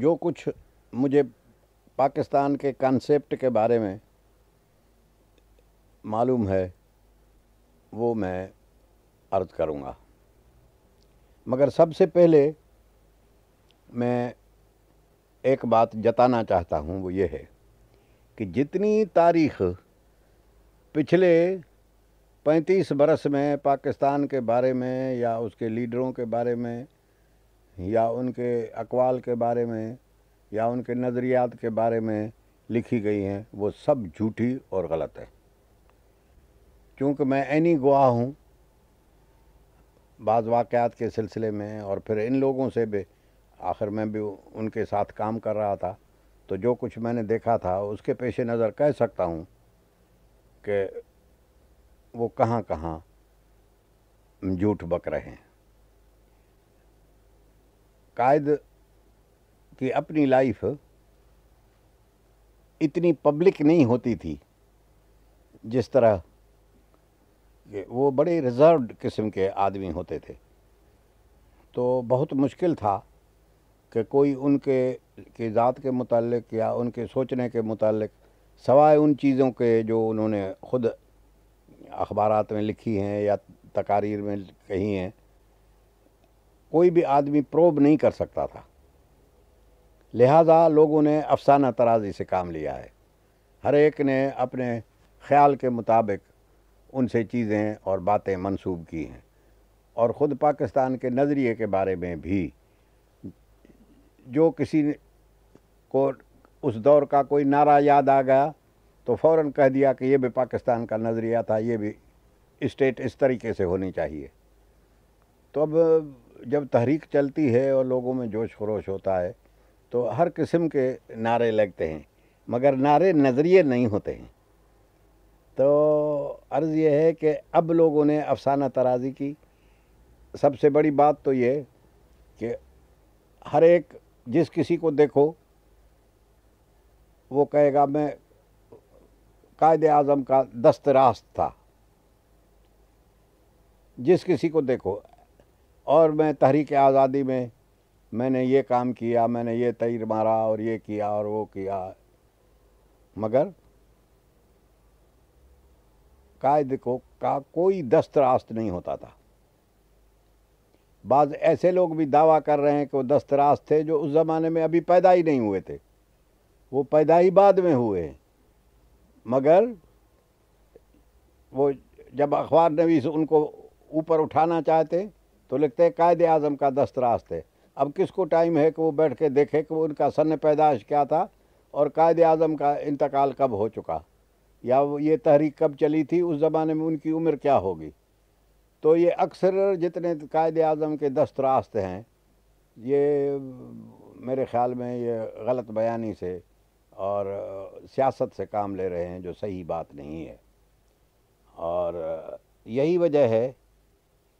जो कुछ मुझे पाकिस्तान के कॉन्सेप्ट के बारे में मालूम है वो मैं अर्ज़ करूँगा मगर सबसे पहले मैं एक बात जताना चाहता हूँ वो ये है कि जितनी तारीख पिछले 35 बरस में पाकिस्तान के बारे में या उसके लीडरों के बारे में या उनके अकवाल के बारे में या उनके नज़रियात के बारे में लिखी गई हैं वो सब झूठी और गलत है क्योंकि मैं एनी गवाह हूँ बाज़ वाक़ात के सिलसिले में और फिर इन लोगों से भी आखिर मैं भी उनके साथ काम कर रहा था तो जो कुछ मैंने देखा था उसके पेश नज़र कह सकता हूँ कि वो कहाँ कहाँ झूठ बक रहे हैं कायद की अपनी लाइफ इतनी पब्लिक नहीं होती थी जिस तरह वो बड़े रिजर्व किस्म के आदमी होते थे तो बहुत मुश्किल था कि कोई उनके के ज़ात के मुतालिक या उनके सोचने के मुतालिक सवाए उन चीज़ों के जो उन्होंने ख़ुद अखबार में लिखी हैं या तकारीर में कही हैं कोई भी आदमी प्रोब नहीं कर सकता था लिहाजा लोगों ने अफसाना तराजी से काम लिया है हर एक ने अपने ख्याल के मुताबिक उनसे चीज़ें और बातें मंसूब की हैं और ख़ुद पाकिस्तान के नज़रिए के बारे में भी जो किसी को उस दौर का कोई नारा याद आ गया तो फ़ौर कह दिया कि ये भी पाकिस्तान का नज़रिया था ये भी स्टेट इस तरीके से होनी चाहिए तो अब जब तहरीक चलती है और लोगों में जोश खरोश होता है तो हर किस्म के नारे लगते हैं मगर नारे नज़रिए नहीं होते हैं तो अर्ज़ यह है कि अब लोगों ने अफसाना तराजी की सबसे बड़ी बात तो ये कि हर एक जिस किसी को देखो वो कहेगा मैं कायद आज़म का दस्त रास्त था जिस किसी को देखो और मैं तहरीक आज़ादी में मैंने ये काम किया मैंने ये तैर मारा और ये किया और वो किया मगर कायद को का कोई दस्तरास्त नहीं होता था बाद ऐसे लोग भी दावा कर रहे हैं कि वो दस्तरास्त थे जो उस ज़माने में अभी पैदा ही नहीं हुए थे वो पैदा ही बाद में हुए हैं मगर वो जब अखबार नवीस उनको ऊपर उठाना चाहते तो लिखते हैं कायद आज़म का दस्त रास्त है अब किसको टाइम है कि वो बैठ के देखे कि वो उनका सन पैदाश क्या था और कायद आज़म का इंतकाल कब हो चुका या ये तहरीक कब चली थी उस ज़माने में उनकी उम्र क्या होगी तो ये अक्सर जितने कायद अजम के दस्तरास्त हैं ये मेरे ख्याल में ये गलत बयानी से और सियासत से काम ले रहे हैं जो सही बात नहीं है और यही वजह है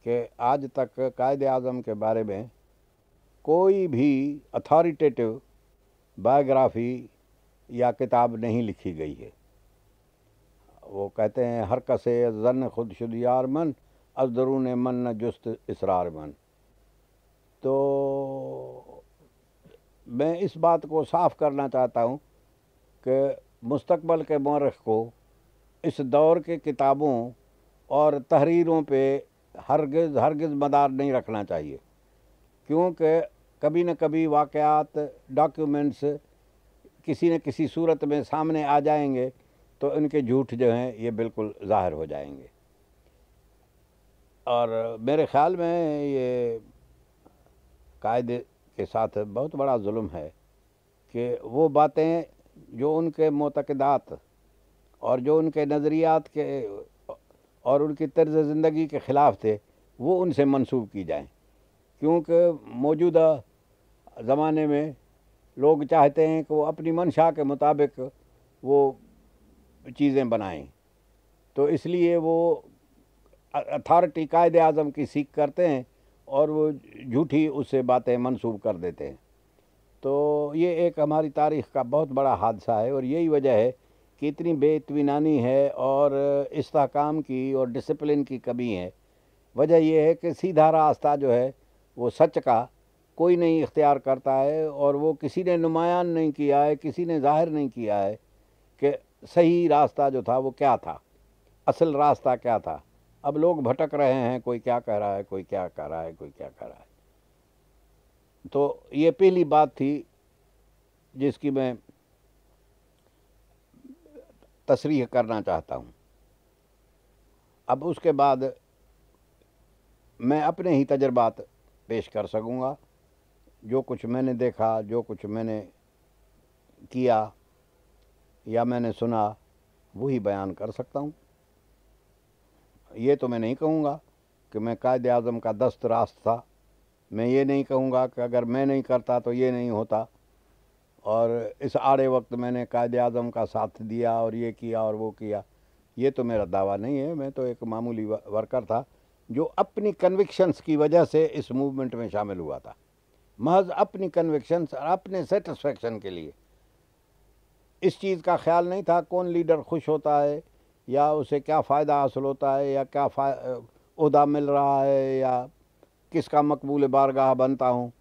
कि आज तक कायद अज़म के बारे में कोई भी अथॉरिटेटिव बायोग्राफी या किताब नहीं लिखी गई है वो कहते हैं हर कसे जन खुद शुदार मन अजदरून मन न जुस्त इसरार मन तो मैं इस बात को साफ करना चाहता हूँ कि मुस्तबल के मौरख को इस दौर के किताबों और तहरीरों पे हरगज़ हरगज़ मदार नहीं रखना चाहिए क्योंकि कभी न कभी वाक़ात डॉक्यूमेंट्स किसी न किसी सूरत में सामने आ जाएंगे तो इनके झूठ जो हैं ये बिल्कुल ज़ाहिर हो जाएंगे और मेरे ख़्याल में ये कायदे के साथ बहुत बड़ा जुल्म है कि वो बातें जो उनके मोतकदात और जो उनके नज़रियात के और उनकी तर्ज ज़िंदगी के ख़िलाफ़ थे वो उनसे मंसूब की जाए क्योंकि मौजूदा ज़माने में लोग चाहते हैं कि वो अपनी मंशा के मुताबिक वो चीज़ें बनाएं तो इसलिए वो अथॉरिटी कायद अज़म की सीख करते हैं और वो झूठी उससे बातें मंसूब कर देते हैं तो ये एक हमारी तारीख़ का बहुत बड़ा हादसा है और यही वजह है कितनी बेतवीनानी है और इसकाम की और डिसिप्लिन की कमी है वजह यह है कि सीधा रास्ता जो है वो सच का कोई नहीं इख्तियार करता है और वो किसी ने नुमायान नहीं किया है किसी ने जाहिर नहीं किया है कि सही रास्ता जो था वो क्या था असल रास्ता क्या था अब लोग भटक रहे हैं कोई क्या कह रहा है कोई क्या कह रहा है कोई क्या कह रहा है तो ये पहली बात थी जिसकी मैं तशरीह करना चाहता हूँ अब उसके बाद मैं अपने ही तजर्बात पेश कर सकूँगा जो कुछ मैंने देखा जो कुछ मैंने किया या मैंने सुना वही बयान कर सकता हूँ ये तो मैं नहीं कहूँगा कि मैं कायद अज़म का दस्त रास्त था मैं ये नहीं कहूँगा कि अगर मैं नहीं करता तो ये नहीं होता और इस आड़े वक्त मैंने कायद अजम का साथ दिया और ये किया और वो किया ये तो मेरा दावा नहीं है मैं तो एक मामूली वर्कर था जो अपनी कन्विक्शंस की वजह से इस मूवमेंट में शामिल हुआ था महज अपनी कन्विक्शंस और अपने सेटिस्फेक्शन के लिए इस चीज़ का ख्याल नहीं था कौन लीडर खुश होता है या उसे क्या फ़ायदा हासिल होता है या क्या उदा मिल रहा है या किसका मकबूल बारगाह बनता हूँ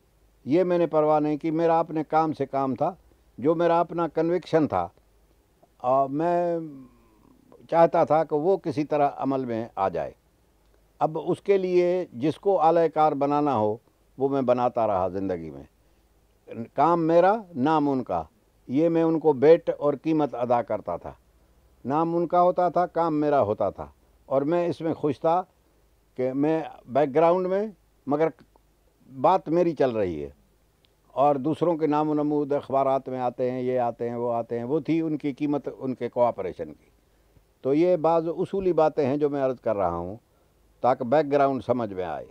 ये मैंने परवाह नहीं की मेरा अपने काम से काम था जो मेरा अपना कन्विक्शन था और मैं चाहता था कि वो किसी तरह अमल में आ जाए अब उसके लिए जिसको आलयकार बनाना हो वो मैं बनाता रहा ज़िंदगी में काम मेरा नाम उनका ये मैं उनको बेट और कीमत अदा करता था नाम उनका होता था काम मेरा होता था और मैं इसमें खुश था कि मैं बैकग्राउंड में मगर बात मेरी चल रही है और दूसरों के नाम नमूद अखबार में आते हैं ये आते हैं वो आते हैं वो थी उनकी कीमत उनके कोऑपरेशन की तो ये बाज़ उसूली बातें हैं जो मैं अर्ज़ कर रहा हूँ ताकि बैकग्राउंड समझ में आए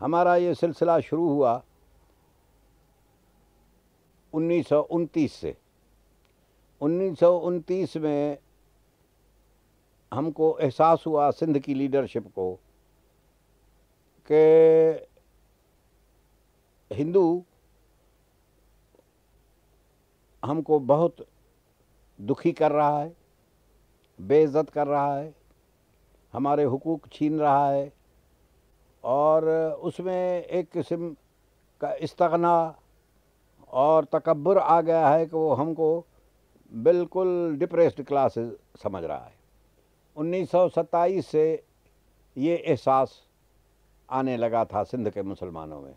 हमारा ये सिलसिला शुरू हुआ उन्नीस से उन्नीस में हमको एहसास हुआ सिंध की लीडरशिप को कि हिंदू हमको बहुत दुखी कर रहा है बेइज्जत कर रहा है हमारे हुकूक छीन रहा है और उसमें एक किस्म का इस्तना और तकबर आ गया है कि वो हमको बिल्कुल डिप्रेस्ड क्लास समझ रहा है 1927 से ये एहसास आने लगा था सिंध के मुसलमानों में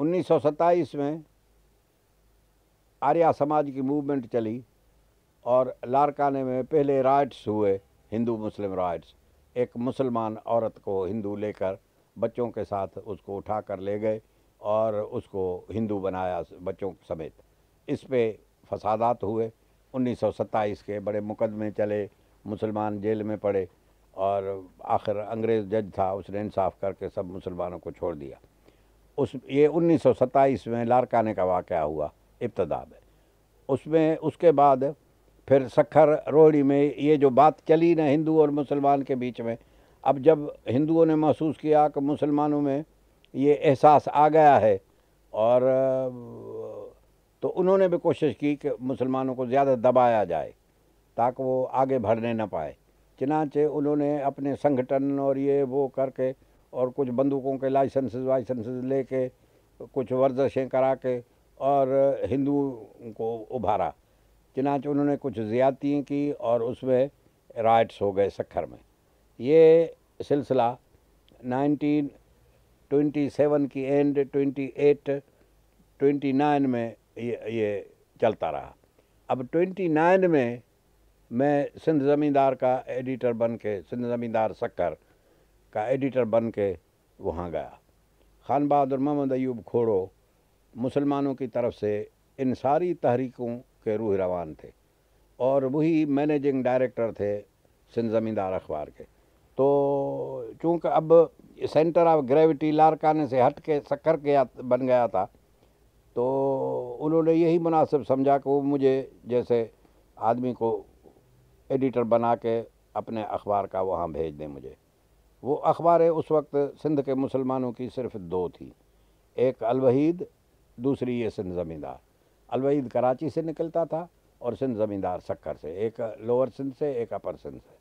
उन्नीस में आर्या समाज की मूवमेंट चली और लारकाने में पहले राइट्स हुए हिंदू मुस्लिम राइट्स एक मुसलमान औरत को हिंदू लेकर बच्चों के साथ उसको उठा कर ले गए और उसको हिंदू बनाया बच्चों समेत इस पे फसादात हुए 1927 के बड़े मुकदमे चले मुसलमान जेल में पड़े और आखिर अंग्रेज़ जज था उसने इंसाफ करके सब मुसलमानों को छोड़ दिया उस ये उन्नीस सौ सत्ताईस में लारकाने का वाक़ हुआ इब्तदा में उसमें उसके बाद फिर सखर रोहड़ी में ये जो बात चली ना हिंदू और मुसलमान के बीच में अब जब हिंदुओं ने महसूस किया कि मुसलमानों में ये एहसास आ गया है और तो उन्होंने भी कोशिश की कि मुसलमानों को ज़्यादा दबाया जाए ताकि वो आगे बढ़ने ना पाए चनाचे उन्होंने अपने संगठन और ये वो करके और कुछ बंदूकों के लाइसेंस वाइसेंसेज ले कुछ वर्जशें करा के और हिंदुओं को उभारा चनाच उन्होंने कुछ ज़्यादतियाँ की और उसमें राइट्स हो गए सखर में ये सिलसिला 1927 की एंड 28 29 में ये ये चलता रहा अब 29 में मैं सिंध ज़मींदार का एडिटर बन के सिंध ज़मींदार सक्कर का एडिटर बन के वहाँ गया खान बहादुर मोहम्मद अयूब खोड़ो मुसलमानों की तरफ से इन सारी तहरीकों के रूह रवान थे और वही मैनेजिंग डायरेक्टर थे सिंध ज़मींदार अखबार के तो चूँकि अब सेंटर ऑफ ग्रेविटी लारकाने से हट के सक्कर के बन गया था तो उन्होंने यही मुनासिब समझा कि वो मुझे जैसे आदमी को एडिटर बना के अपने अखबार का वहाँ भेज दें मुझे वो अखबारें उस वक्त सिंध के मुसलमानों की सिर्फ दो थी एक अलवहीद दूसरी ये सिंध ज़मींदार अलवहीद कराची से निकलता था और सिंध ज़मींदार शक्कर से एक लोअर सिंध से एक अपर सिंध से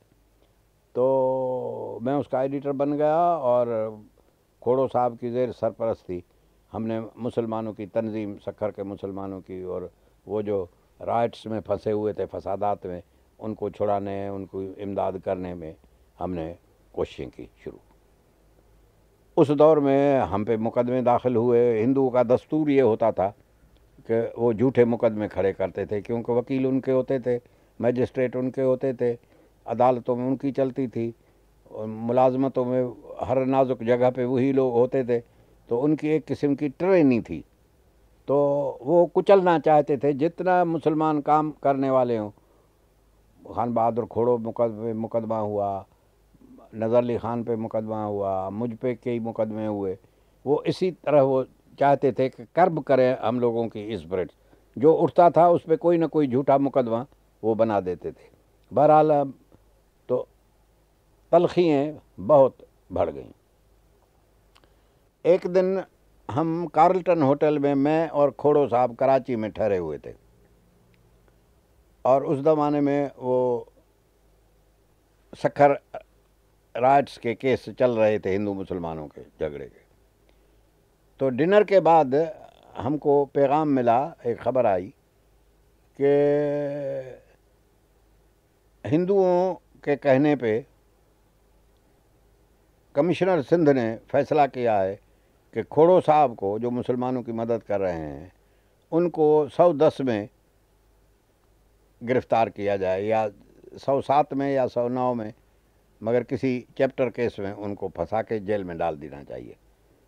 तो मैं उसका एडिटर बन गया और खोड़ो साहब की जेर थी हमने मुसलमानों की तंजीम शक्कर के मुसलमानों की और वो जो राइट्स में फंसे हुए थे फसादात में उनको छुड़ाने उनको इमदाद करने में हमने कोशिशें की शुरू उस दौर में हम पे मुकदमे दाखिल हुए हिंदुओं का दस्तूर ये होता था कि वो झूठे मुकदमे खड़े करते थे क्योंकि वकील उनके होते थे मजिस्ट्रेट उनके होते थे अदालतों में उनकी चलती थी मुलाजमतों में हर नाजुक जगह पे वही लोग होते थे तो उनकी एक किस्म की ट्रेनिंग थी तो वो कुचलना चाहते थे जितना मुसलमान काम करने वाले हों खान बहादुर खोड़ो मुकदमे मुकदमा हुआ नज़र अली ख़ान पर मुकदमा हुआ मुझ पर कई मुकदमे हुए वो इसी तरह वो चाहते थे कि कर्ब करें हम लोगों की इस स्प्रिट जो उठता था उस पर कोई ना कोई झूठा मुकदमा वो बना देते थे बहरहाल तो तलखियाँ बहुत बढ़ गईं एक दिन हम कार्लटन होटल में मैं और खोड़ो साहब कराची में ठहरे हुए थे और उस ज़माने में वो सखर राज के केस चल रहे थे हिंदू मुसलमानों के झगड़े के तो डिनर के बाद हमको पैगाम मिला एक ख़बर आई कि हिंदुओं के कहने पे कमिश्नर सिंध ने फैसला किया है कि खोड़ो साहब को जो मुसलमानों की मदद कर रहे हैं उनको सौ दस में गिरफ़्तार किया जाए या सौ सात में या सौ नौ में मगर किसी चैप्टर केस में उनको फंसा के जेल में डाल देना चाहिए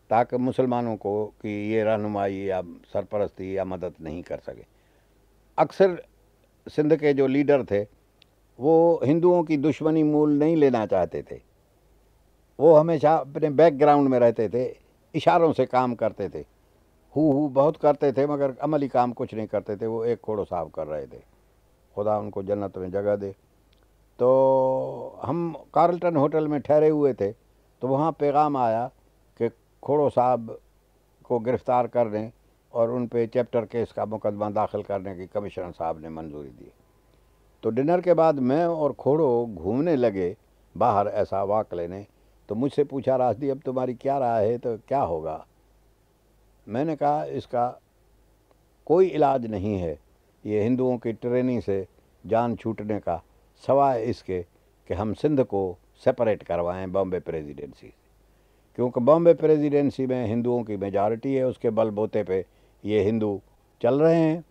ताकि मुसलमानों को कि ये रहनुमाई या सरपरस्ती या मदद नहीं कर सके अक्सर सिंध के जो लीडर थे वो हिंदुओं की दुश्मनी मूल नहीं लेना चाहते थे वो हमेशा अपने बैकग्राउंड में रहते थे इशारों से काम करते थे हु हु बहुत करते थे मगर अमली काम कुछ नहीं करते थे वो एक खोड़ो साफ कर रहे थे खुदा उनको जन्नत में जगह दे तो हम कार्लटन होटल में ठहरे हुए थे तो वहाँ पैगाम आया कि खोड़ो साहब को गिरफ़्तार कर दें और उन पे चैप्टर केस का मुकदमा दाखिल करने की कमिश्नर साहब ने मंजूरी दी तो डिनर के बाद मैं और खोड़ो घूमने लगे बाहर ऐसा वाक लेने तो मुझसे पूछा राजदी अब तुम्हारी क्या राय है तो क्या होगा मैंने कहा इसका कोई इलाज नहीं है ये हिंदुओं की ट्रेनिंग से जान छूटने का सवाए इसके कि हम सिंध को सेपरेट करवाएं बॉम्बे प्रेसिडेंसी से क्योंकि बॉम्बे प्रेसिडेंसी में हिंदुओं की मेजॉरिटी है उसके बल बोते पे ये हिंदू चल रहे हैं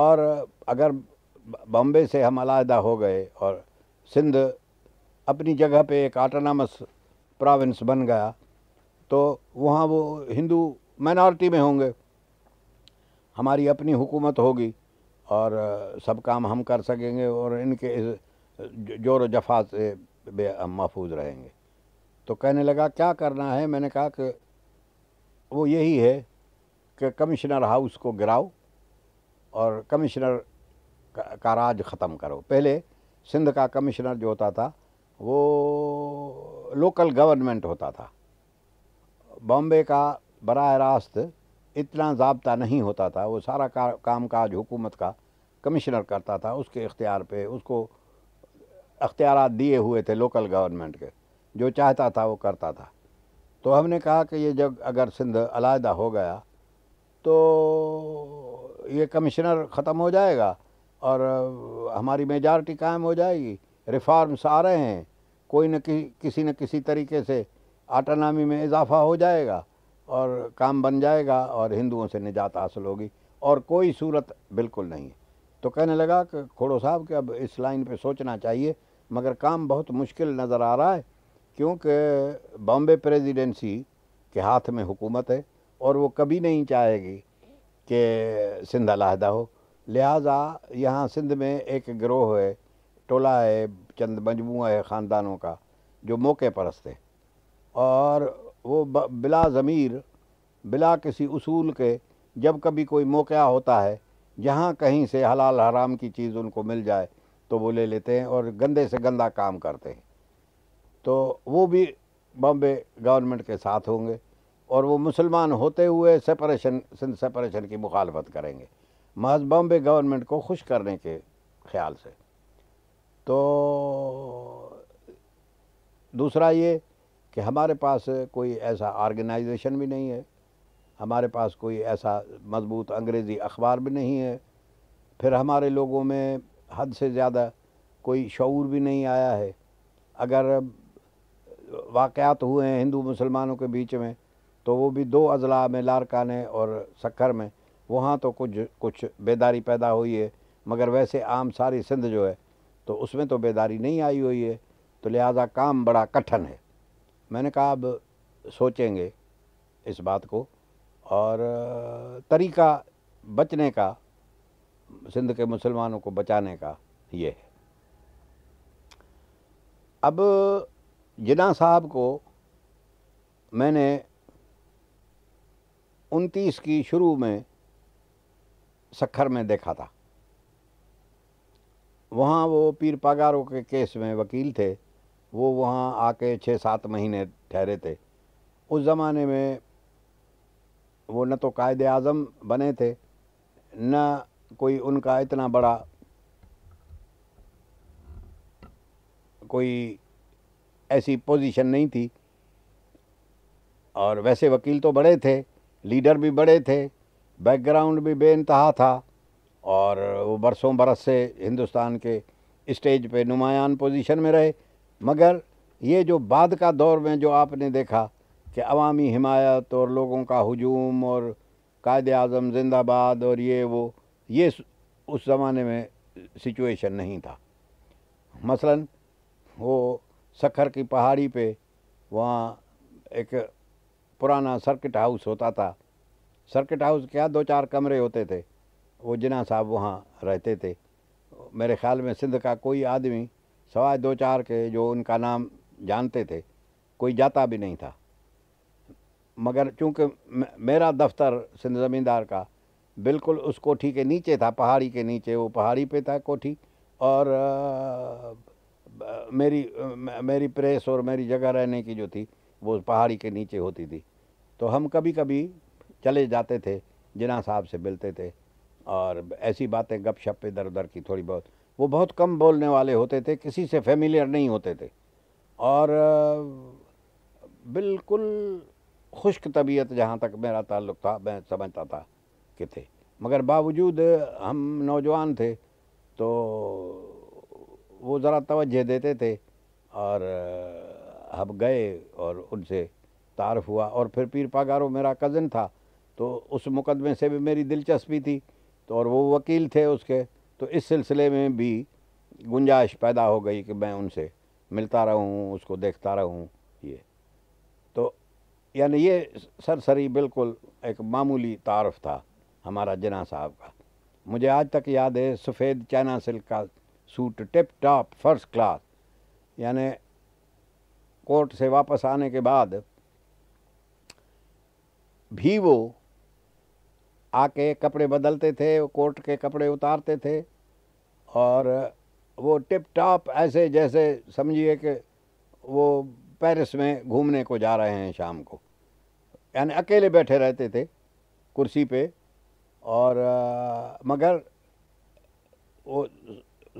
और अगर बॉम्बे से हम अलादा हो गए और सिंध अपनी जगह पे एक आटोनामस प्रोविंस बन गया तो वहाँ वो हिंदू माइनॉरिटी में होंगे हमारी अपनी हुकूमत होगी और सब काम हम कर सकेंगे और इनके जोर जफा से बे महफूज रहेंगे तो कहने लगा क्या करना है मैंने कहा कि वो यही है कि कमिश्नर हाउस को गिराओ और कमिश्नर का, का राज ख़त्म करो पहले सिंध का कमिश्नर जो होता था वो लोकल गवर्नमेंट होता था बॉम्बे का बरह रास्त इतना जबता नहीं होता था वो सारा का, काम काज हुकूमत का कमिश्नर करता था उसके इख्तियार पे उसको अख्तियार दिए हुए थे लोकल गवर्नमेंट के जो चाहता था वो करता था तो हमने कहा कि ये जब अगर सिंध अलादा हो गया तो ये कमिश्नर ख़त्म हो जाएगा और हमारी मेजॉरिटी कायम हो जाएगी रिफॉर्म्स आ रहे हैं कोई न कि, किसी न किसी तरीके से आटानामी में इजाफा हो जाएगा और काम बन जाएगा और हिंदुओं से निजात हासिल होगी और कोई सूरत बिल्कुल नहीं है तो कहने लगा कि खोड़ो साहब कि अब इस लाइन पे सोचना चाहिए मगर काम बहुत मुश्किल नज़र आ रहा है क्योंकि बॉम्बे प्रेसिडेंसी के हाथ में हुकूमत है और वो कभी नहीं चाहेगी कि सिंध अलहदा हो लिहाजा यहाँ सिंध में एक ग्रोह है टोला है चंद मजमू है ख़ानदानों का जो मौके परस्त है और वो बिला ज़मीर बिला किसी उसूल के जब कभी कोई मौका होता है जहाँ कहीं से हलाल हराम की चीज़ उनको मिल जाए तो वो ले लेते हैं और गंदे से गंदा काम करते हैं तो वो भी बॉम्बे गवर्नमेंट के साथ होंगे और वो मुसलमान होते हुए सेपरेशन सिंध सेपरेशन की मुखालफत करेंगे महज बॉम्बे गवर्नमेंट को खुश करने के ख्याल से तो दूसरा ये कि हमारे पास कोई ऐसा ऑर्गेनाइजेशन भी नहीं है हमारे पास कोई ऐसा मजबूत अंग्रेज़ी अखबार भी नहीं है फिर हमारे लोगों में हद से ज़्यादा कोई शूर भी नहीं आया है अगर वाक़ात हुए हैं हिंदू मुसलमानों के बीच में तो वो भी दो अजला में लारकाने और सक्खर में वहाँ तो कुछ कुछ बेदारी पैदा हुई है मगर वैसे आम सारी सिंध जो है तो उसमें तो बेदारी नहीं आई हुई है तो लिहाजा काम बड़ा कठिन है मैंने कहा अब सोचेंगे इस बात को और तरीका बचने का सिंध के मुसलमानों को बचाने का ये है अब जिना साहब को मैंने उनतीस की शुरू में सखर में देखा था वहाँ वो पीर पागारों के केस में वकील थे वो वहाँ आके छः सात महीने ठहरे थे उस ज़माने में वो न तो कायद अज़म बने थे न कोई उनका इतना बड़ा कोई ऐसी पोजीशन नहीं थी और वैसे वकील तो बड़े थे लीडर भी बड़े थे बैकग्राउंड भी बेानतहा था और वो बरसों बरस से हिंदुस्तान के स्टेज पे नुमायान पोजीशन में रहे मगर ये जो बाद का दौर में जो आपने देखा कि अवामी हिमायत और लोगों का हजूम और कायद अज़म जिंदाबाद और ये वो ये उस ज़माने में सिचुएशन नहीं था मसलन वो सखर की पहाड़ी पे वहाँ एक पुराना सर्किट हाउस होता था सर्किट हाउस क्या दो चार कमरे होते थे वो जिना साहब वहाँ रहते थे मेरे ख्याल में सिंध का कोई आदमी सवाए दो चार के जो उनका नाम जानते थे कोई जाता भी नहीं था मगर चूंकि मेरा दफ्तर सिंध ज़मींदार का बिल्कुल उस कोठी के नीचे था पहाड़ी के नीचे वो पहाड़ी पे था कोठी और आ, मेरी मेरी प्रेस और मेरी जगह रहने की जो थी वो पहाड़ी के नीचे होती थी तो हम कभी कभी चले जाते थे जिना साहब से मिलते थे और ऐसी बातें गपशप इधर उधर की थोड़ी बहुत वो बहुत कम बोलने वाले होते थे किसी से फेमिलियर नहीं होते थे और बिल्कुल खुश्क तबीयत जहाँ तक मेरा ताल्लुक था मैं समझता था कि थे मगर बावजूद हम नौजवान थे तो वो ज़रा तवज्जह देते थे और हम गए और उनसे तारफ़ हुआ और फिर पीर पागारो मेरा कज़न था तो उस मुकदमे से भी मेरी दिलचस्पी थी तो और वो वकील थे उसके तो इस सिलसिले में भी गुंजाइश पैदा हो गई कि मैं उनसे मिलता रहूँ उसको देखता रहूँ ये तो यानी ये सरसरी बिल्कुल एक मामूली तारफ था हमारा जना साहब का मुझे आज तक याद है सफ़ेद चाइना सिल्क का suit tip top first class यानी कोर्ट से वापस आने के बाद भी वो आके कपड़े बदलते थे कोर्ट के कपड़े उतारते थे और वो टिप टॉप ऐसे जैसे समझिए कि वो पेरिस में घूमने को जा रहे हैं शाम को यानी अकेले बैठे रहते थे कुर्सी पे और आ, मगर वो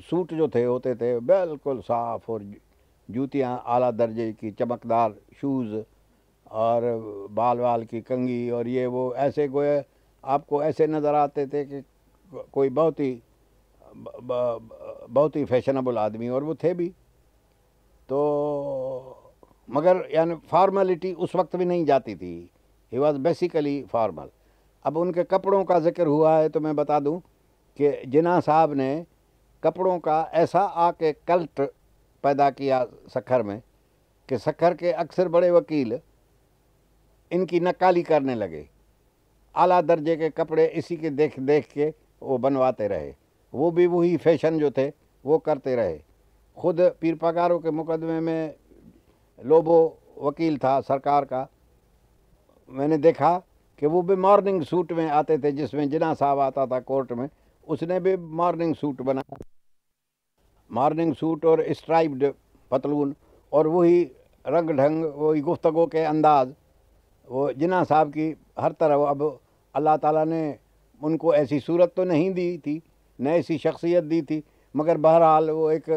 सूट जो थे होते थे बिल्कुल साफ़ और जूतियाँ आला दर्जे की चमकदार शूज़ और बाल बाल की कंगी और ये वो ऐसे गोए आपको ऐसे नज़र आते थे कि कोई बहुत ही बहुत ही फैशनेबल आदमी और वो थे भी तो मगर यानी फॉर्मेलिटी उस वक्त भी नहीं जाती थी ही वॉज़ बेसिकली फॉर्मल अब उनके कपड़ों का जिक्र हुआ है तो मैं बता दूं कि जिना साहब ने कपड़ों का ऐसा आके कल्ट पैदा किया सखर में कि सखर के अक्सर बड़े वकील इनकी नकाली करने लगे आला दर्जे के कपड़े इसी के देख देख के वो बनवाते रहे वो भी वही फैशन जो थे वो करते रहे खुद पीर पगारों के मुकदमे में लोबो वकील था सरकार का मैंने देखा कि वो भी मॉर्निंग सूट में आते थे जिसमें जिना साहब आता था कोर्ट में उसने भी मॉर्निंग सूट बनाया मॉर्निंग सूट और स्ट्राइप्ड पतलून और वही रंग ढंग वही गुफ्तगु के अंदाज वो जिना साहब की हर तरह अब अल्लाह ताला ने उनको ऐसी सूरत तो नहीं दी थी न ऐसी शख्सियत दी थी मगर बहरहाल वो एक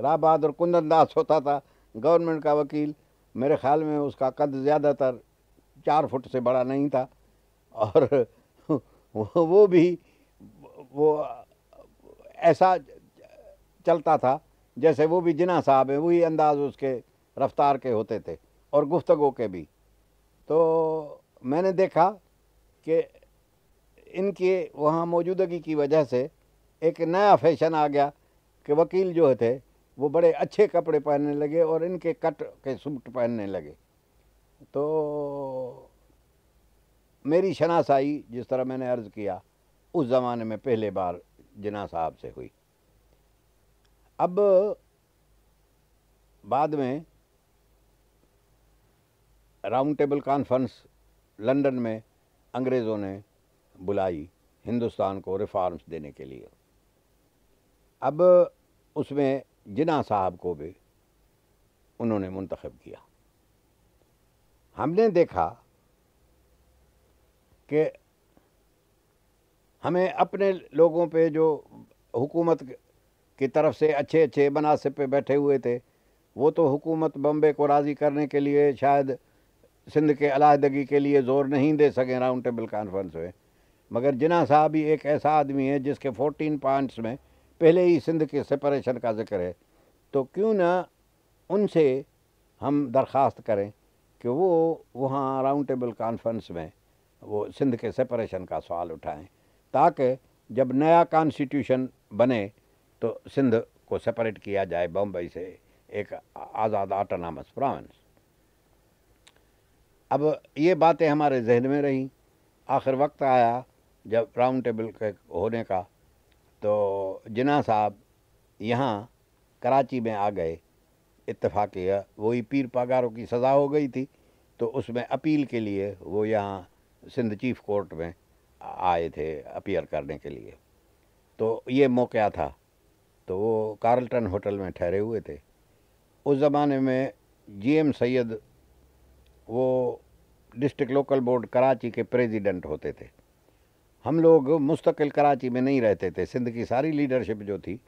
राबाद और कुंदन दास होता था गवर्नमेंट का वकील मेरे ख्याल में उसका कद ज़्यादातर चार फुट से बड़ा नहीं था और वो भी वो ऐसा चलता था जैसे वो भी जिना साहब है वही अंदाज उसके रफ्तार के होते थे और गुफ्तगु के भी तो मैंने देखा कि इनके वहाँ मौजूदगी की वजह से एक नया फैशन आ गया कि वकील जो थे वो बड़े अच्छे कपड़े पहनने लगे और इनके कट के सूट पहनने लगे तो मेरी शनासाई जिस तरह मैंने अर्ज़ किया उस ज़माने में पहले बार जिना साहब से हुई अब बाद में राउंड टेबल कॉन्फ्रेंस लंदन में अंग्रेज़ों ने बुलाई हिंदुस्तान को रिफॉर्म्स देने के लिए अब उसमें जिना साहब को भी उन्होंने मुंतखब किया हमने देखा कि हमें अपने लोगों पे जो हुकूमत की तरफ से अच्छे अच्छे मनासिब पे बैठे हुए थे वो तो हुकूमत बम्बे को राज़ी करने के लिए शायद सिंध के अलहदगी के लिए ज़ोर नहीं दे सके राउंड टेबल कॉन्फ्रेंस में मगर जिना साहब ही एक ऐसा आदमी है जिसके फ़ोटीन पॉइंट्स में पहले ही सिंध के सेपरेशन का जिक्र है तो क्यों ना उनसे हम दरख्वास्त करें कि वो वहाँ राउंड टेबल कॉन्फ्रेंस में वो सिंध के सेपरेशन का सवाल उठाएं ताकि जब नया कॉन्स्टिट्यूशन बने तो सिंध को सेपरेट किया जाए बम्बई से एक आज़ाद आटोनामस प्रोवेंस अब ये बातें हमारे जहन में रहीं आखिर वक्त आया जब राउंड टेबल के होने का तो जना साहब यहाँ कराची में आ गए इतफाक़ वही पीर पागारों की सज़ा हो गई थी तो उसमें अपील के लिए वो यहाँ सिंध चीफ कोर्ट में आए थे अपीयर करने के लिए तो ये मौका था तो वो कार्लटन होटल में ठहरे हुए थे उस ज़माने में जी एम सैद वो डिस्ट्रिक्ट लोकल बोर्ड कराची के प्रेसिडेंट होते थे हम लोग मुस्तकिल कराची में नहीं रहते थे सिंध की सारी लीडरशिप जो थी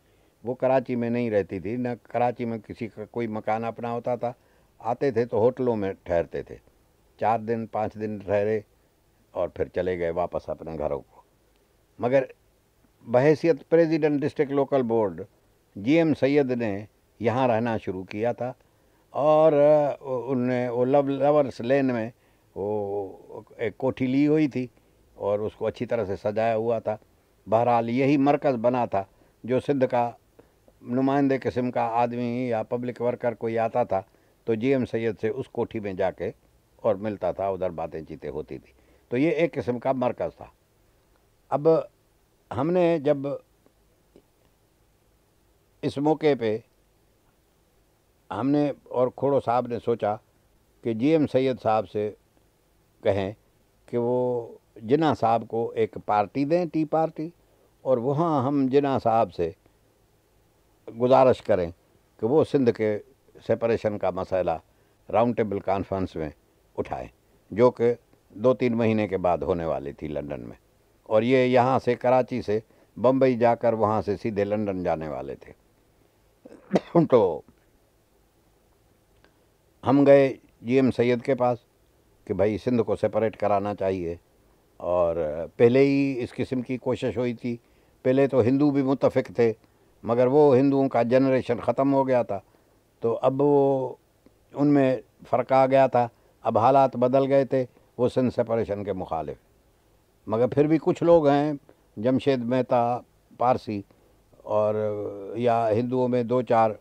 वो कराची में नहीं रहती थी ना कराची में किसी का कोई मकान अपना होता था आते थे तो होटलों में ठहरते थे चार दिन पाँच दिन ठहरे और फिर चले गए वापस अपने घरों को मगर बहसीत president district local board GM Syed ने यहाँ रहना शुरू किया था और उनने वो लव लवर्स लेन में वो एक कोठी ली हुई थी और उसको अच्छी तरह से सजाया हुआ था बहरहाल यही मरकज़ बना था जो सिद्ध का नुमाइंदे किस्म का आदमी या पब्लिक वर्कर कोई आता था तो जी एम सैद से उस कोठी में जाके और मिलता था उधर बातें चीतें होती थी तो ये एक किस्म का मरकज़ था अब हमने जब इस मौके पे हमने और खोड़ो साहब ने सोचा कि जीएम सैयद साहब से कहें कि वो जिना साहब को एक पार्टी दें टी पार्टी और वहाँ हम जिना साहब से गुजारिश करें कि वो सिंध के सेपरेशन का मसला राउंड टेबल कॉन्फ्रेंस में उठाएं जो कि दो तीन महीने के बाद होने वाली थी लंदन में और ये यहाँ से कराची से बम्बई जाकर वहाँ से सीधे लंदन जाने वाले थे तो हम गए जीएम सैयद के पास कि भाई सिंध को सेपरेट कराना चाहिए और पहले ही इस किस्म की कोशिश हुई थी पहले तो हिंदू भी मुतफिक थे मगर वो हिंदुओं का जनरेशन ख़त्म हो गया था तो अब वो उनमें फ़र्क आ गया था अब हालात बदल गए थे वो सन सेपरेशन के मुखालिफ मगर फिर भी कुछ लोग हैं जमशेद मेहता पारसी और या हिंदुओं में दो चार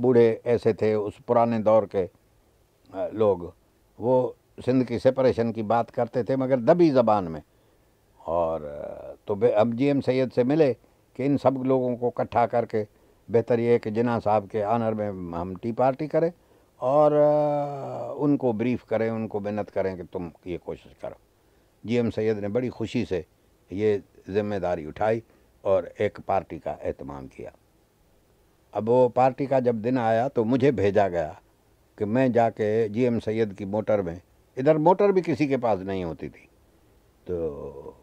बूढ़े ऐसे थे उस पुराने दौर के लोग वो सिंध की सेपरेशन की बात करते थे मगर दबी ज़बान में और तो अब जी एम सैद से मिले कि इन सब लोगों को इकट्ठा करके बेहतर ये कि जिना साहब के आनर में हम टी पार्टी करें और उनको ब्रीफ करें उनको मिन्नत करें कि तुम ये कोशिश करो जी एम सैद ने बड़ी खुशी से ये ज़िम्मेदारी उठाई और एक पार्टी का अहतमाम किया अब वो पार्टी का जब दिन आया तो मुझे भेजा गया कि मैं जाके जी एम सैद की मोटर में इधर मोटर भी किसी के पास नहीं होती थी तो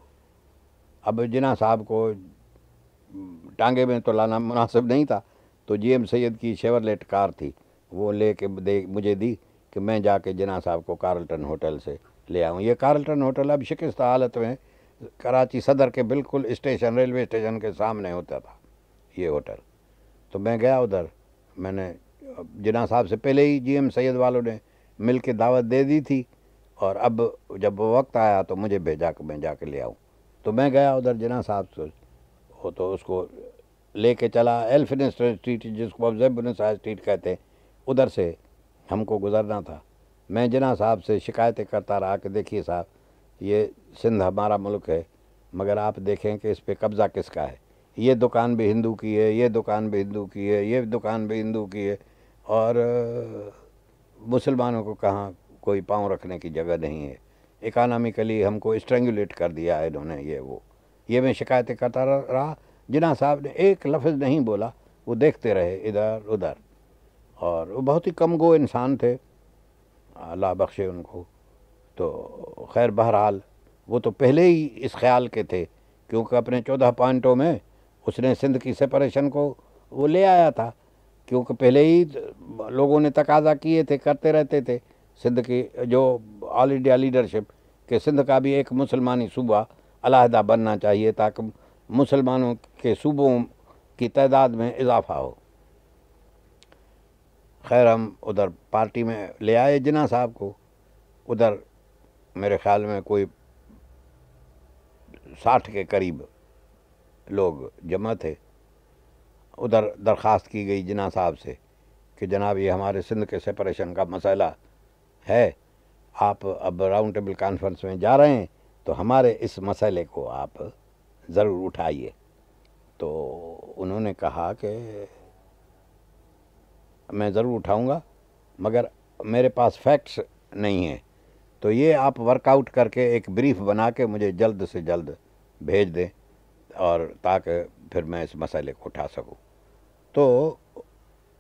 अब जिना साहब को टांगे में तो लाना मुनासिब नहीं था तो जी एम सैद की शेवरलेट कार थी वो ले के दे मुझे दी कि मैं जाके जिना साहब को कार्लटन होटल से ले आऊँ ये कार्लटन होटल अब शिकस्त हालत में कराची सदर के बिल्कुल स्टेशन रेलवे स्टेशन के सामने होता था ये होटल तो मैं गया उधर मैंने जिना साहब से पहले ही जी एम सैद वालों ने मिल के दावत दे दी थी और अब जब वक्त आया तो मुझे भेजा कि मैं जाके ले आऊँ तो मैं गया उधर जना साहब से वो तो उसको ले कर चला एल्फिन स्ट्रीट जिसको अब जैबन स्ट्रीट कहते हैं उधर से हमको गुजरना था मैं जना साहब से शिकायतें करता रहा कि देखिए साहब ये सिंध हमारा मुल्क है मगर आप देखें कि इस पर कब्ज़ा किसका है ये दुकान भी हिंदू की है ये दुकान भी हिंदू की है ये दुकान भी हिंदू की है और मुसलमानों को कहाँ कोई पाँव रखने की जगह नहीं है इकानमिकली हमको स्ट्रेंगुलेट कर दिया है इन्होंने ये वो ये मैं शिकायतें करता रहा जिना साहब ने एक लफ्ज़ नहीं बोला वो देखते रहे इधर उधर और वो बहुत ही कम गो इंसान थे अल्लाह बख्शे उनको तो खैर बहरहाल वो तो पहले ही इस ख्याल के थे क्योंकि अपने चौदह पॉइंटों में उसने सिंध की सेपरेशन को वो ले आया था क्योंकि पहले ही लोगों ने तकाजा किए थे करते रहते थे सिंध की जो ऑल इंडिया लीडरशिप के सिंध का भी एक मुसलमानी सूबा अलहदा बनना चाहिए ताकि मुसलमानों के सूबों की तादाद में इजाफा हो खैर हम उधर पार्टी में ले आए जिना साहब को उधर मेरे ख्याल में कोई साठ के करीब लोग जमा थे उधर दरख्वास्त की गई जिना साहब से कि जनाब ये हमारे सिंध के सेपरेशन का मसला है आप अब राउंड टेबल कॉन्फ्रेंस में जा रहे हैं तो हमारे इस मसले को आप ज़रूर उठाइए तो उन्होंने कहा कि मैं ज़रूर उठाऊंगा मगर मेरे पास फैक्ट्स नहीं हैं तो ये आप वर्कआउट करके एक ब्रीफ बना के मुझे जल्द से जल्द भेज दें और ताकि फिर मैं इस मसले को उठा सकूं तो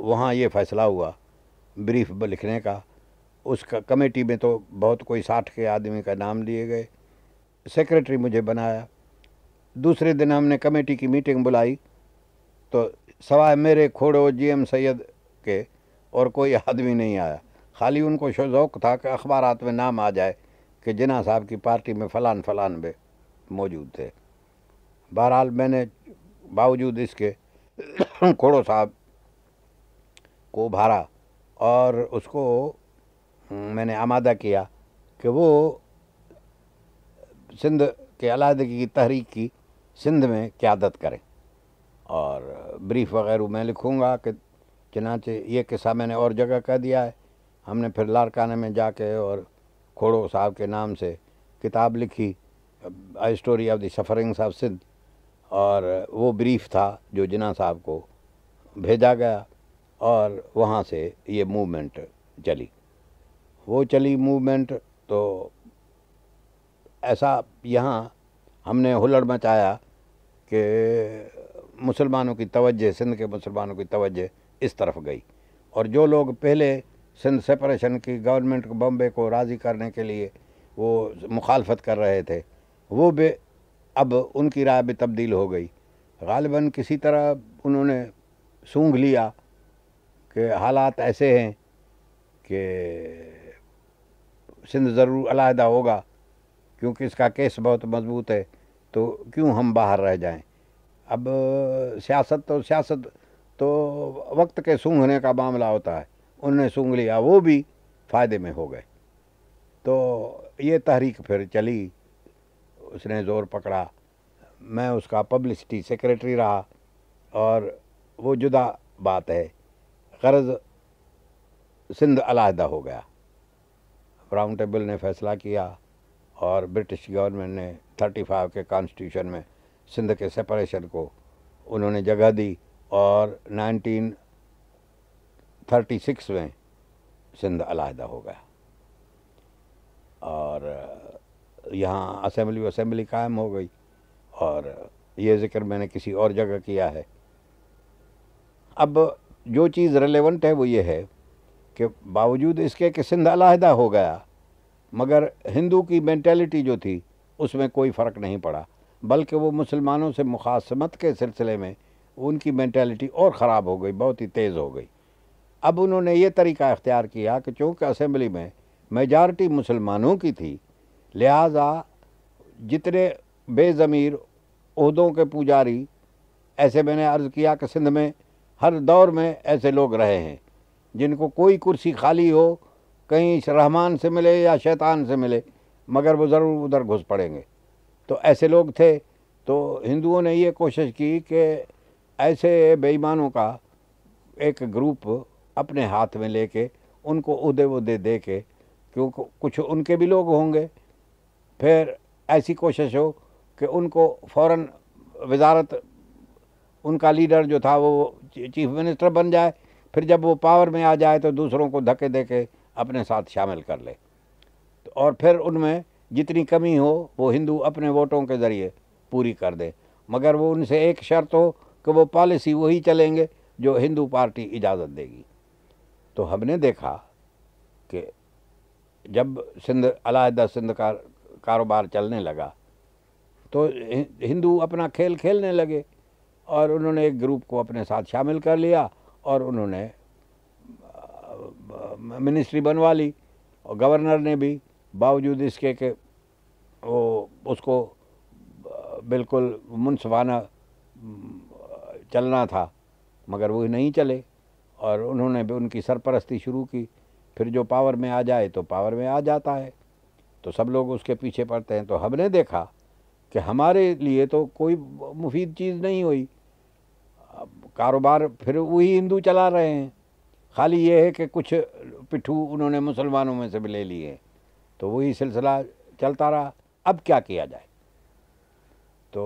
वहाँ ये फ़ैसला हुआ ब्रीफ लिखने का उस कमेटी में तो बहुत कोई साठ के आदमी का नाम लिए गए सेक्रेटरी मुझे बनाया दूसरे दिन हमने कमेटी की मीटिंग बुलाई तो सवाए मेरे खोड़ो जीएम सैयद के और कोई आदमी नहीं आया खाली उनको शौक था कि अखबार में नाम आ जाए कि जिना साहब की पार्टी में फ़लान फ़लान में मौजूद थे बहरहाल मैंने बावजूद इसके खोड़ो साहब को भारा और उसको मैंने आमादा किया कि वो सिंध के अलादगी की तहरीक की सिंध में क्यादत करें और ब्रीफ वगैरह मैं लिखूँगा कि चनाचे ये किस्सा मैंने और जगह कह दिया है हमने फिर लारकाना में जाके और खोड़ो साहब के नाम से किताब लिखी I story of the sufferings of Sindh और वो ब्रीफ था जो जिना साहब को भेजा गया और वहाँ से ये मूवमेंट चली वो चली मूवमेंट तो ऐसा यहाँ हमने हुलड़ मचाया कि मुसलमानों की तवज्जह सिंध के मुसलमानों की तवज्जह इस तरफ गई और जो लोग पहले सिंध सेपरेशन की गवर्नमेंट को बम्बे को राज़ी करने के लिए वो मुखालफत कर रहे थे वो भी अब उनकी राय भी तब्दील हो गई गालिबा किसी तरह उन्होंने सूंघ लिया कि हालात ऐसे हैं कि सिंध ज़रूर अलहदा होगा क्योंकि इसका केस बहुत मजबूत है तो क्यों हम बाहर रह जाएं अब सियासत तो सियासत तो वक्त के सूंघने का मामला होता है उनने सूंघ लिया वो भी फ़ायदे में हो गए तो ये तहरीक फिर चली उसने ज़ोर पकड़ा मैं उसका पब्लिसिटी सेक्रेटरी रहा और वो जुदा बात है गर्ज सिंध अलाहदा हो गया क्राउन टेबल ने फैसला किया और ब्रिटिश गवर्नमेंट ने थर्टी फाइव के कॉन्स्टिट्यूशन में सिंध के सेपरेशन को उन्होंने जगह दी और नाइनटीन थर्टी सिक्स में सिंध अलहदा हो गया और यहाँ असम्बली वसम्बली कायम हो गई और ये ज़िक्र मैंने किसी और जगह किया है अब जो चीज़ रिलेवेंट है वो ये है के बावजूद इसके कि सिंध अलाहदा हो गया मगर हिंदू की मैंटेलिटी जो थी उसमें कोई फ़र्क नहीं पड़ा बल्कि वो मुसलमानों से मुखासमत के सिलसिले में उनकी मैंटेलिटी और ख़राब हो गई बहुत ही तेज़ हो गई अब उन्होंने ये तरीका इख्तियार किया कि चूँकि असम्बली में मेजार्टी मुसलमानों की थी लिहाजा जितने बेज़मीर उहदों के पुजारी ऐसे मैंने अर्ज़ किया कि सिंध में हर दौर में ऐसे लोग रहे हैं जिनको कोई कुर्सी खाली हो कहीं रहमान से मिले या शैतान से मिले मगर वो ज़रूर उधर घुस पड़ेंगे तो ऐसे लोग थे तो हिंदुओं ने ये कोशिश की कि ऐसे बेईमानों का एक ग्रुप अपने हाथ में लेके उनको उदे उदे दे के क्योंकि कुछ उनके भी लोग होंगे फिर ऐसी कोशिश हो कि उनको फ़ौर वजारत उनका लीडर जो था वो चीफ मिनिस्टर बन जाए फिर जब वो पावर में आ जाए तो दूसरों को धक्के दे के अपने साथ शामिल कर ले तो और फिर उनमें जितनी कमी हो वो हिंदू अपने वोटों के ज़रिए पूरी कर दे मगर वो उनसे एक शर्त हो कि वो पॉलिसी वही चलेंगे जो हिंदू पार्टी इजाज़त देगी तो हमने देखा कि जब सिंध अलाहदा सिंध का कारोबार चलने लगा तो हिंदू अपना खेल खेलने लगे और उन्होंने एक ग्रुप को अपने साथ शामिल कर लिया और उन्होंने मिनिस्ट्री बनवा ली और गवर्नर ने भी बावजूद इसके के वो उसको बिल्कुल मुनसफाना चलना था मगर वो नहीं चले और उन्होंने भी उनकी सरपरस्ती शुरू की फिर जो पावर में आ जाए तो पावर में आ जाता है तो सब लोग उसके पीछे पड़ते हैं तो हमने देखा कि हमारे लिए तो कोई मुफीद चीज़ नहीं हुई कारोबार फिर वही हिंदू चला रहे हैं खाली ये है कि कुछ पिट्ठू उन्होंने मुसलमानों में से भी ले लिए तो वही सिलसिला चलता रहा अब क्या किया जाए तो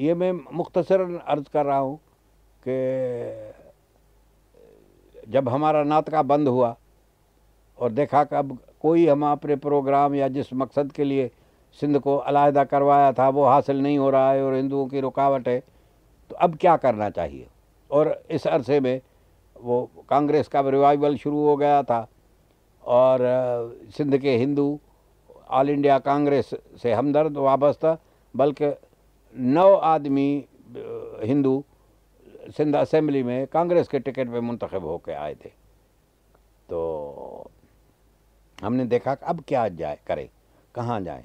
ये मैं मुख्तसर अर्ज़ कर रहा हूँ कि जब हमारा नातका बंद हुआ और देखा कि अब कोई हम अपने प्रोग्राम या जिस मकसद के लिए सिंध को अलाहदा करवाया था वो हासिल नहीं हो रहा है और हिंदुओं की रुकावट है तो अब क्या करना चाहिए और इस अरसे में वो कांग्रेस का रिवाइवल शुरू हो गया था और सिंध के हिंदू ऑल इंडिया कांग्रेस से हमदर्द वाबस्ता बल्कि नौ आदमी हिंदू सिंध असम्बली में कांग्रेस के टिकट पे मुंतखब होकर आए थे तो हमने देखा अब क्या जाए करें कहाँ जाए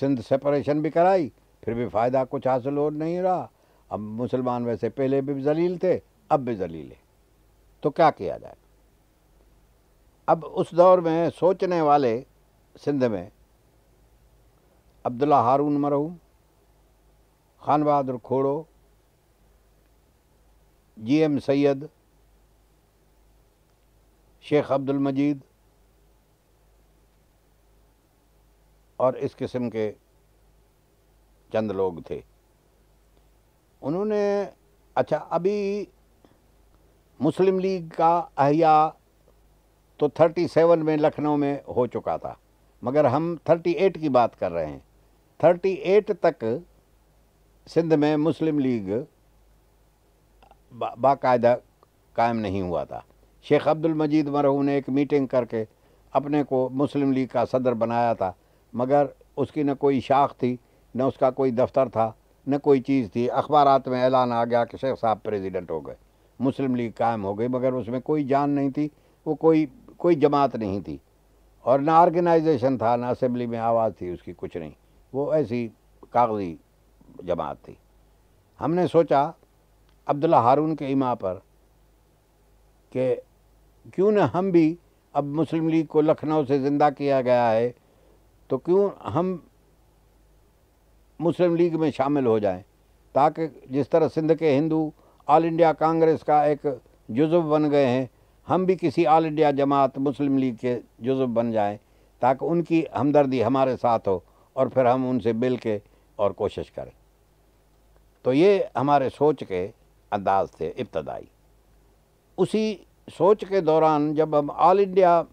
सिंध सेपरेशन भी कराई फिर भी फ़ायदा कुछ हासिल हो नहीं रहा अब मुसलमान वैसे पहले भी जलील थे अब भी जलील है तो क्या किया जाए अब उस दौर में सोचने वाले सिंध में अब्दुल्ला हारून मरहू खान बहादुर खोड़ो जी एम सैयद शेख अब्दुल मजीद और इस किस्म के चंद लोग थे उन्होंने अच्छा अभी मुस्लिम लीग का अहिया तो 37 में लखनऊ में हो चुका था मगर हम 38 की बात कर रहे हैं 38 तक सिंध में मुस्लिम लीग बा, बाकायदा कायम नहीं हुआ था शेख अब्दुल मजीद मरहू ने एक मीटिंग करके अपने को मुस्लिम लीग का सदर बनाया था मगर उसकी न कोई शाख थी न उसका कोई दफ्तर था न कोई चीज़ थी अखबार में ऐलान आ गया कि शेख साहब प्रेसिडेंट हो गए मुस्लिम लीग कायम हो गई मगर उसमें कोई जान नहीं थी वो कोई कोई जमात नहीं थी और ना ऑर्गेनाइजेशन था ना असम्बली में आवाज़ थी उसकी कुछ नहीं वो ऐसी कागजी जमात थी हमने सोचा अब्दुल्ला हारून के इमा पर कि क्यों न हम भी अब मुस्लिम लीग को लखनऊ से ज़िंदा किया गया है तो क्यों हम मुस्लिम लीग में शामिल हो जाएं ताकि जिस तरह सिंध के हिंदू ऑल इंडिया कांग्रेस का एक जुज्व बन गए हैं हम भी किसी ऑल इंडिया जमात मुस्लिम लीग के जुज्व बन जाएं ताकि उनकी हमदर्दी हमारे साथ हो और फिर हम उनसे मिल के और कोशिश करें तो ये हमारे सोच के अंदाज थे इब्तदाई उसी सोच के दौरान जब हम ऑल इंडिया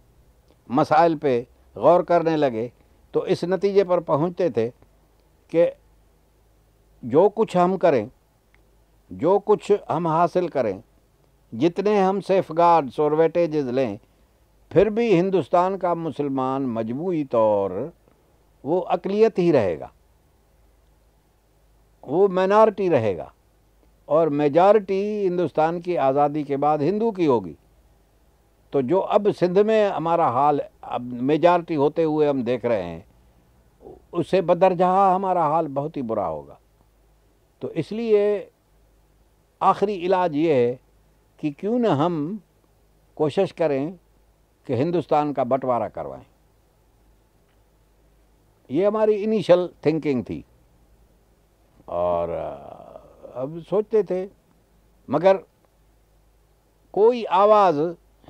मसाइल पे गौर करने लगे तो इस नतीजे पर पहुँचते थे कि जो कुछ हम करें जो कुछ हम हासिल करें जितने हम सेफ गार्ड्स और वेटेजेस लें फिर भी हिंदुस्तान का मुसलमान मजमूई तौर वो अकलियत ही रहेगा वो माइनॉरिटी रहेगा और मेजॉरिटी हिंदुस्तान की आज़ादी के बाद हिंदू की होगी तो जो अब सिंध में हमारा हाल अब मेजॉरिटी होते हुए हम देख रहे हैं उससे बदरजहा हमारा हाल बहुत ही बुरा होगा तो इसलिए आखिरी इलाज ये है कि क्यों न हम कोशिश करें कि हिंदुस्तान का बंटवारा करवाएं ये हमारी इनिशियल थिंकिंग थी और अब सोचते थे मगर कोई आवाज़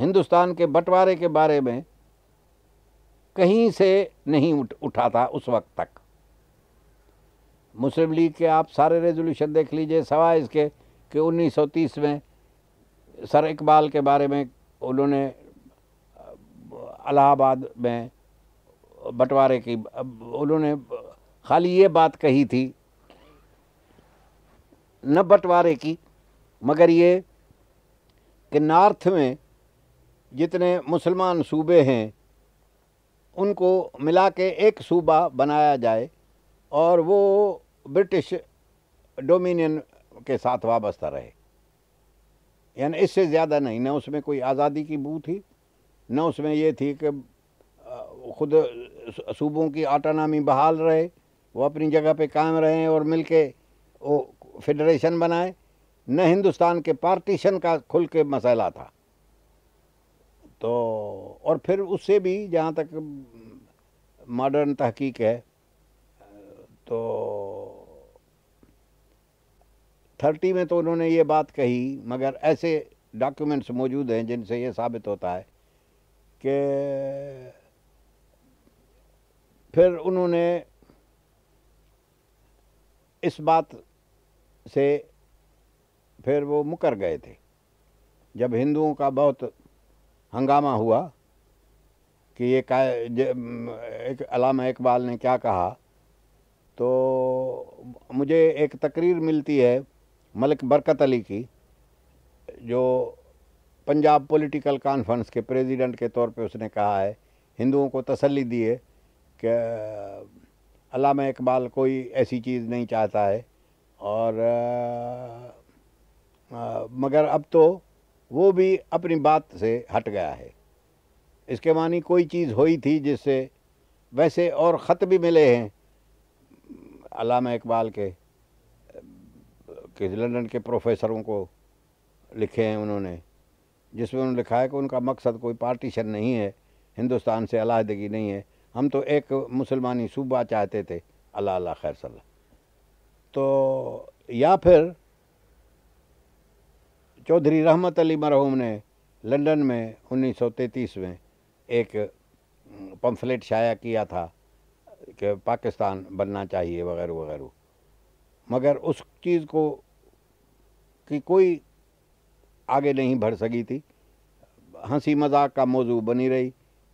हिंदुस्तान के बंटवारे के बारे में कहीं से नहीं उठ उठा था उस वक्त तक मुस्लिम लीग के आप सारे रेजोल्यूशन देख लीजिए सवाए इसके कि 1930 में सर इकबाल के बारे में उन्होंने अलाहाबाद में बंटवारे की उन्होंने खाली ये बात कही थी न बंटवारे की मगर ये कि नॉर्थ में जितने मुसलमान सूबे हैं उनको मिला के एक सूबा बनाया जाए और वो ब्रिटिश डोमिनियन के साथ वाबस्ता रहे यानी इससे ज़्यादा नहीं ना उसमें कोई आज़ादी की बू थी न उसमें ये थी कि खुद सूबों की आटानामी बहाल रहे वो अपनी जगह पे कायम रहे और मिल के वो फेडरेशन बनाए न हिंदुस्तान के पार्टीशन का खुल के मसला था तो और फिर उससे भी जहाँ तक मॉडर्न तहकीक है तो थर्टी में तो उन्होंने ये बात कही मगर ऐसे डॉक्यूमेंट्स मौजूद हैं जिनसे ये साबित होता है कि फिर उन्होंने इस बात से फिर वो मुकर गए थे जब हिंदुओं का बहुत हंगामा हुआ कि ये का एक अलामा इकबाल ने क्या कहा तो मुझे एक तकरीर मिलती है मलिक बरकत अली की जो पंजाब पॉलिटिकल कॉन्फ्रेंस के प्रेसिडेंट के तौर पे उसने कहा है हिंदुओं को तसल्ली दी है कि अलामा इकबाल कोई ऐसी चीज़ नहीं चाहता है और आ, आ, मगर अब तो वो भी अपनी बात से हट गया है इसके मानी कोई चीज़ हुई थी जिससे वैसे और ख़त भी मिले हैं अलामा इकबाल के लंदन के प्रोफेसरों को लिखे हैं उन्होंने जिसमें उन्होंने लिखा है कि उनका मकसद कोई पार्टीशन नहीं है हिंदुस्तान से अलादगी नहीं है हम तो एक मुसलमानी सूबा चाहते थे अल्लाह अल्लाह खैर सल्ला तो या फिर चौधरी रहमत अली मरहूम ने लंदन में 1933 में एक पम्फलेट शाया किया था कि पाकिस्तान बनना चाहिए वगैरह वगैरह मगर उस चीज़ को की कोई आगे नहीं बढ़ सकी थी हंसी मजाक का मौजू बनी रही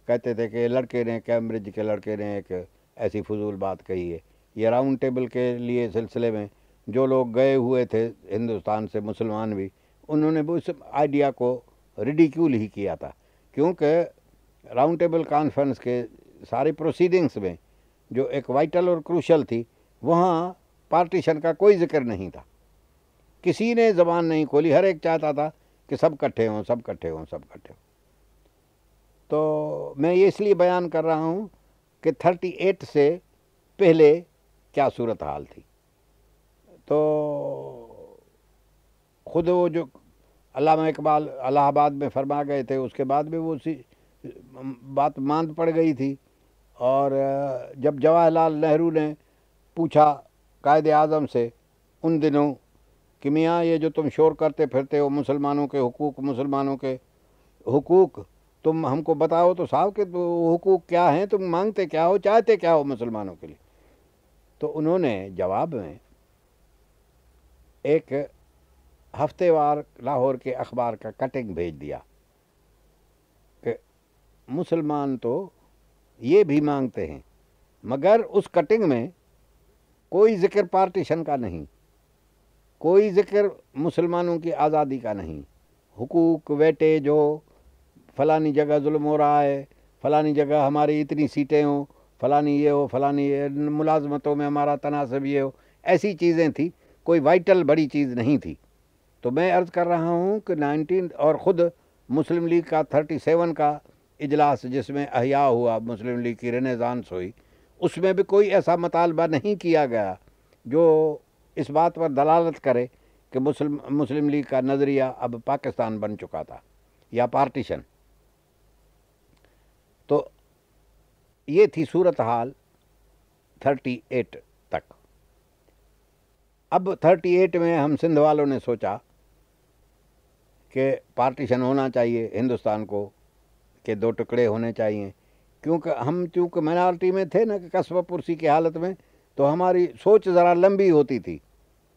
कहते थे कि लड़के ने कैम्ब्रिज के लड़के ने एक ऐसी फजूल बात कही है ये राउंड टेबल के लिए सिलसिले में जो लोग गए हुए थे हिंदुस्तान से मुसलमान भी उन्होंने भी उस आइडिया को रिडिक्यूल ही किया था क्योंकि राउंड टेबल कॉन्फ्रेंस के सारे प्रोसीडिंग्स में जो एक वाइटल और क्रूशल थी वहाँ पार्टीशन का कोई जिक्र नहीं था किसी ने ज़बान नहीं खोली हर एक चाहता था कि सब इकट्ठे हों सब इकट्ठे हों सब इकट्ठे हों तो मैं ये इसलिए बयान कर रहा हूँ कि 38 से पहले क्या सूरत हाल थी तो खुद वो जो अलामा इकबाल अलाहाबाद में फरमा गए थे उसके बाद भी वो सी बात मांद पड़ गई थी और जब जवाहरलाल नेहरू ने पूछा कायद आज़म से उन दिनों कि मियाँ ये जो तुम शोर करते फिरते हो मुसलमानों के हकूक़ मुसलमानों के हकूक़ तुम हमको बताओ तो साहब के हकूक़ क्या हैं तुम मांगते क्या हो चाहते क्या हो मुसलमानों के लिए तो उन्होंने जवाब में एक हफ्तेवार लाहौर के अखबार का कटिंग भेज दिया कि मुसलमान तो ये भी मांगते हैं मगर उस कटिंग में कोई ज़िक्र पार्टीशन का नहीं कोई ज़िक्र मुसलमानों की आज़ादी का नहीं हुकूक वेटेज हो फलानी जगह जुल्म हो रहा है फलानी जगह हमारी इतनी सीटें हो फलानी ये हो फलानी ये मुलाजमतों में हमारा तनासब ये हो ऐसी चीज़ें थी कोई वाइटल बड़ी चीज़ नहीं थी तो मैं अर्ज़ कर रहा हूँ कि नाइनटीन और ख़ुद मुस्लिम लीग का थर्टी सेवन का इजलास जिसमें अहिया हुआ मुस्लिम लीग की रेनेजांस हुई उसमें भी कोई ऐसा मतालबा नहीं किया गया जो इस बात पर दलालत करे कि मुस्लिम मुस्लिम लीग का नज़रिया अब पाकिस्तान बन चुका था या पार्टीशन तो ये थी सूरत हाल थर्टी एट तक अब थर्टी एट में हम सिंध वालों ने सोचा कि पार्टीशन होना चाहिए हिंदुस्तान को के दो टुकड़े होने चाहिए क्योंकि हम चूँकि माइनॉरिटी में थे ना कस्बा पुरसी की हालत में तो हमारी सोच ज़रा लंबी होती थी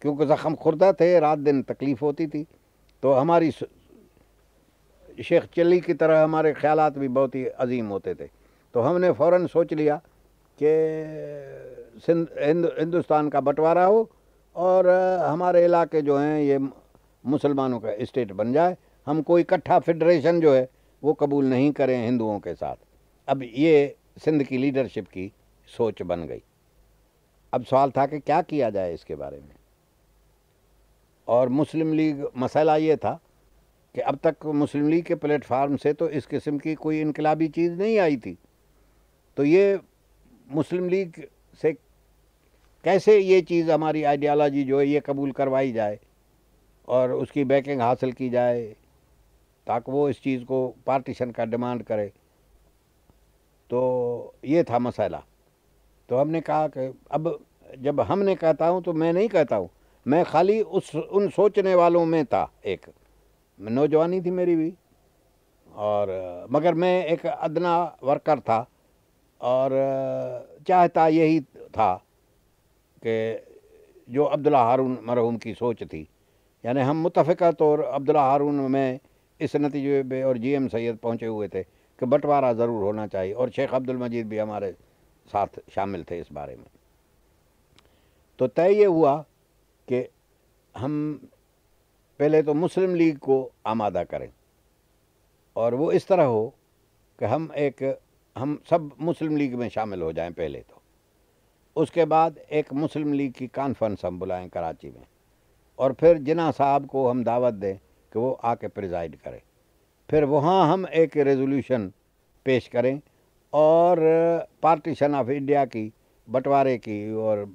क्योंकि ज़ख़म खुर्दा थे रात दिन तकलीफ़ होती थी तो हमारी शेख चिल्ली की तरह हमारे ख्याल भी बहुत ही अजीम होते थे तो हमने फ़ौर सोच लिया कि हिंदुस्तान का बंटवारा हो और हमारे इलाके जो हैं ये मुसलमानों का इस्टेट बन जाए हम कोई इकट्ठा फेडरेशन जो है वो कबूल नहीं करें हिंदुओं के साथ अब ये सिंध की लीडरशिप की सोच बन गई अब सवाल था कि क्या किया जाए इसके बारे में और मुस्लिम लीग मसला ये था कि अब तक मुस्लिम लीग के प्लेटफार्म से तो इस किस्म की कोई इनकलाबी चीज़ नहीं आई थी तो ये मुस्लिम लीग से कैसे ये चीज़ हमारी आइडियालॉजी जो है ये कबूल करवाई जाए और उसकी बैकिंग हासिल की जाए ताकि वो इस चीज़ को पार्टीशन का डिमांड करे तो ये था मसाला तो हमने कहा कि अब जब हमने कहता हूँ तो मैं नहीं कहता हूँ मैं खाली उस उन सोचने वालों में था एक नौजवानी थी मेरी भी और मगर मैं एक अदना वर्कर था और चाहता यही था कि जो अब्दुल्ला हारून मरहूम की सोच थी यानी हम मुतफ़ा तौर अब्दुल्ला हारून में इस नतीजे पे और जी एम सैद पहुँचे हुए थे कि बंटवारा ज़रूर होना चाहिए और शेख अब्दुल मजीद भी हमारे साथ शामिल थे इस बारे में तो तय ये हुआ कि हम पहले तो मुस्लिम लीग को आमादा करें और वो इस तरह हो कि हम एक हम सब मुस्लिम लीग में शामिल हो जाएं पहले तो उसके बाद एक मुस्लिम लीग की कॉन्फ्रेंस हम बुलाएं कराची में और फिर जिना साहब को हम दावत दें कि वो आके प्रिजाइड करें फिर वहाँ हम एक रेजोल्यूशन पेश करें और पार्टीशन ऑफ इंडिया की बंटवारे की और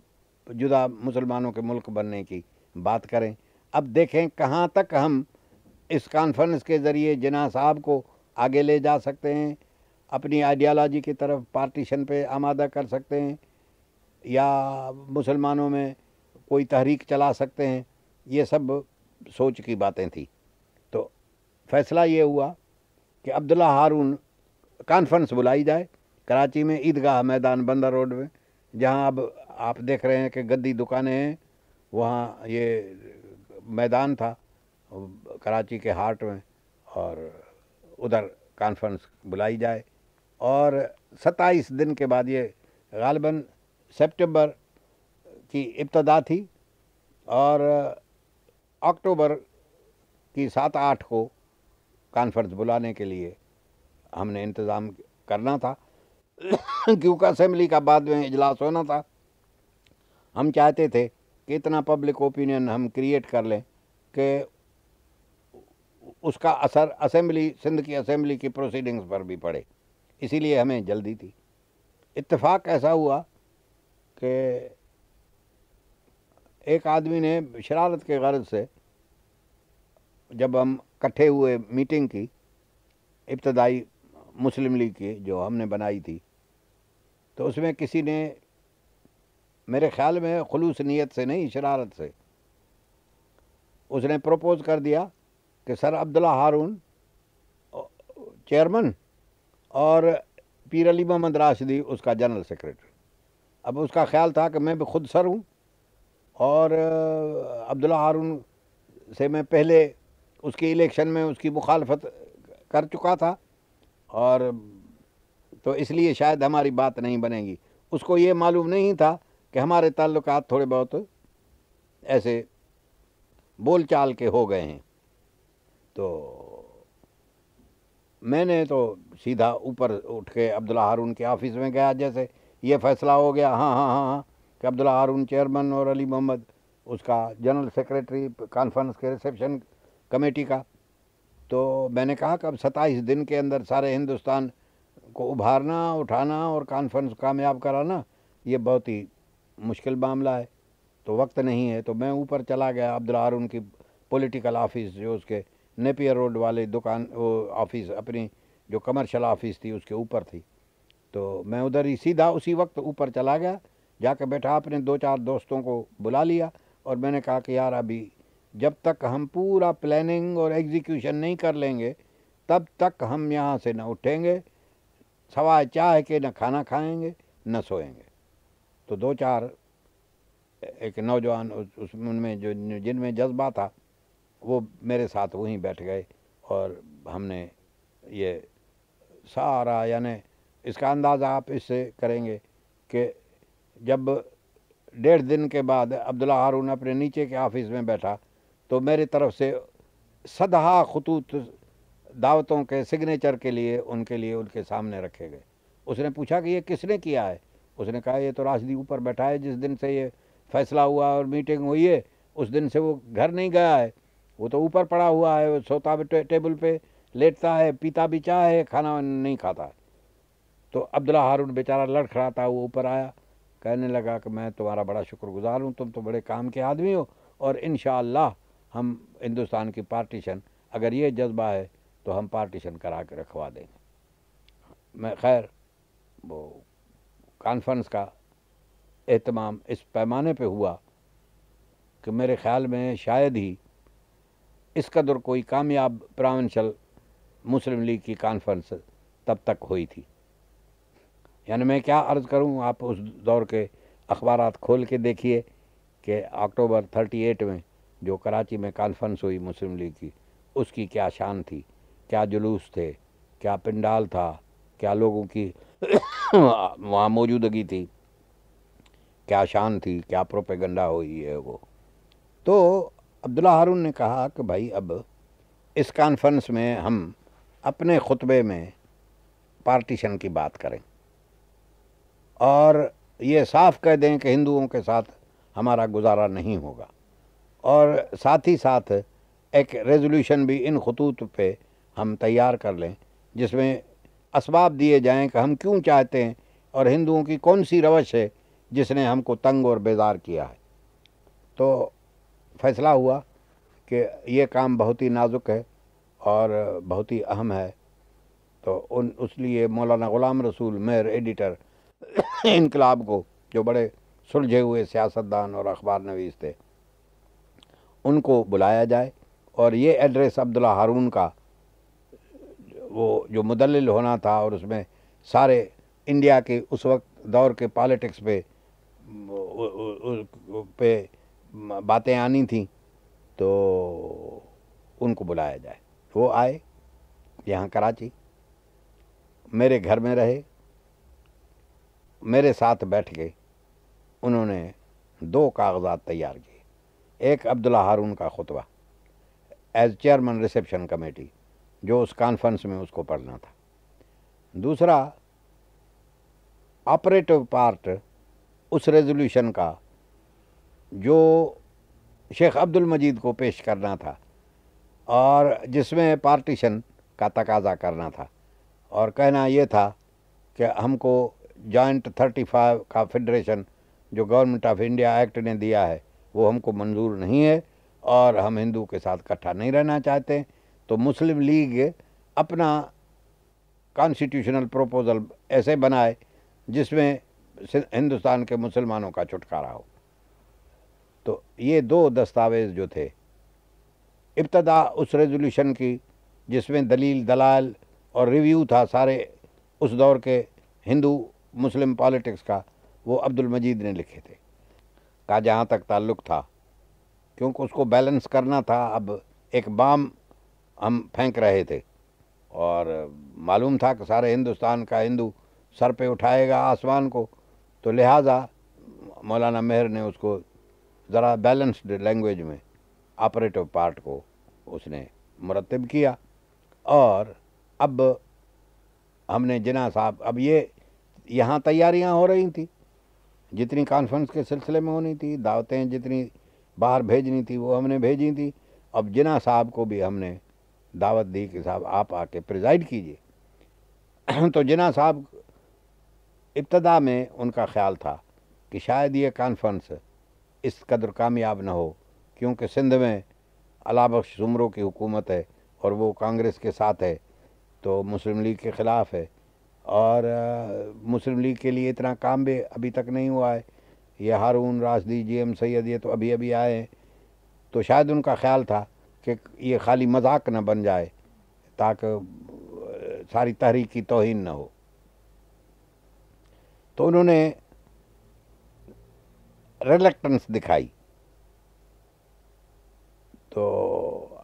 जुदा मुसलमानों के मुल्क बनने की बात करें अब देखें कहाँ तक हम इस कॉन्फ्रेंस के ज़रिए जना साहब को आगे ले जा सकते हैं अपनी आइडियालॉजी की तरफ पार्टीशन पे आमादा कर सकते हैं या मुसलमानों में कोई तहरीक चला सकते हैं ये सब सोच की बातें थी फैसला ये हुआ कि अब्दुल्ला हारून कॉन्फ्रेंस बुलाई जाए कराची में ईदगाह मैदान बंदर रोड में जहाँ अब आप देख रहे हैं कि गद्दी दुकानें हैं वहाँ ये मैदान था कराची के हार्ट में और उधर कॉन्फ्रेंस बुलाई जाए और 27 दिन के बाद ये गालबन सितंबर की इब्तदा थी और अक्टूबर की सात आठ को कॉन्फ्रेंस बुलाने के लिए हमने इंतज़ाम करना था क्योंकि असम्बली का बाद में इजलास होना था हम चाहते थे कि इतना पब्लिक ओपिनियन हम क्रिएट कर लें कि उसका असर असेंबली सिंध की असेंबली की प्रोसीडिंग्स पर भी पड़े इसीलिए हमें जल्दी थी इत्तेफाक ऐसा हुआ कि एक आदमी ने शरारत के गर्ज से जब हम इकट्ठे हुए मीटिंग की इब्तदाई मुस्लिम लीग की जो हमने बनाई थी तो उसमें किसी ने मेरे ख्याल में खलूस नीयत से नहीं शरारत से उसने प्रपोज़ कर दिया कि सर अब्दुल्ला हारून चेयरमैन और पीर अली मोहम्मद राशदी उसका जनरल सेक्रेटरी अब उसका ख्याल था कि मैं भी खुद सर हूँ और अब्दुल्ला हारून से मैं पहले उसके इलेक्शन में उसकी मुखालफत कर चुका था और तो इसलिए शायद हमारी बात नहीं बनेगी उसको ये मालूम नहीं था कि हमारे ताल्लुक थोड़े बहुत ऐसे बोल चाल के हो गए हैं तो मैंने तो सीधा ऊपर उठ के अब्दुल्ला हारून के ऑफिस में गया जैसे ये फैसला हो गया हाँ हाँ हाँ हाँ कि अब्दुल्ला हारून चेयरमैन और अली मोहम्मद उसका जनरल सेक्रेटरी कॉन्फ्रेंस के रिसेप्शन कमेटी का तो मैंने कहा कि अब सत्ताईस दिन के अंदर सारे हिंदुस्तान को उभारना उठाना और कॉन्फ्रेंस कामयाब कराना ये बहुत ही मुश्किल मामला है तो वक्त नहीं है तो मैं ऊपर चला गया अब्दुल हारून की पॉलिटिकल ऑफिस जो उसके नेपियर रोड वाले दुकान वो ऑफिस अपनी जो कमर्शल ऑफिस थी उसके ऊपर थी तो मैं उधर ही सीधा उसी वक्त ऊपर चला गया जाके बैठा अपने दो चार दोस्तों को बुला लिया और मैंने कहा कि यार अभी जब तक हम पूरा प्लानिंग और एग्जीक्यूशन नहीं कर लेंगे तब तक हम यहाँ से न उठेंगे सवाए चाह के न खाना खाएंगे न सोएंगे तो दो चार एक नौजवान उस उनमें जो जिनमें जज्बा था वो मेरे साथ वहीं बैठ गए और हमने ये सारा यानि इसका अंदाज़ा आप इससे करेंगे कि जब डेढ़ दिन के बाद अब्दुल्ला हारून अपने नीचे के ऑफिस में बैठा तो मेरी तरफ से सदहा खतूत दावतों के सिग्नेचर के लिए उनके लिए उनके सामने रखे गए उसने पूछा कि ये किसने किया है उसने कहा ये तो राशदी ऊपर बैठा है जिस दिन से ये फैसला हुआ और मीटिंग हुई है उस दिन से वो घर नहीं गया है वो तो ऊपर पड़ा हुआ है वो सोता टे, टेबल पे लेटता है पीता भी चाह है खाना नहीं खाता है तो अब्दुल्ला हारून बेचारा था वो ऊपर आया कहने लगा कि मैं तुम्हारा बड़ा शुक्रगुजार हूँ तुम तो बड़े काम के आदमी हो और इन हम हिंदुस्तान की पार्टीशन अगर ये जज्बा है तो हम पार्टीशन करा के रखवा देंगे मैं खैर वो कॉन्फ्रेंस का अहतमाम इस पैमाने पे हुआ कि मेरे ख्याल में शायद ही इस कदर कोई कामयाब प्रावंशल मुस्लिम लीग की कॉन्फ्रेंस तब तक हुई थी यानी मैं क्या अर्ज़ करूं आप उस दौर के अखबार खोल के देखिए कि अक्टूबर 38 में जो कराची में कॉन्फ्रेंस हुई मुस्लिम लीग की उसकी क्या शान थी क्या जुलूस थे क्या पिंडाल था क्या लोगों की वहाँ मौजूदगी थी क्या शान थी क्या प्रोपेगंडा हुई है वो तो अब्दुल्ला हारून ने कहा कि भाई अब इस कॉन्फ्रेंस में हम अपने ख़ुतबे में पार्टीशन की बात करें और ये साफ़ कह दें कि हिंदुओं के साथ हमारा गुजारा नहीं होगा और साथ ही साथ एक रेजोल्यूशन भी इन खतूत पे हम तैयार कर लें जिसमें इसबाब दिए जाएं कि हम क्यों चाहते हैं और हिंदुओं की कौन सी रवश है जिसने हमको तंग और बेजार किया है तो फैसला हुआ कि ये काम बहुत ही नाजुक है और बहुत ही अहम है तो उन उस लिए मौलाना ग़ुलाम रसूल मेयर एडिटर इनकलाब को जो बड़े सुलझे हुए सियासतदान और अखबार नवीस थे उनको बुलाया जाए और ये एड्रेस अब्दुल्ला हारून का वो जो मुदलिल होना था और उसमें सारे इंडिया के उस वक्त दौर के पॉलिटिक्स पे पे बातें आनी थी तो उनको बुलाया जाए वो आए यहाँ कराची मेरे घर में रहे मेरे साथ बैठ गए उन्होंने दो कागजात तैयार किए एक अब्दुल्ला हारून का खुतबा एज चेयरमैन रिसेप्शन कमेटी जो उस कॉन्फ्रेंस में उसको पढ़ना था दूसरा ऑपरेटिव पार्ट उस रेजोल्यूशन का जो शेख अब्दुल मजीद को पेश करना था और जिसमें पार्टीशन का तकाजा करना था और कहना ये था कि हमको जॉइंट थर्टी फाइव का फेडरेशन जो गवर्नमेंट ऑफ इंडिया एक्ट ने दिया है वो हमको मंजूर नहीं है और हम हिंदू के साथ इकट्ठा नहीं रहना चाहते तो मुस्लिम लीग अपना कॉन्स्टिट्यूशनल प्रपोजल ऐसे बनाए जिसमें हिंदुस्तान के मुसलमानों का छुटकारा हो तो ये दो दस्तावेज जो थे इब्तदा उस रेजोल्यूशन की जिसमें दलील दलाल और रिव्यू था सारे उस दौर के हिंदू मुस्लिम पॉलिटिक्स का वो अब्दुल मजीद ने लिखे थे का जहाँ तक ताल्लुक था क्योंकि उसको बैलेंस करना था अब एक बाम हम फेंक रहे थे और मालूम था कि सारे हिंदुस्तान का हिंदू सर पे उठाएगा आसमान को तो लिहाजा मौलाना मेहर ने उसको ज़रा बैलेंस्ड लैंग्वेज में ऑपरेटिव पार्ट को उसने मुरतब किया और अब हमने जिना साहब अब ये यहाँ तैयारियाँ हो रही थी जितनी कॉन्फ्रेंस के सिलसिले में होनी थी दावतें जितनी बाहर भेजनी थी वो हमने भेजी थी अब जिना साहब को भी हमने दावत दी कि साहब आप आके प्रिजाइड कीजिए तो जिना साहब इब्तदा में उनका ख्याल था कि शायद ये कॉन्फ्रेंस इस कदर कामयाब न हो क्योंकि सिंध में अलाबख्श जुमरों की हुकूमत है और वो कांग्रेस के साथ है तो मुस्लिम लीग के ख़िलाफ़ है और मुस्लिम लीग के लिए इतना काम भी अभी तक नहीं हुआ है ये हारून राशदी जी एम सैद ये तो अभी अभी आए हैं तो शायद उनका ख्याल था कि ये खाली मजाक न बन जाए ताकि सारी तहरीक की तोहन ना हो तो उन्होंने रिलेक्टेंस दिखाई तो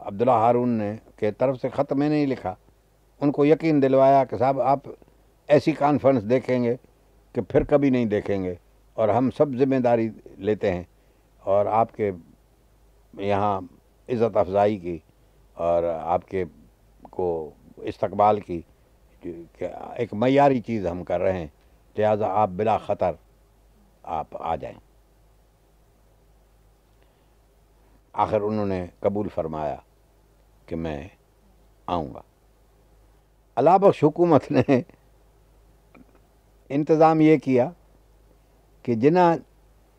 अब्दुल्ला हारून ने के तरफ से ख़त मैंने ही लिखा उनको यकीन दिलवाया कि साहब आप ऐसी कॉन्फ्रेंस देखेंगे कि फिर कभी नहीं देखेंगे और हम सब जिम्मेदारी लेते हैं और आपके यहाँ इज़्ज़त अफजाई की और आपके को इस्तकबाल की एक मैारी चीज़ हम कर रहे हैं लिहाजा आप बिला ख़तर आप आ जाएं आखिर उन्होंने कबूल फरमाया कि मैं आऊँगा अलाबक हुकूमत ने इंतज़ाम ये किया कि जिना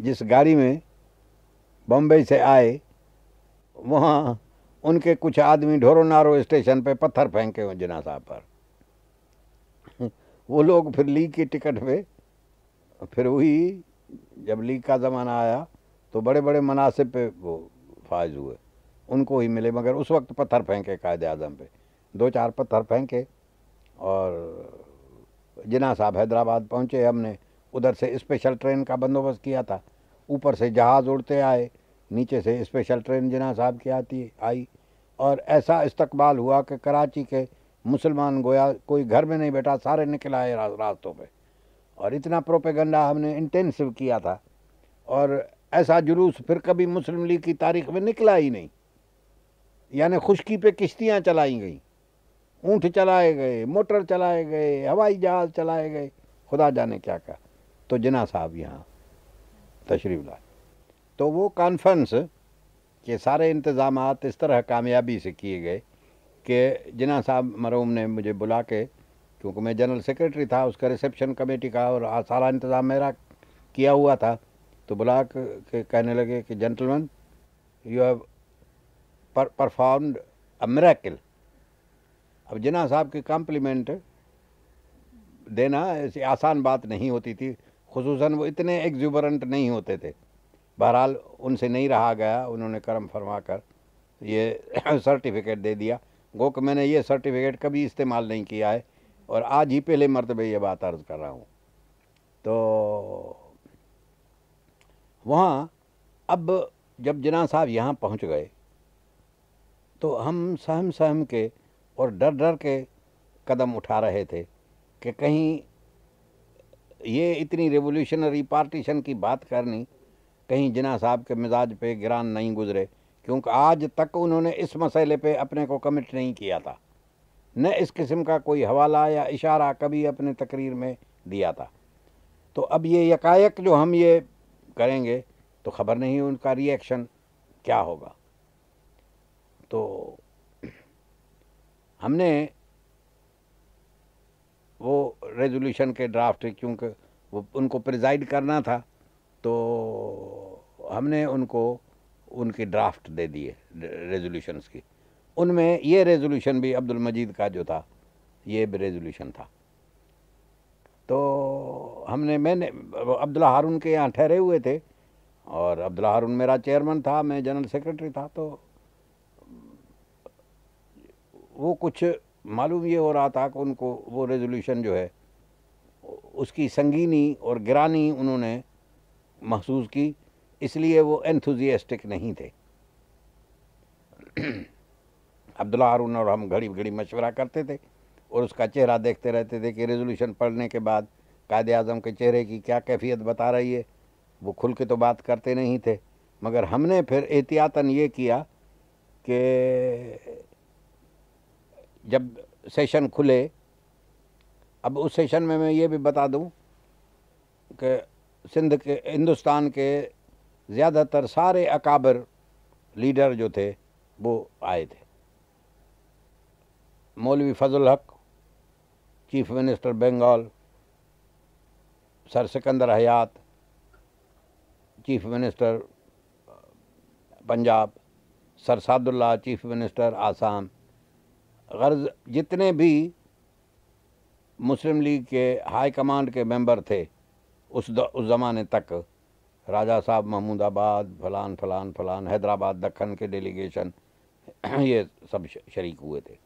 जिस गाड़ी में बम्बई से आए वहाँ उनके कुछ आदमी ढोरो नारो स्टेशन पे पत्थर फेंके हुए जिना साहब पर वो लोग फिर ली की टिकट पे फिर वही जब लीग का ज़माना आया तो बड़े बड़े मनासिब पे वो फायज हुए उनको ही मिले मगर उस वक्त पत्थर फेंके कायद अजम पे दो चार पत्थर फेंके और जना साहब हैदराबाद पहुँचे हमने उधर से स्पेशल ट्रेन का बंदोबस्त किया था ऊपर से जहाज़ उड़ते आए नीचे से स्पेशल ट्रेन जिना साहब की आती आई और ऐसा इस्तकबाल हुआ कि कराची के मुसलमान गोया कोई घर में नहीं बैठा सारे निकल आए रास्तों पे और इतना प्रोपेगंडा हमने इंटेंसिव किया था और ऐसा जुलूस फिर कभी मुस्लिम लीग की तारीख में निकला ही नहीं यानी खुशकी पे किश्तियाँ चलाई गई ऊँट चलाए गए मोटर चलाए गए हवाई जहाज चलाए गए खुदा जाने क्या क्या तो जना साहब यहाँ तशरीफ लाए तो वो कॉन्फ्रेंस के सारे इंतज़ाम इस तरह कामयाबी से किए गए कि जना साहब मरूम ने मुझे बुला के क्योंकि मैं जनरल सेक्रेटरी था उसका रिसेप्शन कमेटी का और सारा इंतज़ाम मेरा किया हुआ था तो बुला के कहने लगे कि gentleman you have performed a miracle अब जना साहब की कॉम्प्लीमेंट देना ऐसी आसान बात नहीं होती थी खसूस वो इतने एग्जूबरेंट नहीं होते थे बहरहाल उनसे नहीं रहा गया उन्होंने कर्म फरमा कर ये सर्टिफिकेट दे दिया गो कि मैंने ये सर्टिफिकेट कभी इस्तेमाल नहीं किया है और आज ही पहले मरतबे ये बात अर्ज़ कर रहा हूँ तो वहाँ अब जब जना साहब यहाँ पहुँच गए तो हम सहम सहम के और डर डर के कदम उठा रहे थे कि कहीं ये इतनी रिवोल्यूशनरी पार्टीशन की बात करनी कहीं जिना साहब के मिजाज पे गिरान नहीं गुजरे क्योंकि आज तक उन्होंने इस मसले पे अपने को कमिट नहीं किया था न इस किस्म का कोई हवाला या इशारा कभी अपने तकरीर में दिया था तो अब ये यकायक जो हम ये करेंगे तो ख़बर नहीं उनका रिएक्शन क्या होगा तो हमने वो रेजोल्यूशन के ड्राफ्ट क्योंकि वो उनको प्रिजाइड करना था तो हमने उनको उनके ड्राफ्ट दे दिए रेजोल्यूशंस की उनमें ये रेजोल्यूशन भी अब्दुल मजीद का जो था ये भी रेजोल्यूशन था तो हमने मैंने अब्दुल्ला हारून के यहाँ ठहरे हुए थे और अब्दुल्ला हारून मेरा चेयरमैन था मैं जनरल सेक्रेटरी था तो वो कुछ मालूम ये हो रहा था कि उनको वो रेजोल्यूशन जो है उसकी संगीनी और गिरानी उन्होंने महसूस की इसलिए वो एंथुजियास्टिक नहीं थे अब्दुल्ला हारून और हम घड़ी घड़ी मशवरा करते थे और उसका चेहरा देखते रहते थे कि रेजोल्यूशन पढ़ने के बाद कायद अजम के चेहरे की क्या कैफियत बता रही है वो खुल के तो बात करते नहीं थे मगर हमने फिर एहतियातन ये किया कि जब सेशन खुले अब उस सेशन में मैं ये भी बता दूं कि सिंध के हिंदुस्तान के ज़्यादातर सारे अकाबर लीडर जो थे वो आए थे मौलवी Fazal Haq chief minister Bengal sir Sikandar Hayat chief minister Punjab sir Saadullah chief minister Assam गर्ज जितने भी मुस्लिम लीग के हाई कमांड के मेंबर थे उस द, उस ज़माने तक राजा साहब महमूदाबाद फलान फलान फलान हैदराबाद दखन के डेलीगेशन ये सब शरीक हुए थे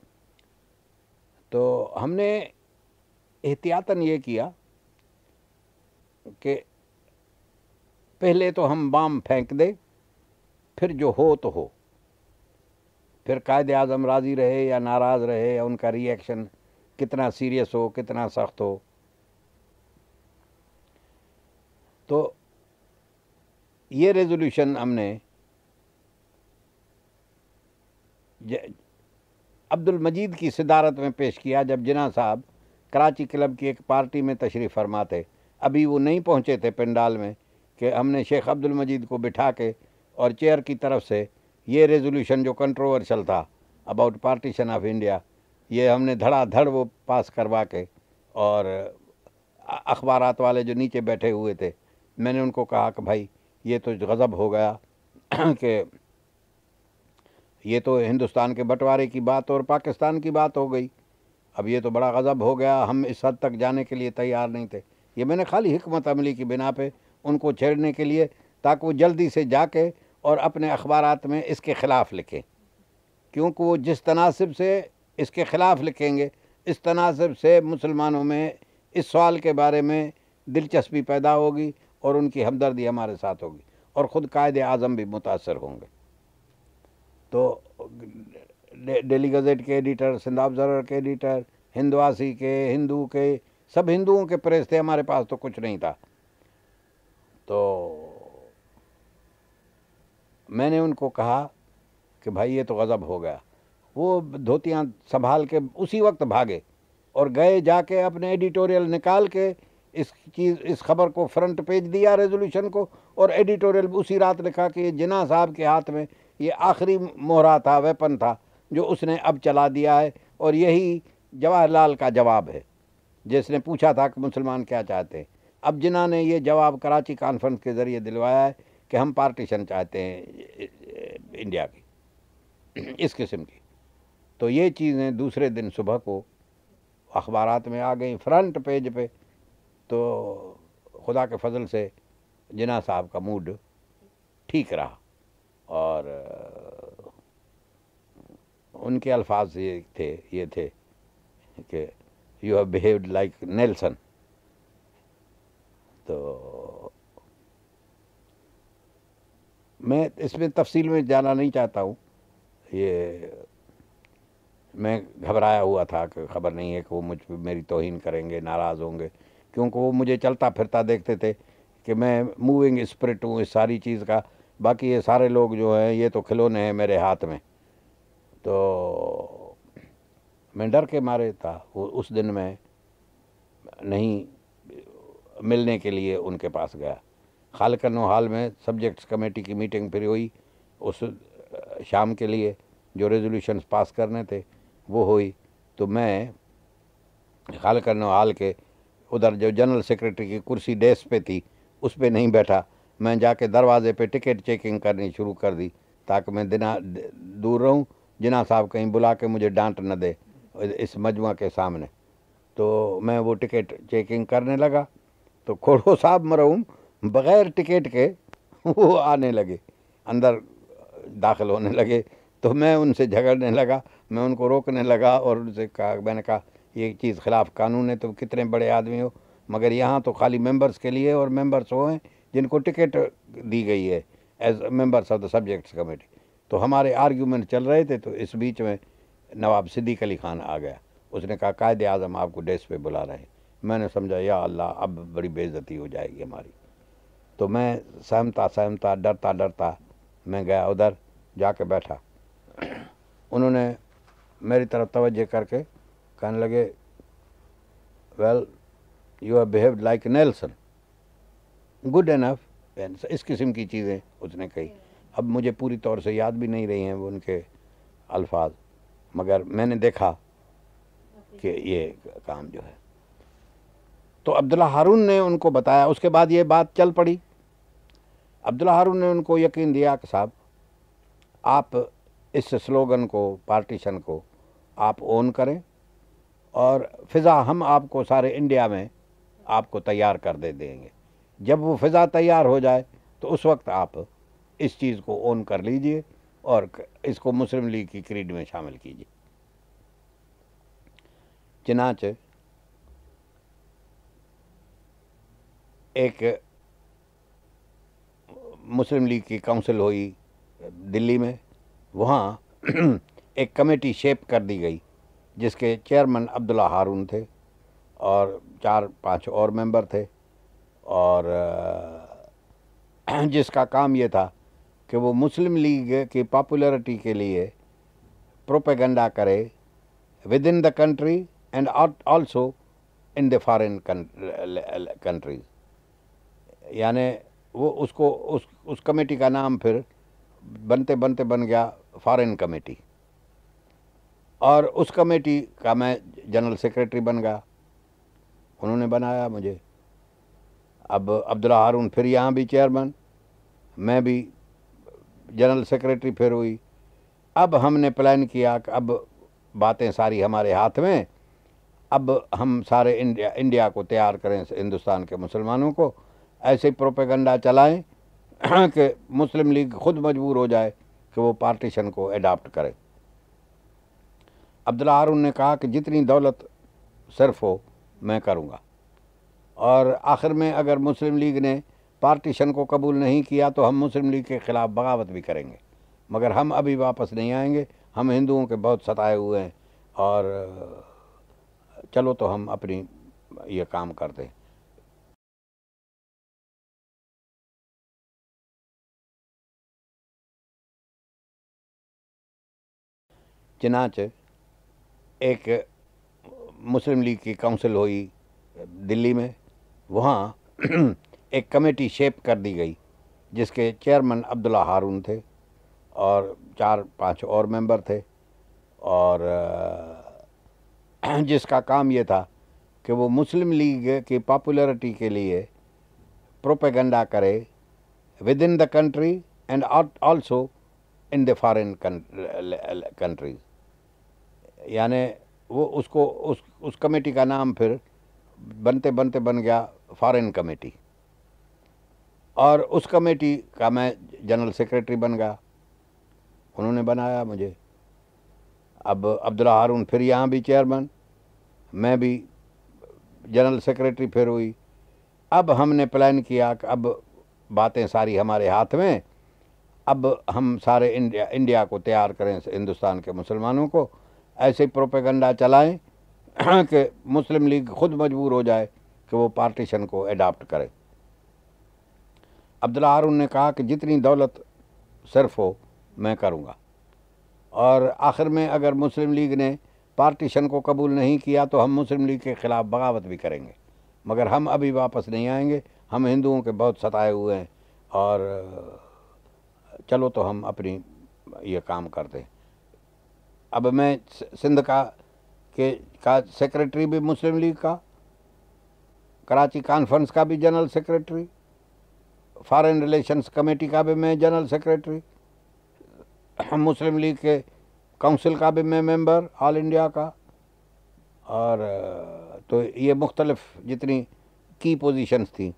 तो हमने एहतियातन ये किया कि पहले तो हम बाम फेंक दें फिर जो हो तो हो फिर कायद अज़म राज़ी रहे या नाराज़ रहे या उनका रिएक्शन कितना सीरियस हो कितना सख्त हो तो ये रेजोल्यूशन हमने अब्दुल मजीद की सिदारत में पेश किया जब जिना साहब कराची क्लब की एक पार्टी में तशरीफ़ फरमा थे अभी वो नहीं पहुँचे थे पंडाल में कि हमने शेख अब्दुल मजीद को बिठा के और चेयर की तरफ से ये रेजोल्यूशन जो कंट्रोवर्शल था अबाउट पार्टीशन ऑफ इंडिया ये हमने धड़ाधड़ वो पास करवा के और अखबार वाले जो नीचे बैठे हुए थे मैंने उनको कहा कि भाई ये तो गज़ब हो गया कि ये तो हिंदुस्तान के बंटवारे की बात और पाकिस्तान की बात हो गई अब ये तो बड़ा गज़ब हो गया हम इस हद तक जाने के लिए तैयार नहीं थे ये मैंने खाली हमत अमली की बिना पे उनको छेड़ने के लिए ताकि वो जल्दी से जाके और अपने अखबार में इसके ख़िलाफ़ लिखें क्योंकि वो जिस तनासब से इसके ख़िलाफ़ लिखेंगे इस तनासब से मुसलमानों में इस सवाल के बारे में दिलचस्पी पैदा होगी और उनकी हमदर्दी हमारे साथ होगी और ख़ुद कायद अज़म भी मुतासर होंगे तो डेली गज़ेट के एडिटर सिंध अब्जर्वर के एडिटर हिंदवासी के हिंदू के सब हिंदुओं के प्रेस थे हमारे पास तो कुछ नहीं था तो मैंने उनको कहा कि भाई ये तो गज़ब हो गया वो धोतियाँ संभाल के उसी वक्त भागे और गए जाके अपने एडिटोरियल निकाल के इस चीज़ इस खबर को फ्रंट पेज दिया रेजोल्यूशन को और एडिटोरियल उसी रात लिखा कि जिना साहब के हाथ में ये आखिरी मोहरा था वेपन था जो उसने अब चला दिया है और यही जवाहरलाल का जवाब है जिसने पूछा था कि मुसलमान क्या चाहते हैं अब जिना ने ये जवाब कराची कॉन्फ्रेंस के ज़रिए दिलवाया है कि हम पार्टीशन चाहते हैं इंडिया की इस किस्म की तो ये चीज़ें दूसरे दिन सुबह को अखबार में आ गई फ्रंट पेज पे तो खुदा के फजल से जिना साहब का मूड ठीक रहा और उनके अल्फाज ये थे ये थे कि you have behaved like Nelson तो मैं इसमें तफसील में जाना नहीं चाहता हूँ ये मैं घबराया हुआ था कि खबर नहीं है कि वो मुझ मेरी तोहन करेंगे नाराज़ होंगे क्योंकि वो मुझे चलता फिरता देखते थे कि मैं मूविंग स्प्रिट हूँ इस सारी चीज़ का बाकी ये सारे लोग जो हैं ये तो खिलौने हैं मेरे हाथ में तो मैं डर के मारे था वो उस दिन मैं नहीं मिलने के लिए उनके पास गया खालकनो हाल में सब्जेक्ट्स कमेटी की मीटिंग फिर हुई उस शाम के लिए जो रेजोल्यूशन पास करने थे वो हुई तो मैं खालकनो हाल के उधर जो जनरल सेक्रेटरी की कुर्सी डेस्क पे थी उस पर नहीं बैठा मैं जाके दरवाजे पे टिकट चेकिंग करनी शुरू कर दी ताकि मैं दिना दूर रहूं जिना साहब कहीं बुला के मुझे डांट न दे इस मजमा के सामने तो मैं वो टिकट चेकिंग करने लगा तो खोड़ो साहब मरूँ बग़ैर टिकट के वो आने लगे अंदर दाखिल होने लगे तो मैं उनसे झगड़ने लगा मैं उनको रोकने लगा और उनसे कहा मैंने कहा ये चीज़ ख़िलाफ़ कानून है तो कितने बड़े आदमी हो मगर यहाँ तो खाली मेंबर्स के लिए और मेंबर्स वो हैं जिनको टिकट दी गई है as members of the subjects committee तो हमारे आर्ग्यूमेंट चल रहे थे तो इस बीच में नवाब सिद्दीक अली खान आ गया उसने कहा कायद आज़म आपको डेस्क पे बुला रहे हैं मैंने समझा या अल्लाह अब बड़ी बेइज्जती हो जाएगी हमारी तो मैं सहमता सहमता डरता डरता मैं गया उधर जाके बैठा उन्होंने मेरी तरफ तवज्जो करके कहने लगे well you are behave like Nelson good enough इस किस्म की चीज़ें उसने कही अब मुझे पूरी तौर से याद भी नहीं रही हैं वो उनके अल्फाज मगर मैंने देखा कि ये काम जो है तो अब्दुल्ला हारून ने उनको बताया उसके बाद ये बात चल पड़ी अब्दुल हारून ने उनको यकीन दिया कि साहब आप इस स्लोगन को पार्टीशन को आप ओन करें और फ़िज़ा हम आपको सारे इंडिया में आपको तैयार कर दे देंगे जब वो फ़िज़ा तैयार हो जाए तो उस वक्त आप इस चीज़ को ओन कर लीजिए और इसको मुस्लिम लीग की क्रीड में शामिल कीजिए चनाच एक मुस्लिम लीग की काउंसिल हुई दिल्ली में वहाँ एक कमेटी शेप कर दी गई जिसके चेयरमैन अब्दुल्ला हारून थे और चार पांच और मेंबर थे और जिसका काम ये था कि वो मुस्लिम लीग की पॉपुलैरिटी के लिए प्रोपेगेंडा करे within the country and also in the foreign countries यानी वो उसको उस उस कमेटी का नाम फिर बनते बनते बन गया फॉरेन कमेटी और उस कमेटी का मैं जनरल सेक्रेटरी बन गया उन्होंने बनाया मुझे अब अब्दुल्ला हारून फिर यहाँ भी चेयरमैन मैं भी जनरल सेक्रेटरी फिर हुई अब हमने प्लान किया कि अब बातें सारी हमारे हाथ में अब हम सारे इंडिया इंडिया को तैयार करें हिंदुस्तान के मुसलमानों को ऐसे प्रोपेगंडा चलाएं कि मुस्लिम लीग खुद मजबूर हो जाए कि वो पार्टीशन को एडाप्ट करे अब्दुल्ला हारून ने कहा कि जितनी दौलत सिर्फ हो मैं करूँगा और आखिर में अगर मुस्लिम लीग ने पार्टीशन को कबूल नहीं किया तो हम मुस्लिम लीग के ख़िलाफ़ बगावत भी करेंगे मगर हम अभी वापस नहीं आएंगे हम हिंदुओं के बहुत सताए हुए हैं और चलो तो हम अपनी ये काम कर दें चनाच एक मुस्लिम लीग की काउंसिल हुई दिल्ली में वहाँ एक कमेटी शेप कर दी गई जिसके चेयरमैन अब्दुल्ला हारून थे और चार पांच और मेंबर थे और जिसका काम ये था कि वो मुस्लिम लीग की पॉपुलैरिटी के लिए प्रोपेगेंडा करे within the country and also in the foreign countries यानी वो उसको उस उस कमेटी का नाम फिर बनते बनते बन गया फॉरेन कमेटी और उस कमेटी का मैं जनरल सेक्रेटरी बन गया उन्होंने बनाया मुझे अब अब्दुल्ला हारून फिर यहाँ भी चेयरमैन मैं भी जनरल सेक्रेटरी फिर हुई अब हमने प्लान किया कि अब बातें सारी हमारे हाथ में अब हम सारे इंडिया इंडिया को तैयार करें हिंदुस्तान के मुसलमानों को ऐसे प्रोपेगंडा चलाएं कि मुस्लिम लीग खुद मजबूर हो जाए कि वो पार्टीशन को अडाप्ट करे अब्दुल्ला हारून ने कहा कि जितनी दौलत सिर्फ हो मैं करूँगा और आखिर में अगर मुस्लिम लीग ने पार्टीशन को कबूल नहीं किया तो हम मुस्लिम लीग के ख़िलाफ़ बगावत भी करेंगे मगर हम अभी वापस नहीं आएंगे हम हिंदुओं के बहुत सताए हुए हैं और चलो तो हम अपनी ये काम करते हैं अब मैं सिंध का के का सेक्रेटरी भी मुस्लिम लीग का कराची कॉन्फ्रेंस का भी general secretary foreign relations committee का भी मैं जनरल सेक्रेटरी मुस्लिम लीग के काउंसिल का भी मैं मेंबर ऑल इंडिया का और तो ये मुख्तलफ जितनी की पोजीशंस थी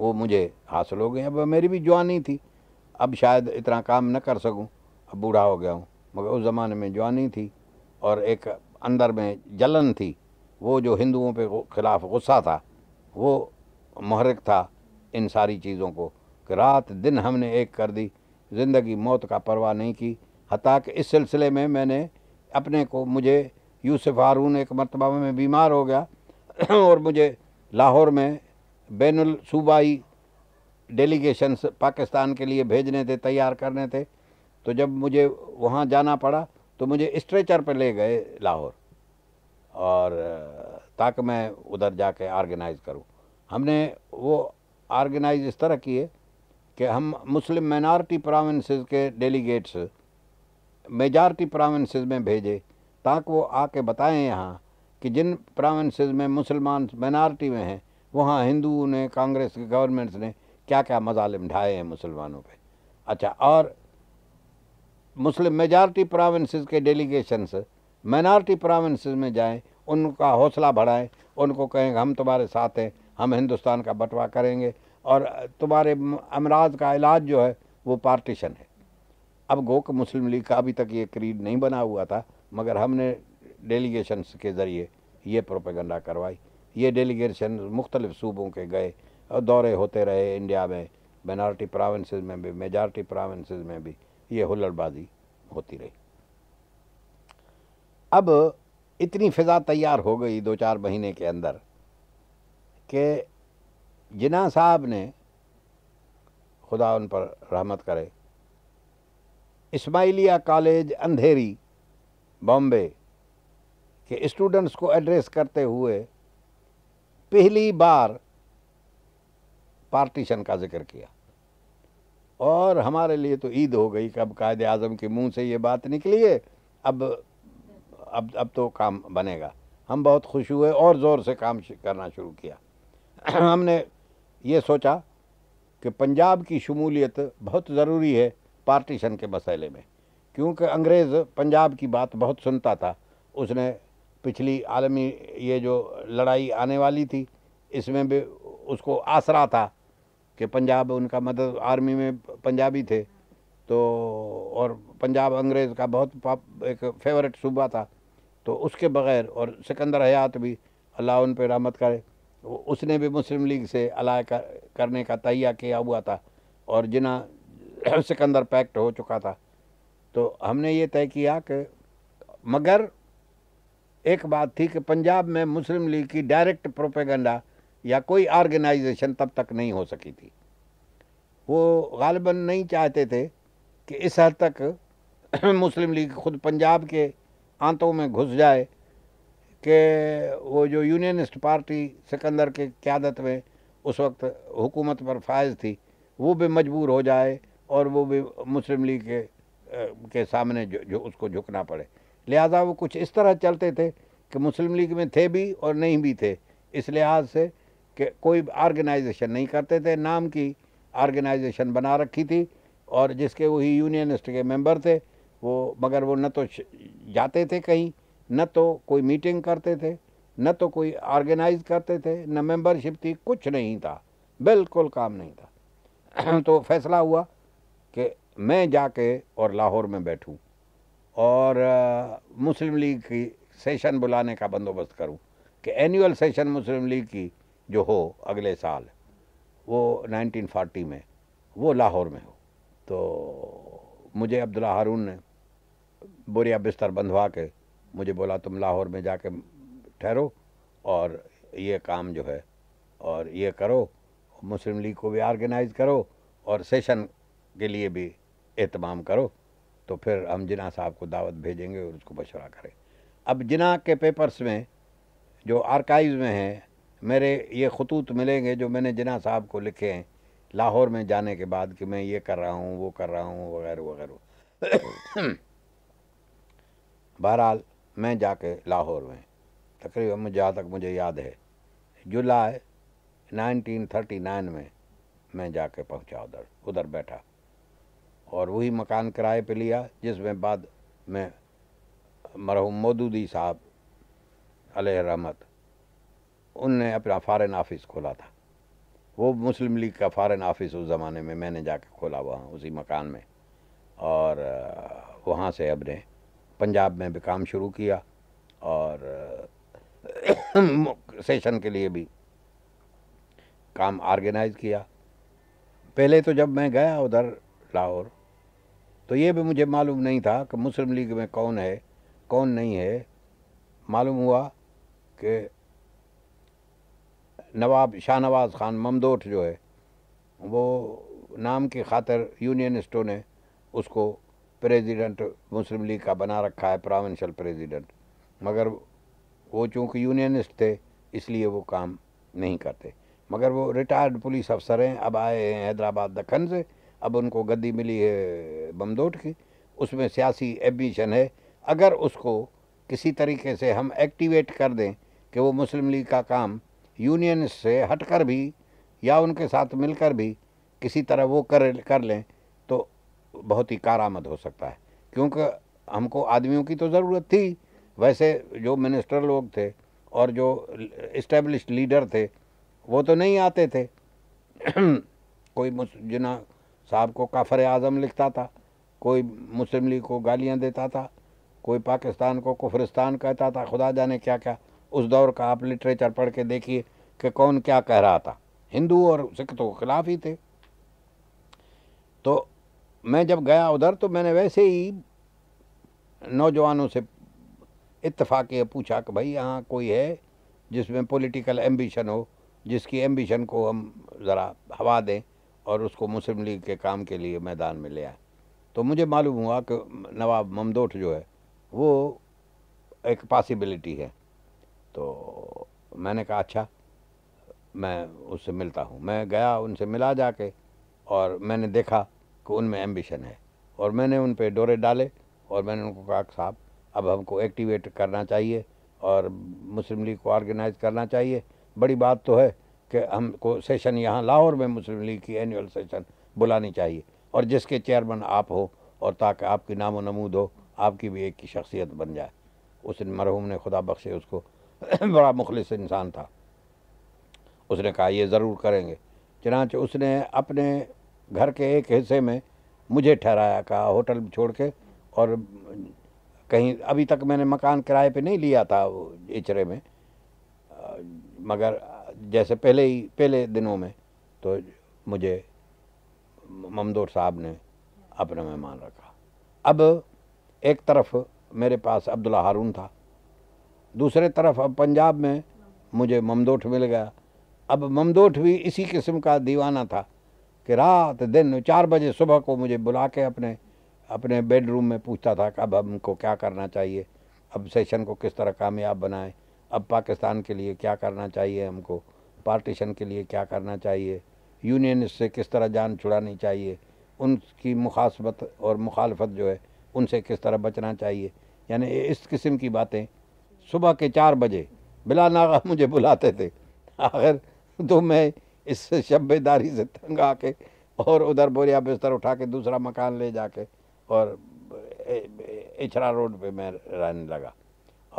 वो मुझे हासिल हो गई अब मेरी भी जवानी थी अब शायद इतना काम न कर सकूं अब बूढ़ा हो गया हूँ मगर उस ज़माने में जवानी थी और एक अंदर में जलन थी वो जो हिंदुओं पे खिलाफ गुस्सा था वो महरक था इन सारी चीज़ों को कि रात दिन हमने एक कर दी ज़िंदगी मौत का परवाह नहीं की हती कि इस सिलसिले में मैंने अपने को मुझे यूसुफ हारून एक मरतबा में बीमार हो गया और मुझे लाहौर में बैनुल सूबाई डेलीगेशन पाकिस्तान के लिए भेजने थे तैयार करने थे तो जब मुझे वहाँ जाना पड़ा तो मुझे स्ट्रेचर पर ले गए लाहौर और ताकि मैं उधर जाके ऑर्गेनाइज करूँ हमने वो ऑर्गेनाइज इस तरह किए कि हम मुस्लिम माइनॉरिटी प्रोविंसेस के डेलीगेट्स मेजॉरिटी प्रोविंसेस में भेजे ताकि वो आके बताएं यहाँ कि जिन प्रोविंसेस में मुसलमान माइनॉरिटी में हैं वहाँ हिंदुओं ने कांग्रेस के गवर्नमेंट्स ने क्या क्या मजालिम ढाए हैं मुसलमानों पे अच्छा और मुस्लिम मेजॉरिटी प्रोविंसेस के डेलीगेशन माइनॉरिटी प्रोविंसेस में जाएं उनका हौसला बढ़ाएं उनको कहें हम तुम्हारे साथ हैं हम हिंदुस्तान का बंटवा करेंगे और तुम्हारे अमराज का इलाज जो है वो पार्टीशन है अब गोक मुस्लिम लीग का अभी तक ये क्रीड नहीं बना हुआ था मगर हमने डेलीगेशन के ज़रिए ये प्रोपेगंडा करवाई ये डेलीगेशन मुख्तलिफ सूबों के गए और दौरे होते रहे इंडिया में माइनॉरिटी प्रोविंसेस में भी मेजॉरिटी प्रोविंसेस में भी ये हुल्लड़बाजी होती रही अब इतनी फ़िज़ा तैयार हो गई दो चार महीने के अंदर कि जिना साहब ने खुदा उन पर रहमत करे इस्माइलिया कॉलेज अंधेरी बॉम्बे के स्टूडेंट्स को एड्रेस करते हुए पहली बार पार्टीशन का जिक्र किया और हमारे लिए तो ईद हो गई कब कायद आज़म के मुंह से ये बात निकली है अब अब अब तो काम बनेगा हम बहुत खुश हुए और ज़ोर से काम करना शुरू किया हमने ये सोचा कि पंजाब की शमूलियत बहुत ज़रूरी है पार्टीशन के मसले में क्योंकि अंग्रेज़ पंजाब की बात बहुत सुनता था उसने पिछली आलमी ये जो लड़ाई आने वाली थी इसमें भी उसको आसरा था कि पंजाब उनका मदद मतलब आर्मी में पंजाबी थे तो और पंजाब अंग्रेज़ का बहुत पाप एक फेवरेट सूबा था तो उसके बगैर और सिकंदर हयात भी अल्लाह उन पर रहमत करे उसने भी मुस्लिम लीग से अलाय कर, करने का तैया किया हुआ था और जिना सिकंदर पैक्ट हो चुका था तो हमने ये तय किया कि मगर एक बात थी कि पंजाब में मुस्लिम लीग की डायरेक्ट प्रोपेगेंडा या कोई ऑर्गेनाइजेशन तब तक नहीं हो सकी थी वो गालिबा नहीं चाहते थे कि इस हद तक मुस्लिम लीग खुद पंजाब के आंतों में घुस जाए कि वो जो यूनियनिस्ट पार्टी सिकंदर के क्यादत में उस वक्त हुकूमत पर फायज थी वो भी मजबूर हो जाए और वो भी मुस्लिम लीग के के सामने जो, जो उसको झुकना पड़े लिहाजा वो कुछ इस तरह चलते थे कि मुस्लिम लीग में थे भी और नहीं भी थे इस लिहाज से कि कोई ऑर्गेनाइजेशन नहीं करते थे नाम की ऑर्गेनाइजेशन बना रखी थी और जिसके वही यूनियनिस्ट के मेंबर थे वो मगर वो न तो जाते थे कहीं न तो कोई मीटिंग करते थे न तो कोई ऑर्गेनाइज करते थे न मेंबरशिप थी कुछ नहीं था बिल्कुल काम नहीं था तो फैसला हुआ कि मैं जाके और लाहौर में बैठूं और मुस्लिम लीग की सेशन बुलाने का बंदोबस्त करूं कि एनुअल सेशन मुस्लिम लीग की जो हो अगले साल वो 1940 में वो लाहौर में हो तो मुझे अब्दुल्ला हारून ने बोरिया बिस्तर बंधवा के मुझे बोला तुम लाहौर में जाके ठहरो और ये काम जो है और ये करो मुस्लिम लीग को भी आर्गेनाइज करो और सेशन के लिए भी अहतमाम करो तो फिर हम जिना साहब को दावत भेजेंगे और उसको मशवरा करें अब जिना के पेपर्स में जो आर्काइव में हैं मेरे ये खतूत मिलेंगे जो मैंने जिना साहब को लिखे हैं लाहौर में जाने के बाद कि मैं ये कर रहा हूँ वो कर रहा हूँ वगैरह वगैरह बहरहाल मैं जाके लाहौर में तकरीबन जहाँ तक मुझे याद है जुलाई 1939 में मैं जाके पहुँचा उधर उधर बैठा और वही मकान किराए पे लिया जिसमें बाद में मरहूम मोदूदी साहब अलह रहमत उनने अपना फ़ारन ऑफिस खोला था वो मुस्लिम लीग का फ़ारन ऑफिस उस ज़माने में मैंने जाके खोला वहाँ उसी मकान में और वहाँ से अब ने पंजाब में भी काम शुरू किया और सेशन के लिए भी काम ऑर्गेनाइज किया पहले तो जब मैं गया उधर लाहौर तो ये भी मुझे मालूम नहीं था कि मुस्लिम लीग में कौन है कौन नहीं है मालूम हुआ कि नवाब शाहनवाज खान ममदोट जो है वो नाम की खातर यूनियनिस्टों ने उसको प्रेसिडेंट मुस्लिम लीग का बना रखा है प्रावेंशल प्रेसिडेंट मगर वो चूँकि यूनियनिस्ट थे इसलिए वो काम नहीं करते मगर वो रिटायर्ड पुलिस अफसर हैं अब आए हैं हैदराबाद दखन से अब उनको गद्दी मिली है बमदोट की उसमें सियासी एबिशन है अगर उसको किसी तरीके से हम एक्टिवेट कर दें कि वो मुस्लिम लीग का काम यूनियन से हटकर भी या उनके साथ मिलकर भी किसी तरह वो कर कर लें तो बहुत ही कारामद हो सकता है क्योंकि हमको आदमियों की तो ज़रूरत थी वैसे जो मिनिस्टर लोग थे और जो इस्टेब्लिश लीडर थे वो तो नहीं आते थे कोई जिना साहब को काफर आज़म लिखता था कोई मुस्लिम लीग को गालियाँ देता था कोई पाकिस्तान को कुफरिस्तान कहता था खुदा जाने क्या क्या उस दौर का आप लिटरेचर पढ़ के देखिए कि कौन क्या कह रहा था हिंदू और सिख तो खिलाफ ही थे तो मैं जब गया उधर तो मैंने वैसे ही नौजवानों से इतफाक़ ये पूछा कि भाई यहाँ कोई है जिसमें पॉलिटिकल एम्बिशन हो जिसकी एम्बिशन को हम ज़रा हवा दें और उसको मुस्लिम लीग के काम के लिए मैदान में ले आए तो मुझे मालूम हुआ कि नवाब ममदोट जो है वो एक पॉसिबिलिटी है तो मैंने कहा अच्छा मैं उससे मिलता हूँ मैं गया उनसे मिला जाके और मैंने देखा कि उनमें एम्बिशन है और मैंने उन पर डोरे डाले और मैंने उनको कहा साहब अब हमको एक्टिवेट करना चाहिए और मुस्लिम लीग को ऑर्गेनाइज करना चाहिए बड़ी बात तो है कि हमको सेशन यहाँ लाहौर में मुस्लिम लीग की एनुअल सेशन बुलानी चाहिए और जिसके चेयरमैन आप हो और ताकि आपकी नामो नमूद हो आपकी भी एक की शख्सियत बन जाए उस मरहूम ने खुदा बख्शे उसको बड़ा मुखलिस इंसान था उसने कहा ये ज़रूर करेंगे चनाच उसने अपने घर के एक हिस्से में मुझे ठहराया कहा होटल छोड़ के और कहीं अभी तक मैंने मकान किराए पे नहीं लिया था इचरे में मगर जैसे पहले ही पहले दिनों में तो मुझे ममदोर साहब ने अपना मेहमान रखा अब एक तरफ मेरे पास अब्दुल्ला हारून था दूसरे तरफ अब पंजाब में मुझे ममदोठ मिल गया अब ममदोठ भी इसी किस्म का दीवाना था कि रात दिन चार बजे सुबह को मुझे बुला के अपने अपने बेडरूम में पूछता था कि अब हमको क्या करना चाहिए अब सेशन को किस तरह कामयाब बनाएं अब पाकिस्तान के लिए क्या करना चाहिए हमको पार्टीशन के लिए क्या करना चाहिए यूनियन से किस तरह जान छुड़ानी चाहिए उनकी मुखासबत और मुखालफत जो है उनसे किस तरह बचना चाहिए यानी इस किस्म की बातें सुबह के चार बजे बिला नागा मुझे बुलाते थे आखिर तो मैं इस शब्बेदारी से तंग आके और उधर बोरिया बिस्तर उठा के दूसरा मकान ले जाके और इछरा रोड पे मैं रहने लगा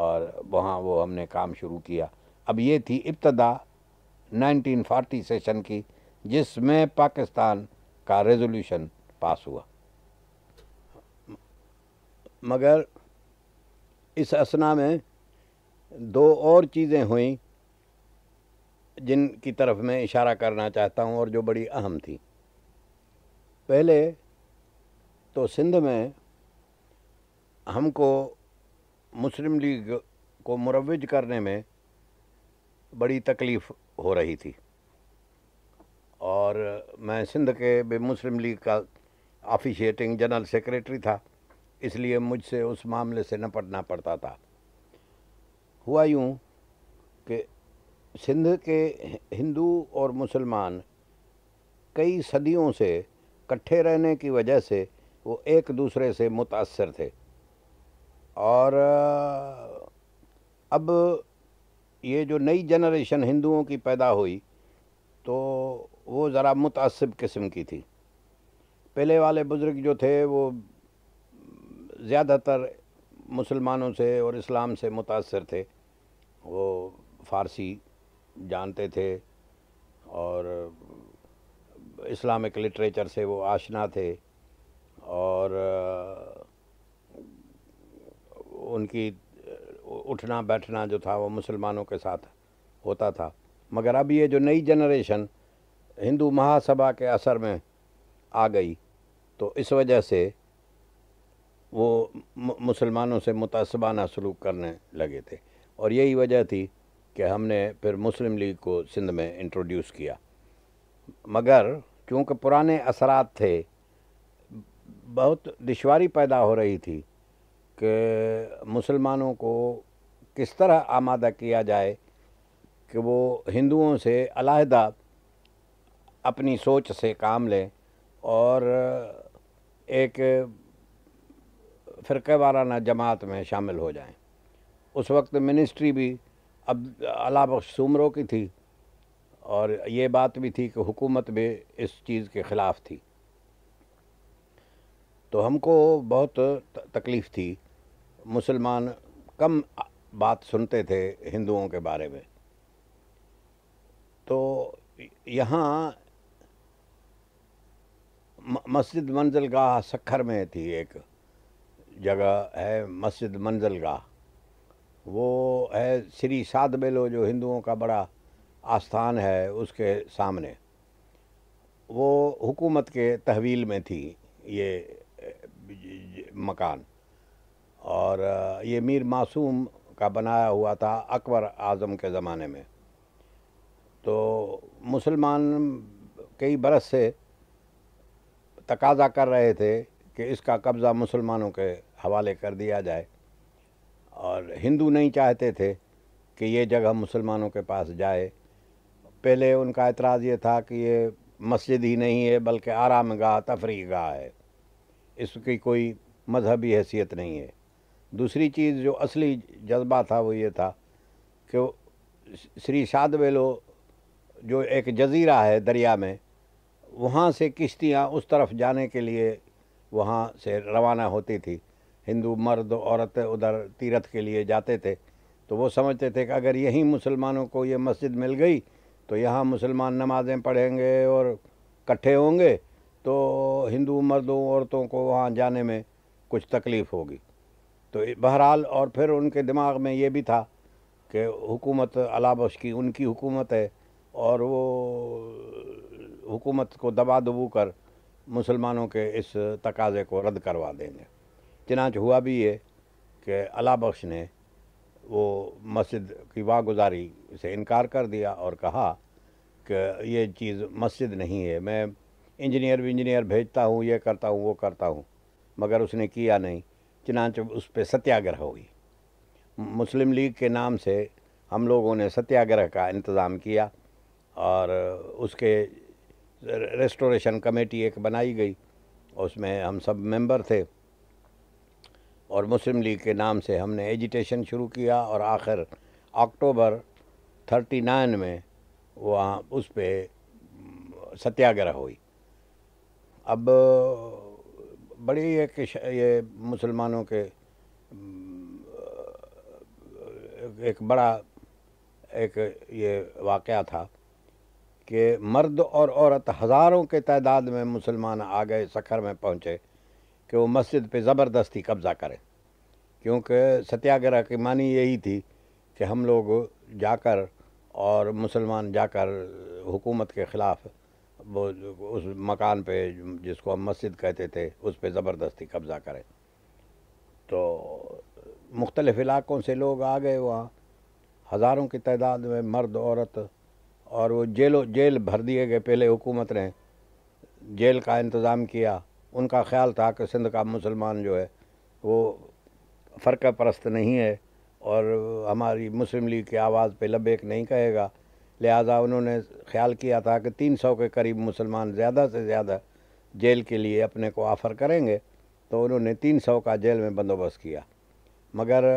और वहाँ वो हमने काम शुरू किया अब ये थी इब्तदा 1940 सेशन की जिसमें पाकिस्तान का रेजोल्यूशन पास हुआ मगर इस असना में दो और चीज़ें हुई जिनकी तरफ मैं इशारा करना चाहता हूँ और जो बड़ी अहम थी पहले तो सिंध में हमको मुस्लिम लीग को मुरवज करने में बड़ी तकलीफ़ हो रही थी और मैं सिंध के भी मुस्लिम लीग का ऑफिशिएटिंग जनरल सेक्रेटरी था इसलिए मुझसे उस मामले से निपटना पड़ता था हुआ यूँ कि सिंध के हिंदू और मुसलमान कई सदियों से इकट्ठे रहने की वजह से वो एक दूसरे से मुतासर थे और अब ये जो नई जनरेशन हिंदुओं की पैदा हुई तो वो ज़रा मुतासब किस्म की थी पहले वाले बुज़ुर्ग जो थे वो ज़्यादातर मुसलमानों से और इस्लाम से मुतासर थे वो फ़ारसी जानते थे और इस्लामिक लिटरेचर से वो आशना थे और उनकी उठना बैठना जो था वो मुसलमानों के साथ होता था मगर अब ये जो नई जनरेशन हिंदू महासभा के असर में आ गई तो इस वजह से वो मुसलमानों से मुतासबाना सलूक करने लगे थे और यही वजह थी कि हमने फिर मुस्लिम लीग को सिंध में इंट्रोड्यूस किया मगर चूँकि पुराने असरात थे बहुत दुशारी पैदा हो रही थी कि मुसलमानों को किस तरह आमादा किया जाए कि वो हिंदुओं से अलहदा अपनी सोच से काम लें और एक फ़िरक़े वाराना जमात में शामिल हो जाएं उस वक्त मिनिस्ट्री भी अब अलाबख्श सूमरों की थी और ये बात भी थी कि हुकूमत भी इस चीज़ के ख़िलाफ़ थी तो हमको बहुत तकलीफ़ थी मुसलमान कम बात सुनते थे हिंदुओं के बारे में तो यहाँ मस्जिद मंजिल गाह सखर में थी एक जगह है मस्जिद मंजिल का वो है श्री साध बेलो जो हिंदुओं का बड़ा आस्थान है उसके सामने वो हुकूमत के तहवील में थी ये मकान और ये मीर मासूम का बनाया हुआ था अकबर आज़म के ज़माने में तो मुसलमान कई बरस से तकाजा कर रहे थे कि इसका कब्ज़ा मुसलमानों के हवाले कर दिया जाए और हिंदू नहीं चाहते थे कि ये जगह मुसलमानों के पास जाए पहले उनका एतराज़ ये था कि ये मस्जिद ही नहीं है बल्कि आराम गाह तफरी गाह है इसकी कोई मजहबी हैसियत नहीं है दूसरी चीज़ जो असली जज्बा था वो ये था कि श्री बेलो जो एक जजीरा है दरिया में वहाँ से किश्तियाँ उस तरफ जाने के लिए वहाँ से रवाना होती थी हिंदू मर्द औरत उधर तीरथ के लिए जाते थे तो वो समझते थे कि अगर यहीं मुसलमानों को ये मस्जिद मिल गई तो यहाँ मुसलमान नमाज़ें पढ़ेंगे और इकट्ठे होंगे तो हिंदू मर्दों औरतों को वहाँ जाने में कुछ तकलीफ़ होगी तो बहरहाल और फिर उनके दिमाग में ये भी था कि हुकूमत अलाबश की उनकी हुकूमत है और वो हुकूमत को दबा दबू कर मुसलमानों के इस तकाज़े को रद्द करवा देंगे चनाच हुआ भी है कि अला बख्श ने वो मस्जिद की वागुजारी से इनकार कर दिया और कहा कि ये चीज़ मस्जिद नहीं है मैं इंजीनियर इंजीनियर भेजता हूँ ये करता हूँ वो करता हूँ मगर उसने किया नहीं चनाच उस पर सत्याग्रह हुई मुस्लिम लीग के नाम से हम लोगों ने सत्याग्रह का इंतज़ाम किया और उसके रेस्टोरेशन कमेटी एक बनाई गई उसमें हम सब मेंबर थे और मुस्लिम लीग के नाम से हमने एजिटेशन शुरू किया और आखिर अक्टूबर थर्टी नाइन में वहाँ उस पर सत्याग्रह हुई अब बड़ी एक ये मुसलमानों के एक बड़ा एक ये वाक़ था कि मर्द और औरत हज़ारों के तादाद में मुसलमान आ गए सखर में पहुँचे कि वो मस्जिद पे ज़बरदस्ती कब्ज़ा करें क्योंकि सत्याग्रह की मानी यही थी कि हम लोग जाकर और मुसलमान जाकर हुकूमत के ख़िलाफ़ वो उस मकान पे जिसको हम मस्जिद कहते थे उस पे ज़बरदस्ती कब्ज़ा करें तो मुख्तलिफ़ इलाक़ों से लोग आ गए वहाँ हज़ारों की तादाद में मर्द औरत और वो जेलों जेल भर दिए गए पहले हुकूमत ने जेल का इंतज़ाम किया उनका ख्याल था कि सिंध का मुसलमान जो है वो फ़र्क़ परस्त नहीं है और हमारी मुस्लिम लीग की आवाज़ पे लबेक नहीं कहेगा लिहाजा उन्होंने ख्याल किया था कि 300 के करीब मुसलमान ज़्यादा से ज़्यादा जेल के लिए अपने को ऑफ़र करेंगे तो उन्होंने 300 का जेल में बंदोबस्त किया मगर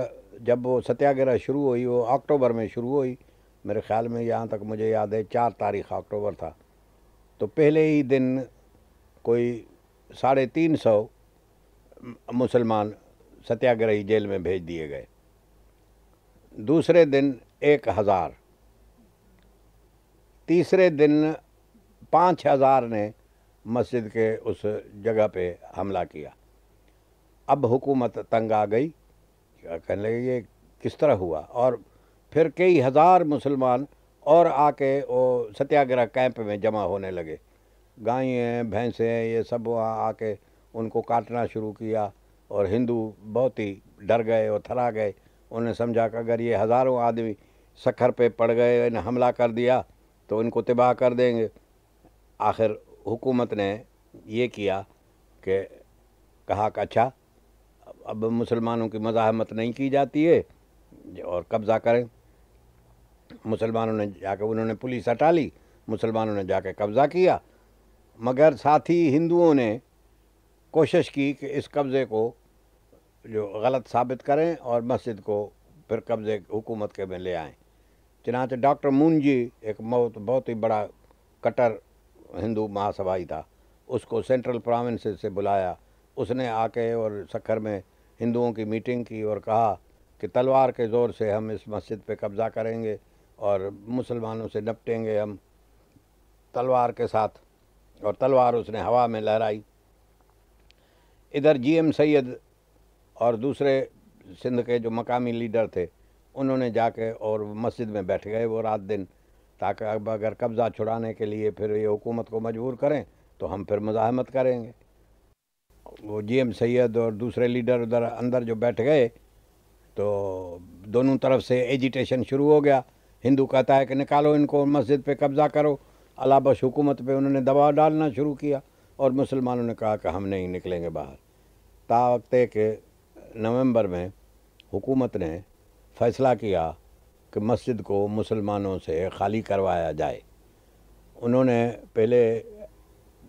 जब वो सत्याग्रह शुरू हुई वो अक्टूबर में शुरू हुई मेरे ख्याल में यहाँ तक मुझे याद है चार तारीख अक्टूबर था तो पहले ही दिन कोई साढ़े तीन सौ मुसलमान सत्याग्रही जेल में भेज दिए गए दूसरे दिन एक हज़ार तीसरे दिन पाँच हज़ार ने मस्जिद के उस जगह पे हमला किया अब हुकूमत तंग आ गई कहने लगे ये किस तरह हुआ और फिर कई हज़ार मुसलमान और आके वो सत्याग्रह कैंप में जमा होने लगे गाय हैं भैंसें हैं ये सब वहाँ आके उनको काटना शुरू किया और हिंदू बहुत ही डर गए और थरा गए उन्हें समझा कि अगर ये हज़ारों आदमी सखर पे पड़ गए इन्हें हमला कर दिया तो इनको तबाह कर देंगे आखिर हुकूमत ने ये किया कि कहा कि अच्छा अब मुसलमानों की मजाहमत नहीं की जाती है और कब्ज़ा करें मुसलमानों ने जाकर उन्होंने पुलिस हटा ली मुसलमानों ने जाके कब्ज़ा किया मगर साथी हिंदुओं ने कोशिश की कि इस कब्ज़े को जो गलत साबित करें और मस्जिद को फिर कब्ज़े हुकूमत के में ले आएँ चनाच डॉक्टर मून जी एक बहुत बहुत ही बड़ा कटर हिंदू महासभाई था उसको सेंट्रल प्रोविंस से बुलाया उसने आके और सखर में हिंदुओं की मीटिंग की और कहा कि तलवार के ज़ोर से हम इस मस्जिद पे कब्ज़ा करेंगे और मुसलमानों से निपटेंगे हम तलवार के साथ और तलवार उसने हवा में लहराई इधर जीएम सैयद और दूसरे सिंध के जो मकामी लीडर थे उन्होंने जाके और मस्जिद में बैठ गए वो रात दिन ताकि अब अगर कब्ज़ा छुड़ाने के लिए फिर ये हुकूमत को मजबूर करें तो हम फिर मुजामत करेंगे वो जी एम सैद और दूसरे लीडर उधर अंदर जो बैठ गए तो दोनों तरफ से एजिटेशन शुरू हो गया हिंदू कहता है कि निकालो इनको मस्जिद पे कब्ज़ा करो अलाबश हुकूमत पे उन्होंने दबाव डालना शुरू किया और मुसलमानों ने कहा कि हम नहीं निकलेंगे बाहर ता वक्त के नवंबर में हुकूमत ने फैसला किया कि मस्जिद को मुसलमानों से खाली करवाया जाए उन्होंने पहले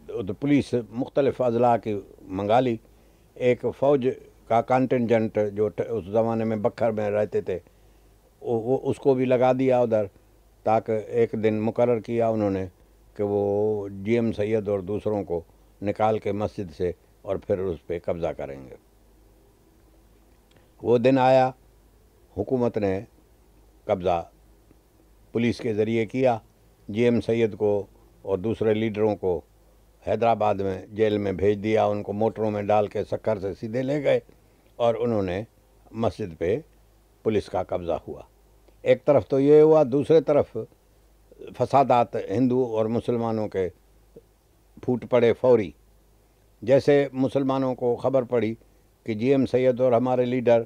तो पुलिस मुख्तलिफ अजला की मंगा ली एक फ़ौज का कॉन्टेंजेंट जो उस ज़माने में बखर में रहते थे वो उसको भी लगा दिया उधर ताकि एक दिन मुकर किया उन्होंने कि वो जी एम सैद और दूसरों को निकाल के मस्जिद से और फिर उस पर कब्ज़ा करेंगे वो दिन आया हुकूमत ने कब्ज़ा पुलिस के ज़रिए किया जी एम सैद को और दूसरे लीडरों को हैदराबाद में जेल में भेज दिया उनको मोटरों में डाल के शक्कर से सीधे ले गए और उन्होंने मस्जिद पे पुलिस का कब्ज़ा हुआ एक तरफ तो ये हुआ दूसरे तरफ फसादात हिंदू और मुसलमानों के फूट पड़े फौरी जैसे मुसलमानों को खबर पड़ी कि जीएम सैयद और हमारे लीडर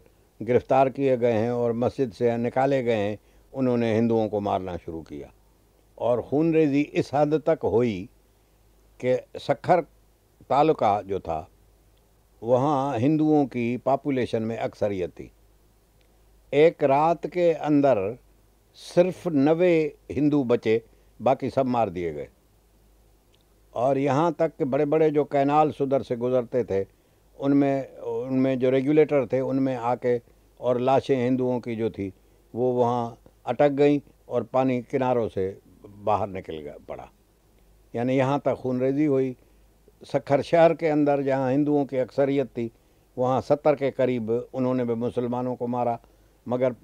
गिरफ़्तार किए गए हैं और मस्जिद से निकाले गए हैं उन्होंने हिंदुओं को मारना शुरू किया और खून रेजी इस हद तक हुई कि सखर तालुका जो था वहाँ हिंदुओं की पापुलेशन में अक्सरियत थी एक रात के अंदर सिर्फ नवे हिंदू बचे बाकी सब मार दिए गए और यहाँ तक कि बड़े बड़े जो कैनाल सुधर से गुज़रते थे उनमें उनमें जो रेगुलेटर थे उनमें आके और लाशें हिंदुओं की जो थी वो वहाँ अटक गई और पानी किनारों से बाहर निकल गया पड़ा यानी यहाँ तक खूनरेजी हुई सखर शहर के अंदर जहाँ हिंदुओं की अक्सरियत थी वहाँ सत्तर के करीब उन्होंने भी मुसलमानों को मारा मगर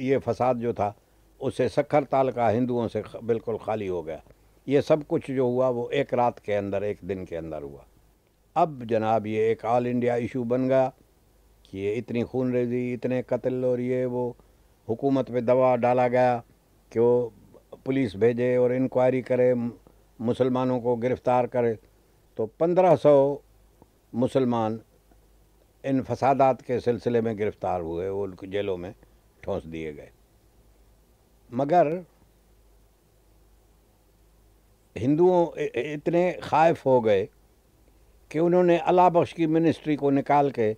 ये फसाद जो था उससे सखर ताल का हिंदुओं से बिल्कुल खाली हो गया ये सब कुछ जो हुआ वो एक रात के अंदर एक दिन के अंदर हुआ अब जनाब ये एक ऑल इंडिया इशू बन गया कि ये इतनी खून रेजी इतने कत्ल और ये वो हुकूमत पे दवा डाला गया कि वो पुलिस भेजे और इंक्वायरी करे मुसलमानों को गिरफ़्तार करे तो पंद्रह सौ मुसलमान इन फसादात के सिलसिले में गिरफ्तार हुए वो जेलों में ठोंस दिए गए मगर हिंदुओं इतने खाइफ हो गए कि उन्होंने अला बख्श की मिनिस्ट्री को निकाल के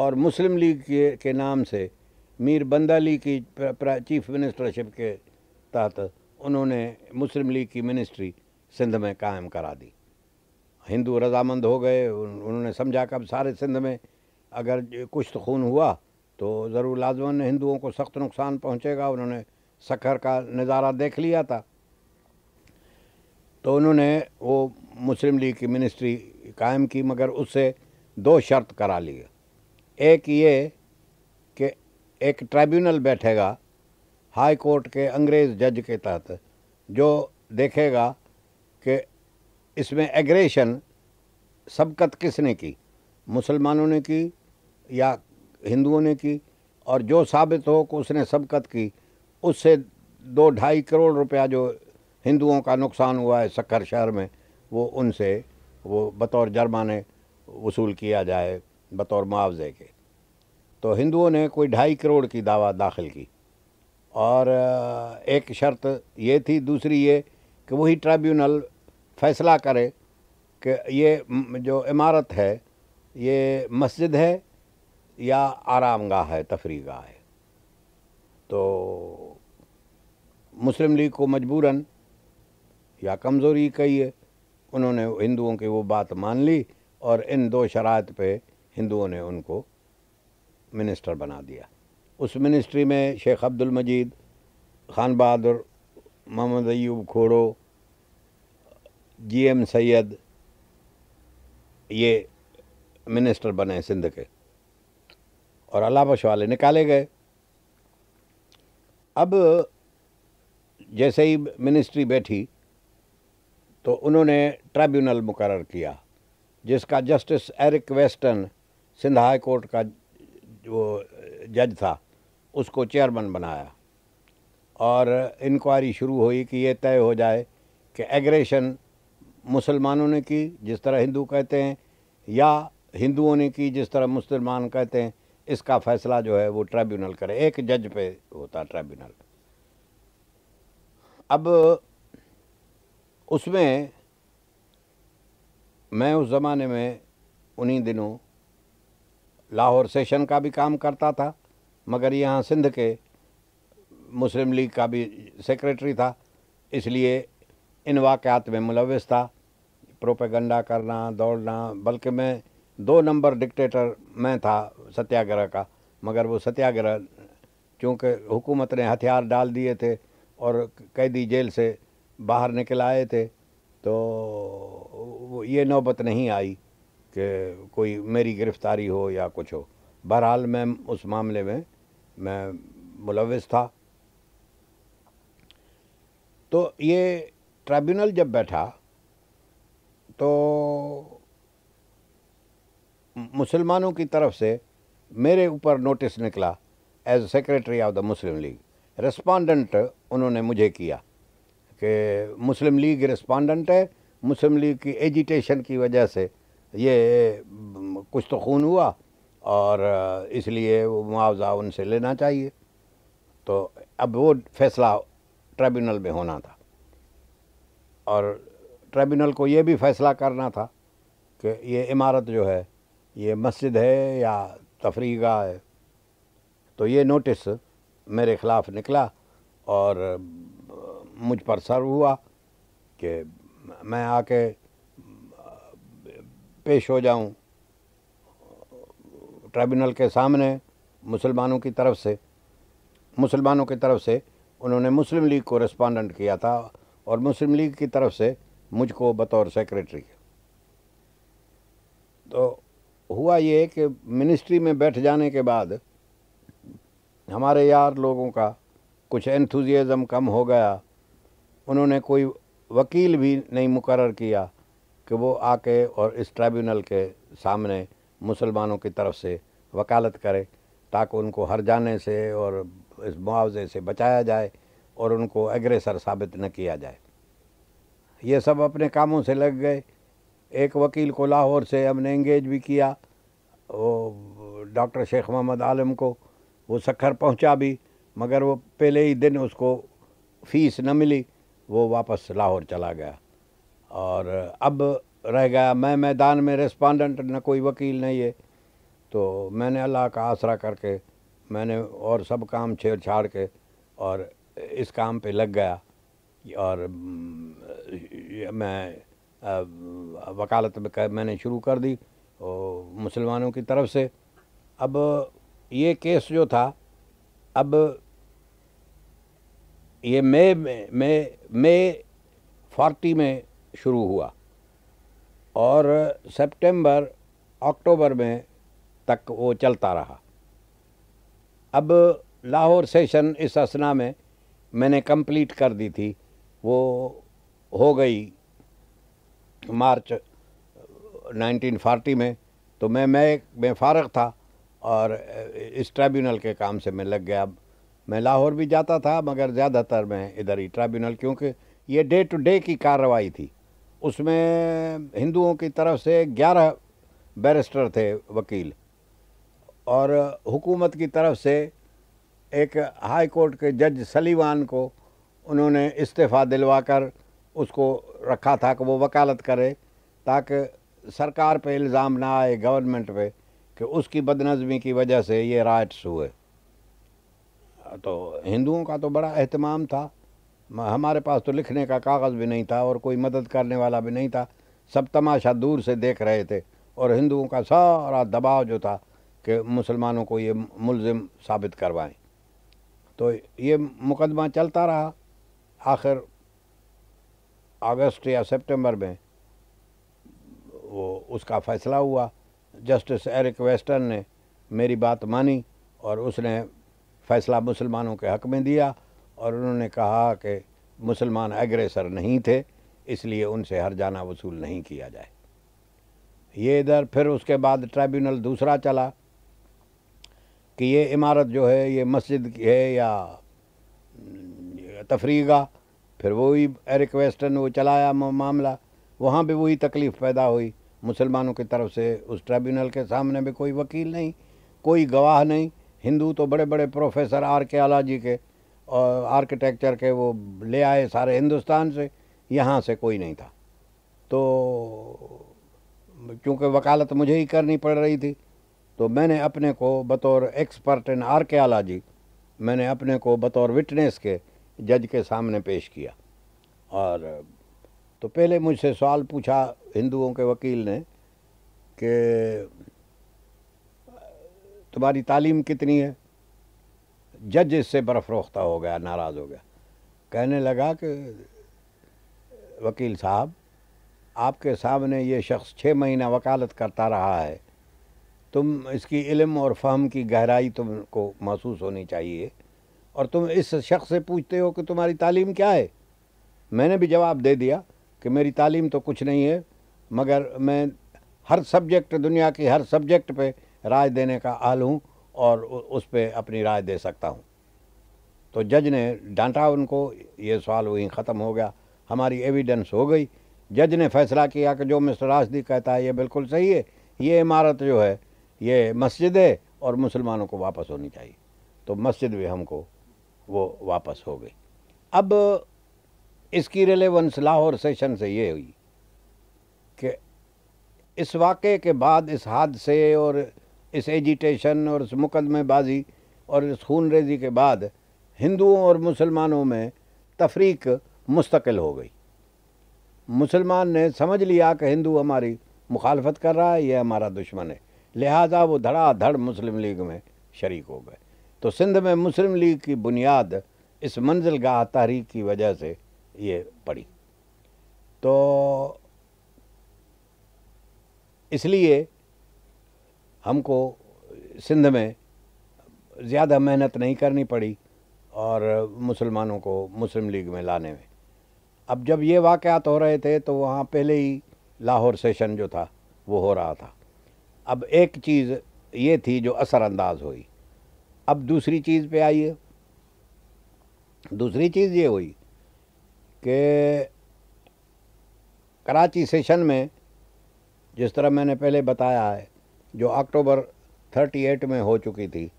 और मुस्लिम लीग के, के नाम से मीर बंदाली की प्र, प्र, चीफ मिनिस्टरशिप के तहत उन्होंने मुस्लिम लीग की मिनिस्ट्री सिंध में कायम करा दी हिंदू रजामंद हो गए उन, उन्होंने समझा कब सारे सिंध में अगर कुछ तो खून हुआ तो ज़रूर लाजमन हिंदुओं को सख्त नुकसान पहुँचेगा उन्होंने सखर का नज़ारा देख लिया था तो उन्होंने वो मुस्लिम लीग की मिनिस्ट्री कायम की मगर उससे दो शर्त करा लिए एक ये कि एक ट्राइब्यूनल बैठेगा हाई कोर्ट के अंग्रेज़ जज के तहत जो देखेगा कि इसमें एग्रेशन सबकत किसने की मुसलमानों ने की या हिंदुओं ने की और जो साबित हो कि उसने सबकत की उससे दो ढाई करोड़ रुपया जो हिंदुओं का नुकसान हुआ है शक्कर शहर में वो उनसे वो बतौर जर्माने वसूल किया जाए बतौर मुआवजे के तो हिंदुओं ने कोई ढाई करोड़ की दावा दाखिल की और एक शर्त ये थी दूसरी ये कि वही ट्रिब्यूनल फैसला करे कि ये जो इमारत है ये मस्जिद है या आराम गाह है तफरी गाह है तो मुस्लिम लीग को मजबूरन या कमज़ोरी कही है उन्होंने हिंदुओं की वो बात मान ली और इन दो शरात पे हिंदुओं ने उनको मिनिस्टर बना दिया उस मिनिस्ट्री में शेख अब्दुल मजीद खान बहादुर मोहम्मद अयूब खोड़ो जी एम सैद ये मिनिस्टर बने सिंध के और अला वाले निकाले गए अब जैसे ही मिनिस्ट्री बैठी तो उन्होंने ट्राइब्यूनल मुकर किया जिसका justice Eric Weston Sindh high court का जो जज था उसको चेयरमैन बनाया और इंक्वायरी शुरू हुई कि ये तय हो जाए कि एग्रेशन मुसलमानों ने की जिस तरह हिंदू कहते हैं या हिंदुओं ने की जिस तरह मुसलमान कहते हैं इसका फैसला जो है वो ट्राइब्यूनल करे एक जज पे होता ट्राइब्यूनल अब उसमें मैं उस ज़माने में उन्हीं दिनों लाहौर सेशन का भी काम करता था मगर यहाँ सिंध के मुस्लिम लीग का भी सेक्रेटरी था इसलिए इन वाक़ात में मुलविस था प्रोपेगंडा करना दौड़ना बल्कि मैं दो नंबर डिक्टेटर मैं था सत्याग्रह का मगर वो सत्याग्रह क्योंकि हुकूमत ने हथियार डाल दिए थे और कैदी जेल से बाहर निकल आए थे तो ये नौबत नहीं आई कि कोई मेरी गिरफ़्तारी हो या कुछ हो बहरहाल मैं उस मामले में मैं मुलविस था तो ये ट्राइब्यूनल जब बैठा तो मुसलमानों की तरफ से मेरे ऊपर नोटिस निकला as secretary of the Muslim League respondent उन्होंने मुझे किया कि मुस्लिम लीग रिस्पॉन्डेंट है मुस्लिम लीग की एजिटेशन की वजह से ये कुछ तो खून हुआ और इसलिए वो मुआवजा उनसे लेना चाहिए तो अब वो फैसला ट्रिब्यूनल में होना था और ट्रिब्यूनल को ये भी फैसला करना था कि ये इमारत जो है ये मस्जिद है या तफरी गाह है तो ये नोटिस मेरे ख़िलाफ़ निकला और मुझ पर सर्व हुआ कि मैं आके पेश हो जाऊं ट्राइब्यूनल के सामने मुसलमानों की तरफ से मुसलमानों की तरफ से उन्होंने मुस्लिम लीग को रिस्पॉन्डेंट किया था और मुस्लिम लीग की तरफ से मुझको बतौर सेक्रेटरी तो हुआ ये कि मिनिस्ट्री में बैठ जाने के बाद हमारे यार लोगों का कुछ एंथुजियाज़म कम हो गया उन्होंने कोई वकील भी नहीं मुकर किया कि वो आके और इस ट्राइब्यूनल के सामने मुसलमानों की तरफ से वकालत करे ताकि उनको हर जाने से और इस मुआवजे से बचाया जाए और उनको एग्रेसर साबित न किया जाए ये सब अपने कामों से लग गए एक वकील को लाहौर से हमने इंगेज भी किया वो डॉक्टर शेख मोहम्मद आलम को वो सखर पहुंचा भी मगर वो पहले ही दिन उसको फीस न मिली वो वापस लाहौर चला गया और अब रह गया मैं मैदान में रेस्पॉन्डेंट न कोई वकील नहीं है तो मैंने अल्लाह का आसरा करके मैंने और सब काम छेड़छाड़ के और इस काम पे लग गया और मैं वकालत में मैंने शुरू कर दी मुसलमानों की तरफ से अब ये केस जो था अब ये मई में मई फोर्टी में शुरू हुआ और सितंबर अक्टूबर में तक वो चलता रहा अब लाहौर सेशन इस असना में मैंने कंप्लीट कर दी थी वो हो गई मार्च 1940 में तो मैं मैं फारग था और इस ट्राइब्यूनल के काम से मैं लग गया अब मैं लाहौर भी जाता था मगर ज़्यादातर मैं इधर ही ट्राइब्यूनल क्योंकि ये डे टू डे की कार्रवाई थी उसमें हिंदुओं की तरफ से ग्यारह बैरिस्टर थे वकील और हुकूमत की तरफ से एक हाई कोर्ट के जज सलीवान को उन्होंने इस्तीफ़ा दिलवाकर उसको रखा था कि वो वकालत करे ताकि सरकार पे इल्ज़ाम ना आए गवर्नमेंट पे कि उसकी बदनज़मी की वजह से ये राइट्स हुए तो हिंदुओं का तो बड़ा अहतमाम था हमारे पास तो लिखने का कागज़ भी नहीं था और कोई मदद करने वाला भी नहीं था सब तमाशा दूर से देख रहे थे और हिंदुओं का सारा दबाव जो था कि मुसलमानों को ये मुलजिम साबित करवाएं तो ये मुकदमा चलता रहा आखिर अगस्त या सितंबर में वो उसका फैसला हुआ जस्टिस एरिक वेस्टर्न ने मेरी बात मानी और उसने फैसला मुसलमानों के हक में दिया और उन्होंने कहा कि मुसलमान एग्रेसर नहीं थे इसलिए उनसे हर जाना वसूल नहीं किया जाए ये इधर फिर उसके बाद ट्राइब्यूनल दूसरा चला कि ये इमारत जो है ये मस्जिद की है या तफरीगा फिर वही एरिक वेस्टर्न वो चलाया मामला वहाँ भी वही तकलीफ़ पैदा हुई मुसलमानों की तरफ से उस ट्रिब्यूनल के सामने भी कोई वकील नहीं कोई गवाह नहीं हिंदू तो बड़े बड़े प्रोफेसर आर्कियालॉजी के और आर्किटेक्चर के वो ले आए सारे हिंदुस्तान से यहाँ से कोई नहीं था तो क्योंकि वकालत मुझे ही करनी पड़ रही थी तो मैंने अपने को बतौर एक्सपर्ट इन आर्कियालॉजी मैंने अपने को बतौर विटनेस के जज के सामने पेश किया और तो पहले मुझसे सवाल पूछा हिंदुओं के वकील ने कि तुम्हारी तालीम कितनी है जज इससे बर्फरोख्ता हो गया नाराज़ हो गया कहने लगा कि वकील साहब आपके सामने ये शख्स छः महीना वकालत करता रहा है तुम इसकी इल्म और फहम की गहराई तुमको महसूस होनी चाहिए और तुम इस शख्स से पूछते हो कि तुम्हारी तालीम क्या है मैंने भी जवाब दे दिया कि मेरी तालीम तो कुछ नहीं है मगर मैं हर सब्जेक्ट दुनिया की हर सब्जेक्ट पे राय देने का आल हूँ और उस पर अपनी राय दे सकता हूँ तो जज ने डांटा उनको ये सवाल वहीं ख़त्म हो गया हमारी एविडेंस हो गई जज ने फैसला किया कि जो मिस्टर राशदी कहता है ये बिल्कुल सही है ये इमारत जो है ये मस्जिद है और मुसलमानों को वापस होनी चाहिए तो मस्जिद भी हमको वो वापस हो गई अब इसकी रिलेवेंस लाहौर सेशन से ये हुई कि इस वाक़े के बाद इस हादसे और इस एजिटेशन और इस मुकदमेबाजी और इस खून रेजी के बाद हिंदुओं और मुसलमानों में तफरीक मुस्तकिल हो गई मुसलमान ने समझ लिया कि हिंदू हमारी मुखालफत कर रहा है यह हमारा दुश्मन है लिहाजा वो धड़ाधड़ मुस्लिम लीग में शरीक हो गए तो सिंध में मुस्लिम लीग की बुनियाद इस मंजिल गाह तहरीक की वजह से ये पड़ी तो इसलिए हमको सिंध में ज़्यादा मेहनत नहीं करनी पड़ी और मुसलमानों को मुस्लिम लीग में लाने में अब जब ये वाक़ात हो रहे थे तो वहाँ पहले ही लाहौर सेशन जो था वो हो रहा था अब एक चीज़ ये थी जो असरानंदाज हुई अब दूसरी चीज़ पे आइए दूसरी चीज़ ये हुई कि कराची सेशन में जिस तरह मैंने पहले बताया है जो अक्टूबर 38 में हो चुकी थी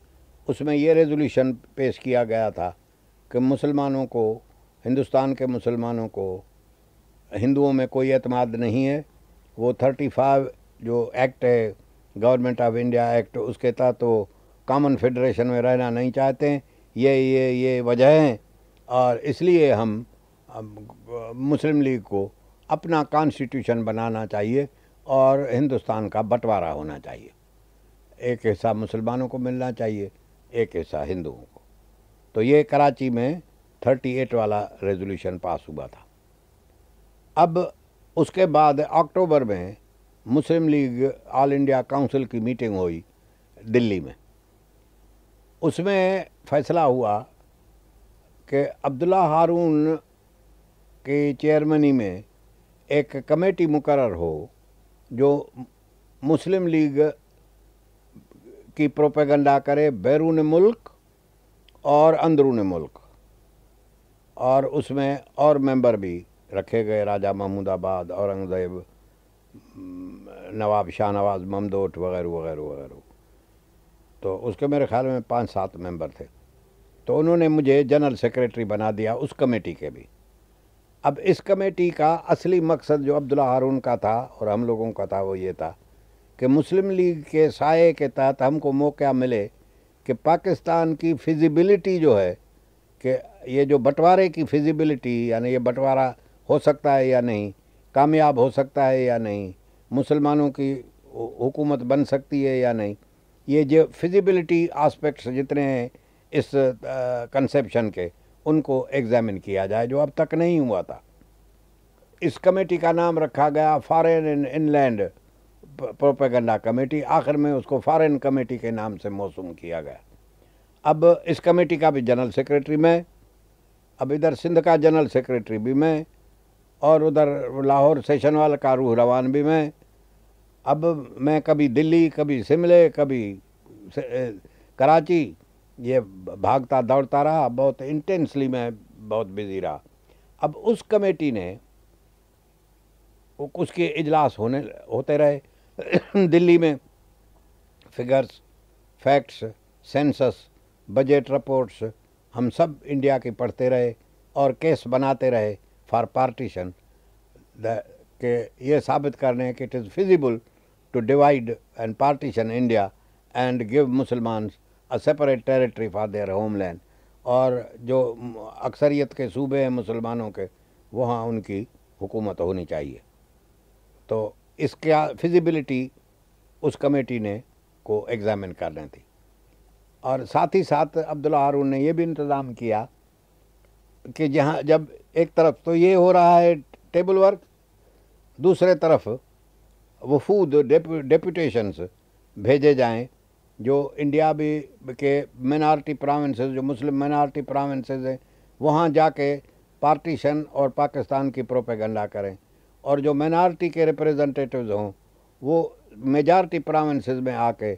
उसमें ये रेजोल्यूशन पेश किया गया था कि मुसलमानों को हिंदुस्तान के मुसलमानों को हिंदुओं में कोई अतमाद नहीं है वो 35 जो एक्ट है गवर्नमेंट ऑफ इंडिया एक्ट उसके तहत तो कॉमन फेडरेशन में रहना नहीं चाहते ये ये ये वजह है और इसलिए हम मुस्लिम लीग को अपना कॉन्स्टिट्यूशन बनाना चाहिए और हिंदुस्तान का बंटवारा होना चाहिए एक हिस्सा मुसलमानों को मिलना चाहिए एक हिस्सा हिंदुओं को तो ये कराची में 38 वाला रेजोल्यूशन पास हुआ था अब उसके बाद अक्टूबर में Muslim League All India council की मीटिंग हुई दिल्ली में उसमें फैसला हुआ कि अब्दुल्ला हारून के चेयरमनी में एक कमेटी मुकर हो जो मुस्लिम लीग की प्रोपेगंडा करे बैरून मुल्क और अंदरून मुल्क और उसमें और मेंबर भी रखे गए राजा महमूदाबाद औरंगज़ेब नवाब शाहनवाज ममदोट वगैरह वगैरह वगैरह तो उसके मेरे ख्याल में पाँच सात मेंबर थे तो उन्होंने मुझे जनरल सेक्रेटरी बना दिया उस कमेटी के भी अब इस कमेटी का असली मकसद जो अब्दुल्ला हारून का था और हम लोगों का था वो ये था कि मुस्लिम लीग के साय के तहत हमको मौका मिले कि पाकिस्तान की फिजिबिलिटी जो है कि ये जो बंटवारे की फिजिबिलिटी यानी ये बंटवारा हो सकता है या नहीं कामयाब हो सकता है या नहीं मुसलमानों की हुकूमत बन सकती है या नहीं ये जो फिजिबिलिटी आस्पेक्ट्स जितने हैं इस कंसेप्शन के उनको एग्जामिन किया जाए जो अब तक नहीं हुआ था इस कमेटी का नाम रखा गया foreign in inland propaganda committee आखिर में उसको फॉरेन कमेटी के नाम से मौसू किया गया अब इस कमेटी का भी जनरल सेक्रेटरी मैं अब इधर सिंध का जनरल सेक्रेटरी भी मैं और उधर लाहौर सेशन वाल का रूह रवान भी मैं अब मैं कभी दिल्ली कभी शिमले कभी कराची ये भागता दौड़ता रहा बहुत इंटेंसली मैं बहुत बिजी रहा अब उस कमेटी ने उसके इजलास होने होते रहे दिल्ली में figures facts census budget reports हम सब इंडिया की पढ़ते रहे और केस बनाते रहे फॉर पार्टीशन के ये साबित करने कि it is feasible to divide and partition India and give Muslims a separate territory for their homeland और जो अक्सरियत के सूबे हैं मुसलमानों के वहाँ उनकी हुकूमत होनी चाहिए तो इसका फिजिबिलिटी उस कमेटी ने को एग्ज़ामिन करने थी और साथ ही साथ अब्दुल्ला हारून ने यह भी इंतज़ाम किया कि जहाँ जब एक तरफ तो ये हो रहा है टेबल वर्क दूसरे तरफ वफूद डेपुटेशंस भेजे जाएं जो इंडिया भी के मिनार्टी प्रोविंसेस जो मुस्लिम मिनार्टी प्रोविंसेस हैं वहाँ जाके पार्टीशन और पाकिस्तान की प्रोपेगंडा करें और जो मिनार्टी के रिप्रेजेंटेटिव्स हों वो मेजार्टी प्रोविंसेस में आके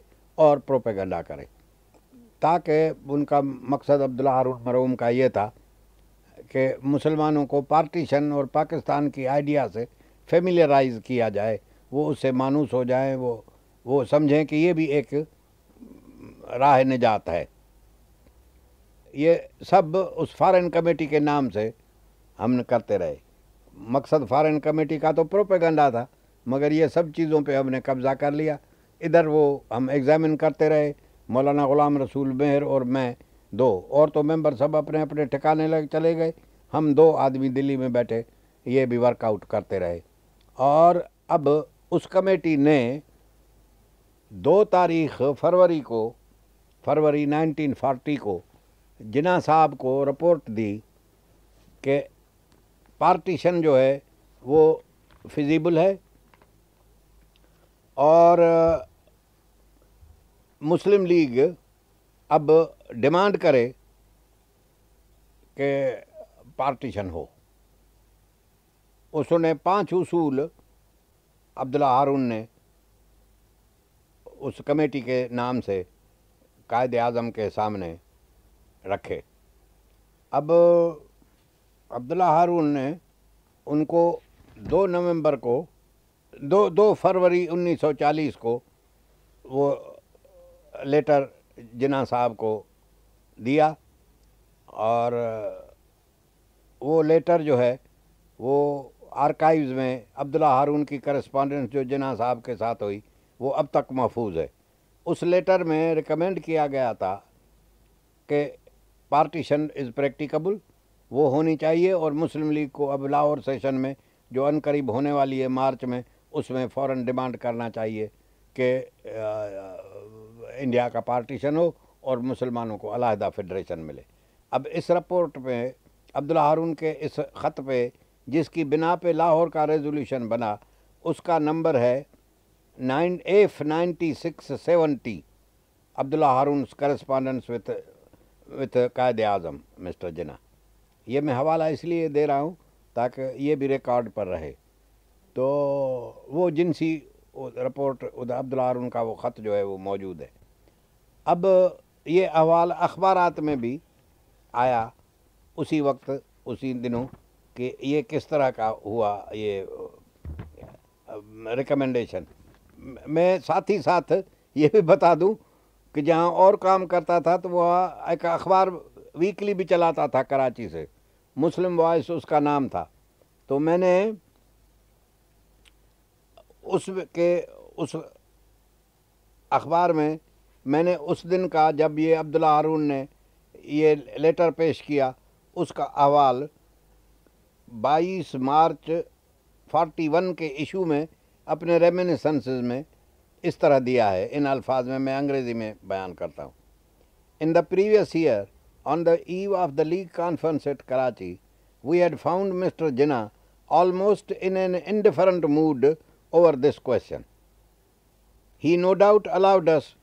और प्रोपेगंडा करें ताकि उनका मकसद अब्दुल्ला हारून मरूम का ये था कि मुसलमानों को पार्टीशन और पाकिस्तान की आइडिया से फेमिलराइज किया जाए वो उससे मानूस हो जाएं वो वो समझें कि ये भी एक राह निजात है ये सब उस फॉरेन कमेटी के नाम से हम करते रहे मकसद फॉरेन कमेटी का तो प्रोपेगंडा था मगर ये सब चीज़ों पे हमने कब्ज़ा कर लिया इधर वो हम एग्ज़ामिन करते रहे मौलाना ग़ुलाम रसूल मेहर और मैं दो और तो मेंबर सब अपने अपने ठिकाने लग चले गए हम दो आदमी दिल्ली में बैठे ये भी वर्कआउट करते रहे और अब उस कमेटी ने दो तारीख फरवरी को फरवरी 1940 को जिना साहब को रिपोर्ट दी कि पार्टीशन जो है वो फिजिबल है और मुस्लिम लीग अब डिमांड करे कि पार्टीशन हो उसने पांच उसूल अब्दुल्ला हारून ने उस कमेटी के नाम से कायद आज़म के सामने रखे अब अब्दुल्ला हारून ने उनको दो नवंबर को दो दो फरवरी 1940 को वो लेटर जिना साहब को दिया और वो लेटर जो है वो आर्काइव्स में अब्दुल्ला हारून की करस्पांडेंस जो जिना साहब के साथ हुई वो अब तक महफूज है उस लेटर में रिकमेंड किया गया था कि पार्टीशन इज़ प्रैक्टिकबल वो होनी चाहिए और मुस्लिम लीग को अब लाहौर सेशन में जो अनकरीब होने वाली है मार्च में उसमें फ़ौर डिमांड करना चाहिए कि इंडिया का पार्टीशन हो और मुसलमानों को अलहदा फेडरेशन मिले अब इस रिपोर्ट में अब्दुल्ला हारून के इस ख़त पे जिसकी बिना पे लाहौर का रेजोल्यूशन बना उसका नंबर है nine F ninety six seventy Abdullah Haroon correspondence with with Quaid Azam Mister Jinnah ये मैं हवाला इसलिए दे रहा हूँ ताकि ये भी रिकॉर्ड पर रहे तो वो जिनसी रिपोर्ट उधर अब्दुल हारून का वो ख़त जो है वो मौजूद है अब ये अहवाल अखबार में भी आया उसी वक्त उसी दिनों कि ये किस तरह का हुआ ये रिकमेंडेशन मैं साथ ही साथ ये भी बता दूं कि जहां और काम करता था तो वह एक अखबार वीकली भी चलाता था कराची से मुस्लिम वॉइस उसका नाम था तो मैंने उस के उस अखबार में मैंने उस दिन का जब ये अब्दुल्ला हारून ने ये लेटर पेश किया उसका अहवाल बाईस मार्च फोर्टी वन के इशू में अपने रेमिनिसंस में इस तरह दिया है इन अल्फाज में मैं अंग्रेज़ी में बयान करता हूँ in the previous year on the eve of the League conference at Karachi we had found Mister Jinnah almost in an indifferent mood over this question he no doubt allowed us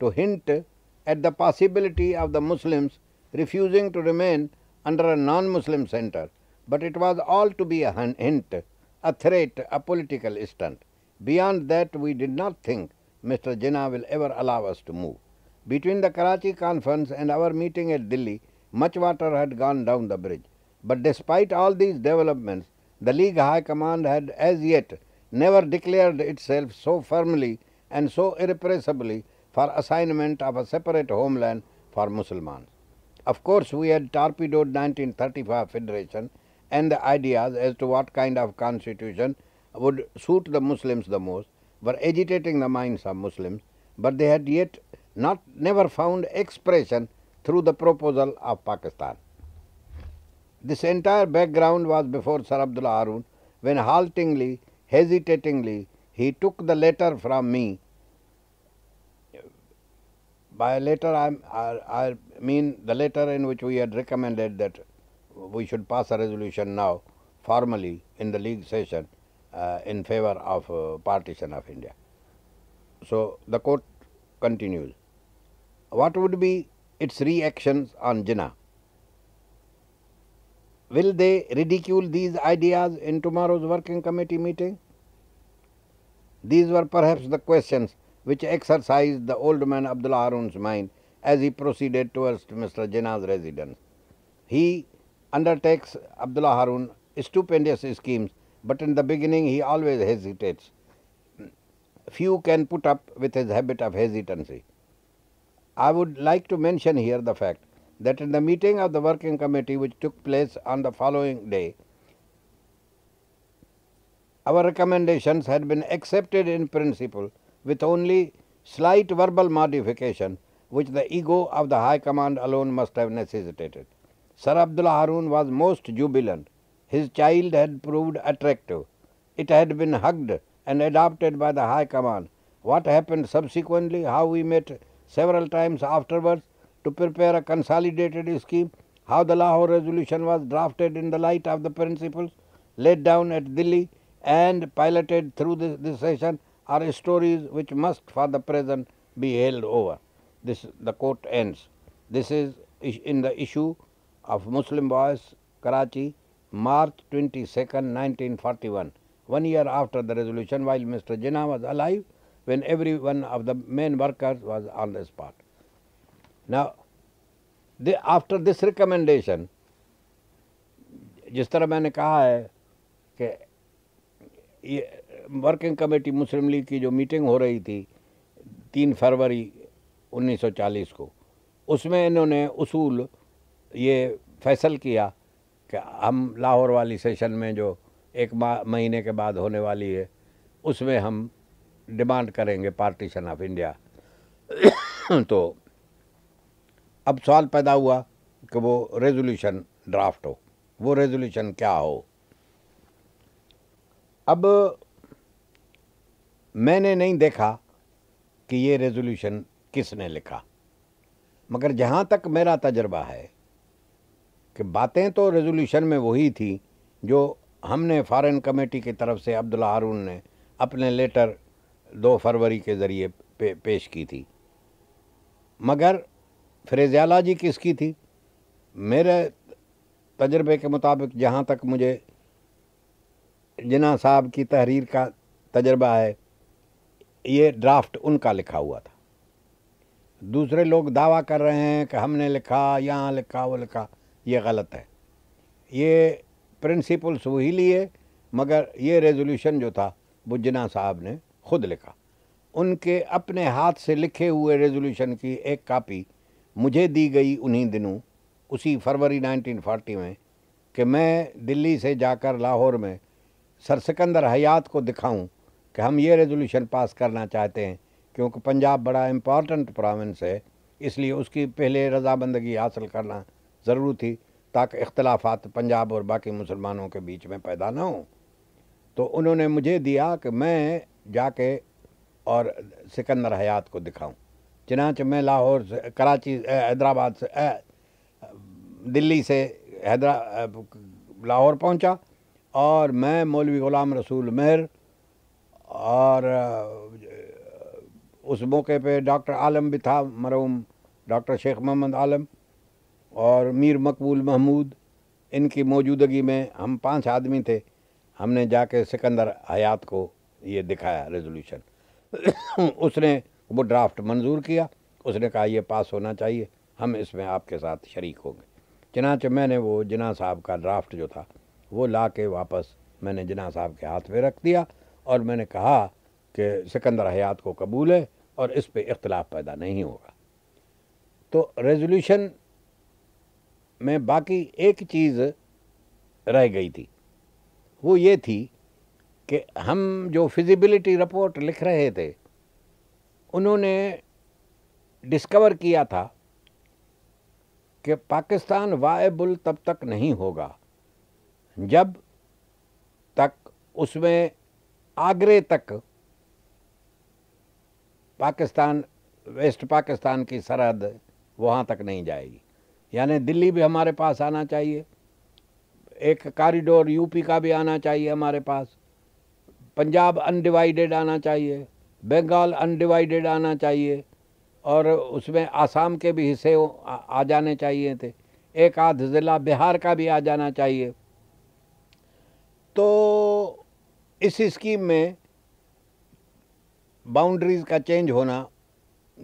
to hint at the possibility of the Muslims refusing to remain under a non Muslim centre but it was all to be a hint, a threat, a political stunt. Beyond that, we did not think Mr. Jinnah will ever allow us to move. Between the Karachi conference and our meeting at Delhi, much water had gone down the bridge. But despite all these developments, the League High Command had as yet never declared itself so firmly and so irrepressibly for assignment of a separate homeland for Muslims. Of course, we had torpedoed 1935 Federation and the ideas as to what kind of constitution would suit the Muslims the most were agitating the minds of Muslims, but they had yet not never found expression through the proposal of Pakistan. This entire background was before Sir Abdullah Harun when haltingly, hesitatingly, he took the letter from me. By letter, I, I mean the letter in which we had recommended that we should pass a resolution now formally in the league session uh, in favor of uh, partition of India. So the court continues. What would be its reactions on Jinnah? Will they ridicule these ideas in tomorrow's working committee meeting? These were perhaps the questions which exercised the old man Abdullah Harun's mind as he proceeded towards Mr. Jinnah's residence. He undertakes Abdullah Harun stupendous schemes, but in the beginning he always hesitates. Few can put up with his habit of hesitancy. I would like to mention here the fact that in the meeting of the working committee which took place on the following day, our recommendations had been accepted in principle with only slight verbal modification which the ego of the High Command alone must have necessitated. Sir Abdullah Harun was most jubilant. His child had proved attractive. It had been hugged and adopted by the High Command. What happened subsequently, how we met several times afterwards to prepare a consolidated scheme, how the Lahore resolution was drafted in the light of the principles laid down at Delhi and piloted through this, this session are stories which must for the present be held over. This the quote ends. This is in the issue of Muslim Boys, Karachi, March 22, 1941, one year after the resolution while Mr. Jinnah was alive when every one of the main workers was on the spot. Now, they, after this recommendation, जिस तरह मैंने कहा है कि ये working committee मुस्लिम league की जो meeting हो रही थी तीन फरवरी 1940 को उसमें इन्होंने उसूल ये फैसल किया कि हम लाहौर वाली सेशन में जो एक महीने के बाद होने वाली है उसमें हम डिमांड करेंगे पार्टीशन ऑफ इंडिया तो अब सवाल पैदा हुआ कि वो रेजोल्यूशन ड्राफ्ट हो वो रेजोल्यूशन क्या हो अब मैंने नहीं देखा कि ये रेजोल्यूशन किसने लिखा मगर जहाँ तक मेरा तजर्बा है कि बातें तो रेजोल्यूशन में वही थी जो हमने फॉरेन कमेटी की तरफ से अब्दुल्ला हारून ने अपने लेटर दो फरवरी के ज़रिए पे, पेश की थी मगर किस किसकी थी मेरे तजर्बे के मुताबिक जहाँ तक मुझे जिना साहब की तहरीर का तजर्बा है ये ड्राफ्ट उनका लिखा हुआ था दूसरे लोग दावा कर रहे हैं कि हमने लिखा यहाँ लिखा वो लिखा ये गलत है ये प्रिंसिपल्स वही लिए मगर ये रेजोल्यूशन जो था बुजना साहब ने खुद लिखा उनके अपने हाथ से लिखे हुए रेजोल्यूशन की एक कापी मुझे दी गई उन्हीं दिनों उसी फरवरी 1940 में कि मैं दिल्ली से जाकर लाहौर में सर सिकंदर हयात को दिखाऊं कि हम ये रेजोल्यूशन पास करना चाहते हैं क्योंकि पंजाब बड़ा इम्पॉर्टेंट प्रोविंस है इसलिए उसकी पहले रज़ाबंदगी हासिल करना ज़रूरी थी ताकि इख्तलाफात पंजाब और बाकी मुसलमानों के बीच में पैदा ना हों तो उन्होंने मुझे दिया कि मैं जाके और सिकंदर हयात को दिखाऊं चनाच मैं लाहौर से कराची हैदराबाद से दिल्ली से हैदरा लाहौर पहुंचा और मैं मौलवी ग़ुलाम रसूल मेहर और उस मौके पे डॉक्टर आलम भी था मरूम डॉक्टर शेख मोहम्मद आलम और मीर मकबूल महमूद इनकी मौजूदगी में हम पांच आदमी थे हमने जाके सिकंदर हयात को ये दिखाया रेजोल्यूशन उसने वो ड्राफ्ट मंजूर किया उसने कहा ये पास होना चाहिए हम इसमें आपके साथ शरीक होंगे चनाच मैंने वो जना साहब का ड्राफ्ट जो था वो ला के वापस मैंने जना साहब के हाथ में रख दिया और मैंने कहा कि सिकंदर हयात को कबूल है और इस पर इख्तलाफ पैदा नहीं होगा तो रेजोल्यूशन में बाकी एक चीज़ रह गई थी वो ये थी कि हम जो फिजिबिलिटी रिपोर्ट लिख रहे थे उन्होंने डिस्कवर किया था कि पाकिस्तान वायबुल तब तक नहीं होगा जब तक उसमें आगरे तक पाकिस्तान वेस्ट पाकिस्तान की सरहद वहाँ तक नहीं जाएगी यानी दिल्ली भी हमारे पास आना चाहिए एक कॉरिडोर यूपी का भी आना चाहिए हमारे पास पंजाब अनडिवाइडेड आना चाहिए बंगाल अनडिवाइडेड आना चाहिए और उसमें आसाम के भी हिस्से आ जाने चाहिए थे एक आध ज़िला बिहार का भी आ जाना चाहिए तो इस स्कीम में बाउंड्रीज़ का चेंज होना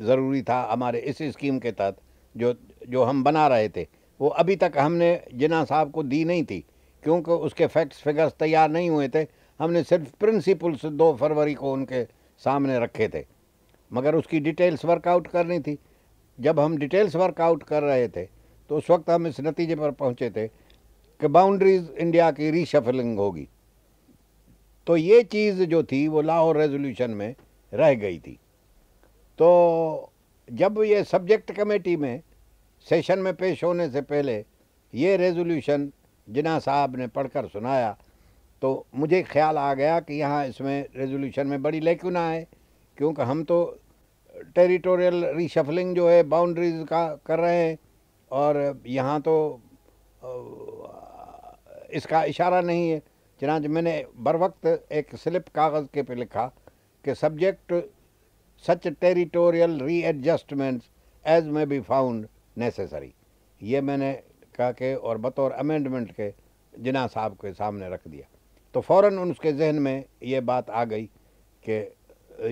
ज़रूरी था हमारे इस स्कीम के तहत जो जो हम बना रहे थे वो अभी तक हमने जिना साहब को दी नहीं थी क्योंकि उसके फैक्ट्स फिगर्स तैयार नहीं हुए थे हमने सिर्फ प्रिंसिपल्स दो फरवरी को उनके सामने रखे थे मगर उसकी डिटेल्स वर्कआउट करनी थी जब हम डिटेल्स वर्कआउट कर रहे थे तो उस वक्त हम इस नतीजे पर पहुंचे थे कि बाउंड्रीज इंडिया की रीशफलिंग होगी तो ये चीज़ जो थी वो लाहौर रेजोल्यूशन में रह गई थी तो जब ये सब्जेक्ट कमेटी में सेशन में पेश होने से पहले ये रेजोल्यूशन जिना साहब ने पढ़कर सुनाया तो मुझे ख्याल आ गया कि यहाँ इसमें रेजोल्यूशन में बड़ी लेकुना है क्योंकि हम तो टेरिटोरियल रिशफलिंग जो है बाउंड्रीज का कर रहे हैं और यहाँ तो इसका इशारा नहीं है चनाच मैंने बर वक्त एक स्लिप कागज़ के पे लिखा कि subject such territorial readjustments as may be found necessary ये मैंने कहा के और बतौर अमेंडमेंट के जिना साहब के सामने रख दिया तो फ़ौर उसके जहन में ये बात आ गई कि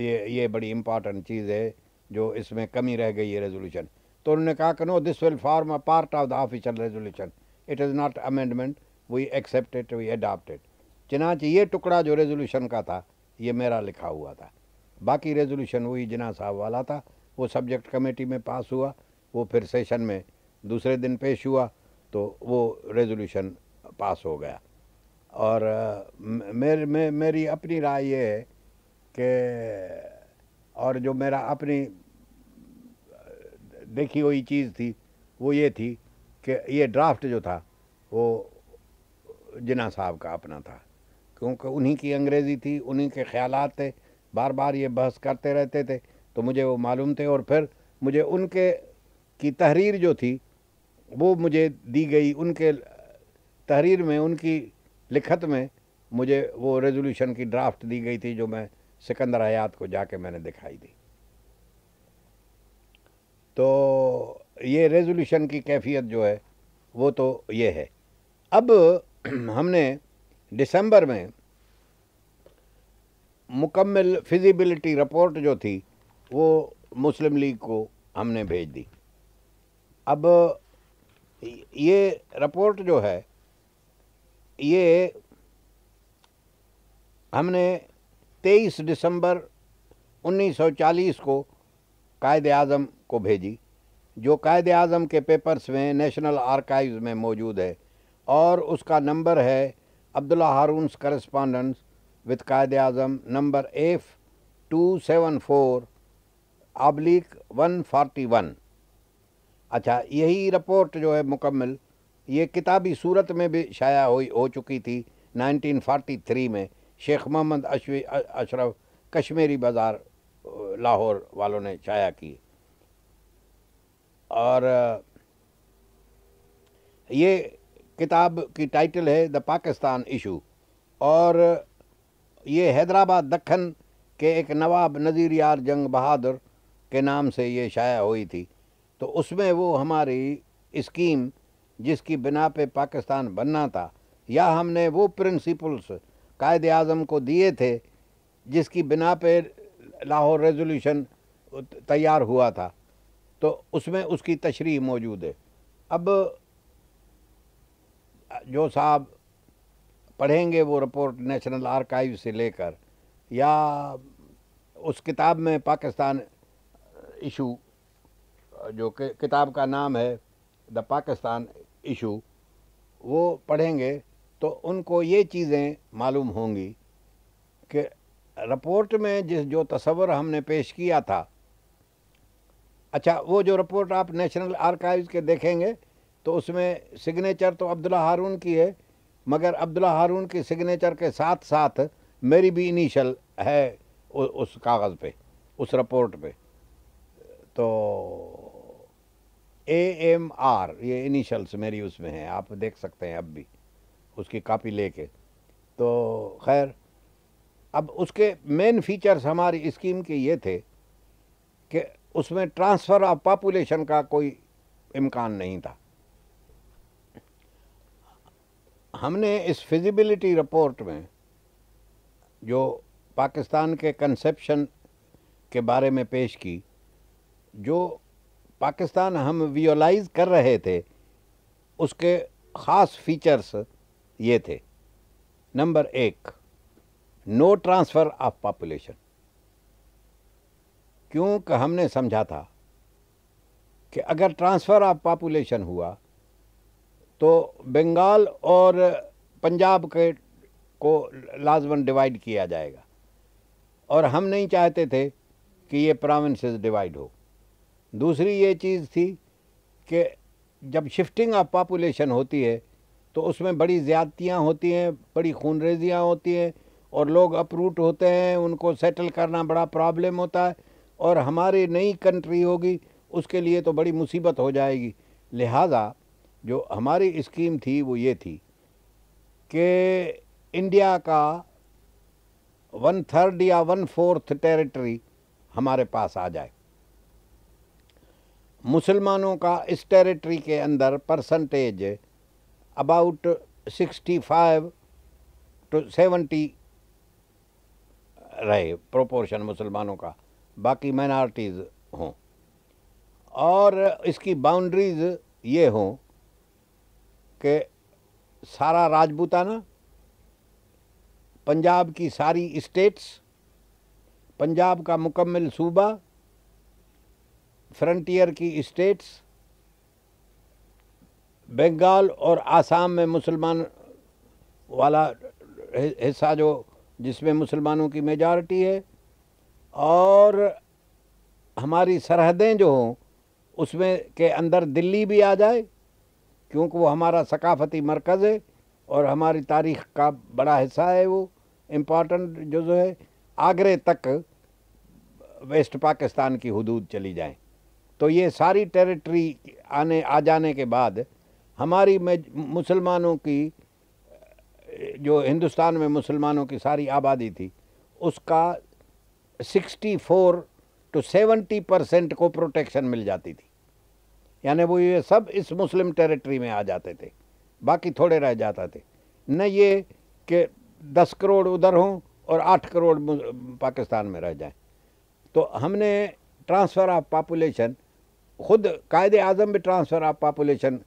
ये ये बड़ी इम्पॉर्टेंट चीज़ है जो इसमें कमी रह गई है रेजोल्यूशन तो उन्होंने कहा कि no this will form a part of the official resolution it is not amendment we accepted we adapted चिनाच ये टुकड़ा जो रेजोल्यूशन का था ये मेरा लिखा हुआ था बाकी रेजोल्यूशन वही जिना साहब वाला था वो सब्जेक्ट कमेटी में पास हुआ वो फिर सेशन में दूसरे दिन पेश हुआ तो वो रेजोल्यूशन पास हो गया और मेर, मे, मेरी अपनी राय ये है कि और जो मेरा अपनी देखी हुई चीज़ थी वो ये थी कि ये ड्राफ्ट जो था वो जिना साहब का अपना था क्योंकि उन्हीं की अंग्रेज़ी थी उन्हीं के ख्याल थे बार बार ये बहस करते रहते थे तो मुझे वो मालूम थे और फिर मुझे उनके की तहरीर जो थी वो मुझे दी गई उनके तहरीर में उनकी लिखत में मुझे वो रेजोल्यूशन की ड्राफ्ट दी गई थी जो मैं सिकंदर हयात को जाके मैंने दिखाई दी तो ये रेजोल्यूशन की कैफियत जो है वो तो ये है अब हमने दिसंबर में मुकम्मल फिजिबिलिटी रिपोर्ट जो थी वो मुस्लिम लीग को हमने भेज दी अब ये रिपोर्ट जो है ये हमने 23 दिसंबर 1940 को कायद आज़म को भेजी जो कायद आज़म के पेपर्स में नेशनल आर्काइव्स में मौजूद है और उसका नंबर है अब्दुल्ला हारूनस correspondence with Quaid Azam number F two seven four आबलीक वन फार्टी वन अच्छा यही रिपोर्ट जो है मुकम्मल ये किताबी सूरत में भी शाया हुई हो चुकी थी 1943 में शेख मोहम्मद अशवी अशरफ कश्मीरी बाज़ार लाहौर वालों ने शाया की और ये किताब की टाइटल है द पाकिस्तान इशू और ये हैदराबाद दखन के एक नवाब नज़ीर यार जंग बहादुर के नाम से ये शाया हुई थी तो उसमें वो हमारी स्कीम जिसकी बिना पे पाकिस्तान बनना था या हमने वो प्रिंसिपल्स कायद अजम को दिए थे जिसकी बिना पे लाहौर रेजोल्यूशन तैयार हुआ था तो उसमें उसकी तशरी मौजूद है अब जो साहब पढ़ेंगे वो रिपोर्ट नेशनल आर्काइव से लेकर या उस किताब में पाकिस्तान इशू जो कि, किताब का नाम है द पाकिस्तान इशू वो पढ़ेंगे तो उनको ये चीज़ें मालूम होंगी कि रिपोर्ट में जिस जो तस्वर हमने पेश किया था अच्छा वो जो रिपोर्ट आप नेशनल आर्काइव्स के देखेंगे तो उसमें सिग्नेचर तो अब्दुल्ला हारून की है मगर अब्दुल्ला हारून की सिग्नेचर के साथ साथ मेरी भी इनिशल है उस कागज़ पे उस रिपोर्ट पे तो ए एम आर ये इनिशल्स मेरी उसमें हैं आप देख सकते हैं अब भी उसकी कापी लेके तो खैर अब उसके मेन फीचर्स हमारी स्कीम के ये थे कि उसमें ट्रांसफ़र ऑफ पापुलेशन का कोई इम्कान नहीं था हमने इस फिजिबिलिटी रिपोर्ट में जो पाकिस्तान के कंसेप्शन के बारे में पेश की जो पाकिस्तान हम वियोलाइज कर रहे थे उसके ख़ास फीचर्स ये थे नंबर एक नो ट्रांसफ़र ऑफ पापुलेशन क्योंकि हमने समझा था कि अगर ट्रांसफ़र ऑफ पापुलेशन हुआ तो बंगाल और पंजाब के को लाजमन डिवाइड किया जाएगा और हम नहीं चाहते थे कि ये प्रोविंसेस डिवाइड हो दूसरी ये चीज़ थी कि जब शिफ्टिंग ऑफ पापुलेशन होती है तो उसमें बड़ी ज़्यादतियाँ होती हैं बड़ी खून रेजियाँ होती हैं और लोग अपरूट होते हैं उनको सेटल करना बड़ा प्रॉब्लम होता है और हमारी नई कंट्री होगी उसके लिए तो बड़ी मुसीबत हो जाएगी लिहाजा जो हमारी स्कीम थी वो ये थी कि इंडिया का वन थर्ड या वन फोर्थ टेरिटरी हमारे पास आ जाए मुसलमानों का इस टेरिटरी के अंदर परसेंटेज अबाउट 65 टू 70 रहे प्रोपोर्शन मुसलमानों का बाकी माइनॉरिटीज़ हों और इसकी बाउंड्रीज़ ये हों कि सारा राजपूताना पंजाब की सारी स्टेट्स पंजाब का मुकम्मल सूबा फ्रंटियर की स्टेट्स बंगाल और आसाम में मुसलमान वाला हिस्सा जो जिसमें मुसलमानों की मेजॉरिटी है और हमारी सरहदें जो हों उसमें के अंदर दिल्ली भी आ जाए क्योंकि वो हमारा सकाफती मरकज़ है और हमारी तारीख का बड़ा हिस्सा है वो इम्पॉर्टेंट जो जो है आगरे तक वेस्ट पाकिस्तान की हदूद चली जाएँ तो ये सारी टेरिटरी आने आ जाने के बाद हमारी मुसलमानों की जो हिंदुस्तान में मुसलमानों की सारी आबादी थी उसका 64 टू 70 परसेंट को प्रोटेक्शन मिल जाती थी यानी वो ये सब इस मुस्लिम टेरिटरी में आ जाते थे बाकी थोड़े रह जाते थे न ये कि दस करोड़ उधर हों और आठ करोड़ पाकिस्तान में रह जाएं तो हमने ट्रांसफ़र ऑफ पापुलेशन खुद कायद अज़म भी ट्रांसफ़र ऑफ पापुलेशन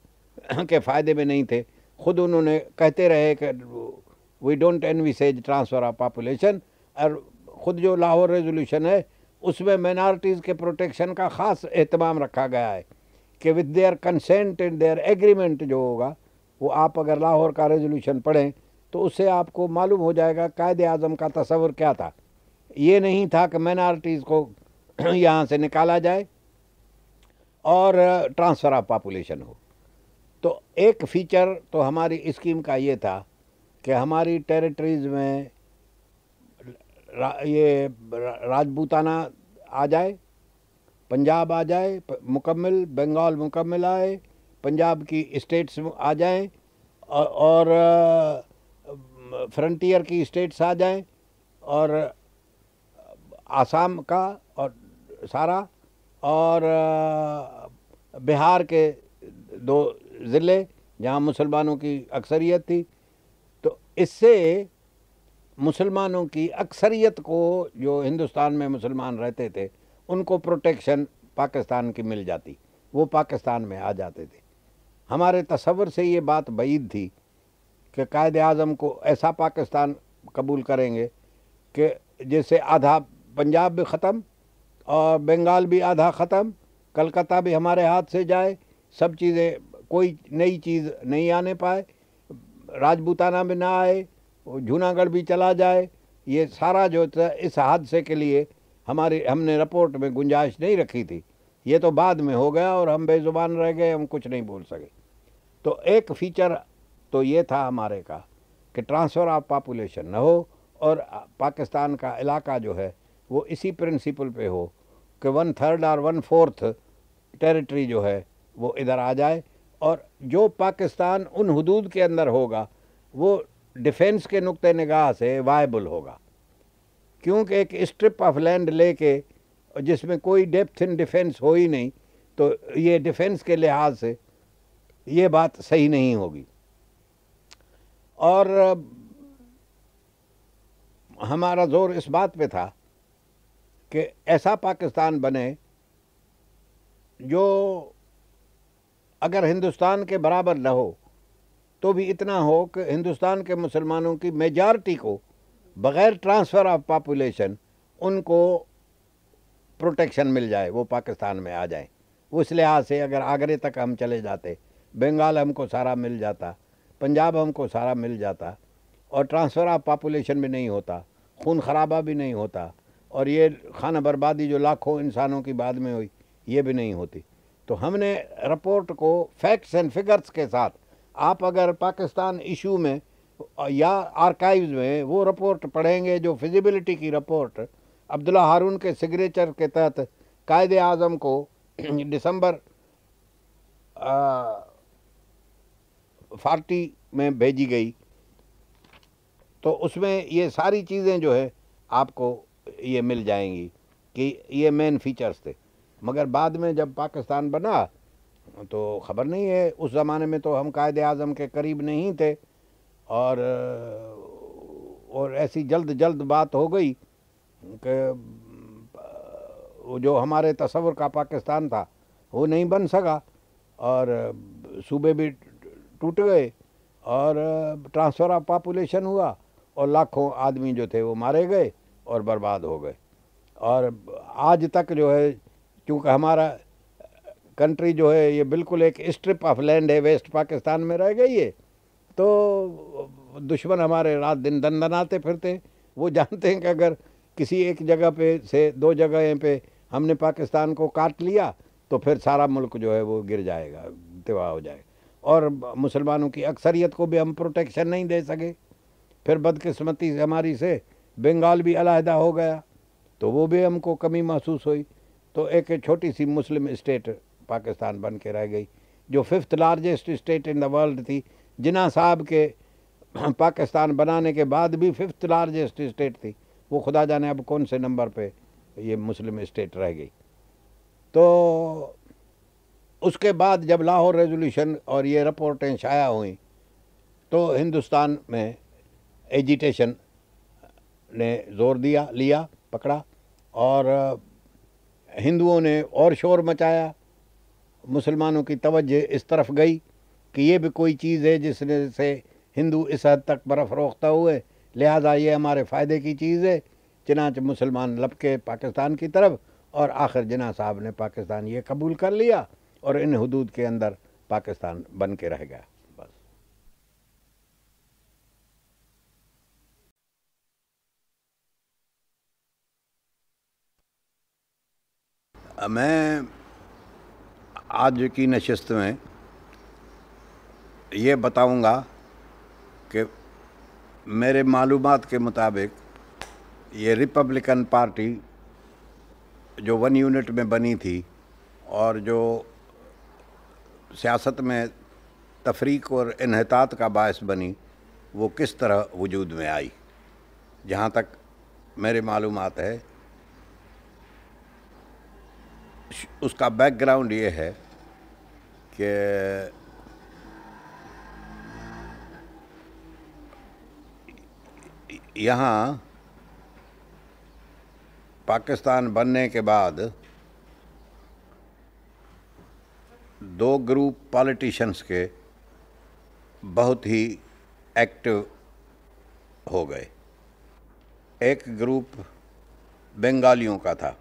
के फ़ायदे में नहीं थे खुद उन्होंने कहते रहे कि we don't an we says transfer of population और ख़ुद जो लाहौर रेजोल्यूशन है उसमें माइनॉरिटीज़ के प्रोटेक्शन का ख़ास अहतमाम रखा गया है कि with their consent and their agreement जो होगा वो आप अगर लाहौर का रेजोल्यूशन पढ़ें तो उससे आपको मालूम हो जाएगा कायद अज़म का तस्वर क्या था ये नहीं था कि माइनॉरिटीज़ को यहाँ से निकाला जाए और ट्रांसफ़र ऑफ पापुलेशन हो तो एक फीचर तो हमारी स्कीम का ये था कि हमारी टेरिटरीज़ में रा, ये राजपूताना आ जाए पंजाब आ जाए मुकम्मल बंगाल मुकम्मल आए पंजाब की स्टेट्स आ जाएं और, और फ्रंटियर की स्टेट्स आ जाएं और आसाम का और सारा और बिहार के दो ज़िले जहाँ मुसलमानों की अक्सरियत थी तो इससे मुसलमानों की अक्सरियत को जो हिंदुस्तान में मुसलमान रहते थे उनको प्रोटेक्शन पाकिस्तान की मिल जाती वो पाकिस्तान में आ जाते थे हमारे तस्वर से ये बात बैद थी कि कायद अज़म को ऐसा पाकिस्तान कबूल करेंगे कि जैसे आधा पंजाब भी ख़त्म और बंगाल भी आधा ख़त्म कलकत्ता भी हमारे हाथ से जाए सब चीज़ें कोई नई चीज़ नहीं आने पाए राजपूताना भी ना आए जूनागढ़ भी चला जाए ये सारा जो था इस हादसे के लिए हमारी हमने रिपोर्ट में गुंजाइश नहीं रखी थी ये तो बाद में हो गया और हम बेज़ुबान रह गए हम कुछ नहीं बोल सके तो एक फीचर तो ये था हमारे का कि ट्रांसफ़र ऑफ पापुलेशन न हो और पाकिस्तान का इलाका जो है वो इसी प्रिंसिपल पे हो कि वन थर्ड और वन फोर्थ टेरिटरी जो है वो इधर आ जाए और जो पाकिस्तान उन हदूद के अंदर होगा वो डिफेंस के नुक़ नगाह से वायबल होगा क्योंकि एक स्ट्रिप ऑफ लैंड लेके जिसमें कोई डेप्थ इन डिफेंस हो ही नहीं तो ये डिफेंस के लिहाज से ये बात सही नहीं होगी और हमारा ज़ोर इस बात पे था कि ऐसा पाकिस्तान बने जो अगर हिंदुस्तान के बराबर न हो तो भी इतना हो कि हिंदुस्तान के मुसलमानों की मेजॉरिटी को बग़ैर ट्रांसफ़र ऑफ पापुलेशन उनको प्रोटेक्शन मिल जाए वो पाकिस्तान में आ जाए उस लिहाज से अगर आगरे तक हम चले जाते बंगाल हमको सारा मिल जाता पंजाब हमको सारा मिल जाता और ट्रांसफ़र ऑफ पापुलेशन भी नहीं होता खून खराबा भी नहीं होता और ये खाना बर्बादी जो लाखों इंसानों की बाद में हुई ये भी नहीं होती तो हमने रिपोर्ट को फैक्ट्स एंड फिगर्स के साथ आप अगर पाकिस्तान इशू में या आर्काइव्स में वो रिपोर्ट पढ़ेंगे जो फिजिबिलिटी की रिपोर्ट अब्दुल्ला हारून के सिग्नेचर के तहत कायद आज़म को दिसंबर फार्टी में भेजी गई तो उसमें ये सारी चीज़ें जो है आपको ये मिल जाएंगी कि ये मेन फीचर्स थे मगर बाद में जब पाकिस्तान बना तो ख़बर नहीं है उस ज़माने में तो हम कायद अज़म के करीब नहीं थे और और ऐसी जल्द जल्द बात हो गई कि जो हमारे तस्वर का पाकिस्तान था वो नहीं बन सका और सूबे भी टूट गए और ट्रांसफ़र ऑफ पापुलेशन हुआ और लाखों आदमी जो थे वो मारे गए और बर्बाद हो गए और आज तक जो है क्योंकि हमारा कंट्री जो है ये बिल्कुल एक स्ट्रिप ऑफ लैंड है वेस्ट पाकिस्तान में रह गई है तो दुश्मन हमारे रात दिन आते फिरते हैं वो जानते हैं कि अगर किसी एक जगह पे से दो जगह पे हमने पाकिस्तान को काट लिया तो फिर सारा मुल्क जो है वो गिर जाएगा तबाह हो जाएगा और मुसलमानों की अक्सरियत को भी हम प्रोटेक्शन नहीं दे सके फिर बदकस्मती हमारी से बंगाल भी अलहदा हो गया तो वो भी हमको कमी महसूस हुई तो एक छोटी सी मुस्लिम स्टेट पाकिस्तान बन के रह गई जो fifth largest state in the world थी जिना साहब के पाकिस्तान बनाने के बाद भी फिफ्थ लार्जेस्ट स्टेट थी वो खुदा जाने अब कौन से नंबर पे ये मुस्लिम स्टेट रह गई तो उसके बाद जब लाहौर रेजोल्यूशन और ये रिपोर्टें शाया हुई तो हिंदुस्तान में एजिटेशन ने ज़ोर दिया लिया पकड़ा और हिंदुओं ने और शोर मचाया मुसलमानों की तवज्जो इस तरफ गई कि ये भी कोई चीज़ है जिसने से हिंदू इस हद तक बरफरोख्ता हुए लिहाजा ये हमारे फ़ायदे की चीज़ है चनाच मुसलमान लपके पाकिस्तान की तरफ और आखिर जना साहब ने पाकिस्तान ये कबूल कर लिया और इन हदूद के अंदर पाकिस्तान बन के रह गया मैं आज की नशस्त में ये बताऊंगा कि मेरे मालूम के मुताबिक ये रिपब्लिकन पार्टी जो वन यूनिट में बनी थी और जो सियासत में तफरीक और इहतात का बायस बनी वो किस तरह वजूद में आई जहाँ तक मेरे मालूम है उसका बैकग्राउंड ये है कि यहाँ पाकिस्तान बनने के बाद दो ग्रुप पॉलिटिशियंस के बहुत ही एक्टिव हो गए एक ग्रुप बंगालियों का था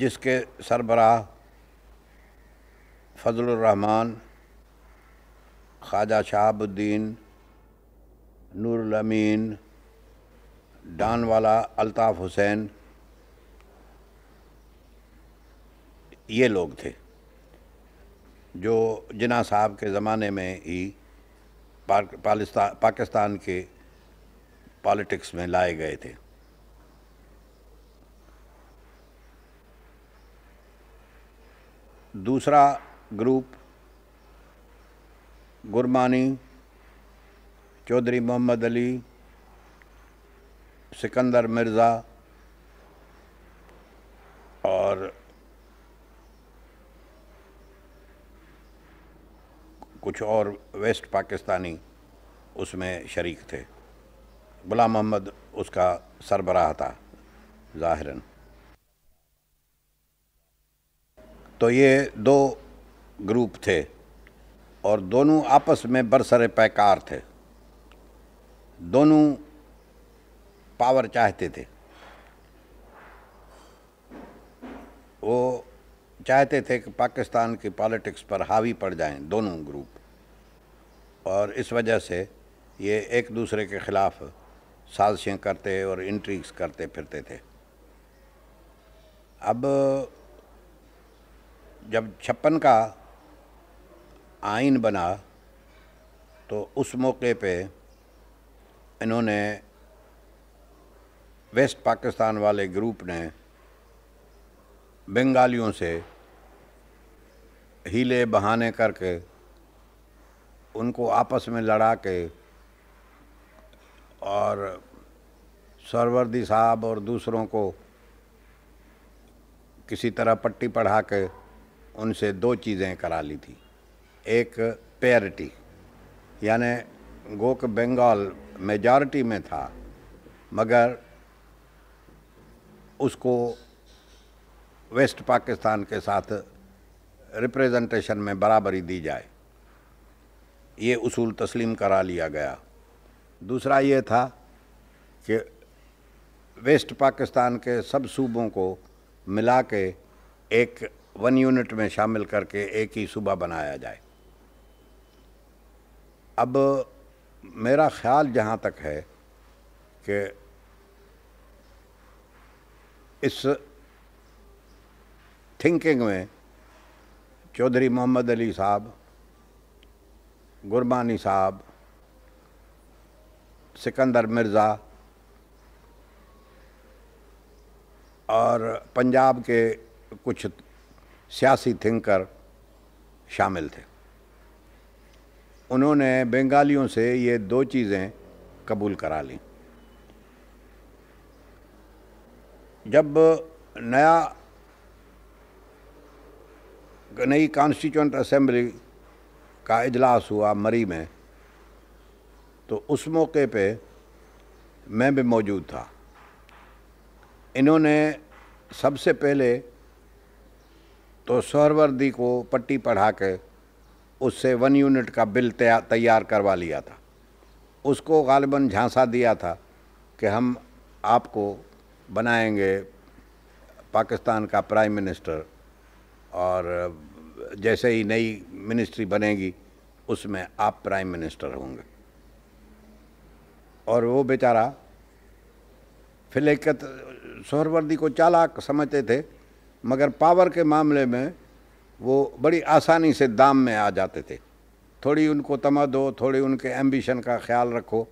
जिसके सरबराह फजलरहमान ख्वाजा शहाबुद्दीन नूरमीन डानवाला अलताफ़ हुसैन ये लोग थे जो जिना साहब के ज़माने में ही पाकिस्तान के पॉलिटिक्स में लाए गए थे दूसरा ग्रुप गुरमानी चौधरी मोहम्मद अली सिकंदर मिर्ज़ा और कुछ और वेस्ट पाकिस्तानी उसमें शरीक थे गुलाम मोहम्मद उसका सरबराह था ज़ाहिरन तो ये दो ग्रुप थे और दोनों आपस में बरसर पैकार थे दोनों पावर चाहते थे वो चाहते थे कि पाकिस्तान की पॉलिटिक्स पर हावी पड़ जाएं दोनों ग्रुप और इस वजह से ये एक दूसरे के ख़िलाफ़ साजिशें करते और इंट्रीक्स करते फिरते थे अब जब छप्पन का आइन बना तो उस मौके पे इन्होंने वेस्ट पाकिस्तान वाले ग्रुप ने बंगालियों से हीले बहाने करके उनको आपस में लड़ा के और सरवर्दी साहब और दूसरों को किसी तरह पट्टी पढ़ा के उनसे दो चीज़ें करा ली थी एक पेयरिटी यानि गोक बंगाल मेजॉरिटी में था मगर उसको वेस्ट पाकिस्तान के साथ रिप्रेजेंटेशन में बराबरी दी जाए ये उसूल तस्लीम करा लिया गया दूसरा ये था कि वेस्ट पाकिस्तान के सब सूबों को मिला के एक वन यूनिट में शामिल करके एक ही सूबा बनाया जाए अब मेरा ख्याल जहाँ तक है कि इस थिंकिंग में चौधरी मोहम्मद अली साहब गुरबानी साहब सिकंदर मिर्ज़ा और पंजाब के कुछ सियासी थिंकर शामिल थे उन्होंने बंगालियों से ये दो चीज़ें कबूल करा ली जब नया नई कॉन्स्टिट्यूंट असम्बली का इजलास हुआ मरी में तो उस मौके पे मैं भी मौजूद था इन्होंने सबसे पहले तो सौरवर्दी को पट्टी पढ़ा के उससे वन यूनिट का बिल तैयार करवा लिया था उसको गालिबा झांसा दिया था कि हम आपको बनाएंगे पाकिस्तान का प्राइम मिनिस्टर और जैसे ही नई मिनिस्ट्री बनेगी उसमें आप प्राइम मिनिस्टर होंगे और वो बेचारा फिलकत सोहरवर्दी को चालाक समझते थे मगर पावर के मामले में वो बड़ी आसानी से दाम में आ जाते थे थोड़ी उनको तमा दो थोड़ी उनके एम्बिशन का ख्याल रखो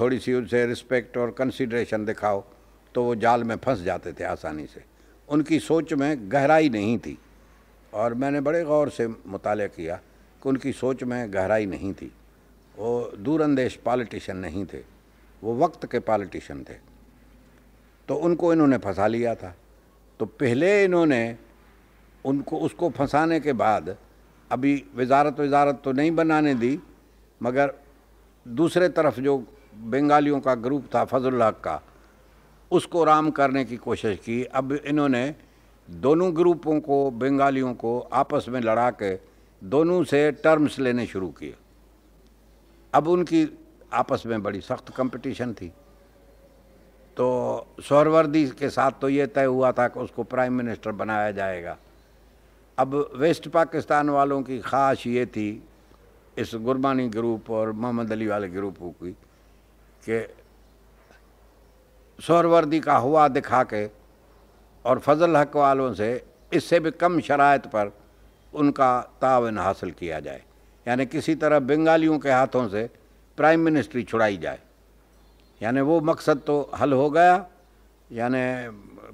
थोड़ी सी उनसे रिस्पेक्ट और कंसिड्रेशन दिखाओ तो वो जाल में फंस जाते थे आसानी से उनकी सोच में गहराई नहीं थी और मैंने बड़े गौर से मुताल किया कि उनकी सोच में गहराई नहीं थी वो दूरंदेश पॉलिटिशन नहीं थे वो वक्त के पॉलिटिशन थे तो उनको इन्होंने फंसा लिया था तो पहले इन्होंने उनको उसको फंसाने के बाद अभी वजारत वजारत तो नहीं बनाने दी मगर दूसरे तरफ जो बंगालियों का ग्रुप था फजल का उसको राम करने की कोशिश की अब इन्होंने दोनों ग्रुपों को बंगालियों को आपस में लड़ा के दोनों से टर्म्स लेने शुरू किए अब उनकी आपस में बड़ी सख्त कंपटीशन थी तो सौरवर्दी के साथ तो ये तय हुआ था कि उसको प्राइम मिनिस्टर बनाया जाएगा अब वेस्ट पाकिस्तान वालों की ख़ास ये थी इस गुरबानी ग्रुप और मोहम्मद अली वाले ग्रुप की कि सौरवर्दी का हुआ दिखा के और फजल हक वालों से इससे भी कम शरात पर उनका तावन हासिल किया जाए यानी किसी तरह बंगालियों के हाथों से प्राइम मिनिस्ट्री छुड़ाई जाए यानी वो मकसद तो हल हो गया यानी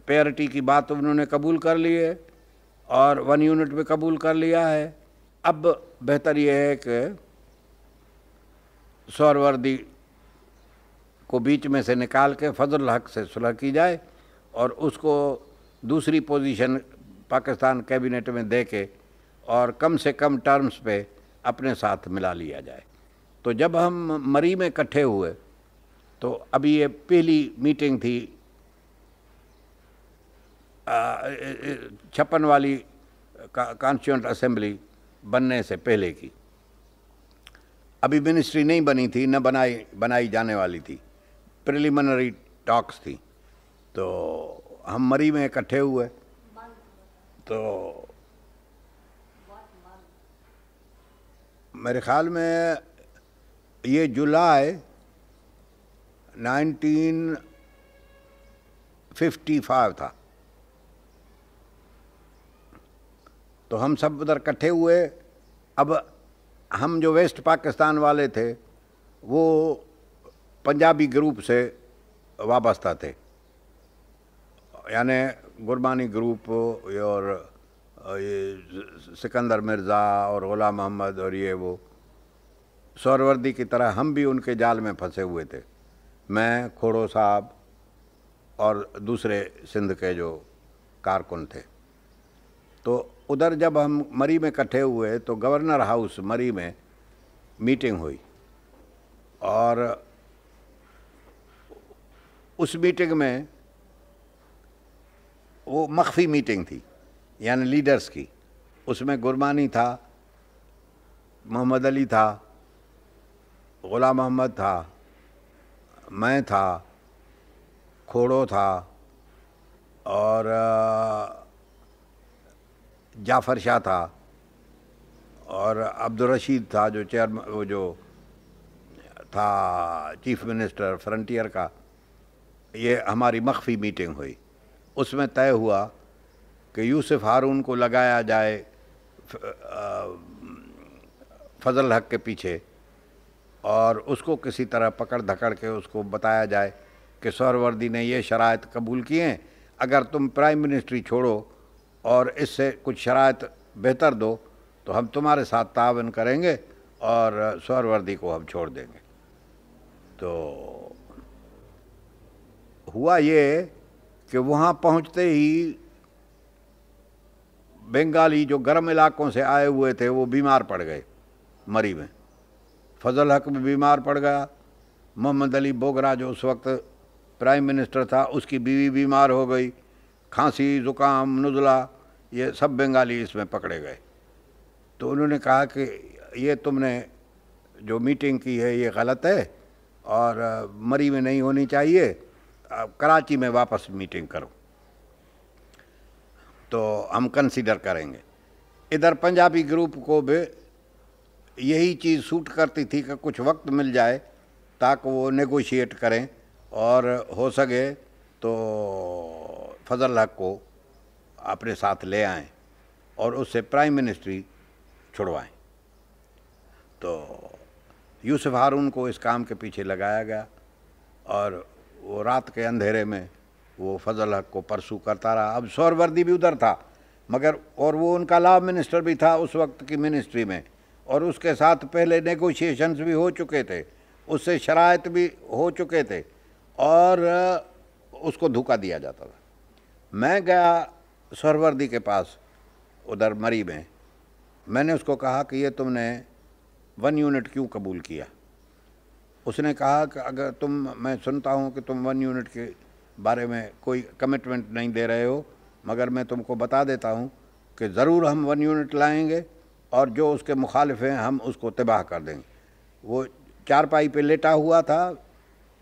पेयरिटी की बात उन्होंने कबूल कर ली है और वन यूनिट में कबूल कर लिया है अब बेहतर ये है कि सौरवर्दी को बीच में से निकाल के फजल हक से सुलह की जाए और उसको दूसरी पोजीशन पाकिस्तान कैबिनेट में दे के और कम से कम टर्म्स पे अपने साथ मिला लिया जाए तो जब हम मरी में इकट्ठे हुए तो अभी ये पहली मीटिंग थी छप्पन वाली कॉन्स्टिट्यूंट असेंबली बनने से पहले की अभी मिनिस्ट्री नहीं बनी थी न बनाई बनाई जाने वाली थी प्रिलिमिनरी टॉक्स थी तो हम मरी में इकट्ठे हुए तो मेरे ख्याल में ये जुलाई 1955 था तो हम सब उधर इकट्ठे हुए अब हम जो वेस्ट पाकिस्तान वाले थे वो पंजाबी ग्रुप से वाबस्ता थे यानी गुरबानी ग्रुप और ये सिकंदर मिर्ज़ा और गुलाम मोहम्मद और ये वो सौरवर्दी की तरह हम भी उनके जाल में फंसे हुए थे मैं खोड़ो साहब और दूसरे सिंध के जो कारकुन थे तो उधर जब हम मरी में इकट्ठे हुए तो गवर्नर हाउस मरी में मीटिंग हुई और उस मीटिंग में वो मख्फी मीटिंग थी यानी लीडर्स की उसमें गुरमानी था मोहम्मद अली था ग़ुलाम मोहम्मद था मैं था खोड़ो था और जाफ़र शाह था और अब्दुलरशीद था जो चेयर वो जो था चीफ मिनिस्टर फ्रंटियर का ये हमारी मख्फी मीटिंग हुई उसमें तय हुआ कि यूसुफ हारून को लगाया जाए फजल हक के पीछे और उसको किसी तरह पकड़ धकड़ के उसको बताया जाए कि सौरवर्दी ने ये शरात कबूल किए हैं अगर तुम प्राइम मिनिस्ट्री छोड़ो और इससे कुछ शरात बेहतर दो तो हम तुम्हारे साथ तावन करेंगे और सौरवर्दी को हम छोड़ देंगे तो हुआ ये कि वहाँ पहुँचते ही बंगाली जो गर्म इलाकों से आए हुए थे वो बीमार पड़ गए मरी में फजल हक भी बीमार पड़ गया मोहम्मद अली बोगरा जो उस वक्त प्राइम मिनिस्टर था उसकी बीवी बीमार हो गई खांसी ज़ुकाम नज़ला ये सब बंगाली इसमें पकड़े गए तो उन्होंने कहा कि ये तुमने जो मीटिंग की है ये गलत है और मरी में नहीं होनी चाहिए अब कराची में वापस मीटिंग करो तो हम कंसीडर करेंगे इधर पंजाबी ग्रुप को भी यही चीज़ सूट करती थी कि कुछ वक्त मिल जाए ताकि वो नेगोशिएट करें और हो सके तो फजल हक को अपने साथ ले आएं और उससे प्राइम मिनिस्ट्री छुड़वाएं तो यूसुफ हारून को इस काम के पीछे लगाया गया और वो रात के अंधेरे में वो फजल हक को परसू करता रहा अब सौरवर्दी भी उधर था मगर और वो उनका लाभ मिनिस्टर भी था उस वक्त की मिनिस्ट्री में और उसके साथ पहले नेगोशिएशंस भी हो चुके थे उससे शरात भी हो चुके थे और उसको धोखा दिया जाता था मैं गया सरवर्दी के पास उधर मरी में मैंने उसको कहा कि ये तुमने वन यूनिट क्यों कबूल किया उसने कहा कि अगर तुम मैं सुनता हूँ कि तुम वन यूनिट के बारे में कोई कमिटमेंट नहीं दे रहे हो मगर मैं तुमको बता देता हूँ कि ज़रूर हम वन यूनिट लाएंगे और जो उसके मुखालिफ हैं हम उसको तबाह कर देंगे वो चारपाई पे लेटा हुआ था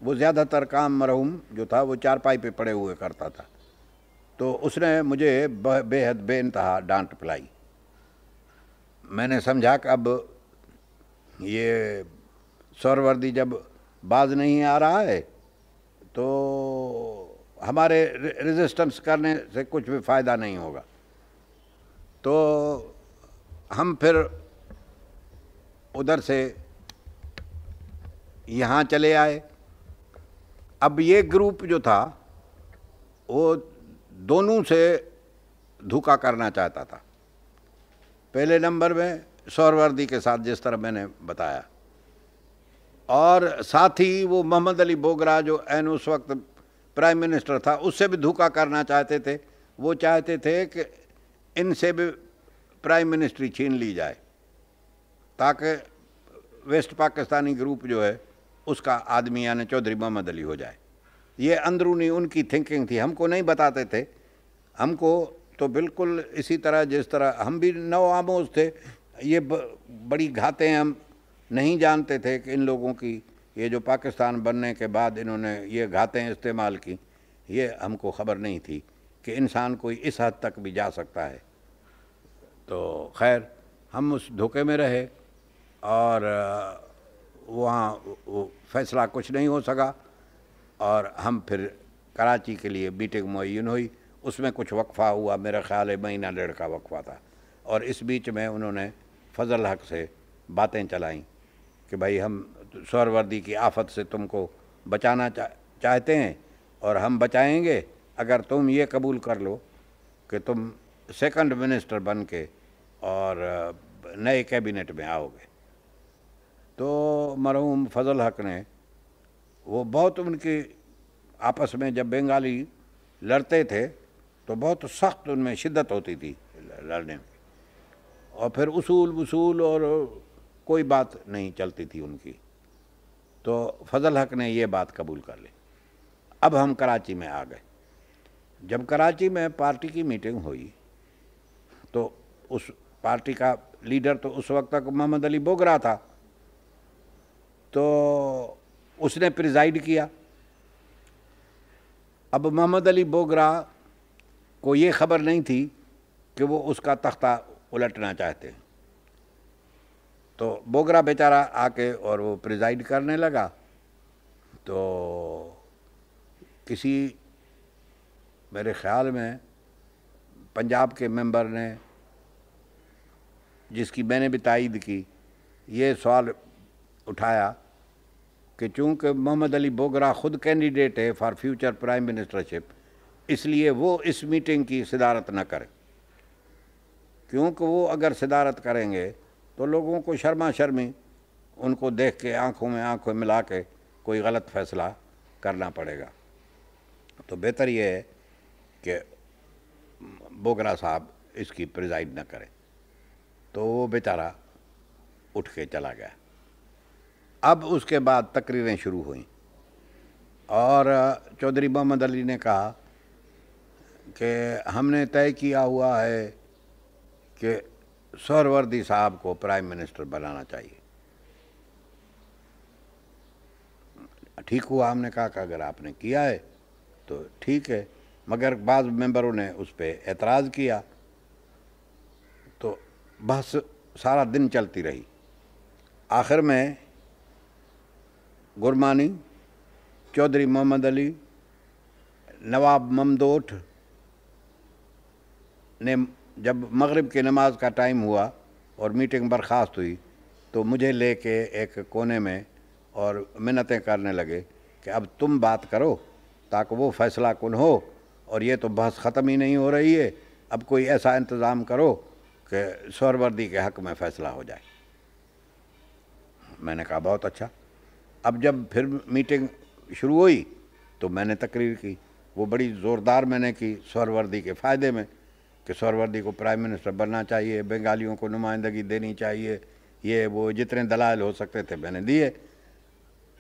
वो ज़्यादातर काम मरहूम जो था वो चारपाई पे पड़े हुए करता था तो उसने मुझे बेहद बे इंतहा डांट पिलाई मैंने समझा कि अब ये सौरवर्दी जब बाज नहीं आ रहा है तो हमारे रेजिस्टेंस करने से कुछ भी फ़ायदा नहीं होगा तो हम फिर उधर से यहाँ चले आए अब ये ग्रुप जो था वो दोनों से धोखा करना चाहता था पहले नंबर में सौरवर्दी के साथ जिस तरह मैंने बताया और साथ ही वो मोहम्मद अली बोगरा जो एन उस वक्त प्राइम मिनिस्टर था उससे भी धोखा करना चाहते थे वो चाहते थे कि इनसे भी प्राइम मिनिस्ट्री छीन ली जाए ताकि वेस्ट पाकिस्तानी ग्रुप जो है उसका आदमी यानी चौधरी मोहम्मद अली हो जाए ये अंदरूनी उनकी थिंकिंग थी हमको नहीं बताते थे हमको तो बिल्कुल इसी तरह जिस तरह हम भी नव आमोज थे ये बड़ी घातें हम नहीं जानते थे कि इन लोगों की ये जो पाकिस्तान बनने के बाद इन्होंने ये घातें इस्तेमाल की ये हमको खबर नहीं थी कि इंसान कोई इस हद तक भी जा सकता है तो खैर हम उस धोखे में रहे और वहाँ वो फैसला कुछ नहीं हो सका और हम फिर कराची के लिए बीटिंग मुन हुई उसमें कुछ वक्फ़ा हुआ मेरा ख्याल है महीना डेढ़ का वक्फ़ा था और इस बीच में उन्होंने फजल हक से बातें चलाईं कि भाई हम स्वरवर्दी की आफत से तुमको बचाना चा, चाहते हैं और हम बचाएंगे अगर तुम ये कबूल कर लो कि तुम सेकंड मिनिस्टर बन के और नए कैबिनेट में आओगे तो मरहूम फजल हक ने वो बहुत उनके आपस में जब बंगाली लड़ते थे तो बहुत सख्त उनमें शिद्दत होती थी लड़ने में और फिर उसूल वसूल और कोई बात नहीं चलती थी उनकी तो फजल हक ने ये बात कबूल कर ली अब हम कराची में आ गए जब कराची में पार्टी की मीटिंग हुई तो उस पार्टी का लीडर तो उस वक्त तक मोहम्मद अली बोगरा था तो उसने प्रिजाइड किया अब मोहम्मद अली बोगरा को ये खबर नहीं थी कि वो उसका तख्ता उलटना चाहते हैं तो बोगरा बेचारा आके और वो प्रिजाइड करने लगा तो किसी मेरे ख्याल में पंजाब के मेंबर ने जिसकी मैंने भी तइद की ये सवाल उठाया कि चूँकि मोहम्मद अली बोगरा ख़ुद कैंडिडेट है फॉर फ्यूचर प्राइम मिनिस्टरशिप इसलिए वो इस मीटिंग की सदारत न करें क्योंकि वो अगर सदारत करेंगे तो लोगों को शर्मा शर्मी उनको देख के आँखों में आँखों मिला के कोई गलत फैसला करना पड़ेगा तो बेहतर ये है कि बोगरा साहब इसकी प्रिजाइड न करें तो वो बेचारा उठ के चला गया अब उसके बाद तकरीरें शुरू हुई और चौधरी मोहम्मद अली ने कहा कि हमने तय किया हुआ है कि सरवर्दी साहब को प्राइम मिनिस्टर बनाना चाहिए ठीक हुआ हमने कहा कि अगर आपने किया है तो ठीक है मगर बाद मेंबरों ने उस पर एतराज़ किया तो बहस सारा दिन चलती रही आखिर में गुरमानी चौधरी मोहम्मद अली नवाब ममदोट ने जब मगरिब की नमाज का टाइम हुआ और मीटिंग बर्खास्त हुई तो मुझे ले के एक कोने में और मिन्नतें करने लगे कि अब तुम बात करो ताकि वो फैसला कन हो और ये तो बहस ख़त्म ही नहीं हो रही है अब कोई ऐसा इंतज़ाम करो कि स्वरवर्दी के हक़ में फ़ैसला हो जाए मैंने कहा बहुत अच्छा अब जब फिर मीटिंग शुरू हुई तो मैंने तकरीर की वो बड़ी ज़ोरदार मैंने की स्वरवर्दी के फ़ायदे में कि स्वरवर्दी को प्राइम मिनिस्टर बनना चाहिए बंगालियों को नुमाइंदगी देनी चाहिए ये वो जितने दलाल हो सकते थे मैंने दिए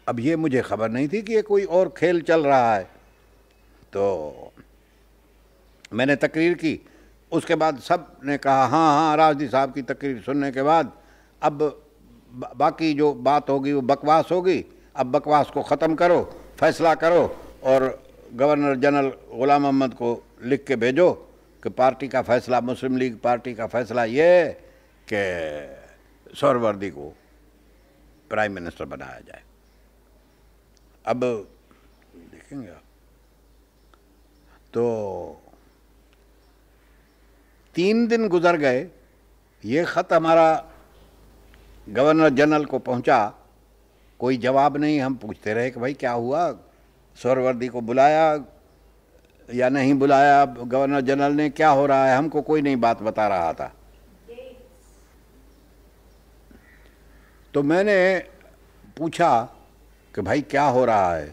अब ये मुझे खबर नहीं थी कि ये कोई और खेल चल रहा है तो मैंने तकरीर की उसके बाद सब ने कहा हाँ हाँ राजदी साहब की तकरीर सुनने के बाद अब बाकी जो बात होगी वो बकवास होगी अब बकवास को ख़त्म करो फैसला करो और गवर्नर जनरल ग़ुलाम अहमद को लिख के भेजो कि पार्टी का फैसला मुस्लिम लीग पार्टी का फैसला ये कि सौरवर्दी को प्राइम मिनिस्टर बनाया जाए अब देखेंगे तो तीन दिन गुजर गए ये ख़त हमारा गवर्नर जनरल को पहुंचा कोई जवाब नहीं हम पूछते रहे कि भाई क्या हुआ स्वरवर्दी को बुलाया या नहीं बुलाया गवर्नर जनरल ने क्या हो रहा है हमको कोई नहीं बात बता रहा था तो मैंने पूछा कि भाई क्या हो रहा है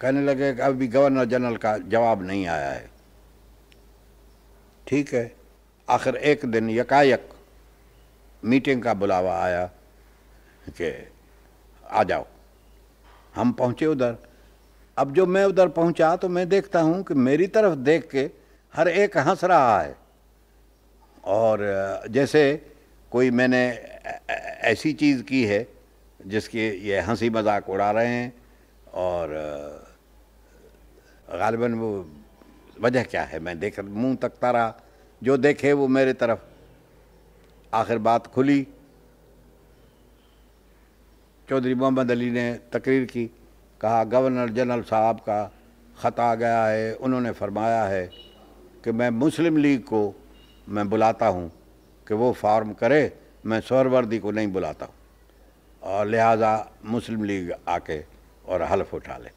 कहने लगे कि अभी गवर्नर जनरल का जवाब नहीं आया है ठीक है आखिर एक दिन यकायक मीटिंग का बुलावा आया कि आ जाओ हम पहुंचे उधर अब जो मैं उधर पहुंचा तो मैं देखता हूं कि मेरी तरफ देख के हर एक हंस रहा है और जैसे कोई मैंने ऐसी चीज़ की है जिसके ये हंसी मजाक उड़ा रहे हैं और गालिबा वो वजह क्या है मैं देख मुंह तकता रहा जो देखे वो मेरे तरफ आखिर बात खुली चौधरी मोहम्मद अली ने तकरीर की कहा गवर्नर जनरल साहब का ख़त आ गया है उन्होंने फरमाया है कि मैं मुस्लिम लीग को मैं बुलाता हूँ कि वो फॉर्म करे मैं सौरवर्दी को नहीं बुलाता हूँ और लिहाजा मुस्लिम लीग आके और हल्फ उठा ले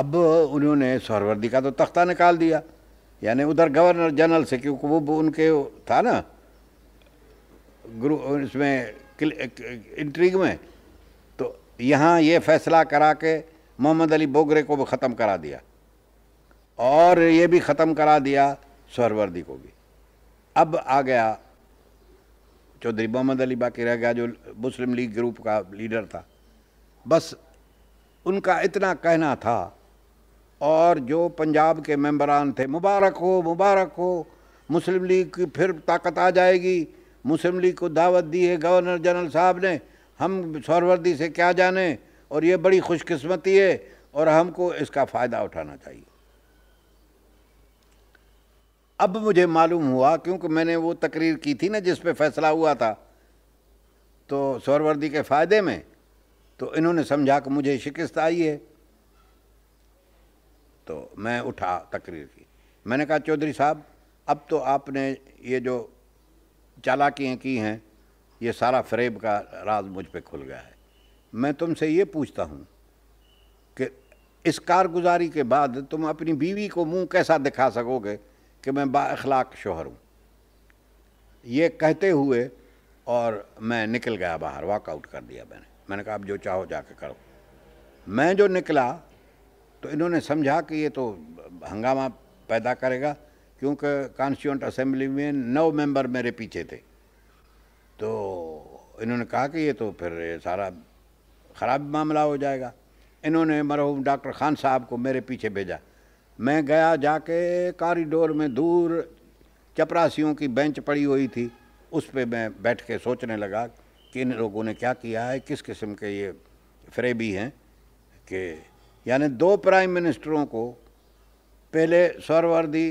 अब उन्होंने सौरवर्दी का तो तख्ता निकाल दिया यानी उधर गवर्नर जनरल से क्योंकि वो उनके था ना ग्रु इसमें इंट्रीग में तो यहाँ ये फैसला करा के मोहम्मद अली बोगरे को भी ख़त्म करा दिया और ये भी ख़त्म करा दिया सोहरवर्दी को भी अब आ गया चौधरी मोहम्मद अली बाकी रह गया जो मुस्लिम लीग ग्रुप का लीडर था बस उनका इतना कहना था और जो पंजाब के मेम्बरान थे मुबारक हो मुबारक हो मुस्लिम लीग की फिर ताकत आ जाएगी मुस्लिम लीग को दावत दी है गवर्नर जनरल साहब ने हम सौरवर्दी से क्या जाने और ये बड़ी खुशकिस्मती है और हमको इसका फ़ायदा उठाना चाहिए अब मुझे मालूम हुआ क्योंकि मैंने वो तकरीर की थी ना जिस पे फैसला हुआ था तो सौरवर्दी के फ़ायदे में तो इन्होंने समझा कि मुझे शिकस्त आई है तो मैं उठा तकरीर की मैंने कहा चौधरी साहब अब तो आपने ये जो चालाकियाँ की हैं ये सारा फरेब का राज मुझ पे खुल गया है मैं तुमसे ये पूछता हूँ कि इस कारगुजारी के बाद तुम अपनी बीवी को मुंह कैसा दिखा सकोगे कि मैं बाखलाक शोहर हूँ ये कहते हुए और मैं निकल गया बाहर वॉकआउट कर दिया मैंने मैंने कहा अब जो चाहो जाके करो मैं जो निकला तो इन्होंने समझा कि ये तो हंगामा पैदा करेगा क्योंकि कॉन्स्टिट्यूंट असेंबली में नौ मेंबर मेरे पीछे थे तो इन्होंने कहा कि ये तो फिर ये सारा ख़राब मामला हो जाएगा इन्होंने मरहूम डॉक्टर खान साहब को मेरे पीछे भेजा मैं गया जाके कॉरिडोर में दूर चपरासियों की बेंच पड़ी हुई थी उस पर मैं बैठ के सोचने लगा कि इन लोगों ने क्या किया है किस किस्म के ये फ्रेबी हैं कि यानी दो प्राइम मिनिस्टरों को पहले स्वरवर्दी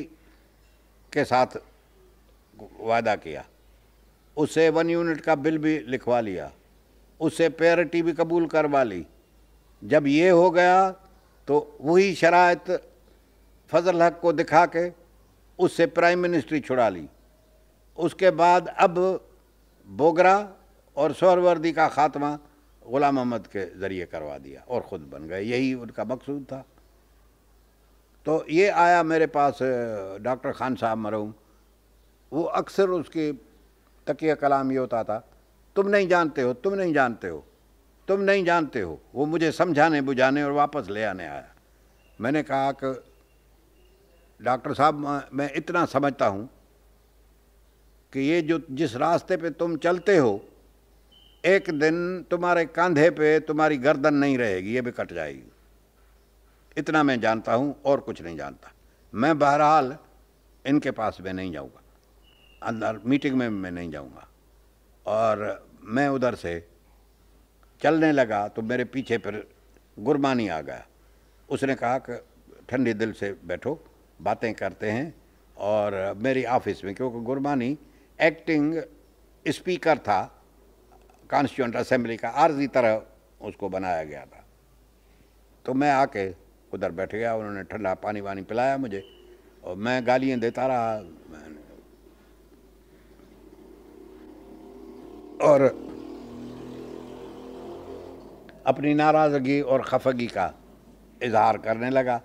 के साथ वादा किया उससे वन यूनिट का बिल भी लिखवा लिया उससे पेरिटी भी कबूल करवा ली जब ये हो गया तो वही शरात फजल हक को दिखा के उससे प्राइम मिनिस्ट्री छुड़ा ली उसके बाद अब बोगरा और स्वरवर्दी का खात्मा गुलाम अहमद के ज़रिए करवा दिया और ख़ुद बन गए यही उनका मकसूद था तो ये आया मेरे पास डॉक्टर खान साहब मरूम वो अक्सर उसके तकिया कलाम ये होता था तुम नहीं जानते हो तुम नहीं जानते हो तुम नहीं जानते हो वो मुझे समझाने बुझाने और वापस ले आने आया मैंने कहा कि डॉक्टर साहब मैं इतना समझता हूँ कि ये जो जिस रास्ते पे तुम चलते हो एक दिन तुम्हारे कंधे पे तुम्हारी गर्दन नहीं रहेगी ये भी कट जाएगी इतना मैं जानता हूँ और कुछ नहीं जानता मैं बहरहाल इनके पास में नहीं जाऊँगा अंदर मीटिंग में मैं नहीं जाऊँगा और मैं उधर से चलने लगा तो मेरे पीछे पर गुरबानी आ गया उसने कहा कि ठंडी दिल से बैठो बातें करते हैं और मेरी ऑफिस में क्योंकि गुरबानी एक्टिंग स्पीकर था कॉन्स्टिट्यूंट असेंबली का आर्जी तरह उसको बनाया गया था तो मैं आके उधर बैठ गया उन्होंने ठंडा पानी वानी पिलाया मुझे और मैं गालियाँ देता रहा मैंने और अपनी नाराज़गी और खफगी का इजहार करने लगा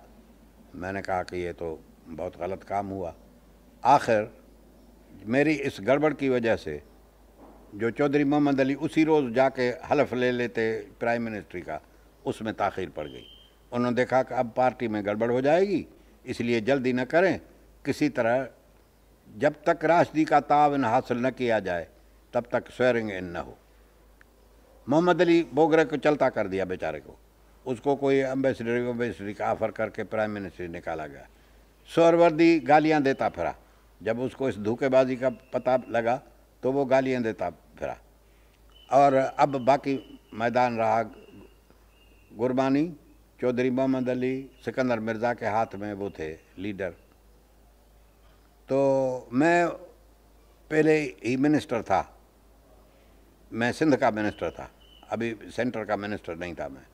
मैंने कहा कि ये तो बहुत गलत काम हुआ आखिर मेरी इस गड़बड़ की वजह से जो चौधरी मोहम्मद अली उसी रोज़ जाके हलफ ले लेते प्राइम मिनिस्ट्री का उसमें ताखिर पड़ गई उन्होंने देखा कि अब पार्टी में गड़बड़ हो जाएगी इसलिए जल्दी न करें किसी तरह जब तक राशदी का तावन हासिल न किया जाए तब तक स्वेरिंग इन न हो मोहम्मद अली बोगरे को चलता कर दिया बेचारे को उसको कोई एम्बेसडर एम्बेसडरी का ऑफ़र करके प्राइम मिनिस्ट्री निकाला गया सोरवर्दी गालियाँ देता फिरा जब उसको इस धोखेबाजी का पता लगा तो वो गालियाँ देता फिरा और अब बाकी मैदान रहा गुरबानी चौधरी मोहम्मद अली सिकंदर मिर्ज़ा के हाथ में वो थे लीडर तो मैं पहले ही मिनिस्टर था मैं सिंध का मिनिस्टर था अभी सेंटर का मिनिस्टर नहीं था मैं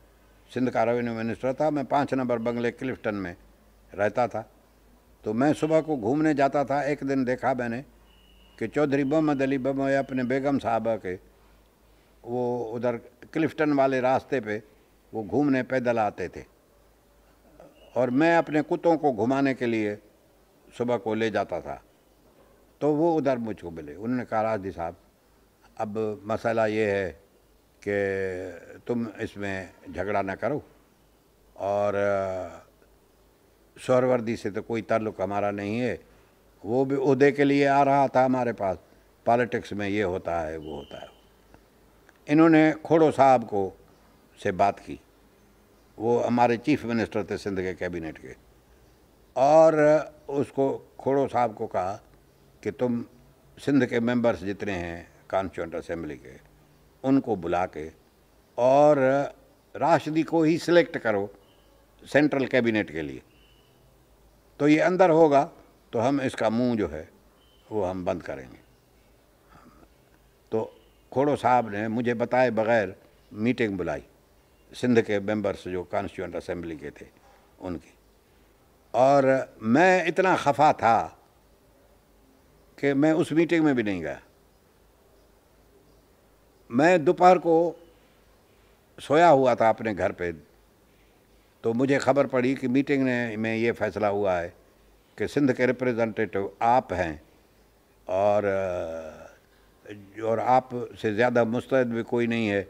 सिंध का रेवेन्यू मिनिस्टर था मैं पाँच नंबर बंगले क्लिफ्टन में रहता था तो मैं सुबह को घूमने जाता था एक दिन देखा मैंने कि चौधरी मोहम्मद अली बम अपने बेगम साहबा के वो उधर क्लिफ्टन वाले रास्ते पे वो घूमने पैदल आते थे और मैं अपने कुत्तों को घुमाने के लिए सुबह को ले जाता था तो वो उधर मुझको मिले उन्होंने कहा राजी साहब अब मसला ये है कि तुम इसमें झगड़ा ना करो और सौरवर्दी से तो कोई ताल्लुक़ हमारा नहीं है वो भी उहदे के लिए आ रहा था हमारे पास पॉलिटिक्स में ये होता है वो होता है इन्होंने खोड़ो साहब को से बात की वो हमारे चीफ मिनिस्टर थे सिंध के कैबिनेट के और उसको खोड़ो साहब को कहा कि तुम सिंध के मेंबर्स जितने हैं कॉन्स्टिट्यूंट असेंबली के उनको बुला के और राशदी को ही सिलेक्ट करो सेंट्रल कैबिनेट के लिए तो ये अंदर होगा तो हम इसका मुंह जो है वो हम बंद करेंगे तो खोड़ो साहब ने मुझे बताए बगैर मीटिंग बुलाई सिंध के मेंबर्स जो कॉन्स्टिट्यूंट असेंबली के थे उनकी और मैं इतना खफा था कि मैं उस मीटिंग में भी नहीं गया मैं दोपहर को सोया हुआ था अपने घर पे तो मुझे खबर पड़ी कि मीटिंग ने में ये फ़ैसला हुआ है कि सिंध के रिप्रेजेंटेटिव आप हैं और और आप से ज़्यादा मुस्तैद भी कोई नहीं है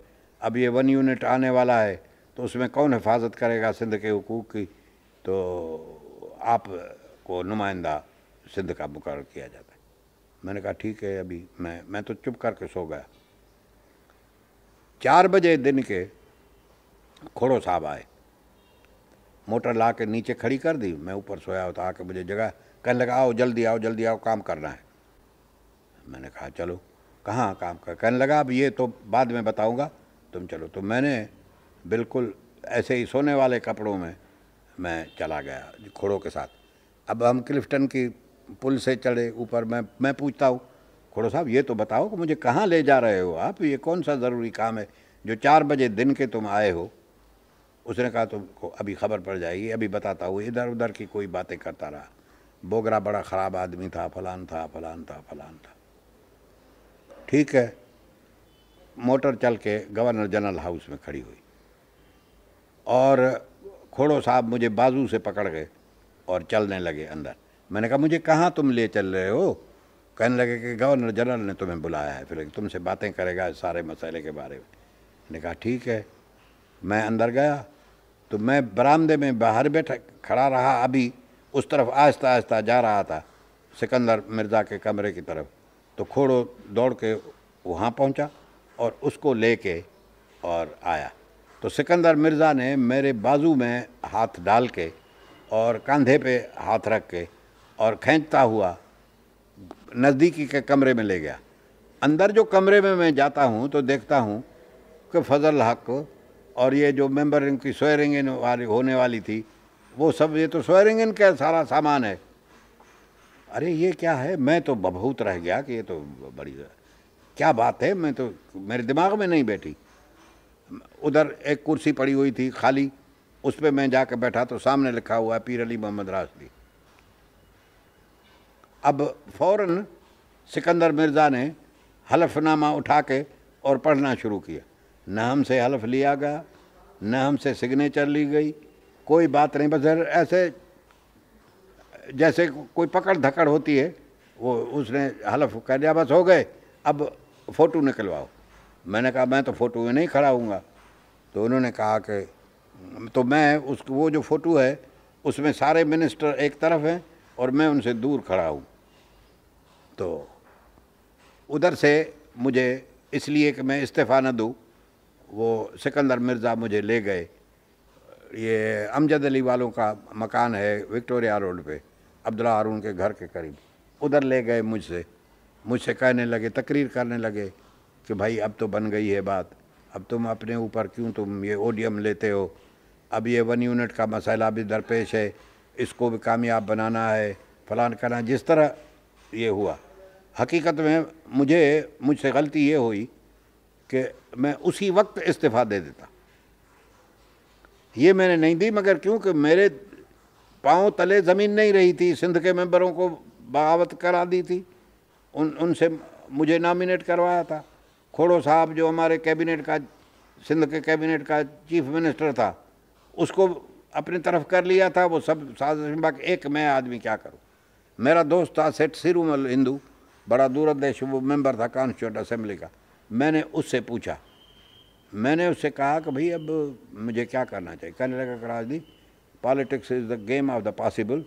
अब ये वन यूनिट आने वाला है तो उसमें कौन हिफाजत करेगा सिंध के हकूक़ की तो आप को नुमाइंदा सिंध का मुकर किया जाता है मैंने कहा ठीक है अभी मैं मैं तो चुप करके सो गया चार बजे दिन के खोड़ो साहब आए मोटर ला के नीचे खड़ी कर दी मैं ऊपर सोया होता आके मुझे जगह कहने लगा आओ जल्दी आओ जल्दी आओ काम करना है मैंने कहा चलो कहाँ काम कर कहने लगा अब ये तो बाद में बताऊँगा तुम चलो तो मैंने बिल्कुल ऐसे ही सोने वाले कपड़ों में मैं चला गया खोड़ों के साथ अब हम क्लिफ्टन की पुल से चढ़े ऊपर मैं मैं पूछता हूँ खोड़ो साहब ये तो बताओ कि मुझे कहाँ ले जा रहे हो आप ये कौन सा ज़रूरी काम है जो चार बजे दिन के तुम आए हो उसने कहा तुमको अभी खबर पड़ जाएगी अभी बताता हूँ इधर उधर की कोई बातें करता रहा बोगरा बड़ा ख़राब आदमी था फलान था फलान था फलान था ठीक है मोटर चल के गवर्नर जनरल हाउस में खड़ी हुई और खोड़ो साहब मुझे बाजू से पकड़ गए और चलने लगे अंदर मैंने कहा मुझे कहाँ तुम ले चल रहे हो कहने लगे कि गवर्नर जनरल ने तुम्हें बुलाया है फिर तुमसे बातें करेगा सारे मसाले के बारे में मैंने कहा ठीक है मैं अंदर गया तो मैं बरामदे में बाहर बैठा खड़ा रहा अभी उस तरफ आहिस्ता आहिस्ता जा रहा था सिकंदर मिर्ज़ा के कमरे की तरफ तो खोड़ो दौड़ के वहाँ पहुँचा और उसको ले के और आया तो सिकंदर मिर्ज़ा ने मेरे बाजू में हाथ डाल के और कंधे पे हाथ रख के और खींचता हुआ नज़दीकी के कमरे में ले गया अंदर जो कमरे में मैं जाता हूँ तो देखता हूँ कि फजल हक और ये जो मेंबर इनकी स्वयरिंग इन वाली होने वाली थी वो सब ये तो स्वयरिंग इन का सारा सामान है अरे ये क्या है मैं तो बभूत रह गया कि ये तो बड़ी क्या बात है मैं तो मेरे दिमाग में नहीं बैठी उधर एक कुर्सी पड़ी हुई थी खाली उस पर मैं जाकर बैठा तो सामने लिखा हुआ है पीर अली मोहम्मद राशदी अब फौरन सिकंदर मिर्ज़ा ने हलफनामा उठा के और पढ़ना शुरू किया न हमसे हल्फ लिया गया न हमसे सिग्नेचर ली गई कोई बात नहीं बस ऐसे जैसे कोई पकड़ धकड़ होती है वो उसने हलफ कर दिया बस हो गए अब फ़ोटो निकलवाओ मैंने कहा मैं तो फ़ोटो में नहीं खड़ा हूँगा तो उन्होंने कहा कि तो मैं उस वो जो फ़ोटो है उसमें सारे मिनिस्टर एक तरफ हैं और मैं उनसे दूर खड़ा हूँ तो उधर से मुझे इसलिए कि मैं इस्तीफ़ा न दूँ वो सिकंदर मिर्ज़ा मुझे ले गए ये अमजद अली वालों का मकान है विक्टोरिया रोड पे अब्दुल्ला हारून के घर के करीब उधर ले गए मुझसे मुझसे कहने लगे तकरीर करने लगे कि भाई अब तो बन गई है बात अब तुम अपने ऊपर क्यों तुम ये ओडियम लेते हो अब ये वन यूनिट का मसाला भी दरपेश है इसको भी कामयाब बनाना है फलान करना जिस तरह ये हुआ हकीकत में मुझे मुझसे गलती ये हुई कि मैं उसी वक्त इस्तीफ़ा दे देता ये मैंने नहीं दी मगर क्योंकि मेरे पाँव तले ज़मीन नहीं रही थी सिंध के मेंबरों को बगावत करा दी थी उन उनसे मुझे नामिनेट करवाया था खोड़ो साहब जो हमारे कैबिनेट का सिंध के कैबिनेट का चीफ मिनिस्टर था उसको अपनी तरफ कर लिया था वो सब साजिश में एक मैं आदमी क्या करूँ मेरा दोस्त था सेठ सिरूमल हिंदू बड़ा दूरदेश वो मेंबर था कॉन्स्टिट्यूंट असेंबली का मैंने उससे पूछा मैंने उससे कहा कि भाई अब मुझे क्या करना चाहिए कहने लगा कड़ा जी politics is the game of the possible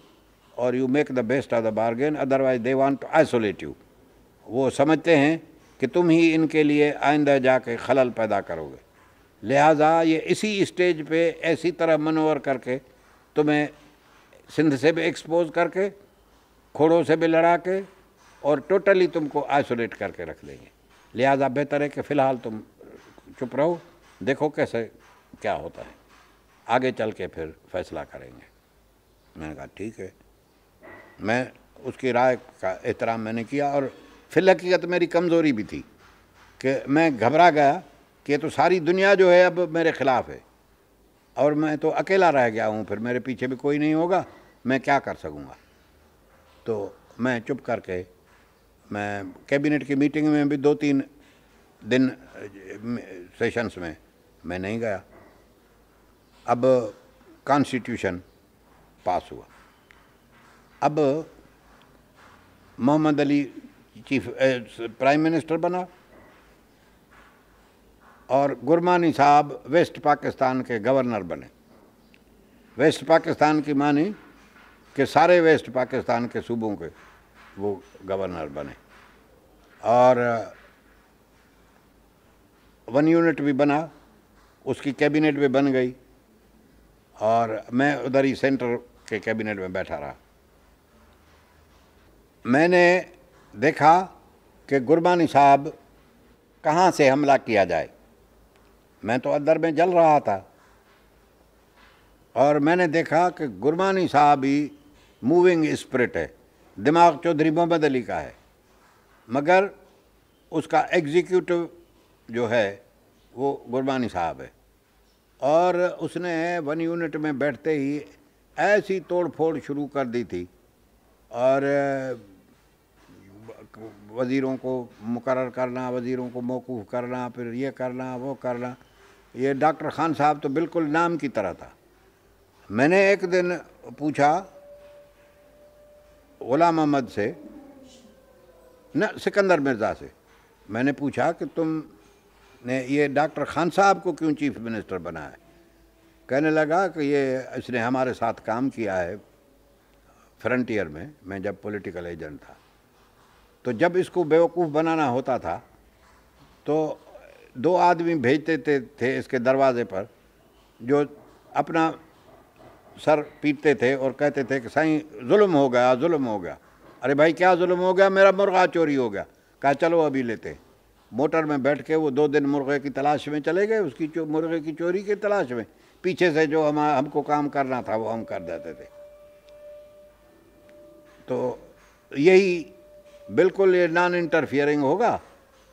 और you make the best of the bargain otherwise they want to isolate you वो समझते हैं कि तुम ही इनके लिए आइंदा जाके खलल पैदा करोगे लिहाजा ये इसी स्टेज पे ऐसी तरह मनोवर करके तुम्हें सिंध से भी एक्सपोज करके खोड़ों से भी लड़ा के और टोटली तुमको आइसोलेट करके रख देंगे लिहाजा बेहतर है कि फ़िलहाल तुम चुप रहो देखो कैसे क्या होता है आगे चल के फिर फैसला करेंगे मैंने कहा ठीक है मैं उसकी राय का एहतराम मैंने किया और फिल हकीकत मेरी कमज़ोरी भी थी कि मैं घबरा गया कि तो सारी दुनिया जो है अब मेरे ख़िलाफ़ है और मैं तो अकेला रह गया हूँ फिर मेरे पीछे भी कोई नहीं होगा मैं क्या कर सकूँगा तो मैं चुप करके मैं कैबिनेट की मीटिंग में भी दो तीन दिन सेशंस में मैं नहीं गया अब कॉन्स्टिट्यूशन पास हुआ अब Mohammad Ali chief prime minister बना और गुरमानी साहब वेस्ट पाकिस्तान के गवर्नर बने वेस्ट पाकिस्तान की मानी कि सारे वेस्ट पाकिस्तान के सूबों के वो गवर्नर बने और वन यूनिट भी बना उसकी कैबिनेट भी बन गई और मैं उधर ही सेंटर के कैबिनेट में बैठा रहा मैंने देखा कि गुरबानी साहब कहाँ से हमला किया जाए मैं तो अंदर में जल रहा था और मैंने देखा कि गुरबानी साहब ही मूविंग स्पिरिट है दिमाग चौधरी तो मोहम्मद अली का है मगर उसका एग्जीक्यूटिव जो है वो गुरबानी साहब है और उसने वन यूनिट में बैठते ही ऐसी तोड़फोड़ शुरू कर दी थी और वज़ीरों को मुकर करना वज़ीरों को मौकूफ़ करना फिर ये करना वो करना ये डॉक्टर ख़ान साहब तो बिल्कुल नाम की तरह था मैंने एक दिन पूछा ग़ुलाम अहमद से न सिकंदर मिर्ज़ा से मैंने पूछा कि तुम ने ये डॉक्टर खान साहब को क्यों चीफ मिनिस्टर बनाया कहने लगा कि ये इसने हमारे साथ काम किया है फ्रंटियर में मैं जब पॉलिटिकल एजेंट था तो जब इसको बेवकूफ़ बनाना होता था तो दो आदमी भेजते थे, थे इसके दरवाजे पर जो अपना सर पीटते थे और कहते थे कि साईं जुल्म हो गया जुल्म हो गया अरे भाई क्या जुल्म हो गया मेरा मुर्गा चोरी हो गया कहा चलो अभी लेते मोटर में बैठ के वो दो दिन मुर्गे की तलाश में चले गए उसकी चो, मुर्गे की चोरी की तलाश में पीछे से जो हम हमको काम करना था वो हम कर देते थे तो यही बिल्कुल ये नॉन इंटरफियरिंग होगा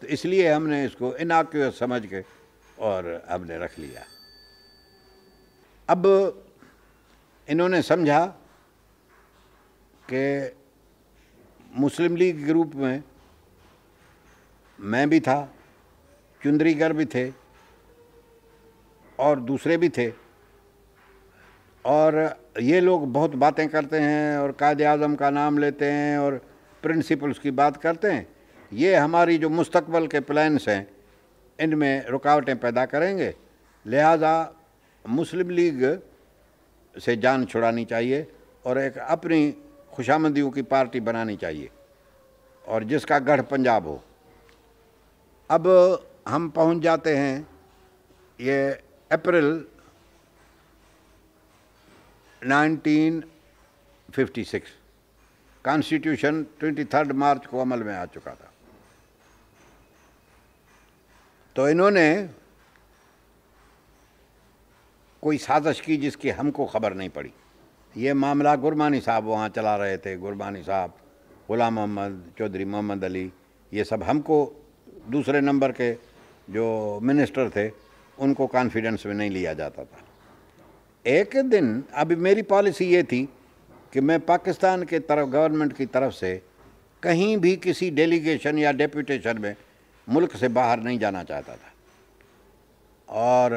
तो इसलिए हमने इसको इनाक्यूस समझ के और हमने रख लिया अब इन्होंने समझा कि मुस्लिम लीग ग्रुप में मैं भी था चुंदरीगर भी थे और दूसरे भी थे और ये लोग बहुत बातें करते हैं और कायद आज़म का नाम लेते हैं और प्रिंसिपल्स की बात करते हैं ये हमारी जो मुस्तकबल के प्लान्स हैं इनमें रुकावटें पैदा करेंगे लिहाजा मुस्लिम लीग से जान छुड़ानी चाहिए और एक अपनी खुशामंदियों की पार्टी बनानी चाहिए और जिसका गढ़ पंजाब हो अब हम पहुंच जाते हैं ये अप्रैल 1956 कॉन्स्टिट्यूशन 23 मार्च को अमल में आ चुका था तो इन्होंने कोई साजिश की जिसकी हमको खबर नहीं पड़ी ये मामला गुरबानी साहब वहाँ चला रहे थे गुरबानी साहब गुलाम मोहम्मद चौधरी मोहम्मद अली ये सब हमको दूसरे नंबर के जो मिनिस्टर थे उनको कॉन्फिडेंस में नहीं लिया जाता था एक दिन अभी मेरी पॉलिसी ये थी कि मैं पाकिस्तान के तरफ गवर्नमेंट की तरफ से कहीं भी किसी डेलीगेशन या डेप्यूटेशन में मुल्क से बाहर नहीं जाना चाहता था और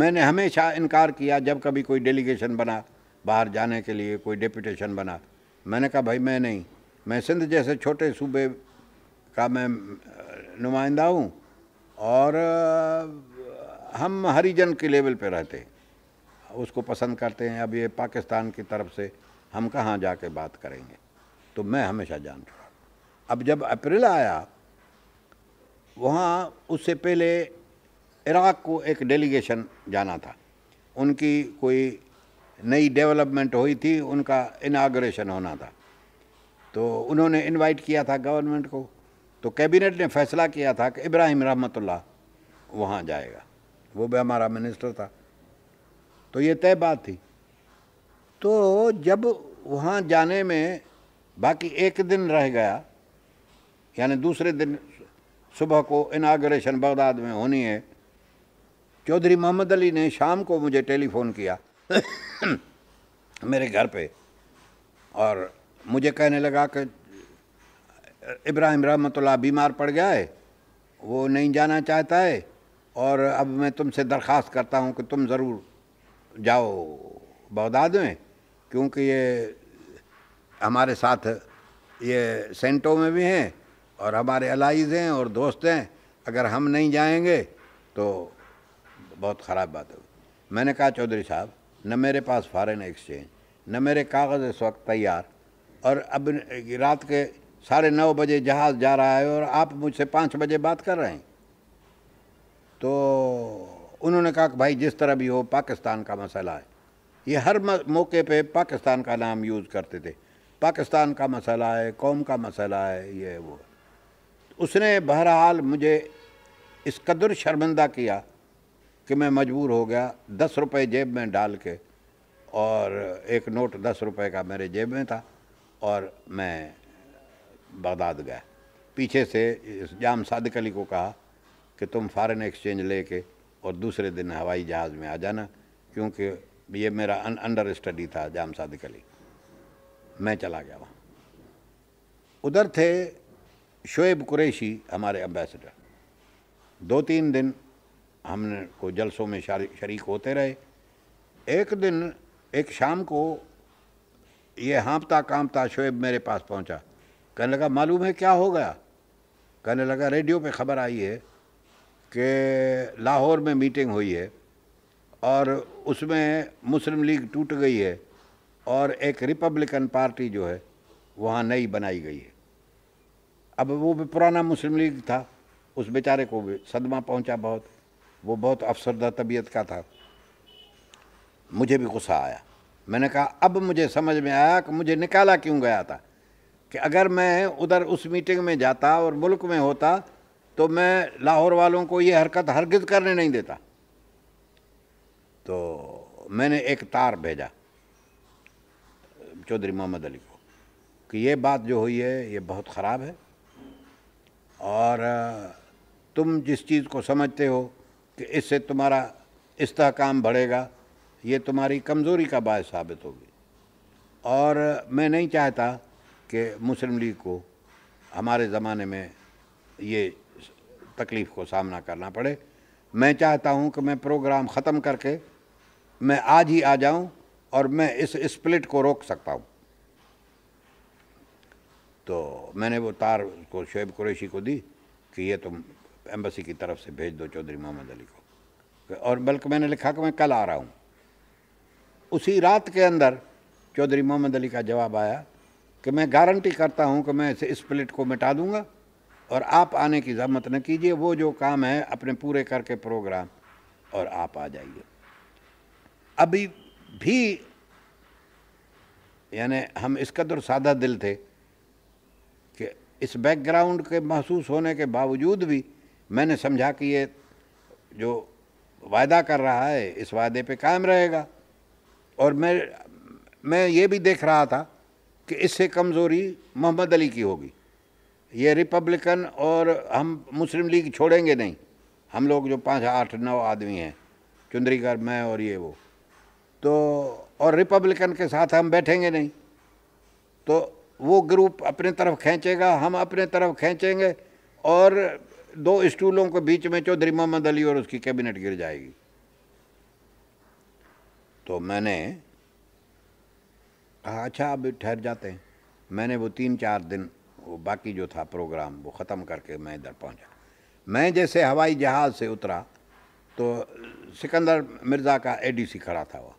मैंने हमेशा इनकार किया जब कभी कोई डेलीगेशन बना बाहर जाने के लिए कोई डेपुटेशन बना मैंने कहा भाई मैं नहीं मैं सिंध जैसे छोटे सूबे का मैं नुमाइंदा हूँ और हम हरिजन के लेवल पे रहते हैं उसको पसंद करते हैं अब ये पाकिस्तान की तरफ से हम कहाँ जा के बात करेंगे तो मैं हमेशा जान रहा अब जब अप्रैल आया वहाँ उससे पहले इराक़ को एक डेलीगेशन जाना था उनकी कोई नई डेवलपमेंट हुई थी उनका इनाग्रेशन होना था तो उन्होंने इनवाइट किया था गवर्नमेंट को तो कैबिनेट ने फैसला किया था कि इब्राहिम रहमतुल्ला वहाँ जाएगा वो भी हमारा मिनिस्टर था तो ये तय बात थी तो जब वहाँ जाने में बाकी एक दिन रह गया यानी दूसरे दिन सुबह को इनाग्रेशन बगदाद में होनी है चौधरी मोहम्मद अली ने शाम को मुझे टेलीफोन किया मेरे घर पे और मुझे कहने लगा कि इब्राहिम रहमतुल्ला बीमार पड़ गया है वो नहीं जाना चाहता है और अब मैं तुमसे दरख्वास्त करता हूँ कि तुम ज़रूर जाओ बगदाद में क्योंकि ये हमारे साथ ये सेंटों में भी हैं और हमारे अलाइज हैं और दोस्त हैं अगर हम नहीं जाएंगे तो बहुत ख़राब बात है मैंने कहा चौधरी साहब न मेरे पास फॉरेन एक्सचेंज न मेरे कागज़ इस वक्त तैयार और अब रात के साढ़े नौ बजे जहाज़ जा रहा है और आप मुझसे पाँच बजे बात कर रहे हैं तो उन्होंने कहा कि भाई जिस तरह भी हो पाकिस्तान का मसला है ये हर मौके पे पाकिस्तान का नाम यूज़ करते थे पाकिस्तान का मसला है कौम का मसला है ये वो उसने बहरहाल मुझे इस कदर शर्मिंदा किया कि मैं मजबूर हो गया दस रुपए जेब में डाल के और एक नोट दस रुपए का मेरे जेब में था और मैं बगदाद गया पीछे से जाम सादिक अली को कहा कि तुम फॉरन एक्सचेंज लेके और दूसरे दिन हवाई जहाज़ में आ जाना क्योंकि ये मेरा अन, अंडर स्टडी था जाम सादिक अली मैं चला गया वहाँ उधर थे शोएब कुरैशी हमारे एम्बेसडर दो तीन दिन हमने को जलसों में शरीक होते रहे एक दिन एक शाम को ये हाँपता कामता शुएब मेरे पास पहुंचा कहने लगा मालूम है क्या हो गया कहने लगा रेडियो पे खबर आई है कि लाहौर में मीटिंग हुई है और उसमें मुस्लिम लीग टूट गई है और एक रिपब्लिकन पार्टी जो है वहाँ नई बनाई गई है अब वो भी पुराना मुस्लिम लीग था उस बेचारे को भी सदमा पहुँचा बहुत वो बहुत अफसरदा तबीयत का था मुझे भी गुस्सा आया मैंने कहा अब मुझे समझ में आया कि मुझे निकाला क्यों गया था कि अगर मैं उधर उस मीटिंग में जाता और मुल्क में होता तो मैं लाहौर वालों को ये हरकत हरगिज़ करने नहीं देता तो मैंने एक तार भेजा चौधरी मोहम्मद अली को कि ये बात जो हुई है ये बहुत ख़राब है और तुम जिस चीज़ को समझते हो कि इससे तुम्हारा इस्तेकाम बढ़ेगा ये तुम्हारी कमज़ोरी का बायस साबित होगी और मैं नहीं चाहता कि मुस्लिम लीग को हमारे ज़माने में ये तकलीफ़ को सामना करना पड़े मैं चाहता हूँ कि मैं प्रोग्राम ख़त्म करके मैं आज ही आ जाऊँ और मैं इस स्प्लिट को रोक सकता हूँ तो मैंने वो तार को शुएब कुरैशी को दी कि ये तुम एम्बेसी की तरफ से भेज दो चौधरी मोहम्मद अली को और बल्कि मैंने लिखा कि मैं कल आ रहा हूँ उसी रात के अंदर चौधरी मोहम्मद अली का जवाब आया कि मैं गारंटी करता हूँ कि मैं इस स्प्लिट को मिटा दूंगा और आप आने की जहमत न कीजिए वो जो काम है अपने पूरे करके प्रोग्राम और आप आ जाइए अभी भी यानी हम इस कदर सादा दिल थे कि इस बैकग्राउंड के महसूस होने के बावजूद भी मैंने समझा कि ये जो वायदा कर रहा है इस वादे पे कायम रहेगा और मैं मैं ये भी देख रहा था कि इससे कमज़ोरी मोहम्मद अली की होगी ये रिपब्लिकन और हम मुस्लिम लीग छोड़ेंगे नहीं हम लोग जो पाँच आठ नौ आदमी हैं चुंदरीगढ़ मैं और ये वो तो और रिपब्लिकन के साथ हम बैठेंगे नहीं तो वो ग्रुप अपने तरफ खींचेगा हम अपने तरफ खींचेंगे और दो स्टूलों के बीच में चौधरी मोहम्मद अली और उसकी कैबिनेट गिर जाएगी तो मैंने कहा अच्छा अब ठहर जाते हैं मैंने वो तीन चार दिन वो बाकी जो था प्रोग्राम वो ख़त्म करके मैं इधर पहुंचा मैं जैसे हवाई जहाज़ से उतरा तो सिकंदर मिर्ज़ा का एडीसी खड़ा था वह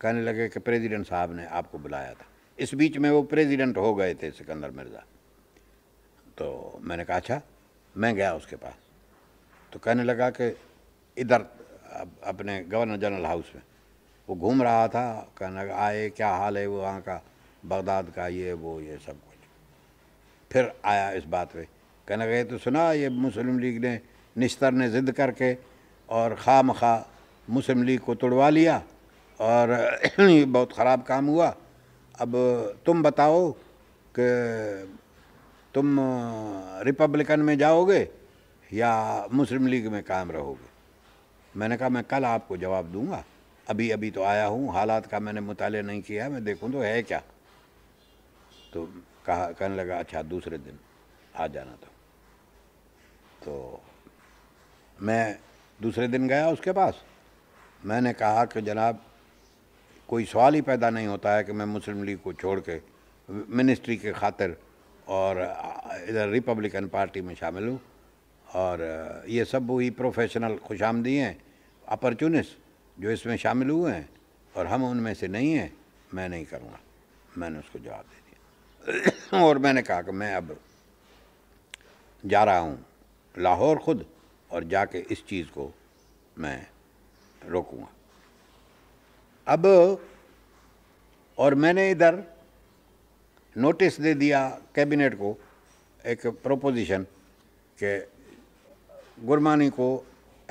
कहने लगे कि प्रेसिडेंट साहब ने आपको बुलाया था इस बीच में वो प्रेसिडेंट हो गए थे सिकंदर मिर्ज़ा तो मैंने कहा अच्छा मैं गया उसके पास तो कहने लगा कि इधर अपने गवर्नर जनरल हाउस में वो घूम रहा था कहने लगा आए क्या हाल है वो वहाँ का बगदाद का ये वो ये सब कुछ फिर आया इस बात पे कहने लगा तो सुना ये मुस्लिम लीग ने निस्तर ने ज़िद करके और खाम खा मुस्लिम लीग को तोड़वा लिया और बहुत ख़राब काम हुआ अब तुम बताओ कि तुम रिपब्लिकन में जाओगे या मुस्लिम लीग में कायम रहोगे मैंने कहा मैं कल आपको जवाब दूंगा अभी अभी तो आया हूँ हालात का मैंने मुताल नहीं किया मैं देखूँ तो है क्या तो कहा कहने लगा अच्छा दूसरे दिन आ जाना था तो।, तो मैं दूसरे दिन गया उसके पास मैंने कहा कि जनाब कोई सवाल ही पैदा नहीं होता है कि मैं मुस्लिम लीग को छोड़ के मिनिस्ट्री के खातिर और इधर रिपब्लिकन पार्टी में शामिल हूँ और ये सब वही प्रोफेशनल खुश आमदी हैं अपॉर्चुनिस्ट जो इसमें शामिल हुए हैं और हम उनमें से नहीं हैं मैं नहीं करूँगा मैंने उसको जवाब दे दिया और मैंने कहा कि मैं अब जा रहा हूँ लाहौर खुद और जाके इस चीज़ को मैं रोकूँगा अब और मैंने इधर नोटिस दे दिया कैबिनेट को एक प्रोपोजिशन के गुरमानी को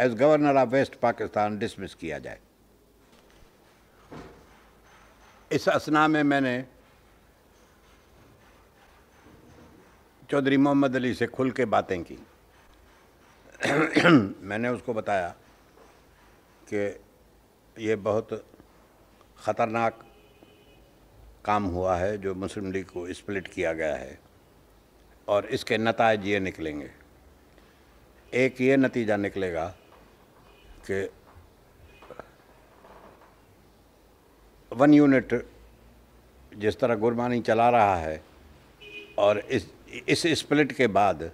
as governor of west Pakistan dismiss किया जाए इस असना में मैंने चौधरी मोहम्मद अली से खुल के बातें की मैंने उसको बताया कि ये बहुत ख़तरनाक काम हुआ है जो मुस्लिम लीग को स्प्लिट किया गया है और इसके नतज ये निकलेंगे एक ये नतीजा निकलेगा कि वन यूनिट जिस तरह गुरबानी चला रहा है और इस इस स्प्लिट के बाद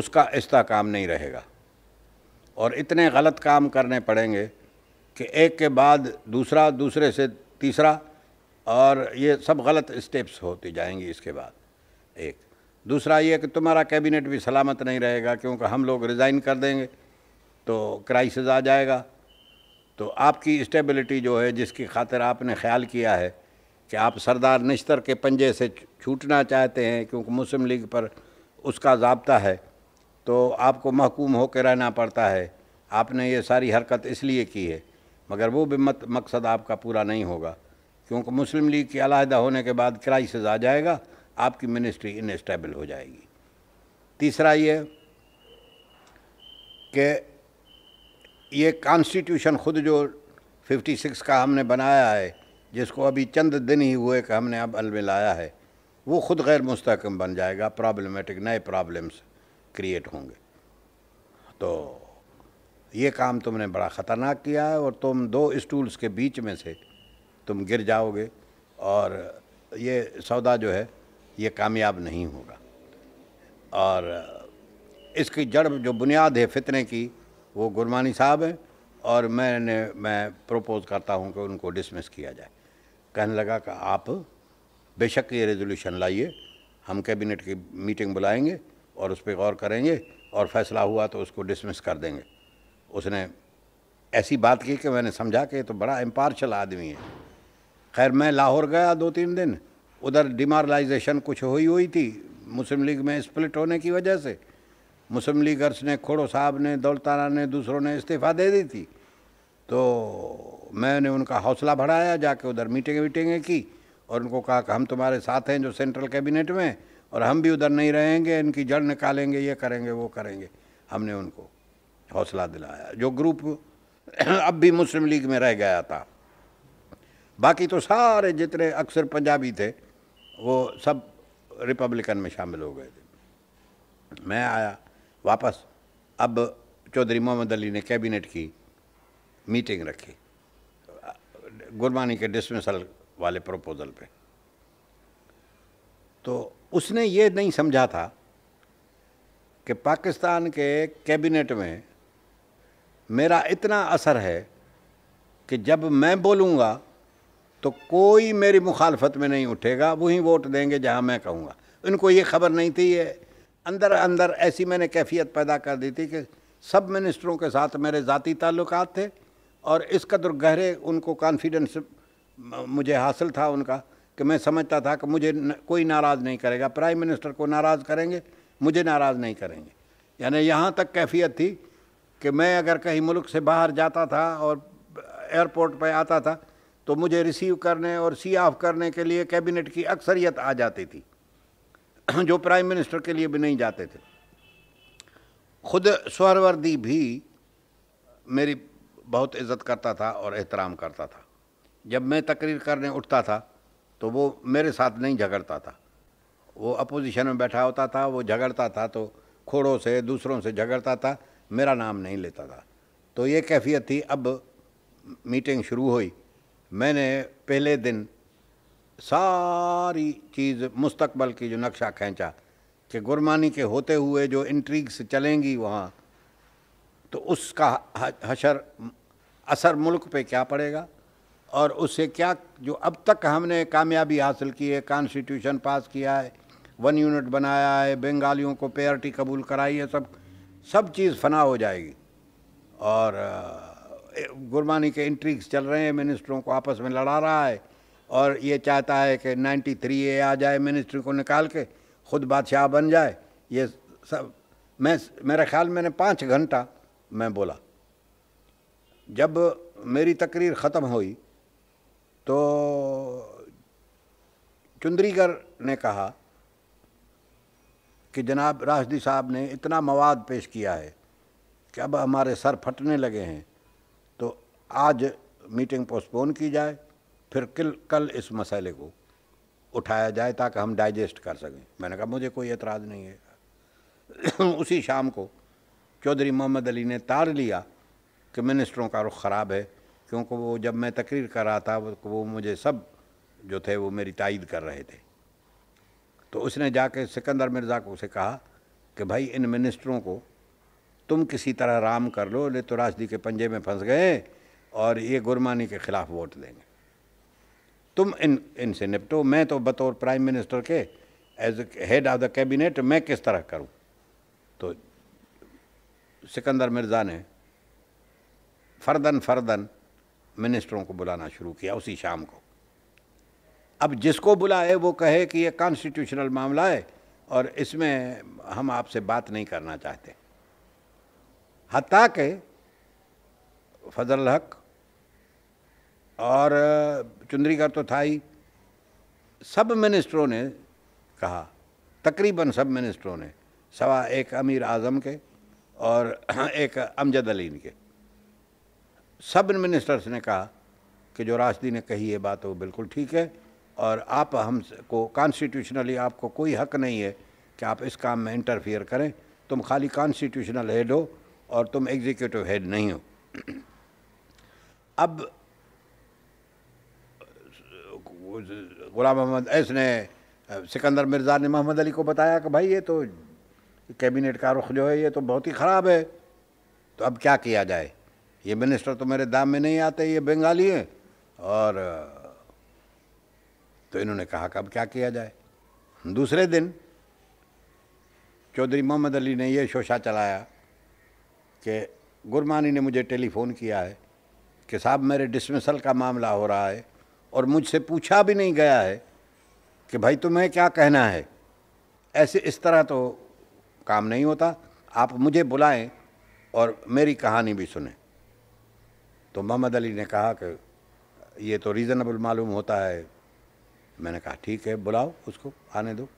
उसका इस्ता काम नहीं रहेगा और इतने गलत काम करने पड़ेंगे कि एक के बाद दूसरा दूसरे से तीसरा और ये सब गलत स्टेप्स होती जाएंगी इसके बाद एक दूसरा ये कि तुम्हारा कैबिनेट भी सलामत नहीं रहेगा क्योंकि हम लोग रिज़ाइन कर देंगे तो क्राइसिस आ जाएगा तो आपकी स्टेबिलिटी जो है जिसकी खातिर आपने ख्याल किया है कि आप सरदार निश्तर के पंजे से छूटना चाहते हैं क्योंकि मुस्लिम लीग पर उसका जबता है तो आपको महकूम होकर रहना पड़ता है आपने ये सारी हरकत इसलिए की है मगर वो भी मत मकसद आपका पूरा नहीं होगा क्योंकि मुस्लिम लीग के अलहदा होने के बाद क्राइसिस आ जाएगा आपकी मिनिस्ट्री इनस्टेबल हो जाएगी तीसरा ये कि ये कॉन्स्टिट्यूशन खुद जो 56 का हमने बनाया है जिसको अभी चंद दिन ही हुए कि हमने अब अलम लाया है वो ख़ुद गैर मुस्तकम बन जाएगा प्रॉब्लमेटिक नए प्रॉब्लम्स क्रिएट होंगे तो ये काम तुमने बड़ा ख़तरनाक किया है और तुम दो स्टूल्स के बीच में से तुम गिर जाओगे और ये सौदा जो है ये कामयाब नहीं होगा और इसकी जड़ जो बुनियाद है फितने की वो गुरमानी साहब हैं और मैंने मैं प्रपोज़ करता हूँ कि उनको डिसमिस किया जाए कहने लगा कि आप बेशक ये रेजोल्यूशन लाइए हम कैबिनेट की मीटिंग बुलाएंगे और उस पर गौर करेंगे और फैसला हुआ तो उसको डिसमिस कर देंगे उसने ऐसी बात की कि मैंने समझा कि तो बड़ा इम्पार्शल आदमी है खैर मैं लाहौर गया दो तीन दिन उधर डिमारलाइजेशन कुछ हुई हुई थी मुस्लिम लीग में स्प्लिट होने की वजह से मुस्लिम लीगर्स ने खोड़ो साहब ने दौलताना ने दूसरों ने इस्तीफ़ा दे दी थी तो मैंने उनका हौसला बढ़ाया जाके उधर मीटिंग वीटिंगें की और उनको कहा कि हम तुम्हारे साथ हैं जो सेंट्रल कैबिनेट में और हम भी उधर नहीं रहेंगे इनकी जड़ निकालेंगे ये करेंगे वो करेंगे हमने उनको हौसला दिलाया जो ग्रुप अब भी मुस्लिम लीग में रह गया था बाकी तो सारे जितने अक्सर पंजाबी थे वो सब रिपब्लिकन में शामिल हो गए थे मैं आया वापस अब चौधरी मोहम्मद अली ने कैबिनेट की मीटिंग रखी गुरबानी के डिसमिसल वाले प्रपोज़ल पे तो उसने ये नहीं समझा था कि पाकिस्तान के कैबिनेट में मेरा इतना असर है कि जब मैं बोलूँगा तो कोई मेरी मुखालफत में नहीं उठेगा वहीं वोट देंगे जहाँ मैं कहूँगा इनको ये खबर नहीं थी ये अंदर अंदर ऐसी मैंने कैफियत पैदा कर दी थी कि सब मिनिस्टरों के साथ मेरे ज़ाती ताल्लुक थे और इस कदर गहरे उनको कॉन्फिडेंस मुझे हासिल था उनका कि मैं समझता था कि मुझे न, कोई नाराज़ नहीं करेगा प्राइम मिनिस्टर को नाराज़ करेंगे मुझे नाराज़ नहीं करेंगे यानी यहाँ तक कैफियत थी कि मैं अगर कहीं मुल्क से बाहर जाता था और एयरपोर्ट पर आता था तो मुझे रिसीव करने और सी ऑफ करने के लिए कैबिनेट की अक्सरियत आ जाती थी जो प्राइम मिनिस्टर के लिए भी नहीं जाते थे खुद स्वरवर्दी भी मेरी बहुत इज़्ज़त करता था और एहतराम करता था जब मैं तकरीर करने उठता था तो वो मेरे साथ नहीं झगड़ता था वो अपोजिशन में बैठा होता था वो झगड़ता था तो खोड़ों से दूसरों से झगड़ता था मेरा नाम नहीं लेता था तो ये कैफियत थी अब मीटिंग शुरू हुई मैंने पहले दिन सारी चीज़ मुस्तकबल की जो नक्शा खींचा कि गुरमानी के होते हुए जो इंट्रीग्स से चलेंगी वहाँ तो उसका हशर असर मुल्क पे क्या पड़ेगा और उससे क्या जो अब तक हमने कामयाबी हासिल की है कॉन्स्टिट्यूशन पास किया है वन यूनिट बनाया है बंगालियों को पेयरटी कबूल कराई है सब सब चीज़ फना हो जाएगी और गुरबानी के इंट्रिक्स चल रहे हैं मिनिस्टरों को आपस में लड़ा रहा है और ये चाहता है कि 93 ए आ जाए मिनिस्ट्री को निकाल के खुद बादशाह बन जाए ये सब मैं मेरा ख्याल मैंने पाँच घंटा मैं बोला जब मेरी तकरीर ख़त्म हुई तो चुंदरीगर ने कहा कि जनाब राशदी साहब ने इतना मवाद पेश किया है कि अब हमारे सर फटने लगे हैं आज मीटिंग पोस्टपोन की जाए फिर कल कल इस मसले को उठाया जाए ताकि हम डाइजेस्ट कर सकें मैंने कहा मुझे कोई एतराज़ नहीं है उसी शाम को चौधरी मोहम्मद अली ने तार लिया कि मिनिस्टरों का रुख ख़राब है क्योंकि वो जब मैं तकरीर कर रहा था वो मुझे सब जो थे वो मेरी तायद कर रहे थे तो उसने जाके सिकंदर मिर्ज़ा को उसे कहा कि भाई इन मिनिस्टरों को तुम किसी तरह राम कर लो ले तो राजदी के पंजे में फंस गए और ये गुरमानी के खिलाफ वोट देंगे तुम इन इनसे निपटो मैं तो बतौर प्राइम मिनिस्टर के as head of the cabinet मैं किस तरह करूं तो सिकंदर मिर्ज़ा ने फर्दन फर्दन मिनिस्टरों को बुलाना शुरू किया उसी शाम को अब जिसको बुलाए वो कहे कि ये कॉन्स्टिट्यूशनल मामला है और इसमें हम आपसे बात नहीं करना चाहते हती के फजल हक और चुंदरीकर तो था ही सब मिनिस्टरों ने कहा तकरीबन सब मिनिस्टरों ने सवा एक अमीर आज़म के और एक अमजद अलीन के सब मिनिस्टर्स ने कहा कि जो राशदी ने कही ये बात वो बिल्कुल ठीक है और आप हम को कॉन्स्टिट्यूशनली आपको कोई हक नहीं है कि आप इस काम में इंटरफियर करें तुम खाली कॉन्स्टिट्यूशनल हेड हो और तुम एग्जीक्यूटिव हेड नहीं हो अब गुलाम अहमद ऐस ने सिकंदर मिर्ज़ा ने मोहम्मद अली को बताया कि भाई ये तो कैबिनेट का रुख जो है ये तो बहुत ही ख़राब है तो अब क्या किया जाए ये मिनिस्टर तो मेरे दाम में नहीं आते ये बंगाली हैं और तो इन्होंने कहा कि अब क्या किया जाए दूसरे दिन चौधरी मोहम्मद अली ने यह शोशा चलाया कि गुरमानी ने मुझे टेलीफ़ोन किया है कि साहब मेरे डिसमिसल का मामला हो रहा है और मुझसे पूछा भी नहीं गया है कि भाई तुम्हें क्या कहना है ऐसे इस तरह तो काम नहीं होता आप मुझे बुलाएं और मेरी कहानी भी सुने तो मोहम्मद अली ने कहा कि ये तो रीज़नेबल मालूम होता है मैंने कहा ठीक है बुलाओ उसको आने दो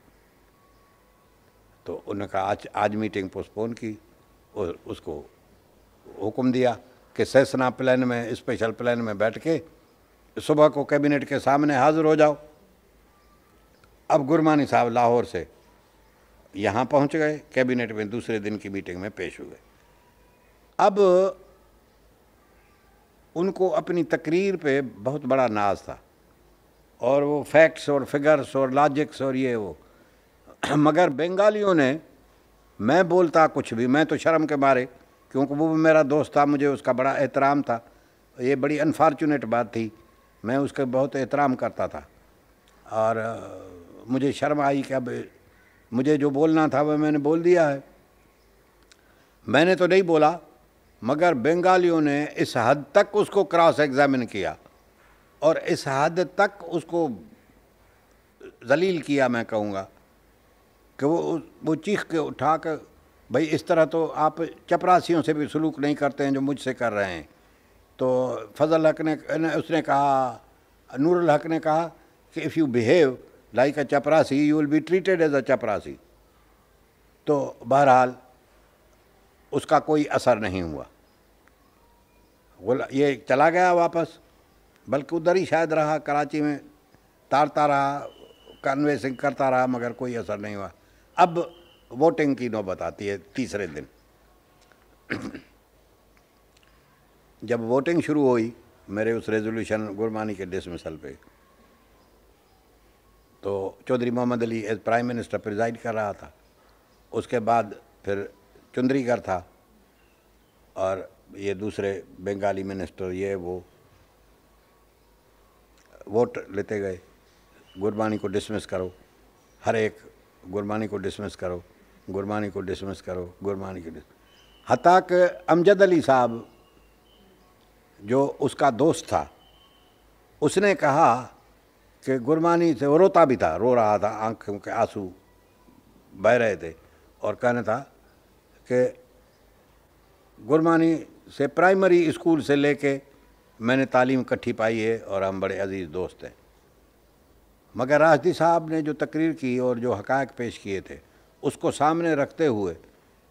तो उन्होंने कहा आज आज मीटिंग पोस्टपोन की और उसको हुक्म दिया कि सेसना प्लान में स्पेशल प्लान में बैठ के सुबह को कैबिनेट के सामने हाजिर हो जाओ अब गुरमानी साहब लाहौर से यहाँ पहुँच गए कैबिनेट में दूसरे दिन की मीटिंग में पेश हुए अब उनको अपनी तकरीर पे बहुत बड़ा नाज था और वो फैक्ट्स और फिगर्स और लॉजिक्स और ये वो मगर बंगालियों ने मैं बोलता कुछ भी मैं तो शर्म के मारे क्योंकि वो भी मेरा दोस्त था मुझे उसका बड़ा एहतराम था ये बड़ी अनफॉर्चुनेट बात थी मैं उसका बहुत एहतराम करता था और मुझे शर्म आई कि अब मुझे जो बोलना था वह मैंने बोल दिया है मैंने तो नहीं बोला मगर बंगालियों ने इस हद तक उसको क्रॉस एग्ज़ामिन किया और इस हद तक उसको जलील किया मैं कहूँगा कि वो वो चीख के उठा कर भाई इस तरह तो आप चपरासियों से भी सलूक नहीं करते हैं जो मुझसे कर रहे हैं तो फजल हक ने उसने कहा नूर हक ने कहा कि if you behave like a chaprasi you will be treated as a chaprasi तो बहरहाल उसका कोई असर नहीं हुआ ये चला गया वापस बल्कि उधर ही शायद रहा कराची में तारता रहा कन्वेसिंग करता रहा मगर कोई असर नहीं हुआ अब वोटिंग की नौबत आती है तीसरे दिन जब वोटिंग शुरू हुई मेरे उस रेजोल्यूशन गुरबानी के डिसमिसल पे तो Chaudhry Mohammad Ali as prime minister preside कर रहा था उसके बाद फिर चुंदरीकर था और ये दूसरे बंगाली मिनिस्टर ये वो वोट लेते गए गुरबानी को डिसमिस करो हर एक गुरबानी को डिसमिस करो गुरबानी को डिसमिस करो गुरबानी को डिस हताक अमजद अली साहब जो उसका दोस्त था उसने कहा कि गुरमानी से वो रोता भी था रो रहा था आँख के आंसू बह रहे थे और कहना था कि गुरमानी से प्राइमरी स्कूल से लेके मैंने तालीम इकट्ठी पाई है और हम बड़े अजीज़ दोस्त हैं मगर राजदी साहब ने जो तकरीर की और जो हकायक पेश किए थे उसको सामने रखते हुए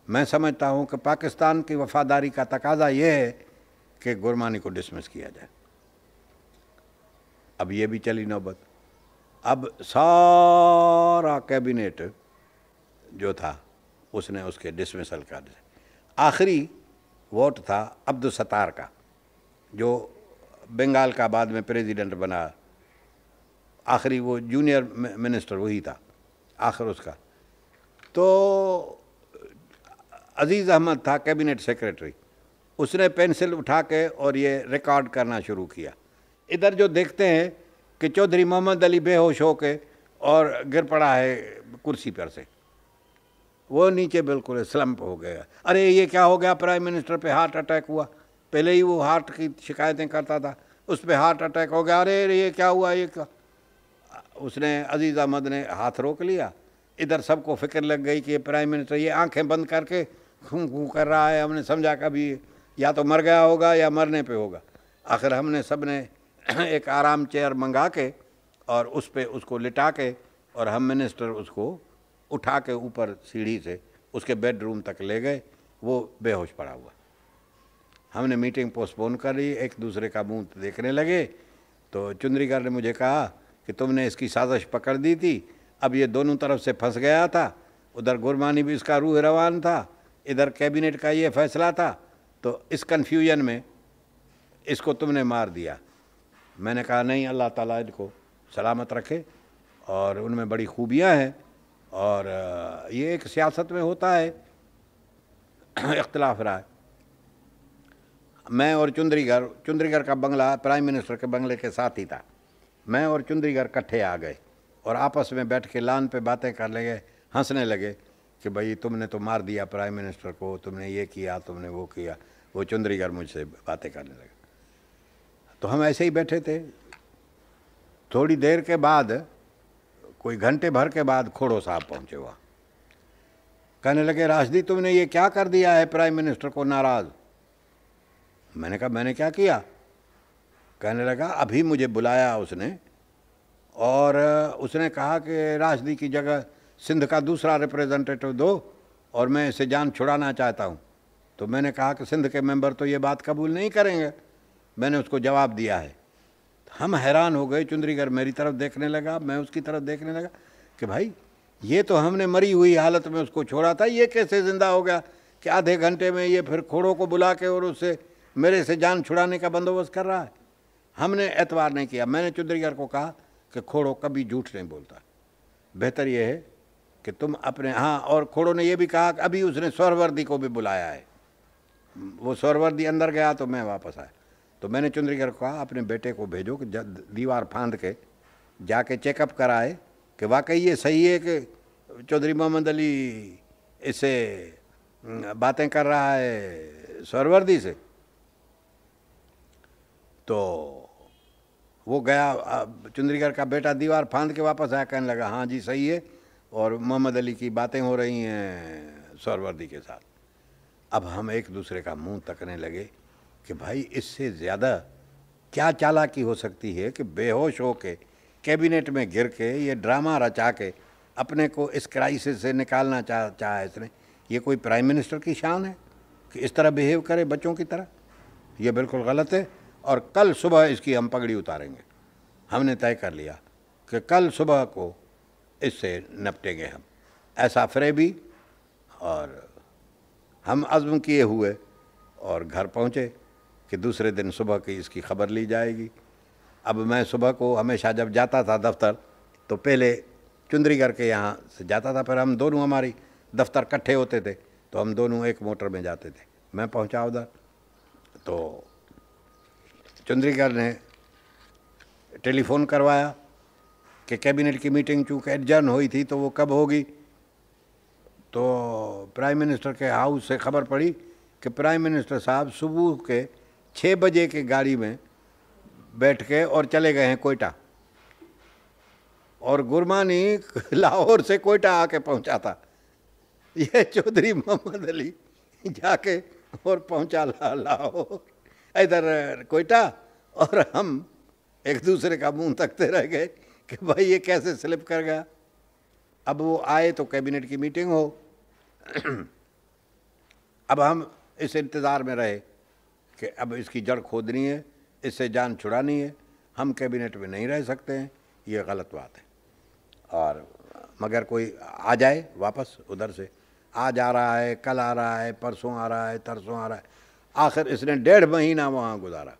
मैं समझता हूँ कि पाकिस्तान की वफादारी का तकाजा यह है कि गुरमानी को डिसमिस किया जाए अब ये भी चली नौबत अब सारा कैबिनेट जो था उसने उसके डिसमिसल कर दिया आखिरी वोट था अब्दुल सतार का जो बंगाल का बाद में प्रेसिडेंट बना आखिरी वो जूनियर मिनिस्टर वही था आखिर उसका तो अजीज़ अहमद था कैबिनेट सेक्रेटरी उसने पेंसिल उठा के और ये रिकॉर्ड करना शुरू किया इधर जो देखते हैं कि चौधरी मोहम्मद अली बेहोश हो के और गिर पड़ा है कुर्सी पर से वो नीचे बिल्कुल स्लम्प हो गया अरे ये क्या हो गया प्राइम मिनिस्टर पे हार्ट अटैक हुआ पहले ही वो हार्ट की शिकायतें करता था उस पर हार्ट अटैक हो गया अरे अरे ये क्या हुआ ये क्या उसने अजीज़ अहमद ने हाथ रोक लिया इधर सबको फिक्र लग गई कि प्राइम मिनिस्टर ये आंखें बंद करके खूँ खूँ कर रहा है हमने समझा कभी या तो मर गया होगा या मरने पे होगा आखिर हमने सब ने एक आराम चेयर मंगा के और उस पर उसको लिटा के और हम मिनिस्टर उसको उठा के ऊपर सीढ़ी से उसके बेडरूम तक ले गए वो बेहोश पड़ा हुआ हमने मीटिंग पोस्टपोन कर ली एक दूसरे का मुंह देखने लगे तो चुंदरीकर ने मुझे कहा कि तुमने इसकी साजिश पकड़ दी थी अब ये दोनों तरफ से फंस गया था उधर गुरमानी भी इसका रूह रवान था इधर कैबिनेट का ये फैसला था तो इस कन्फ्यूजन में इसको तुमने मार दिया मैंने कहा नहीं अल्लाह ताला इनको सलामत रखे और उनमें बड़ी खूबियां हैं और ये एक सियासत में होता है इख्तलाफ है मैं और चुंदरीगढ़ चुंदरीगढ़ का बंगला प्राइम मिनिस्टर के बंगले के साथ ही था मैं और चुंदरीगढ़ इकट्ठे आ गए और आपस में बैठ के लान पे बातें कर लगे हंसने लगे कि भाई तुमने तो मार दिया प्राइम मिनिस्टर को तुमने ये किया तुमने वो किया वो चुंदरीगर मुझसे बातें करने लगा तो हम ऐसे ही बैठे थे थोड़ी देर के बाद कोई घंटे भर के बाद खोड़ो साहब पहुंचे वहाँ कहने लगे राजदी तुमने ये क्या कर दिया है प्राइम मिनिस्टर को नाराज़ मैंने कहा मैंने क्या किया कहने लगा अभी मुझे बुलाया उसने और उसने कहा कि राजदी की जगह सिंध का दूसरा रिप्रेजेंटेटिव दो और मैं इसे जान छुड़ाना चाहता हूँ तो मैंने कहा कि सिंध के मेंबर तो ये बात कबूल नहीं करेंगे मैंने उसको जवाब दिया है हम हैरान हो गए चुंदरीगर मेरी तरफ देखने लगा मैं उसकी तरफ देखने लगा कि भाई ये तो हमने मरी हुई हालत में उसको छोड़ा था ये कैसे ज़िंदा हो गया कि आधे घंटे में ये फिर खोड़ों को बुला के और उससे मेरे से जान छुड़ाने का बंदोबस्त कर रहा है हमने एतवार नहीं किया मैंने चुंदरीगर को कहा कि खोड़ो कभी झूठ नहीं बोलता बेहतर यह है कि तुम अपने हाँ और खोड़ो ने यह भी कहा कि अभी उसने स्वरवर्दी को भी बुलाया है वो सौरवर्दी अंदर गया तो मैं वापस आया तो मैंने चंद्रीकर को कहा अपने बेटे को भेजो कि दीवार फांद के जाके चेकअप कराए कि वाकई ये सही है कि चौधरी मोहम्मद अली इससे बातें कर रहा है सौरवर्दी से तो वो गया चंद्रीकर का बेटा दीवार फांद के वापस आया कहने लगा हाँ जी सही है और मोहम्मद अली की बातें हो रही हैं सौरवर्दी के साथ अब हम एक दूसरे का मुंह तकने लगे कि भाई इससे ज़्यादा क्या चालाकी हो सकती है कि बेहोश हो के कैबिनेट में गिर के ये ड्रामा रचा के अपने को इस क्राइसिस से निकालना चाह चाहा इसने ये कोई प्राइम मिनिस्टर की शान है कि इस तरह बिहेव करे बच्चों की तरह ये बिल्कुल गलत है और कल सुबह इसकी हम पगड़ी उतारेंगे हमने तय कर लिया कि कल सुबह को इससे निपटेंगे हम ऐसा फ्रेबी और हम आज़म किए हुए और घर पहुँचे कि दूसरे दिन सुबह की इसकी ख़बर ली जाएगी अब मैं सुबह को हमेशा जब जाता था दफ्तर तो पहले चुंदरीगर के यहाँ से जाता था फिर हम दोनों हमारी दफ्तर इकट्ठे होते थे तो हम दोनों एक मोटर में जाते थे मैं पहुँचा उधर तो चुंदरीगर ने टेलीफोन करवाया कि कैबिनेट की मीटिंग चूँकि एडजर्न हुई थी तो वो कब होगी तो प्राइम मिनिस्टर के हाउस से खबर पड़ी कि प्राइम मिनिस्टर साहब सुबह के छः बजे के गाड़ी में बैठ के और चले गए हैं कोयटा और गुरमानी लाहौर से कोयटा आके पहुंचा था यह चौधरी मोहम्मद अली जाके और पहुंचा ला लाहौर इधर कोयटा और हम एक दूसरे का मुंह तकते रह गए कि भाई ये कैसे स्लिप कर गया अब वो आए तो कैबिनेट की मीटिंग हो अब हम इस इंतज़ार में रहे कि अब इसकी जड़ खोदनी है इससे जान छुड़ानी है हम कैबिनेट में नहीं रह सकते हैं ये गलत बात है और मगर कोई आ जाए वापस उधर से आज आ रहा है कल आ रहा है परसों आ रहा है तरसों आ रहा है आखिर इसने डेढ़ महीना वहाँ गुजारा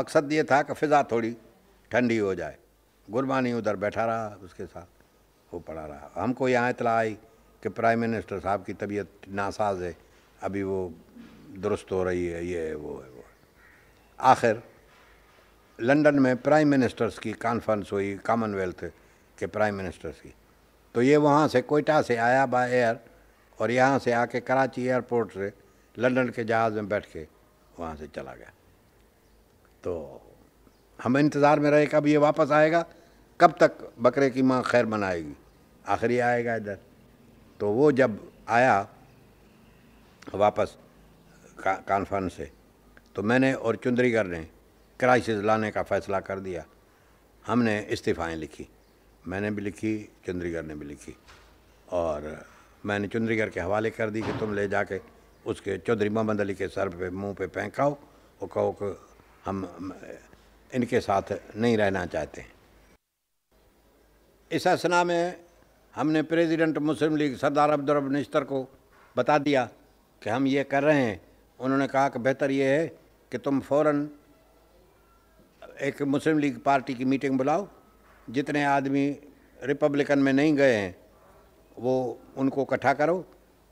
मकसद ये था कि फ़िज़ा थोड़ी ठंडी हो जाए गुरबानी उधर बैठा रहा उसके साथ वो पड़ा रहा हमको यहाँ इतला आई कि प्राइम मिनिस्टर साहब की तबीयत नासाज है अभी वो दुरुस्त हो रही है ये है वो है वो आखिर लंदन में प्राइम मिनिस्टर्स की कॉन्फ्रेंस हुई कॉमनवेल्थ के प्राइम मिनिस्टर्स की तो ये वहाँ से कोयटा से आया बाय एयर और यहाँ से आके कराची एयरपोर्ट से लंदन के जहाज़ में बैठ के वहाँ से चला गया तो हम इंतज़ार में रहे कब ये वापस आएगा कब तक बकरे की माँ खैर मनाएगी आखिरी आएगा इधर तो वो जब आया वापस का, कॉन्फ्रेंस से तो मैंने और चुंदरीगर ने क्राइसिस लाने का फ़ैसला कर दिया हमने इस्तीफ़ाएँ लिखी मैंने भी लिखी चंद्रीगढ़ ने भी लिखी और मैंने चंद्रीगढ़ के हवाले कर दी कि तुम ले जाके उसके चौधरी मोहम्मद अली के सर पे मुंह पे फेंकाओ और कहो कि हम इनके साथ नहीं रहना चाहते इस असना में हमने president Muslim League Sardar Abdul Nishtar को बता दिया कि हम ये कर रहे हैं उन्होंने कहा कि बेहतर ये है कि तुम फ़ौर एक मुस्लिम लीग पार्टी की मीटिंग बुलाओ जितने आदमी रिपब्लिकन में नहीं गए हैं वो उनको इकट्ठा करो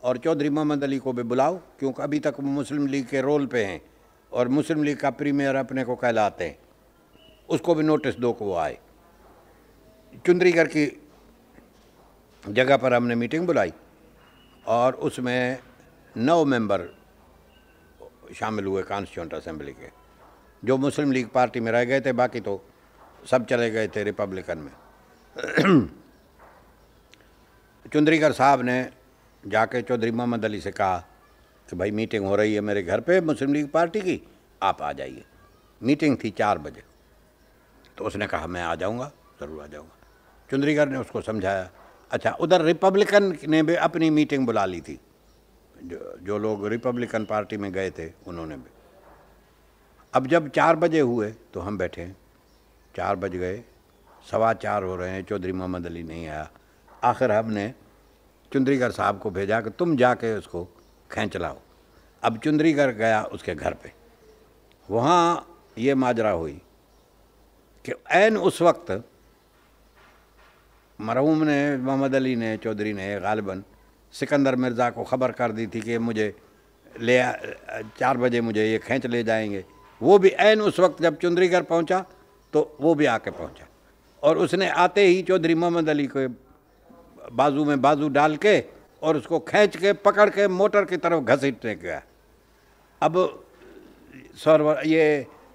और चौधरी मोहम्मद अली को भी बुलाओ क्योंकि अभी तक वो मुस्लिम लीग के रोल पे हैं और मुस्लिम लीग का प्रीमियर अपने को कहलाते हैं उसको भी नोटिस दो को वो आए चुंदरीगढ़ की जगह पर हमने मीटिंग बुलाई और उसमें नौ मेंबर शामिल हुए कॉन्स्टिट्यूंट असेंबली के जो मुस्लिम लीग पार्टी में रह गए थे बाकी तो सब चले गए थे रिपब्लिकन में चुंदरीकर साहब ने जाके चौधरी मोहम्मद अली से कहा कि भाई मीटिंग हो रही है मेरे घर पे मुस्लिम लीग पार्टी की आप आ जाइए मीटिंग थी चार बजे तो उसने कहा मैं आ जाऊँगा ज़रूर आ जाऊँगा चुंदरीकर ने उसको समझाया अच्छा उधर रिपब्लिकन ने भी अपनी मीटिंग बुला ली थी जो, जो लोग रिपब्लिकन पार्टी में गए थे उन्होंने भी अब जब चार बजे हुए तो हम बैठे हैं चार बज गए सवा चार हो रहे हैं चौधरी मोहम्मद अली नहीं आया आखिर हमने चुंदरीगढ़ साहब को भेजा कि तुम जाके उसको खींच लाओ अब चुंदरीगढ़ गया उसके घर पे वहाँ ये माजरा हुई कि एन उस वक्त मरहूम ने मोहम्मद अली ने चौधरी ने गालबन सिकंदर मिर्ज़ा को ख़बर कर दी थी कि मुझे ले चार बजे मुझे ये खींच ले जाएंगे वो भी एन उस वक्त जब चुंदरीगढ़ पहुंचा तो वो भी आके पहुंचा और उसने आते ही चौधरी मोहम्मद अली को बाजू में बाजू डाल के और उसको खींच के पकड़ के मोटर की तरफ घसीटने गया अब सर ये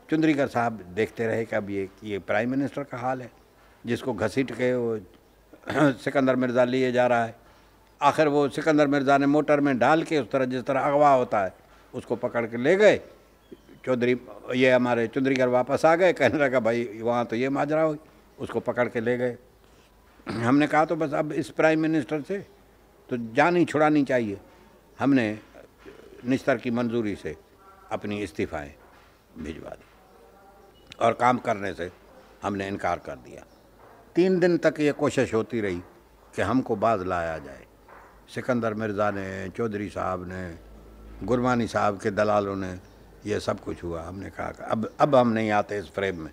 चुंदरीगढ़ साहब देखते रहे कि अब ये ये प्राइम मिनिस्टर का हाल है जिसको घसीट के वो सिकंदर मिर्ज़ा लिए जा रहा है आखिर वो सिकंदर मिर्ज़ा ने मोटर में डाल के उस तरह जिस तरह अगवा होता है उसको पकड़ के ले गए चौधरी ये हमारे चौधरी घर वापस आ गए कहने लगा भाई वहाँ तो ये माजरा हुई उसको पकड़ के ले गए हमने कहा तो बस अब इस प्राइम मिनिस्टर से तो जान ही छुड़ानी चाहिए हमने निस्तर की मंजूरी से अपनी इस्तीफ़ाएँ भिजवा दी और काम करने से हमने इनकार कर दिया तीन दिन तक ये कोशिश होती रही कि हमको बाज लाया जाए सिकंदर मिर्ज़ा ने चौधरी साहब ने गुरबानी साहब के दलालों ने यह सब कुछ हुआ हमने कहा अब अब हम नहीं आते इस फ्रेम में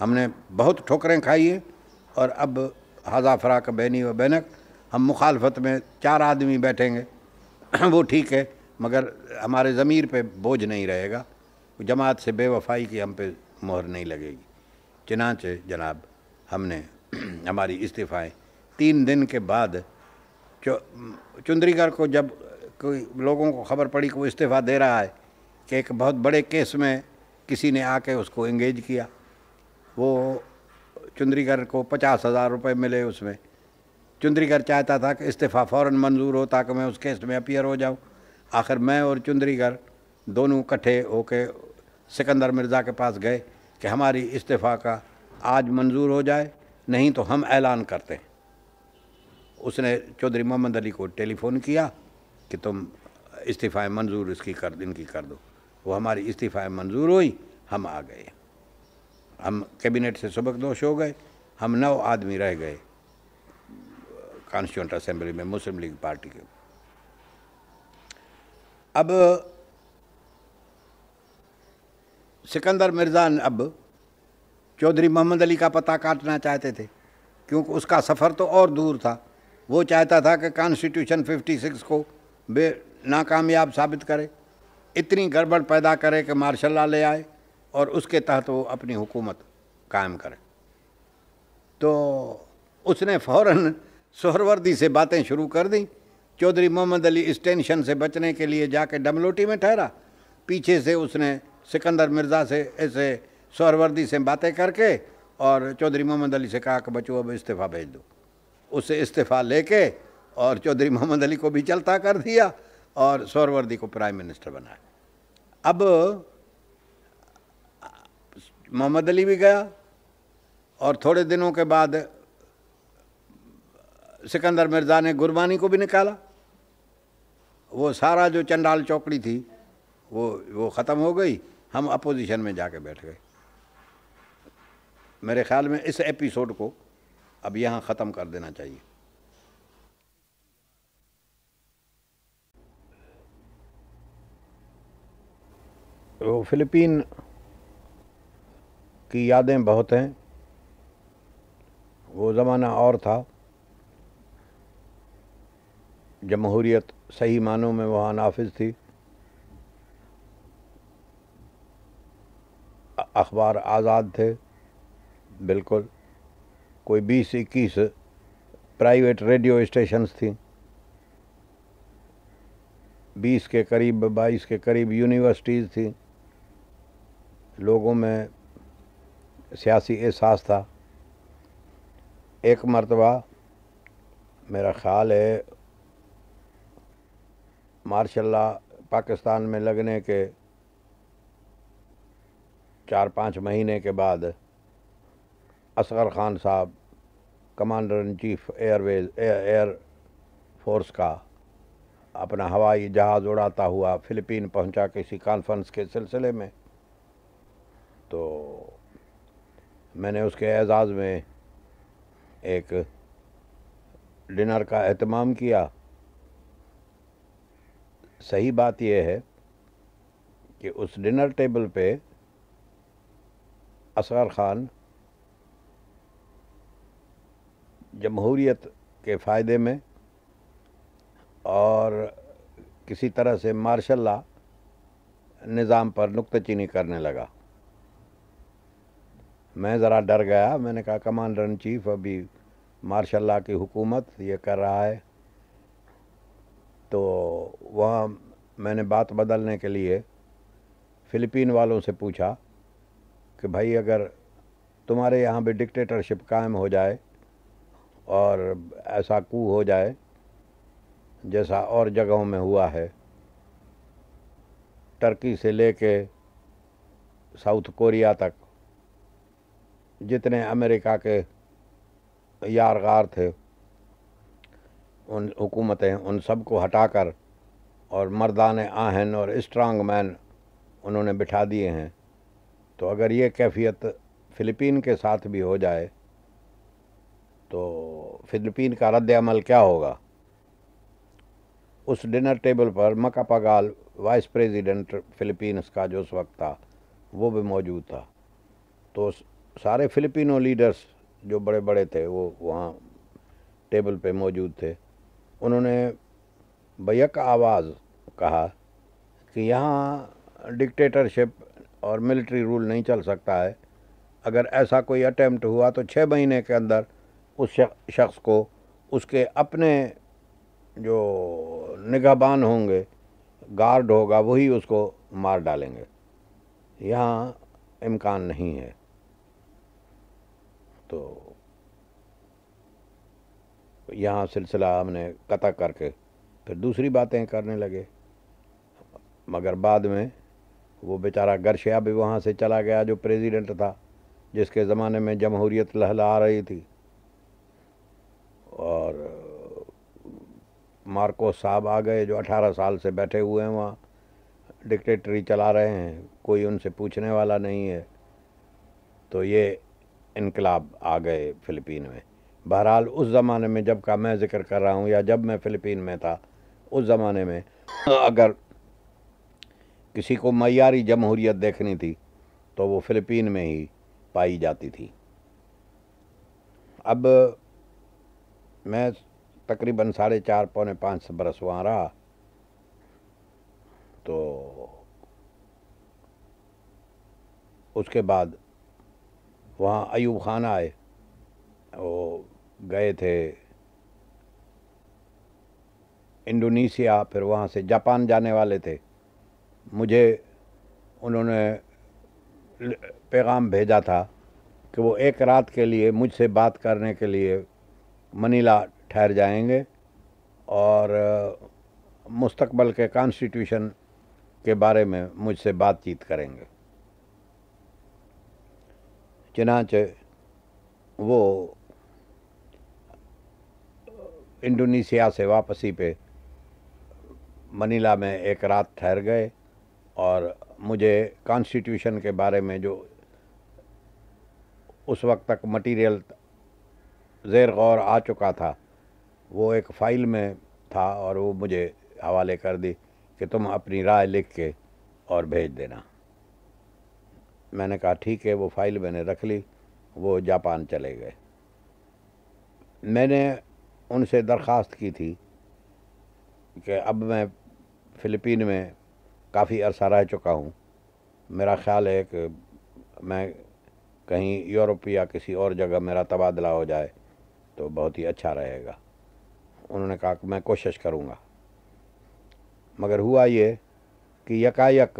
हमने बहुत ठोकरें खाई हैं और अब हज़ाफरा का बैनी व बैनक हम मुखालफत में चार आदमी बैठेंगे वो ठीक है मगर हमारे ज़मीर पे बोझ नहीं रहेगा जमात से बेवफाई की हम पे मोहर नहीं लगेगी चनाचे जनाब हमने हमारी इस्तीफ़ाएँ तीन दिन के बाद चुंदरीगढ़ को जब कोई लोगों को खबर पड़ी कि वो इस्तीफ़ा दे रहा है कि एक बहुत बड़े केस में किसी ने आके उसको इंगेज किया वो चुंदरीगढ़ को पचास हज़ार रुपये मिले उसमें चुंदरीगढ़ चाहता था कि इस्तीफ़ा फ़ौर मंजूर हो ताकि मैं उस केस में अपियर हो जाऊँ आखिर मैं और चुंदरीगढ़ दोनों इकट्ठे होके सिकंदर मिर्ज़ा के पास गए कि हमारी इस्तीफ़ा का आज मंजूर हो जाए नहीं तो हम ऐलान करते हैं उसने चौधरी मोहम्मद अली को टेलीफोन किया कि तुम इस्तीफ़ा मंजूर इसकी कर इनकी कर दो वो हमारी इस्तीफ़ा मंजूर हुई हम आ गए हम कैबिनेट से सबक दोष हो गए हम नौ आदमी रह गए कॉन्स्टिट्यूंट असेंबली में मुस्लिम लीग पार्टी के अब सिकंदर मिर्ज़ा अब चौधरी मोहम्मद अली का पता काटना चाहते थे क्योंकि उसका सफ़र तो और दूर था वो चाहता था कि कॉन्स्टिट्यूशन 56 को बे नाकामयाब साबित करे इतनी गड़बड़ पैदा करे कि मार्शल ला ले आए और उसके तहत वो अपनी हुकूमत कायम करे तो उसने फ़ौर सोहरवर्दी से बातें शुरू कर दी चौधरी मोहम्मद अली इस टेंशन से बचने के लिए जाके डमलोटी में ठहरा पीछे से उसने सिकंदर मिर्ज़ा से ऐसे सौरवर्दी से बातें करके और चौधरी मोहम्मद अली से कहा कि बच्चों अब इस्तीफ़ा भेज दो उससे इस्तीफ़ा लेके और चौधरी मोहम्मद अली को भी चलता कर दिया और सौरवर्दी को प्राइम मिनिस्टर बनाया अब मोहम्मद अली भी गया और थोड़े दिनों के बाद सिकंदर मिर्ज़ा ने गुरबानी को भी निकाला वो सारा जो चंडाल चौकड़ी थी वो वो ख़त्म हो गई हम अपोजिशन में जाके बैठ गए मेरे ख्याल में इस एपिसोड को अब यहाँ ख़त्म कर देना चाहिए वो फिलिपीन की यादें बहुत हैं वो ज़माना और था जमहूरियत सही मानों में वहाँ नाफिज थी अखबार आज़ाद थे बिल्कुल कोई बीस इक्कीस प्राइवेट रेडियो स्टेशंस थी बीस के करीब बाईस के करीब यूनिवर्सिटीज़ थी लोगों में सियासी एहसास था एक मरतबा मेरा ख़्याल है मार्शल्ला पाकिस्तान में लगने के चार पाँच महीने के बाद Asghar Khan sahib commander in chief airways air force का अपना हवाई जहाज़ उड़ाता हुआ फ़िलिपीन पहुंचा किसी कॉन्फ्रेंस के सिलसिले में तो मैंने उसके एजाज़ में एक डिनर का अहतमाम किया सही बात यह है कि उस डिनर टेबल पे असगर ख़ान जमहूरीत के फ़ायदे में और किसी तरह से मार्शल ला निज़ाम पर नुक्तचीनी करने लगा मैं ज़रा डर गया मैंने कहा कमांडर इन चीफ अभी मार्शल ला की हुकूमत ये कर रहा है तो वहाँ मैंने बात बदलने के लिए फ़िलिपीन वालों से पूछा कि भाई अगर तुम्हारे यहाँ भी डिक्टेटरशिप कायम हो जाए और ऐसा कू हो जाए जैसा और जगहों में हुआ है टर्की से कर साउथ कोरिया तक जितने अमेरिका के यारगार थे उन हुकूमतें उन सबको हटाकर और मर्दान आहन और इस्ट्रांग मैन उन्होंने बिठा दिए हैं तो अगर ये कैफियत फ़िलिपीन के साथ भी हो जाए तो फिलिपीन का रद्द अमल क्या होगा उस डिनर टेबल पर मका पगाल वाइस प्रेसिडेंट फिलिपींस का जो उस वक्त था वो भी मौजूद था तो सारे फिलिपिनो लीडर्स जो बड़े बड़े थे वो वहाँ टेबल पे मौजूद थे उन्होंने बैक आवाज़ कहा कि यहाँ डिक्टेटरशिप और मिलिट्री रूल नहीं चल सकता है अगर ऐसा कोई अटैम्प्ट हुआ तो छः महीने के अंदर उस शख्स को उसके अपने जो निगाहबान होंगे गार्ड होगा वही उसको मार डालेंगे यहाँ इम्कान नहीं है तो यहाँ सिलसिला हमने कता करके फिर दूसरी बातें करने लगे मगर बाद में वो बेचारा गर्शिया भी वहाँ से चला गया जो प्रेसिडेंट था जिसके ज़माने में जमहूरियत लहला आ रही थी और मार्को साहब आ गए जो 18 साल से बैठे हुए हैं वहाँ डिक्टेटरी चला रहे हैं कोई उनसे पूछने वाला नहीं है तो ये इनकलाब आ गए फ़िलिपीन में बहरहाल उस ज़माने में जब का मैं ज़िक्र कर रहा हूँ या जब मैं फ़िलिपीन में था उस ज़माने में अगर किसी को मैारी जमहूरियत देखनी थी तो वो फ़िलिपीन में ही पाई जाती थी अब मैं तकरीबन साढ़े चार पौने पाँच बरस वहाँ रहा तो उसके बाद वहाँ अयूब खान आए वो गए थे इंडोनेशिया फिर वहाँ से जापान जाने वाले थे मुझे उन्होंने पैगाम भेजा था कि वो एक रात के लिए मुझसे बात करने के लिए मनीला ठहर जाएंगे और मुस्तकबल के कॉन्स्टिट्यूशन के बारे में मुझसे बातचीत करेंगे चनाचे वो इंडोनेशिया से वापसी पे मनीला में एक रात ठहर गए और मुझे कॉन्स्टिट्यूशन के बारे में जो उस वक्त तक मटेरियल ज़ैर गौर आ चुका था वो एक फ़ाइल में था और वो मुझे हवाले कर दी कि तुम अपनी राय लिख के और भेज देना मैंने कहा ठीक है वो फ़ाइल मैंने रख ली वो जापान चले गए मैंने उनसे दरख्वास्त की थी कि अब मैं फ़िलिपीन में काफ़ी अरसा रह चुका हूँ मेरा ख्याल है कि मैं कहीं यूरोप या किसी और जगह मेरा तबादला हो जाए तो बहुत ही अच्छा रहेगा उन्होंने कहा कि मैं कोशिश करूँगा मगर हुआ ये कि यकायक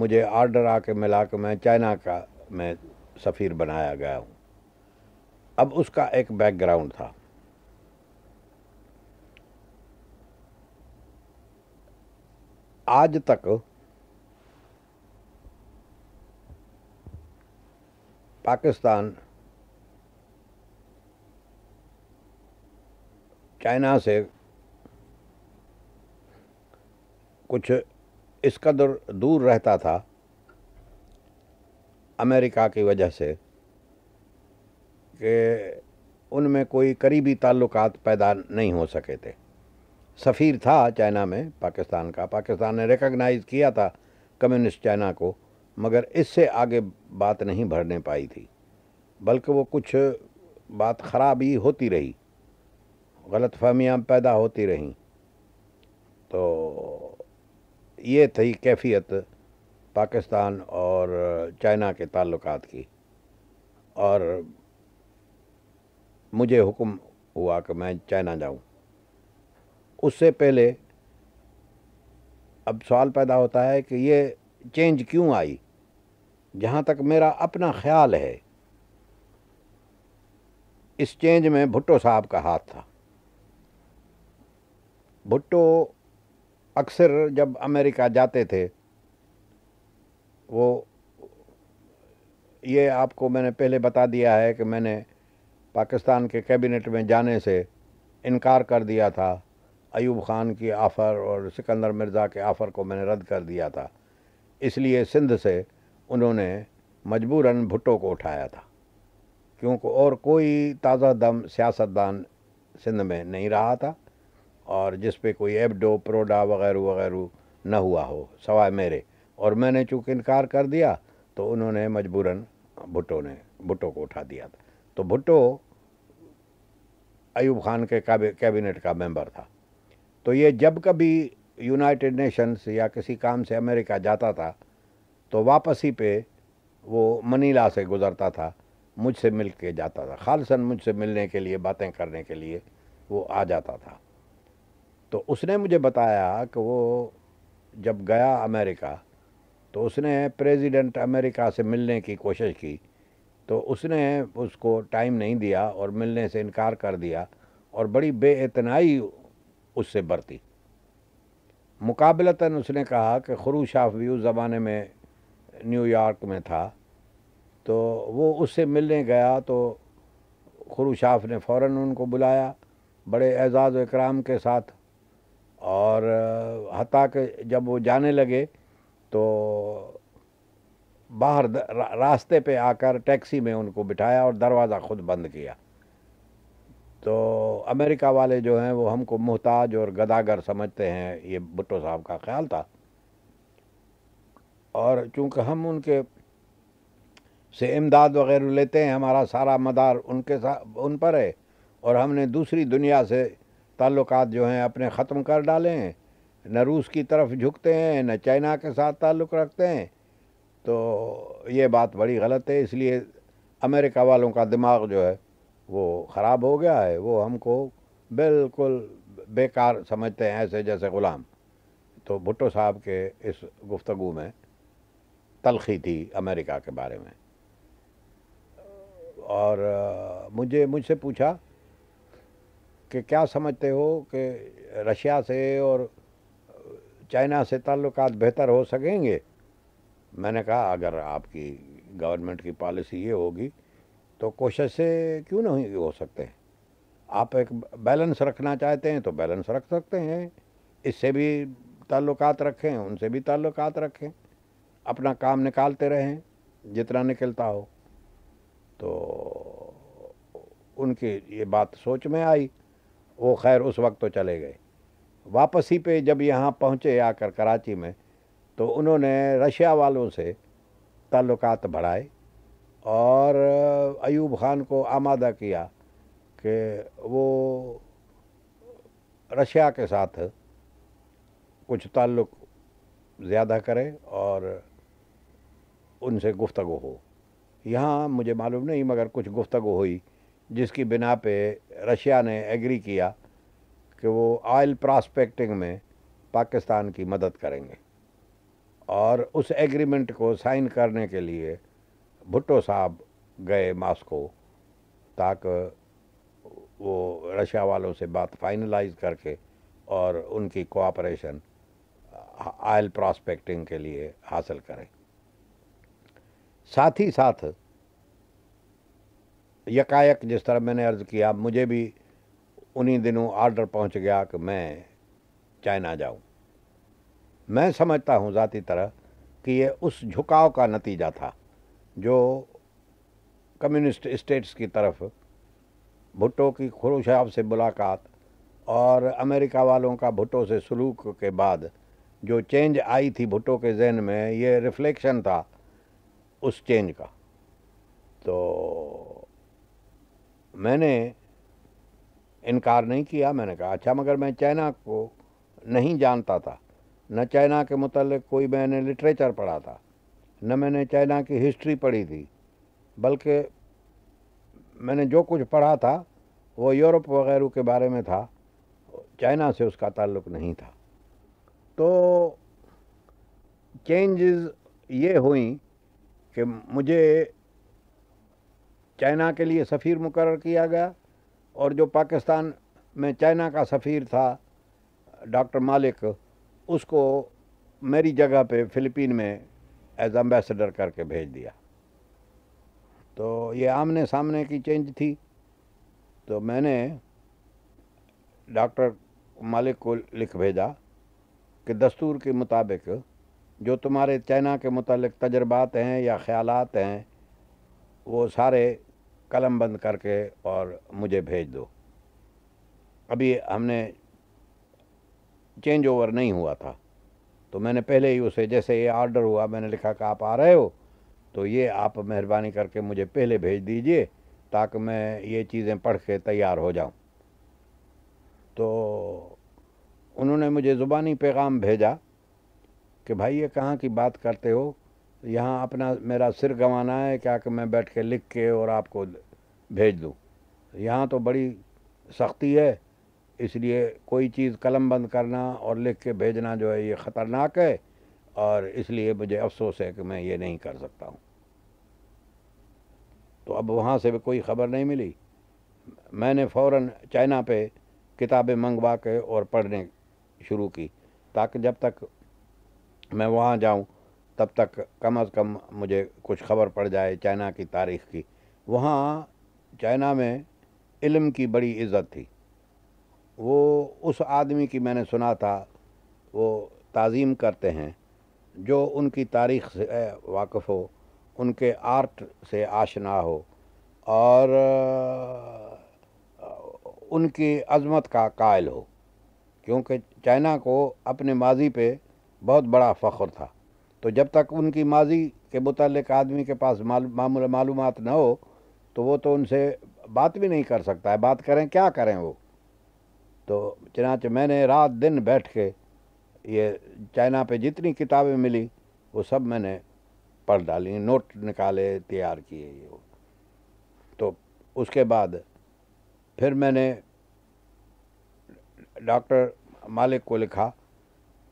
मुझे ऑर्डर आके मिला कि मैं चाइना का मैं सफ़ीर बनाया गया हूँ अब उसका एक बैकग्राउंड था आज तक पाकिस्तान चाइना से कुछ इस कदर दूर रहता था अमेरिका की वजह से कि उनमें कोई करीबी ताल्लुक पैदा नहीं हो सके थे सफ़ीर था चाइना में पाकिस्तान का पाकिस्तान ने रिकग्नाइज़ किया था कम्युनिस्ट चाइना को मगर इससे आगे बात नहीं भरने पाई थी बल्कि वो कुछ बात ख़राब ही होती रही गलत फहमियाँ पैदा होती रहीं तो ये थी कैफियत पाकिस्तान और चाइना के ताल्लुक की और मुझे हुक्म हुआ कि मैं चाइना जाऊं उससे पहले अब सवाल पैदा होता है कि ये चेंज क्यों आई जहाँ तक मेरा अपना ख्याल है इस चेंज में भुट्टो साहब का हाथ था भुट्टो अक्सर जब अमेरिका जाते थे वो ये आपको मैंने पहले बता दिया है कि मैंने पाकिस्तान के कैबिनेट में जाने से इनकार कर दिया था अयूब ख़ान की आफ़र और सिकंदर मिर्ज़ा के आफ़र को मैंने रद्द कर दिया था इसलिए सिंध से उन्होंने मजबूरन भुट्टो को उठाया था क्योंकि और कोई ताज़ा दम सियासतदान सिंध में नहीं रहा था और जिस पे कोई एबडो प्रोडा वगैरह वगैरह न हुआ हो सवाए मेरे और मैंने चूँकि इनकार कर दिया तो उन्होंने मजबूरन भुट्टो ने भुट्टो को उठा दिया था तो भुट्टो अयूब खान के कैबिनेट का मेंबर था तो ये जब कभी यूनाइटेड नेशंस या किसी काम से अमेरिका जाता था तो वापसी पे वो मनीला से गुज़रता था मुझसे मिल के जाता था खालसन मुझसे मिलने के लिए बातें करने के लिए वो आ जाता था तो उसने मुझे बताया कि वो जब गया अमेरिका तो उसने प्रेसिडेंट अमेरिका से मिलने की कोशिश की तो उसने उसको टाइम नहीं दिया और मिलने से इनकार कर दिया और बड़ी बेतनाई उससे बरती मुकाबलता उसने कहा कि खरूशाफ भी उस ज़माने में न्यूयॉर्क में था तो वो उससे मिलने गया तो खरूशाफ ने फ़ौर उनको बुलाया बड़े एज़ाज़ इकराम के साथ और हता के जब वो जाने लगे तो बाहर रास्ते पे आकर टैक्सी में उनको बिठाया और दरवाज़ा खुद बंद किया तो अमेरिका वाले जो हैं वो हमको मोहताज और गदागर समझते हैं ये भुट्टो साहब का ख्याल था और चूंकि हम उनके से इमदाद वगैरह लेते हैं हमारा सारा मदार उनके साथ उन पर है और हमने दूसरी दुनिया से ताल्लुक जो हैं अपने ख़त्म कर डालें न रूस की तरफ झुकते हैं न चाइना के साथ ताल्लुक़ रखते हैं तो ये बात बड़ी गलत है इसलिए अमेरिका वालों का दिमाग जो है वो ख़राब हो गया है वो हमको बिल्कुल बेकार समझते हैं ऐसे जैसे ग़ुलाम तो भुट्टो साहब के इस गुफ्तु में तलखी थी अमेरिका के बारे में और मुझे मुझसे पूछा कि क्या समझते हो कि रशिया से और चाइना से ताल्लुक बेहतर हो सकेंगे मैंने कहा अगर आपकी गवर्नमेंट की पॉलिसी ये होगी तो कोशिश से क्यों नहीं हो सकते हैं आप एक बैलेंस रखना चाहते हैं तो बैलेंस रख सकते हैं इससे भी ताल्लुक रखें उनसे भी ताल्लुक रखें अपना काम निकालते रहें जितना निकलता हो तो उनकी ये बात सोच में आई वो खैर उस वक्त तो चले गए वापसी पे जब यहाँ पहुँचे आकर कराची में तो उन्होंने रशिया वालों से ताल्लुक बढ़ाए और अयूब ख़ान को आमादा किया कि वो रशिया के साथ कुछ ताल्लुक़ ज़्यादा करें और उनसे गुफ्तगु हो यहाँ मुझे मालूम नहीं मगर कुछ गुफ्तगु हुई जिसकी बिना पे रशिया ने एग्री किया कि वो ऑयल प्रॉस्पेक्टिंग में पाकिस्तान की मदद करेंगे और उस एग्रीमेंट को साइन करने के लिए भुट्टो साहब गए मास्को ताकि वो रशिया वालों से बात फाइनलाइज करके और उनकी कोऑपरेशन ऑयल प्रॉस्पेक्टिंग के लिए हासिल करें साथ ही साथ यकायक जिस तरह मैंने अर्ज़ किया मुझे भी उन्हीं दिनों आर्डर पहुंच गया कि मैं चाइना जाऊं मैं समझता हूं ज़ाती तरह कि ये उस झुकाव का नतीजा था जो कम्युनिस्ट स्टेट्स की तरफ भुट्टो की खुरुशाब से मुलाकात और अमेरिका वालों का भुट्टो से सलूक के बाद जो चेंज आई थी भुट्टो के जहन में ये रिफ्लेक्शन था उस चेंज का तो मैंने इनकार नहीं किया मैंने कहा अच्छा मगर मैं चाइना को नहीं जानता था न चाइना के मुतल कोई मैंने लिटरेचर पढ़ा था न मैंने चाइना की हिस्ट्री पढ़ी थी बल्कि मैंने जो कुछ पढ़ा था वो यूरोप वगैरह के बारे में था चाइना से उसका ताल्लुक नहीं था तो चेंजेस ये हुई कि मुझे चाइना के लिए सफ़ीर मुकर किया गया और जो पाकिस्तान में चाइना का सफ़ीर था डॉक्टर मालिक उसको मेरी जगह पे फ़िलिपीन में एज एम्बेसडर करके भेज दिया तो ये आमने सामने की चेंज थी तो मैंने डॉक्टर मालिक को लिख भेजा कि दस्तूर के मुताबिक जो तुम्हारे चाइना के मुतलक तजर्बात हैं या ख़्यालात हैं वो सारे कलम बंद करके और मुझे भेज दो अभी हमने चेंज ओवर नहीं हुआ था तो मैंने पहले ही उसे जैसे ये ऑर्डर हुआ मैंने लिखा कि आप आ रहे हो तो ये आप मेहरबानी करके मुझे पहले भेज दीजिए ताकि मैं ये चीज़ें पढ़ के तैयार हो जाऊं तो उन्होंने मुझे ज़ुबानी पैगाम भेजा कि भाई ये कहाँ की बात करते हो यहाँ अपना मेरा सिर गंवाना है क्या कि मैं बैठ के लिख के और आपको भेज दूँ यहाँ तो बड़ी सख्ती है इसलिए कोई चीज़ कलम बंद करना और लिख के भेजना जो है ये ख़तरनाक है और इसलिए मुझे अफसोस है कि मैं ये नहीं कर सकता हूँ तो अब वहाँ से भी कोई ख़बर नहीं मिली मैंने फ़ौर चाइना पे किताबें मंगवा के और पढ़ने शुरू की ताकि जब तक मैं वहाँ जाऊँ तब तक कम अज़ कम मुझे कुछ खबर पड़ जाए चाइना की तारीख़ की वहाँ चाइना में इल्म की बड़ी इज़्ज़त थी वो उस आदमी की मैंने सुना था वो ताज़ीम करते हैं जो उनकी तारीख़ से वाकफ़ हो उनके आर्ट से आशना हो और उनकी अज़मत का कायल हो क्योंकि चाइना को अपने माजी पे बहुत बड़ा फ़ख्र था तो जब तक उनकी माजी के मुतलक आदमी के पास मालूम मालूम ना हो तो वो तो उनसे बात भी नहीं कर सकता है बात करें क्या करें वो तो चनाच मैंने रात दिन बैठ के ये चाइना पे जितनी किताबें मिली वो सब मैंने पढ़ डाली नोट निकाले तैयार किए ये तो उसके बाद फिर मैंने डॉक्टर मालिक को लिखा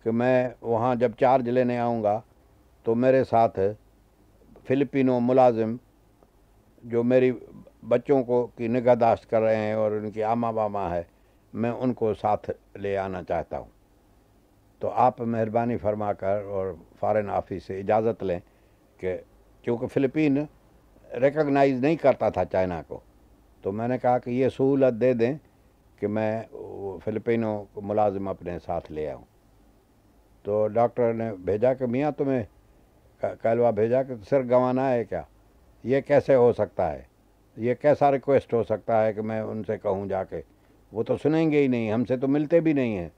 कि मैं वहाँ जब चार्ज लेने आऊँगा तो मेरे साथ फिलिपिनो मुलाजिम जो मेरी बच्चों को की निगहदाश्त कर रहे हैं और उनकी आमा बामा है मैं उनको साथ ले आना चाहता हूँ तो आप मेहरबानी फरमा कर और फॉरेन ऑफिस से इजाज़त लें कि क्योंकि फ़िलिपीन रिकगनाइज़ नहीं करता था चाइना को तो मैंने कहा कि ये सहूलत दे दें कि मैं को मुलाजिम अपने साथ ले आऊँ तो डॉक्टर ने भेजा कि मियाँ तुम्हें कलवा भेजा कि सिर गंवाना है क्या ये कैसे हो सकता है ये कैसा रिक्वेस्ट हो सकता है कि मैं उनसे कहूँ जाके वो तो सुनेंगे ही नहीं हमसे तो मिलते भी नहीं हैं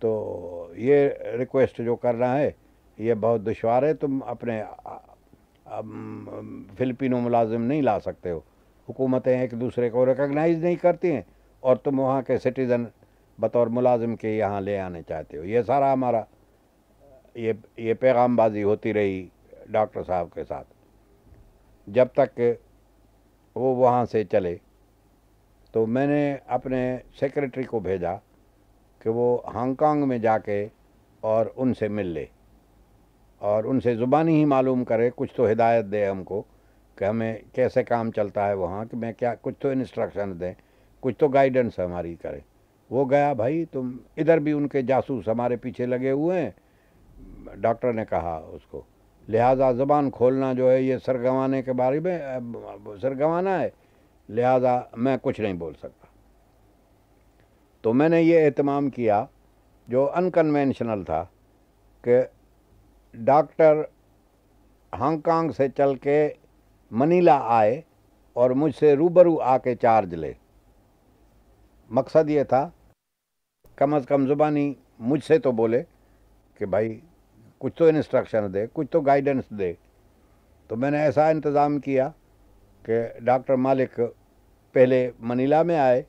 तो ये रिक्वेस्ट जो करना है ये बहुत दुशवार है तुम अपने फिलिपिनो मुलाजिम नहीं ला सकते हो हुकूमतें एक दूसरे को रिकगनाइज़ नहीं करती हैं और तुम वहाँ के सिटीज़न बतौर मुलाजिम के यहाँ ले आने चाहते हो ये सारा हमारा ये ये पैगामबाजी होती रही डॉक्टर साहब के साथ जब तक वो वहाँ से चले तो मैंने अपने सेक्रेटरी को भेजा कि वो हांगकांग में जाके और उनसे मिल ले और उनसे ज़ुबानी ही मालूम करे कुछ तो हिदायत दे हमको कि हमें कैसे काम चलता है वहाँ कि मैं क्या कुछ तो इंस्ट्रक्शन दें कुछ तो गाइडेंस हमारी करें वो गया भाई तुम इधर भी उनके जासूस हमारे पीछे लगे हुए हैं डॉक्टर ने कहा उसको लिहाजा ज़बान खोलना जो है ये सर गंवाने के बारे में सर गंवाना है लिहाजा मैं कुछ नहीं बोल सकता तो मैंने ये अहतमाम किया जो अनकन्वेंशनल था कि डॉक्टर हांगकांग से चल के मनीला आए और मुझसे रूबरू आके चार्ज ले मकसद ये था कम अज़ कम ज़ुबानी मुझसे तो बोले कि भाई कुछ तो इंस्ट्रक्शन दे कुछ तो गाइडेंस दे तो मैंने ऐसा इंतज़ाम किया कि डॉक्टर मालिक पहले मनीला में आए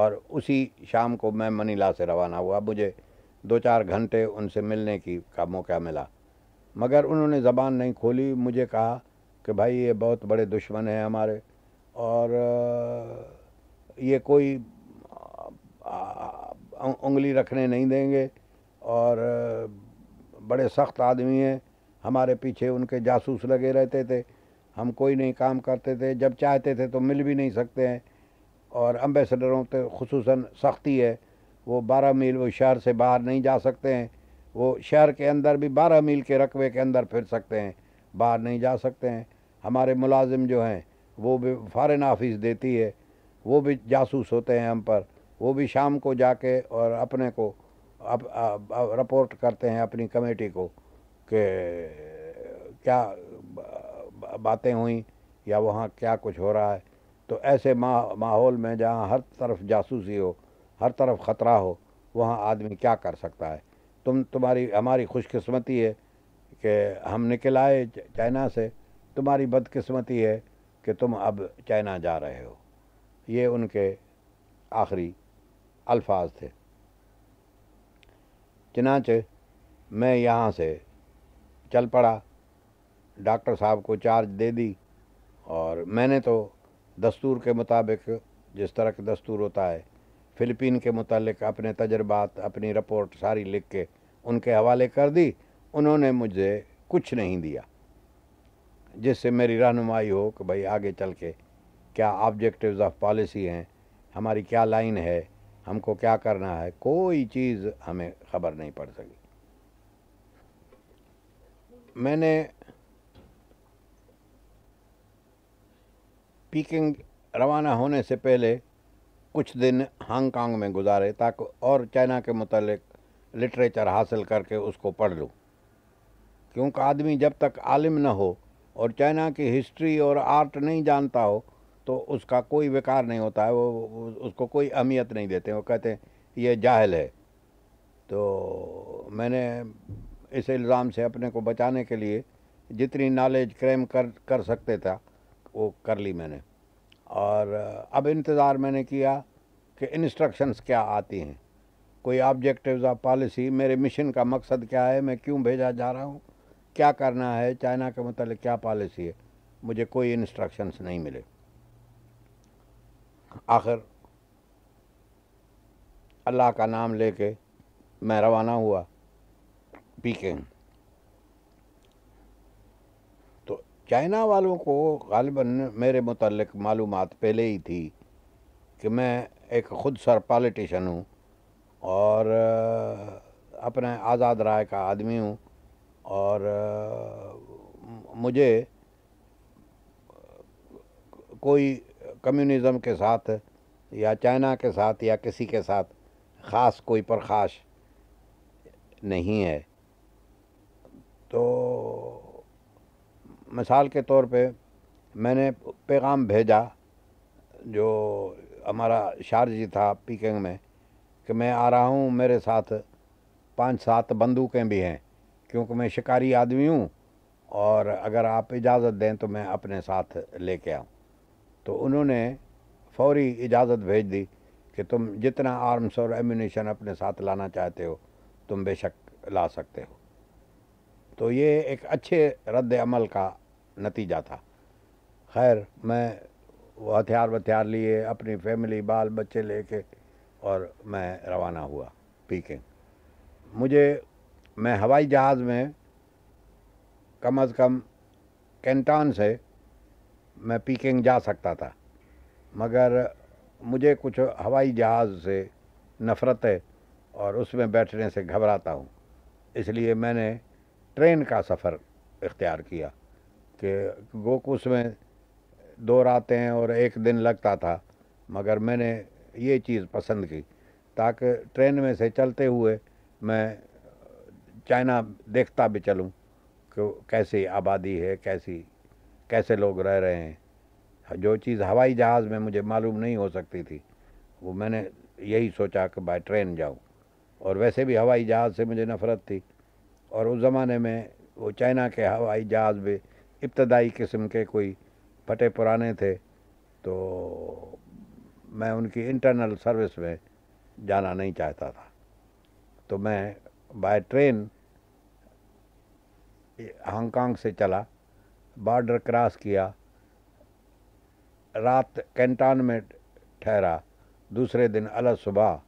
और उसी शाम को मैं मनीला से रवाना हुआ मुझे दो चार घंटे उनसे मिलने की का मौका मिला मगर उन्होंने ज़बान नहीं खोली मुझे कहा कि भाई ये बहुत बड़े दुश्मन हैं हमारे और ये कोई उंगली रखने नहीं देंगे और बड़े सख्त आदमी हैं हमारे पीछे उनके जासूस लगे रहते थे हम कोई नहीं काम करते थे जब चाहते थे तो मिल भी नहीं सकते हैं और अम्बेसडरों पर खसूस सख्ती है वो बारह मील वो शहर से बाहर नहीं जा सकते हैं वो शहर के अंदर भी बारह मील के रकबे के अंदर फिर सकते हैं बाहर नहीं जा सकते हैं हमारे मुलाजिम जो हैं वो भी फॉरेन ऑफिस देती है वो भी जासूस होते हैं हम पर वो भी शाम को जाके और अपने को अप, अप, अप, रिपोर्ट करते हैं अपनी कमेटी को कि क्या बातें हुई या वहाँ क्या कुछ हो रहा है तो ऐसे मा, माहौल में जहाँ हर तरफ जासूसी हो हर तरफ ख़तरा हो वहाँ आदमी क्या कर सकता है तुम तुम्हारी हमारी खुशकिस्मती है कि हम निकल आए चाइना से तुम्हारी बदकिस्मती है कि तुम अब चाइना जा रहे हो ये उनके आखिरी अल्फाज थे चनाच मैं यहाँ से चल पड़ा डॉक्टर साहब को चार्ज दे दी और मैंने तो दस्तूर के मुताबिक जिस तरह के दस्तूर होता है फ़िलिपीन के मुतलक अपने तजर्बात अपनी रिपोर्ट सारी लिख के उनके हवाले कर दी उन्होंने मुझे कुछ नहीं दिया जिससे मेरी रहनुमाई हो कि भाई आगे चल के क्या ऑब्जेक्टिव्स ऑफ पॉलिसी हैं हमारी क्या लाइन है हमको क्या करना है कोई चीज़ हमें खबर नहीं पड़ सकी मैंने पीकिंग रवाना होने से पहले कुछ दिन हांगकांग में गुजारे ताकि और चाइना के मतलब लिटरेचर हासिल करके उसको पढ़ लूँ क्योंकि आदमी जब तक आलिम न हो और चाइना की हिस्ट्री और आर्ट नहीं जानता हो तो उसका कोई विकार नहीं होता है वो उसको कोई अहमियत नहीं देते वो कहते हैं ये जाहल है तो मैंने इस इल्ज़ाम से अपने को बचाने के लिए जितनी नॉलेज क्रेम कर कर सकते था वो कर ली मैंने और अब इंतज़ार मैंने किया कि इंस्ट्रक्शंस क्या आती हैं कोई ऑब्जेक्टिव्स ऑफ पॉलिसी मेरे मिशन का मकसद क्या है मैं क्यों भेजा जा रहा हूँ क्या करना है चाइना के मतलब क्या पॉलिसी है मुझे कोई इंस्ट्रक्शंस नहीं मिले आखिर अल्लाह का नाम लेके मैं रवाना हुआ पीके तो चाइना वालों को गालिबा मेरे मतलब मालूम पहले ही थी कि मैं एक खुद सर पॉलिटिशन हूँ और अपने आज़ाद राय का आदमी हूँ और मुझे कोई कम्युनिज्म के साथ या चाइना के साथ या किसी के साथ ख़ास कोई परखाश नहीं है तो मिसाल के तौर पे मैंने पैगाम भेजा जो हमारा शारजी था पीकिंग में कि मैं आ रहा हूँ मेरे साथ पांच सात बंदूकें भी हैं क्योंकि मैं शिकारी आदमी हूँ और अगर आप इजाज़त दें तो मैं अपने साथ लेके आऊँ तो उन्होंने फौरी इजाज़त भेज दी कि तुम जितना आर्म्स और एम्यूनेशन अपने साथ लाना चाहते हो तुम बेशक ला सकते हो तो ये एक अच्छे रद्द अमल का नतीजा था खैर मैं वो हथियार वथियार लिए अपनी फैमिली बाल बच्चे लेके और मैं रवाना हुआ पीकिंग मुझे मैं हवाई जहाज़ में कम अज़ कम कैंटान से मैं पीकिंग जा सकता था मगर मुझे कुछ हवाई जहाज़ से नफ़रत है और उसमें बैठने से घबराता हूँ इसलिए मैंने ट्रेन का सफ़र इख्तियार किया कि गोक में दो रातें और एक दिन लगता था मगर मैंने ये चीज़ पसंद की ताकि ट्रेन में से चलते हुए मैं चाइना देखता भी चलूँ कि कैसी आबादी है कैसी कैसे लोग रह रहे हैं जो चीज़ हवाई जहाज़ में मुझे मालूम नहीं हो सकती थी वो मैंने यही सोचा कि बाय ट्रेन जाऊँ और वैसे भी हवाई जहाज़ से मुझे नफ़रत थी और उस ज़माने में वो चाइना के हवाई जहाज़ भी इब्तदाई किस्म के कोई फटे पुराने थे तो मैं उनकी इंटरनल सर्विस में जाना नहीं चाहता था तो मैं बाय ट्रेन हांगकांग से चला बॉर्डर क्रॉस किया रात कैंटान में ठहरा दूसरे दिन अल सुबह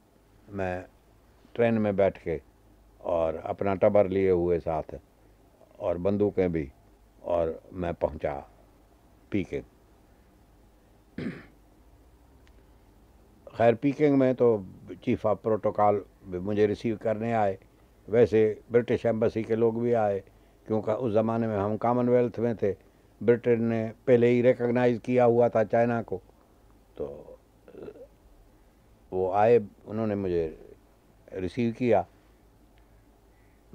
मैं ट्रेन में बैठ के और अपना टबर लिए हुए साथ और बंदूकें भी और मैं पहुंचा पीकिंग खैर पीकिंग में तो चीफ ऑफ प्रोटोकॉल भी मुझे रिसीव करने आए वैसे ब्रिटिश एम्बेसी के लोग भी आए क्योंकि उस ज़माने में हम कॉमनवेल्थ में थे ब्रिटेन ने पहले ही रिकग्नाइज़ किया हुआ था चाइना को तो वो आए उन्होंने मुझे रिसीव किया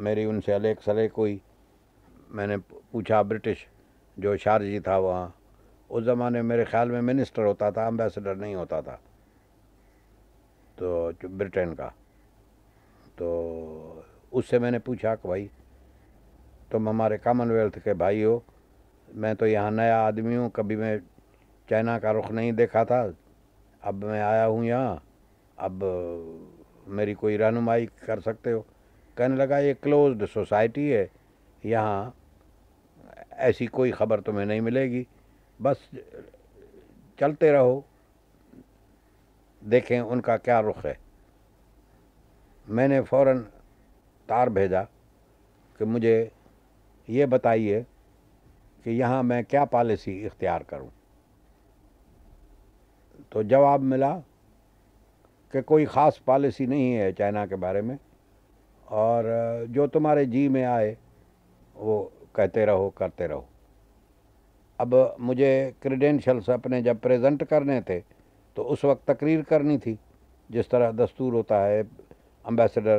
मेरी उनसे अलेक सले कोई मैंने पूछा ब्रिटिश जो शारजी था वहाँ उस ज़माने मेरे ख्याल में मिनिस्टर होता था एम्बेसडर नहीं होता था तो ब्रिटेन का तो उससे मैंने पूछा कि भाई तुम तो हमारे कॉमनवेल्थ के भाई हो मैं तो यहाँ नया आदमी हूँ कभी मैं चाइना का रुख नहीं देखा था अब मैं आया हूँ यहाँ अब मेरी कोई रहनुमाई कर सकते हो कहने लगा ये क्लोज्ड सोसाइटी है यहाँ ऐसी कोई ख़बर तुम्हें नहीं मिलेगी बस चलते रहो देखें उनका क्या रुख है मैंने फ़ौर तार भेजा कि मुझे ये बताइए कि यहाँ मैं क्या पॉलिसी इख्तियार करूँ तो जवाब मिला कि कोई ख़ास पॉलिसी नहीं है चाइना के बारे में और जो तुम्हारे जी में आए वो कहते रहो करते रहो अब मुझे क्रीडेंशल्स अपने जब प्रेजेंट करने थे तो उस वक्त तकरीर करनी थी जिस तरह दस्तूर होता है अम्बेसडर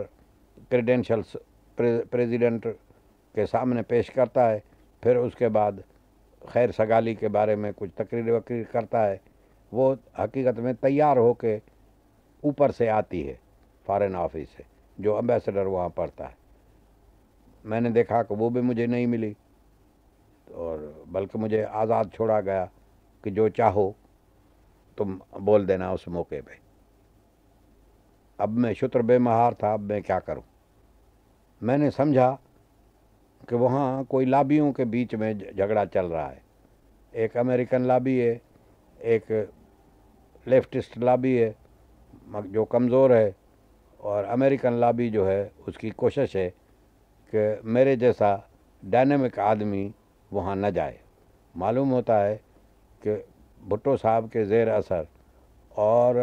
क्रीडेंशल्स प्रेसिडेंट के सामने पेश करता है फिर उसके बाद खैर सगाली के बारे में कुछ तकरीर वकरीर करता है वो हकीकत में तैयार हो के ऊपर से आती है फॉरेन ऑफिस से जो अम्बेसडर वहाँ पढ़ता है मैंने देखा कि वो भी मुझे नहीं मिली और बल्कि मुझे आज़ाद छोड़ा गया कि जो चाहो तुम बोल देना उस मौके पे अब मैं शुत्र बेमहार था अब मैं क्या करूं मैंने समझा कि वहाँ कोई लाबियों के बीच में झगड़ा चल रहा है एक अमेरिकन लाबी है एक लेफ्टिस्ट लाबी है जो कमज़ोर है और अमेरिकन लाबी जो है उसकी कोशिश है कि मेरे जैसा डायनेमिक आदमी वहाँ न जाए मालूम होता है कि भुट्टो साहब के जेर असर और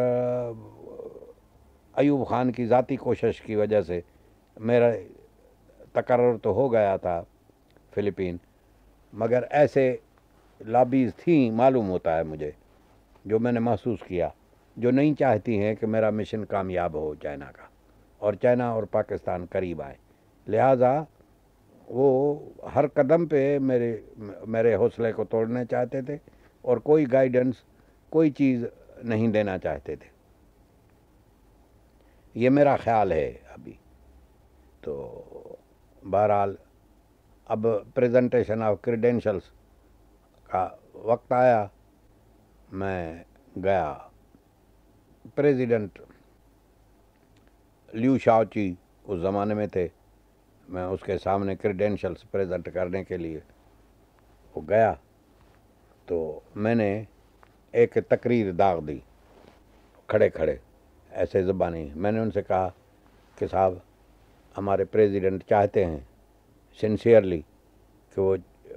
अयूब ख़ान की ज़ाती कोशिश की वजह से मेरा तकर्र तो हो गया था फ़िलिपीन मगर ऐसे लाबीज़ थी मालूम होता है मुझे जो मैंने महसूस किया जो नहीं चाहती हैं कि मेरा मिशन कामयाब हो चाइना का और चाइना और पाकिस्तान करीब आए लिहाजा वो हर कदम पे मेरे मेरे हौसले को तोड़ना चाहते थे और कोई गाइडेंस कोई चीज़ नहीं देना चाहते थे ये मेरा ख्याल है अभी तो बहरहाल अब प्रेजेंटेशन ऑफ क्रीडेंशल्स का वक्त आया मैं गया प्रेसिडेंट ल्यू शाओची उस ज़माने में थे मैं उसके सामने क्रीडेंशल्स प्रेजेंट करने के लिए वो गया तो मैंने एक तकरीर दाग दी खड़े खड़े ऐसे ज़बानी मैंने उनसे कहा कि साहब हमारे प्रेसिडेंट चाहते हैं सिंसियरली कि वो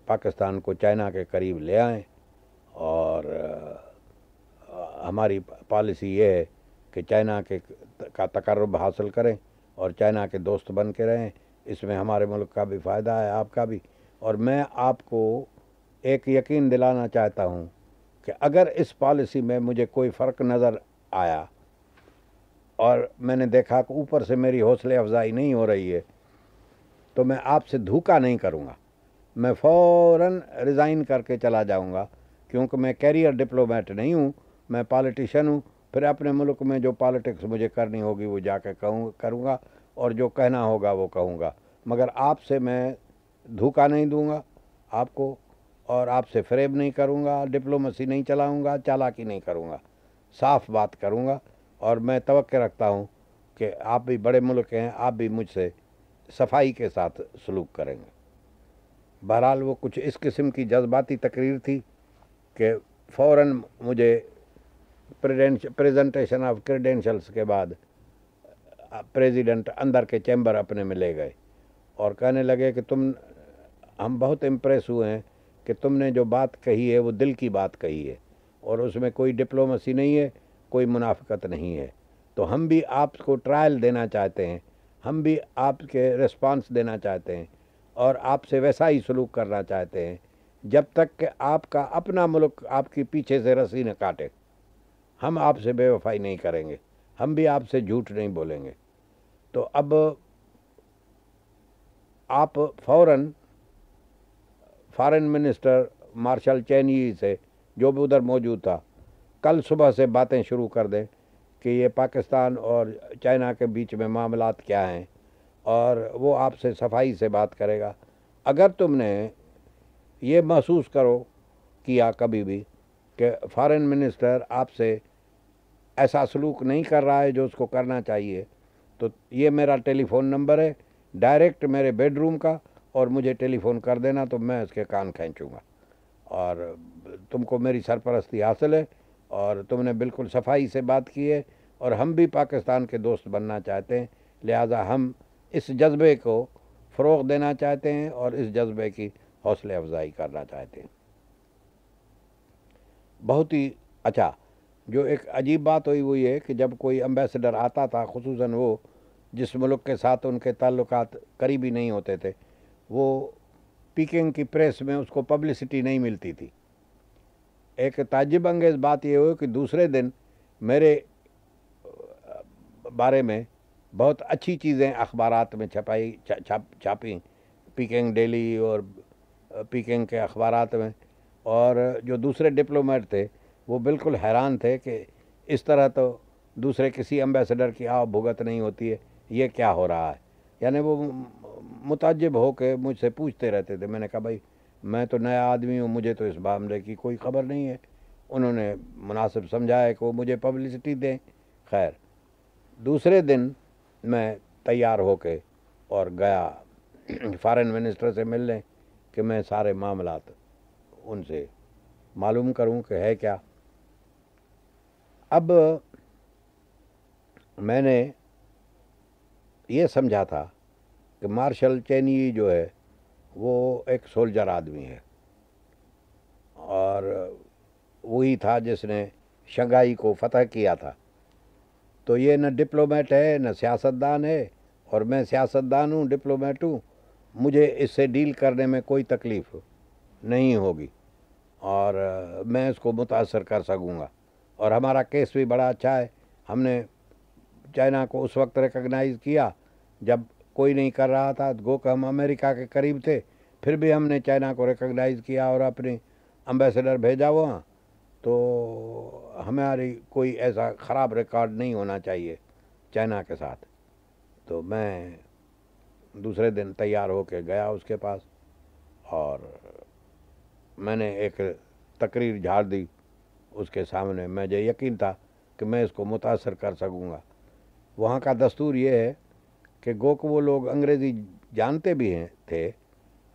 पाकिस्तान को चाइना के करीब ले आए और हमारी पॉलिसी ये है कि चाइना के का तकरब हासिल करें और चाइना के दोस्त बन के रहें इसमें हमारे मुल्क का भी फ़ायदा है आपका भी और मैं आपको एक यकीन दिलाना चाहता हूँ कि अगर इस पॉलिसी में मुझे कोई फ़र्क नज़र आया और मैंने देखा कि ऊपर से मेरी हौसले अफजाई नहीं हो रही है तो मैं आपसे धोखा नहीं करूँगा मैं फ़ौर रिज़ाइन करके चला जाऊँगा क्योंकि मैं कैरियर डिप्लोमेट नहीं हूँ मैं पॉलिटिशन हूँ फिर अपने मुल्क में जो पॉलिटिक्स मुझे करनी होगी वो कर कहूँ करूँगा और जो कहना होगा वो कहूँगा मगर आपसे मैं धोखा नहीं दूँगा आपको और आपसे फ्रेब नहीं करूँगा डिप्लोमेसी नहीं चलाऊँगा चालाकी नहीं करूँगा साफ बात करूँगा और मैं तो रखता हूँ कि आप भी बड़े मुल्क हैं आप भी मुझसे सफाई के साथ सलूक करेंगे बहरहाल वो कुछ इस किस्म की जज्बाती तकरीर थी कि फ़ौर मुझे प्रेजेंटेशन ऑफ क्रेडेंशल्स के बाद प्रेसिडेंट अंदर के चैम्बर अपने में ले गए और कहने लगे कि तुम हम बहुत इम्प्रेस हुए हैं कि तुमने जो बात कही है वो दिल की बात कही है और उसमें कोई डिप्लोमेसी नहीं है कोई मुनाफ़त नहीं है तो हम भी आपको ट्रायल देना चाहते हैं हम भी आपके रिस्पांस देना चाहते हैं और आपसे वैसा ही सलूक करना चाहते हैं जब तक कि आपका अपना मुल्क आपके पीछे से रस्सी न काटे हम आपसे बेवफाई नहीं करेंगे हम भी आपसे झूठ नहीं बोलेंगे तो अब आप फौरन फॉरेन मिनिस्टर मार्शल चैनी से जो भी उधर मौजूद था कल सुबह से बातें शुरू कर दें कि ये पाकिस्तान और चाइना के बीच में मामला क्या हैं और वो आपसे सफाई से बात करेगा अगर तुमने ये महसूस करो किया कभी भी कि फॉरेन मिनिस्टर आपसे ऐसा सलूक नहीं कर रहा है जो उसको करना चाहिए तो ये मेरा टेलीफ़ोन नंबर है डायरेक्ट मेरे बेडरूम का और मुझे टेलीफ़ोन कर देना तो मैं उसके कान खींचूँगा और तुमको मेरी सरपरस्ती हासिल है और तुमने बिल्कुल सफाई से बात की है और हम भी पाकिस्तान के दोस्त बनना चाहते हैं लिहाजा हम इस जज्बे को फ़रोग देना चाहते हैं और इस जज्बे की हौसले अफजाई करना चाहते हैं बहुत ही अच्छा जो एक अजीब बात हुई वो ये कि जब कोई अम्बेसडर आता था खसूस वो जिस मुल्क के साथ उनके ताल्लुक करीबी नहीं होते थे वो पीकिंग की प्रेस में उसको पब्लिसिटी नहीं मिलती थी एक ताजब अंगेज़ बात ये हुई कि दूसरे दिन मेरे बारे में बहुत अच्छी चीज़ें अखबार में छपाई छाप चा, छापी पीकिंग डेली और पीकिंग के अखबार में और जो दूसरे डिप्लोमेट थे वो बिल्कुल हैरान थे कि इस तरह तो दूसरे किसी एम्बेसडर की आव भुगत नहीं होती है ये क्या हो रहा है यानी वो मुतजब होकर मुझसे पूछते रहते थे मैंने कहा भाई मैं तो नया आदमी हूँ मुझे तो इस मामले की कोई खबर नहीं है उन्होंने मुनासिब समझाया कि वो मुझे पब्लिसिटी दें खैर दूसरे दिन मैं तैयार हो के और गया फॉरेन मिनिस्टर से मिलने कि मैं सारे मामला उनसे मालूम करूं कि है क्या अब मैंने ये समझा था कि मार्शल चैनी जो है वो एक सोल्जर आदमी है और वही था जिसने शंघाई को फतह किया था तो ये न डिप्लोमेट है न सियासतदान है और मैं सियासतदान हूँ डिप्लोमेट हूँ मुझे इससे डील करने में कोई तकलीफ़ नहीं होगी और मैं इसको मुतासर कर सकूँगा और हमारा केस भी बड़ा अच्छा है हमने चाइना को उस वक्त रिकगनाइज़ किया जब कोई नहीं कर रहा था तो गोक हम अमेरिका के करीब थे फिर भी हमने चाइना को रिकग्नाइज़ किया और अपने अम्बेसडर भेजा वहाँ तो हमारी कोई ऐसा ख़राब रिकॉर्ड नहीं होना चाहिए चाइना के साथ तो मैं दूसरे दिन तैयार होके गया उसके पास और मैंने एक तकरीर झाड़ दी उसके सामने मुझे यकीन था कि मैं इसको मुतासर कर सकूँगा वहाँ का दस्तूर ये है कि गो को वो लोग अंग्रेज़ी जानते भी हैं थे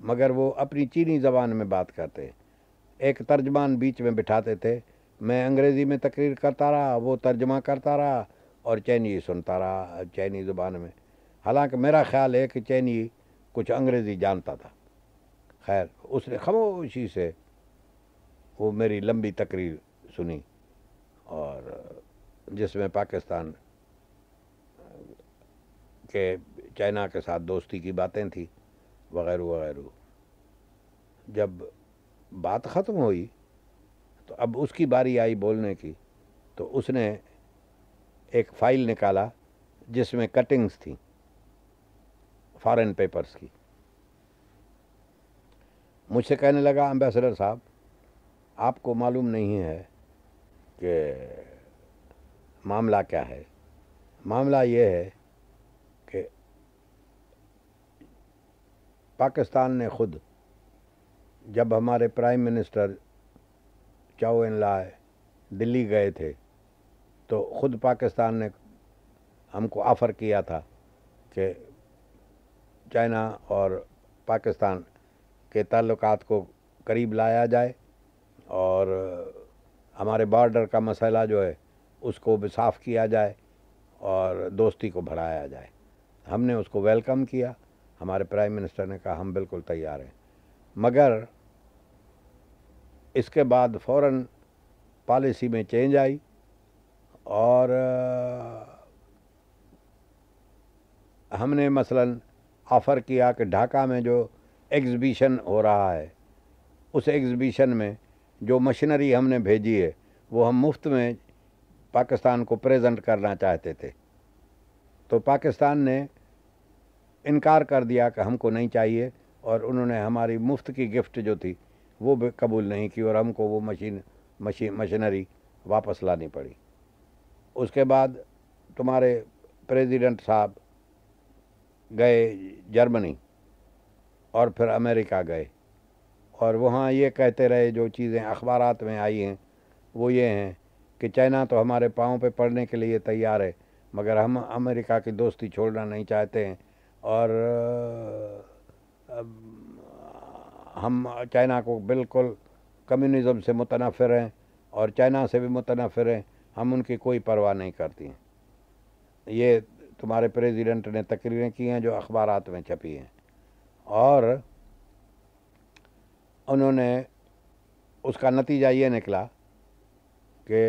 मगर वो अपनी चीनी ज़बान में बात करते एक तर्जमान बीच में बिठाते थे मैं अंग्रेज़ी में तकरीर करता रहा वो तर्जमा करता रहा और चैनी सुनता रहा चैनी ज़ुबान में हालांकि मेरा ख्याल है कि चैनी कुछ अंग्रेज़ी जानता था खैर उसने खामोशी से वो मेरी लंबी तकरीर सुनी और जिसमें पाकिस्तान के चाइना के साथ दोस्ती की बातें थी वगैरह वगैरह जब बात ख़त्म हुई तो अब उसकी बारी आई बोलने की तो उसने एक फ़ाइल निकाला जिसमें कटिंग्स थी फॉरेन पेपर्स की मुझसे कहने लगा अम्बेसडर साहब आपको मालूम नहीं है कि मामला क्या है मामला ये है पाकिस्तान ने खुद जब हमारे प्राइम मिनिस्टर चाओ इन लाए दिल्ली गए थे तो ख़ुद पाकिस्तान ने हमको ऑफ़र किया था कि चाइना और पाकिस्तान के ताल्लुक को करीब लाया जाए और हमारे बॉर्डर का मसला जो है उसको भी साफ़ किया जाए और दोस्ती को बढ़ाया जाए हमने उसको वेलकम किया हमारे प्राइम मिनिस्टर ने कहा हम बिल्कुल तैयार हैं मगर इसके बाद फौरन पॉलिसी में चेंज आई और हमने मसलन ऑफ़र किया कि ढाका में जो एग्ज़िबिशन हो रहा है उस एग्ज़िबिशन में जो मशीनरी हमने भेजी है वो हम मुफ्त में पाकिस्तान को प्रेजेंट करना चाहते थे तो पाकिस्तान ने इनकार कर दिया कि हमको नहीं चाहिए और उन्होंने हमारी मुफ्त की गिफ्ट जो थी वो भी कबूल नहीं की और हमको वो मशीन मशीन मशीनरी वापस लानी पड़ी उसके बाद तुम्हारे प्रेसिडेंट साहब गए जर्मनी और फिर अमेरिका गए और वहाँ ये कहते रहे जो चीज़ें अखबार में आई हैं वो ये हैं कि चाइना तो हमारे पाँव पे पड़ने के लिए तैयार है मगर हम अमेरिका की दोस्ती छोड़ना नहीं चाहते हैं और हम चाइना को बिल्कुल कम्युनिज्म से मुतनफ़िर हैं और चाइना से भी मुतनफ़िर हैं हम उनकी कोई परवाह नहीं करती हैं ये तुम्हारे प्रेसिडेंट ने तकरीरें की हैं जो अखबार में छपी हैं और उन्होंने उसका नतीजा ये निकला कि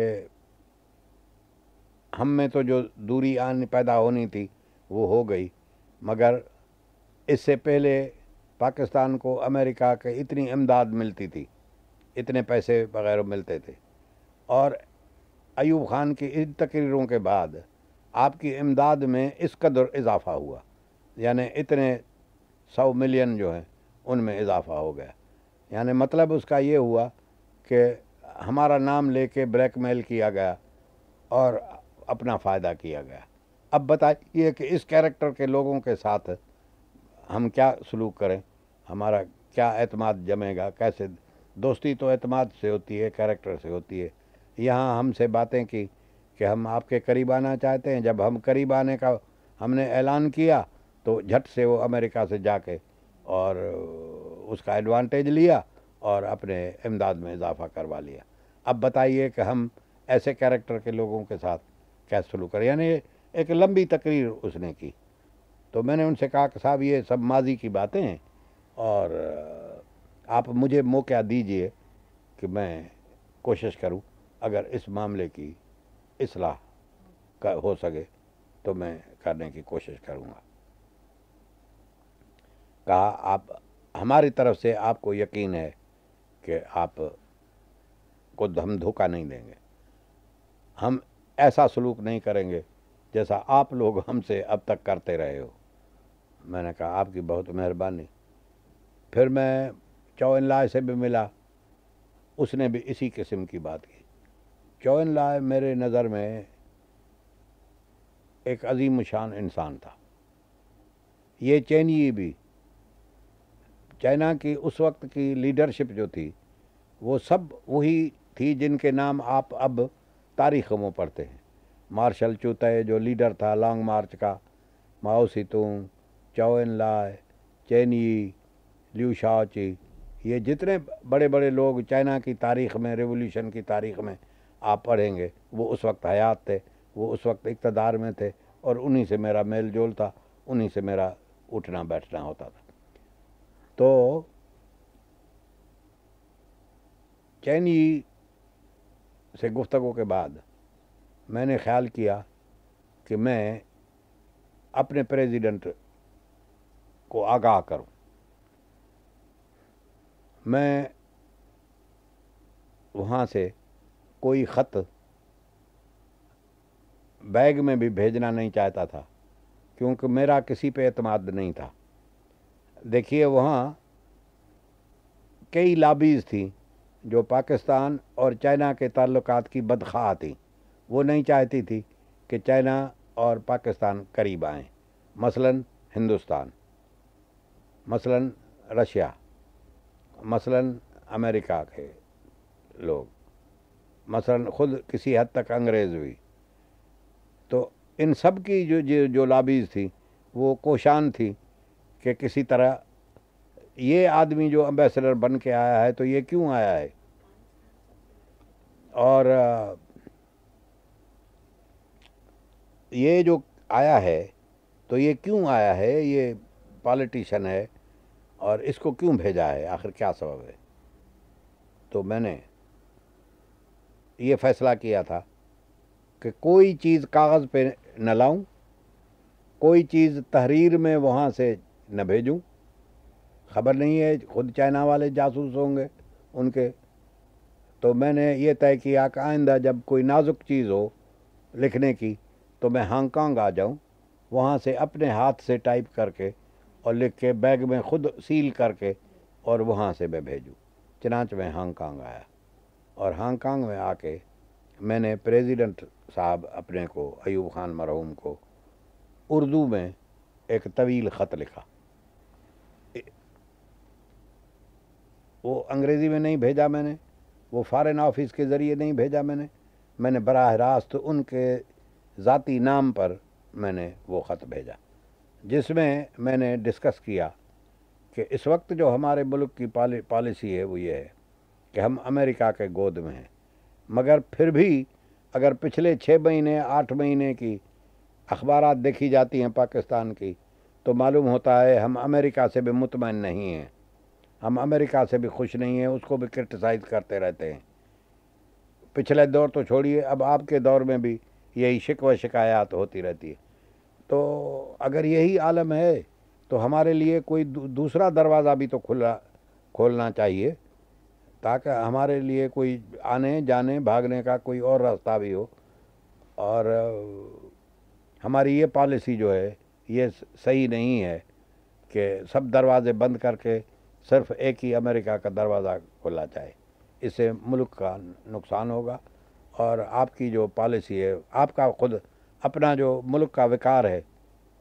हम में तो जो दूरी आनी पैदा होनी थी वो हो गई मगर इससे पहले पाकिस्तान को अमेरिका के इतनी इमदाद मिलती थी इतने पैसे वगैरह मिलते थे और अयूब खान की इन तकरीरों के बाद आपकी इमदाद में इस कदर इजाफ़ा हुआ यानी इतने सौ मिलियन जो हैं उनमें इजाफ़ा हो गया यानी मतलब उसका ये हुआ कि हमारा नाम लेके ब्लैकमेल किया गया और अपना फ़ायदा किया गया अब बताइए कि इस कैरेक्टर के लोगों के साथ हम क्या सलूक करें हमारा क्या अतमाद जमेगा कैसे दोस्ती तो एतमाद से होती है कैरेक्टर से होती है यहाँ हमसे बातें की कि हम आपके करीब आना चाहते हैं जब हम करीब आने का हमने ऐलान किया तो झट से वो अमेरिका से जाके और उसका एडवांटेज लिया और अपने इमदाद में इजाफा करवा लिया अब बताइए कि हम ऐसे कैरेक्टर के लोगों के साथ क्या सलूक करें यानी एक लंबी तकरीर उसने की तो मैंने उनसे कहा कि साहब ये सब माजी की बातें हैं और आप मुझे मौका दीजिए कि मैं कोशिश करूं अगर इस मामले की इसलाह हो सके तो मैं करने की कोशिश करूंगा कहा आप हमारी तरफ से आपको यकीन है कि आप को हम धोखा नहीं देंगे हम ऐसा सलूक नहीं करेंगे जैसा आप लोग हमसे अब तक करते रहे हो मैंने कहा आपकी बहुत मेहरबानी फिर मैं चौन लाय से भी मिला उसने भी इसी किस्म की बात की चौन लाय मेरे नज़र में एक अजीम शान इंसान था ये चैनी भी चाइना की उस वक्त की लीडरशिप जो थी वो सब वही थी जिनके नाम आप अब तारीखों में पढ़ते हैं मार्शल चूतए जो लीडर था लॉन्ग मार्च का माओ सीतूंग चौन लाए चैनी लियू शाची ये जितने बड़े बड़े लोग चाइना की तारीख में रेवोल्यूशन की तारीख में आप पढ़ेंगे वो उस वक्त हयात थे वो उस वक्त इकतदार में थे और उन्हीं से मेरा मेल जोल था उन्हीं से मेरा उठना बैठना होता था तो चैनी से गुफ्तगु के बाद मैंने ख्याल किया कि मैं अपने प्रेसिडेंट को आगाह करूं मैं वहाँ से कोई ख़त बैग में भी भेजना नहीं चाहता था क्योंकि मेरा किसी पे अतमाद नहीं था देखिए वहाँ कई लाबीज़ थी जो पाकिस्तान और चाइना के ताल्लुकात की बदखा थी वो नहीं चाहती थी कि चाइना और पाकिस्तान करीब आए मसलन हिंदुस्तान मसलन रशिया मसलन अमेरिका के लोग मसलन ख़ुद किसी हद तक अंग्रेज़ भी तो इन सब की जो जो, जो लाबीज़ थी वो कोशान थी कि किसी तरह ये आदमी जो अम्बेसडर बन के आया है तो ये क्यों आया है और ये जो आया है तो ये क्यों आया है ये पॉलिटिशन है और इसको क्यों भेजा है आखिर क्या सबब है तो मैंने ये फैसला किया था कि कोई चीज़ कागज़ पे न लाऊं, कोई चीज़ तहरीर में वहाँ से न भेजूं, खबर नहीं है खुद चाइना वाले जासूस होंगे उनके तो मैंने ये तय किया कि आइंदा जब कोई नाजुक चीज़ हो लिखने की तो मैं हांगकांग आ जाऊं वहाँ से अपने हाथ से टाइप करके और लिख के बैग में खुद सील करके और वहाँ से मैं भेजूँ चनाच में हांगकांग आया और हांगकांग में आके मैंने प्रेसिडेंट साहब अपने को अयूब खान मरहूम को उर्दू में एक तवील ख़त लिखा वो अंग्रेज़ी में नहीं भेजा मैंने वो फॉरेन ऑफिस के ज़रिए नहीं भेजा मैंने मैंने बराह रास्त उनके ज़ाती नाम पर मैंने वो ख़त भेजा जिसमें मैंने डिस्कस किया कि इस वक्त जो हमारे मुल्क की पॉलि पॉलिसी है वो ये है कि हम अमेरिका के गोद में हैं मगर फिर भी अगर पिछले छः महीने आठ महीने की अखबार देखी जाती हैं पाकिस्तान की तो मालूम होता है हम अमेरिका से भी मुतमिन नहीं हैं हम अमेरिका से भी खुश नहीं हैं उसको भी क्रिटिसाइज़ करते रहते हैं पिछले दौर तो छोड़िए अब आपके दौर में भी यही व शिकायत होती रहती है तो अगर यही आलम है तो हमारे लिए कोई दूसरा दरवाज़ा भी तो खुला खोलना चाहिए ताकि हमारे लिए कोई आने जाने भागने का कोई और रास्ता भी हो और हमारी ये पॉलिसी जो है ये सही नहीं है कि सब दरवाजे बंद करके सिर्फ एक ही अमेरिका का दरवाज़ा खोला जाए इससे मुल्क का नुकसान होगा और आपकी जो पॉलिसी है आपका खुद अपना जो मुल्क का विकार है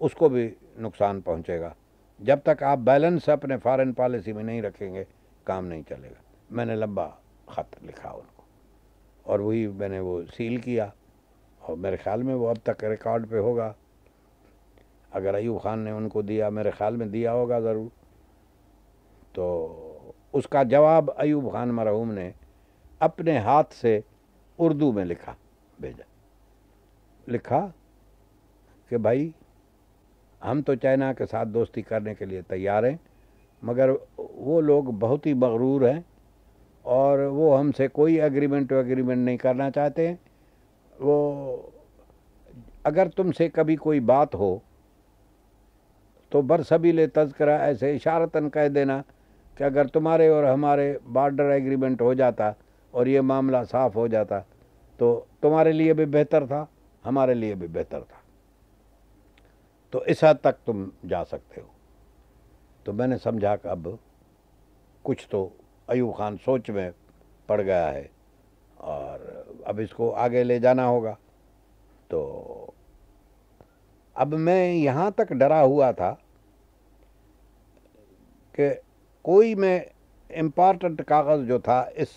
उसको भी नुकसान पहुंचेगा जब तक आप बैलेंस अपने फॉरेन पॉलिसी में नहीं रखेंगे काम नहीं चलेगा मैंने लंबा ख़त लिखा उनको और वही मैंने वो सील किया और मेरे ख्याल में वो अब तक रिकॉर्ड पे होगा अगर अयूब खान ने उनको दिया मेरे ख्याल में दिया होगा ज़रूर तो उसका जवाब अयूब खान मरहूम ने अपने हाथ से उर्दू में लिखा भेजा लिखा कि भाई हम तो चाइना के साथ दोस्ती करने के लिए तैयार हैं मगर वो लोग बहुत ही मगरूर हैं और वो हमसे कोई एग्रीमेंट एग्रीमेंट नहीं करना चाहते हैं वो अगर तुमसे कभी कोई बात हो तो बर बरसबीले तस्करा ऐसे इशारतन कह देना कि अगर तुम्हारे और हमारे बार्डर एग्रीमेंट हो जाता और ये मामला साफ हो जाता तो तुम्हारे लिए भी बेहतर था हमारे लिए भी बेहतर था तो इस हद तक तुम जा सकते हो तो मैंने समझा कि अब कुछ तो अयूब खान सोच में पड़ गया है और अब इसको आगे ले जाना होगा तो अब मैं यहाँ तक डरा हुआ था कि कोई मैं इम्पॉर्टेंट कागज़ जो था इस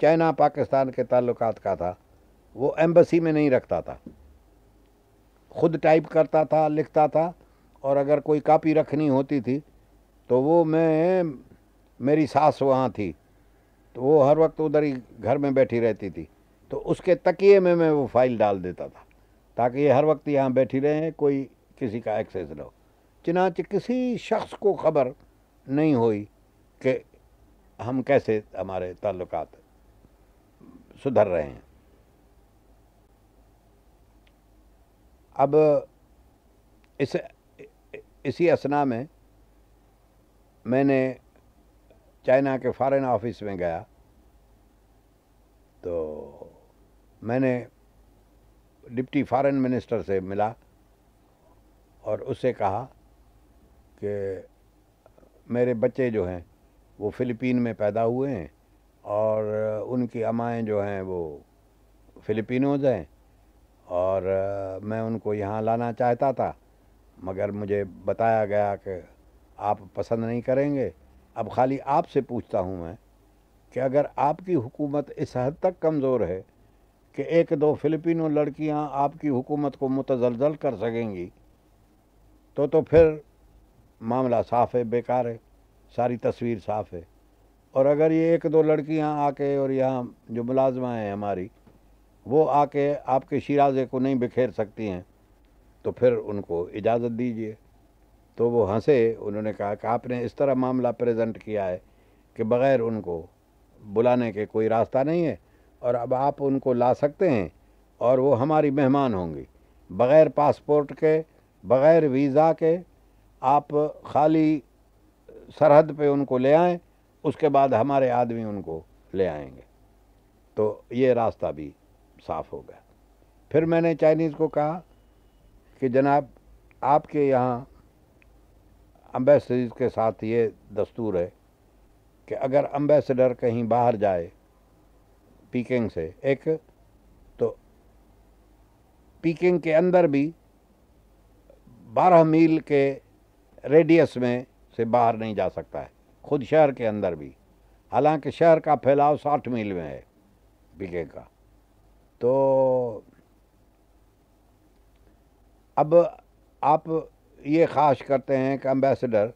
चाइना पाकिस्तान के ताल्लुक का था वो एम्बसी में नहीं रखता था खुद टाइप करता था लिखता था और अगर कोई कापी रखनी होती थी तो वो मैं मेरी सास वहाँ थी तो वो हर वक्त उधर ही घर में बैठी रहती थी तो उसके तकिए में मैं वो फाइल डाल देता था ताकि ये हर वक्त यहाँ बैठी रहे कोई किसी का एक्सेस लो हो चनाच किसी शख्स को खबर नहीं हुई कि हम कैसे हमारे ताल्लुकात सुधर रहे हैं अब इस इसी असना में मैंने चाइना के फॉरेन ऑफिस में गया तो मैंने डिप्टी फॉरेन मिनिस्टर से मिला और उससे कहा कि मेरे बच्चे जो हैं वो फिलिपीन में पैदा हुए हैं और उनकी अमाएँ जो हैं वो फ़िलिपिनोज़ हैं और मैं उनको यहाँ लाना चाहता था मगर मुझे बताया गया कि आप पसंद नहीं करेंगे अब खाली आपसे पूछता हूँ मैं कि अगर आपकी हुकूमत इस हद तक कमज़ोर है कि एक दो फ़िलिपिनो लड़कियाँ आपकी हुकूमत को मुतजलजल कर सकेंगी तो तो फिर मामला साफ है बेकार है सारी तस्वीर साफ है और अगर ये एक दो लड़कियां आके और यहाँ जो मुलाजमा हैं हमारी वो आके आपके शराजे को नहीं बिखेर सकती हैं तो फिर उनको इजाज़त दीजिए तो वो हंसे उन्होंने कहा कि आपने इस तरह मामला प्रेजेंट किया है कि बग़ैर उनको बुलाने के कोई रास्ता नहीं है और अब आप उनको ला सकते हैं और वो हमारी मेहमान होंगी बग़ैर पासपोर्ट के बग़ैर वीज़ा के आप खाली सरहद पे उनको ले आएँ उसके बाद हमारे आदमी उनको ले आएंगे तो ये रास्ता भी साफ हो गया फिर मैंने चाइनीज़ को कहा कि जनाब आपके यहाँ अम्बेसडर के साथ ये दस्तूर है कि अगर अम्बेसडर कहीं बाहर जाए पीकिंग से एक तो पीकिंग के अंदर भी बारह मील के रेडियस में से बाहर नहीं जा सकता है खुद शहर के अंदर भी हालांकि शहर का फैलाव साठ मील में है बीके का तो अब आप ये ख्वाहिश करते हैं कि अम्बेसडर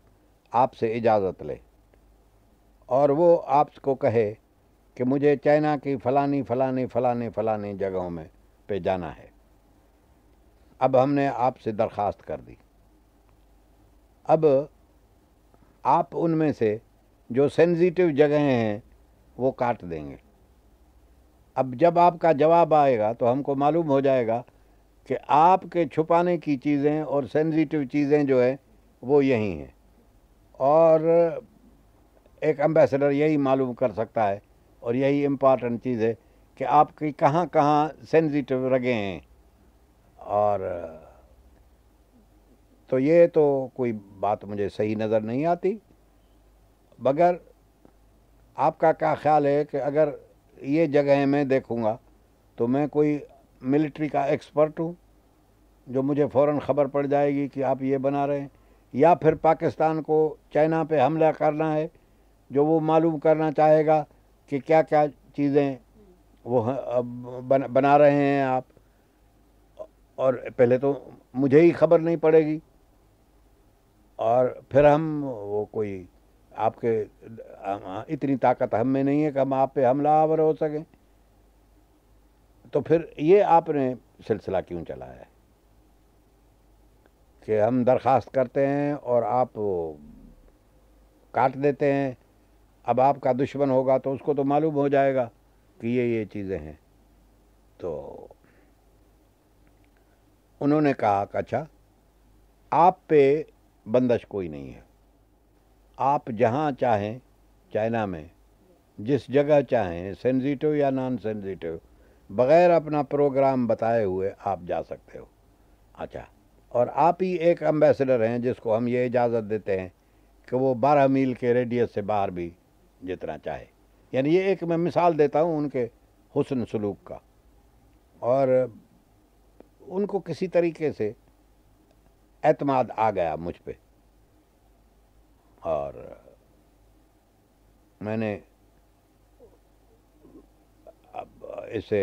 आपसे इजाज़त ले और वो आपको कहे कि मुझे चाइना की फ़लानी फ़लानी फ़लानी फ़लानी जगहों में पे जाना है अब हमने आपसे दरख्वास्त कर दी अब आप उनमें से जो सेंसिटिव जगहें हैं वो काट देंगे अब जब आपका जवाब आएगा तो हमको मालूम हो जाएगा कि आपके छुपाने की चीज़ें और सेंसिटिव चीज़ें जो हैं वो यही हैं और एक एम्बेसडर यही मालूम कर सकता है और यही इम्पॉर्टेंट चीज़ है कि आपकी कहाँ कहाँ सेंसिटिव रगे हैं और तो ये तो कोई बात मुझे सही नज़र नहीं आती मगर आपका क्या ख्याल है कि अगर ये जगह मैं देखूँगा तो मैं कोई मिलिट्री का एक्सपर्ट हूँ जो मुझे फ़ौर ख़बर पड़ जाएगी कि आप ये बना रहे हैं या फिर पाकिस्तान को चाइना पे हमला करना है जो वो मालूम करना चाहेगा कि क्या क्या चीज़ें वो बना रहे हैं आप और पहले तो मुझे ही खबर नहीं पड़ेगी और फिर हम वो कोई आपके हाँ, इतनी ताकत हम में नहीं है कि हम आप पे आवर हो सकें तो फिर ये आपने सिलसिला क्यों चलाया कि हम दरख्वास्त करते हैं और आप काट देते हैं अब आपका दुश्मन होगा तो उसको तो मालूम हो जाएगा कि ये ये चीज़ें हैं तो उन्होंने कहा कि अच्छा आप पे बंदश कोई नहीं है आप जहाँ चाहें चाइना में जिस जगह चाहें सेंजिटिव या नॉन सेंजिटिव बग़ैर अपना प्रोग्राम बताए हुए आप जा सकते हो अच्छा और आप ही एक अम्बेसडर हैं जिसको हम ये इजाज़त देते हैं कि वो बारह मील के रेडियस से बाहर भी जितना चाहे यानी ये एक मैं मिसाल देता हूँ उनके हुसन सलूक का और उनको किसी तरीके से एतमाद आ गया मुझ पर और मैंने अब इसे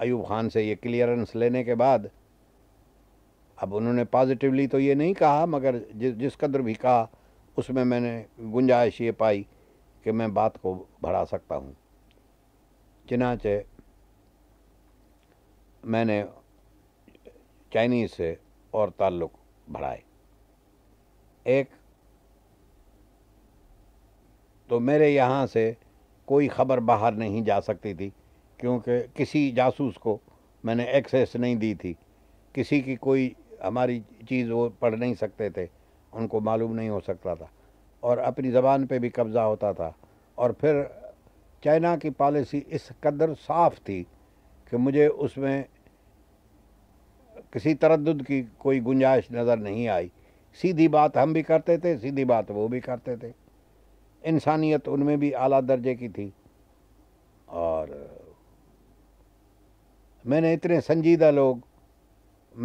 अयूब खान से ये क्लियरेंस लेने के बाद अब उन्होंने पॉजिटिवली तो ये नहीं कहा मगर जिस जिस कदर भी कहा उसमें मैंने गुंजाइश ये पाई कि मैं बात को बढ़ा सकता हूँ चनाचे मैंने चाइनीज से और ताल्लुक़ बढ़ाए एक तो मेरे यहाँ से कोई ख़बर बाहर नहीं जा सकती थी क्योंकि किसी जासूस को मैंने एक्सेस नहीं दी थी किसी की कोई हमारी चीज़ वो पढ़ नहीं सकते थे उनको मालूम नहीं हो सकता था और अपनी ज़बान पे भी कब्ज़ा होता था और फिर चाइना की पॉलिसी इस कदर साफ थी कि मुझे उसमें किसी तरद की कोई गुंजाइश नज़र नहीं आई सीधी बात हम भी करते थे सीधी बात वो भी करते थे इंसानियत उनमें भी आला दर्जे की थी और मैंने इतने संजीदा लोग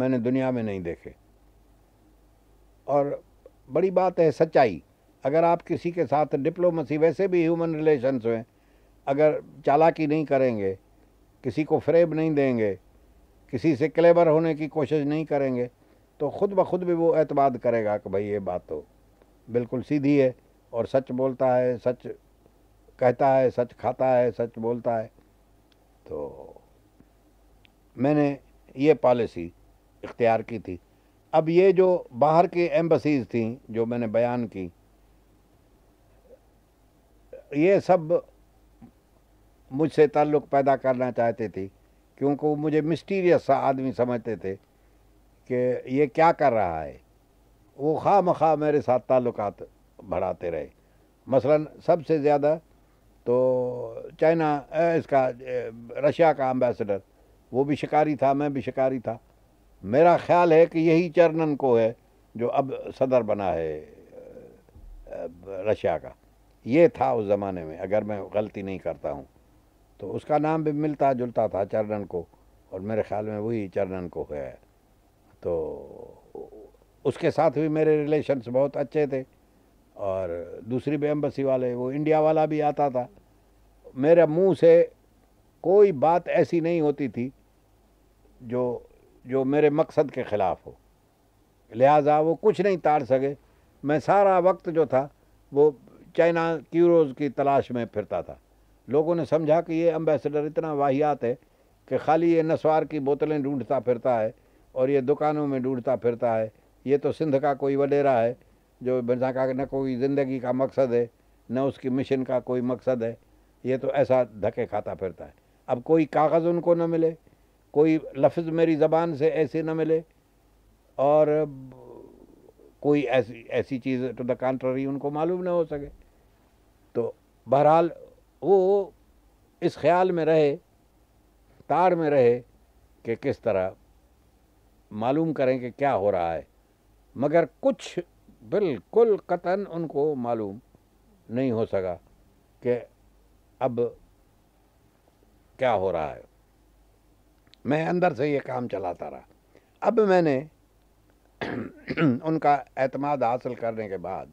मैंने दुनिया में नहीं देखे और बड़ी बात है सच्चाई अगर आप किसी के साथ डिप्लोमेसी वैसे भी ह्यूमन रिलेशंस में अगर चालाकी नहीं करेंगे किसी को फ्रेब नहीं देंगे किसी से क्लेबर होने की कोशिश नहीं करेंगे तो ख़ुद ब खुद भी वो एतबाद करेगा कि भाई ये बात तो बिल्कुल सीधी है और सच बोलता है सच कहता है सच खाता है सच बोलता है तो मैंने ये पॉलिसी इख्तियार की थी अब ये जो बाहर की एम्बसीज थी जो मैंने बयान की ये सब मुझसे ताल्लुक़ पैदा करना चाहती थी क्योंकि वो मुझे मिस्टीरियस सा आदमी समझते थे कि ये क्या कर रहा है वो खाम खा मेरे साथ ताल्लुकात बढ़ाते रहे मसलन सबसे ज़्यादा तो चाइना इसका रशिया का अम्बेसडर वो भी शिकारी था मैं भी शिकारी था मेरा ख्याल है कि यही चरणन को है जो अब सदर बना है रशिया का ये था उस ज़माने में अगर मैं गलती नहीं करता हूँ तो उसका नाम भी मिलता जुलता था चरणन को और मेरे ख्याल में वही चरणन को है तो उसके साथ भी मेरे रिलेशन्स बहुत अच्छे थे और दूसरी भी एम्बसी वाले वो इंडिया वाला भी आता था मेरे मुंह से कोई बात ऐसी नहीं होती थी जो जो मेरे मकसद के ख़िलाफ़ हो लिहाजा वो कुछ नहीं तार सके मैं सारा वक्त जो था वो चाइना क्यूरोज़ की तलाश में फिरता था लोगों ने समझा कि ये अम्बेसडर इतना वाहियात है कि खाली ये नस्वार की बोतलें ढूंढता फिरता है और ये दुकानों में ढूंढता फिरता है ये तो सिंध का कोई वडेरा है जो बिना का न कोई ज़िंदगी का मकसद है न उसकी मिशन का कोई मकसद है ये तो ऐसा धक्के खाता फिरता है अब कोई कागज़ उनको न मिले कोई लफ्ज़ मेरी ज़बान से ऐसे न मिले और कोई ऐसी ऐसी चीज़ टू द कंट्ररी उनको मालूम ना हो सके तो बहरहाल वो इस ख्याल में रहे तार में रहे कि किस तरह मालूम करें कि क्या हो रहा है मगर कुछ बिल्कुल कतन उनको मालूम नहीं हो सका कि अब क्या हो रहा है मैं अंदर से ये काम चलाता रहा अब मैंने उनका अतमाद हासिल करने के बाद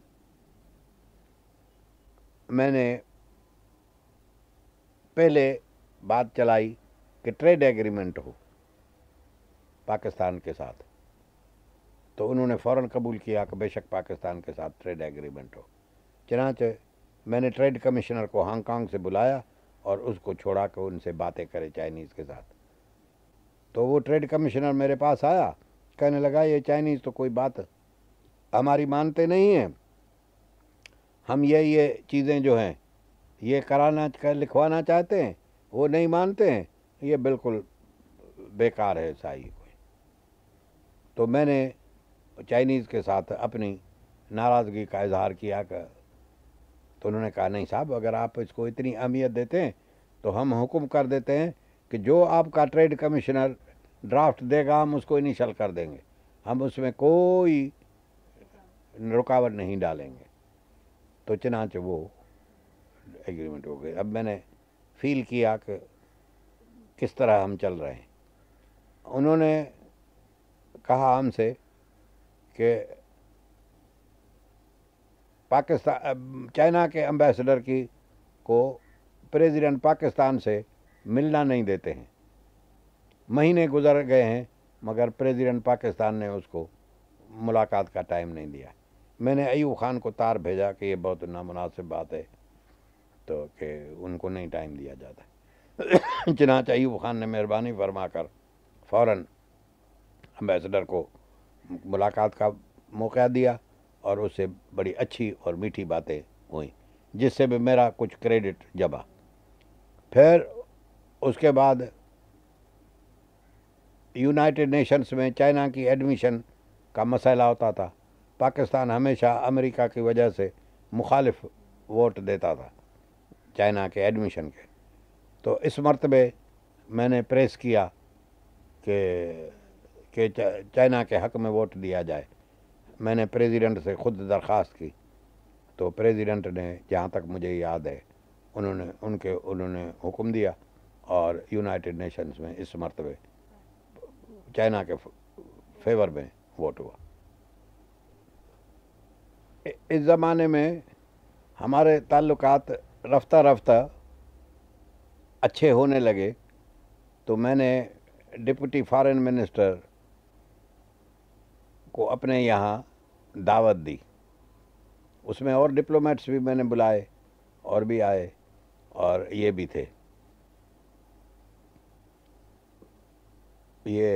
मैंने पहले बात चलाई कि ट्रेड एग्रीमेंट हो पाकिस्तान के साथ तो उन्होंने फ़ौर कबूल किया कि बेशक पाकिस्तान के साथ ट्रेड एग्रीमेंट हो चनाचे मैंने ट्रेड कमिश्नर को हांगकांग से बुलाया और उसको छोड़ा कि उनसे बातें करे चाइनीज़ के साथ तो वो ट्रेड कमिश्नर मेरे पास आया कहने लगा ये चाइनीज़ तो कोई बात हमारी मानते नहीं हैं हम ये ये चीज़ें जो हैं ये कराना कर लिखवाना चाहते हैं वो नहीं मानते हैं ये बिल्कुल बेकार है ही कोई तो मैंने चाइनीज़ के साथ अपनी नाराज़गी का इजहार किया कर तो उन्होंने कहा नहीं साहब अगर आप इसको इतनी अहमियत देते हैं तो हम हुक्म कर देते हैं कि जो आपका ट्रेड कमिश्नर ड्राफ्ट देगा हम उसको इनिशल कर देंगे हम उसमें कोई रुकावट नहीं डालेंगे तो चनाच वो एग्रीमेंट हो गई अब मैंने फील किया कि किस तरह हम चल रहे हैं उन्होंने कहा हमसे कि पाकिस्तान चाइना के अम्बेसडर की को प्रेसिडेंट पाकिस्तान से मिलना नहीं देते हैं महीने गुजर गए हैं मगर प्रेसिडेंट पाकिस्तान ने उसको मुलाकात का टाइम नहीं दिया मैंने अयूब खान को तार भेजा कि ये बहुत नामनासिब बात है तो कि उनको नहीं टाइम दिया जाता चनाच अयूब ख़ान ने मेहरबानी फरमा कर फ़ौर अम्बेसडर को मुलाकात का मौका दिया और उससे बड़ी अच्छी और मीठी बातें हुई जिससे भी मेरा कुछ क्रेडिट जबा फिर उसके बाद यूनाइटेड नेशंस में चाइना की एडमिशन का मसला होता था पाकिस्तान हमेशा अमेरिका की वजह से मुखालिफ वोट देता था चाइना के एडमिशन के तो इस मरतबे मैंने प्रेस किया कि के चाइना के हक में वोट दिया जाए मैंने प्रेसिडेंट से ख़ुद दरख्वास्त की तो प्रेसिडेंट ने जहाँ तक मुझे याद है उन्होंने उनके उन्होंने हुक्म दिया और यूनाइटेड नेशंस में इस मरतबे चाइना के फेवर में वोट हुआ इस ज़माने में हमारे ताल्लुकात रफ्ता रफ्ता अच्छे होने लगे तो मैंने डिप्टी फॉरेन मिनिस्टर को अपने यहाँ दावत दी उसमें और डिप्लोमेट्स भी मैंने बुलाए और भी आए और ये भी थे ये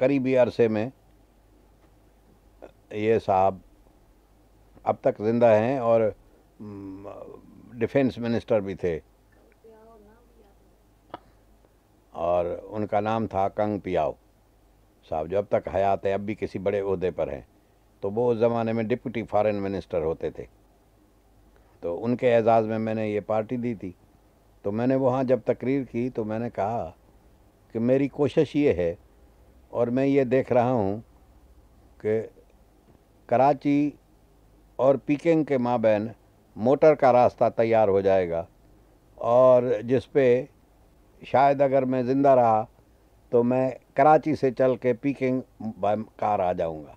करीबी अरसे में ये साहब अब तक ज़िंदा हैं और डिफेंस मिनिस्टर भी थे और उनका नाम था कंग पियाओ साहब जो अब तक हयात है अब भी किसी बड़े अहदे पर हैं तो वो उस ज़माने में डिप्टी फॉरेन मिनिस्टर होते थे तो उनके एजाज़ में मैंने ये पार्टी दी थी तो मैंने वहाँ जब तकरीर की तो मैंने कहा कि मेरी कोशिश ये है और मैं ये देख रहा हूँ कि कराची और पीकिंग के माबेन मोटर का रास्ता तैयार हो जाएगा और जिस पे शायद अगर मैं ज़िंदा रहा तो मैं कराची से चल के पीकिंग बाय कार आ जाऊंगा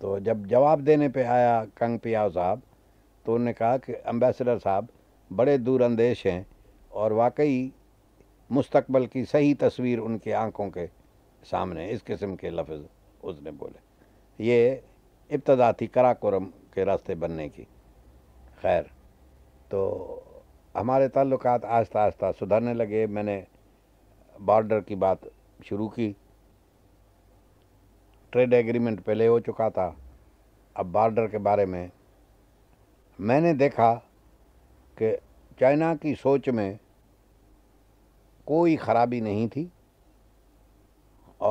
तो जब जवाब देने पे आया कंग पियाव साहब तो उन्होंने कहा कि अम्बेसडर साहब बड़े दूरंदेश हैं और वाकई मुस्तकबल की सही तस्वीर उनके आँखों के सामने इस किस्म के लफ्ज़ उसने बोले ये इब्तदा थी कराकोरम के रास्ते बनने की खैर तो हमारे ताल्लुक आस्ता आस्ता सुधरने लगे मैंने बॉर्डर की बात शुरू की ट्रेड एग्रीमेंट पहले हो चुका था अब बॉर्डर के बारे में मैंने देखा कि चाइना की सोच में कोई ख़राबी नहीं थी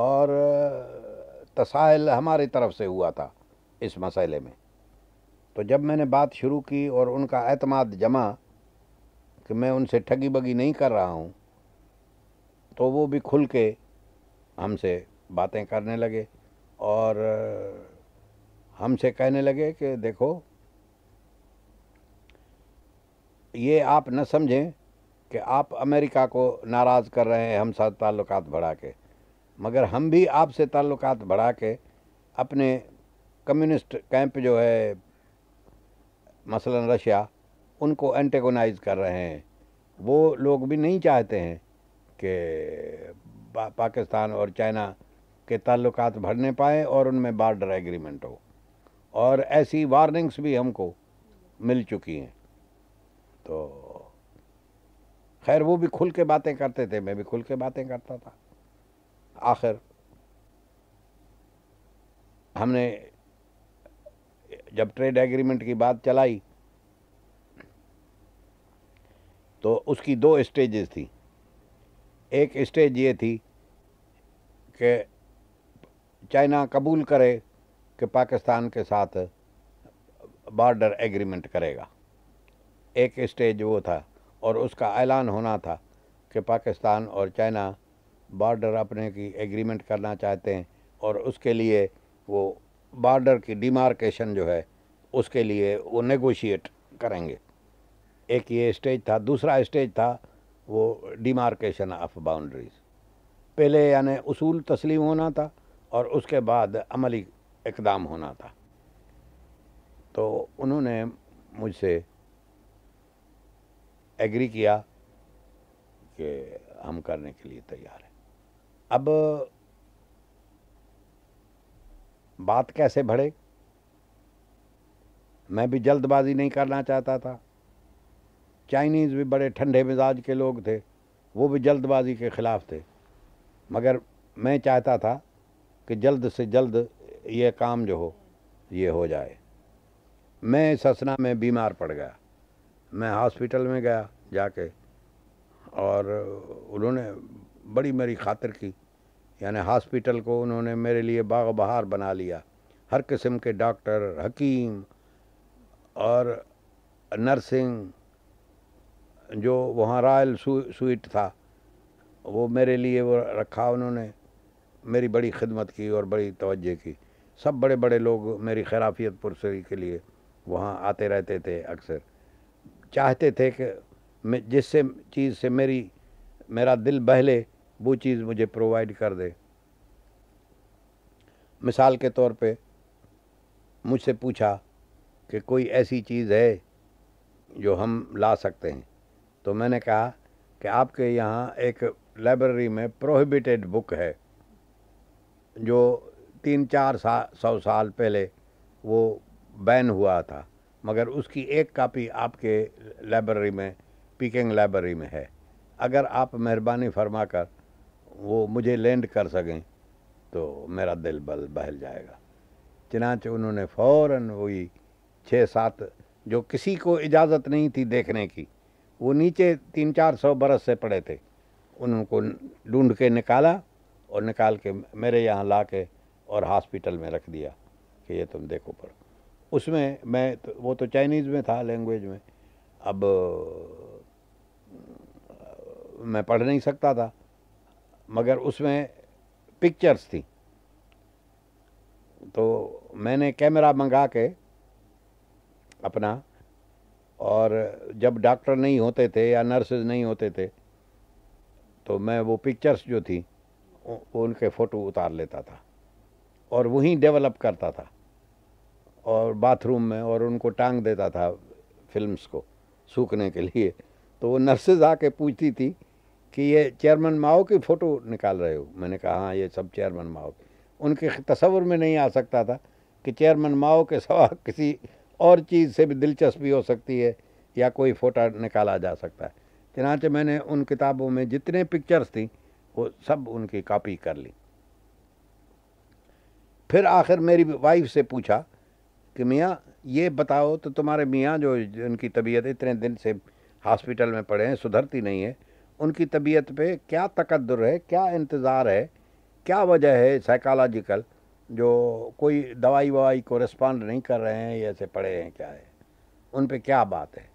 और तसाइल हमारी तरफ से हुआ था इस मसले में तो जब मैंने बात शुरू की और उनका अतमाद जमा कि मैं उनसे ठगी बगी नहीं कर रहा हूँ तो वो भी खुल के हमसे बातें करने लगे और हमसे कहने लगे कि देखो ये आप न समझें कि आप अमेरिका को नाराज़ कर रहे हैं हम साथ ताल्लुक बढ़ा के मगर हम भी आपसे ताल्लुक बढ़ा के अपने कम्युनिस्ट कैंप जो है मसलन रशिया उनको एंटेगोनाइज कर रहे हैं वो लोग भी नहीं चाहते हैं कि पा, पाकिस्तान और चाइना के ताल्लुक भरने पाए और उनमें बार्डर एग्रीमेंट हो और ऐसी वार्निंग्स भी हमको मिल चुकी हैं तो खैर वो भी खुल के बातें करते थे मैं भी खुल के बातें करता था आखिर हमने जब ट्रेड एग्रीमेंट की बात चलाई तो उसकी दो स्टेजेस थी एक स्टेज ये थी कि चाइना कबूल करे कि पाकिस्तान के साथ बॉर्डर एग्रीमेंट करेगा एक स्टेज वो था और उसका ऐलान होना था कि पाकिस्तान और चाइना बॉर्डर अपने की एग्रीमेंट करना चाहते हैं और उसके लिए वो बॉर्डर की डिमार्केशन जो है उसके लिए वो नेगोशिएट करेंगे एक ये स्टेज था दूसरा स्टेज था वो डिमार्केशन ऑफ बाउंड्रीज पहले यानी उसूल तस्लीम होना था और उसके बाद अमली इकदाम होना था तो उन्होंने मुझसे एग्री किया कि हम करने के लिए तैयार हैं अब बात कैसे भरे मैं भी जल्दबाजी नहीं करना चाहता था चाइनीज़ भी बड़े ठंडे मिजाज के लोग थे वो भी जल्दबाजी के ख़िलाफ़ थे मगर मैं चाहता था कि जल्द से जल्द ये काम जो हो ये हो जाए मैं ससना में बीमार पड़ गया मैं हॉस्पिटल में गया जाके और उन्होंने बड़ी मेरी खातिर की यानी हॉस्पिटल को उन्होंने मेरे लिए बाग बहार बना लिया हर किस्म के डॉक्टर हकीम और नर्सिंग जो वहाँ रॉयल स्वीट था वो मेरे लिए वो रखा उन्होंने मेरी बड़ी खिदमत की और बड़ी तवज्जो की सब बड़े बड़े लोग मेरी खराफियत पुरसरी के लिए वहाँ आते रहते थे अक्सर चाहते थे कि जिससे चीज़ से मेरी मेरा दिल बहले वो चीज़ मुझे प्रोवाइड कर दे मिसाल के तौर पे मुझसे पूछा कि कोई ऐसी चीज़ है जो हम ला सकते हैं तो मैंने कहा कि आपके यहाँ एक लाइब्रेरी में प्रोहिबिटेड बुक है जो तीन चार सा, सौ साल पहले वो बैन हुआ था मगर उसकी एक कापी आपके लाइब्रेरी में पीकिंग लाइब्रेरी में है अगर आप मेहरबानी फरमा कर वो मुझे लैंड कर सकें तो मेरा दिल बल बहल जाएगा चनाच उन्होंने फ़ौर वही छः सात जो किसी को इजाज़त नहीं थी देखने की वो नीचे तीन चार सौ बरस से पड़े थे उनको ढूंढ के निकाला और निकाल के मेरे यहाँ ला के और हॉस्पिटल में रख दिया कि ये तुम देखो पर उसमें मैं तो, वो तो चाइनीज़ में था लैंग्वेज में अब मैं पढ़ नहीं सकता था मगर उसमें पिक्चर्स थी तो मैंने कैमरा मंगा के अपना और जब डॉक्टर नहीं होते थे या नर्सेज नहीं होते थे तो मैं वो पिक्चर्स जो थी उनके फ़ोटो उतार लेता था और वहीं डेवलप करता था और बाथरूम में और उनको टांग देता था फिल्म्स को सूखने के लिए तो वो नर्सेज आके पूछती थी कि ये चेयरमैन माओ की फ़ोटो निकाल रहे हो मैंने कहा हाँ ये सब चेयरमैन माओ की उनके तस्वुर में नहीं आ सकता था कि चेयरमैन माओ के सवा किसी और चीज़ से भी दिलचस्पी हो सकती है या कोई फ़ोटो निकाला जा सकता है चनाचे मैंने उन किताबों में जितने पिक्चर्स थी वो सब उनकी कॉपी कर ली फिर आखिर मेरी वाइफ से पूछा कि मियाँ ये बताओ तो तुम्हारे मियाँ जो उनकी तबीयत इतने दिन से हॉस्पिटल में पड़े हैं सुधरती नहीं है उनकी तबीयत पे क्या तकद्र है क्या इंतज़ार है क्या वजह है साइकोलॉजिकल जो कोई दवाई ववाई को रिस्पॉन्ड नहीं कर रहे हैं ऐसे पड़े हैं क्या है उन पे क्या बात है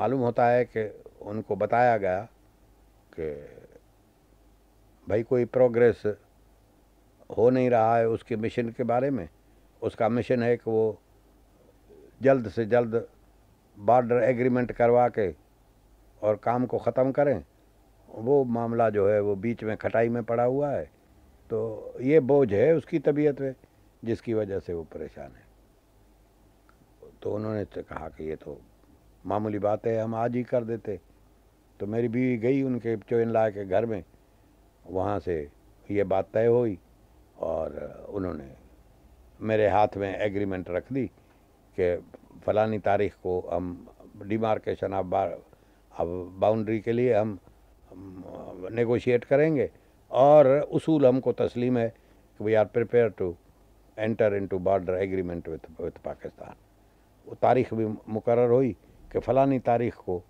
मालूम होता है कि उनको बताया गया कि भाई कोई प्रोग्रेस हो नहीं रहा है उसके मिशन के बारे में उसका मिशन है कि वो जल्द से जल्द बॉर्डर एग्रीमेंट करवा के और काम को ख़त्म करें वो मामला जो है वो बीच में खटाई में पड़ा हुआ है तो ये बोझ है उसकी तबीयत पे जिसकी वजह से वो परेशान है तो उन्होंने तो कहा कि ये तो मामूली बात है हम आज ही कर देते तो मेरी बीवी गई उनके चोइन ला के घर में वहाँ से ये बात तय हुई और उन्होंने मेरे हाथ में एग्रीमेंट रख दी कि फ़लानी तारीख को हम डिमार्केशन ऑफ बार अब बाउंड्री के लिए हम नेगोशिएट करेंगे और उसूल हमको तस्लीम है कि we are prepare to enter into border agreement with with Pakistan वो तारीख भी मुकर हुई कि फ़लानी तारीख को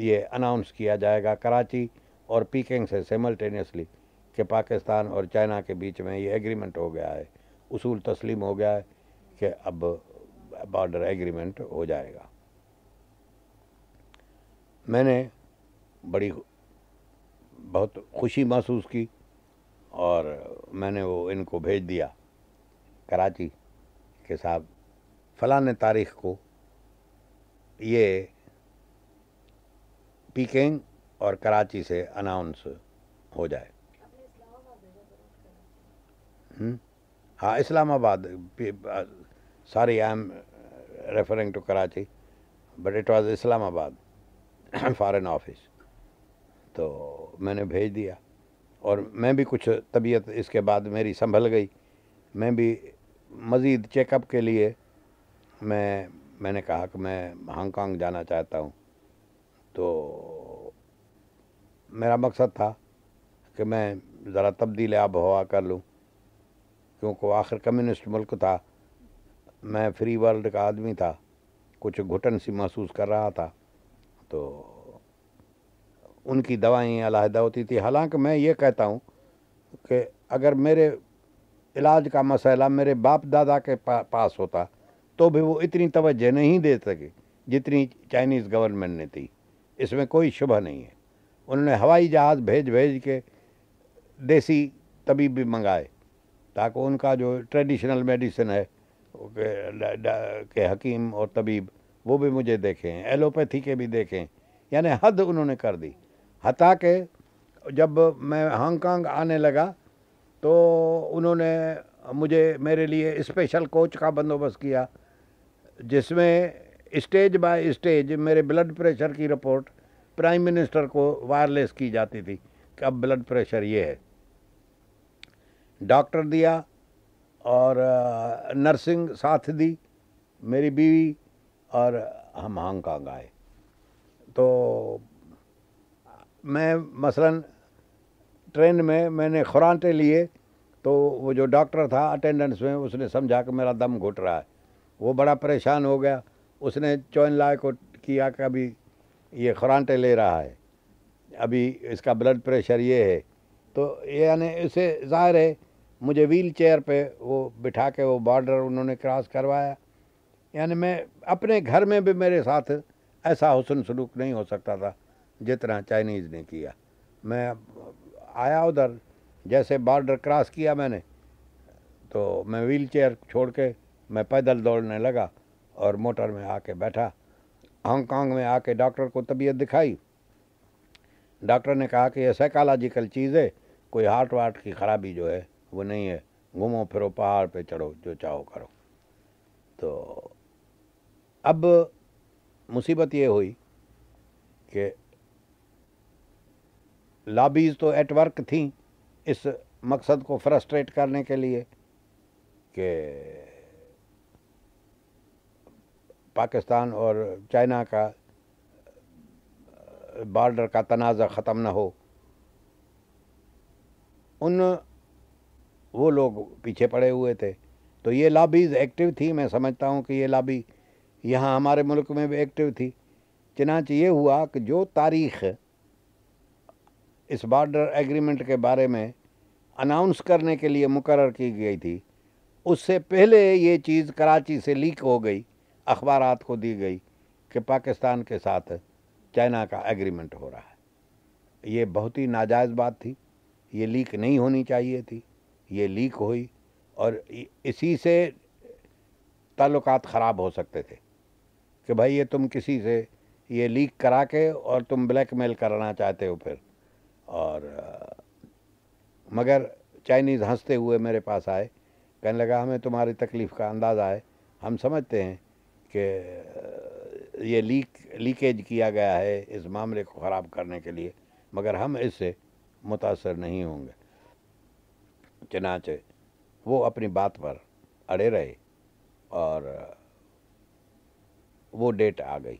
ये अनाउंस किया जाएगा कराची और पीकिंग से सेमल्टेनियसली कि पाकिस्तान और चाइना के बीच में ये एग्रीमेंट हो गया है उसूल तस्लीम हो गया है कि अब बॉर्डर एग्रीमेंट हो जाएगा मैंने बड़ी बहुत खुशी महसूस की और मैंने वो इनको भेज दिया कराची के साहब फलाने तारीख को ये पीकिंग और कराची से अनाउंस हो जाए हम्म? हाँ Islamabad sorry I am referring to Karachi but it was Islamabad foreign office तो मैंने भेज दिया और मैं भी कुछ तबीयत इसके बाद मेरी संभल गई मैं भी मज़ीद चेकअप के लिए मैं मैंने कहा कि मैं हांगकांग जाना चाहता हूँ तो मेरा मकसद था कि मैं ज़रा तब्दील आब हवा कर लूँ क्योंकि आखिर कम्युनिस्ट मुल्क था मैं फ्री वर्ल्ड का आदमी था कुछ घुटन सी महसूस कर रहा था तो उनकी दवाएँ अलहदा होती थी हालांकि मैं ये कहता हूँ कि अगर मेरे इलाज का मसला मेरे बाप दादा के पा, पास होता तो भी वो इतनी तवज्जह नहीं दे सके जितनी चाइनीज़ गवर्नमेंट ने दी इसमें कोई शुभ नहीं है उन्होंने हवाई जहाज़ भेज भेज के देसी तबीब भी मंगाए ताकि उनका जो ट्रेडिशनल मेडिसिन है के हकीम और तबीब वो भी मुझे देखें एलोपैथी के भी देखें यानी हद उन्होंने कर दी हता के जब मैं हांगकांग आने लगा तो उन्होंने मुझे मेरे लिए स्पेशल कोच का बंदोबस्त किया जिसमें स्टेज बाय स्टेज मेरे ब्लड प्रेशर की रिपोर्ट प्राइम मिनिस्टर को वायरलेस की जाती थी कि अब ब्लड प्रेशर ये है डॉक्टर दिया और नर्सिंग साथ दी मेरी बीवी और हम हांगकांग आए तो मैं मसलन ट्रेन में मैंने खुरांटे लिए तो वो जो डॉक्टर था अटेंडेंस में उसने समझा कि मेरा दम घुट रहा है वो बड़ा परेशान हो गया उसने चौन लाए को किया कि अभी ये खुरांटे ले रहा है अभी इसका ब्लड प्रेशर ये है तो यानी इसे ज़ाहिर है मुझे व्हील चेयर पर वो बिठा के वो बॉर्डर उन्होंने क्रॉस करवाया यानी मैं अपने घर में भी मेरे साथ ऐसा हुसन सलूक नहीं हो सकता था जितना चाइनीज़ ने किया मैं आया उधर जैसे बॉर्डर क्रॉस किया मैंने तो मैं व्हील चेयर छोड़ के मैं पैदल दौड़ने लगा और मोटर में आके बैठा हांगकांग में आके डॉक्टर को तबीयत दिखाई डॉक्टर ने कहा कि यह साइकोलॉजिकल चीज़ है कोई हार्ट वार्ट की खराबी जो है वो नहीं है घूमो फिरो पहाड़ पे चढ़ो जो चाहो करो तो अब मुसीबत ये हुई कि लाबीज़ तो एटवर्क थी इस मकसद को फ्रस्ट्रेट करने के लिए कि पाकिस्तान और चाइना का बॉर्डर का तनाज़ा ख़त्म ना हो उन वो लोग पीछे पड़े हुए थे तो ये लाबीज़ एक्टिव थी मैं समझता हूँ कि ये लाबी यहाँ हमारे मुल्क में भी एक्टिव थी चनाच ये हुआ कि जो तारीख इस बॉर्डर एग्रीमेंट के बारे में अनाउंस करने के लिए मुकर की गई थी उससे पहले ये चीज़ कराची से लीक हो गई अखबार को दी गई कि पाकिस्तान के साथ चाइना का एग्रीमेंट हो रहा है ये बहुत ही नाजायज़ बात थी ये लीक नहीं होनी चाहिए थी ये लीक हुई और इसी से ताल्लुक ख़राब हो सकते थे कि भाई ये तुम किसी से ये लीक करा के और तुम ब्लैकमेल करना चाहते हो फिर और आ, मगर चाइनीज़ हंसते हुए मेरे पास आए कहने लगा हमें तुम्हारी तकलीफ़ का अंदाज़ा है हम समझते हैं कि ये लीक लीकेज किया गया है इस मामले को ख़राब करने के लिए मगर हम इससे मुतासर नहीं होंगे चनाचे वो अपनी बात पर अड़े रहे और वो डेट आ गई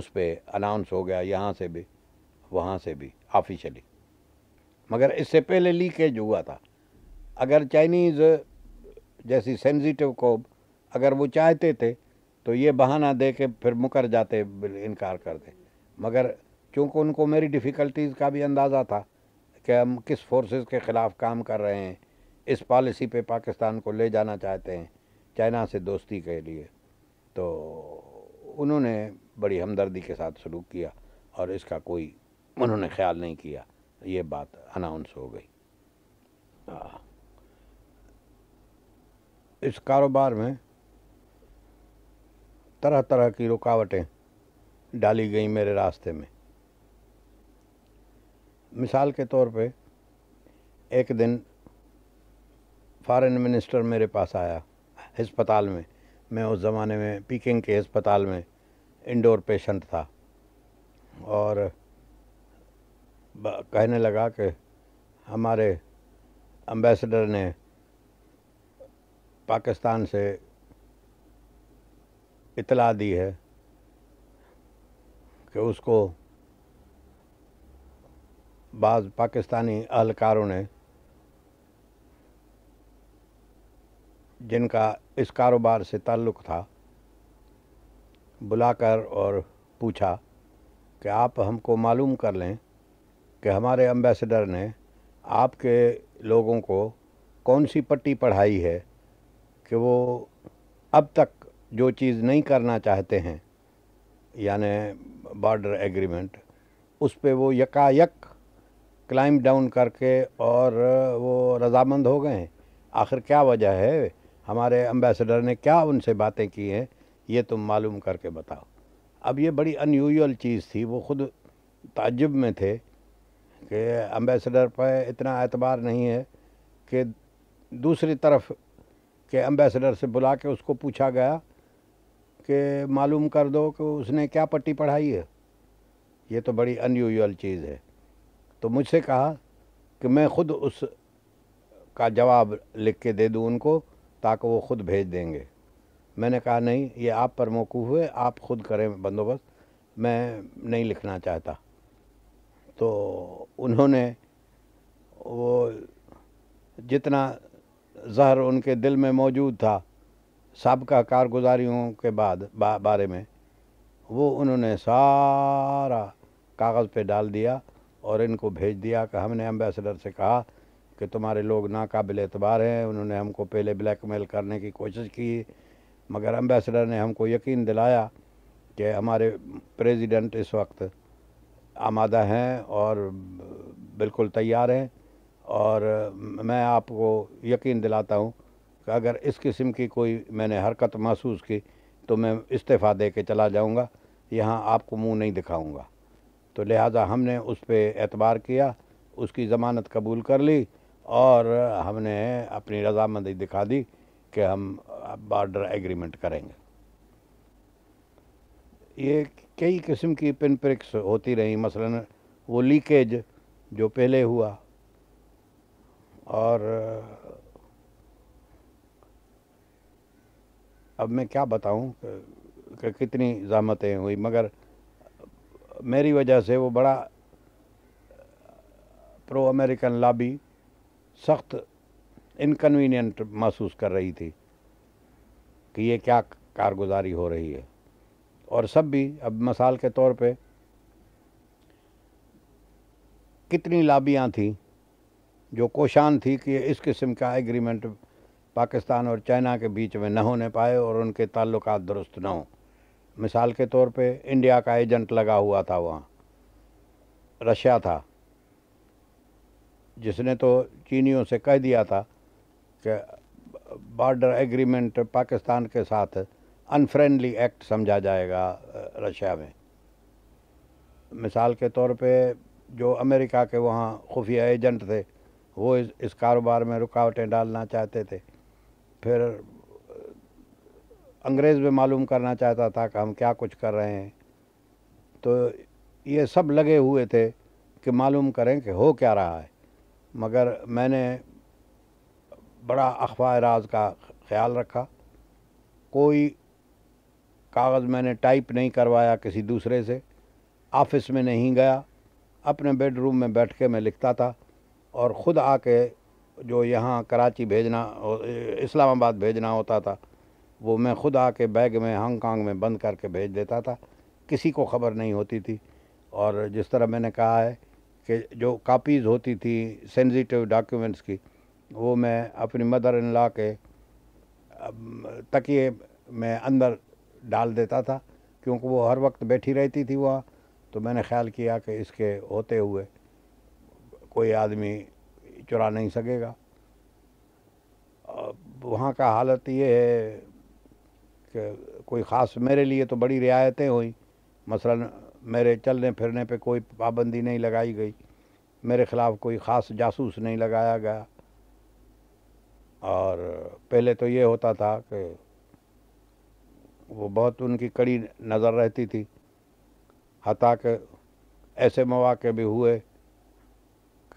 उस पर अनाउंस हो गया यहाँ से भी वहाँ से भी ऑफिशियली मगर इससे पहले लीकेज हुआ था अगर चाइनीज़ जैसी सेंसिटिव कोब अगर वो चाहते थे तो ये बहाना दे के फिर मुकर जाते इनकार कर दे मगर चूँकि उनको मेरी डिफ़िकल्टीज़ का भी अंदाज़ा था कि हम किस फोर्सेस के ख़िलाफ़ काम कर रहे हैं इस पॉलिसी पे पाकिस्तान को ले जाना चाहते हैं चाइना से दोस्ती के लिए तो उन्होंने बड़ी हमदर्दी के साथ सलूक किया और इसका कोई उन्होंने ख्याल नहीं किया ये बात अनाउंस हो गई इस कारोबार में तरह तरह की रुकावटें डाली गई मेरे रास्ते में मिसाल के तौर पे एक दिन फॉरेन मिनिस्टर मेरे पास आया अस्पताल में मैं उस ज़माने में पीकिंग के अस्पताल में इंडोर पेशेंट था और कहने लगा कि हमारे अम्बेसडर ने पाकिस्तान से इतला दी है कि उसको बाज़ पाकिस्तानी अहलकारों ने जिनका इस कारोबार से ताल्लुक़ था बुलाकर और पूछा कि आप हमको मालूम कर लें कि हमारे अम्बेसडर ने आपके लोगों को कौन सी पट्टी पढ़ाई है कि वो अब तक जो चीज़ नहीं करना चाहते हैं यानि बॉर्डर एग्रीमेंट उस पर वो यकायक क्लाइम डाउन करके और वो रजामंद हो गए हैं आखिर क्या वजह है हमारे अम्बेसडर ने क्या उनसे बातें की हैं ये तुम मालूम करके बताओ अब ये बड़ी अनयूजल चीज़ थी वो ख़ुद तजब में थे कि अम्बेसडर पर इतना एतबार नहीं है कि दूसरी तरफ के अम्बेसडर से बुला के उसको पूछा गया कि मालूम कर दो कि उसने क्या पट्टी पढ़ाई है ये तो बड़ी अनयूजल चीज़ है तो मुझसे कहा कि मैं ख़ुद उस का जवाब लिख के दे दूँ उनको ताकि वो ख़ुद भेज देंगे मैंने कहा नहीं ये आप पर मौकूफ़ हुए आप ख़ुद करें बंदोबस्त मैं नहीं लिखना चाहता तो उन्होंने वो जितना जहर उनके दिल में मौजूद था सबका कारगुजारियों के बाद बा, बारे में वो उन्होंने सारा कागज़ पे डाल दिया और इनको भेज दिया कि हमने एम्बेसडर से कहा कि तुम्हारे लोग नाकबिल एतबार हैं उन्होंने हमको पहले ब्लैकमेल करने की कोशिश की मगर अम्बेसडर ने हमको यकीन दिलाया कि हमारे प्रेसिडेंट इस वक्त आमादा हैं और बिल्कुल तैयार हैं और मैं आपको यकीन दिलाता हूँ कि अगर इस किस्म की कोई मैंने हरकत महसूस की तो मैं इस्तीफ़ा दे के चला जाऊँगा यहाँ आपको मुँह नहीं दिखाऊँगा तो लिहाजा हमने उस पर एतबार किया उसकी ज़मानत कबूल कर ली और हमने अपनी रजामंदी दिखा दी कि हम बॉर्डर एग्रीमेंट करेंगे ये कई किस्म की पिन प्रिक्स होती रही मसलन वो लीकेज जो पहले हुआ और अब मैं क्या बताऊं कि कितनी जहमतें हुई मगर मेरी वजह से वो बड़ा प्रो अमेरिकन लॉबी सख्त इनकन्वीनियंट महसूस कर रही थी कि ये क्या कारगुजारी हो रही है और सब भी अब मिसाल के तौर पे कितनी लाबियाँ थीं जो कोशान थी कि इस किस्म का एग्रीमेंट पाकिस्तान और चाइना के बीच में न होने पाए और उनके ताल्लुक दुरुस्त न हों मिसाल के तौर पे इंडिया का एजेंट लगा हुआ था वहाँ रशिया था जिसने तो चीनियों से कह दिया था कि बॉर्डर एग्रीमेंट पाकिस्तान के साथ अनफ्रेंडली एक्ट समझा जाएगा रशिया में मिसाल के तौर पे जो अमेरिका के वहाँ खुफिया एजेंट थे वो इस, इस कारोबार में रुकावटें डालना चाहते थे फिर अंग्रेज़ भी मालूम करना चाहता था कि हम क्या कुछ कर रहे हैं तो ये सब लगे हुए थे कि मालूम करें कि हो क्या रहा है मगर मैंने बड़ा अखवा राज का ख्याल रखा कोई कागज़ मैंने टाइप नहीं करवाया किसी दूसरे से ऑफिस में नहीं गया अपने बेडरूम में बैठ के मैं लिखता था और ख़ुद आके जो यहाँ कराची भेजना इस्लामाबाद भेजना होता था वो मैं ख़ुद आके बैग में हांगकांग में बंद करके भेज देता था किसी को ख़बर नहीं होती थी और जिस तरह मैंने कहा है कि जो कापीज़ होती थी सेंसिटिव डॉक्यूमेंट्स की वो मैं अपनी मदर इन लॉ के तकिए में अंदर डाल देता था क्योंकि वो हर वक्त बैठी रहती थी वहाँ तो मैंने ख्याल किया कि इसके होते हुए कोई आदमी चुरा नहीं सकेगा वहाँ का हालत ये है कि कोई ख़ास मेरे लिए तो बड़ी रियायतें हुई मसलन मेरे चलने फिरने पे कोई पाबंदी नहीं लगाई गई मेरे ख़िलाफ़ कोई ख़ास जासूस नहीं लगाया गया और पहले तो ये होता था कि वो बहुत उनकी कड़ी नज़र रहती थी हता के ऐसे मौाक़े भी हुए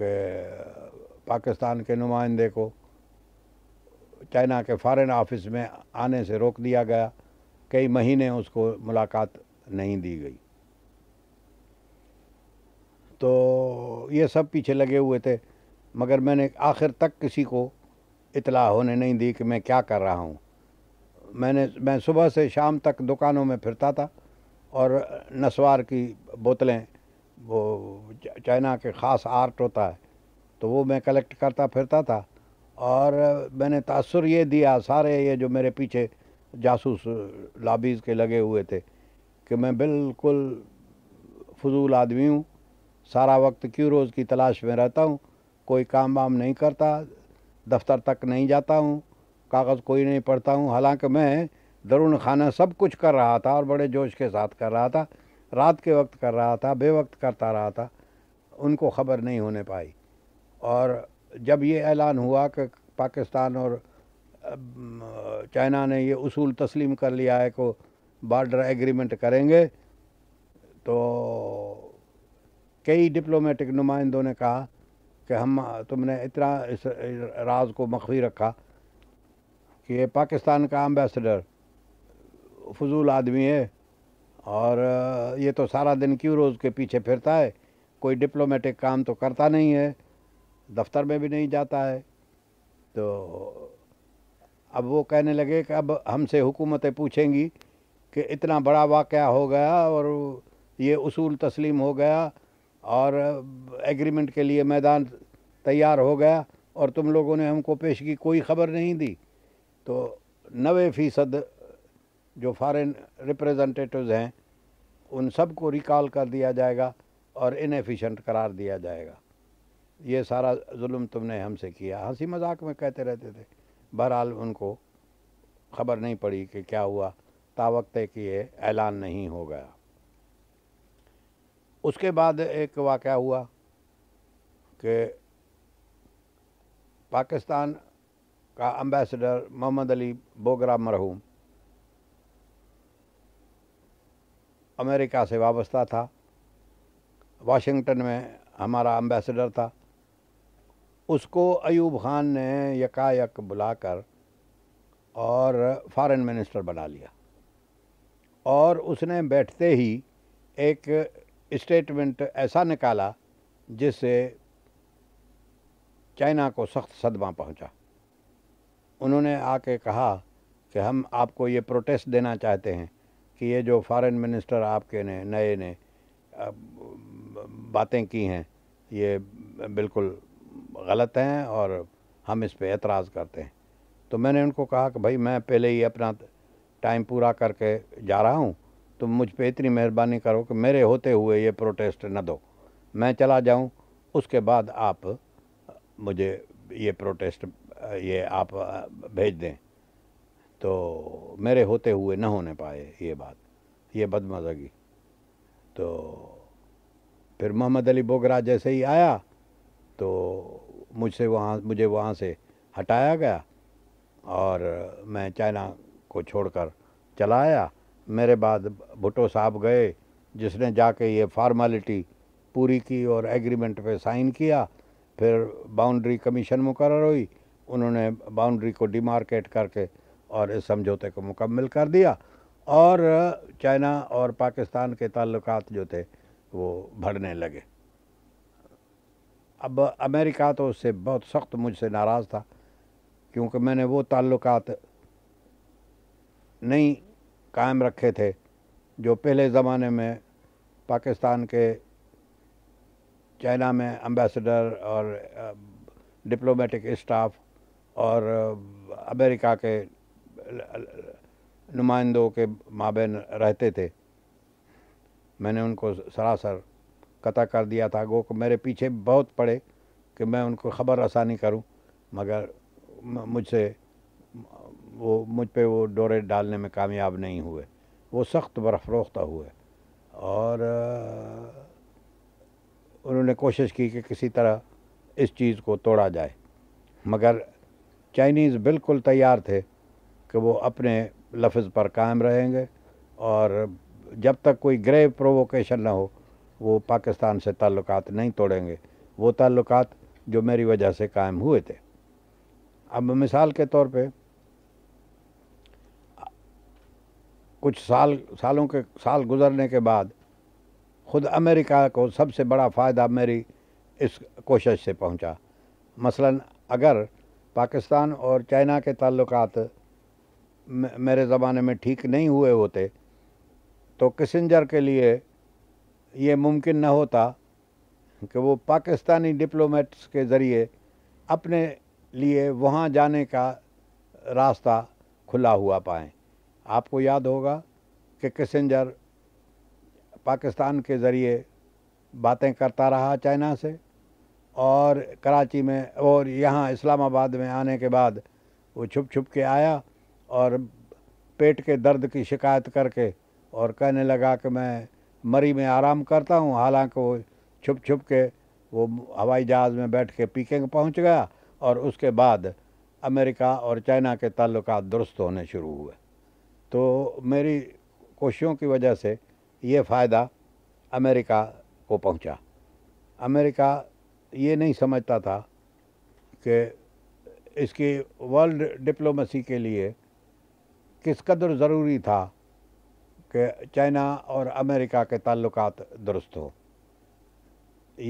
कि पाकिस्तान के नुमाइंदे को चाइना के फॉरेन ऑफिस में आने से रोक दिया गया कई महीने उसको मुलाकात नहीं दी गई तो ये सब पीछे लगे हुए थे मगर मैंने आखिर तक किसी को इतला होने नहीं दी कि मैं क्या कर रहा हूँ मैंने मैं सुबह से शाम तक दुकानों में फिरता था और नस्वार की बोतलें वो चाइना के ख़ास आर्ट होता है तो वो मैं कलेक्ट करता फिरता था और मैंने तासुर ये दिया सारे ये जो मेरे पीछे जासूस लाबीज़ के लगे हुए थे कि मैं बिल्कुल फजूल आदमी हूँ सारा वक्त क्यों रोज़ की तलाश में रहता हूँ कोई काम वाम नहीं करता दफ्तर तक नहीं जाता हूँ कागज़ कोई नहीं पढ़ता हूँ हालांकि मैं दरुण खाना सब कुछ कर रहा था और बड़े जोश के साथ कर रहा था रात के वक्त कर रहा था बेवक्त करता रहा था उनको खबर नहीं होने पाई और जब ये ऐलान हुआ कि पाकिस्तान और चाइना ने ये उसूल तस्लीम कर लिया है को बार्डर एग्रीमेंट करेंगे तो कई डिप्लोमेटिक नुमाइंदों ने कहा कि हम तुमने इतना इस राज को मखी रखा कि ये पाकिस्तान का अम्बेसडर फजूल आदमी है और ये तो सारा दिन क्यों रोज़ के पीछे फिरता है कोई डिप्लोमेटिक काम तो करता नहीं है दफ्तर में भी नहीं जाता है तो अब वो कहने लगे कि अब हमसे हुकूमतें पूछेंगी कि इतना बड़ा वाक़ हो गया और ये उसूल तस्लीम हो गया और एग्रीमेंट के लिए मैदान तैयार हो गया और तुम लोगों ने हमको पेश की कोई खबर नहीं दी तो नवे फ़ीसद जो फॉरेन रिप्रेजेंटेटिव्स हैं उन सब को रिकॉल कर दिया जाएगा और इनफिशेंट करार दिया जाएगा ये सारा जुल्म तुमने हमसे किया हंसी मजाक में कहते रहते थे बहरहाल उनको खबर नहीं पड़ी कि क्या हुआ तावक़ कि ये ऐलान नहीं हो गया उसके बाद एक वाक़ हुआ कि पाकिस्तान का अम्बेसडर मोहम्मद अली बोगरा मरहूम अमेरिका से वाबस्ता था वाशिंगटन में हमारा अम्बेसडर था उसको अयूब ख़ान ने यकायक बुलाकर और फॉरेन मिनिस्टर बना लिया और उसने बैठते ही एक स्टेटमेंट ऐसा निकाला जिससे चाइना को सख्त सदमा पहुंचा। उन्होंने आके कहा कि हम आपको ये प्रोटेस्ट देना चाहते हैं कि ये जो फॉरेन मिनिस्टर आपके ने नए ने बातें की हैं ये बिल्कुल गलत हैं और हम इस पे एतराज़ करते हैं तो मैंने उनको कहा कि भाई मैं पहले ही अपना टाइम पूरा करके जा रहा हूँ तुम मुझ पे इतनी मेहरबानी करो कि मेरे होते हुए ये प्रोटेस्ट न दो मैं चला जाऊं उसके बाद आप मुझे ये प्रोटेस्ट ये आप भेज दें तो मेरे होते हुए न होने पाए ये बात ये बदमजगी तो फिर मोहम्मद अली बोगरा जैसे ही आया तो मुझसे वहाँ मुझे वहाँ से हटाया गया और मैं चाइना को छोड़कर चला आया मेरे बाद भुटो साहब गए जिसने जाके ये फॉर्मेलिटी पूरी की और एग्रीमेंट पे साइन किया फिर बाउंड्री कमीशन मुकर हुई उन्होंने बाउंड्री को डिमार्केट करके और इस समझौते को मुकम्मल कर दिया और चाइना और पाकिस्तान के ताल्लुक जो थे वो बढ़ने लगे अब अमेरिका तो उससे बहुत सख्त मुझसे नाराज़ था क्योंकि मैंने वो ताल्लुक़ नहीं कायम रखे थे जो पहले ज़माने में पाकिस्तान के चाइना में अम्बेसडर और डिप्लोमेटिक स्टाफ और अमेरिका के नुमाइंदों के माबेन रहते थे मैंने उनको सरासर कता कर दिया था गो को मेरे पीछे बहुत पड़े कि मैं उनको ख़बर आसानी करूं मगर मुझसे वो मुझ पर वो डोरे डालने में कामयाब नहीं हुए वो सख्त बरफरोख्ता हुए और उन्होंने कोशिश की कि किसी तरह इस चीज़ को तोड़ा जाए मगर चाइनीज़ बिल्कुल तैयार थे कि वो अपने लफ्ज़ पर कायम रहेंगे और जब तक कोई ग्रेव प्रोवोकेशन ना हो वो पाकिस्तान से ताल्लुक़ नहीं तोड़ेंगे वो ताल्लुक़ जो मेरी वजह से कायम हुए थे अब मिसाल के तौर पे कुछ साल सालों के साल गुजरने के बाद ख़ुद अमेरिका को सबसे बड़ा फ़ायदा मेरी इस कोशिश से पहुंचा मसलन अगर पाकिस्तान और चाइना के ताल्लुकात मेरे ज़माने में ठीक नहीं हुए होते तो किसिंजर के लिए ये मुमकिन न होता कि वो पाकिस्तानी डिप्लोमेट्स के ज़रिए अपने लिए वहाँ जाने का रास्ता खुला हुआ पाएँ आपको याद होगा कि किसेंजर पाकिस्तान के ज़रिए बातें करता रहा चाइना से और कराची में और यहाँ इस्लामाबाद में आने के बाद वो छुप छुप के आया और पेट के दर्द की शिकायत करके और कहने लगा कि मैं मरी में आराम करता हूँ हालांकि वो छुप छुप के वो हवाई जहाज़ में बैठ के पीकिंग पहुँच गया और उसके बाद अमेरिका और चाइना के ताल्लुक दुरुस्त होने शुरू हुए तो मेरी कोशिशों की वजह से ये फ़ायदा अमेरिका को पहुंचा। अमेरिका ये नहीं समझता था कि इसकी वर्ल्ड डिप्लोमेसी के लिए किस कदर ज़रूरी था कि चाइना और अमेरिका के ताल्लुक दुरुस्त हो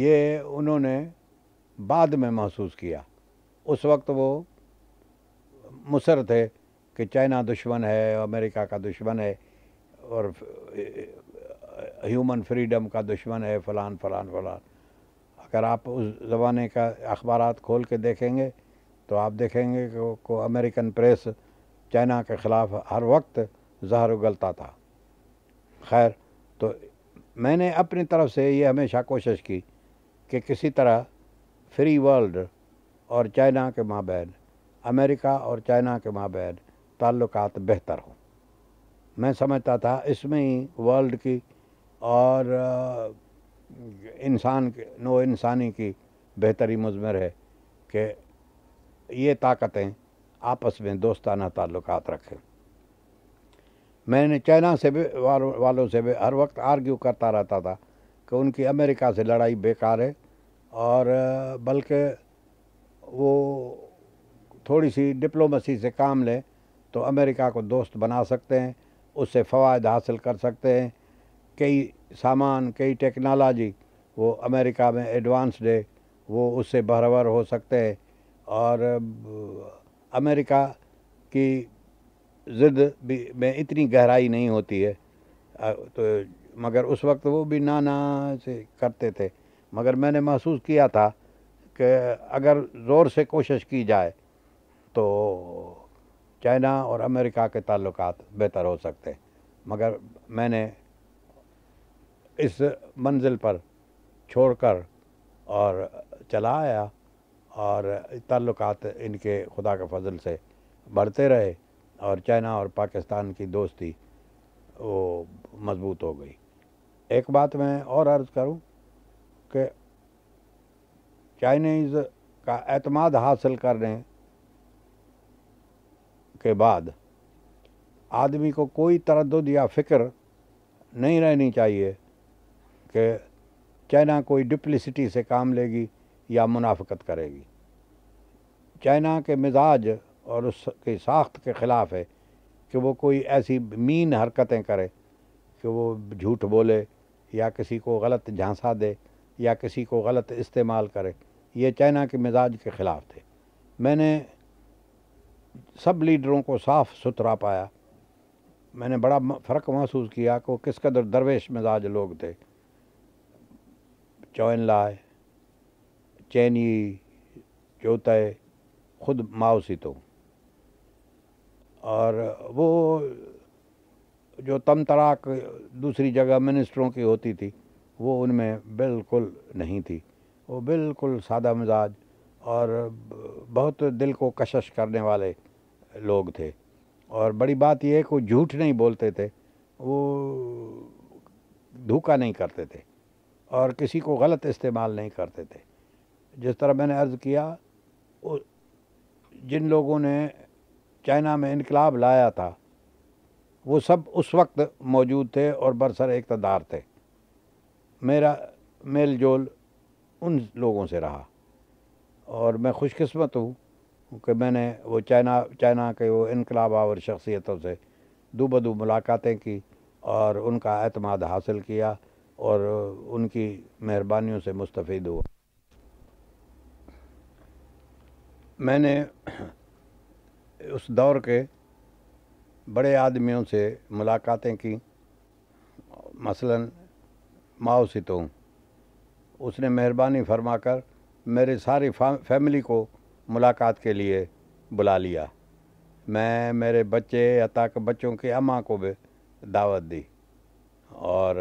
ये उन्होंने बाद में महसूस किया उस वक्त वो मुसर थे कि चाइना दुश्मन है अमेरिका का दुश्मन है और ह्यूमन फ्रीडम का दुश्मन है फ़लान फ़लान फ़लान अगर आप उस ज़माने का अखबार खोल के देखेंगे तो आप देखेंगे को, को अमेरिकन प्रेस चाइना के ख़िलाफ़ हर वक्त जहर उगलता था खैर तो मैंने अपनी तरफ से ये हमेशा कोशिश की कि किसी तरह फ्री वर्ल्ड और चाइना के माबैन अमेरिका और चाइना के माबैन ताल्लुकात बेहतर हो मैं समझता था इसमें ही वर्ल्ड की और इंसान के नो इंसानी की बेहतरी मुजमर है कि ये ताकतें आपस में दोस्ताना ताल्लुकात रखें मैंने चाइना से भी वालों से भी हर वक्त आर्ग्यू करता रहता था कि उनकी अमेरिका से लड़ाई बेकार है और बल्कि वो थोड़ी सी डिप्लोमेसी से काम लें तो अमेरिका को दोस्त बना सकते हैं उससे फ़वाद हासिल कर सकते हैं कई सामान कई टेक्नोलॉजी वो अमेरिका में एडवांस है वो उससे बहरवर हो सकते हैं और अमेरिका की ज़िद भी में इतनी गहराई नहीं होती है तो मगर उस वक्त वो भी ना ना से करते थे मगर मैंने महसूस किया था कि अगर ज़ोर से कोशिश की जाए तो चाइना और अमेरिका के ताल्लुक बेहतर हो सकते मगर मैंने इस मंजिल पर छोड़कर और चला आया और ताल्लुक इनके खुदा के फजल से बढ़ते रहे और चाइना और पाकिस्तान की दोस्ती वो मजबूत हो गई एक बात मैं और अर्ज़ करूं कि चाइनीज़ का अतमाद हासिल करने के बाद आदमी को कोई तरद या फिक्र नहीं रहनी चाहिए कि चाइना कोई डिप्लिसिटी से काम लेगी या मुनाफ़त करेगी चाइना के मिजाज और उसकी साख्त के ख़िलाफ़ है कि वो कोई ऐसी मीन हरकतें करे कि वो झूठ बोले या किसी को गलत झांसा दे या किसी को गलत इस्तेमाल करे ये चाइना के मिजाज के ख़िलाफ़ थे मैंने सब लीडरों को साफ सुथरा पाया मैंने बड़ा फ़र्क महसूस किया कि वो किस कदर दरवेश मिजाज लोग थे चौन लाए चैनी जोतय खुद माओसी तो और वो जो तम तराक दूसरी जगह मिनिस्टरों की होती थी वो उनमें बिल्कुल नहीं थी वो बिल्कुल सादा मिजाज और बहुत दिल को कशश करने वाले लोग थे और बड़ी बात यह है कि वो झूठ नहीं बोलते थे वो धोखा नहीं करते थे और किसी को गलत इस्तेमाल नहीं करते थे जिस तरह मैंने अर्ज़ किया जिन लोगों ने चाइना में इनकलाब लाया था वो सब उस वक्त मौजूद थे और बरसर इकतदार थे मेरा मेल जोल उन लोगों से रहा और मैं खुशकस्मत हूँ कि मैंने वो चाइना चाइना के वो इनकलाब आवर शख्सियतों से दो बदू मुलाकातें की और उनका अतमाद हासिल किया और उनकी मेहरबानियों से मुस्तफ़ हुआ मैंने उस दौर के बड़े आदमियों से मुलाकातें की मसलन माओ सितों उसने मेहरबानी फरमा कर सारी फैमिली को मुलाकात के लिए बुला लिया मैं मेरे बच्चे या तक बच्चों के अम्मा को भी दावत दी और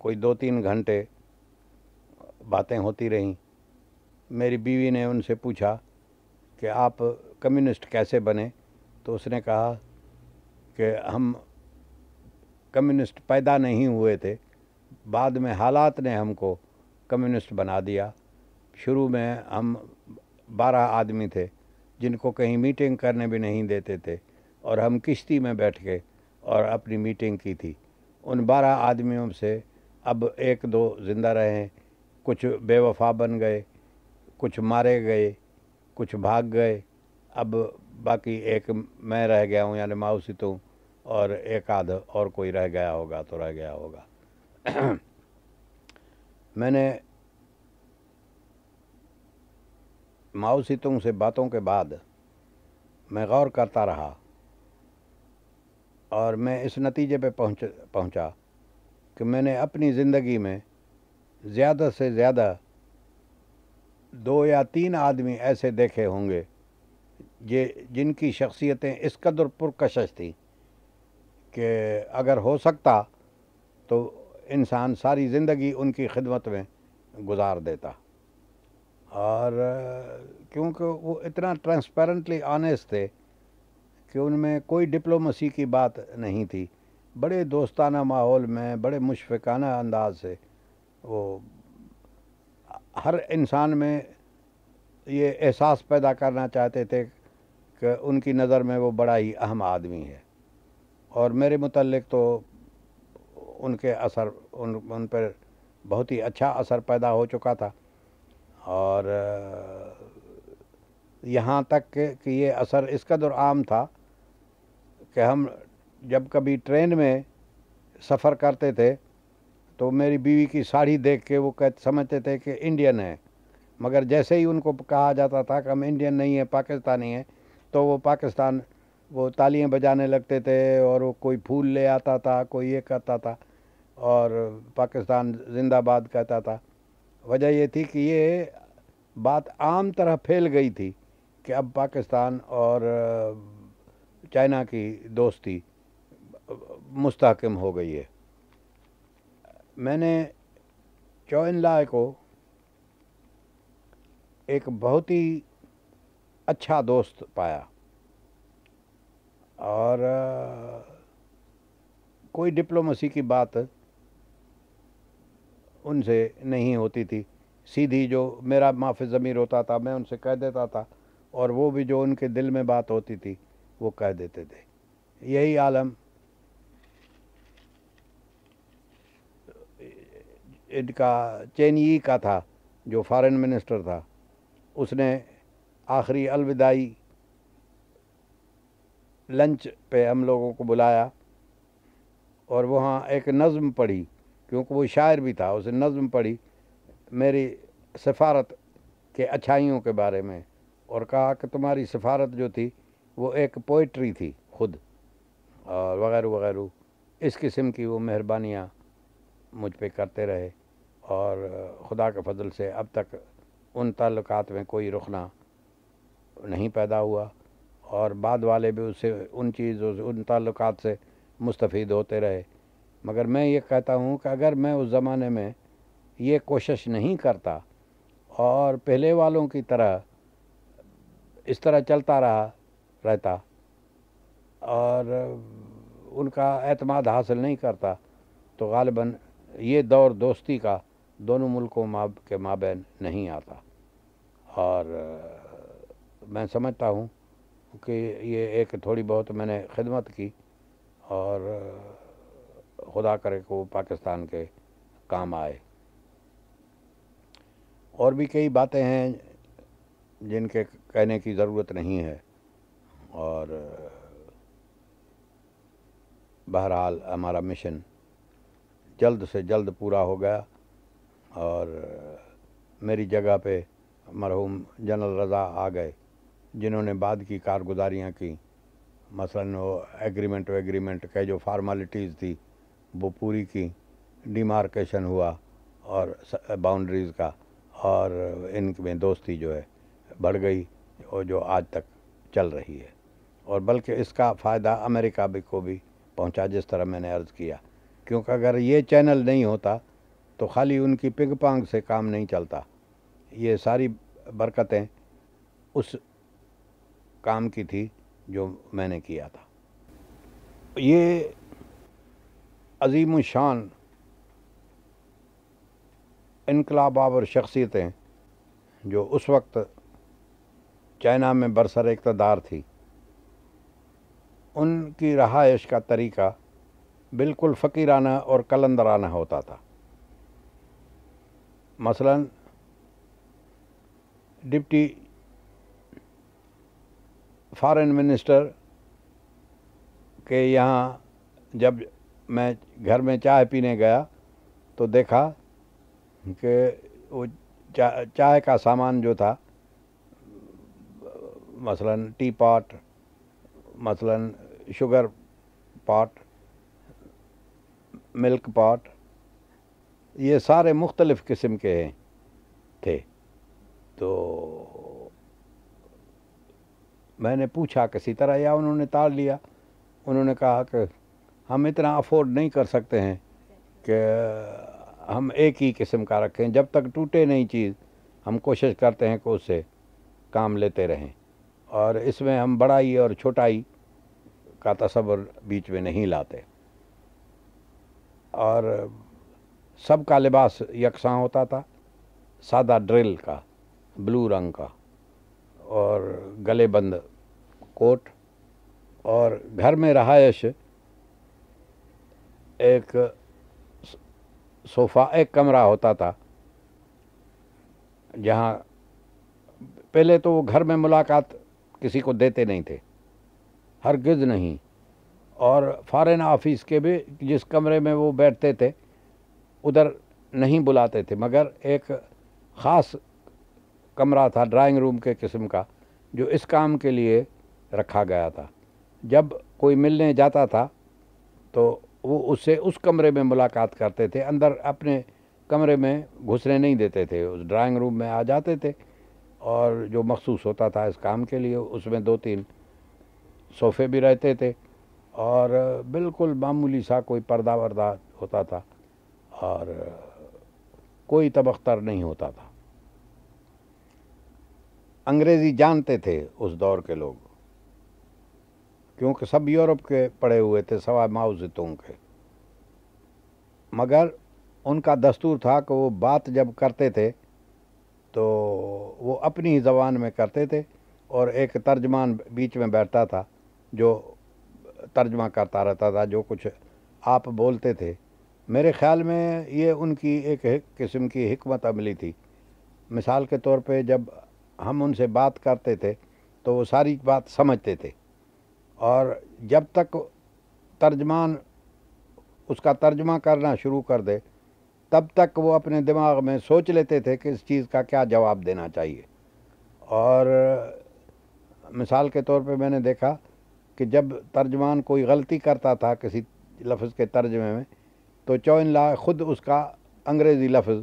कोई दो तीन घंटे बातें होती रहीं मेरी बीवी ने उनसे पूछा कि आप कम्युनिस्ट कैसे बने तो उसने कहा कि हम कम्युनिस्ट पैदा नहीं हुए थे बाद में हालात ने हमको कम्युनिस्ट बना दिया शुरू में हम बारह आदमी थे जिनको कहीं मीटिंग करने भी नहीं देते थे और हम किश्ती में बैठ के और अपनी मीटिंग की थी उन बारह आदमियों से अब एक दो ज़िंदा रहे कुछ बेवफा बन गए कुछ मारे गए कुछ भाग गए अब बाकी एक मैं रह गया हूँ यानी माउसी तो और एक आध और कोई रह गया होगा तो रह गया होगा मैंने माओसी तुम से बातों के बाद मैं गौर करता रहा और मैं इस नतीजे पे पहुंच पहुँचा कि मैंने अपनी ज़िंदगी में ज़्यादा से ज़्यादा दो या तीन आदमी ऐसे देखे होंगे ये जिनकी शख्सियतें इस कदर पुरकशश थी कि अगर हो सकता तो इंसान सारी ज़िंदगी उनकी खिदमत में गुजार देता और क्योंकि वो इतना ट्रांसपेरेंटली ऑनेस्ट थे कि उनमें कोई डिप्लोमेसी की बात नहीं थी बड़े दोस्ताना माहौल में बड़े मुशफिकाना अंदाज से वो हर इंसान में ये एहसास पैदा करना चाहते थे कि उनकी नज़र में वो बड़ा ही अहम आदमी है और मेरे मतलब तो उनके असर उन उन पर बहुत ही अच्छा असर पैदा हो चुका था और यहाँ तक कि ये असर इस कदर तो आम था कि हम जब कभी ट्रेन में सफ़र करते थे तो मेरी बीवी की साड़ी देख के वो कह समझते थे कि इंडियन है मगर जैसे ही उनको कहा जाता था कि हम इंडियन नहीं हैं पाकिस्तानी हैं तो वो पाकिस्तान वो तालियां बजाने लगते थे और वो कोई फूल ले आता था कोई ये करता था और पाकिस्तान जिंदाबाद कहता था वजह ये थी कि ये बात आम तरह फैल गई थी कि अब पाकिस्तान और चाइना की दोस्ती मुस्तकम हो गई है मैंने चौन लाए को एक बहुत ही अच्छा दोस्त पाया और कोई डिप्लोमेसी की बात उनसे नहीं होती थी सीधी जो मेरा माफ़ ज़मीर होता था मैं उनसे कह देता था और वो भी जो उनके दिल में बात होती थी वो कह देते थे यही आलम इनका चेनई का था जो फॉरेन मिनिस्टर था उसने आखिरी अलविदाई लंच पे हम लोगों को बुलाया और वहाँ एक नज़म पढ़ी क्योंकि वो शायर भी था उसे नज़म पढ़ी मेरी सफारत के अच्छाइयों के बारे में और कहा कि तुम्हारी सफारत जो थी वो एक पोइट्री थी खुद और वगैरह वगैरह इस किस्म की वो मेहरबानियाँ मुझ पर करते रहे और ख़ुदा के फजल से अब तक उन तल्लक में कोई रुखना नहीं पैदा हुआ और बाद वाले भी उससे उन चीज़ों से उन तल्लक से मुस्तफ़ होते रहे मगर मैं ये कहता हूँ कि अगर मैं उस ज़माने में ये कोशिश नहीं करता और पहले वालों की तरह इस तरह चलता रहा रहता और उनका अतमाद हासिल नहीं करता तो गालिबा ये दौर दोस्ती का दोनों मुल्कों मा के माबेन नहीं आता और मैं समझता हूँ कि ये एक थोड़ी बहुत मैंने खिदमत की और खुदा करे को पाकिस्तान के काम आए और भी कई बातें हैं जिनके कहने की ज़रूरत नहीं है और बहरहाल हमारा मिशन जल्द से जल्द पूरा हो गया और मेरी जगह पे मरहूम जनरल रज़ा आ गए जिन्होंने बाद की कारगुजारियाँ की मसलन वो एग्रीमेंट वेग्रीमेंट के जो फार्मलिटीज़ थी वो पूरी की डिमार्केशन हुआ और बाउंड्रीज़ का और इन में दोस्ती जो है बढ़ गई और जो आज तक चल रही है और बल्कि इसका फ़ायदा अमेरिका भी को भी पहुंचा जिस तरह मैंने अर्ज़ किया क्योंकि अगर ये चैनल नहीं होता तो खाली उनकी पिग पांग से काम नहीं चलता ये सारी बरकतें उस काम की थी जो मैंने किया था ये अजीम शान इनकलाब आवर शख्सियतें जो उस वक्त चाइना में बरसर इकतदार थी उनकी रहाइश का तरीका बिल्कुल फ़कीराना और कलंदराना होता था मसलन डिप्टी फॉरेन मिनिस्टर के यहाँ जब मैं घर में चाय पीने गया तो देखा कि वो चा, चाय का सामान जो था मसलन टी पॉट मसलन शुगर पॉट मिल्क पॉट ये सारे मुख्तलिफ़ किस्म के हैं थे तो मैंने पूछा किसी तरह या उन्होंने ताड़ लिया उन्होंने कहा कि हम इतना अफोर्ड नहीं कर सकते हैं कि हम एक ही किस्म का रखें जब तक टूटे नहीं चीज़ हम कोशिश करते हैं कि उससे काम लेते रहें और इसमें हम बड़ाई और छोटाई का तस्वर बीच में नहीं लाते और सबका लिबास यकसा होता था सादा ड्रिल का ब्लू रंग का और गले बंद कोट और घर में रहायश एक सोफ़ा एक कमरा होता था जहाँ पहले तो वो घर में मुलाकात किसी को देते नहीं थे गिज़ नहीं और फॉरेन ऑफिस के भी जिस कमरे में वो बैठते थे उधर नहीं बुलाते थे मगर एक ख़ास कमरा था ड्राइंग रूम के किस्म का जो इस काम के लिए रखा गया था जब कोई मिलने जाता था तो वो उससे उस कमरे में मुलाकात करते थे अंदर अपने कमरे में घुसने नहीं देते थे उस ड्राइंग रूम में आ जाते थे और जो मखसूस होता था इस काम के लिए उसमें दो तीन सोफ़े भी रहते थे और बिल्कुल मामूली सा कोई पर्दा वर्दा होता था और कोई तबख्तर नहीं होता था अंग्रेज़ी जानते थे उस दौर के लोग क्योंकि सब यूरोप के पड़े हुए थे सवा माओजितों के मगर उनका दस्तूर था कि वो बात जब करते थे तो वो अपनी ही जबान में करते थे और एक तर्जमान बीच में बैठता था जो तर्जमा करता रहता था जो कुछ आप बोलते थे मेरे ख्याल में ये उनकी एक किस्म की हमत अमली थी मिसाल के तौर पे जब हम उनसे बात करते थे तो वो सारी बात समझते थे और जब तक तर्जमान उसका तर्जमा करना शुरू कर दे तब तक वो अपने दिमाग में सोच लेते थे कि इस चीज़ का क्या जवाब देना चाहिए और मिसाल के तौर पे मैंने देखा कि जब तर्जमान कोई गलती करता था किसी लफ्ज़ के तर्जमे में तो चौन ला ख़ुद उसका अंग्रेज़ी लफ्ज़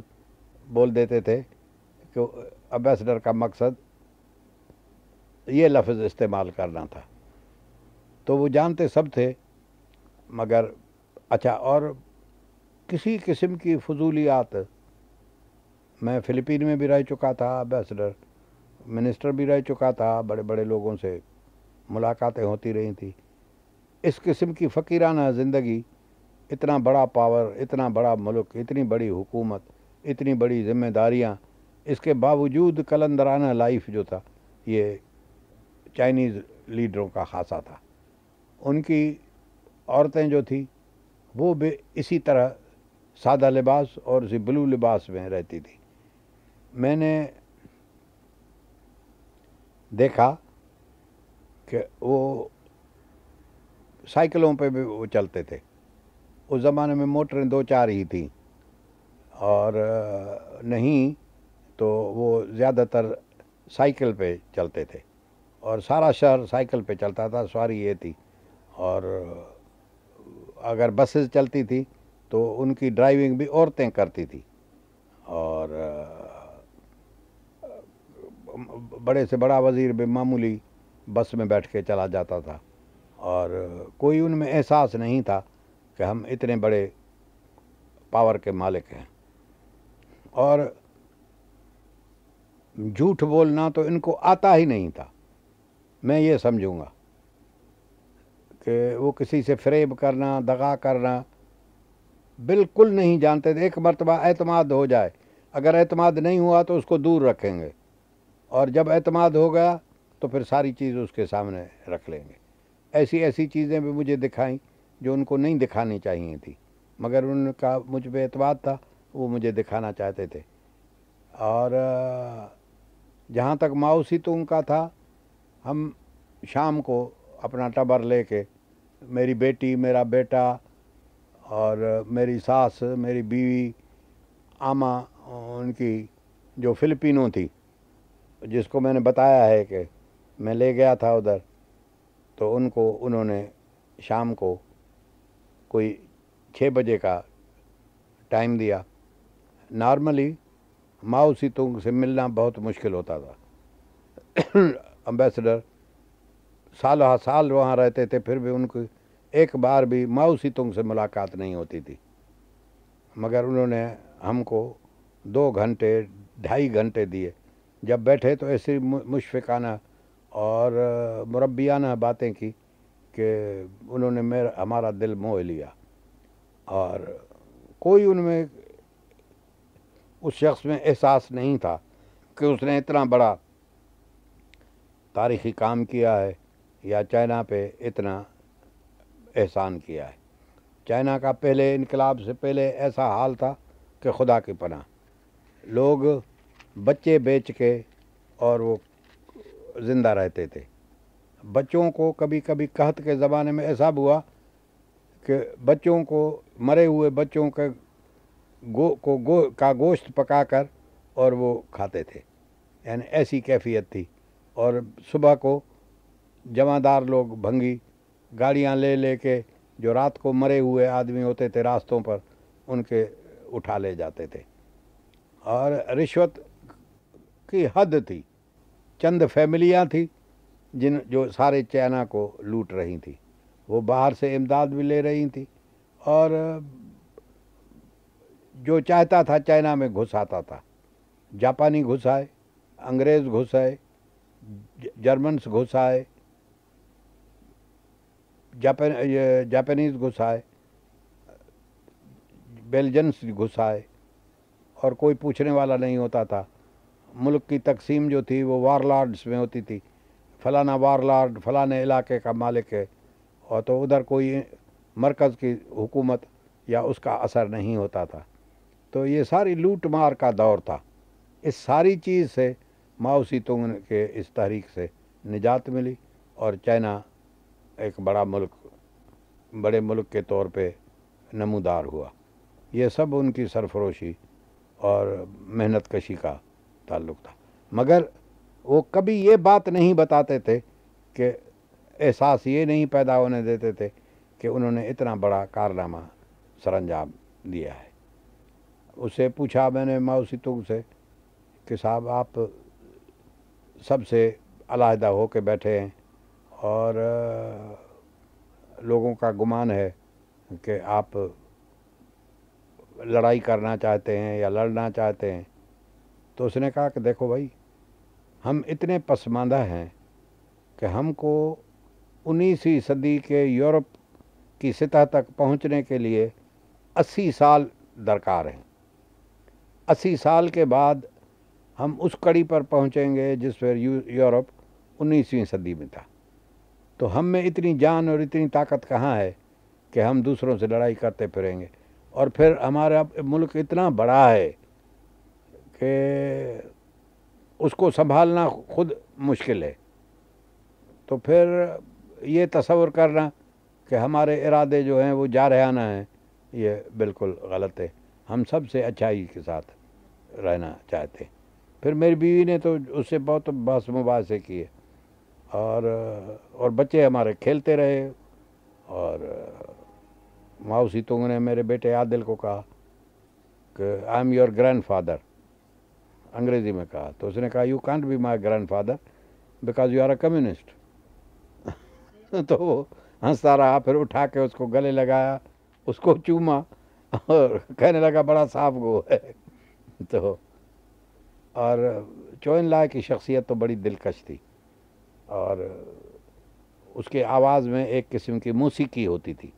बोल देते थे कि अम्बेसडर का मकसद ये लफ्ज़ इस्तेमाल करना था तो वो जानते सब थे मगर अच्छा और किसी किस्म की फजूलियात मैं फ़िलिपीन में भी रह चुका था एम्बेसडर मिनिस्टर भी रह चुका था बड़े बड़े लोगों से मुलाकातें होती रही थी इस किस्म की फ़कीराना ज़िंदगी इतना बड़ा पावर इतना बड़ा मुल्क इतनी बड़ी हुकूमत इतनी बड़ी जिम्मेदारियाँ इसके बावजूद कलंदराना लाइफ जो था ये चाइनीज़ लीडरों का खासा था उनकी औरतें जो थी वो भी इसी तरह सादा लिबास और ब्लू लिबास में रहती थी मैंने देखा कि वो साइकिलों पे भी वो चलते थे उस ज़माने में मोटरें दो चार ही थी और नहीं तो वो ज़्यादातर साइकिल पे चलते थे और सारा शहर साइकिल पे चलता था सवारी ये थी और अगर बसेस चलती थी तो उनकी ड्राइविंग भी औरतें करती थी और बड़े से बड़ा वज़ीर भी मामूली बस में बैठ के चला जाता था और कोई उनमें एहसास नहीं था कि हम इतने बड़े पावर के मालिक हैं और झूठ बोलना तो इनको आता ही नहीं था मैं ये समझूंगा कि वो किसी से फ्रेब करना दगा करना बिल्कुल नहीं जानते थे एक मरतबा अतमाद हो जाए अगर अतमाद नहीं हुआ तो उसको दूर रखेंगे और जब अतमाद हो गया तो फिर सारी चीज़ उसके सामने रख लेंगे ऐसी ऐसी चीज़ें भी मुझे दिखाई जो उनको नहीं दिखानी चाहिए थी मगर उनका मुझ पर एतबाद था वो मुझे दिखाना चाहते थे और जहाँ तक माउसी तो उनका था हम शाम को अपना टबर लेके मेरी बेटी मेरा बेटा और मेरी सास मेरी बीवी आमा उनकी जो फिलिपिनो थी जिसको मैंने बताया है कि मैं ले गया था उधर तो उनको उन्होंने शाम को कोई छः बजे का टाइम दिया नॉर्मली माओ सीतों से मिलना बहुत मुश्किल होता था अम्बेसडर साल हा साल वहाँ रहते थे फिर भी उनको एक बार भी माओ सीतों से मुलाकात नहीं होती थी मगर उन्होंने हमको दो घंटे ढाई घंटे दिए जब बैठे तो ऐसी मुशफिकाना और मुरबियाना बातें की कि उन्होंने मेरा हमारा दिल मोह लिया और कोई उनमें उस शख्स में एहसास नहीं था कि उसने इतना बड़ा तारीख़ी काम किया है या चाइना पे इतना एहसान किया है चाइना का पहले इनकलाब से पहले ऐसा हाल था कि खुदा की पना लोग बच्चे बेच के और वो ज़िंदा रहते थे बच्चों को कभी कभी कहत के ज़माने में ऐसा हुआ कि बच्चों को मरे हुए बच्चों के गो को गो का गोश्त पकाकर और वो खाते थे यानी ऐसी कैफियत थी और सुबह को जमादार लोग भंगी गाड़ियाँ ले ले के जो रात को मरे हुए आदमी होते थे रास्तों पर उनके उठा ले जाते थे और रिश्वत की हद थी चंद फैमिलियाँ थी जिन जो सारे चाइना को लूट रही थी वो बाहर से इमदाद भी ले रही थी और जो चाहता था चाइना में घुस आता था जापानी घुस आए अंग्रेज़ घुस आए जर्मन्स घुस आए जापान ये जापानीज़ घुस आए बेल्जन्स घुस आए और कोई पूछने वाला नहीं होता था मुल्क की तकसीम जो थी वो वार लार्ड्स में होती थी फ़लाना वार लार्ड फ़लाने इलाके का मालिक है और तो उधर कोई मरकज़ की हुकूमत या उसका असर नहीं होता था तो ये सारी लूट मार का दौर था इस सारी चीज़ से माओसी तुंग के इस तहरीक से निजात मिली और चाइना एक बड़ा मुल्क बड़े मुल्क के तौर पे नमूदार हुआ ये सब उनकी सरफरोशी और मेहनत कशी का ताल्लुक था मगर वो कभी ये बात नहीं बताते थे कि एहसास ये नहीं पैदा होने देते थे कि उन्होंने इतना बड़ा कारनामा सर अंजाम दिया है उसे पूछा मैंने माउसी तुग से कि साहब आप सबसे अलहदा होके बैठे हैं और लोगों का गुमान है कि आप लड़ाई करना चाहते हैं या लड़ना चाहते हैं तो उसने कहा कि देखो भाई हम इतने पसमानदा हैं कि हमको उन्नीसवीं सदी के यूरोप की सतह तक पहुंचने के लिए अस्सी साल दरकार हैं अस्सी साल के बाद हम उस कड़ी पर पहुंचेंगे जिस पर यूरोप उन्नीसवीं सदी में था तो हम में इतनी जान और इतनी ताकत कहाँ है कि हम दूसरों से लड़ाई करते फिरेंगे और फिर हमारा मुल्क इतना बड़ा है कि उसको संभालना खुद मुश्किल है तो फिर ये तस्वर करना कि हमारे इरादे जो हैं वो जा आना हैं ये बिल्कुल गलत है हम सब से अच्छाई के साथ रहना चाहते हैं फिर मेरी बीवी ने तो उससे बहुत बहस मुबासे किए और और बच्चे हमारे खेलते रहे और माओ तुंग ने मेरे बेटे आदिल को कहा कि I am your grandfather अंग्रेज़ी में कहा तो उसने कहा you can't be my grandfather because you are a communist तो वो हंसता रहा फिर उठा के उसको गले लगाया उसको चूमा और कहने लगा बड़ा साफ गो है तो और चोइन लाए की शख्सियत तो बड़ी दिलकश थी और उसके आवाज़ में एक किस्म की मौसीकी होती थी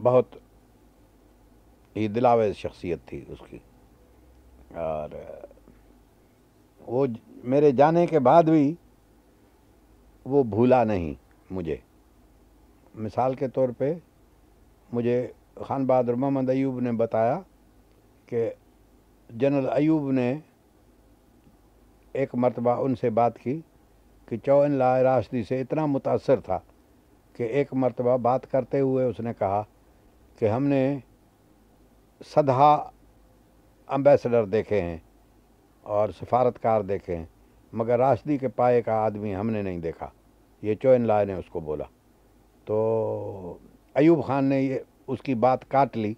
बहुत ही दिलावेज शख्सियत थी उसकी और वो मेरे जाने के बाद भी वो भूला नहीं मुझे मिसाल के तौर पे मुझे खान बहादुर मोहम्मद अयूब ने बताया कि जनरल अयूब ने एक मरतबा उनसे बात की कि चौन लाए राशदी से इतना मुतासर था कि एक मरतबा बात करते हुए उसने कहा कि हमने सदा अम्बेसडर देखे हैं और सफारतकार देखे हैं मगर राशदी के पाए का आदमी हमने नहीं देखा ये चौन लाए ने उसको बोला तो अयूब ख़ान ने ये उसकी बात काट ली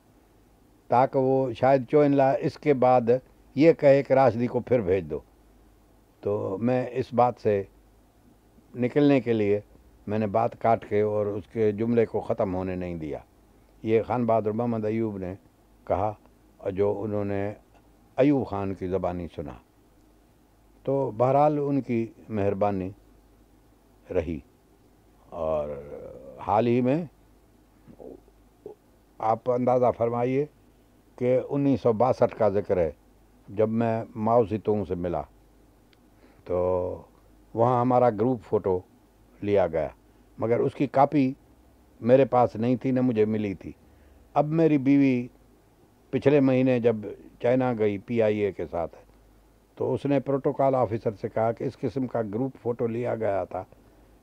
ताकि वो शायद चौन लाए इसके बाद ये कहे कि राशदी को फिर भेज दो तो मैं इस बात से निकलने के लिए मैंने बात काट के और उसके जुमले को ख़त्म होने नहीं दिया ये खान बहादुर मोहम्मद ऐब ने कहा और जो उन्होंने अयूब ख़ान की ज़बानी सुना तो बहरहाल उनकी मेहरबानी रही और हाल ही में आप अंदाज़ा फरमाइए कि उन्नीस का ज़िक्र है जब मैं माओ सितों से मिला तो वहाँ हमारा ग्रुप फ़ोटो लिया गया मगर उसकी कापी मेरे पास नहीं थी न मुझे मिली थी अब मेरी बीवी पिछले महीने जब चाइना गई पीआईए के साथ तो उसने प्रोटोकॉल ऑफिसर से कहा कि इस किस्म का ग्रुप फ़ोटो लिया गया था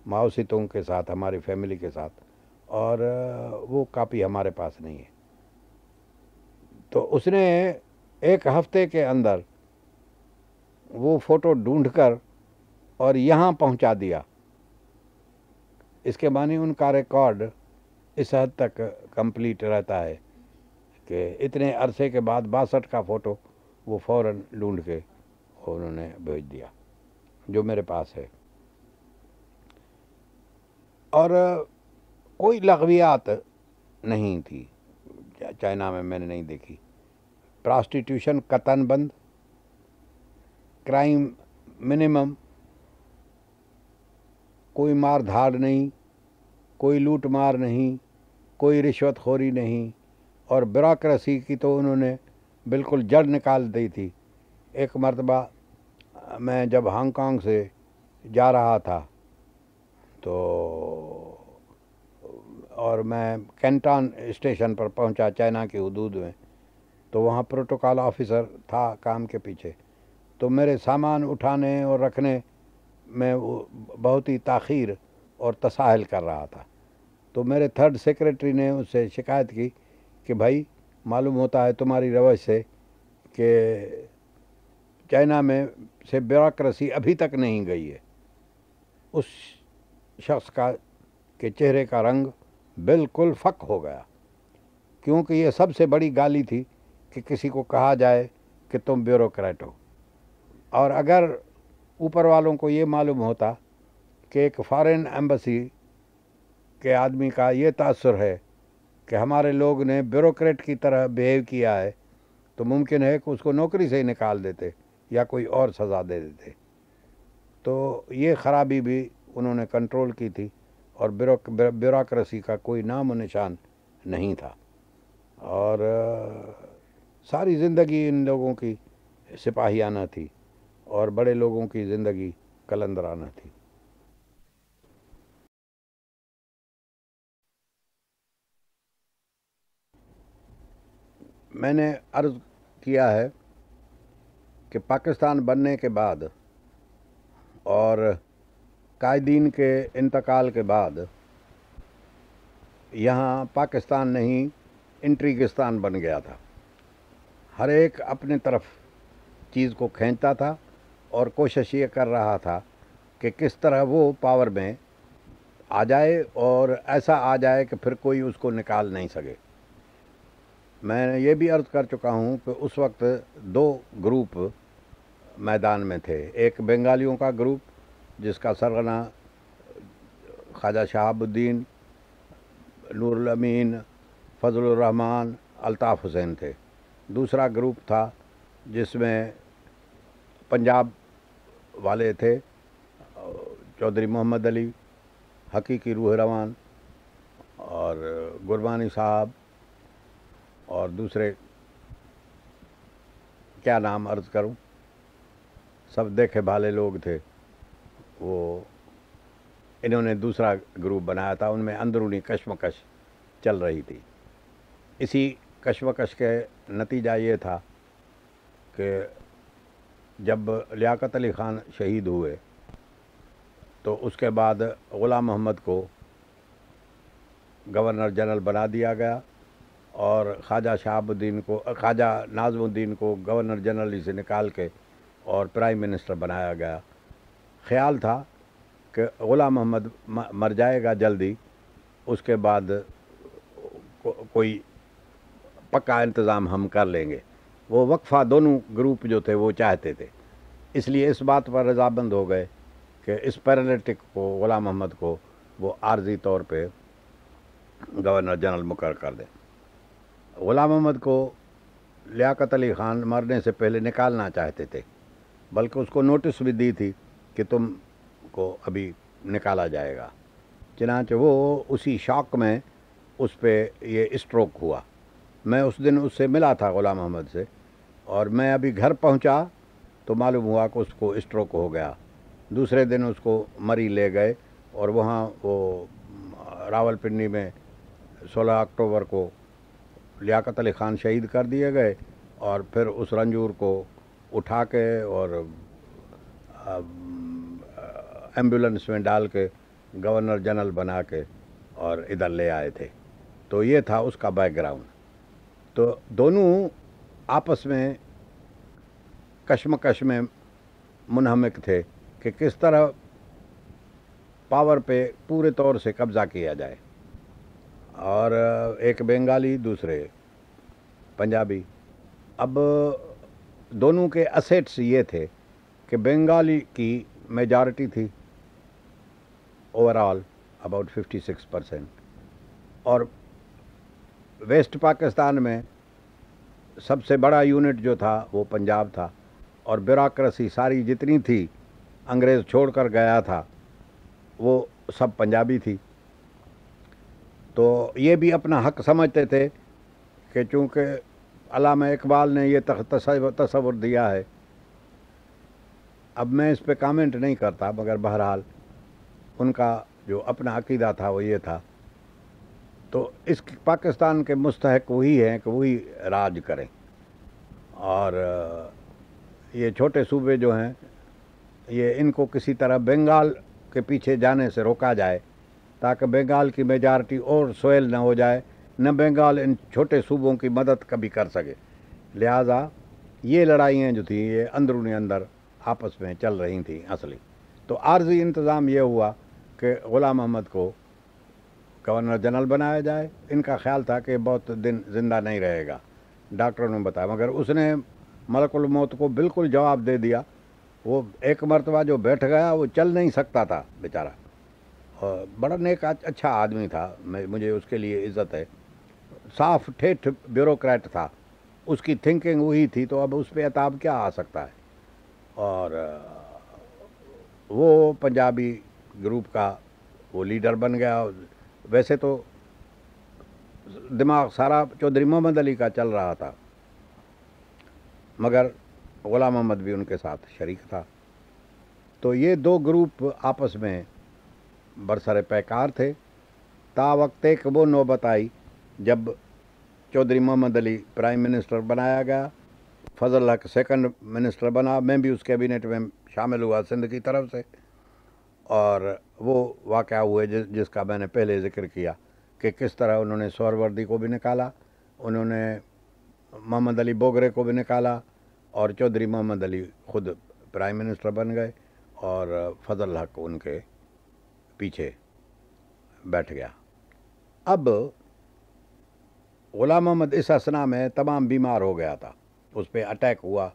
माओसितों के साथ हमारी फैमिली के साथ और वो कापी हमारे पास नहीं है तो उसने एक हफ्ते के अंदर वो फ़ोटो ढूंढकर कर और यहाँ पहुँचा दिया इसके माने उनका रिकॉर्ड इस हद तक कंप्लीट रहता है कि इतने अरसे के बाद बासठ का फ़ोटो वो फ़ौर ढूंढ के उन्होंने भेज दिया जो मेरे पास है और कोई लगवियात नहीं थी चाइना में मैंने नहीं देखी प्रॉस्टिट्यूशन कतन बंद क्राइम मिनिमम कोई मार धाड़ नहीं कोई लूट मार नहीं कोई रिश्वत खोरी नहीं और ब्यूरोसी की तो उन्होंने बिल्कुल जड़ निकाल दी थी एक मरतबा मैं जब हांगकांग से जा रहा था तो और मैं कैंटान स्टेशन पर पहुंचा चाइना के हदूद में तो वहाँ प्रोटोकॉल ऑफिसर था काम के पीछे तो मेरे सामान उठाने और रखने मैं बहुत ही ताखीर और तसाहल कर रहा था तो मेरे थर्ड सेक्रेटरी ने उससे शिकायत की कि भाई मालूम होता है तुम्हारी रवज से कि चाइना में से ब्यूरोसी अभी तक नहीं गई है उस शख्स का के चेहरे का रंग बिल्कुल फ़क हो गया क्योंकि ये सबसे बड़ी गाली थी कि किसी को कहा जाए कि तुम ब्यूरोक्रेट हो और अगर ऊपर वालों को ये मालूम होता कि एक फॉरेन एम्बेसी के आदमी का ये तासर है कि हमारे लोग ने ब्यूरोक्रेट की तरह बिहेव किया है तो मुमकिन है कि उसको नौकरी से ही निकाल देते या कोई और सज़ा दे देते तो ये ख़राबी भी उन्होंने कंट्रोल की थी और ब्यूरोक्रेसी का कोई नाम निशान नहीं था और सारी ज़िंदगी इन लोगों की सिपाहियाना थी और बड़े लोगों की ज़िंदगी कलंदराना थी मैंने अर्ज़ किया है कि पाकिस्तान बनने के बाद और कायदीन के इंतकाल के बाद यहाँ पाकिस्तान नहीं इंट्रीगिस्तान बन गया था हर एक अपने तरफ चीज़ को खींचता था और कोशिश ये कर रहा था कि किस तरह वो पावर में आ जाए और ऐसा आ जाए कि फिर कोई उसको निकाल नहीं सके मैं ये भी अर्ज़ कर चुका हूँ कि उस वक्त दो ग्रुप मैदान में थे एक बंगालियों का ग्रुप जिसका सरगना ख्वाजा शहाबुद्दीन नूरमीन रहमान अल्ताफ़ हुसैन थे दूसरा ग्रुप था जिसमें पंजाब वाले थे चौधरी मोहम्मद अली हकीकी रूह रवान और गुरबानी साहब और दूसरे क्या नाम अर्ज़ करूं सब देखे भाले लोग थे वो इन्होंने दूसरा ग्रुप बनाया था उनमें अंदरूनी कश्मकश चल रही थी इसी कश्मकश के नतीजा ये था कि जब लियाकत अली ख़ान शहीद हुए तो उसके बाद ग़ुला मोहम्मद को गवर्नर जनरल बना दिया गया और ख्वाजा शहाबुद्दीन को ख्वाजा नाजमुद्दीन को गवर्नर जनरल से निकाल के और प्राइम मिनिस्टर बनाया गया ख्याल था कि ग़ुला मोहम्मद मर जाएगा जल्दी उसके बाद को, कोई पक्का इंतज़ाम हम कर लेंगे वो वक्फा दोनों ग्रुप जो थे वो चाहते थे इसलिए इस बात पर रजाबंद हो गए कि इस पैरालिटिक को ग़ुलाम अहमद को वो आर्जी तौर पे गवर्नर जनरल मुकर कर दें ग़ुलाम अहमद को लियाकत अली ख़ान मरने से पहले निकालना चाहते थे बल्कि उसको नोटिस भी दी थी कि तुम को अभी निकाला जाएगा चनाच वो उसी शॉक में उस पर यह स्ट्रोक हुआ मैं उस दिन उससे मिला था ग़ुलाम अहमद से और मैं अभी घर पहुंचा तो मालूम हुआ कि उसको स्ट्रोक हो गया दूसरे दिन उसको मरी ले गए और वहाँ वो रावलपिंडी में 16 अक्टूबर को लियाकत अली ख़ान शहीद कर दिए गए और फिर उस रंजूर को उठा के और एम्बुलेंस में डाल के गवर्नर जनरल बना के और इधर ले आए थे तो ये था उसका बैकग्राउंड तो दोनों आपस में कश्मकश में मुनहमक थे कि किस तरह पावर पे पूरे तौर से कब्ज़ा किया जाए और एक बंगाली दूसरे पंजाबी अब दोनों के असेट्स ये थे कि बंगाली की मेजॉरिटी थी ओवरऑल अबाउट 56 परसेंट और वेस्ट पाकिस्तान में सबसे बड़ा यूनिट जो था वो पंजाब था और ब्यूरोसी सारी जितनी थी अंग्रेज़ छोड़कर गया था वो सब पंजाबी थी तो ये भी अपना हक समझते थे कि चूँकि अलामा इकबाल ने ये तस्वुर दिया है अब मैं इस पर कामेंट नहीं करता मगर बहरहाल उनका जो अपना अकीदा था वो ये था तो इस पाकिस्तान के मुस्तक वही हैं कि वही राज करें और ये छोटे सूबे जो हैं ये इनको किसी तरह बंगाल के पीछे जाने से रोका जाए ताकि बंगाल की मेजॉरिटी और सोयल न हो जाए न बंगाल इन छोटे सूबों की मदद कभी कर सके लिहाजा ये लड़ाइयाँ जो थी ये अंदरूनी अंदर आपस में चल रही थी असली तो आर्जी इंतज़ाम ये हुआ कि ग़ुला महमद को गवर्नर जनरल बनाया जाए इनका ख्याल था कि बहुत दिन जिंदा नहीं रहेगा डॉक्टरों ने बताया मगर उसने मलकुल मौत को बिल्कुल जवाब दे दिया वो एक मरतबा जो बैठ गया वो चल नहीं सकता था बेचारा और बड़ा नेक अच्छा आदमी था मैं मुझे उसके लिए इज्जत है साफ ठेठ ब्यूरोक्रेट था उसकी थिंकिंग वही थी तो अब उस पर अताब क्या आ सकता है और वो पंजाबी ग्रुप का वो लीडर बन गया वैसे तो दिमाग सारा चौधरी मोहम्मद अली का चल रहा था मगर ग़ुलाम मोहम्मद भी उनके साथ शरीक था तो ये दो ग्रुप आपस में बरसर पैकार थे ता वक्त एक वो नौबत आई जब चौधरी मोहम्मद अली प्राइम मिनिस्टर बनाया गया फजल हक सेकंड मिनिस्टर बना मैं भी उस कैबिनेट में शामिल हुआ सिंध की तरफ से और वो वाक़ हुए जिस जिसका मैंने पहले ज़िक्र किया कि किस तरह उन्होंने सौर वर्दी को भी निकाला उन्होंने मोहम्मद अली बोगरे को भी निकाला और चौधरी मोहम्मद अली ख़ुद प्राइम मिनिस्टर बन गए और फजल हक उनके पीछे बैठ गया अब गुलाम मोहम्मद इस असना में तमाम बीमार हो गया था उस पर अटैक हुआ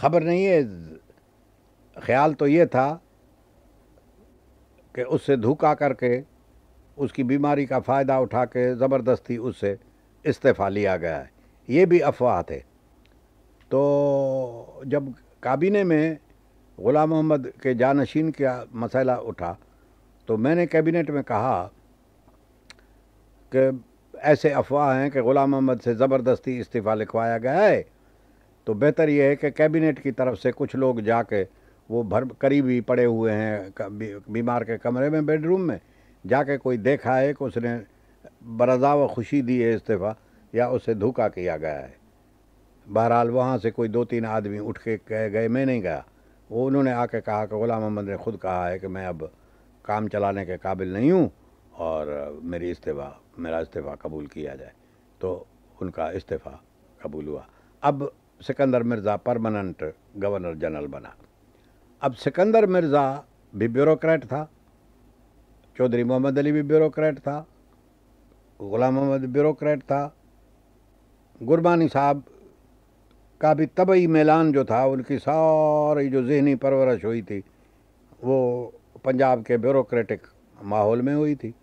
ख़बर नहीं है ख्याल तो ये था कि उससे धोखा करके उसकी बीमारी का फ़ायदा उठा के ज़बरदस्ती उससे इस्तीफ़ा लिया गया है ये भी अफवाह थे तो जब काबीने में ग़ुलाम मोहम्मद के जानशीन का मसला उठा तो मैंने कैबिनेट में कहा कि ऐसे अफवाह हैं कि ग़ुलाम मोहम्मद से ज़बरदस्ती इस्तीफ़ा लिखवाया गया है तो बेहतर यह है कि कैबिनेट की तरफ से कुछ लोग जाके वो भर करीबी पड़े हुए हैं बीमार के कमरे में बेडरूम में जाके कोई देखा है कि उसने बरदा व खुशी दी है इस्तीफ़ा या उसे धोखा किया गया है बहरहाल वहाँ से कोई दो तीन आदमी उठ के गए गए मैं नहीं गया वो उन्होंने आके कहा कि गुलाम अहमद ने खुद कहा है कि मैं अब काम चलाने के काबिल नहीं हूँ और मेरी इस्तीफ़ा मेरा इस्तीफ़ा कबूल किया जाए तो उनका इस्तीफ़ा कबूल हुआ अब Sikandar Mirza permanent governor general बना अब सिकंदर मिर्ज़ा भी ब्यूरोक्रेट था चौधरी मोहम्मद अली भी ब्यूरोक्रेट था गुलाम मोहम्मद ब्यूरोक्रेट था गुरबानी साहब का भी तबई मिलान जो था उनकी सारी जो जहनी परवरश हुई थी वो पंजाब के ब्यूरोक्रेटिक माहौल में हुई थी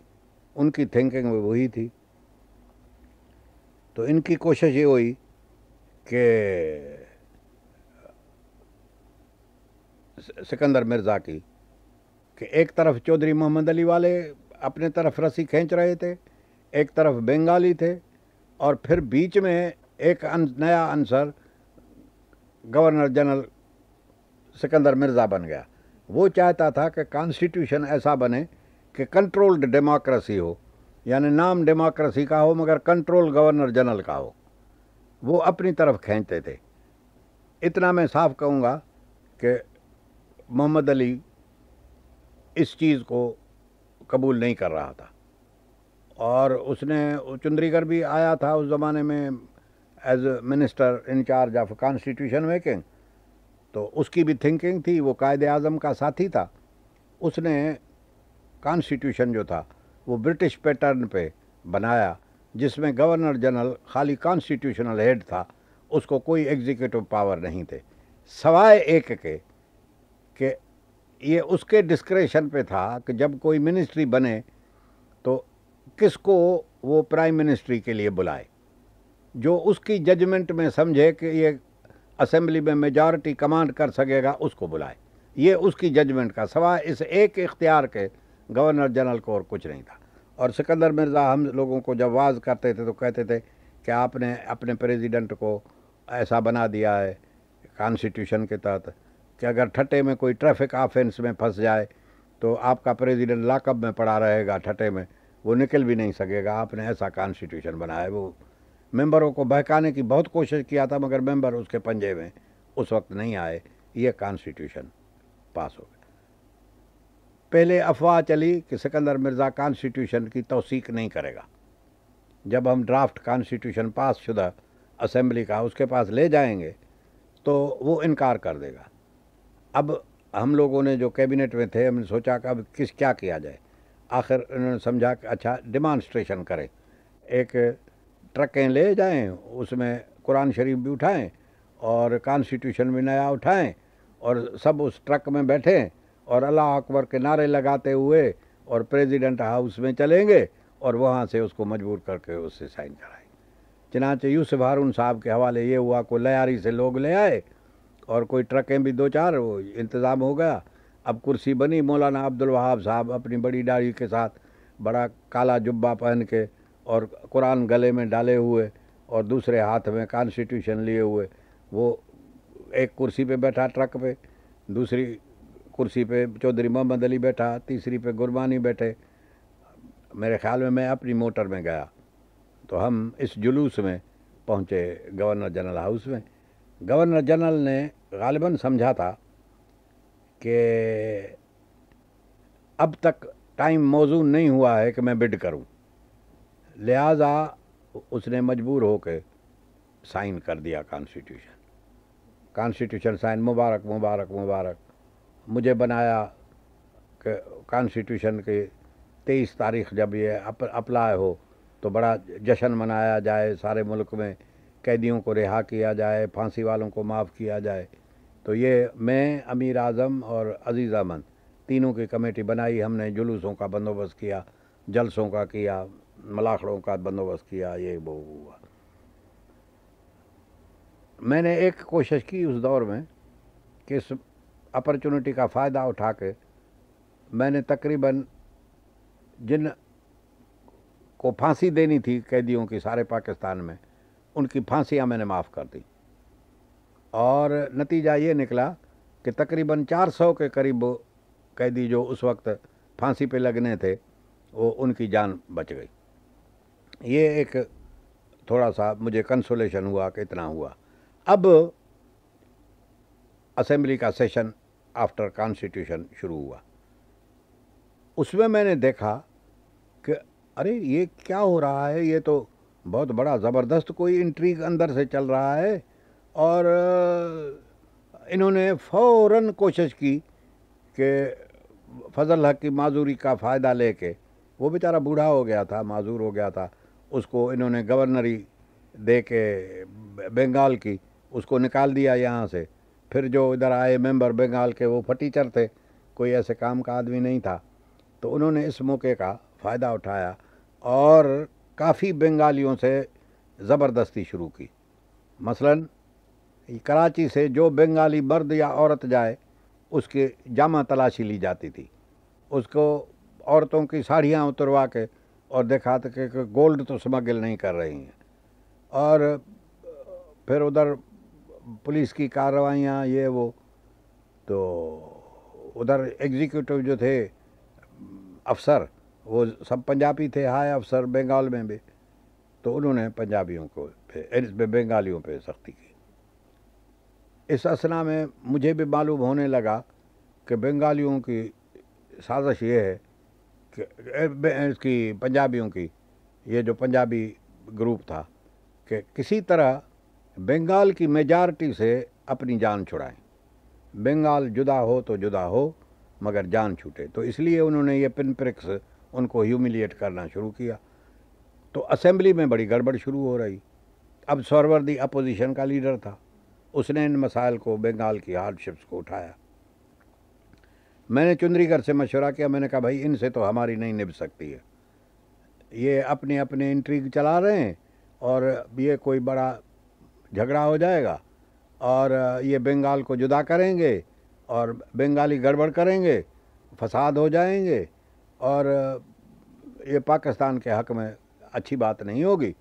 उनकी थिंकिंग भी वही थी तो इनकी कोशिश ये हुई कि सिकंदर मिर्ज़ा की कि एक तरफ चौधरी मोहम्मद अली वाले अपने तरफ रस्सी खींच रहे थे एक तरफ बंगाली थे और फिर बीच में एक नया अंसर गवर्नर जनरल सिकंदर मिर्ज़ा बन गया वो चाहता था कि कॉन्स्टिट्यूशन ऐसा बने कि कंट्रोल्ड डेमोक्रेसी हो यानी नाम डेमोक्रेसी का हो मगर कंट्रोल गवर्नर जनरल का हो वो अपनी तरफ खींचते थे इतना मैं साफ कहूँगा कि मोहम्मद अली इस चीज़ को कबूल नहीं कर रहा था और उसने चुंदरीगढ़ भी आया था उस ज़माने में as minister in charge of constitution making तो उसकी भी थिंकिंग थी वो कायद आज़म का साथी था उसने कॉन्स्टिट्यूशन जो था वो ब्रिटिश पैटर्न पे बनाया जिसमें गवर्नर जनरल खाली कॉन्स्टिट्यूशनल हेड था उसको कोई एग्जीक्यूटिव पावर नहीं थे सवाए एक के कि ये उसके डिस्क्रेशन पे था कि जब कोई मिनिस्ट्री बने तो किसको वो प्राइम मिनिस्ट्री के लिए बुलाए जो उसकी जजमेंट में समझे कि ये असेंबली में मेजॉरिटी कमांड कर सकेगा उसको बुलाए ये उसकी जजमेंट का सवाल इस एक इख्तियार के गवर्नर जनरल को और कुछ नहीं था और सिकंदर मिर्ज़ा हम लोगों को जब वाज करते थे तो कहते थे कि आपने अपने प्रेसिडेंट को ऐसा बना दिया है कॉन्स्टिट्यूशन के तहत कि अगर ठटे में कोई ट्रैफिक ऑफेंस में फंस जाए तो आपका प्रेसिडेंट लाकअप में पड़ा रहेगा ठटे में वो निकल भी नहीं सकेगा आपने ऐसा कॉन्स्टिट्यूशन बनाया वो मेंबरों को बहकाने की बहुत कोशिश किया था मगर मेंबर उसके पंजे में उस वक्त नहीं आए ये कॉन्स्टिट्यूशन पास हो गया पहले अफवाह चली कि सिकंदर मिर्ज़ा कॉन्स्टिट्यूशन की तोसीक नहीं करेगा जब हम ड्राफ्ट कॉन्स्टिट्यूशन पास शुदा असम्बली का उसके पास ले जाएंगे तो वो इनकार कर देगा अब हम लोगों ने जो कैबिनेट में थे हमने सोचा कि अब किस क्या किया जाए आखिर उन्होंने समझा कि अच्छा डिमांस्ट्रेशन करें एक ट्रकें ले जाएं उसमें कुरान शरीफ भी उठाएं और कॉन्स्टिट्यूशन भी नया उठाएं और सब उस ट्रक में बैठें और अल्लाह अकबर के नारे लगाते हुए और प्रेसिडेंट हाउस में चलेंगे और वहाँ से उसको मजबूर करके उससे साइन कराएं चनाचे यूसुफ हारून साहब के हवाले ये हुआ को लयारी से लोग ले आए और कोई ट्रकें भी दो चार वो इंतज़ाम हो गया अब कुर्सी बनी मौलाना अब्दुल वहाब साहब अपनी बड़ी डाढ़ी के साथ बड़ा काला जुब्बा पहन के और कुरान गले में डाले हुए और दूसरे हाथ में कॉन्स्टिट्यूशन लिए हुए वो एक कुर्सी पे बैठा ट्रक पे दूसरी कुर्सी पे चौधरी मोहम्मद अली बैठा तीसरी पे गुरबानी बैठे मेरे ख्याल में मैं अपनी मोटर में गया तो हम इस जुलूस में पहुँचे गवर्नर जनरल हाउस में गवर्नर जनरल ने गालिबा समझा था कि अब तक टाइम मौजूद नहीं हुआ है कि मैं बिड करूं लिहाजा उसने मजबूर होकर साइन कर दिया कॉन्स्टिट्यूशन कॉन्स्टिट्यूशन साइन मुबारक मुबारक मुबारक मुझे बनाया कि कॉन्स्टिट्यूशन के तेईस तारीख जब ये अप, अप्लाई हो तो बड़ा जश्न मनाया जाए सारे मुल्क में कैदियों को रिहा किया जाए फांसी वालों को माफ़ किया जाए तो ये मैं अमीर आज़म और अजीज़ अमन तीनों की कमेटी बनाई हमने जुलूसों का बंदोबस्त किया जलसों का किया मलाखड़ों का बंदोबस्त किया ये वो हुआ मैंने एक कोशिश की उस दौर में कि इस अपॉर्चुनिटी का फ़ायदा उठा के मैंने तकरीबन जिन को फांसी देनी थी कैदियों की सारे पाकिस्तान में उनकी फांसियाँ मैंने माफ़ कर दी और नतीजा ये निकला कि तकरीबन 400 के करीब कैदी जो उस वक्त फांसी पे लगने थे वो उनकी जान बच गई ये एक थोड़ा सा मुझे कंसोलेशन हुआ कि इतना हुआ अब असेंबली का सेशन आफ्टर कॉन्स्टिट्यूशन शुरू हुआ उसमें मैंने देखा कि अरे ये क्या हो रहा है ये तो बहुत बड़ा ज़बरदस्त कोई इंट्रीग अंदर से चल रहा है और इन्होंने फ़ौर कोशिश की कि फजल हक की माजूरी का फ़ायदा ले के वो बेचारा बूढ़ा हो गया था माजूर हो गया था उसको इन्होंने गवर्नरी दे के बंगाल की उसको निकाल दिया यहाँ से फिर जो इधर आए मेंबर बंगाल के वो फटीचर थे कोई ऐसे काम का आदमी नहीं था तो उन्होंने इस मौके का फ़ायदा उठाया और काफ़ी बंगालियों से ज़बरदस्ती शुरू की मसलन कराची से जो बंगाली मर्द या औरत जाए उसके जामा तलाशी ली जाती थी उसको औरतों की साड़ियाँ उतरवा के और दिखाते तो कि गोल्ड तो स्मगल नहीं कर रही हैं और फिर उधर पुलिस की कार्रवाइयाँ ये वो तो उधर एग्जीक्यूटिव जो थे अफसर वो सब पंजाबी थे हाई अफसर बंगाल में भी तो उन्होंने पंजाबियों को बंगालियों पे सख्ती की इस असना में मुझे भी मालूम होने लगा कि बंगालियों की साजिश ये है कि इसकी पंजाबियों की ये जो पंजाबी ग्रुप था कि किसी तरह बंगाल की मेजॉरिटी से अपनी जान छुड़ाएं बंगाल जुदा हो तो जुदा हो मगर जान छूटे तो इसलिए उन्होंने ये पिन प्रिक्स उनको ह्यूमिलिएट करना शुरू किया तो असेंबली में बड़ी गड़बड़ शुरू हो रही अब सौरवर्दी अपोजिशन का लीडर था उसने इन मसाइल को बंगाल की हार्डशिप्स को उठाया मैंने चुंदरीगढ़ से मशवरा किया मैंने कहा भाई इनसे तो हमारी नहीं निभ सकती है ये अपने अपने इंट्रीग चला रहे हैं और ये कोई बड़ा झगड़ा हो जाएगा और ये बंगाल को जुदा करेंगे और बंगाली गड़बड़ करेंगे फसाद हो जाएंगे और ये पाकिस्तान के हक में अच्छी बात नहीं होगी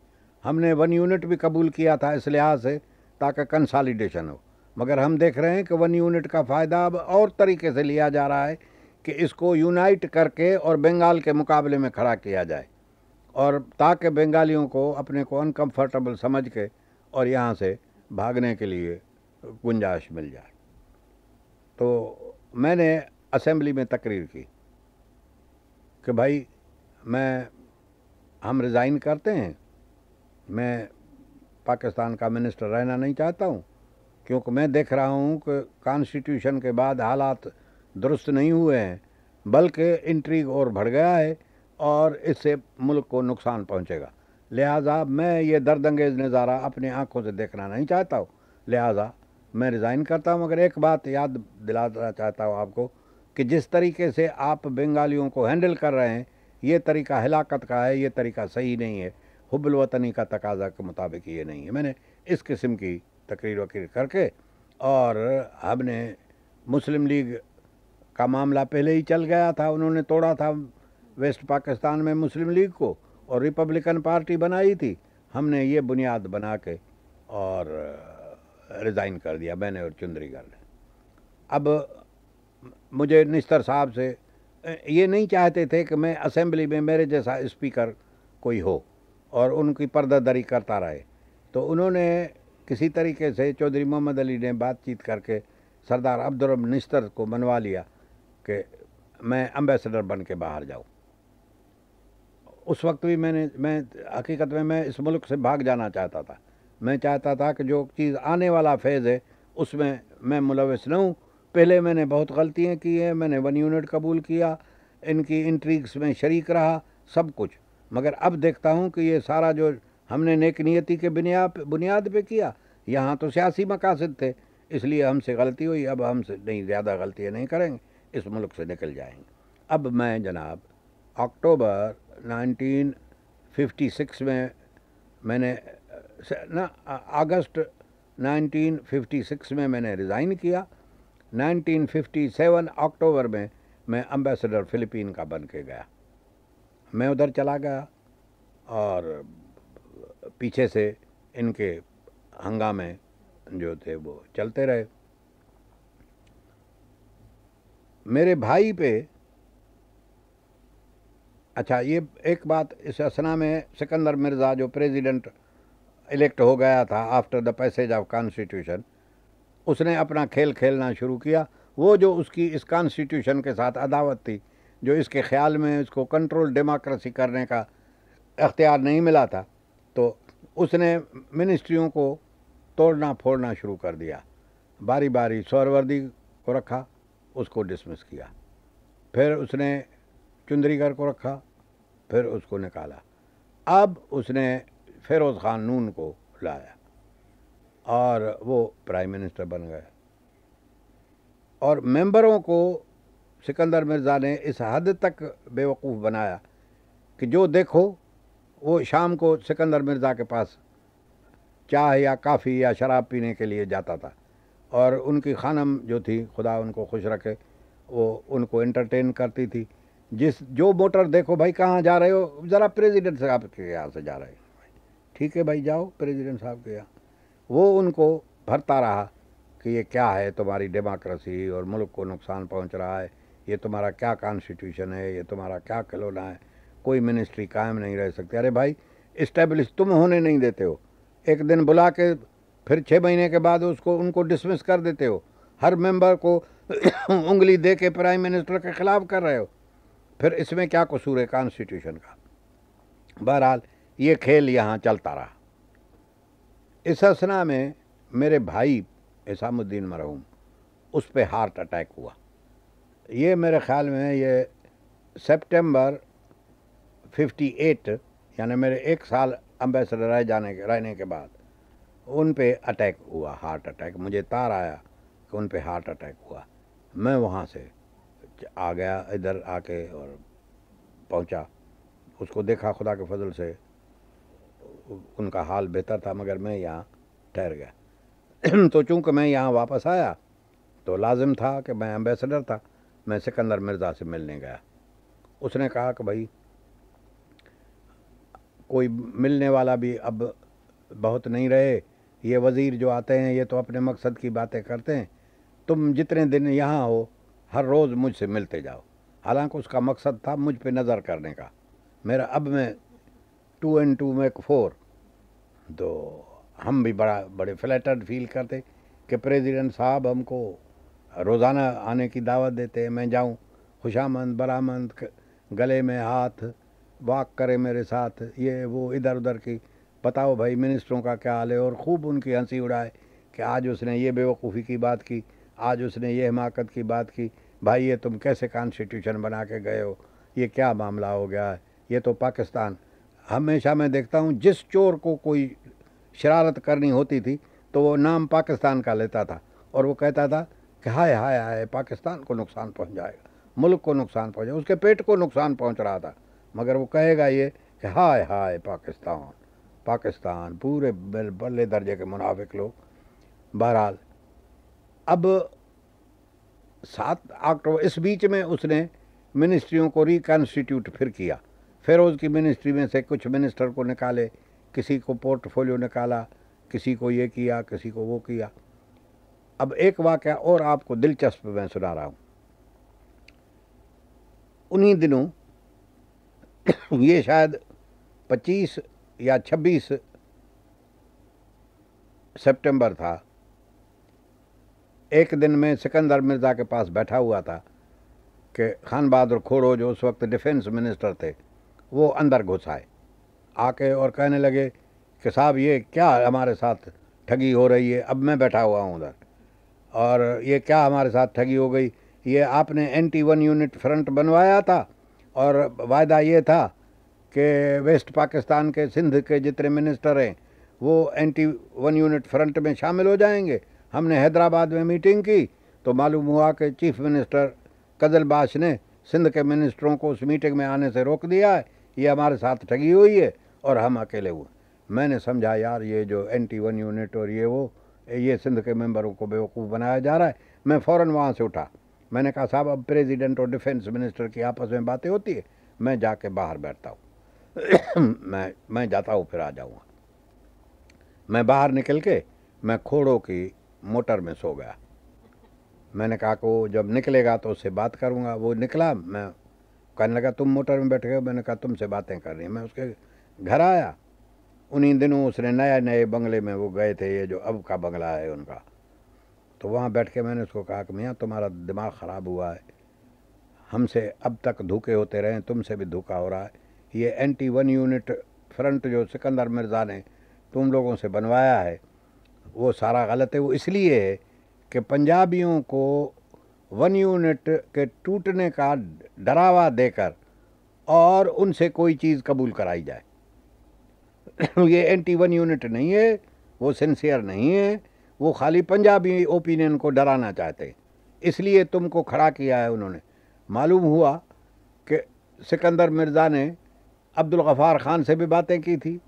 हमने वन यूनिट भी कबूल किया था इस लिहाज से ताकि कंसालिडेशन हो मगर हम देख रहे हैं कि वन यूनिट का फ़ायदा अब और तरीके से लिया जा रहा है कि इसको यूनाइट करके और बंगाल के मुकाबले में खड़ा किया जाए और ताकि बंगालियों को अपने को अनकंफर्टेबल समझ के और यहाँ से भागने के लिए गुंजाइश मिल जाए तो मैंने असेंबली में तकरीर की कि भाई मैं हम रिज़ाइन करते हैं मैं पाकिस्तान का मिनिस्टर रहना नहीं चाहता हूँ क्योंकि मैं देख रहा हूँ कि कॉन्स्टिट्यूशन के बाद हालात दुरुस्त नहीं हुए हैं बल्कि इंट्रीग और बढ़ गया है और इससे मुल्क को नुकसान पहुँचेगा लिहाजा मैं ये दर्दंगेज नज़ारा अपनी आँखों से देखना नहीं चाहता हूँ लिहाजा मैं रिज़ाइन करता हूँ मगर एक बात याद दिलाना चाहता हूँ आपको कि जिस तरीके से आप बंगालियों को हैंडल कर रहे हैं ये तरीका हिलाकत का है ये तरीका सही नहीं है हुबल वतनी का तकाजा के मुताबिक ये नहीं है मैंने इस किस्म की तकरीर वकीर करके और हमने मुस्लिम लीग का मामला पहले ही चल गया था उन्होंने तोड़ा था वेस्ट पाकिस्तान में मुस्लिम लीग को और रिपब्लिकन पार्टी बनाई थी हमने ये बुनियाद बना के और रिज़ाइन कर दिया मैंने और चुंदरीगढ़ ने अब मुझे निस्तर साहब से ये नहीं चाहते थे कि मैं असेंबली में मेरे जैसा स्पीकर कोई हो और उनकी पर्दादरी करता रहे तो उन्होंने किसी तरीके से चौधरी मोहम्मद अली ने बातचीत करके सरदार अब्दुलरब निस्तर को मनवा लिया कि मैं अम्बेसडर बन के बाहर जाऊँ उस वक्त भी मैंने मैं हकीकत में मैं इस मुल्क से भाग जाना चाहता था मैं चाहता था कि जो चीज़ आने वाला फेज़ है उसमें मैं मुलविस न हूँ पहले मैंने बहुत गलतियाँ की हैं मैंने वन यूनिट कबूल किया इनकी इंट्रीग्स में शरीक रहा सब कुछ मगर अब देखता हूँ कि ये सारा जो हमने नेक नियति के बुनियाद बुनियाद पे किया यहाँ तो सियासी मकासद थे इसलिए हमसे गलती हुई अब हमसे नहीं ज़्यादा गलतियाँ नहीं करेंगे इस मुल्क से निकल जाएंगे अब मैं जनाब अक्टूबर 1956 में मैंने ना अगस्त 1956 में मैंने रिज़ाइन किया 1957 अक्टूबर में मैं अम्बेसडर फ़िलिपीन का बन के गया मैं उधर चला गया और पीछे से इनके हंगामे जो थे वो चलते रहे मेरे भाई पे अच्छा ये एक बात इस असना में सिकंदर मिर्ज़ा जो प्रेसिडेंट इलेक्ट हो गया था after the passage of constitution उसने अपना खेल खेलना शुरू किया वो जो उसकी इस कॉन्स्टिट्यूशन के साथ अदावत थी जो इसके ख्याल में उसको कंट्रोल डेमोक्रेसी करने का अख्तियार नहीं मिला था तो उसने मिनिस्ट्रियों को तोड़ना फोड़ना शुरू कर दिया बारी बारी सौरवर्दी को रखा उसको डिसमिस किया फिर उसने चुंदरीगढ़ को रखा फिर उसको निकाला अब उसने फिरोज़ खान नून को लाया और वो प्राइम मिनिस्टर बन गए और मेंबरों को सिकंदर मिर्ज़ा ने इस हद तक बेवकूफ़ बनाया कि जो देखो वो शाम को सिकंदर मिर्ज़ा के पास चाय या काफ़ी या शराब पीने के लिए जाता था और उनकी खानम जो थी खुदा उनको खुश रखे वो उनको एंटरटेन करती थी जिस जो वोटर देखो भाई कहाँ जा रहे हो ज़रा प्रेसिडेंट साहब के यहाँ से जा रहे हो ठीक है भाई जाओ प्रेसिडेंट साहब के यहाँ वो उनको भरता रहा कि ये क्या है तुम्हारी डेमोक्रेसी और मुल्क को नुकसान पहुंच रहा है ये तुम्हारा क्या कॉन्स्टिट्यूशन है ये तुम्हारा क्या खिलौना है कोई मिनिस्ट्री कायम नहीं रह सकती अरे भाई इस्टेब्लिश तुम होने नहीं देते हो एक दिन बुला के फिर छः महीने के बाद उसको उनको डिसमिस कर देते हो हर मेंबर को उंगली दे के प्राइम मिनिस्टर के ख़िलाफ़ कर रहे हो फिर इसमें क्या कसूर है कॉन्स्टिट्यूशन का बहरहाल ये खेल यहाँ चलता रहा इस असना में मेरे भाई इसामुद्दीन मरहूम उस पर हार्ट अटैक हुआ ये मेरे ख़्याल में ये सितंबर 58 यानी मेरे एक साल अम्बेसडर रह जाने के रहने के बाद उन पे अटैक हुआ हार्ट अटैक मुझे तार आया कि उन पे हार्ट अटैक हुआ मैं वहाँ से आ गया इधर आके और पहुँचा उसको देखा खुदा के फजल से उनका हाल बेहतर था मगर मैं यहाँ ठहर गया तो चूँकि मैं यहाँ वापस आया तो लाजिम था कि मैं एम्बेसडर था मैं सिकंदर मिर्ज़ा से मिलने गया उसने कहा कि भाई कोई मिलने वाला भी अब बहुत नहीं रहे ये वज़ीर जो आते हैं ये तो अपने मकसद की बातें करते हैं तुम जितने दिन यहाँ हो हर रोज़ मुझसे मिलते जाओ हालांकि उसका मकसद था मुझ पे नज़र करने का मेरा अब मैं two and two make four तो हम भी बड़ा बड़े फ्लैटर्ड फील करते कि प्रेसिडेंट साहब हमको रोज़ाना आने की दावत देते हैं मैं जाऊं खुशामंद बरामंद गले में हाथ वाक करे मेरे साथ ये वो इधर उधर की बताओ भाई मिनिस्टरों का क्या हाल है और खूब उनकी हंसी उड़ाए कि आज उसने ये बेवकूफ़ी की बात की आज उसने ये हिमाकत की बात की भाई ये तुम कैसे कॉन्स्टिट्यूशन बना के गए हो ये क्या मामला हो गया है ये तो पाकिस्तान हमेशा मैं देखता हूँ जिस चोर को कोई शरारत करनी होती थी तो वो नाम पाकिस्तान का लेता था और वो कहता था कि हाय हाय हाय पाकिस्तान को नुकसान पहुँच जाएगा मुल्क को नुकसान पहुँचा उसके पेट को नुकसान पहुँच रहा था मगर वो कहेगा ये कि हाय हाय पाकिस्तान पाकिस्तान पूरे बल बल्ले दर्जे के मुनाफिक लोग बहरहाल अब सात अक्टूबर इस बीच में उसने मिनिस्ट्रियों को रिकॉन्स्टिट्यूट फिर किया फिरोज़ की मिनिस्ट्री में से कुछ मिनिस्टर को निकाले किसी को पोर्टफोलियो निकाला किसी को ये किया किसी को वो किया अब एक वाक़ और आपको दिलचस्प मैं सुना रहा हूँ उन्हीं दिनों ये शायद 25 या 26 सितंबर था एक दिन में सिकंदर मिर्ज़ा के पास बैठा हुआ था कि खान बहादुर खोड़ो जो उस वक्त डिफेंस मिनिस्टर थे वो अंदर घुस आए आके और कहने लगे कि साहब ये क्या हमारे साथ ठगी हो रही है अब मैं बैठा हुआ हूँ उधर और ये क्या हमारे साथ ठगी हो गई ये आपने एंटी वन यूनिट फ्रंट बनवाया था और वायदा ये था कि वेस्ट पाकिस्तान के सिंध के जितने मिनिस्टर हैं वो एंटी वन यूनिट फ्रंट में शामिल हो जाएंगे हमने हैदराबाद में मीटिंग की तो मालूम हुआ कि चीफ मिनिस्टर कजलबाश ने सिंध के मिनिस्टरों को उस मीटिंग में आने से रोक दिया है ये हमारे साथ ठगी हुई है और हम अकेले हुए मैंने समझा यार ये जो एंटी वन यूनिट और ये वो ये सिंध के मेंबरों को बेवकूफ़ बनाया जा रहा है मैं फ़ौर वहाँ से उठा मैंने कहा साहब अब प्रेसिडेंट और डिफेंस मिनिस्टर की आपस में बातें होती है मैं जाके बाहर बैठता हूँ मैं मैं जाता हूँ फिर आ जाऊँगा मैं बाहर निकल के मैं खोड़ों की मोटर में सो गया मैंने कहा कि वो जब निकलेगा तो उससे बात करूँगा वो निकला मैं कहने लगा तुम मोटर में बैठ गए मैंने कहा तुमसे बातें कर रही मैं उसके घर आया उन्हीं दिनों उसने नए नए बंगले में वो गए थे ये जो अब का बंगला है उनका तो वहाँ बैठ के मैंने उसको कहा कि मियाँ तुम्हारा दिमाग ख़राब हुआ है हमसे अब तक धोखे होते रहे तुमसे भी धोखा हो रहा है ये एंटी वन यूनिट फ्रंट जो सिकंदर मिर्ज़ा ने तुम लोगों से बनवाया है वो सारा गलत है वो इसलिए है कि पंजाबियों को वन यूनिट के टूटने का डरावा देकर और उनसे कोई चीज़ कबूल कराई जाए ये एंटी वन यूनिट नहीं है वो सिंसियर नहीं है वो खाली पंजाबी ओपिनियन को डराना चाहते हैं इसलिए तुमको खड़ा किया है उन्होंने मालूम हुआ कि सिकंदर मिर्ज़ा ने अब्दुल गफ़ार ख़ान से भी बातें की थी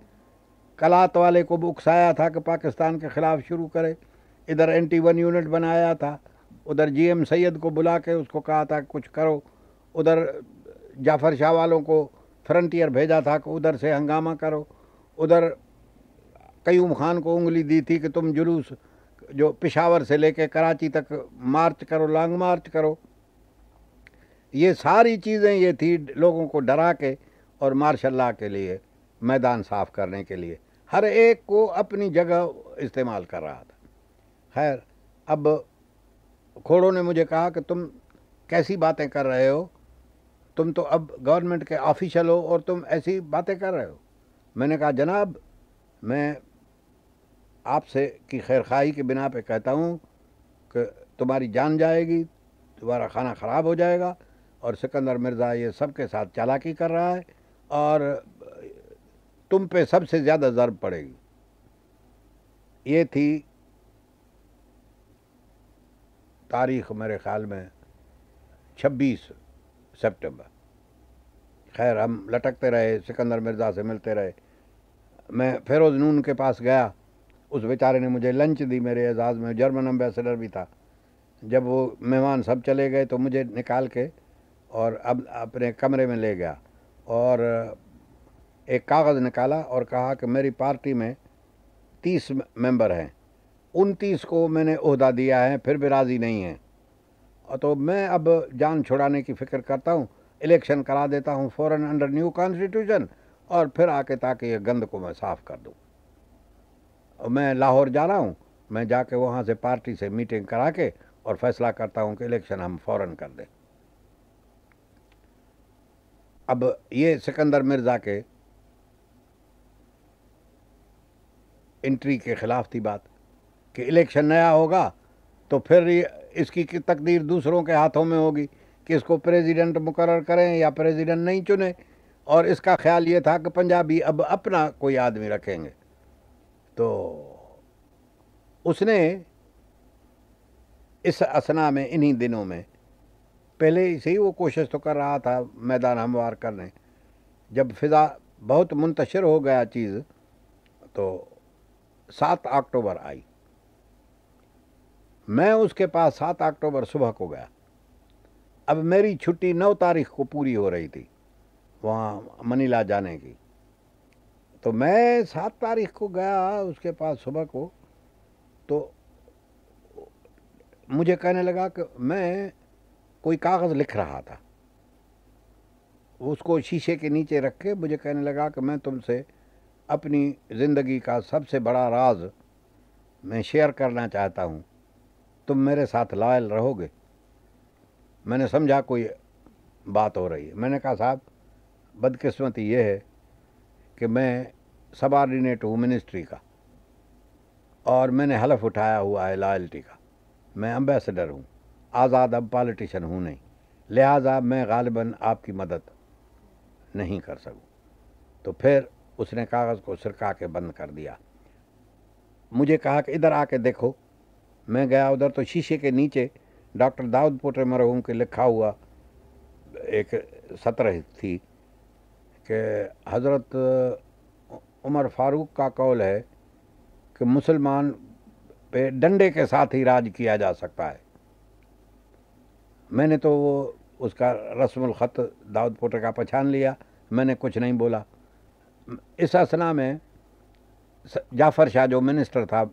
कलात वाले को उकसाया था कि पाकिस्तान के ख़िलाफ़ शुरू करे इधर एंटी वन यूनिट बनाया था उधर जी एम सैद को बुला के उसको कहा था कुछ करो उधर जाफर शाह वालों को फ्रंटियर भेजा था कि उधर से हंगामा करो उधर कयूम खान को उंगली दी थी कि तुम जुलूस जो पिशावर से लेके कराची तक मार्च करो लॉन्ग मार्च करो ये सारी चीज़ें ये थी लोगों को डरा के और मार्शल ला के लिए मैदान साफ करने के लिए हर एक को अपनी जगह इस्तेमाल कर रहा था खैर अब खोड़ों ने मुझे कहा कि तुम कैसी बातें कर रहे हो तुम तो अब गवर्नमेंट के ऑफिशियल हो और तुम ऐसी बातें कर रहे हो मैंने कहा जनाब मैं आपसे की खैर खाई के बिना पे कहता हूँ कि तुम्हारी जान जाएगी तुम्हारा खाना ख़राब हो जाएगा और सिकंदर मिर्ज़ा ये सब के साथ चालाकी कर रहा है और तुम पे सबसे ज़्यादा ज़रब पड़ेगी ये थी तारीख मेरे ख्याल में 26 सितंबर खैर हम लटकते रहे सिकंदर मिर्ज़ा से मिलते रहे मैं फेरोज़ नून के पास गया उस बेचारे ने मुझे लंच दी मेरे एजाज़ में जर्मन अम्बेसडर भी था जब वो मेहमान सब चले गए तो मुझे निकाल के और अब अपने कमरे में ले गया और एक कागज़ निकाला और कहा कि मेरी पार्टी में तीस मेंबर हैं उनतीस को मैंने अहदा दिया है फिर भी राज़ी नहीं है तो मैं अब जान छुड़ाने की फ़िक्र करता हूँ इलेक्शन करा देता हूँ फ़ौर अंडर न्यू कॉन्स्टिट्यूशन और फिर आके ताकि ये गंद को मैं साफ़ कर दूँ मैं लाहौर जा रहा हूँ मैं जाके वहाँ से पार्टी से मीटिंग करा के और फैसला करता हूँ कि इलेक्शन हम फ़ौरन कर दें अब ये सिकंदर मिर्ज़ा के इंट्री के ख़िलाफ़ थी बात कि इलेक्शन नया होगा तो फिर इसकी तकदीर दूसरों के हाथों में होगी कि इसको प्रेसिडेंट मुकर करें या प्रेसिडेंट नहीं चुने और इसका ख्याल ये था कि पंजाबी अब अपना कोई आदमी रखेंगे तो उसने इस असना में इन्हीं दिनों में पहले से ही वो कोशिश तो कर रहा था मैदान हमवार करने जब फिजा बहुत मुंतशर हो गया चीज़ तो सात अक्टूबर आई मैं उसके पास सात अक्टूबर सुबह को गया अब मेरी छुट्टी नौ तारीख को पूरी हो रही थी वहाँ मनीला जाने की तो मैं सात तारीख को गया उसके पास सुबह को तो मुझे कहने लगा कि मैं कोई कागज़ लिख रहा था उसको शीशे के नीचे रख के मुझे कहने लगा कि मैं तुमसे अपनी ज़िंदगी का सबसे बड़ा राज मैं शेयर करना चाहता हूँ तुम मेरे साथ लॉयल रहोगे मैंने समझा कोई बात हो रही है मैंने कहा साहब बदकिस्मती ये है कि मैं सबॉर्डिनेट हूँ मिनिस्ट्री का और मैंने हलफ उठाया हुआ है लॉयल्टी का मैं अम्बेसडर हूँ आज़ाद अब पॉलिटिशन हूँ नहीं लिहाजा मैं गालिबा आपकी मदद नहीं कर सकूँ तो फिर उसने कागज़ को सिरका के बंद कर दिया मुझे कहा कि इधर आके देखो मैं गया उधर तो शीशे के नीचे डॉक्टर दाऊद पोटे मरहूम के लिखा हुआ एक सत्र थी कि हज़रत उमर फारूक का कौल है कि मुसलमान पे डंडे के साथ ही राज किया जा सकता है मैंने तो वो उसका रस्म ख़त दाऊद पोटे का पहचान लिया मैंने कुछ नहीं बोला इस असना में जाफ़र शाह जो मिनिस्टर था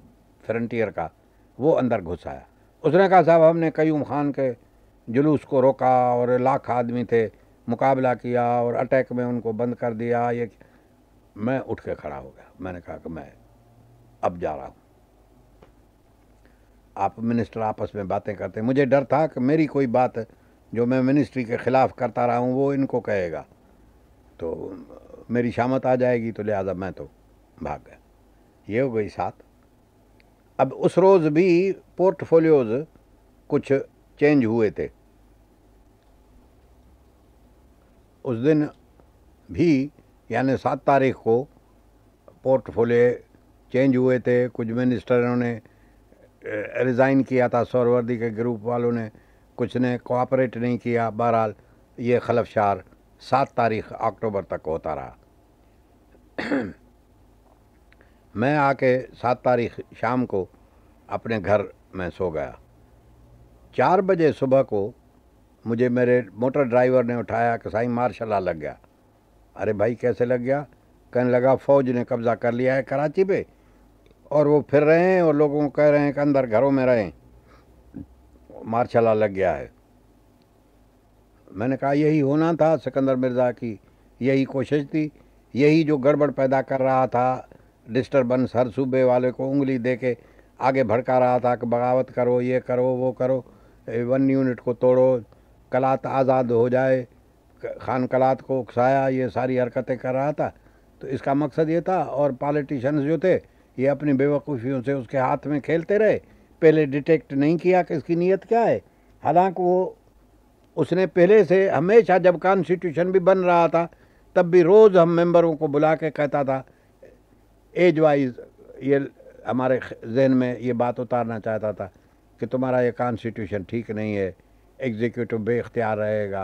फ्रंटियर का वो अंदर घुस आया उसने कहा साहब हमने कयूम खान के जुलूस को रोका और लाख आदमी थे मुकाबला किया और अटैक में उनको बंद कर दिया ये मैं उठ के खड़ा हो गया मैंने कहा कि मैं अब जा रहा हूँ आप मिनिस्टर आपस में बातें करते मुझे डर था कि मेरी कोई बात जो मैं मिनिस्ट्री के ख़िलाफ़ करता रहा हूँ वो इनको कहेगा तो मेरी शामत आ जाएगी तो लिहाजा मैं तो भाग गया ये हो गई साथ अब उस रोज़ भी पोर्टफोलियोज़ कुछ चेंज हुए थे उस दिन भी यानी सात तारीख को पोर्टफोलियो चेंज हुए थे कुछ मिनिस्टरों ने रिज़ाइन किया था सौरवर्दी के ग्रुप वालों ने कुछ ने कोऑपरेट नहीं किया बहरहाल ये खलफशार सात तारीख अक्टूबर तक होता रहा मैं आके सात तारीख शाम को अपने घर में सो गया चार बजे सुबह को मुझे मेरे मोटर ड्राइवर ने उठाया कि साई मार्शल लग गया अरे भाई कैसे लग गया कहने लगा फौज ने कब्ज़ा कर लिया है कराची पे और वो फिर रहे हैं और लोगों को कह रहे हैं कि अंदर घरों में रहें मार्शल लग गया है मैंने कहा यही होना था सिकंदर मिर्ज़ा की यही कोशिश थी यही जो गड़बड़ पैदा कर रहा था डिस्टर्बेंस हर सूबे वाले को उंगली दे के आगे भड़का रहा था कि बगावत करो ये करो वो करो वन यूनिट को तोड़ो कलात आज़ाद हो जाए खान कलात को उकसाया ये सारी हरकतें कर रहा था तो इसका मकसद ये था और पॉलिटिशियंस जो थे ये अपनी बेवकूफ़ियों से उसके हाथ में खेलते रहे पहले डिटेक्ट नहीं किया कि इसकी नीयत क्या है हालांकि वो उसने पहले से हमेशा जब कॉन्स्टिट्यूशन भी बन रहा था तब भी रोज़ हम मेंबरों को बुला के कहता था एज वाइज ये हमारे जहन में ये बात उतारना चाहता था कि तुम्हारा ये कॉन्स्टिट्यूशन ठीक नहीं है एग्जीक्यूटिव बेख्तियार रहेगा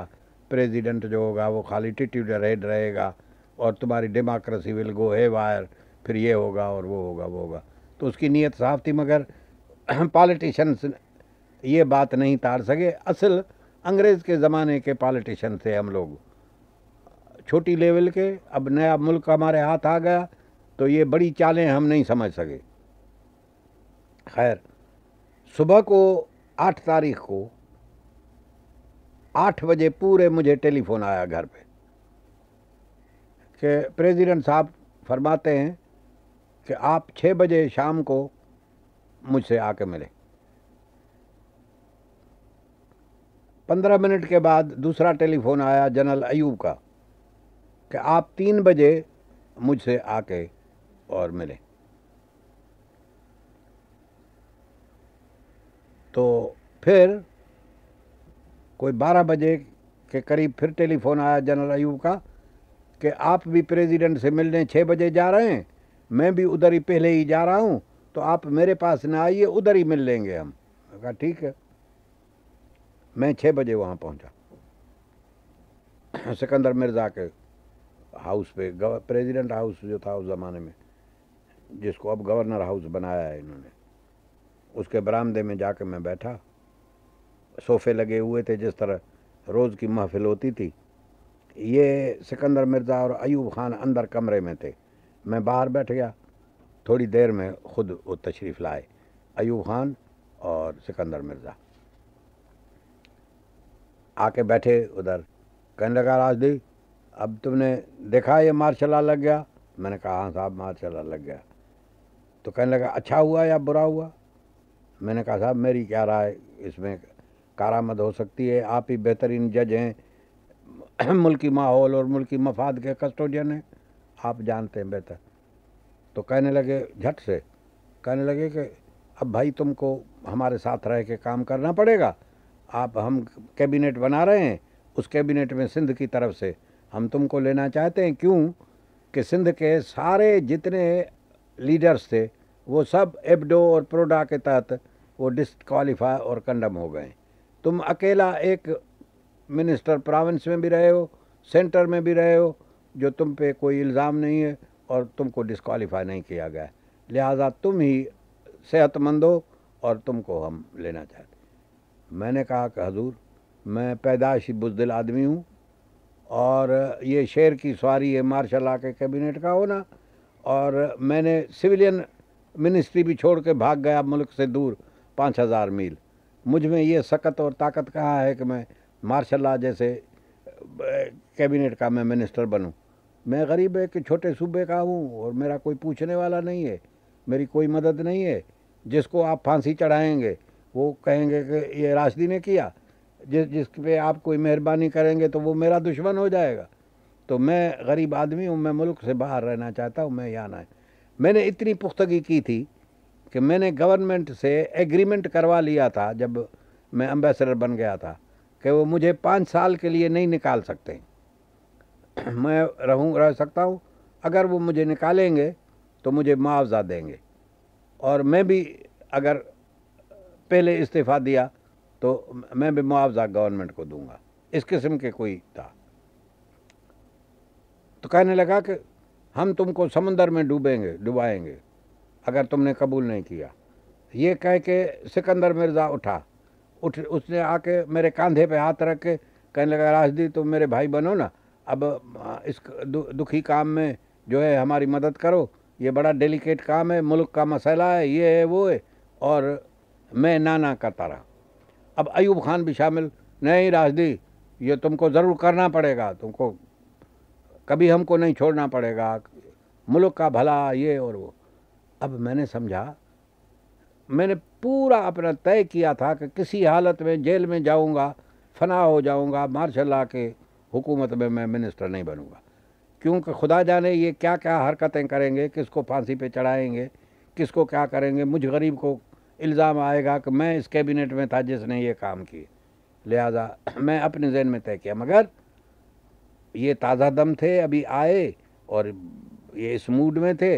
प्रेसिडेंट जो होगा वो खाली टिट्यूडर हेड रहेगा और तुम्हारी डेमोक्रेसी विल गो है वायर फिर ये होगा और वो होगा वो होगा तो उसकी नीयत साफ थी मगर पॉलिटिशन्स ये बात नहीं तार सके असल अंग्रेज़ के ज़माने के पॉलिटिशन थे हम लोग छोटी लेवल के अब नया मुल्क हमारे हाथ आ गया तो ये बड़ी चालें हम नहीं समझ सके खैर सुबह को आठ तारीख को आठ बजे पूरे मुझे टेलीफोन आया घर पे कि प्रेसिडेंट साहब फरमाते हैं कि आप छः बजे शाम को मुझसे आके मिले पंद्रह मिनट के बाद दूसरा टेलीफोन आया जनरल अयूब का कि आप तीन बजे मुझसे आके और मिले तो फिर कोई बारह बजे के करीब फिर टेलीफोन आया जनरल अयूब का कि आप भी प्रेसिडेंट से मिलने छः बजे जा रहे हैं मैं भी उधर ही पहले ही जा रहा हूँ तो आप मेरे पास ना आइए उधर ही मिल लेंगे हम कहा ठीक है मैं छः बजे वहाँ पहुँचा सिकंदर मिर्ज़ा के हाउस पे प्रेसिडेंट हाउस जो था उस ज़माने में जिसको अब गवर्नर हाउस बनाया है इन्होंने उसके बरामदे में जाके मैं बैठा सोफे लगे हुए थे जिस तरह रोज़ की महफिल होती थी ये सिकंदर मिर्ज़ा और अयूब खान अंदर कमरे में थे मैं बाहर बैठ गया थोड़ी देर में खुद वो तशरीफ़ लाए अयूब खान और सिकंदर मिर्ज़ा आके बैठे उधर कहने लगा राजदी अब तुमने देखा ये मार्शल लग गया मैंने कहा हाँ साहब मार्शल लग गया तो कहने लगा अच्छा हुआ या बुरा हुआ मैंने कहा साहब मेरी क्या राय इसमें कारामद हो सकती है आप ही बेहतरीन जज हैं मुल्की माहौल और मुल्की मफाद के कस्टोडियन हैं आप जानते हैं बेहतर तो कहने लगे झट से कहने लगे कि अब भाई तुमको हमारे साथ रह के काम करना पड़ेगा आप हम कैबिनेट बना रहे हैं उस कैबिनेट में सिंध की तरफ से हम तुमको लेना चाहते हैं क्यों कि सिंध के सारे जितने लीडर्स थे वो सब एबडो और प्रोडा के तहत वो डिसक्वालीफाई और कंडम हो गए तुम अकेला एक मिनिस्टर प्राविंस में भी रहे हो सेंटर में भी रहे हो जो तुम पे कोई इल्ज़ाम नहीं है और तुमको डिसक्वालीफाई नहीं किया गया लिहाजा तुम ही सेहतमंद हो और तुमको हम लेना चाहते मैंने कहा कि हजूर मैं पैदाशी बुजदिल आदमी हूँ और ये शेर की सवारी है मार्शल के कैबिनेट का होना और मैंने सिविलियन मिनिस्ट्री भी छोड़ के भाग गया मुल्क से दूर पाँच हज़ार मील मुझ में ये सकत और ताकत कहाँ है कि मैं मार्शल ला जैसे कैबिनेट का मैं मिनिस्टर बनूं मैं गरीब एक छोटे सूबे का हूँ और मेरा कोई पूछने वाला नहीं है मेरी कोई मदद नहीं है जिसको आप फांसी चढ़ाएंगे वो कहेंगे कि ये राशदी ने किया जिस जिस पे आप कोई मेहरबानी करेंगे तो वो मेरा दुश्मन हो जाएगा तो मैं गरीब आदमी हूँ मैं मुल्क से बाहर रहना चाहता हूँ मैं यहाँ ना मैंने इतनी पुख्तगी की थी कि मैंने गवर्नमेंट से एग्रीमेंट करवा लिया था जब मैं अम्बेसडर बन गया था कि वो मुझे पाँच साल के लिए नहीं निकाल सकते मैं रहूँ रह सकता हूँ अगर वो मुझे निकालेंगे तो मुझे मुआवजा देंगे और मैं भी अगर पहले इस्तीफ़ा दिया तो मैं भी मुआवजा गवर्नमेंट को दूंगा इस किस्म के कोई था तो कहने लगा कि हम तुमको समंदर में डूबेंगे डुबाएंगे अगर तुमने कबूल नहीं किया ये कह के सिकंदर मिर्ज़ा उठा उठ उसने आके मेरे कंधे पे हाथ रख के कहने लगा राजदी तुम मेरे भाई बनो ना अब इस दु, दुखी काम में जो है हमारी मदद करो ये बड़ा डेलिकेट काम है मुल्क का मसला है ये है वो है और मैं ना ना करता रहा अब अयूब खान भी शामिल नहीं राजदी ये तुमको ज़रूर करना पड़ेगा तुमको कभी हमको नहीं छोड़ना पड़ेगा मुल्क का भला ये और वो अब मैंने समझा मैंने पूरा अपना तय किया था कि किसी हालत में जेल में जाऊंगा फना हो जाऊंगा मार्शल ला के हुकूमत में मैं मिनिस्टर नहीं बनूंगा क्योंकि खुदा जाने ये क्या क्या हरकतें करेंगे किसको फांसी पे चढ़ाएंगे किसको क्या करेंगे मुझ गरीब को इल्ज़ाम आएगा कि मैं इस कैबिनेट में था जिसने ये काम किए लिहाजा मैं अपने जहन में तय किया मगर ये ताज़ा दम थे अभी आए और ये इस मूड में थे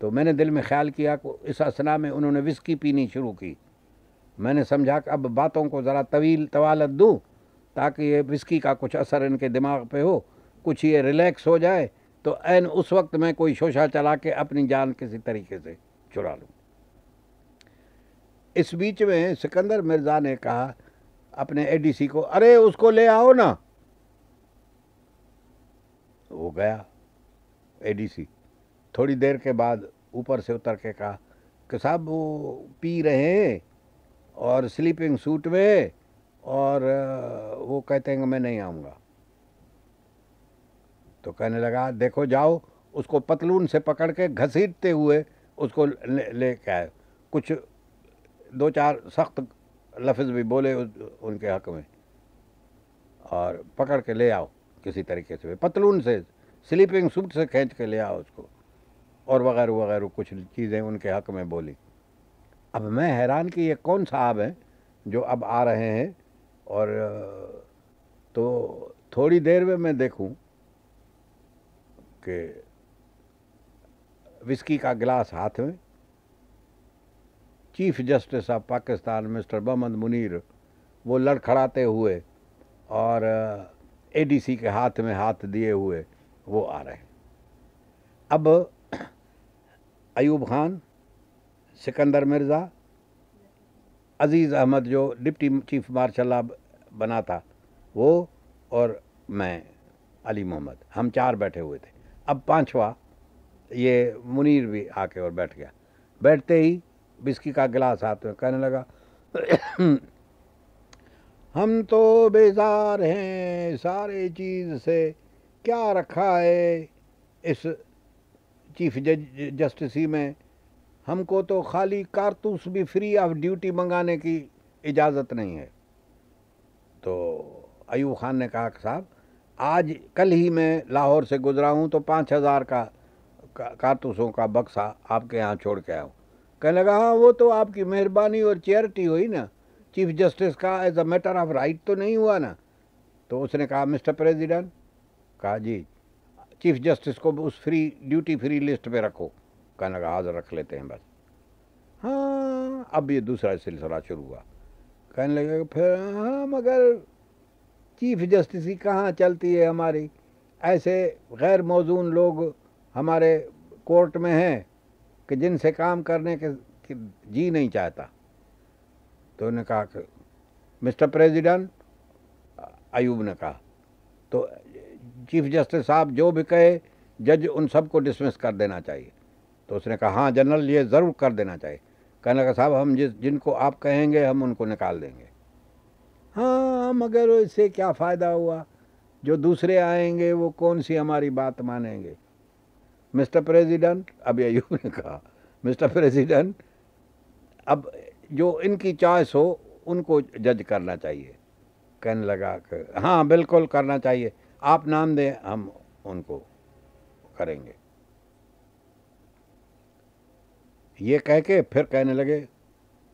तो मैंने दिल में ख्याल किया को इस असना में उन्होंने विस्की पीनी शुरू की मैंने समझा कि अब बातों को ज़रा तवील तवालत दूँ ताकि ये विस्की का कुछ असर इनके दिमाग पे हो कुछ ये रिलैक्स हो जाए तो एन उस वक्त मैं कोई शोशा चला के अपनी जान किसी तरीके से चुरा लूँ इस बीच में सिकंदर मिर्ज़ा ने कहा अपने एडीसी को अरे उसको ले आओ ना वो गया एडीसी थोड़ी देर के बाद ऊपर से उतर के कहा कि साहब वो पी रहे हैं और स्लीपिंग सूट में और वो कहते हैं मैं नहीं आऊँगा तो कहने लगा देखो जाओ उसको पतलून से पकड़ के घसीटते हुए उसको ले, ले के आए कुछ दो चार सख्त लफ्ज़ भी बोले उनके हक में और पकड़ के ले आओ किसी तरीके से पतलून से स्लीपिंग सूट से खींच के ले आओ उसको और वगैरह वगैरह कुछ चीज़ें उनके हक में बोली अब मैं हैरान कि ये कौन साहब हैं जो अब आ रहे हैं और तो थोड़ी देर में मैं देखूं कि विस्की का गिलास हाथ में chief justice of Pakistan Mister Mohammad Munir वो लड़खड़ाते हुए और एडीसी के हाथ में हाथ दिए हुए वो आ रहे हैं अब अयूब खान सिकंदर मिर्ज़ा अज़ीज़ अहमद जो डिप्टी चीफ मार्शल बना था वो और मैं अली मोहम्मद हम चार बैठे हुए थे अब पांचवा ये मुनीर भी आके और बैठ गया बैठते ही बिस्की का गिलास हाथ में कहने लगा हम तो बेजार हैं सारे चीज़ से क्या रखा है इस चीफ जज जस्टिसी में हमको तो खाली कारतूस भी फ्री ऑफ ड्यूटी मंगाने की इजाज़त नहीं है तो अयूब खान ने कहा साहब आज कल ही मैं लाहौर से गुज़रा हूँ तो पाँच हज़ार का कारतूसों का बक्सा आपके यहाँ छोड़ के आया हूँ कहने लगा हाँ वो तो आपकी मेहरबानी और चैरिटी हुई ना चीफ जस्टिस का as a matter of right तो नहीं हुआ ना तो उसने कहा मिस्टर प्रेसिडेंट कहा जी चीफ जस्टिस को उस फ्री ड्यूटी फ्री लिस्ट पे रखो कहने लगा हाजिर रख लेते हैं बस हाँ अब ये दूसरा सिलसिला शुरू हुआ कहने लगे फिर हाँ मगर चीफ जस्टिस ही कहाँ चलती है हमारी ऐसे गैर मौजून लोग हमारे कोर्ट में हैं कि जिनसे काम करने के जी नहीं चाहता तो उन्होंने कहा मिस्टर प्रेसिडेंट अयूब ने कहा तो चीफ जस्टिस साहब जो भी कहे जज उन सबको डिसमिस कर देना चाहिए तो उसने कहा हाँ जनरल ये ज़रूर कर देना चाहिए कहने का साहब हम जिस जिनको आप कहेंगे हम उनको निकाल देंगे हाँ मगर इससे क्या फ़ायदा हुआ जो दूसरे आएंगे वो कौन सी हमारी बात मानेंगे मिस्टर प्रेसिडेंट अब अयूब ने कहा मिस्टर प्रेसिडेंट अब जो इनकी चॉइस हो उनको जज करना चाहिए कहने लगा कि हाँ बिल्कुल करना चाहिए आप नाम दें हम उनको करेंगे ये कह के फिर कहने लगे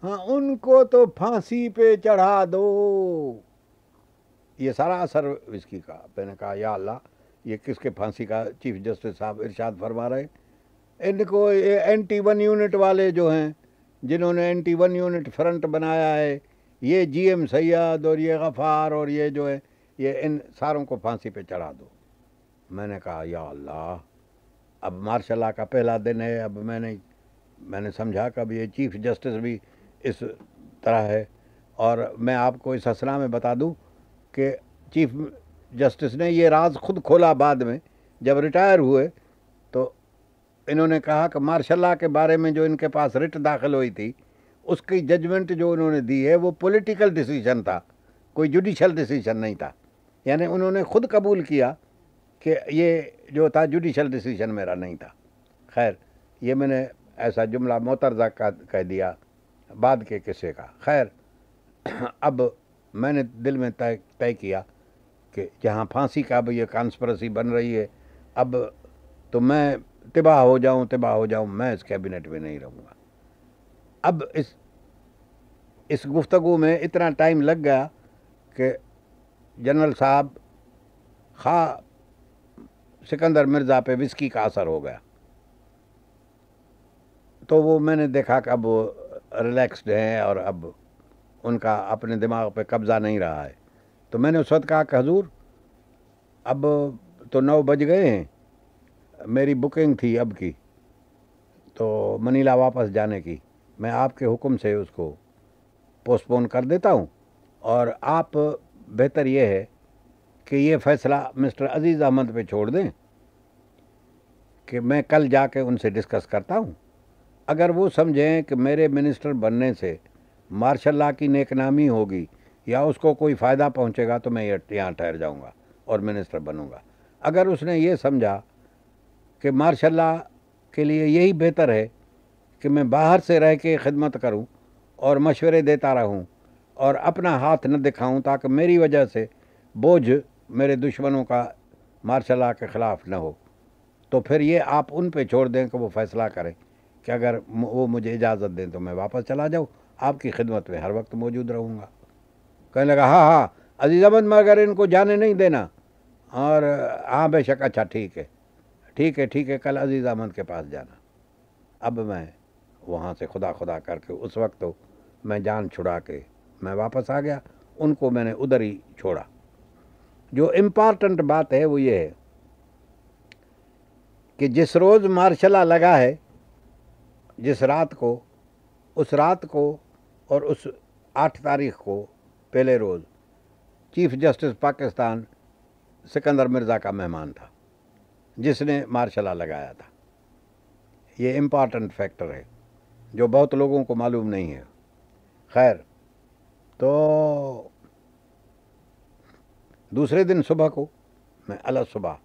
हाँ उनको तो फांसी पे चढ़ा दो ये सारा असर इसकी का मैंने कहा या अल्लाह ये किसके फांसी का चीफ जस्टिस साहब इरशाद फरमा रहे इनको ये एंटी वन यूनिट वाले जो हैं जिन्होंने एंटी वन यूनिट फ्रंट बनाया है ये जीएम सैयद और ये गफ़ार और ये जो है ये इन सारों को फांसी पे चढ़ा दो मैंने कहा या अल्लाह अब मार्शाला का पहला दिन है अब मैंने मैंने समझा कि अब ये चीफ जस्टिस भी इस तरह है और मैं आपको इस असला में बता दूं कि चीफ जस्टिस ने ये राज खुद खोला बाद में जब रिटायर हुए इन्होंने कहा कि मार्शल के बारे में जो इनके पास रिट दाखिल हुई थी उसकी जजमेंट जो उन्होंने दी है वो पॉलिटिकल डिसीजन था कोई जुडिशल डिसीजन नहीं था यानी उन्होंने खुद कबूल किया कि ये जो था जुडिशल डिसीजन मेरा नहीं था खैर ये मैंने ऐसा जुमला मोतरजा का कह दिया बाद के किस्से का खैर अब मैंने दिल में तय तय किया कि जहाँ फांसी का अब ये कॉन्सप्रेसी बन रही है अब तो मैं तिबाह हो जाऊं तिबाह हो जाऊं मैं इस कैबिनेट में नहीं रहूँगा अब इस इस गुफ्तगु में इतना टाइम लग गया कि जनरल साहब खा सिकंदर मिर्ज़ा पे विस्की का असर हो गया तो वो मैंने देखा कि अब रिलैक्स्ड हैं और अब उनका अपने दिमाग पे कब्ज़ा नहीं रहा है तो मैंने उस वक्त कहा कि हजूर अब तो नौ बज गए हैं मेरी बुकिंग थी अब की तो मनीला वापस जाने की मैं आपके हुक्म से उसको पोस्टपोन कर देता हूँ और आप बेहतर ये है कि ये फैसला मिस्टर अजीज़ अहमद पे छोड़ दें कि मैं कल जाके उनसे डिस्कस करता हूँ अगर वो समझें कि मेरे मिनिस्टर बनने से मार्शल ला की नेकनामी होगी या उसको कोई फ़ायदा पहुँचेगा तो मैं यहाँ ठहर जाऊँगा और मिनिस्टर बनूँगा अगर उसने ये समझा कि माशा के लिए यही बेहतर है कि मैं बाहर से रह के खिदमत करूँ और मशवरे देता रहूँ और अपना हाथ न दिखाऊँ ताकि मेरी वजह से बोझ मेरे दुश्मनों का मार्शल के ख़िलाफ़ न हो तो फिर ये आप उन पर छोड़ दें कि वो फ़ैसला करें कि अगर वो मुझे इजाज़त दें तो मैं वापस चला जाऊँ आपकी खिदमत में हर वक्त मौजूद रहूँगा कहने लगा हाँ हाँ अजीज़ अहमद मगर इनको जाने नहीं देना और हाँ बेशक अच्छा ठीक है ठीक है ठीक है कल अजीज़ अहमद के पास जाना अब मैं वहाँ से खुदा खुदा करके उस वक्त तो मैं जान छुड़ा के मैं वापस आ गया उनको मैंने उधर ही छोड़ा जो इम्पॉर्टेंट बात है वो ये है कि जिस रोज़ मार्शला लगा है जिस रात को उस रात को और उस आठ तारीख को पहले रोज़ चीफ जस्टिस पाकिस्तान सिकंदर मिर्ज़ा का मेहमान था जिसने मार्शल लगाया था ये इम्पॉर्टेंट फैक्टर है जो बहुत लोगों को मालूम नहीं है खैर तो दूसरे दिन सुबह को मैं अल सुबह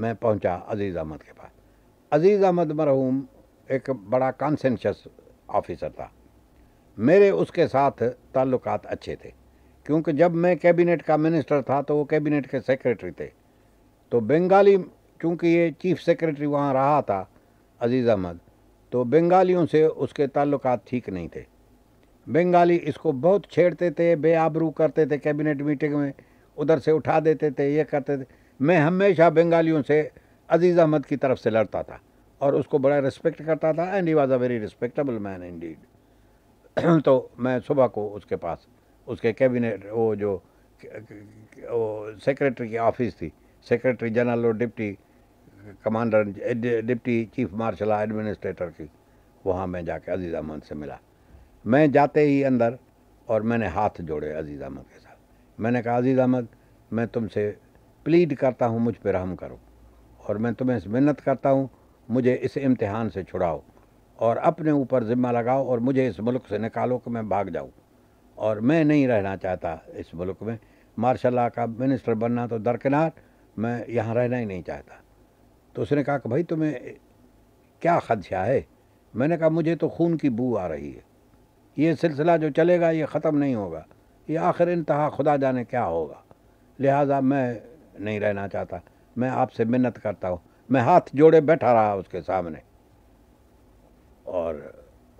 मैं पहुंचा अजीज़ अहमद के पास अजीज़ अहमद मरहूम एक बड़ा कॉन्सेंशस ऑफिसर था मेरे उसके साथ ताल्लुकात अच्छे थे क्योंकि जब मैं कैबिनेट का मिनिस्टर था तो वो कैबिनेट के सेक्रेटरी थे तो बंगाली चूँकि ये चीफ़ सेक्रेटरी वहाँ रहा था अजीज़ अहमद तो बंगालियों से उसके ताल्लुक ठीक नहीं थे बंगाली इसको बहुत छेड़ते थे बेआबरू करते थे कैबिनेट मीटिंग में उधर से उठा देते थे ये करते थे मैं हमेशा बंगालियों से अजीज़ अहमद की तरफ से लड़ता था और उसको बड़ा रिस्पेक्ट करता था and he was a very respectable man indeed तो मैं सुबह को उसके पास उसके कैबिनेट वो जो वो सेक्रेटरी की ऑफिस थी सेक्रेटरी जनरल और deputy commander deputy chief martial administrator की वहाँ मैं जाके अजीज़ अहमद से मिला मैं जाते ही अंदर और मैंने हाथ जोड़े अजीज़ अहमद के साथ मैंने कहा अजीज़ अहमद मैं तुमसे प्लीड करता हूँ मुझ पर रहम करो और मैं तुम्हें मिन्नत करता हूँ मुझे इस इम्तहान से छुड़ाओ और अपने ऊपर ज़िम्मा लगाओ और मुझे इस मुल्क से निकालो कि मैं भाग जाऊँ और मैं नहीं रहना चाहता इस मुल्क में मार्शल का मिनिस्टर बनना तो दरकिनार मैं यहाँ रहना ही नहीं चाहता तो उसने कहा कि भाई तुम्हें क्या खदशा है मैंने कहा मुझे तो खून की बू आ रही है ये सिलसिला जो चलेगा ये ख़त्म नहीं होगा ये आखिर इंतहा खुदा जाने क्या होगा लिहाजा मैं नहीं रहना चाहता मैं आपसे मिन्नत करता हूँ मैं हाथ जोड़े बैठा रहा उसके सामने और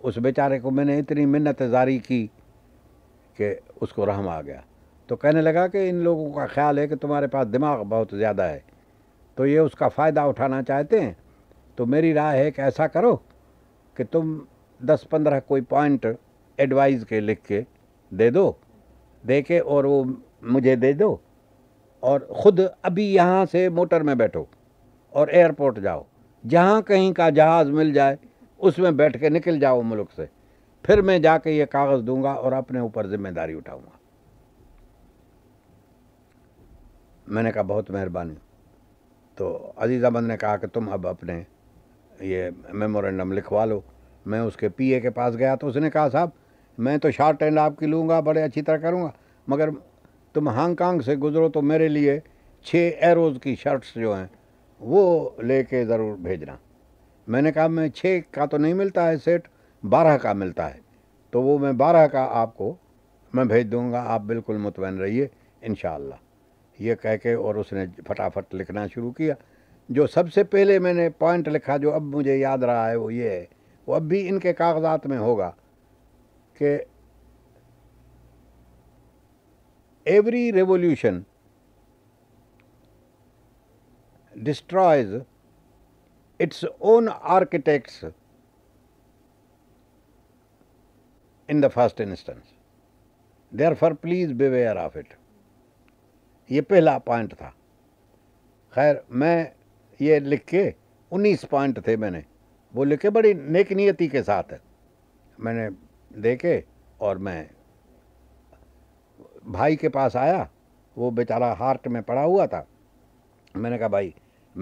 उस बेचारे को मैंने इतनी मिन्नत जारी की कि उसको रहम आ गया तो कहने लगा कि इन लोगों का ख्याल है कि तुम्हारे पास दिमाग बहुत ज़्यादा है तो ये उसका फ़ायदा उठाना चाहते हैं तो मेरी राय है कि ऐसा करो कि तुम दस पंद्रह कोई पॉइंट एडवाइज़ के लिख के दे दो दे के और वो मुझे दे दो और ख़ुद अभी यहाँ से मोटर में बैठो और एयरपोर्ट जाओ जहाँ कहीं का जहाज़ मिल जाए उसमें बैठ के निकल जाओ मुल्क से फिर मैं जाके ये कागज़ दूंगा और अपने ऊपर ज़िम्मेदारी उठाऊंगा मैंने कहा बहुत मेहरबानी तो अजीज़ अहमद ने कहा कि तुम अब अपने ये मेमोरेंडम लिखवा लो मैं उसके पीए के पास गया तो उसने कहा साहब मैं तो शार्ट एंड आपकी लूँगा बड़े अच्छी तरह करूँगा मगर तुम हांगकांग से गुजरो तो मेरे लिए छः एरोज़ की शर्ट्स जो हैं वो लेके ज़रूर भेजना मैंने कहा मैं छः का तो नहीं मिलता है सेट बारह का मिलता है तो वो मैं बारह का आपको मैं भेज दूँगा आप बिल्कुल मुतमिन रहिए इन ये कह के और उसने फटाफट लिखना शुरू किया जो सबसे पहले मैंने पॉइंट लिखा जो अब मुझे याद रहा है वो ये है वो अब भी इनके कागजात में होगा कि every revolution destroys its own architects in the first instance instance. Please please beware of it ये पहला पॉइंट था खैर मैं ये लिख के उन्नीस पॉइंट थे मैंने वो लिखे बड़ी नेक नियति के साथ मैंने देखे और मैं भाई के पास आया वो बेचारा हार्ट में पड़ा हुआ था मैंने कहा भाई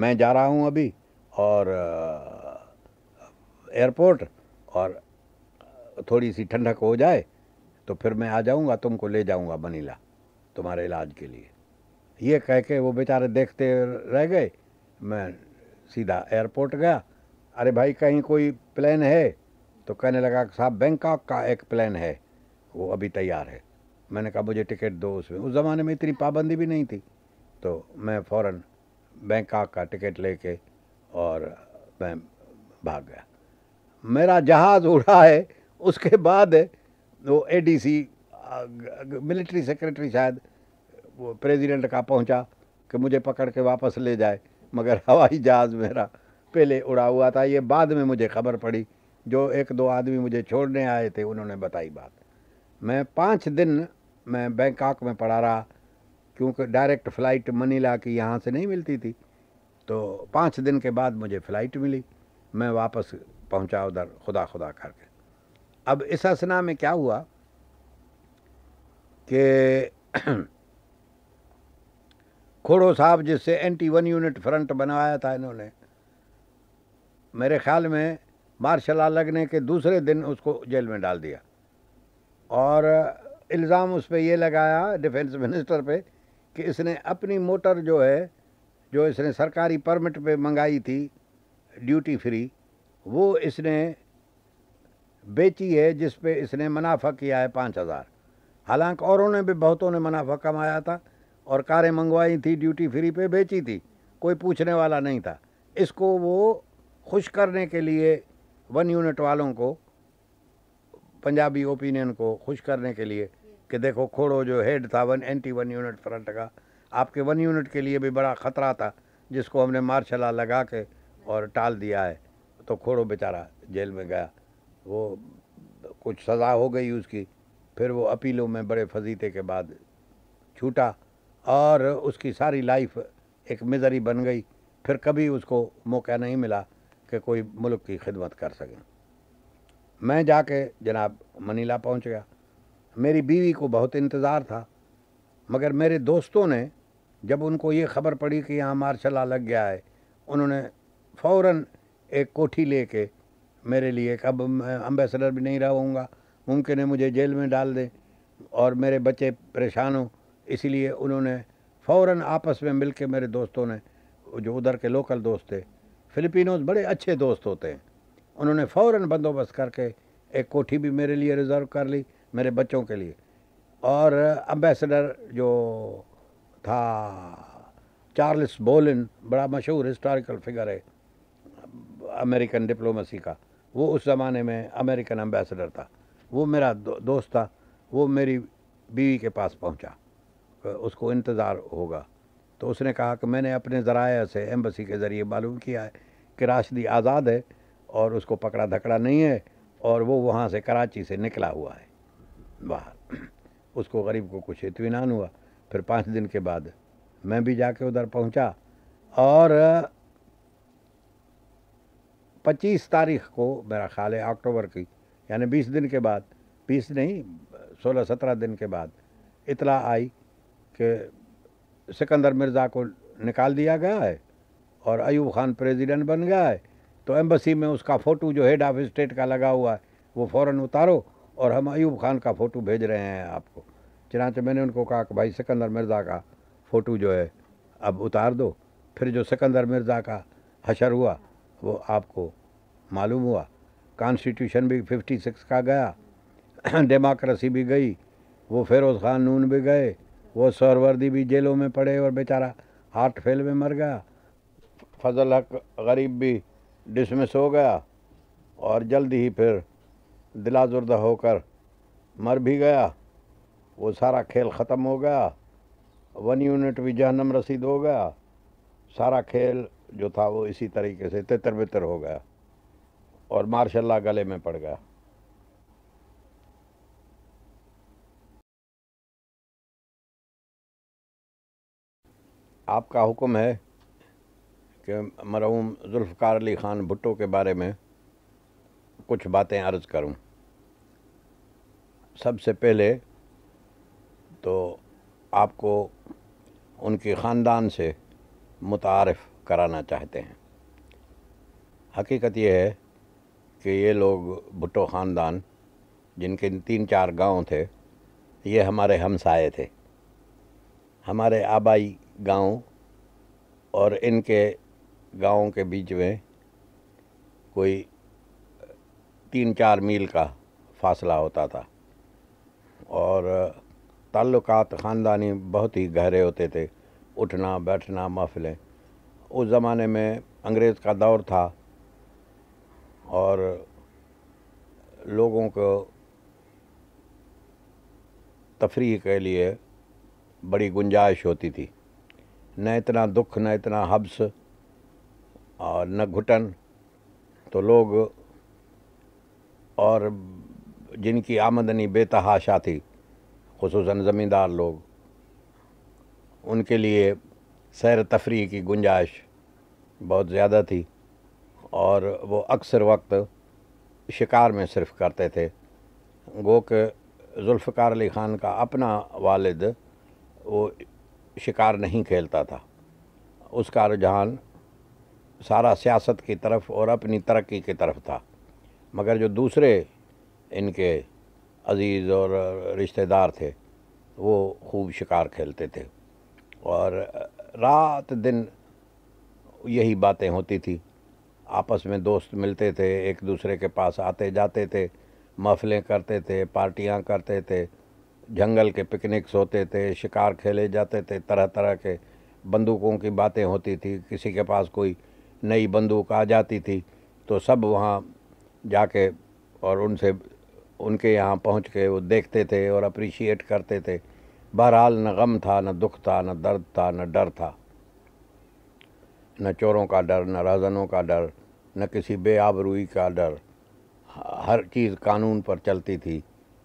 मैं जा रहा हूँ अभी और एयरपोर्ट और थोड़ी सी ठंडक हो जाए तो फिर मैं आ जाऊँगा तुमको ले जाऊँगा मनीला तुम्हारे इलाज के लिए ये कह के वो बेचारे देखते रह गए मैं सीधा एयरपोर्ट गया अरे भाई कहीं कोई प्लान है तो कहने लगा कि साहब बैंकॉक का एक प्लान है वो अभी तैयार है मैंने कहा मुझे टिकट दो उसमें उस ज़माने में इतनी पाबंदी भी नहीं थी तो मैं फ़ौर बैंकॉक का टिकट लेके और मैं भाग गया मेरा जहाज़ उड़ा है उसके बाद वो एडीसी मिलिट्री सेक्रेटरी शायद प्रेसिडेंट का पहुंचा कि मुझे पकड़ के वापस ले जाए मगर हवाई जहाज़ मेरा पहले उड़ा हुआ था ये बाद में मुझे खबर पड़ी जो एक दो आदमी मुझे छोड़ने आए थे उन्होंने बताई बात मैं पाँच दिन मैं बैंकॉक में पड़ा रहा क्योंकि डायरेक्ट फ़्लाइट मनीला की यहाँ से नहीं मिलती थी तो पाँच दिन के बाद मुझे फ़्लाइट मिली मैं वापस पहुँचा उधर खुदा खुदा करके अब इस असना में क्या हुआ कि खोड़ो साहब जिससे एंटी वन यूनिट फ्रंट बनवाया था इन्होंने मेरे ख्याल में मार्शल आ लगने के दूसरे दिन उसको जेल में डाल दिया और इल्ज़ाम उस पर यह लगाया डिफेंस मिनिस्टर पे कि इसने अपनी मोटर जो है जो इसने सरकारी परमिट पे मंगाई थी ड्यूटी फ्री वो इसने बेची है जिस पे इसने मुनाफा किया है पाँच हज़ार हालांकि औरों ने भी बहुतों ने मुनाफा कमाया था और कारें मंगवाई थी ड्यूटी फ्री पे बेची थी कोई पूछने वाला नहीं था इसको वो खुश करने के लिए वन यूनिट वालों को पंजाबी ओपिनियन को खुश करने के लिए कि देखो खोड़ो जो हेड था one anti one unit front का आपके वन यूनिट के लिए भी बड़ा ख़तरा था जिसको हमने मार्शला लगा के और टाल दिया है तो खोड़ो बेचारा जेल में गया वो कुछ सज़ा हो गई उसकी फिर वो अपीलों में बड़े फजीते के बाद छूटा और उसकी सारी लाइफ एक मिजरी बन गई फिर कभी उसको मौका नहीं मिला कि कोई मुल्क की खिदमत कर सकें मैं जाके जनाब मनीला पहुंच गया मेरी बीवी को बहुत इंतज़ार था मगर मेरे दोस्तों ने जब उनको ये खबर पड़ी कि यहाँ मार्शल लग गया है उन्होंने फ़ौर एक कोठी ले के मेरे लिए कब अम्बेसडर भी नहीं रहूँगा मुमकिन है मुझे जेल में डाल दें और मेरे बच्चे परेशान हों इसीलिए उन्होंने फ़ौर आपस में मिल के मेरे दोस्तों ने जो उधर के लोकल दोस्त थे फिलिपिनोज बड़े अच्छे दोस्त होते हैं उन्होंने फ़ौर बंदोबस्त करके एक कोठी भी मेरे लिए रिज़र्व कर ली मेरे बच्चों के लिए और अम्बेसडर जो था चार्ल्स बोलिन बड़ा मशहूर हिस्टोरिकल फिगर है अमेरिकन डिप्लोमेसी का वो उस ज़माने में अमेरिकन अम्बेसडर था वो मेरा दो, दोस्त था वो मेरी बीवी के पास पहुंचा उसको इंतज़ार होगा तो उसने कहा कि मैंने अपने ज़राया से एम्बसी के ज़रिए मालूम किया है कि राशदी आज़ाद है और उसको पकड़ा धकड़ा नहीं है और वो वहाँ से कराची से निकला हुआ है बाहर उसको गरीब को कुछ इतमान हुआ फिर पाँच दिन के बाद मैं भी जाके उधर पहुँचा और 25 तारीख को मेरा ख्याल है अक्टूबर की यानी 20 दिन के बाद 20 नहीं 16-17 दिन के बाद इतला आई कि सिकंदर मिर्ज़ा को निकाल दिया गया है और अयूब खान प्रेसिडेंट बन गया है तो एम्बसी में उसका फ़ोटो जो हेड ऑफ स्टेट का लगा हुआ है वो फ़ौर उतारो और हम अयूब खान का फ़ोटो भेज रहे हैं आपको चनाचे मैंने उनको कहा कि भाई सिकंदर मिर्ज़ा का फ़ोटो जो है अब उतार दो फिर जो सिकंदर मिर्ज़ा का हशर हुआ वो आपको मालूम हुआ कॉन्स्टिट्यूशन भी सिक्स का गया डेमोक्रेसी भी गई वो फ़िरोज़ ख़ान नून भी गए वो सरवर्दी भी जेलों में पड़े और बेचारा हार्ट फेल में मर गया फजल हक गरीब भी डिसमिस हो गया और जल्दी ही फिर दिलाजुर्दा होकर मर भी गया वो सारा खेल ख़त्म हो गया वन यूनिट भी जहनम रसीद हो गया सारा खेल जो था वो इसी तरीके से तितर बितर हो गया और मार्शल्ला गले में पड़ गया आपका हुक्म है कि मरहूम जुल्फ़ार अली ख़ान भुट्टो के बारे में कुछ बातें अर्ज़ करूं। सबसे पहले तो आपको उनके ख़ानदान से मुतारफ़ कराना चाहते हैं हकीकत यह है कि ये लोग भुट्टो ख़ानदान जिनके तीन चार गांव थे ये हमारे हमसाए थे हमारे आबाई गांव और इनके गाँव के बीच में कोई तीन चार मील का फासला होता था और ताल्लुकात ख़ानदानी बहुत ही गहरे होते थे उठना बैठना महफिलें उस ज़माने में अंग्रेज़ का दौर था और लोगों को तफरी के लिए बड़ी गुंजाइश होती थी न इतना दुख न इतना हब्स और न घुटन तो लोग और जिनकी आमदनी बेतहाशा थी खसूस ज़मींदार लोग उनके लिए सैर तफरी की गुंजाइश बहुत ज़्यादा थी और वो अक्सर वक्त शिकार में सिर्फ करते थे गो के जुल्फ़ार अली ख़ान का अपना वालिद वो शिकार नहीं खेलता था उसका रुझान सारा सियासत की तरफ और अपनी तरक्की की तरफ था मगर जो दूसरे इनके अजीज़ और रिश्तेदार थे वो खूब शिकार खेलते थे और रात दिन यही बातें होती थी आपस में दोस्त मिलते थे एक दूसरे के पास आते जाते थे महफलें करते थे पार्टियां करते थे जंगल के पिकनिक्स होते थे शिकार खेले जाते थे तरह तरह के बंदूकों की बातें होती थी किसी के पास कोई नई बंदूक आ जाती थी तो सब वहाँ जाके और उनसे उनके यहाँ पहुँच के वो देखते थे और अप्रिशिएट करते थे बहरहाल न गम था न दुख था न दर्द था न डर था न चोरों का डर न रहजनों का डर न किसी बेआबरूई का डर हर चीज़ कानून पर चलती थी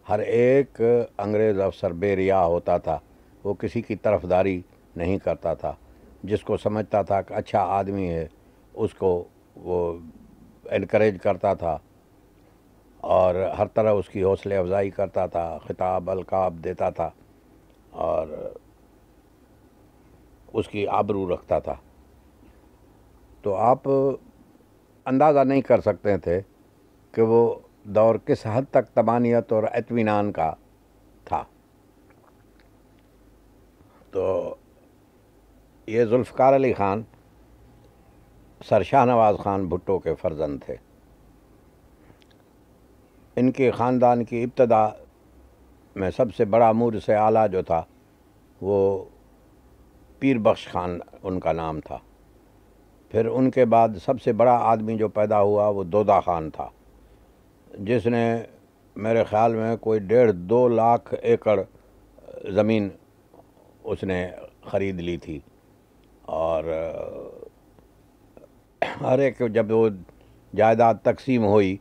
हर एक अंग्रेज़ अफसर बेरिया होता था वो किसी की तरफदारी नहीं करता था जिसको समझता था कि अच्छा आदमी है उसको वो इनक्रेज करता था और हर तरह उसकी हौसले अफजाई करता था ख़िताब अलकाब देता था और उसकी आबरू रखता था तो आप अंदाज़ा नहीं कर सकते थे कि वो दौर किस हद तक तबानियत और इतमान का था तो ये जुल्फ़ार अली ख़ान सर शाहनवाज़ ख़ान भुट्टो के फ़र्जंद थे इनके ख़ानदान की इब्तदा में सबसे बड़ा मूर से आला जो था वो पीर बख्श खान उनका नाम था फिर उनके बाद सबसे बड़ा आदमी जो पैदा हुआ वो दोदा ख़ान था जिसने मेरे ख़्याल में कोई डेढ़ दो लाख एकड़ ज़मीन उसने ख़रीद ली थी और हर एक जब वो जायदाद तकसीम हुई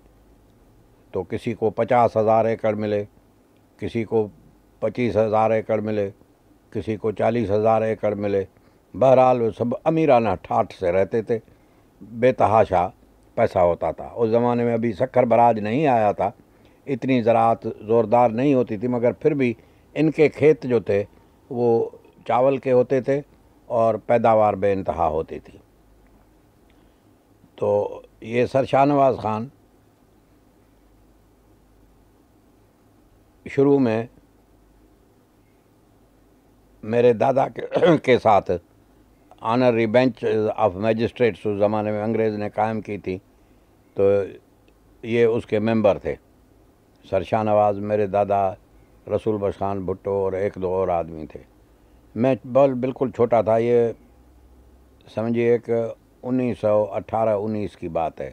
तो किसी को पचास हज़ार एकड़ मिले किसी को पच्चीस हज़ार एकड़ मिले किसी को चालीस हज़ार एकड़ मिले बहरहाल वो सब अमीराना ठाठ से रहते थे बेतहाशा पैसा होता था उस ज़माने में अभी शक्कर बराज नहीं आया था इतनी ज़रात ज़ोरदार नहीं होती थी मगर फिर भी इनके खेत जो थे वो चावल के होते थे और पैदावार बेानतहा होती थी तो ये सर शाहनवाज ख़ान शुरू में मेरे दादा के साथ ऑनरी बेंच ऑफ मजिस्ट्रेट्स उस ज़माने में अंग्रेज़ ने कायम की थी तो ये उसके मेंबर थे सर नवाज़ मेरे दादा रसूल बश खान भुट्टो और एक दो और आदमी थे मैं बल बिल्कुल छोटा था ये समझिए कि अट्ठारह उन्नीस की बात है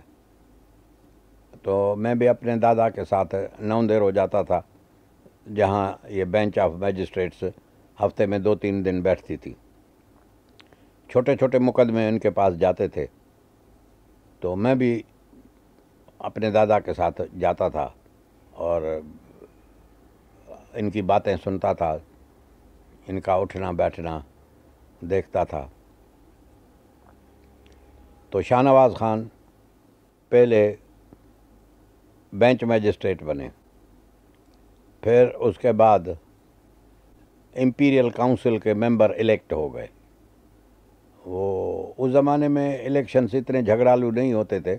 तो मैं भी अपने दादा के साथ नौ देर हो जाता था जहाँ ये बेंच ऑफ मजिस्ट्रेट्स हफ्ते में दो तीन दिन बैठती थी छोटे छोटे मुकदमे उनके पास जाते थे तो मैं भी अपने दादा के साथ जाता था और इनकी बातें सुनता था इनका उठना बैठना देखता था तो शाहनवाज़ ख़ान पहले बेंच मजिस्ट्रेट बने फिर उसके बाद इम्पीरियल काउंसिल के मेंबर इलेक्ट हो गए वो उस ज़माने में से इतने झगड़ालू नहीं होते थे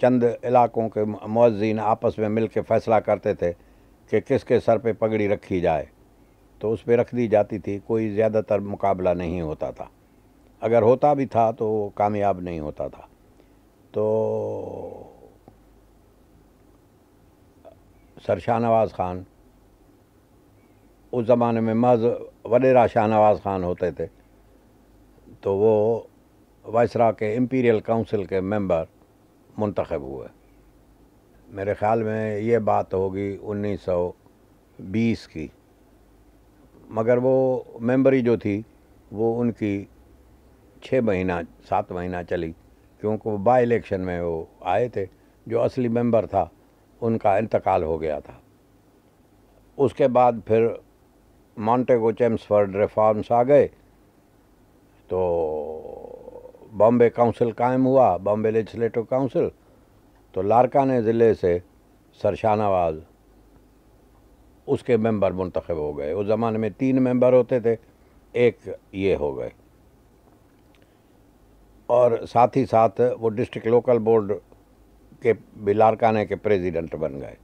चंद इलाकों के मुज़ीन आपस में मिल के फ़ैसला करते थे कि किसके सर पे पगड़ी रखी जाए तो उस पर रख दी जाती थी कोई ज़्यादातर मुकाबला नहीं होता था अगर होता भी था तो कामयाब नहीं होता था तो सर शाहनवाज ख़ान उस ज़माने में महज वडेरा शाहनवाज ख़ान होते थे तो वो वायसरा के इम्पीरियल काउंसिल के मेंबर मुंतखब हुए मेरे ख़्याल में ये बात होगी 1920 की मगर वो मेंबरी जो थी वो उनकी छः महीना सात महीना चली क्योंकि वो बाई इलेक्शन में वो आए थे जो असली मेंबर था उनका इंतकाल हो गया था उसके बाद फिर मॉन्टेगो चैम्सफर्ड रिफॉर्म्स आ गए तो बॉम्बे काउंसिल कायम हुआ बॉम्बे लेजिस्लेटिव काउंसिल तो लारकाने ज़िले से सर शाहनवाज उसके मेंबर मुंतखब हो गए उस ज़माने में तीन मेंबर होते थे एक ये हो गए और साथ ही साथ वो डिस्ट्रिक्ट लोकल बोर्ड के भी लारकाने के प्रेसिडेंट बन गए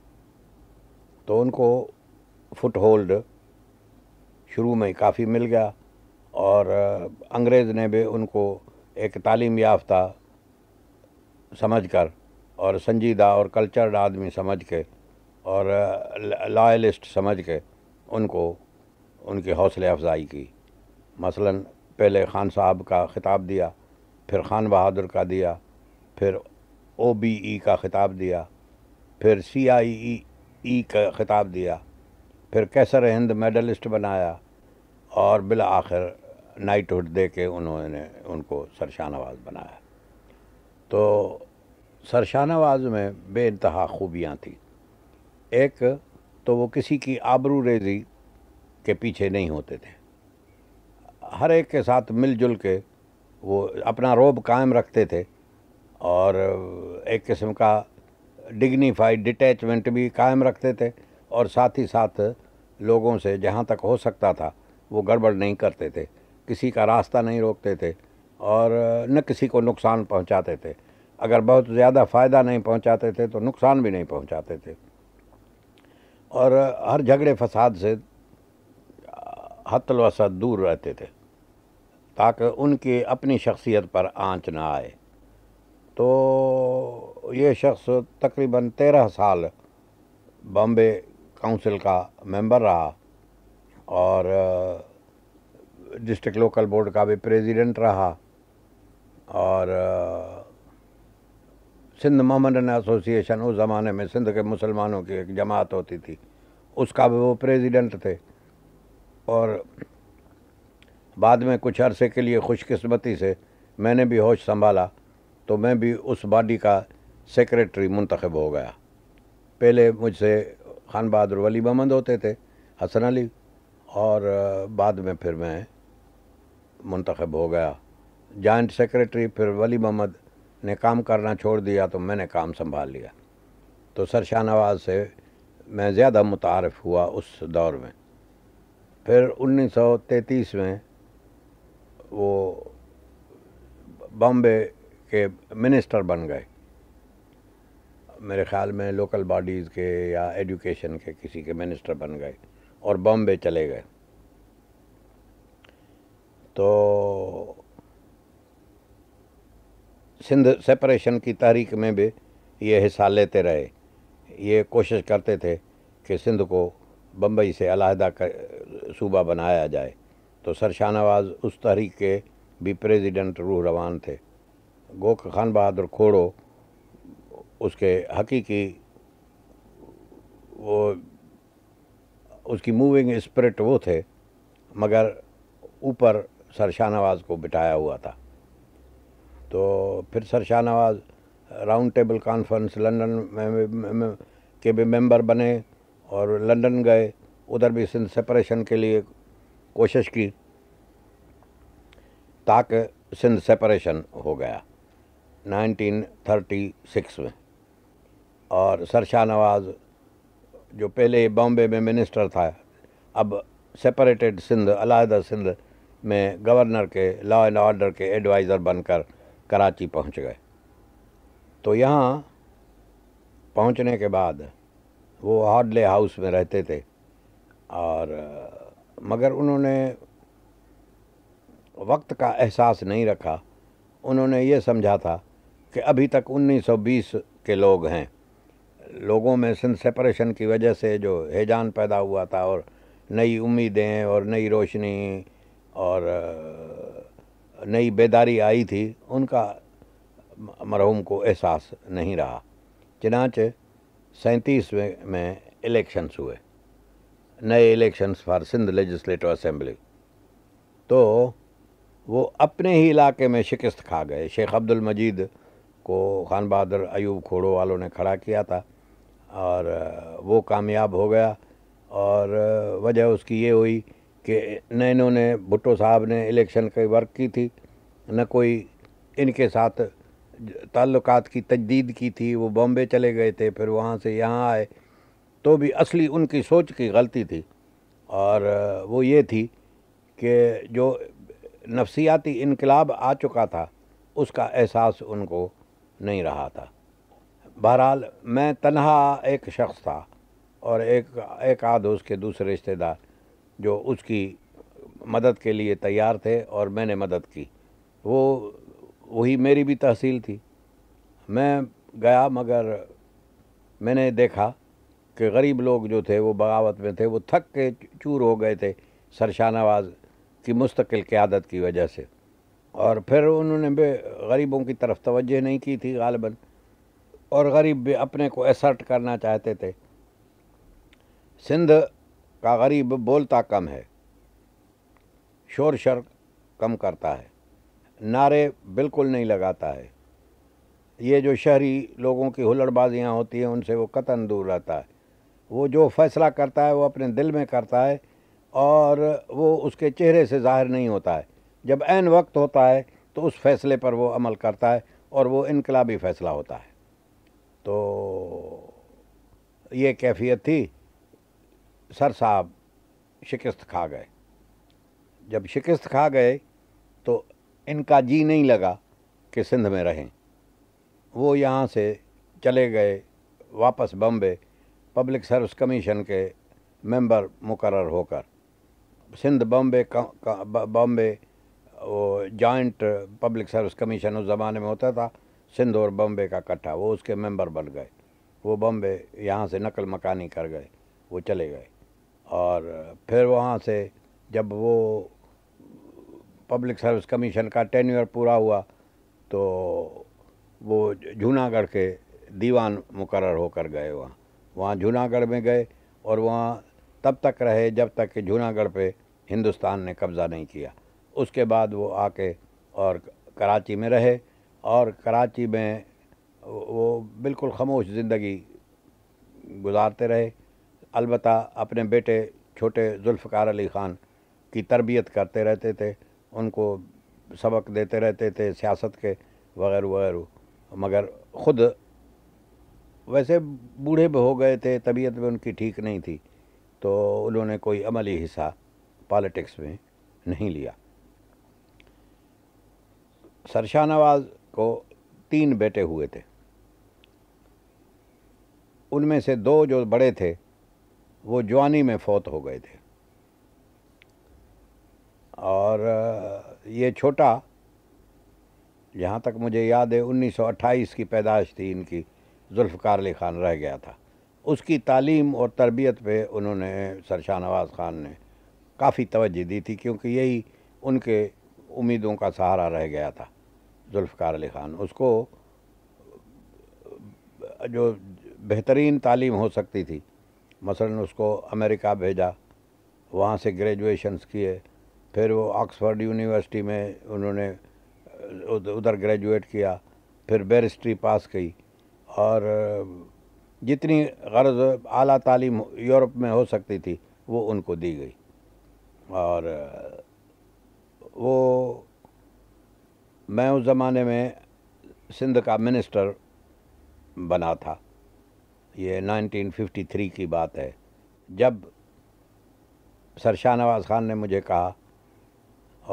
तो उनको फुट होल्ड शुरू में ही काफ़ी मिल गया और अंग्रेज़ ने भी उनको एक तालीम याफ्ता समझ कर और संजीदा और कल्चर्ड आदमी समझ के और लॉयलिस्ट समझ के उनको उनकी हौसले अफजाई की मसलन पहले ख़ान साहब का ख़िताब दिया फिर ख़ान बहादुर का दिया फिर ओ बी ई का ख़िताब दिया फिर सी आई ई ई का ख़िताब दिया फिर कैसर हिंद मेडलिस्ट बनाया और बिल आखिर नाइटहुड दे के उन्होंने उनको सरशाहनवाज बनाया तो सरशाहनवाज में बे इंतहा खूबियाँ थी एक तो वो किसी की आबरू रेजी के पीछे नहीं होते थे हर एक के साथ मिलजुल के वो अपना रोब कायम रखते थे और एक किस्म का डिग्निफाइड डिटैचमेंट भी कायम रखते थे और साथ ही साथ लोगों से जहाँ तक हो सकता था वो गड़बड़ नहीं करते थे किसी का रास्ता नहीं रोकते थे और न किसी को नुकसान पहुंचाते थे अगर बहुत ज़्यादा फ़ायदा नहीं पहुंचाते थे तो नुकसान भी नहीं पहुंचाते थे और हर झगड़े फसाद से हतलवसत दूर रहते थे ताकि उनकी अपनी शख्सियत पर आंच ना आए तो ये शख्स तकरीबन तेरह साल बॉम्बे काउंसिल का मेंबर रहा और डिस्ट्रिक्ट लोकल बोर्ड का भी प्रेसिडेंट रहा और सिंध मोहम्मदन एसोसिएशन उस ज़माने में सिंध के मुसलमानों की एक जमात होती थी उसका भी वो प्रेसिडेंट थे और बाद में कुछ अरसे के लिए खुशकस्मती से मैंने भी होश संभाला तो मैं भी उस बॉडी का सेक्रेटरी मुंतखब हो गया पहले मुझसे खान बहादुर वली महमद होते थे हसन अली और बाद में फिर मैं मंतखब हो गया जॉइंट सेक्रेटरी फिर वली मोहम्मद ने काम करना छोड़ दिया तो मैंने काम संभाल लिया तो सर शाहनवाज से मैं ज़्यादा मुतारफ़ हुआ उस दौर में फिर 1933 में वो बॉम्बे के मिनिस्टर बन गए मेरे ख़्याल में लोकल बॉडीज़ के या एजुकेशन के किसी के मिनिस्टर बन गए और बॉम्बे चले गए तो सिंध सेपरेशन की तारीख में भी ये हिस्सा लेते रहे ये कोशिश करते थे कि सिंध को बम्बई से अलहदा कर सूबा बनाया जाए तो सर शाहनवाज उस तहरीक के भी प्रेसिडेंट रूह रवान थे गोख खान बहादुर खोड़ो उसके हकीकी वो उसकी मूविंग स्पिरिट वो थे मगर ऊपर सर शाहनवाज़ को बिठाया हुआ था तो फिर sir Shahnawaz round table conference London में, में, के भी मेंबर बने और लंदन गए उधर भी सिंध सेपरेशन के लिए कोशिश की ताकि सिंध सेपरेशन हो गया 1936 में और सर शाहनवाज जो पहले बॉम्बे में मिनिस्टर था अब सेपरेटेड सिंध अलहदा सिंध में गवर्नर के लॉ एंड ऑर्डर के एडवाइज़र बनकर कराची पहुंच गए तो यहाँ पहुंचने के बाद वो हॉडले हाउस में रहते थे और मगर उन्होंने वक्त का एहसास नहीं रखा उन्होंने ये समझा था कि अभी तक 1920 के लोग हैं लोगों में सिंध सेपरेशन की वजह से जो हैजान पैदा हुआ था और नई उम्मीदें और नई रोशनी और नई बेदारी आई थी उनका मरहूम को एहसास नहीं रहा चनाच सैंतीस में, में इलेक्शंस हुए नए elections for Sindh legislative assembly तो वो अपने ही इलाके में शिकस्त खा गए शेख अब्दुल मजीद को खान बहादुर अयूब खोड़ो वालों ने खड़ा किया था और वो कामयाब हो गया और वजह उसकी ये हुई कि न इन्होंने भुट्टो साहब ने इलेक्शन के वर्क की थी न कोई इनके साथ ताल्लुकात की तजदीद की थी वो बॉम्बे चले गए थे फिर वहाँ से यहाँ आए तो भी असली उनकी सोच की गलती थी और वो ये थी कि जो नफसियाती इनकलाब आ चुका था उसका एहसास उनको नहीं रहा था बहरहाल मैं तनहा एक शख्स था और एक एक आध उसके दूसरे रिश्तेदार जो उसकी मदद के लिए तैयार थे और मैंने मदद की वो वही मेरी भी तहसील थी मैं गया मगर मैंने देखा कि गरीब लोग जो थे वो बगावत में थे वो थक के चूर हो गए थे सरशाहनवाज की मुस्तकिल क्यादत की वजह से और फिर उन्होंने भी गरीबों की तरफ तवज्जो नहीं की थी गालबन और गरीब भी अपने को एसर्ट करना चाहते थे सिंध का गरीब बोलता कम है शोर शर कम करता है नारे बिल्कुल नहीं लगाता है ये जो शहरी लोगों की हुलड़बाजियाँ होती हैं उनसे वो कतन दूर रहता है वो जो फैसला करता है वो अपने दिल में करता है और वो उसके चेहरे से ज़ाहिर नहीं होता है जब एन वक्त होता है तो उस फैसले पर वो अमल करता है और वो इनकलाबी फैसला होता है तो ये कैफियत थी सर साहब शिकस्त खा गए जब शिकस्त खा गए तो इनका जी नहीं लगा कि सिंध में रहें वो यहाँ से चले गए वापस बम्बे पब्लिक सर्विस कमीशन के मेंबर मुकर होकर सिंध बॉम्बे बॉम्बे वो जॉइंट पब्लिक सर्विस कमीशन उस ज़माने में होता था सिंध और बॉम्बे का कट्ठा वो उसके मेंबर बन गए वो बॉम्बे यहाँ से नकल मकानी कर गए वो चले गए और फिर वहाँ से जब वो पब्लिक सर्विस कमीशन का टेन्यूर पूरा हुआ तो वो जूनागढ़ के दीवान मुकर होकर गए वहाँ वहाँ जूनागढ़ में गए और वहाँ तब तक रहे जब तक कि जूनागढ़ पे हिंदुस्तान ने कब्ज़ा नहीं किया उसके बाद वो आके और कराची में रहे और कराची में वो बिल्कुल खामोश ज़िंदगी गुजारते रहे अलबत् अपने बेटे छोटे जुल्फ़ार अली ख़ान की तरबियत करते रहते थे उनको सबक देते रहते थे सियासत के वगैरह वगैरह मगर ख़ुद वैसे बूढ़े भी हो गए थे तबीयत भी उनकी ठीक नहीं थी तो उन्होंने कोई अमली हिस्सा पॉलिटिक्स में नहीं लिया सरशाह नवाज़ को तीन बेटे हुए थे उनमें से दो जो बड़े थे वो जवानी में फौत हो गए थे और ये छोटा जहाँ तक मुझे याद है 1928 की पैदाश थी इनकी जुल्फ़ार अली ख़ान रह गया था उसकी तालीम और तरबियत पे उन्होंने सर नवाज़ ख़ान ने काफ़ी तवज्जो दी थी क्योंकि यही उनके उम्मीदों का सहारा रह गया था जुल्फ़ार अली ख़ान उसको जो बेहतरीन तालीम हो सकती थी मसलन उसको अमेरिका भेजा वहाँ से ग्रेजुएशंस किए फिर वो ऑक्सफोर्ड यूनिवर्सिटी में उन्होंने उधर ग्रेजुएट किया फिर बैरिस्ट्री पास की और जितनी गर्ज अली तालीम यूरोप में हो सकती थी वो उनको दी गई और वो मैं उस ज़माने में सिंध का मिनिस्टर बना था ये 1953 की बात है जब सर शाहनवाज ख़ान ने मुझे कहा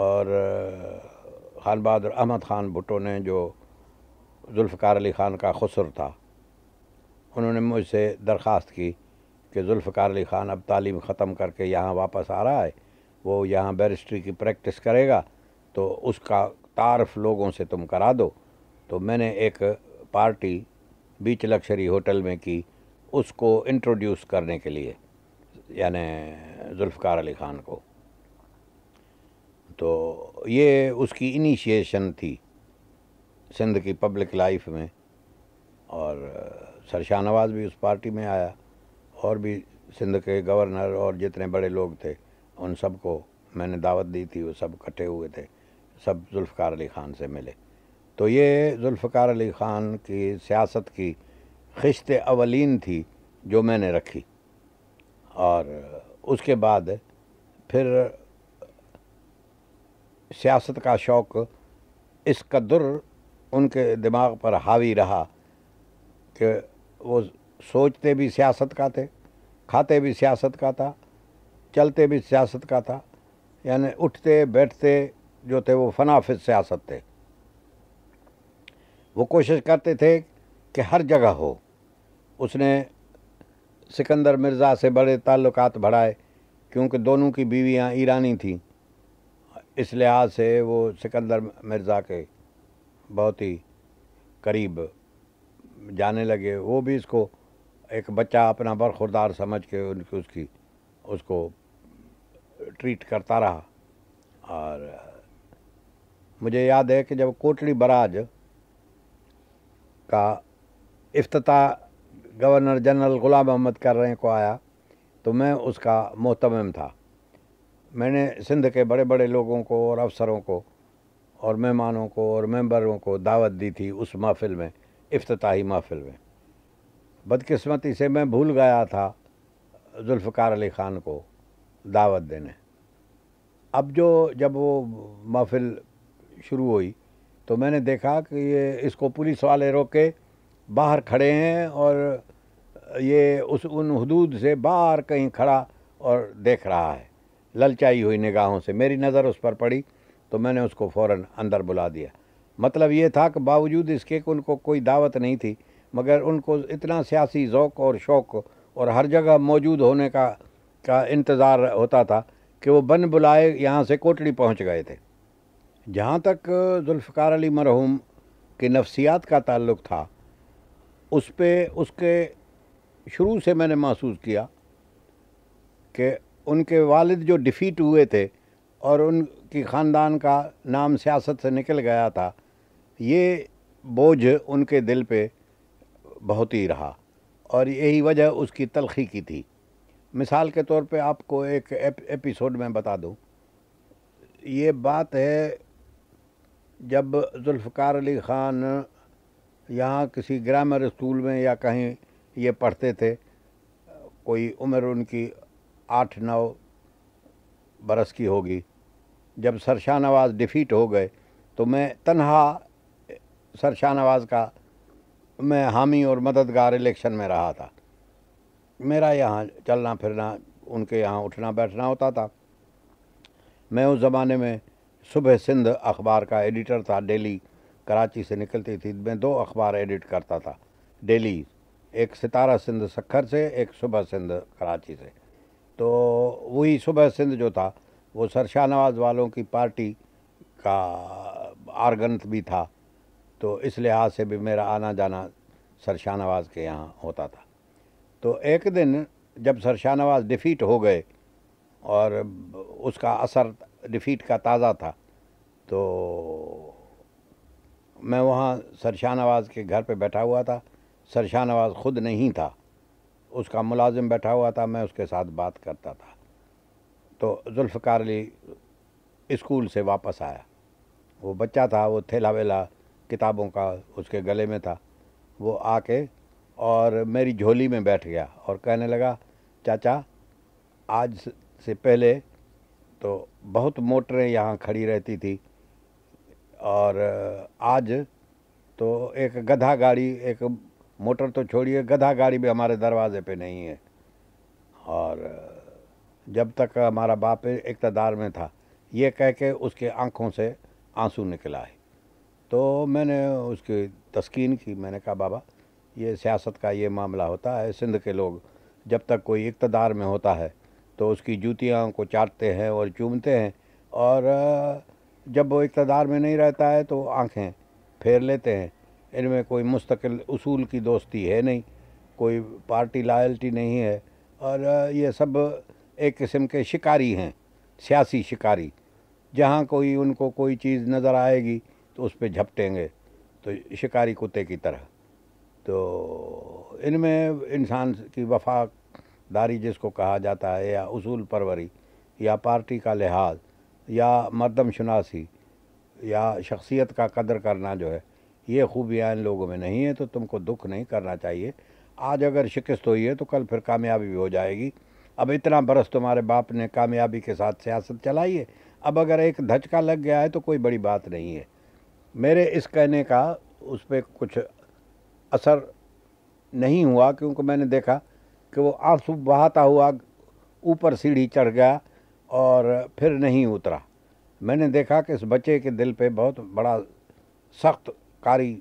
और खान बहादुर अहमद ख़ान भुट्टो ने जो जुल्फ़ार अली ख़ान का खसर था उन्होंने मुझसे दरख्वास्त की कि जुल्फ़ार अली ख़ान अब तालीम ख़त्म करके यहाँ वापस आ रहा है वो यहाँ बैरिस्ट्री की प्रैक्टिस करेगा तो उसका तारफ़ लोगों से तुम करा दो तो मैंने एक पार्टी बीच लक्शरी होटल में की उसको इंट्रोड्यूस करने के लिए यानि जुल्फ़ार अली ख़ान को तो ये उसकी इनिशिएशन थी सिंध की पब्लिक लाइफ में और सर शाहनवाज भी उस पार्टी में आया और भी सिंध के गवर्नर और जितने बड़े लोग थे उन सब को मैंने दावत दी थी वो सब इकट्ठे हुए थे सब जुल्फ़ार अली ख़ान से मिले तो ये जुल्फ़ार अली ख़ान की सियासत की खिश्त अवलिन थी जो मैंने रखी और उसके बाद फिर सियासत का शौक़ इस कदर उनके दिमाग पर हावी रहा कि वो सोचते भी सियासत का थे खाते भी सियासत का था चलते भी सियासत का था यानी उठते बैठते जो थे वो फनाफिज सियासत थे वो कोशिश करते थे कि हर जगह हो उसने सिकंदर मिर्ज़ा से बड़े ताल्लुकात बढ़ाए क्योंकि दोनों की बीवियां ईरानी थीं इस लिहाज से वो सिकंदर मिर्ज़ा के बहुत ही करीब जाने लगे वो भी इसको एक बच्चा अपना बरखुरदार समझ के उनकी उसकी उसको ट्रीट करता रहा और मुझे याद है कि जब कोटली बराज का अफ्ताह गवर्नर जनरल गुलाम अहमद कर रहे को आया तो मैं उसका मोहतम था मैंने सिंध के बड़े बड़े लोगों को और अफसरों को और मेहमानों को और मेंबरों को दावत दी थी उस महफिल में अफ्ताही महफिल में बदकिस्मती से मैं भूल गया था जुल्फ़ार अली ख़ान को दावत देने अब जो जब वो महफिल शुरू हुई तो मैंने देखा कि ये इसको पुलिस वाले रोके बाहर खड़े हैं और ये उस उन हदूद से बाहर कहीं खड़ा और देख रहा है ललचाई हुई निगाहों से मेरी नज़र उस पर पड़ी तो मैंने उसको फ़ौर अंदर बुला दिया मतलब ये था कि बावजूद इसके कि उनको कोई दावत नहीं थी मगर उनको इतना सियासी ओक़ और शौक़ और हर जगह मौजूद होने का का इंतज़ार होता था कि वो बन बुलाए यहाँ से कोटड़ी पहुँच गए थे जहाँ तक जुल्फ़ार अली मरहूम की नफसियात का ताल्लुक़ था उस पर उसके शुरू से मैंने महसूस किया कि उनके वालिद जो डिफ़ीट हुए थे और उनकी ख़ानदान का नाम सियासत से निकल गया था ये बोझ उनके दिल पे बहुत ही रहा और यही वजह उसकी तलखी की थी मिसाल के तौर पे आपको एक एप, एपिसोड में बता दूं ये बात है जब जुल्फ़ार अली ख़ान यहाँ किसी ग्रामर स्कूल में या कहीं ये पढ़ते थे कोई उम्र उनकी आठ नौ बरस की होगी जब सर शाहनवाज डिफीट हो गए तो मैं तनहा सर शाहनवाज का मैं हामी और मददगार इलेक्शन में रहा था मेरा यहाँ चलना फिरना उनके यहाँ उठना बैठना होता था मैं उस ज़माने में सुबह सिंध अखबार का एडिटर था डेली कराची से निकलती थी मैं दो अखबार एडिट करता था डेली एक सितारा सिंध सखर से एक सुबह सिंध कराची से तो वही सुबह सिंध जो था वो सर शाहनवाज वालों की पार्टी का आर्गन भी था तो इस लिहाज से भी मेरा आना जाना सर नवाज़ के यहाँ होता था तो एक दिन जब सर नवाज डिफ़ीट हो गए और उसका असर डिफ़ीट का ताज़ा था तो मैं वहाँ सरशाह नवाज़ के घर पे बैठा हुआ था सरशाह नवाज़ ख़ुद नहीं था उसका मुलाजिम बैठा हुआ था मैं उसके साथ बात करता था तो जुल्फ़कार अली स्कूल से वापस आया वो बच्चा था वो थैला वेला किताबों का उसके गले में था वो आके और मेरी झोली में बैठ गया और कहने लगा चाचा आज से पहले तो बहुत मोटरें यहाँ खड़ी रहती थी और आज तो एक गधा गाड़ी एक मोटर तो छोड़िए गधा गाड़ी भी हमारे दरवाजे पे नहीं है और जब तक हमारा बाप इकतदार में था ये कह के उसके आँखों से आंसू निकला है तो मैंने उसकी तस्कीन की मैंने कहा बाबा ये सियासत का ये मामला होता है सिंध के लोग जब तक कोई इकतदार में होता है तो उसकी जूतियाँ को चाटते हैं और चूमते हैं और जब वो इकतदार में नहीं रहता है तो आंखें फेर लेते हैं इनमें कोई मुस्तकिल उसूल की दोस्ती है नहीं कोई पार्टी लायल्टी नहीं है और ये सब एक किस्म के शिकारी हैं सियासी शिकारी जहाँ कोई उनको कोई चीज़ नज़र आएगी तो उस पर झपटेंगे तो शिकारी कुत्ते की तरह तो इनमें इंसान की वफादारी जिसको कहा जाता है या उसूल परवरी या पार्टी का लिहाज या मरदम शनासी या शख्सियत का कदर करना जो है ये खूबियाँ इन लोगों में नहीं है तो तुमको दुख नहीं करना चाहिए आज अगर शिकस्त हुई है तो कल फिर कामयाबी भी हो जाएगी अब इतना बरस तुम्हारे बाप ने कामयाबी के साथ सियासत चलाई है अब अगर एक धचका लग गया है तो कोई बड़ी बात नहीं है मेरे इस कहने का उस पर कुछ असर नहीं हुआ क्योंकि मैंने देखा कि वो आंसू बहाता हुआ ऊपर सीढ़ी चढ़ गया और फिर नहीं उतरा मैंने देखा कि इस बच्चे के दिल पे बहुत बड़ा सख्त कारी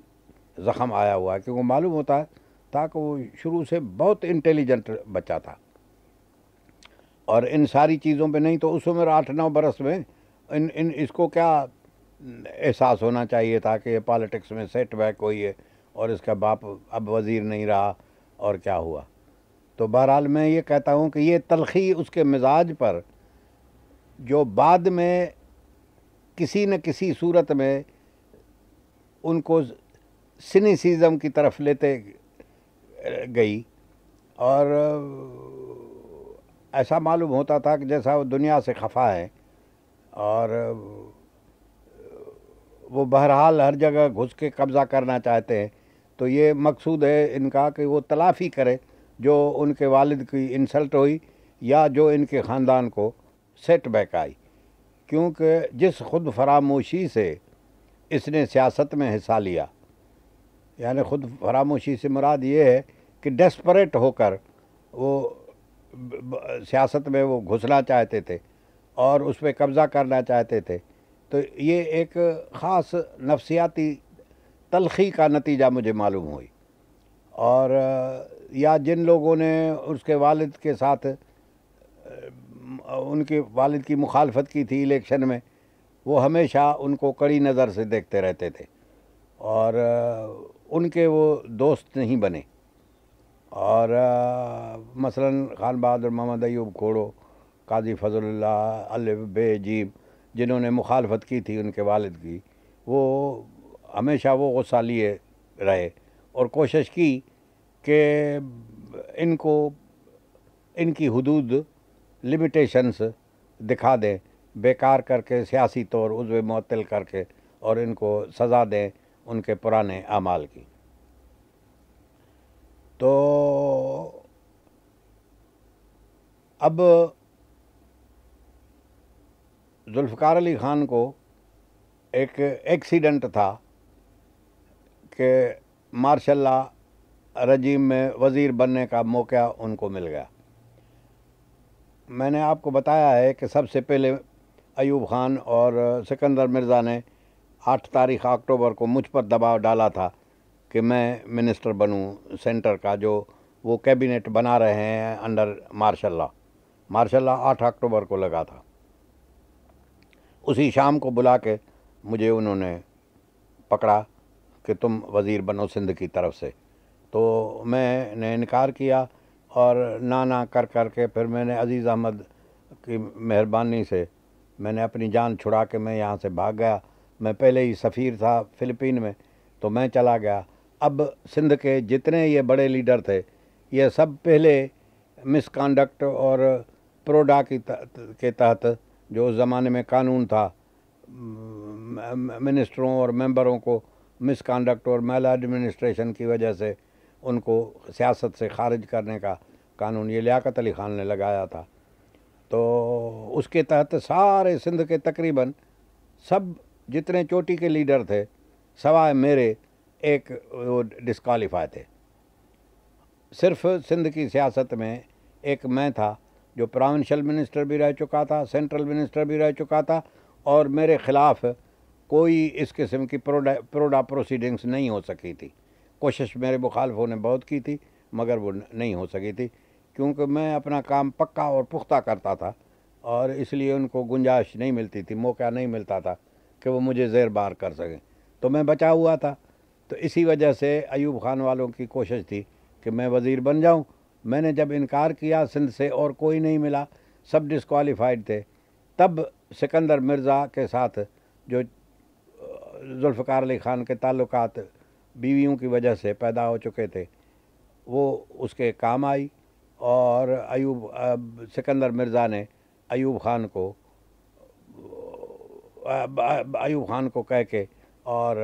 ज़ख़म आया हुआ है क्योंकि मालूम होता था कि वो शुरू से बहुत इंटेलिजेंट बच्चा था और इन सारी चीज़ों पे नहीं तो उस उम्र आठ नौ बरस में इन इन इसको क्या एहसास होना चाहिए था कि ये पॉलिटिक्स में सेट बैक हुई है और इसका बाप अब वज़ीर नहीं रहा और क्या हुआ तो बहरहाल मैं ये कहता हूँ कि ये तलखी उसके मिजाज पर जो बाद में किसी न किसी सूरत में उनको सिनिसिज़म की तरफ लेते गई और ऐसा मालूम होता था कि जैसा वो दुनिया से खफा है और वो बहरहाल हर जगह घुस के कब्ज़ा करना चाहते हैं तो ये मकसूद है इनका कि वो तलाफ़ी करें जो उनके वालिद की इंसल्ट हुई या जो इनके ख़ानदान को सेटबैक आई क्योंकि जिस खुद फरामोशी से इसने सियासत में हिस्सा लिया यानी खुद फरामोशी से मुराद ये है कि डेस्परेट होकर वो सियासत में वो घुसना चाहते थे और उस पर कब्ज़ा करना चाहते थे तो ये एक ख़ास नफसियाती तलखी का नतीजा मुझे मालूम हुई और या जिन लोगों ने उसके वालिद के साथ उनके वालिद की मुखालफत की थी इलेक्शन में वो हमेशा उनको कड़ी नज़र से देखते रहते थे और उनके वो दोस्त नहीं बने और मसलन खान बहादुर मोहम्मद अयूब खोड़ो काजी फजल्ला अल बेजीब जिन्होंने मुखालफत की थी उनके वालिद की वो हमेशा वो गुस्सा लिए रहे और कोशिश की कि इनको इनकी हदूद लिमिटेशंस दिखा दें बेकार करके सियासी तौर उजव मअतल करके और इनको सज़ा दें उनके पुराने अमाल की तो अब जुल्फ़ार अली ख़ान को एक एक्सीडेंट था कि मार्शल्ला रजीम में वज़ीर बनने का मौका उनको मिल गया मैंने आपको बताया है कि सबसे पहले अयूब खान और सिकंदर मिर्ज़ा ने आठ तारीख अक्टूबर को मुझ पर दबाव डाला था कि मैं मिनिस्टर बनूं सेंटर का जो वो कैबिनेट बना रहे हैं under martial law martial law आठ अक्टूबर को लगा था उसी शाम को बुला के मुझे उन्होंने पकड़ा कि तुम वज़ीर बनो सिंध की तरफ से तो मैंने इनकार किया और ना ना कर कर के फिर मैंने अज़ीज़ अहमद की मेहरबानी से मैंने अपनी जान छुड़ा के मैं यहाँ से भाग गया मैं पहले ही सफ़ीर था फ़िलिपीन में तो मैं चला गया अब सिंध के जितने ये बड़े लीडर थे ये सब पहले मिसकंडक्ट और प्रोडा की के तहत जो उस ज़माने में कानून था मिनिस्टरों और मेंबरों को मिसकंडक्ट और मेल एडमिनिस्ट्रेशन की वजह से उनको सियासत से खारिज करने का कानून ये लियाकत अली ख़ान ने लगाया था तो उसके तहत सारे सिंध के तकरीबन सब जितने चोटी के लीडर थे सवाए मेरे एक वो डिस्कालीफाई थे सिर्फ सिंध की सियासत में एक मैं था जो प्रोविंशल मिनिस्टर भी रह चुका था सेंट्रल मिनिस्टर भी रह चुका था और मेरे ख़िलाफ़ कोई इस किस्म की प्रोडा प्रोडा प्रोसीडिंग्स नहीं हो सकी थी कोशिश मेरे मुखालफों ने बहुत की थी मगर वो नहीं हो सकी थी क्योंकि मैं अपना काम पक्का और पुख्ता करता था और इसलिए उनको गुंजाइश नहीं मिलती थी मौका नहीं मिलता था कि वो मुझे जेर बार कर सकें तो मैं बचा हुआ था तो इसी वजह से अयूब खान वालों की कोशिश थी कि मैं वज़ीर बन जाऊं मैंने जब इनकार किया सिंध से और कोई नहीं मिला सब डिसक्वालीफाइड थे तब सिकंदर मिर्ज़ा के साथ जो जुल्फ़ार अली ख़ान के ताल्लुकात बीवियों की वजह से पैदा हो चुके थे वो उसके काम आई और अयूब सिकंदर मिर्ज़ा ने अयूब खान को अयूब खान को कह के और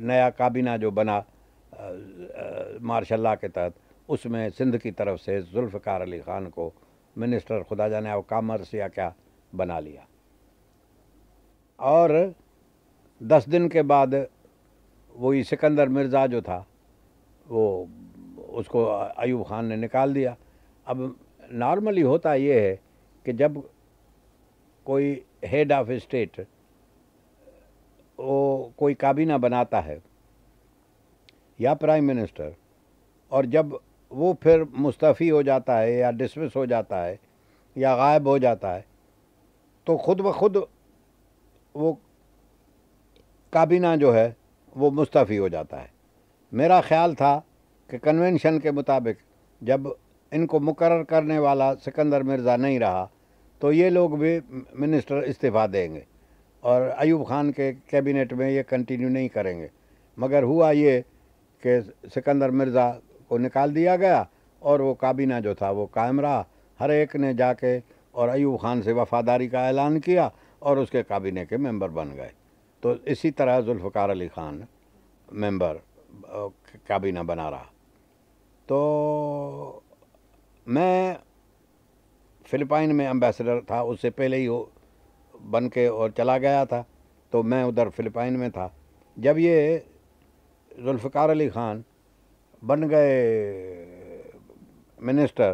नया काबीना जो बना मार्शाला के तहत उसमें सिंध की तरफ से जुल्फ़ार अली ख़ान को मिनिस्टर खुदा जाने और कामर्स या क्या बना लिया और दस दिन के बाद वही सिकंदर मिर्ज़ा जो था वो उसको अयूब खान ने निकाल दिया अब नॉर्मली होता ये है कि जब कोई हेड ऑफ स्टेट वो कोई काबीना बनाता है या प्राइम मिनिस्टर और जब वो फिर मुस्तफ़ी हो जाता है या डिसमिस हो जाता है या गायब हो जाता है तो ख़ुद ब खुद वो काबीना जो है वो मुस्तफ़ी हो जाता है मेरा ख्याल था कि कन्वेंशन के मुताबिक जब इनको मुकर करने वाला सिकंदर मिर्ज़ा नहीं रहा तो ये लोग भी मिनिस्टर इस्तीफ़ा देंगे और अयूब खान के कैबिनेट में ये कंटिन्यू नहीं करेंगे मगर हुआ ये कि सिकंदर मिर्ज़ा को निकाल दिया गया और वो काबीना जो था वो कायम रहा हर एक ने जाके और अयूब खान से वफादारी का ऐलान किया और उसके काबीना के मेंबर बन गए तो इसी तरह जुल्फ़ार अली ख़ान मेंबर काबीना बना रहा तो मैं फ़िलिपाइन में एम्बेसडर था उससे पहले ही वो बन के और चला गया था तो मैं उधर फ़िलिपाइन में था जब ये जुल्फ़ार अली ख़ान बन गए मिनिस्टर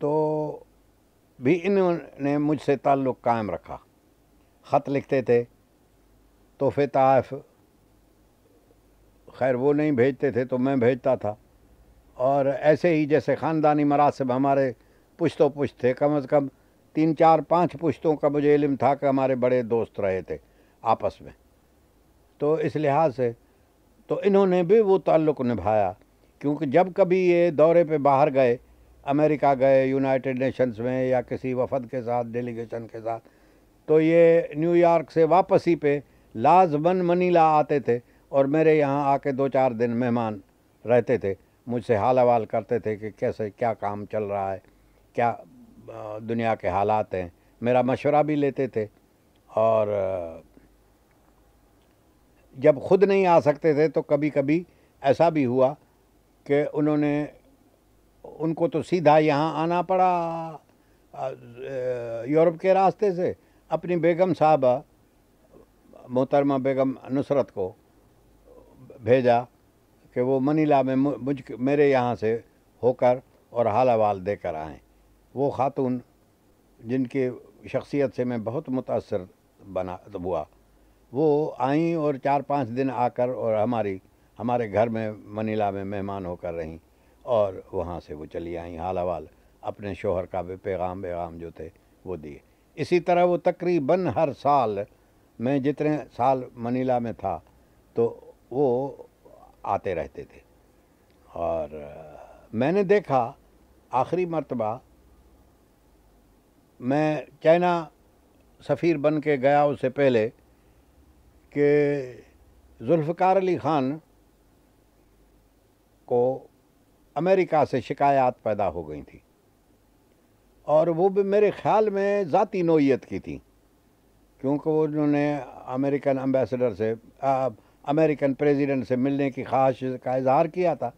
तो भी इन्होंने मुझसे ताल्लुक़ कायम रखा ख़त लिखते थे तोहफे तहफ़ खैर वो नहीं भेजते थे तो मैं भेजता था और ऐसे ही जैसे ख़ानदानी मरासब हमारे पुश्तों पुश्त थे कम अज़ कम तीन चार पाँच पुश्तों का मुझे इल्म था कि हमारे बड़े दोस्त रहे थे आपस में तो इस लिहाज से तो इन्होंने भी वो ताल्लुक़ निभाया क्योंकि जब कभी ये दौरे पे बाहर गए अमेरिका गए यूनाइटेड नेशंस में या किसी वफद के साथ डेलीगेशन के साथ तो ये न्यूयॉर्क से वापसी पे लाजबन मनीला आते थे और मेरे यहाँ आके दो चार दिन मेहमान रहते थे मुझसे हाल हवाल करते थे कि कैसे क्या काम चल रहा है क्या दुनिया के हालात हैं मेरा मशवरा भी लेते थे और जब खुद नहीं आ सकते थे तो कभी कभी ऐसा भी हुआ कि उन्होंने उनको तो सीधा यहाँ आना पड़ा यूरोप के रास्ते से अपनी बेगम साहबा मोहतरमा बेगम नुसरत को भेजा कि वो मनीला में मुझ मेरे यहाँ से होकर और हाल हवाल देकर आएँ वो खातून जिनके शख्सियत से मैं बहुत मुतासर बना हुआ वो आई और चार पाँच दिन आकर और हमारी हमारे घर में मनीला में मेहमान होकर रहीं और वहाँ से वो चली आई हाल हवाल अपने शोहर का भी पैगाम वेगाम जो थे वो दिए इसी तरह वो तकरीबन हर साल मैं जितने साल मनीला में था तो वो आते रहते थे और मैंने देखा आखिरी मरतबा मैं चाइना सफ़ीर बन के गया उससे पहले कि जुल्फ़ार अली ख़ान को अमेरिका से शिकायत पैदा हो गई थी और वो भी मेरे ख्याल में ज़ाती नोयत की थी क्योंकि वो उन्होंने अमेरिकन अम्बेसडर से अमेरिकन प्रेसिडेंट से मिलने की ख्वाहिश का इजहार किया था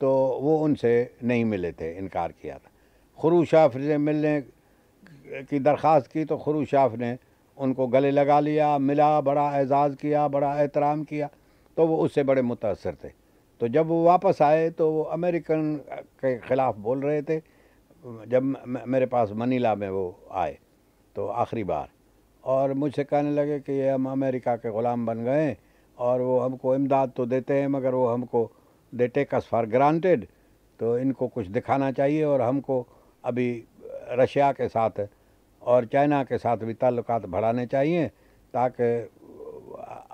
तो वो उनसे नहीं मिले थे इनकार किया था खरू शाफ से मिलने की दरख्वास्त की तो खरू शाफ ने उनको गले लगा लिया मिला बड़ा एजाज़ किया बड़ा एहतराम किया तो वो उससे बड़े मुतासर थे तो जब वो वापस आए तो वो अमेरिकन के ख़िलाफ़ बोल रहे थे जब मेरे पास मनीला में वो आए तो आखिरी बार और मुझसे कहने लगे कि ये हम अमेरिका के ग़ुलाम बन गए और वो हमको इमदाद तो देते हैं मगर वो हमको they take us for granted तो इनको कुछ दिखाना चाहिए और हमको अभी रशिया के साथ और चाइना के साथ भी ताल्लुक बढ़ाने चाहिए ताकि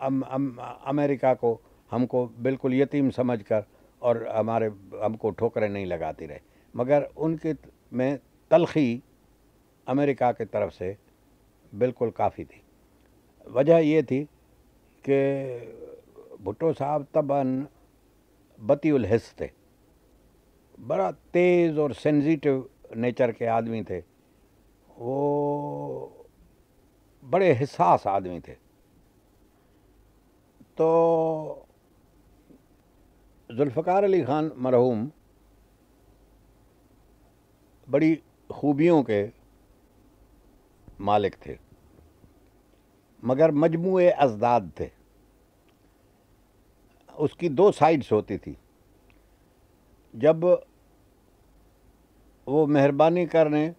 अम, अम, अमेरिका को हमको बिल्कुल यतीम समझकर और हमारे हमको ठोकरें नहीं लगाती रहे मगर उनके में तलखी अमेरिका के तरफ से बिल्कुल काफ़ी थी वजह ये थी कि भुट्टो साहब तब बतीउल हिस्स थे बड़ा तेज़ और सेंसिटिव नेचर के आदमी थे वो बड़े हिसास आदमी थे तो जुल्फ़ार अली ख़ान मरहूम बड़ी खूबियों के मालिक थे मगर मजमू अजदाद थे उसकी दो साइड्स होती थी जब वो मेहरबानी करने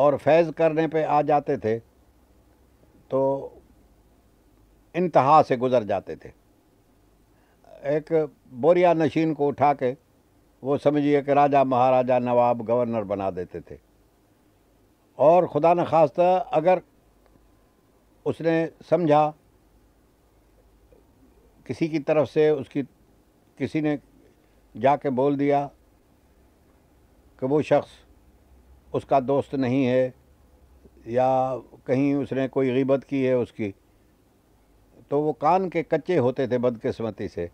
और फैज़ करने पे आ जाते थे तो इंतहा से गुज़र जाते थे एक बोरिया नशीन को उठा के वो समझिए कि राजा महाराजा नवाब गवर्नर बना देते थे और ख़ुदा न खास्ता अगर उसने समझा किसी की तरफ से उसकी किसी ने जाके बोल दिया कि वो शख्स उसका दोस्त नहीं है या कहीं उसने कोई गिबत की है उसकी तो वो कान के कच्चे होते थे बदकस्मती से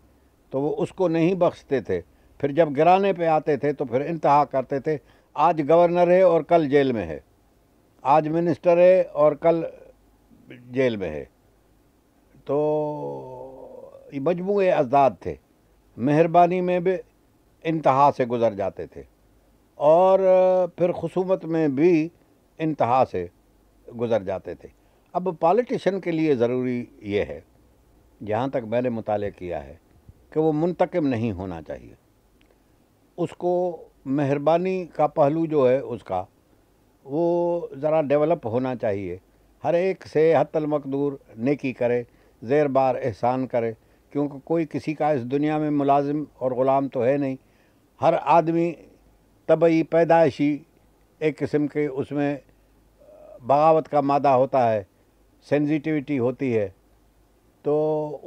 तो वो उसको नहीं बख्शते थे फिर जब गिराने पे आते थे तो फिर इंतहा करते थे आज गवर्नर है और कल जेल में है आज मिनिस्टर है और कल जेल में है तो मजमू अजदाद थे मेहरबानी में भी इंतहा से गुज़र जाते थे और फिर खसूमत में भी इंतहा से गुज़र जाते थे अब पॉलिटिशन के लिए ज़रूरी ये है जहाँ तक मैंने मुताल किया है कि वो मुंतकम नहीं होना चाहिए उसको मेहरबानी का पहलू जो है उसका वो ज़रा डेवलप होना चाहिए हर एक से हतल मकदूर नेकी करे ज़ेर बार एहसान करे क्योंकि कोई किसी का इस दुनिया में मुलाजिम और ग़ुलाम तो है नहीं हर आदमी तबई पैदाइशी एक किस्म के उसमें बगावत का मादा होता है सेंसिटिविटी होती है तो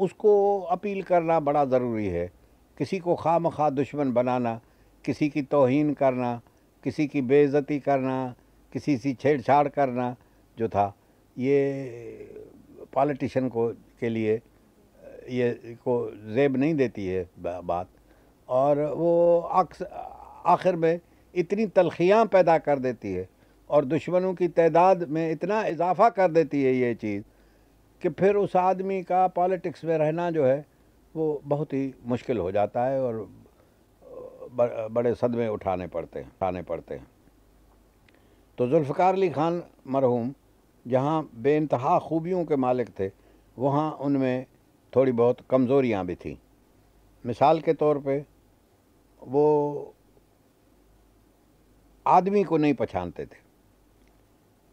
उसको अपील करना बड़ा ज़रूरी है किसी को खाम खा दुश्मन बनाना किसी की तोहन करना किसी की बेज़ती करना किसी से छेड़छाड़ करना जो था ये पॉलिटिशन को के लिए ये को जेब नहीं देती है बात और वो आखिर में इतनी तलखियाँ पैदा कर देती है और दुश्मनों की तादाद में इतना इजाफा कर देती है ये चीज़ कि फिर उस आदमी का पॉलिटिक्स में रहना जो है वो बहुत ही मुश्किल हो जाता है और बड़े सदमे उठाने पड़ते हैं उठाने पड़ते हैं तो जुल्फ़ार अली ख़ान मरहूम जहाँ बे इनतहा ख़ूबियों के मालिक थे वहाँ उनमें थोड़ी बहुत कमज़ोरियाँ भी थीं मिसाल के तौर पे वो आदमी को नहीं पहचानते थे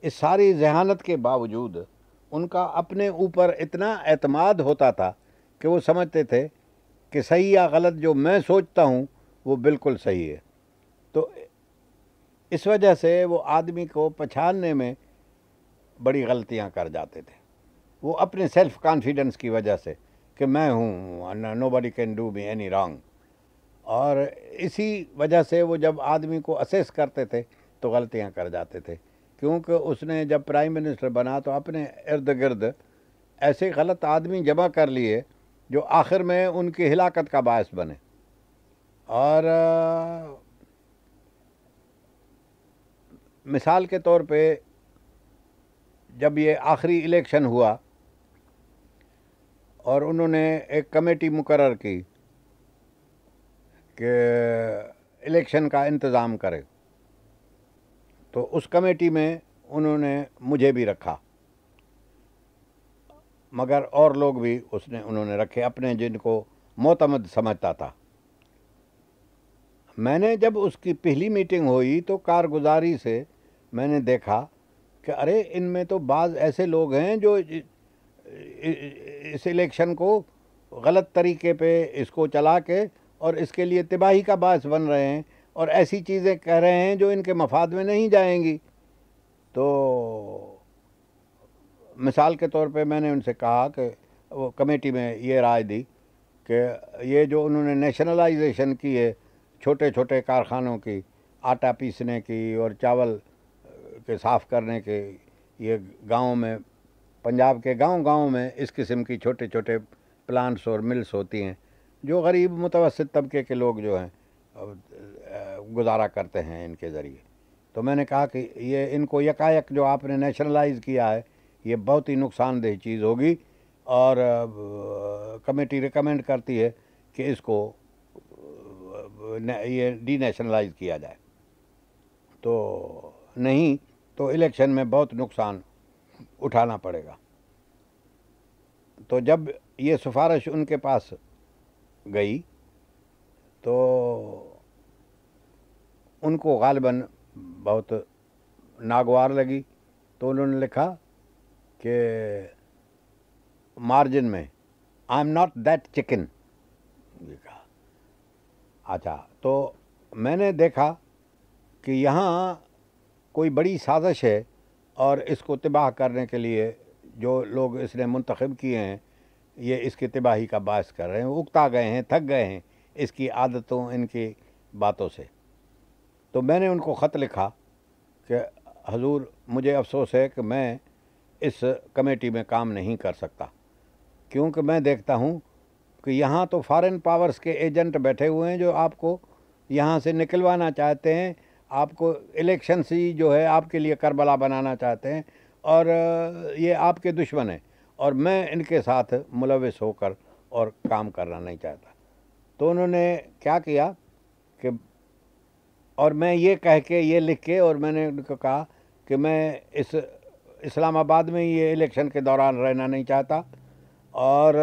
इस सारी जहानत के बावजूद उनका अपने ऊपर इतना अतमाद होता था कि वो समझते थे कि सही या गलत जो मैं सोचता हूँ वो बिल्कुल सही है तो इस वजह से वो आदमी को पहचानने में बड़ी गलतियां कर जाते थे वो अपने सेल्फ कॉन्फिडेंस की वजह से कि मैं हूँ nobody can do me any wrong और इसी वजह से वो जब आदमी को असेस करते थे तो गलतियां कर जाते थे क्योंकि उसने जब प्राइम मिनिस्टर बना तो अपने इर्द गिर्द ऐसे गलत आदमी जमा कर लिए जो आखिर में उनकी हिलाकत का बायस बने और मिसाल के तौर पे जब ये आखिरी इलेक्शन हुआ और उन्होंने एक कमेटी मुकर की कि इलेक्शन का इंतज़ाम करे तो उस कमेटी में उन्होंने मुझे भी रखा मगर और लोग भी उसने उन्होंने रखे अपने जिनको मोतमद समझता था मैंने जब उसकी पहली मीटिंग हुई तो कारगुजारी से मैंने देखा कि अरे इनमें तो बाज़ ऐसे लोग हैं जो इस इलेक्शन को गलत तरीके पे इसको चला के और इसके लिए तबाही का बास बन रहे हैं और ऐसी चीज़ें कह रहे हैं जो इनके मफाद में नहीं जाएंगी तो मिसाल के तौर पे मैंने उनसे कहा कि वो कमेटी में ये राय दी कि ये जो उन्होंने नेशनलाइजेशन की है छोटे छोटे कारखानों की आटा पीसने की और चावल के साफ़ करने के ये गाँव में पंजाब के गाँव गाँव में इस किस्म की छोटे छोटे प्लांट्स और मिल्स होती हैं जो गरीब मुतवसत तबके के लोग जो हैं गुजारा करते हैं इनके ज़रिए तो मैंने कहा कि ये इनको यकायक जो आपने नेशनलाइज किया है ये बहुत ही नुकसानदेह चीज़ होगी और कमेटी रिकमेंड करती है कि इसको ये डी नेशनलाइज किया जाए तो नहीं तो इलेक्शन में बहुत नुकसान उठाना पड़ेगा तो जब ये सिफारिश उनके पास गई तो उनको गालबन बहुत नागवार लगी तो उन्होंने लिखा कि मार्जिन में I am not that chicken लिखा अच्छा तो मैंने देखा कि यहाँ कोई बड़ी साजिश है और इसको तबाह करने के लिए जो लोग इसने मंतखब किए हैं ये इसकी तबाही का बायस कर रहे हैं उगता गए हैं थक गए हैं इसकी आदतों इनकी बातों से तो मैंने उनको ख़त लिखा कि हजूर मुझे अफसोस है कि मैं इस कमेटी में काम नहीं कर सकता क्योंकि मैं देखता हूँ कि यहाँ तो फॉरेन पावर्स के एजेंट बैठे हुए हैं जो आपको यहाँ से निकलवाना चाहते हैं आपको इलेक्शन से ही जो है आपके लिए करबला बनाना चाहते हैं और ये आपके दुश्मन हैं और मैं इनके साथ मुलविस होकर और काम करना नहीं चाहता तो उन्होंने क्या किया कि और मैं ये कह के ये लिख के और मैंने उनको कहा कि मैं इस इस्लामाबाद में ये इलेक्शन के दौरान रहना नहीं चाहता और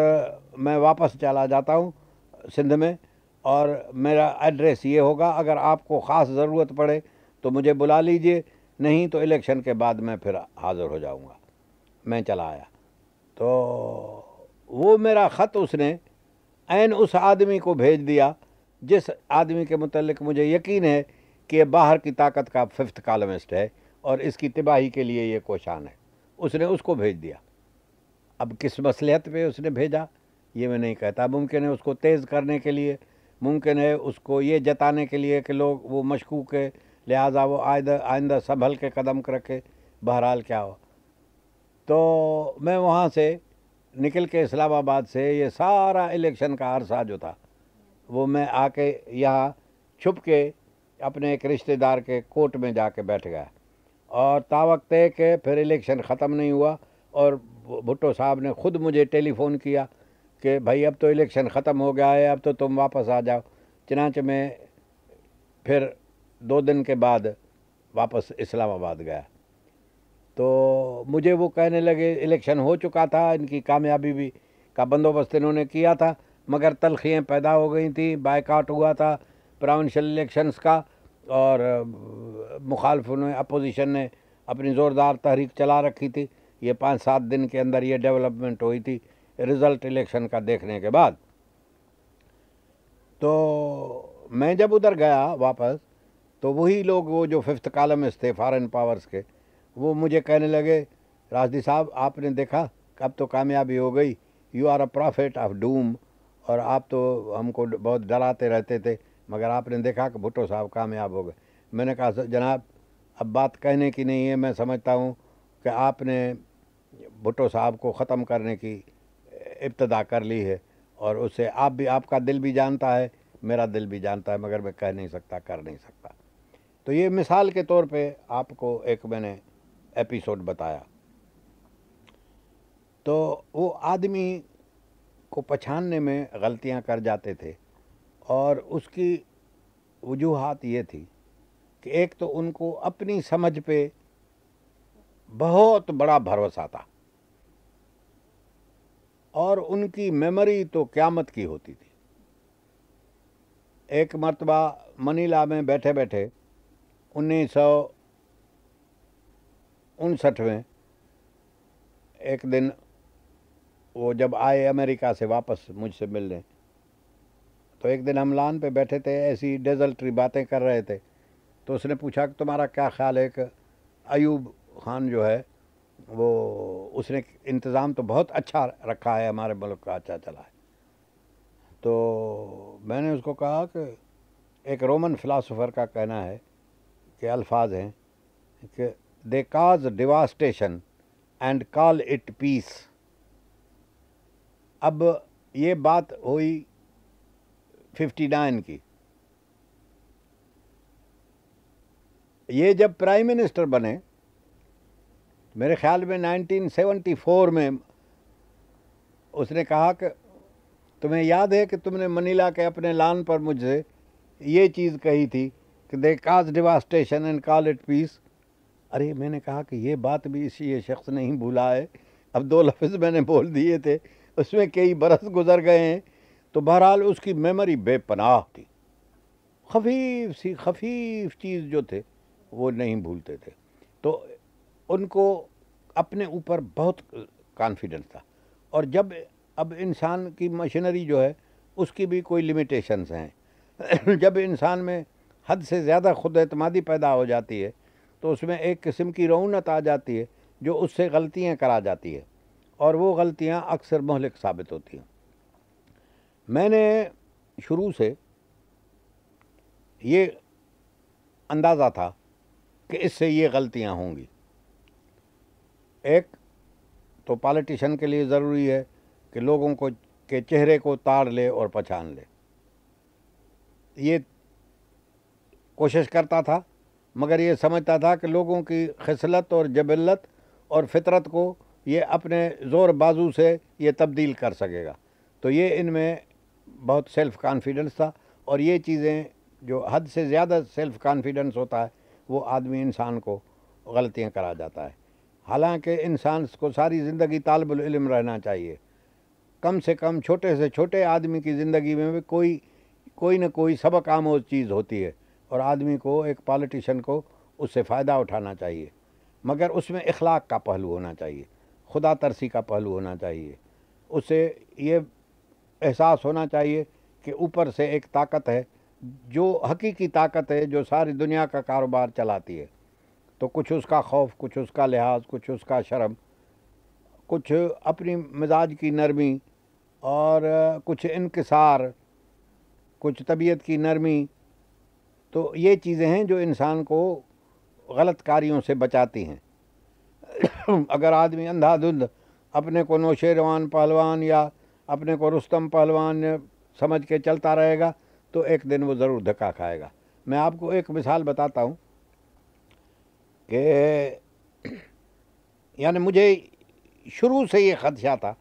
मैं वापस चला जाता हूँ सिंध में और मेरा एड्रेस ये होगा अगर आपको ख़ास ज़रूरत पड़े तो मुझे बुला लीजिए नहीं तो इलेक्शन के बाद मैं फिर हाज़िर हो जाऊंगा मैं चला आया तो वो मेरा ख़त उसने एन उस आदमी को भेज दिया जिस आदमी के मतलब मुझे यकीन है कि ये बाहर की ताकत का फिफ्थ कॉलमिस्ट है और इसकी तिबाही के लिए ये कोशान है उसने उसको भेज दिया अब किस मसलहत पे उसने भेजा ये मैं नहीं कहता मुमकिन है उसको तेज़ करने के लिए मुमकिन है उसको ये जताने के लिए कि लोग वो मशकूक है लिहाजा वो आइंदा आइंदा संभल के कदम रखे बहरहाल क्या हो तो मैं वहाँ से निकल के इस्लामाबाद से ये सारा इलेक्शन का अरसा जो था वो मैं आके यहाँ छुप के अपने एक रिश्तेदार के कोर्ट में जाके बैठ गया और है के फिर इलेक्शन ख़त्म नहीं हुआ और भुट्टो साहब ने ख़ुद मुझे टेलीफ़ोन किया कि भाई अब तो इलेक्शन ख़त्म हो गया है अब तो तुम वापस आ जाओ चनाच में फिर दो दिन के बाद वापस इस्लामाबाद गया तो मुझे वो कहने लगे इलेक्शन हो चुका था इनकी कामयाबी भी का बंदोबस्त इन्होंने किया था मगर तलखियाँ पैदा हो गई थी बायकाट हुआ था प्रावंशल इलेक्शंस का और मुखालफ ने अपोजिशन ने अपनी ज़ोरदार तहरीक चला रखी थी ये पाँच सात दिन के अंदर ये डेवलपमेंट हुई थी रिज़ल्ट इलेक्शन का देखने के बाद तो मैं जब उधर गया वापस तो वही लोग वो जो फिफ्थ कॉलम्स थे फॉरेन पावर्स के वो मुझे कहने लगे राजदी साहब आपने देखा अब तो कामयाबी हो गई you are a prophet of doom और आप तो हमको बहुत डराते रहते थे मगर आपने देखा कि भुट्टो साहब कामयाब हो गए मैंने कहा जनाब अब बात कहने की नहीं है मैं समझता हूँ कि आपने भुट्टो साहब को ख़त्म करने की इब्तदा कर ली है और उसे आप भी आपका दिल भी जानता है मेरा दिल भी जानता है मगर मैं कह नहीं सकता कर नहीं सकता तो ये मिसाल के तौर पे आपको एक मैंने एपिसोड बताया तो वो आदमी को पहचानने में गलतियां कर जाते थे और उसकी वजूहत ये थी कि एक तो उनको अपनी समझ पे बहुत बड़ा भरोसा था और उनकी मेमोरी तो क्यामत की होती थी एक मरतबा मनीला में बैठे बैठे उन्नीस सौ में एक दिन वो जब आए अमेरिका से वापस मुझसे मिलने तो एक दिन हम लान पे बैठे थे ऐसी डेजल्ट्री बातें कर रहे थे तो उसने पूछा कि तुम्हारा क्या ख्याल है कि अयूब खान जो है वो उसने इंतज़ाम तो बहुत अच्छा रखा है हमारे मुल्क का अच्छा चला है तो मैंने उसको कहा कि एक रोमन फ़िलासफ़र का कहना है कि अल्फाज हैं कि they cause devastation and call it peace अब ये बात हुई 59 की ये जब प्राइम मिनिस्टर बने मेरे ख्याल में 1974 में उसने कहा कि तुम्हें याद है कि तुमने मनीला के अपने लान पर मुझसे ये चीज़ कही थी कि they cause devastation and call it peace अरे मैंने कहा कि ये बात भी इसी ये शख्स नहीं भूला है अब दो लफ्ज़ मैंने बोल दिए थे उसमें कई बरस गुजर गए हैं तो बहरहाल उसकी मेमोरी बेपनाह थी खफीफ सी खफीफ चीज़ जो थे वो नहीं भूलते थे तो उनको अपने ऊपर बहुत कॉन्फिडेंस था और जब अब इंसान की मशीनरी जो है उसकी भी कोई लिमिटेशंस हैं जब इंसान में हद से ज़्यादा खुद अतमादी पैदा हो जाती है तो उसमें एक किस्म की रौनत आ जाती है जो उससे गलतियाँ करा जाती है और वो गलतियाँ अक्सर मोहलिक साबित होती हैं मैंने शुरू से ये अंदाज़ा था कि इससे ये गलतियाँ होंगी एक तो पॉलिटिशन के लिए ज़रूरी है कि लोगों को के चेहरे को ताड़ ले और पहचान ले ये कोशिश करता था मगर ये समझता था कि लोगों की खसलत और जबलत और फितरत को ये अपने ज़ोर बाजू से ये तब्दील कर सकेगा तो ये इनमें बहुत सेल्फ़ कॉन्फिडेंस था और ये चीज़ें जो हद से ज़्यादा सेल्फ़ कॉन्फिडेंस होता है वो आदमी इंसान को गलतियाँ करा जाता है हालांकि इंसान को सारी ज़िंदगी तालब रहना चाहिए कम से कम छोटे से छोटे आदमी की ज़िंदगी में भी कोई कोई ना कोई सबक आमोज चीज़ होती है और आदमी को एक पॉलिटिशन को उससे फ़ायदा उठाना चाहिए मगर उसमें इखलाक का पहलू होना चाहिए खुदा तरसी का पहलू होना चाहिए उसे ये एहसास होना चाहिए कि ऊपर से एक ताकत है जो हकीकी ताकत है जो सारी दुनिया का कारोबार चलाती है तो कुछ उसका खौफ कुछ उसका लिहाज कुछ उसका शर्म कुछ अपनी मिजाज की नरमी और कुछ इनकसार कुछ तबीयत की नरमी तो ये चीज़ें हैं जो इंसान को गलत कार्यों से बचाती हैं अगर आदमी अंधाधुंध अपने को नौशेरवान पहलवान या अपने को रुस्तम पहलवान समझ के चलता रहेगा तो एक दिन वो ज़रूर धक्का खाएगा मैं आपको एक मिसाल बताता हूँ कि यानी मुझे शुरू से ये खदशा था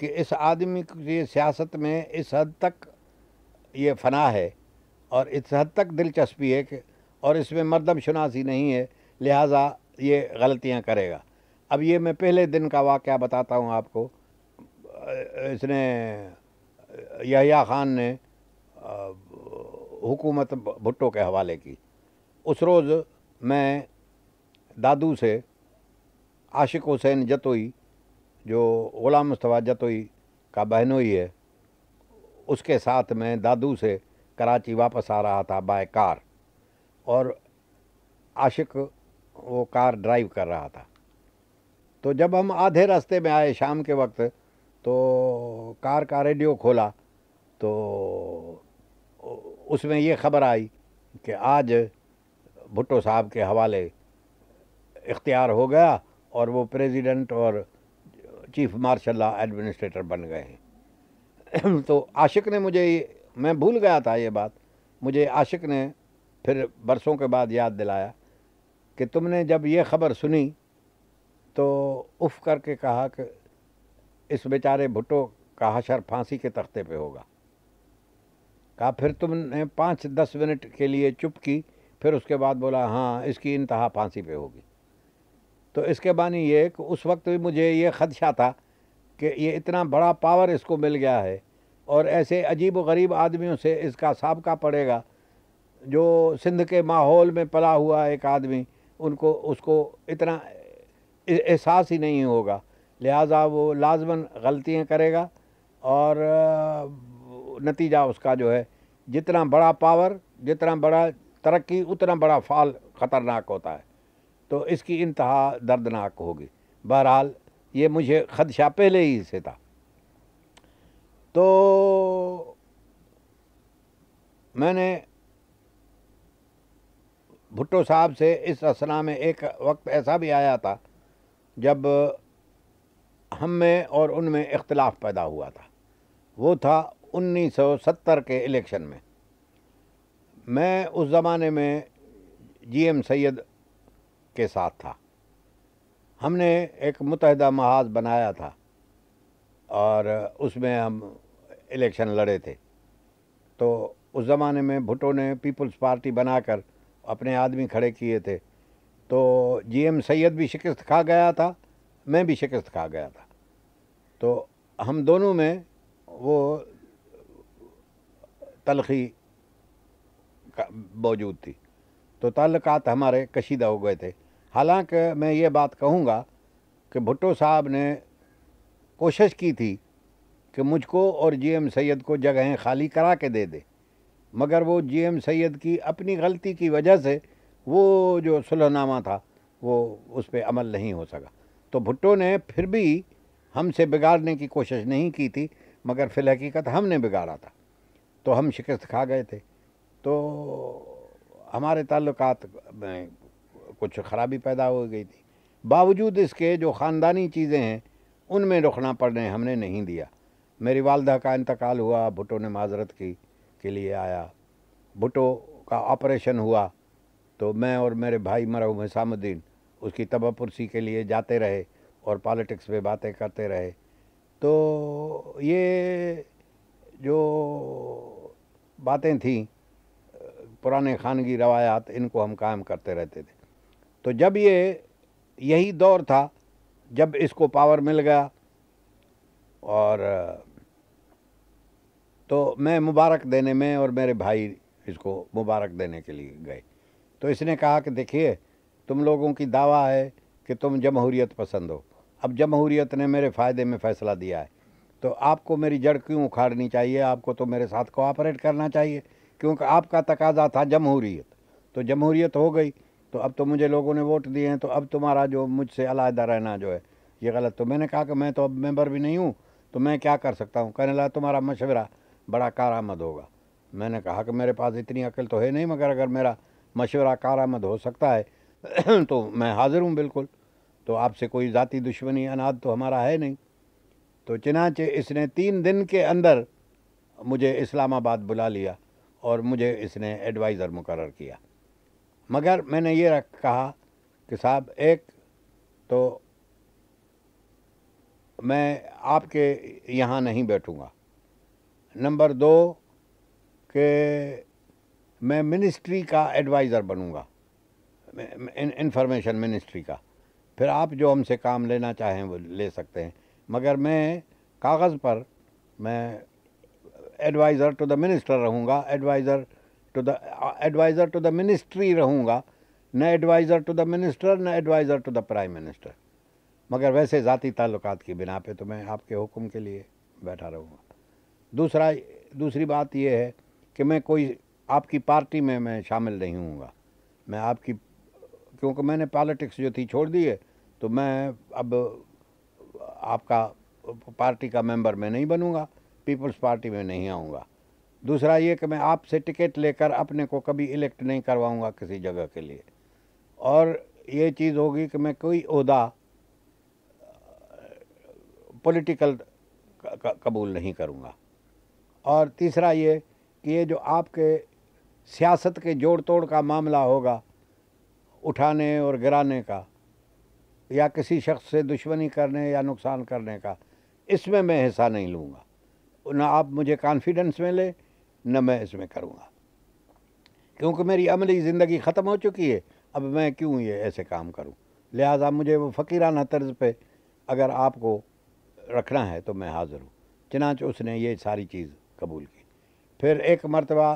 कि इस आदमी की सियासत में इस हद तक ये फना है और इस हद तक दिलचस्पी है कि और इसमें मरदम शनासी नहीं है लिहाजा ये गलतियां करेगा अब ये मैं पहले दिन का वाक़ बताता हूँ आपको इसने यहिया ख़ान ने हुकूमत भुट्टो के हवाले की उस रोज़ मैं दादू से आशिक हुसैन जतोई जो ग़ुलाम मुस्तफ़ा जतोई का बहनोई है उसके साथ मैं दादू से कराची वापस आ रहा था बाय कार और आशिक वो कार ड्राइव कर रहा था तो जब हम आधे रास्ते में आए शाम के वक्त तो कार का रेडियो खोला तो उसमें ये खबर आई कि आज भुट्टो साहब के हवाले इख्तियार हो गया और वो प्रेसिडेंट और चीफ मार्शल एडमिनिस्ट्रेटर बन गए हैं तो आशिक ने मुझे मैं भूल गया था ये बात मुझे आशिक ने फिर बरसों के बाद याद दिलाया कि तुमने जब ये खबर सुनी तो उफ करके कहा कि इस बेचारे भुट्टो का हशर फांसी के तख्ते पे होगा कहा फिर तुमने पाँच दस मिनट के लिए चुप की फिर उसके बाद बोला हाँ इसकी इंतहा फांसी पे होगी तो इसके बानी ये कि उस वक्त भी मुझे ये खदशा था कि ये इतना बड़ा पावर इसको मिल गया है और ऐसे अजीब व गरीब आदमियों से इसका सबका पड़ेगा जो सिंध के माहौल में पला हुआ एक आदमी उनको उसको इतना एहसास ही नहीं होगा लिहाजा वो लाजमन गलतियाँ करेगा और नतीजा उसका जो है जितना बड़ा पावर जितना बड़ा तरक्की उतना बड़ा फाल ख़तरनाक होता है तो इसकी इंतहा दर्दनाक होगी बहरहाल ये मुझे खदशा पहले ही से था तो मैंने भुट्टो साहब से इस असना में एक वक्त ऐसा भी आया था जब हम में और उनमें इख्तलाफ पैदा हुआ था वो था 1970 के इलेक्शन में मैं उस ज़माने में जीएम सैयद के साथ था हमने एक मुतहदा महाज बनाया था और उसमें हम इलेक्शन लड़े थे तो उस ज़माने में भुटो ने पीपल्स पार्टी बनाकर अपने आदमी खड़े किए थे तो जीएम सैयद भी शिकस्त खा गया था मैं भी शिकस्त खा गया था तो हम दोनों में वो तलखी मौजूद थी तो ताल्लुकात हमारे कशीदा हो गए थे हालांकि मैं ये बात कहूँगा कि भुट्टो साहब ने कोशिश की थी कि मुझको और जी एम सैद को जगहें खाली करा के दे दे मगर वो जी एम सैद की अपनी गलती की वजह से वो जो सुलहनामा था वो उस पर अमल नहीं हो सका तो भुट्टो ने फिर भी हमसे बिगाड़ने की कोशिश नहीं की थी मगर फिलहकीकत हमने बिगाड़ा था तो हम शिकस्त खा गए थे तो हमारे ताल्लुकात में कुछ ख़राबी पैदा हो गई थी बावजूद इसके जो ख़ानदानी चीज़ें हैं उनमें रुकना पड़ने हमने नहीं दिया मेरी वालदा का इंतकाल हुआ भुटो ने माजरत की के लिए आया भुटो का ऑपरेशन हुआ तो मैं और मेरे भाई मरऊ हिसामुद्दीन उसकी तबापुरसी के लिए जाते रहे और पॉलिटिक्स पे बातें करते रहे तो ये जो बातें थीं पुराने खानगी रवायात इनको हम कायम करते रहते थे तो जब ये यही दौर था जब इसको पावर मिल गया और तो मैं मुबारक देने में और मेरे भाई इसको मुबारक देने के लिए गए तो इसने कहा कि देखिए तुम लोगों की दावा है कि तुम जमहूरियत पसंद हो अब जमहूरियत ने मेरे फ़ायदे में फ़ैसला दिया है तो आपको मेरी जड़ क्यों उखाड़नी चाहिए आपको तो मेरे साथ कोऑपरेट करना चाहिए क्योंकि आपका तकाजा था जमहूरीत तो जमहूरीत हो गई तो अब तो मुझे लोगों ने वोट दिए हैं तो अब तुम्हारा जो मुझसे अलाहदा रहना जो है ये गलत तो मैंने कहा कि मैं तो अब मेंबर भी नहीं हूँ तो मैं क्या कर सकता हूँ कहने लगा तुम्हारा मशवरा बड़ा आमद होगा मैंने कहा कि मेरे पास इतनी अकल तो है नहीं मगर अगर मेरा मशवरा आमद हो सकता है तो मैं हाज़िर हूँ बिल्कुल तो आपसे कोई ज़ाती दुश्मनी अनाज तो हमारा है नहीं तो चनाचे इसने तीन दिन के अंदर मुझे इस्लामाबाद बुला लिया और मुझे इसने एडवाइज़र मुकर किया मगर मैंने ये रख कहा कि साहब एक तो मैं आपके यहाँ नहीं बैठूँगा नंबर दो के मैं मिनिस्ट्री का एडवाइज़र बनूँगा इंफॉर्मेशन मिनिस्ट्री का फिर आप जो हमसे काम लेना चाहें वो ले सकते हैं मगर मैं कागज़ पर मैं एडवाइज़र टू द मिनिस्टर रहूँगा adviser to the adviser to the ministry रहूँगा न एडवाइज़र टू द मिनिस्टर न adviser to the prime minister मगर वैसे ज़ाती ताल्लुकात की बिना पे तो मैं आपके हुक्म के लिए बैठा रहूँगा दूसरा दूसरी बात यह है कि मैं कोई आपकी पार्टी में मैं शामिल नहीं हूँ मैं आपकी क्योंकि मैंने पॉलिटिक्स जो थी छोड़ दी है तो मैं अब आपका पार्टी का मेंबर मैं नहीं बनूँगा पीपल्स पार्टी में नहीं आऊँगा दूसरा ये कि मैं आपसे टिकट लेकर अपने को कभी इलेक्ट नहीं करवाऊँगा किसी जगह के लिए और ये चीज़ होगी कि मैं कोई अहदा पॉलिटिकल कबूल नहीं करूँगा और तीसरा ये कि ये जो आपके सियासत के जोड़ तोड़ का मामला होगा उठाने और गिराने का या किसी शख्स से दुश्मनी करने या नुकसान करने का इसमें मैं हिस्सा नहीं लूँगा ना आप मुझे कॉन्फिडेंस में ले न मैं इसमें करूँगा क्योंकि मेरी अमली ज़िंदगी ख़त्म हो चुकी है अब मैं क्यों ये ऐसे काम करूँ लिहाजा मुझे वो फ़कीराना तर्ज पे अगर आपको रखना है तो मैं हाज़िर हूँ चनाच उसने ये सारी चीज़ कबूल की फिर एक मरतबा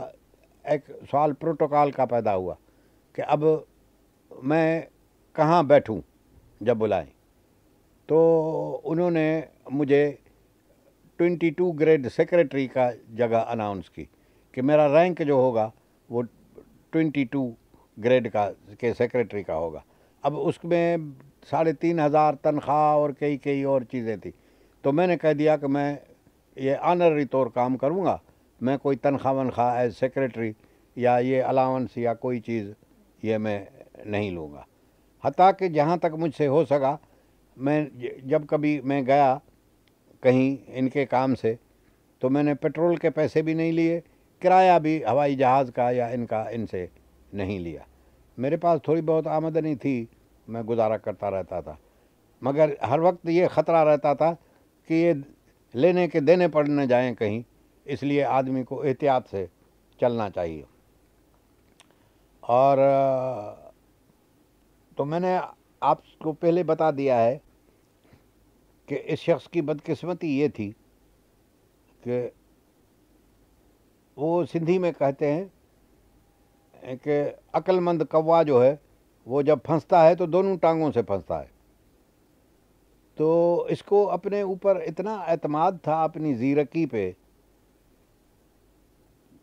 एक सवाल प्रोटोकॉल का पैदा हुआ कि अब मैं कहाँ बैठूँ जब बुलाएं तो उन्होंने मुझे 22 ग्रेड सेक्रेटरी का जगह अनाउंस की कि मेरा रैंक जो होगा वो 22 ग्रेड का के सेक्रेटरी का होगा अब उसमें साढ़े तीन हज़ार तनख्वाह और कई कई और चीज़ें थी तो मैंने कह दिया कि मैं ये आनरी तौर काम करूँगा मैं कोई तनख्वाह वनख्वा एज सेक्रेटरी या ये अलाउंस या कोई चीज़ ये मैं नहीं लूँगा हती कि जहाँ तक मुझसे हो सका मैं जब कभी मैं गया कहीं इनके काम से तो मैंने पेट्रोल के पैसे भी नहीं लिए किराया भी हवाई जहाज़ का या इनका इनसे नहीं लिया मेरे पास थोड़ी बहुत आमदनी थी मैं गुजारा करता रहता था मगर हर वक्त ये ख़तरा रहता था कि ये लेने के देने पड़ने जाएं कहीं इसलिए आदमी को एहतियात से चलना चाहिए और तो मैंने आपको पहले बता दिया है कि इस शख्स की बदकिस्मती ये थी कि वो सिंधी में कहते हैं कि अक्लमंद कौवा जो है वो जब फंसता है तो दोनों टांगों से फंसता है तो इसको अपने ऊपर इतना अतमाद था अपनी जीरकी पे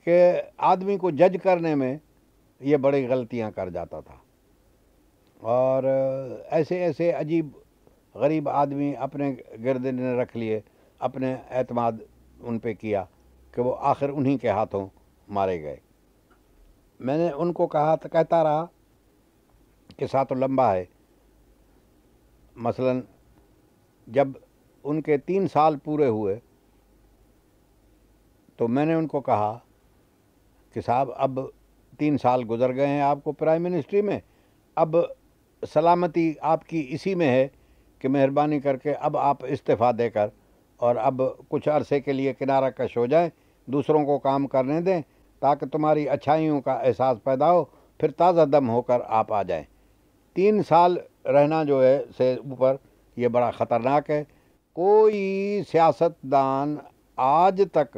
कि आदमी को जज करने में ये बड़ी गलतियां कर जाता था और ऐसे ऐसे अजीब गरीब आदमी अपने गिरद ने रख लिए अपने अतमाद उन पर किया कि वो आखिर उन्हीं के हाथों मारे गए मैंने उनको कहा तो कहता रहा कि तो लम्बा है मसलन जब उनके तीन साल पूरे हुए तो मैंने उनको कहा कि साहब अब तीन साल गुजर गए हैं आपको प्राइम मिनिस्ट्री में अब सलामती आपकी इसी में है कि मेहरबानी करके अब आप इस्तीफ़ा देकर और अब कुछ अरसे के लिए किनारा कश हो जाए दूसरों को काम करने दें ताकि तुम्हारी अच्छाइयों का एहसास पैदा हो फिर ताज़ा दम होकर आप आ जाएं तीन साल रहना जो है से ऊपर ये बड़ा ख़तरनाक है कोई सियासतदान आज तक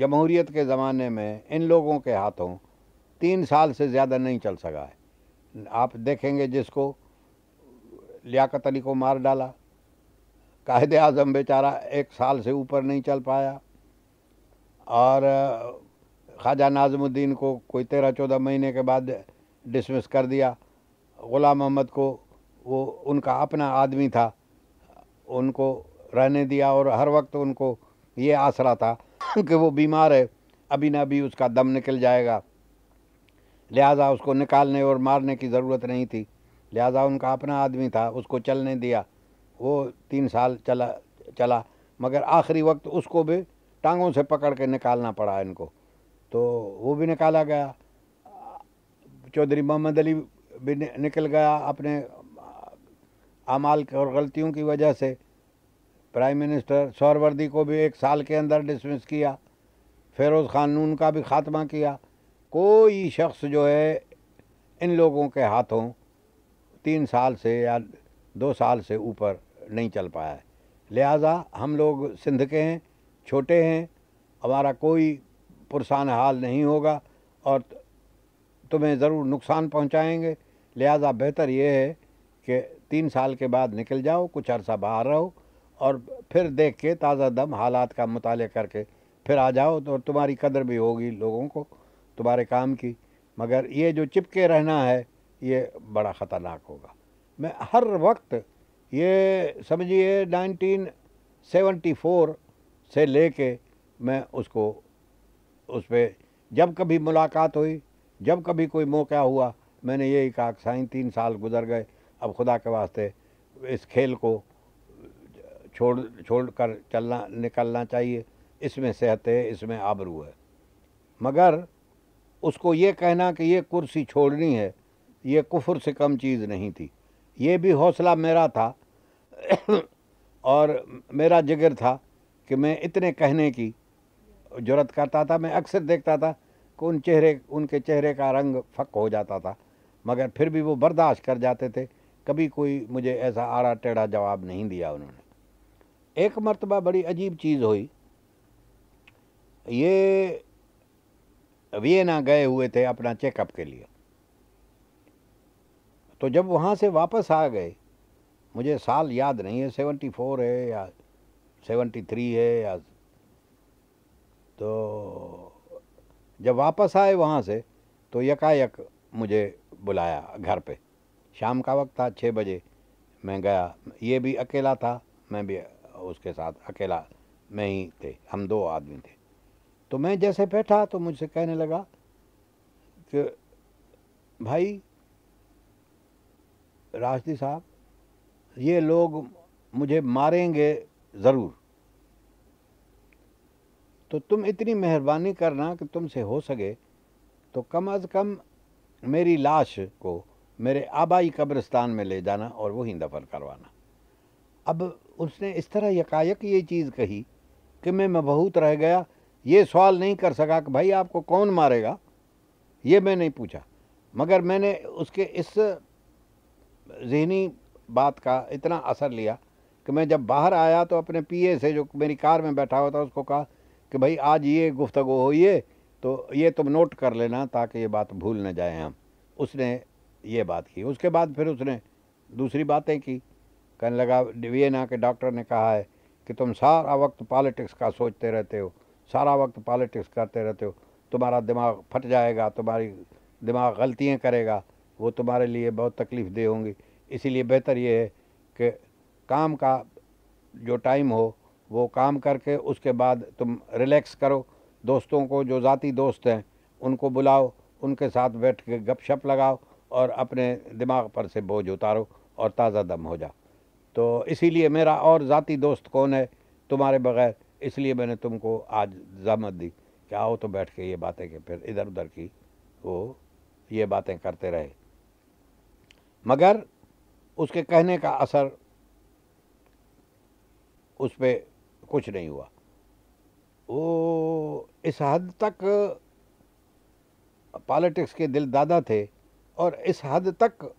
जमहूरीत के ज़माने में इन लोगों के हाथों तीन साल से ज़्यादा नहीं चल सका है आप देखेंगे जिसको लियाकत अली को मार डाला कायद आज़म बेचारा एक साल से ऊपर नहीं चल पाया और ख्वाजा नाजमुद्दीन को कोई तेरह चौदह महीने के बाद डिसमिस कर दिया ग़ुलाम अहमद को वो उनका अपना आदमी था उनको रहने दिया और हर वक्त उनको ये आसरा था कि वो बीमार है अभी ना अभी उसका दम निकल जाएगा लिहाजा उसको निकालने और मारने की ज़रूरत नहीं थी लिहाजा उनका अपना आदमी था उसको चलने दिया वो तीन साल चला चला मगर आखिरी वक्त उसको भी टांगों से पकड़ के निकालना पड़ा इनको तो वो भी निकाला गया चौधरी मोहम्मद अली भी निकल गया अपने अमाल और गलतियों की वजह से प्राइम मिनिस्टर सौरवर्दी को भी एक साल के अंदर डिसमिस किया फेरोज़ खान नून का भी खात्मा किया कोई शख्स जो है इन लोगों के हाथों तीन साल से या दो साल से ऊपर नहीं चल पाया है लिहाजा हम लोग सिंध के हैं छोटे हैं हमारा कोई पुरसान हाल नहीं होगा और तुम्हें ज़रूर नुकसान पहुंचाएंगे लिहाजा बेहतर ये है कि तीन साल के बाद निकल जाओ कुछ अरसा बाहर रहो और फिर देख के ताज़ा दम हालात का मुताल करके फिर आ जाओ तो तुम्हारी कदर भी होगी लोगों को तुम्हारे काम की मगर ये जो चिपके रहना है ये बड़ा ख़तरनाक होगा मैं हर वक्त ये समझिए 1974 से लेके मैं उसको उस पर जब कभी मुलाकात हुई जब कभी कोई मौका हुआ मैंने यही कहा कि साइन तीन साल गुजर गए अब खुदा के वास्ते इस खेल को छोड़ छोड़ कर चलना निकलना चाहिए इसमें सेहत है इसमें आबरू है मगर उसको ये कहना कि ये कुर्सी छोड़नी है ये कुफर से कम चीज़ नहीं थी ये भी हौसला मेरा था और मेरा जिगर था कि मैं इतने कहने की जरूरत करता था मैं अक्सर देखता था कि उन चेहरे उनके चेहरे का रंग फक हो जाता था मगर फिर भी वो बर्दाश्त कर जाते थे कभी कोई मुझे ऐसा आड़ा टेढ़ा जवाब नहीं दिया उन्होंने एक मरतबा बड़ी अजीब चीज़ हुई ये वियना गए हुए थे अपना चेकअप के लिए तो जब वहाँ से वापस आ गए मुझे साल याद नहीं है सेवेंटी फोर है या सेवेंटी थ्री है या तो जब वापस आए वहाँ से तो यकायक मुझे बुलाया घर पे शाम का वक्त था छः बजे मैं गया ये भी अकेला था मैं भी उसके साथ अकेला मैं ही थे हम दो आदमी थे तो मैं जैसे बैठा तो मुझसे कहने लगा कि भाई राष्ट्री साहब ये लोग मुझे मारेंगे ज़रूर तो तुम इतनी मेहरबानी करना कि तुमसे हो सके तो कम अज़ कम मेरी लाश को मेरे आबाई कब्रिस्तान में ले जाना और वहीं दफन करवाना अब उसने इस तरह यकायक ये चीज़ कही कि मैं मबहूत रह गया ये सवाल नहीं कर सका कि भाई आपको कौन मारेगा ये मैं नहीं पूछा मगर मैंने उसके इस जहनी बात का इतना असर लिया कि मैं जब बाहर आया तो अपने पीए से जो मेरी कार में बैठा हुआ था उसको कहा कि भाई आज ये गुफ्तु हो ये तो ये तुम नोट कर लेना ताकि ये बात भूल ना जाए हम उसने ये बात की उसके बाद फिर उसने दूसरी बातें की कहने लगा वियना के डॉक्टर ने कहा है कि तुम सारा वक्त पॉलिटिक्स का सोचते रहते हो सारा वक्त पॉलिटिक्स करते रहते हो तुम्हारा दिमाग फट जाएगा तुम्हारी दिमाग गलतियाँ करेगा वो तुम्हारे लिए बहुत तकलीफ़ दे होंगी इसीलिए बेहतर ये है कि काम का जो टाइम हो वो काम करके उसके बाद तुम रिलैक्स करो दोस्तों को जो ज़ाती दोस्त हैं उनको बुलाओ उनके साथ बैठ के गपशप लगाओ और अपने दिमाग पर से बोझ उतारो और ताज़ा दम हो जाओ तो इसीलिए मेरा और ज़ाती दोस्त कौन है तुम्हारे बगैर इसलिए मैंने तुमको आज जहमत दी कि आओ तो बैठ के ये बातें के फिर इधर उधर की वो ये बातें करते रहे मगर उसके कहने का असर उस पर कुछ नहीं हुआ वो इस हद तक पॉलिटिक्स के दिल दादा थे और इस हद तक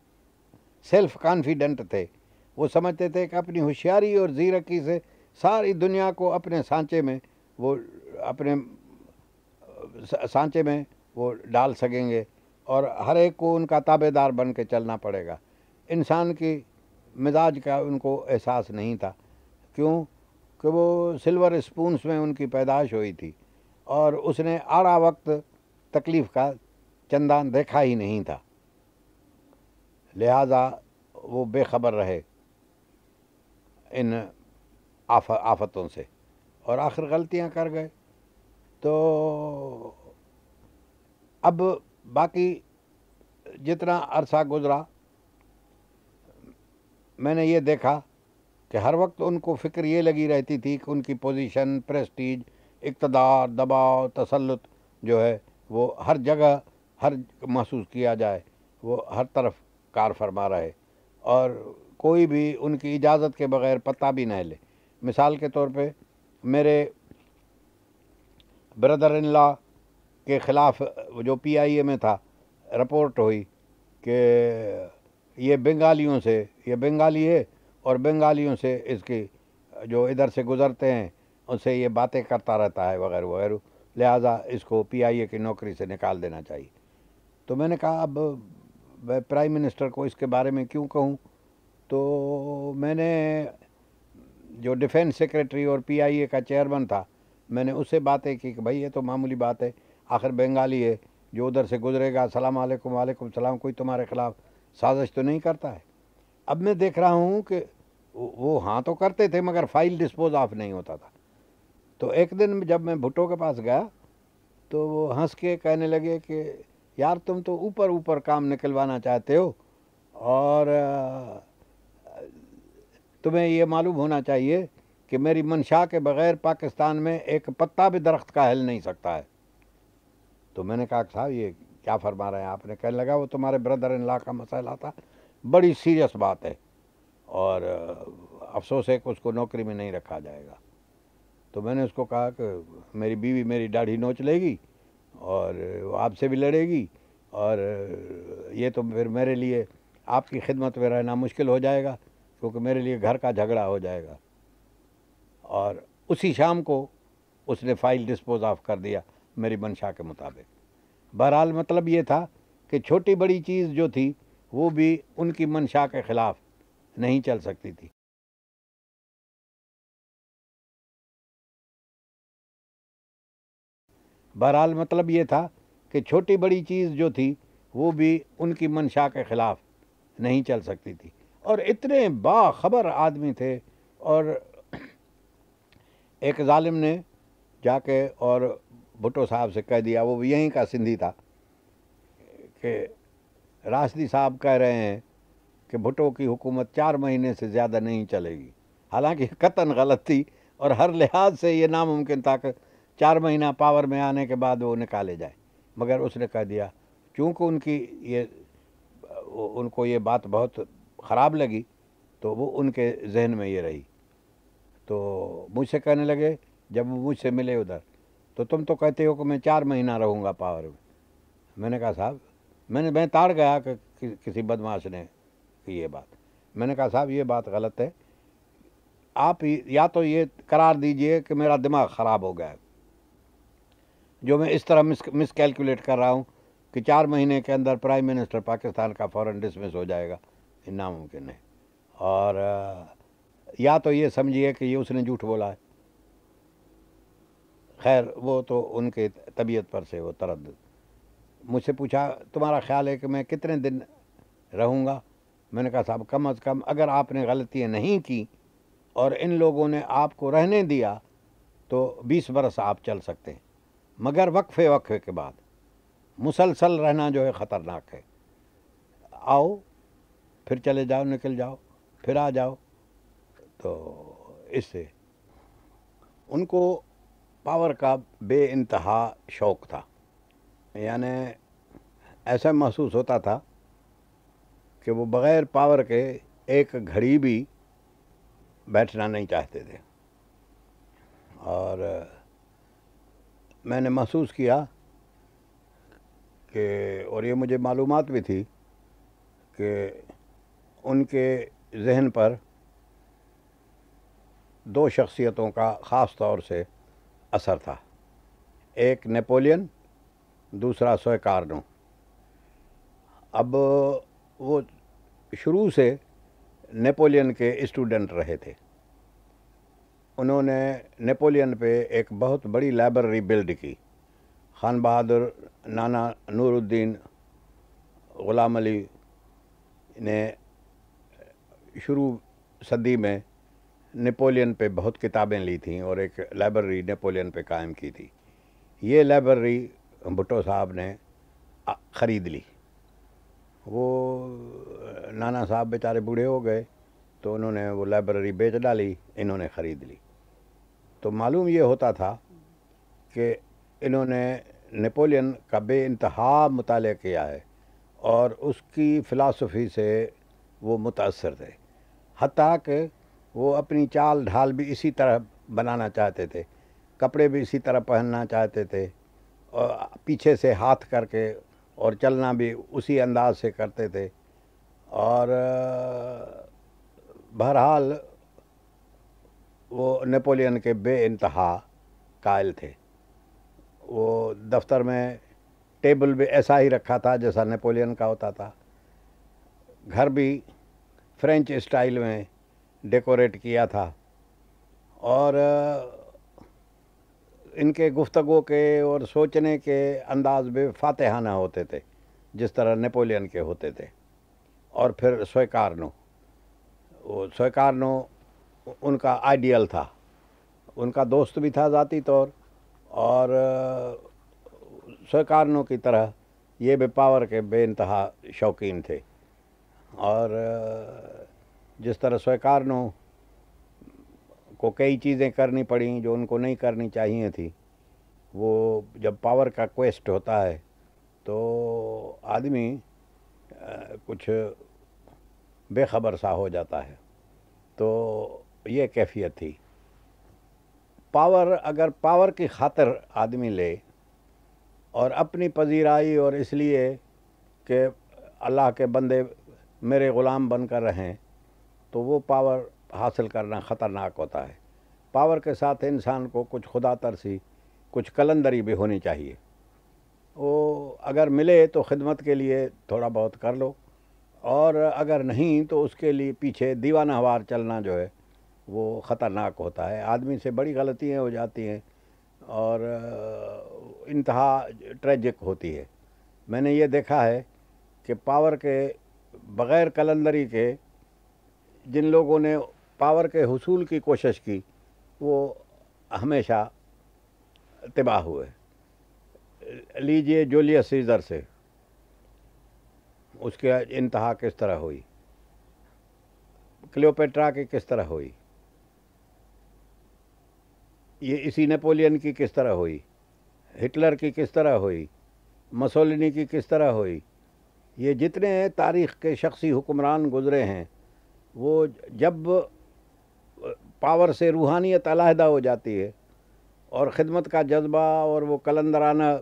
सेल्फ कॉन्फिडेंट थे वो समझते थे कि अपनी होशियारी और जीरकी से सारी दुनिया को अपने सांचे में वो अपने सांचे में वो डाल सकेंगे और हर एक को उनका ताबेदार बन के चलना पड़ेगा इंसान की मिजाज का उनको एहसास नहीं था क्यों कि वो सिल्वर स्पूनस में उनकी पैदाइश हुई थी और उसने आड़ा वक्त तकलीफ़ का चंदा देखा ही नहीं था लिहाजा वो बेखबर रहे इन आफ, आफतों से और आखिर गलतियां कर गए तो अब बाकी जितना अरसा गुज़रा मैंने ये देखा कि हर वक्त उनको फिक्र ये लगी रहती थी कि उनकी पोजीशन प्रेस्टीज इकतदार दबाव तसलुत जो है वो हर जगह हर महसूस किया जाए वो हर तरफ कार फरमा रहे और कोई भी उनकी इजाज़त के बग़ैर पता भी न ले मिसाल के तौर पे मेरे ब्रदर इन लॉ के ख़िलाफ़ जो पीआईए में था रिपोर्ट हुई कि ये बंगालियों से ये बंगाली है और बंगालियों से इसकी जो इधर से गुज़रते हैं उनसे ये बातें करता रहता है वगैरह वगैरह लिहाजा इसको पीआईए की नौकरी से निकाल देना चाहिए तो मैंने कहा अब मैं प्राइम मिनिस्टर को इसके बारे में क्यों कहूँ तो मैंने जो डिफेंस सेक्रेटरी और पीआईए का चेयरमैन था मैंने उससे बातें की कि भाई ये तो मामूली बात है आखिर बंगाली है जो उधर से गुजरेगा सलाम वालेकुम वालेकुम सलाम कोई तुम्हारे ख़िलाफ़ साजिश तो नहीं करता है अब मैं देख रहा हूँ कि वो हाँ तो करते थे मगर फाइल डिस्पोज ऑफ नहीं होता था तो एक दिन जब मैं भुट्टो के पास गया तो वो हंस के कहने लगे कि यार तुम तो ऊपर ऊपर काम निकलवाना चाहते हो और तुम्हें ये मालूम होना चाहिए कि मेरी मंशा के बग़ैर पाकिस्तान में एक पत्ता भी दरख्त का हिल नहीं सकता है तो मैंने कहा साहब ये क्या फरमा रहे हैं आपने कहने लगा वो तुम्हारे ब्रदर इन ला का मसाला था बड़ी सीरियस बात है और अफसोस है कि उसको नौकरी में नहीं रखा जाएगा तो मैंने उसको कहा कि मेरी बीवी मेरी दाढ़ी नोच लेगी और आपसे भी लड़ेगी और ये तो फिर मेरे लिए आपकी खिदमत में रहना मुश्किल हो जाएगा क्योंकि मेरे लिए घर का झगड़ा हो जाएगा और उसी शाम को उसने फाइल डिस्पोज ऑफ कर दिया मेरी मंशा के मुताबिक बहरहाल मतलब ये था कि छोटी बड़ी चीज़ जो थी वो भी उनकी मंशा के ख़िलाफ़ नहीं चल सकती थी बहरहाल मतलब ये था कि छोटी बड़ी चीज़ जो थी वो भी उनकी मंशा के ख़िलाफ़ नहीं चल सकती थी और इतने बाखबर आदमी थे और एक जालिम ने जाके और भुट्टो साहब से कह दिया वो भी यहीं का सिंधी था कि राशदी साहब कह रहे हैं कि भुट्टो की हुकूमत चार महीने से ज़्यादा नहीं चलेगी हालांकि कतन गलत थी और हर लिहाज से ये नामुमकिन था कि चार महीना पावर में आने के बाद वो निकाले जाए मगर उसने कह दिया चूँकि उनकी ये उनको ये बात बहुत ख़राब लगी तो वो उनके जहन में ये रही तो मुझसे कहने लगे जब मुझसे मिले उधर तो तुम तो कहते हो कि मैं चार महीना रहूँगा पावर में मैंने कहा साहब मैंने मैं ताड़ गया कि, कि, किसी बदमाश ने की ये बात मैंने कहा साहब ये बात गलत है आप या तो ये करार दीजिए कि मेरा दिमाग ख़राब हो गया जो मैं इस तरह मिस मिस कैलकुलेट कर रहा हूँ कि चार महीने के अंदर प्राइम मिनिस्टर पाकिस्तान का फ़ौरन डिसमिस हो जाएगा नामुमकिन है और या तो ये समझिए कि ये उसने झूठ बोला है खैर वो तो उनके तबीयत पर से वो तरद मुझसे पूछा तुम्हारा ख्याल है कि मैं कितने दिन रहूँगा मैंने कहा साहब कम अज़ कम अगर आपने गलतियाँ नहीं की और इन लोगों ने आपको रहने दिया तो बीस बरस आप चल सकते हैं मगर वक्फे वक्फे के बाद मुसलसल रहना जो है ख़तरनाक है आओ फिर चले जाओ निकल जाओ फिर आ जाओ तो इससे उनको पावर का बे इंतहा शौक़ था यानि ऐसा महसूस होता था कि वो बग़ैर पावर के एक घड़ी भी बैठना नहीं चाहते थे और मैंने महसूस किया कि और ये मुझे मालूम भी थी कि उनके जहन पर दो शख्सियतों का ख़ास तौर से असर था एक नेपोलियन दूसरा सोए कार्नो अब वो शुरू से नेपोलियन के स्टूडेंट रहे थे उन्होंने नेपोलियन पे एक बहुत बड़ी लाइब्रेरी बिल्ड की खान बहादुर नाना नूरुद्दीन ग़ुलाम अली ने शुरू सदी में नेपोलियन पे बहुत किताबें ली थी और एक लाइब्रेरी नेपोलियन पे कायम की थी ये लाइब्रेरी भुट्टो साहब ने ख़रीद ली वो नाना साहब बेचारे बूढ़े हो गए तो उन्होंने वो लाइब्रेरी बेच डाली इन्होंने ख़रीद ली तो मालूम ये होता था कि इन्होंने नेपोलियन का बे इंतहा मुताल किया है और उसकी फ़िलासफ़ी से वो मुतासर थे हती कि वो अपनी चाल ढाल भी इसी तरह बनाना चाहते थे कपड़े भी इसी तरह पहनना चाहते थे और पीछे से हाथ करके और चलना भी उसी अंदाज से करते थे और बहरहाल वो नेपोलियन के बे इंतहा कायल थे वो दफ्तर में टेबल भी ऐसा ही रखा था जैसा नेपोलियन का होता था घर भी फ्रेंच स्टाइल में डेकोरेट किया था और इनके गुफ्तगु के और सोचने के अंदाज भी फातेहाना होते थे जिस तरह नेपोलियन के होते थे और फिर स्वयकारनो वो स्वयकारनो उनका आइडियल था उनका दोस्त भी था ज़ाती तौर और स्वयकारनों की तरह ये भी पावर के बेानतहा शौकीन थे और जिस तरह नो को कई चीज़ें करनी पड़ी जो उनको नहीं करनी चाहिए थी वो जब पावर का क्वेस्ट होता है तो आदमी कुछ बेखबर सा हो जाता है तो ये कैफियत थी पावर अगर पावर की खातर आदमी ले और अपनी पजीराई और इसलिए कि अल्लाह के बंदे मेरे ग़ुलाम बनकर रहें तो वो पावर हासिल करना ख़तरनाक होता है पावर के साथ इंसान को कुछ खुदा तरसी कुछ कलंदरी भी होनी चाहिए वो अगर मिले तो खिदमत के लिए थोड़ा बहुत कर लो और अगर नहीं तो उसके लिए पीछे दीवाना हवार चलना जो है वो ख़तरनाक होता है आदमी से बड़ी गलतियाँ हो जाती हैं और इंतहा ट्रेजिक होती है मैंने ये देखा है कि पावर के बग़ैर कलंदरी के जिन लोगों ने पावर के हसूल की कोशिश की वो हमेशा तबाह हुए लीजिए जोलिया सीजर से उसके इंतहा किस तरह हुई क्लियोपेट्रा की किस तरह हुई ये इसी नेपोलियन की किस तरह हुई हिटलर की किस तरह हुई मसोलिनी की किस तरह हुई ये जितने तारीख़ के शख्सी हुक्मरान गुज़रे हैं वो जब पावर से रूहानियत अलहदा हो जाती है और ख़िदमत का जज्बा और वो कलंदराना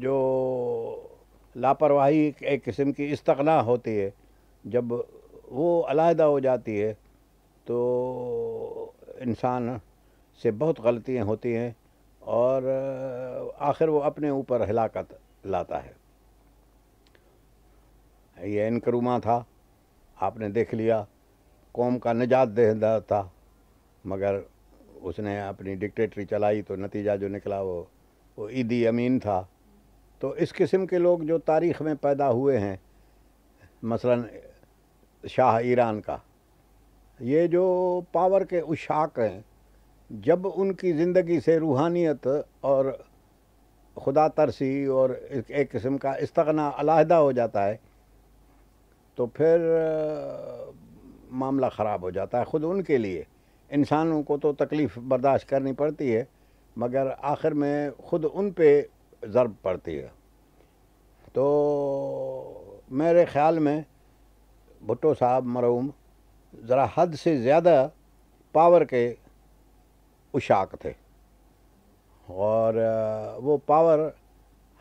जो लापरवाही एक किस्म की इस्तना होती है जब वो अलहदा हो जाती है तो इंसान से बहुत गलतियाँ होती हैं और आखिर वो अपने ऊपर हिलाकत लाता है ये इनक्रुमा था आपने देख लिया कौम का निजात देहदा था मगर उसने अपनी डिक्टेटरी चलाई तो नतीजा जो निकला वो वो ईदी अमीन था तो इस किस्म के लोग जो तारीख़ में पैदा हुए हैं मसलन शाह ईरान का ये जो पावर के उशाक हैं जब उनकी ज़िंदगी से रूहानियत और खुदा तरसी और एक किस्म का इसतना अलाहदा हो जाता है तो फिर मामला ख़राब हो जाता है ख़ुद उनके लिए इंसानों को तो तकलीफ़ बर्दाश्त करनी पड़ती है मगर आखिर में ख़ुद उन पे ज़रब पड़ती है तो मेरे ख़्याल में भुट्टो साहब मरूम ज़रा हद से ज़्यादा पावर के उशाक थे और वो पावर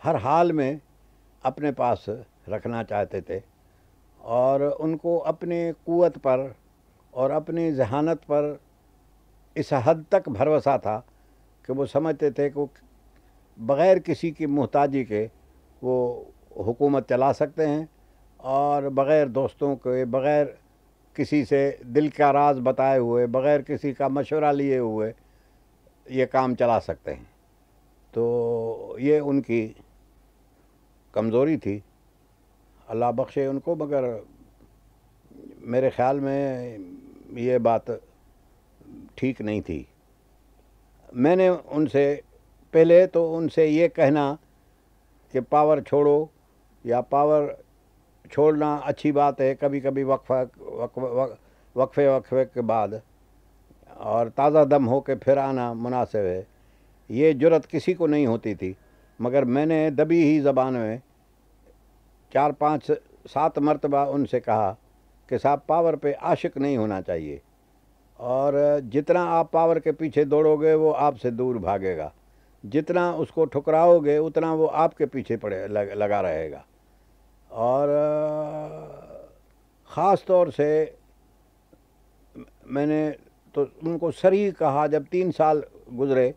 हर हाल में अपने पास रखना चाहते थे और उनको अपने क़वत पर और अपनी जहानत पर इस हद तक भरोसा था कि वो समझते थे कि बग़ैर किसी की मोहताजी के वो हुकूमत चला सकते हैं और बग़ैर दोस्तों के बग़ैर किसी से दिल का राज बताए हुए बग़ैर किसी का मशवरा लिए हुए ये काम चला सकते हैं तो ये उनकी कमज़ोरी थी अल्लाह बख्शे उनको मगर मेरे ख़्याल में ये बात ठीक नहीं थी मैंने उनसे पहले तो उनसे ये कहना कि पावर छोड़ो या पावर छोड़ना अच्छी बात है कभी कभी वक्फा वक्फे वक्फे के बाद और ताज़ा दम हो के फिर आना मुनासिब है ये जरूरत किसी को नहीं होती थी मगर मैंने दबी ही ज़बान में चार पाँच सात मरतबा उनसे कहा कि साहब पावर पे आशिक नहीं होना चाहिए और जितना आप पावर के पीछे दौड़ोगे वो आपसे दूर भागेगा जितना उसको ठुकराओगे उतना वो आपके पीछे पड़े लग, लगा रहेगा और ख़ास तौर से मैंने तो उनको सरी कहा जब तीन साल गुज़रे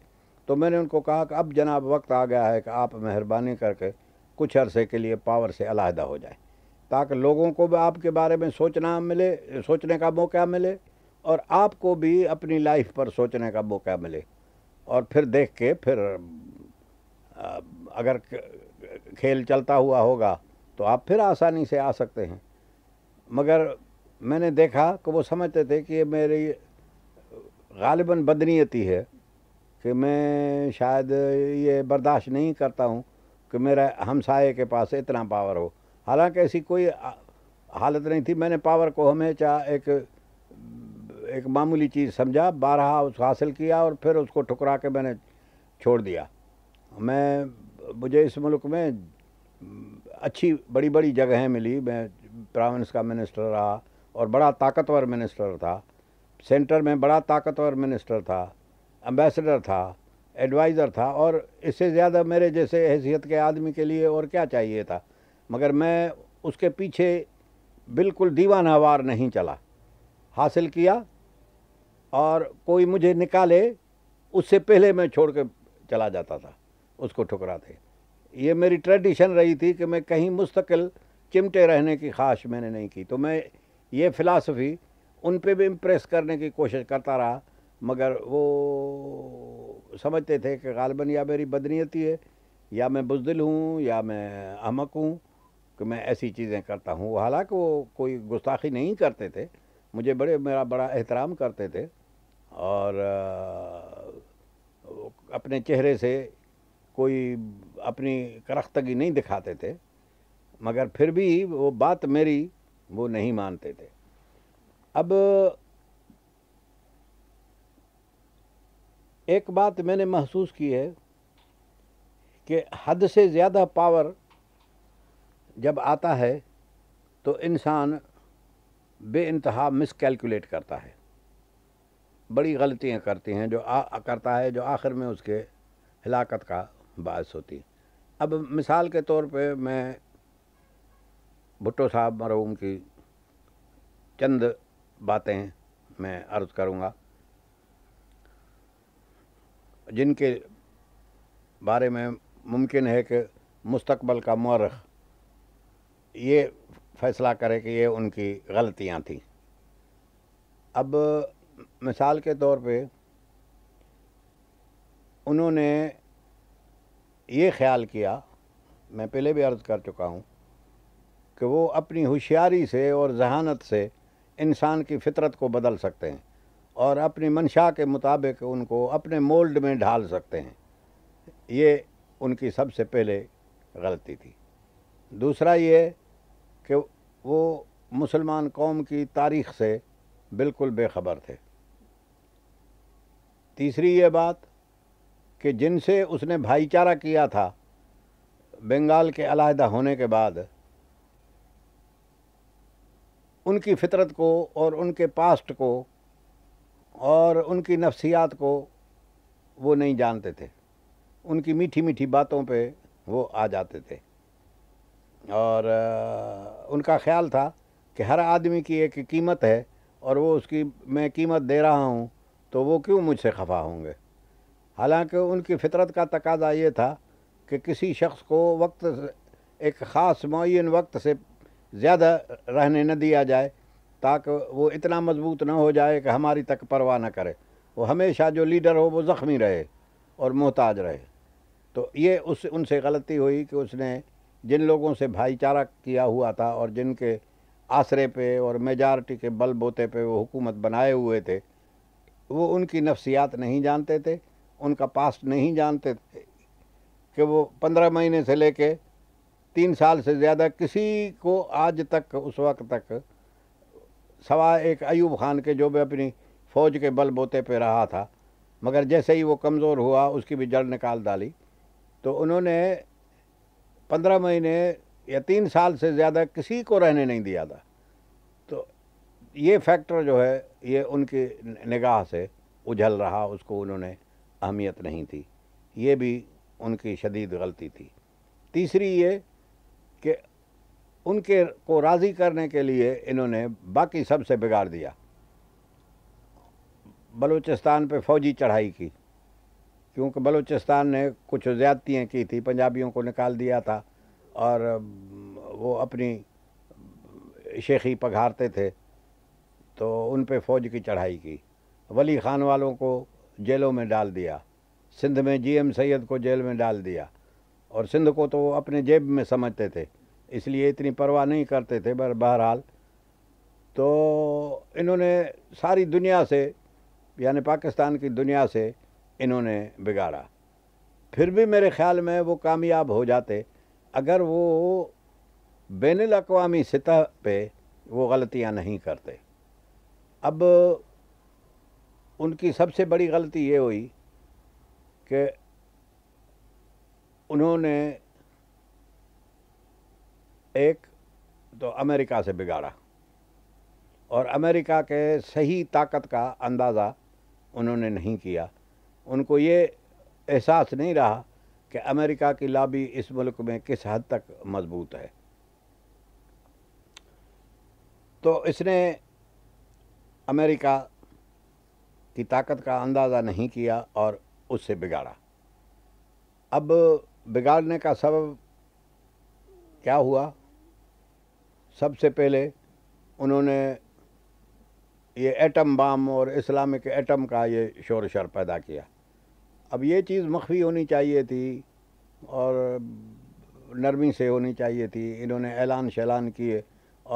तो मैंने उनको कहा कि अब जनाब वक्त आ गया है कि आप मेहरबानी करके कुछ अरसे के लिए पावर से अलहदा हो जाए ताकि लोगों को भी आपके बारे में सोचना मिले सोचने का मौका मिले और आपको भी अपनी लाइफ पर सोचने का मौका मिले और फिर देख के फिर अगर खेल चलता हुआ होगा तो आप फिर आसानी से आ सकते हैं मगर मैंने देखा कि वो समझते थे कि ये मेरी गालिबा बदनीयती है कि मैं शायद ये बर्दाश्त नहीं करता हूँ कि मेरा हमसाए के पास इतना पावर हो हालांकि ऐसी कोई हालत नहीं थी मैंने पावर को हमेशा एक एक मामूली चीज़ समझा बारहा उसको हासिल किया और फिर उसको ठुकरा के मैंने छोड़ दिया मैं मुझे इस मुल्क में अच्छी बड़ी बड़ी जगहें मिली मैं प्राविंस का मिनिस्टर रहा और बड़ा ताकतवर मिनिस्टर था सेंटर में बड़ा ताकतवर मिनिस्टर था एम्बेसडर था एडवाइज़र था और इससे ज़्यादा मेरे जैसे हैसियत के आदमी के लिए और क्या चाहिए था मगर मैं उसके पीछे बिल्कुल दीवानावार नहीं चला हासिल किया और कोई मुझे निकाले उससे पहले मैं छोड़ के चला जाता था उसको ठुकराते ये मेरी ट्रेडिशन रही थी कि मैं कहीं मुस्तकिल चिमटे रहने की ख्वाहिश मैंने नहीं की तो मैं ये फ़िलासफ़ी उन पर भी इम्प्रेस करने की कोशिश करता रहा मगर वो समझते थे कि गालबन या मेरी बदनीयती है या मैं बुजदिल हूँ या मैं अहमक हूँ कि मैं ऐसी चीज़ें करता हूँ हालांकि वो कोई गुस्ताखी नहीं करते थे मुझे बड़े मेरा बड़ा एहतराम करते थे और अपने चेहरे से कोई अपनी करख्तगी नहीं दिखाते थे मगर फिर भी वो बात मेरी वो नहीं मानते थे अब एक बात मैंने महसूस की है कि हद से ज़्यादा पावर जब आता है तो इंसान बे इंतहा मिसकैलकुलेट करता है बड़ी गलतियाँ करती हैं जो आ, करता है जो आखिर में उसके हिलाकत का बास होती है अब मिसाल के तौर पे मैं भुट्टो साहब मरहूम की चंद बातें मैं अर्ज़ करूँगा जिनके बारे में मुमकिन है कि मुस्तबल का मरख ये फैसला करे कि ये उनकी गलतियाँ थीं अब मिसाल के तौर पे उन्होंने ये ख्याल किया मैं पहले भी अर्ज़ कर चुका हूँ कि वो अपनी होशियारी से और जहानत से इंसान की फितरत को बदल सकते हैं और अपनी मंशा के मुताबिक उनको अपने मोल्ड में ढाल सकते हैं ये उनकी सबसे पहले गलती थी दूसरा ये कि वो मुसलमान कौम की तारीख से बिल्कुल बेखबर थे तीसरी ये बात कि जिनसे उसने भाईचारा किया था बंगाल के अलहदा होने के बाद उनकी फितरत को और उनके पास्ट को और उनकी नफ्सियात को वो नहीं जानते थे उनकी मीठी मीठी बातों पे वो आ जाते थे और उनका ख्याल था कि हर आदमी की एक कीमत है और वो उसकी मैं कीमत दे रहा हूँ तो वो क्यों मुझसे खफा होंगे हालांकि उनकी फितरत का तकाजा ये था कि किसी शख्स को वक्त एक ख़ास मुन वक्त से ज़्यादा रहने न दिया जाए ताकि वो इतना मजबूत ना हो जाए कि हमारी तक परवाह ना करे वो हमेशा जो लीडर हो वो ज़ख्मी रहे और मोहताज रहे तो ये उस उनसे गलती हुई कि उसने जिन लोगों से भाईचारा किया हुआ था और जिनके आसरे पे और मेजॉरिटी के बल बोते पे वो हुकूमत बनाए हुए थे वो उनकी नफ्सियात नहीं जानते थे उनका पास्ट नहीं जानते थे कि वो पंद्रह महीने से लेके तीन साल से ज़्यादा किसी को आज तक उस वक्त तक सवा एक अयूब खान के जो भी अपनी फ़ौज के बल बोते पे रहा था मगर जैसे ही वो कमज़ोर हुआ उसकी भी जड़ निकाल डाली तो उन्होंने पंद्रह महीने या तीन साल से ज़्यादा किसी को रहने नहीं दिया था तो ये फैक्टर जो है ये उनकी निगाह से उझल रहा उसको उन्होंने अहमियत नहीं थी ये भी उनकी शदीद गलती थी तीसरी ये कि उनके को राज़ी करने के लिए इन्होंने बाकी सब से बिगाड़ दिया बलूचिस्तान पे फौजी चढ़ाई की क्योंकि बलूचिस्तान ने कुछ ज़्यादतियाँ की थी पंजाबियों को निकाल दिया था और वो अपनी शेखी पघारते थे तो उन पे फौज की चढ़ाई की वली खान वालों को जेलों में डाल दिया सिंध में जीएम सैयद को जेल में डाल दिया और सिंध को तो वो अपने जेब में समझते थे इसलिए इतनी परवाह नहीं करते थे बहरहाल तो इन्होंने सारी दुनिया से यानी पाकिस्तान की दुनिया से इन्होंने बिगाड़ा फिर भी मेरे ख्याल में वो कामयाब हो जाते अगर वो बैन अवी सतह पर वो गलतियां नहीं करते अब उनकी सबसे बड़ी गलती ये हुई कि उन्होंने एक तो अमेरिका से बिगाड़ा और अमेरिका के सही ताकत का अंदाज़ा उन्होंने नहीं किया उनको ये एहसास नहीं रहा कि अमेरिका की लाबी इस मुल्क में किस हद तक मजबूत है तो इसने अमेरिका की ताकत का अंदाज़ा नहीं किया और उससे बिगाड़ा अब बिगाड़ने का सबब क्या हुआ सबसे पहले उन्होंने ये एटम बम और इस्लामिक एटम का ये शोर शर पैदा किया अब ये चीज़ मख्फी होनी चाहिए थी और नरमी से होनी चाहिए थी इन्होंने ऐलान शैलान किए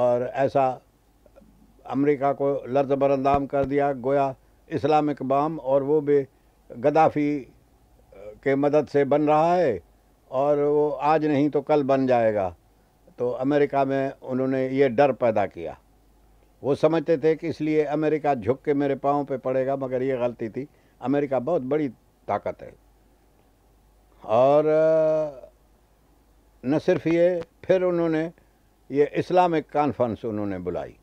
और ऐसा अमेरिका को लर्ज बरंदाम कर दिया गोया इस्लामिक बम और वो भी गदाफी के मदद से बन रहा है और वो आज नहीं तो कल बन जाएगा तो अमेरिका में उन्होंने ये डर पैदा किया वो समझते थे कि इसलिए अमेरिका झुक के मेरे पाँव पे पड़ेगा मगर ये गलती थी अमेरिका बहुत बड़ी ताकत है और न सिर्फ ये फिर उन्होंने ये इस्लामिक कॉन्फ्रेंस उन्होंने बुलाई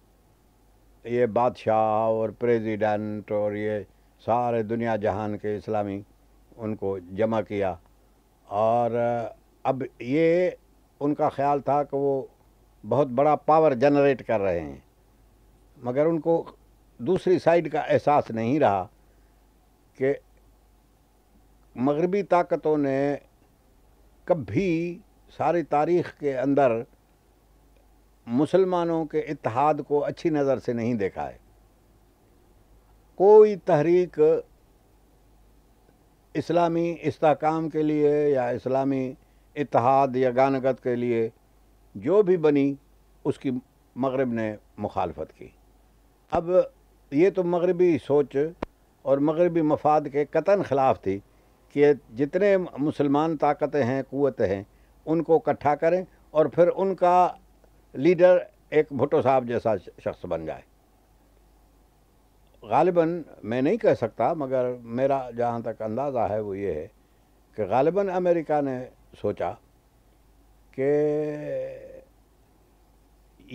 ये बादशाह और प्रेसिडेंट और ये सारे दुनिया जहान के इस्लामी उनको जमा किया और अब ये उनका ख्याल था कि वो बहुत बड़ा पावर जनरेट कर रहे हैं मगर उनको दूसरी साइड का एहसास नहीं रहा कि मगरबी ताकतों ने कभी सारी तारीख़ के अंदर मुसलमानों के इतिहाद को अच्छी नज़र से नहीं देखा है कोई तहरीक इस्लामी इसकाम के लिए या इस्लामी इतिहाद या गानगत के लिए जो भी बनी उसकी मगरब ने मुखालफत की अब ये तो मगरबी सोच और मगरबी मफाद के कतन ख़िलाफ़ थी कि जितने मुसलमान ताकतें हैं क़वतें हैं उनको इकट्ठा करें और फिर उनका लीडर एक भुटो साहब जैसा शख्स बन जाए गालिबा मैं नहीं कह सकता मगर मेरा जहाँ तक अंदाज़ा है वो ये है कि गालिबा अमेरिका ने सोचा कि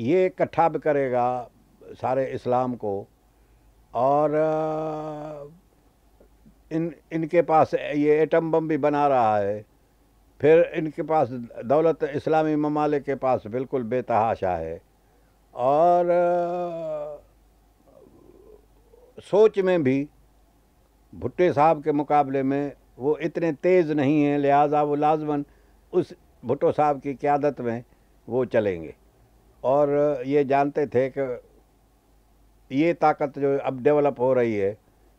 ये इकट्ठा भी करेगा सारे इस्लाम को और इन इनके पास ये एटम बम भी बना रहा है फिर इनके पास दौलत इस्लामी ममालिक के पास बिल्कुल बेतहाशा है और सोच में भी भुट्टे साहब के मुकाबले में वो इतने तेज़ नहीं हैं लिहाजा वो लाजमन उस भुटो साहब की क्यादत में वो चलेंगे और ये जानते थे कि ये ताकत जो अब डेवलप हो रही है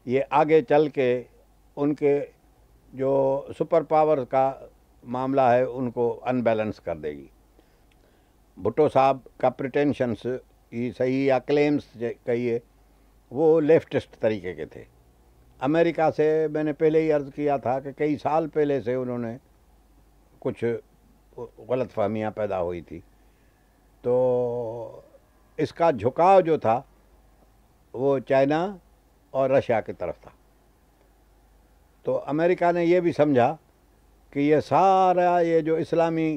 ये आगे चल के उनके जो सुपर पावर का मामला है उनको अनबैलेंस कर देगी भुटो साहब का प्रिटेंशंस ये सही या क्लेम्स कहिए वो लेफ्टिस्ट तरीके के थे अमेरिका से मैंने पहले ही अर्ज़ किया था कि कई साल पहले से उन्होंने कुछ गलत फहमियाँ पैदा हुई थी तो इसका झुकाव जो था वो चाइना और रशिया की तरफ था तो अमेरिका ने ये भी समझा कि ये सारा ये जो इस्लामी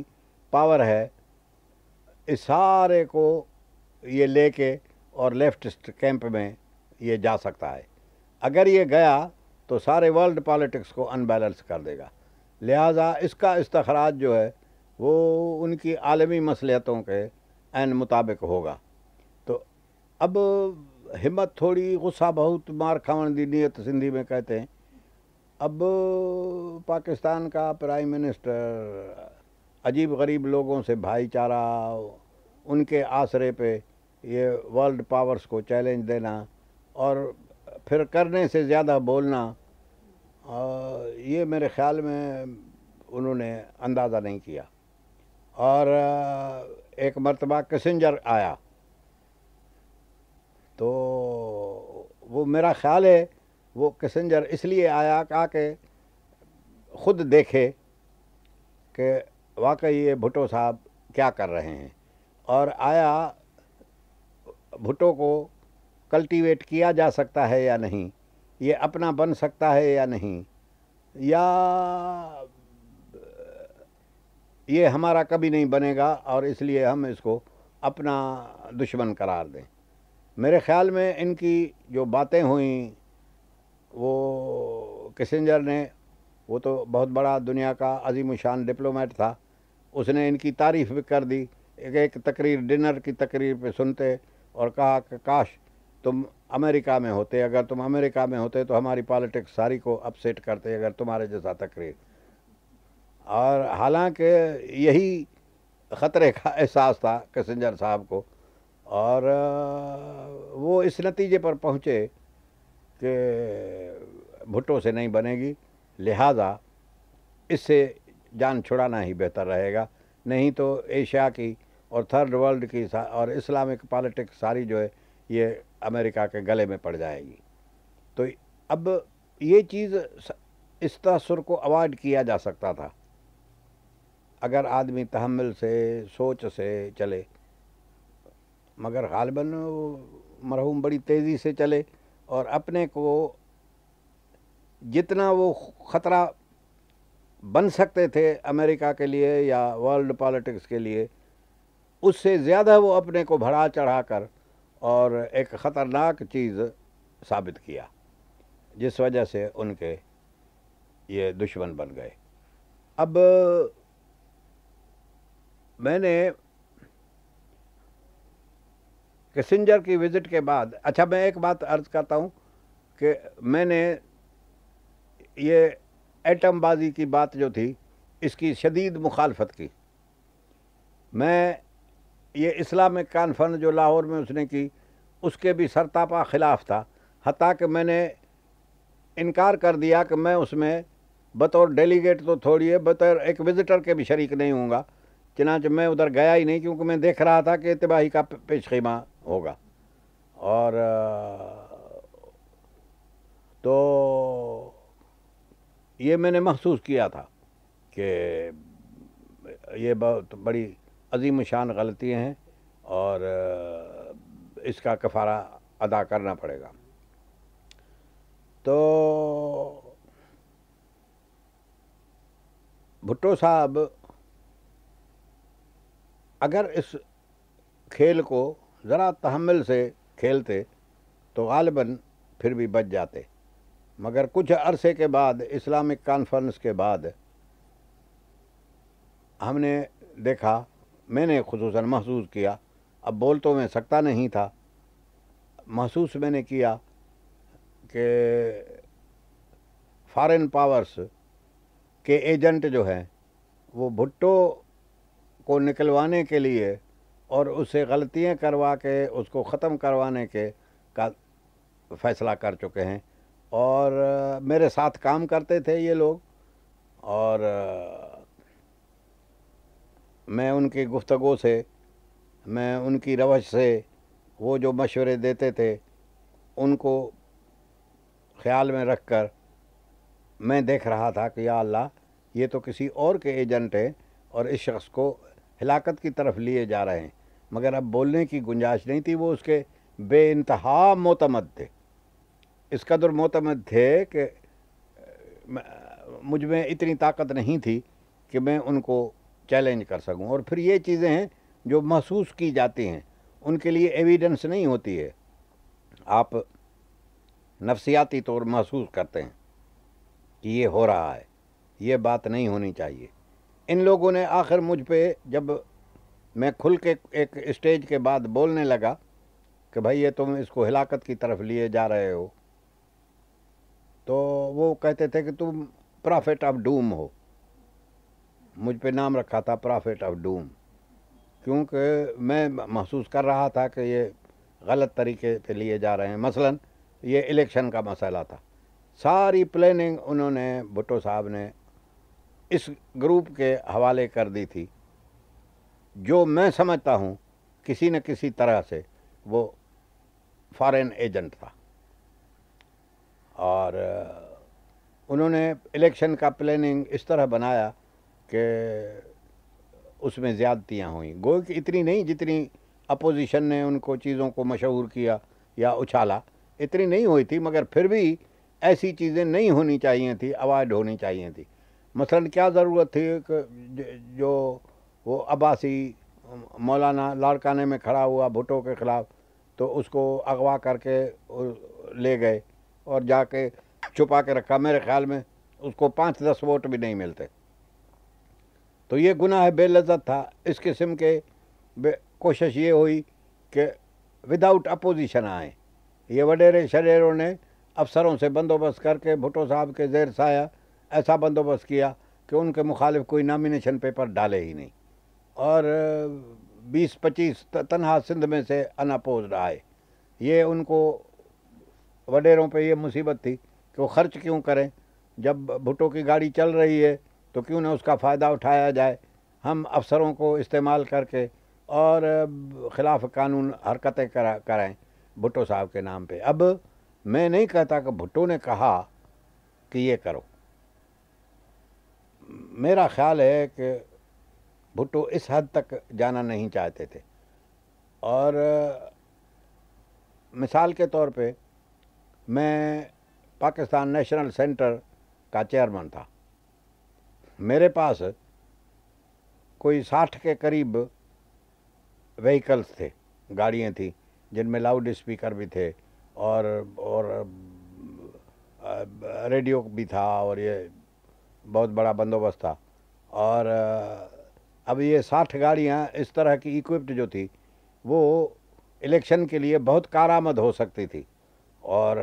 पावर है इस सारे को ये लेके और लेफ्ट कैंप में ये जा सकता है अगर ये गया तो सारे वर्ल्ड पॉलिटिक्स को अनबैलेंस कर देगा लिहाजा इसका इस्तखराज जो है वो उनकी आलमी मसलियतों के एन मुताबिक होगा तो अब हिम्मत थोड़ी गुस्सा बहुत मार खावन दी नीयत सिंधी में कहते हैं अब पाकिस्तान का प्राइम मिनिस्टर अजीब गरीब लोगों से भाईचारा उनके आसरे पे ये वर्ल्ड पावर्स को चैलेंज देना और फिर करने से ज़्यादा बोलना आ, ये मेरे ख़्याल में उन्होंने अंदाज़ा नहीं किया और एक मरतबा किसेंजर आया तो वो मेरा ख़्याल है वो किसेंजर इसलिए आया कहा कि ख़ुद देखे कि वाकई ये भुटो साहब क्या कर रहे हैं और आया भुटो को कल्टीवेट किया जा सकता है या नहीं ये अपना बन सकता है या नहीं या ये हमारा कभी नहीं बनेगा और इसलिए हम इसको अपना दुश्मन करार दें मेरे ख़्याल में इनकी जो बातें हुई वो किसेंजर ने वो तो बहुत बड़ा दुनिया का अजीम शान डिप्लोमेट था उसने इनकी तारीफ़ भी कर दी एक एक तकरीर डिनर की तकरीर पे सुनते और कहा कि काश तुम अमेरिका में होते अगर तुम अमेरिका में होते तो हमारी पॉलिटिक्स सारी को अपसेट करते अगर तुम्हारे जैसा तकरीर और हालांकि यही ख़तरे का एहसास था कैसेंजर साहब को और वो इस नतीजे पर पहुँचे कि भुट्टो से नहीं बनेगी लिहाजा इससे जान छुड़ाना ही बेहतर रहेगा नहीं तो एशिया की और थर्ड वर्ल्ड की और इस्लामिक पॉलिटिक्स सारी जो है ये अमेरिका के गले में पड़ जाएगी तो अब ये चीज़ इस तसर को अवॉइड किया जा सकता था अगर आदमी तहमल से सोच से चले मगर गालबन मरहूम बड़ी तेज़ी से चले और अपने को जितना वो ख़तरा बन सकते थे अमेरिका के लिए या वर्ल्ड पॉलिटिक्स के लिए उससे ज़्यादा वो अपने को भरा चढ़ा कर और एक ख़तरनाक चीज़ साबित किया जिस वजह से उनके ये दुश्मन बन गए अब मैंने किसिंजर की विज़िट के बाद अच्छा मैं एक बात अर्ज़ करता हूँ कि मैंने ये एटमबाजी की बात जो थी इसकी शदीद मुखालफत की मैं ये इस्लामिक कानफ्रेंस जो लाहौर में उसने की उसके भी सरतापा खिलाफ था हती कि मैंने इनकार कर दिया कि मैं उसमें बतौर डेलीगेट तो थोड़ी है बतौर एक विज़िटर के भी शरीक नहीं हूँ चनाच मैं उधर गया ही नहीं क्योंकि मैं देख रहा था कि तबाही का पेश खेमा होगा और तो ये मैंने महसूस किया था कि ये बहुत बड़ी अजीम शान गलतियाँ हैं और इसका कफारा अदा करना पड़ेगा तो भुट्टो साहब अगर इस खेल को ज़रा तहमल से खेलते तो गालबन फिर भी बच जाते मगर कुछ अरसे के बाद इस्लामिक कॉन्फ्रेंस के बाद हमने देखा मैंने खसूस महसूस किया अब बोल तो मैं सकता नहीं था महसूस मैंने किया कि फॉरेन पावर्स के एजेंट जो हैं वो भुट्टो को निकलवाने के लिए और उससे गलतियाँ करवा के उसको ख़त्म करवाने के का फैसला कर चुके हैं और मेरे साथ काम करते थे ये लोग और मैं उनकी गुफ्तगु से मैं उनकी रवश से वो जो मशवरे देते थे उनको ख्याल में रख कर मैं देख रहा था कि या अल्लाह ये तो किसी और के एजेंट हैं और इस शख्स को हिलाकत की तरफ लिए जा रहे हैं मगर अब बोलने की गुंजाइश नहीं थी वो उसके बे इंतहा मोतमद थे इस कदर मोतमद थे कि मुझ में इतनी ताकत नहीं थी कि मैं उनको चैलेंज कर सकूं और फिर ये चीज़ें हैं जो महसूस की जाती हैं उनके लिए एविडेंस नहीं होती है आप नफसियाती तौर महसूस करते हैं कि ये हो रहा है ये बात नहीं होनी चाहिए इन लोगों ने आखिर मुझ पर जब मैं खुल के एक स्टेज के बाद बोलने लगा कि भाई ये तुम इसको हिलाकत की तरफ लिए जा रहे हो तो वो कहते थे कि तुम प्रॉफिट ऑफ डूम हो मुझ पे नाम रखा था प्रॉफिट ऑफ डूम क्योंकि मैं महसूस कर रहा था कि ये गलत तरीके पे लिए जा रहे हैं मसलन ये इलेक्शन का मसला था सारी प्लानिंग उन्होंने भुट्टो साहब ने इस ग्रुप के हवाले कर दी थी जो मैं समझता हूँ किसी न किसी तरह से वो फॉरेन एजेंट था और उन्होंने इलेक्शन का प्लानिंग इस तरह बनाया कि उसमें ज़्यादतियाँ हुई गोई कि इतनी नहीं जितनी अपोजिशन ने उनको चीज़ों को मशहूर किया या उछाला इतनी नहीं हुई थी मगर फिर भी ऐसी चीज़ें नहीं होनी चाहिए थी अवॉइड होनी चाहिए थी मसलन क्या ज़रूरत थी कि जो वो अब्बासी मौलाना लाड़काने में खड़ा हुआ भुटो के ख़िलाफ़ तो उसको अगवा करके ले गए और जाके छुपा के रखा मेरे ख्याल में उसको पाँच दस वोट भी नहीं मिलते तो ये गुनाह है बेलजत था इस किस्म के कोशिश ये हुई कि विदाउट अपोजिशन आए ये वडेरे शरेरों ने अफसरों से बंदोबस्त करके भुटो साहब के जेर साया ऐसा बंदोबस्त किया कि उनके मुखालिफ कोई नामिनेशन पेपर डाले ही नहीं और 20-25 तनहा सिंध में से अनअपोज आए ये उनको वडेरों पे ये मुसीबत थी कि वो खर्च क्यों करें जब भुटो की गाड़ी चल रही है तो क्यों ना उसका फ़ायदा उठाया जाए हम अफसरों को इस्तेमाल करके और ख़िलाफ़ कानून हरकतें करा कराएँ भुट्टो साहब के नाम पे अब मैं नहीं कहता कि भुट्टो ने कहा कि ये करो मेरा ख्याल है कि भुट्टो इस हद तक जाना नहीं चाहते थे और मिसाल के तौर पे मैं पाकिस्तान नेशनल सेंटर का चेयरमैन था मेरे पास कोई साठ के करीब व्हीकल्स थे गाड़ियाँ थी जिनमें लाउड स्पीकर भी थे और और रेडियो भी था और ये बहुत बड़ा बंदोबस्त था और अब ये साठ गाड़ियाँ इस तरह की इक्विप्ड जो थी वो इलेक्शन के लिए बहुत कारामद हो सकती थी और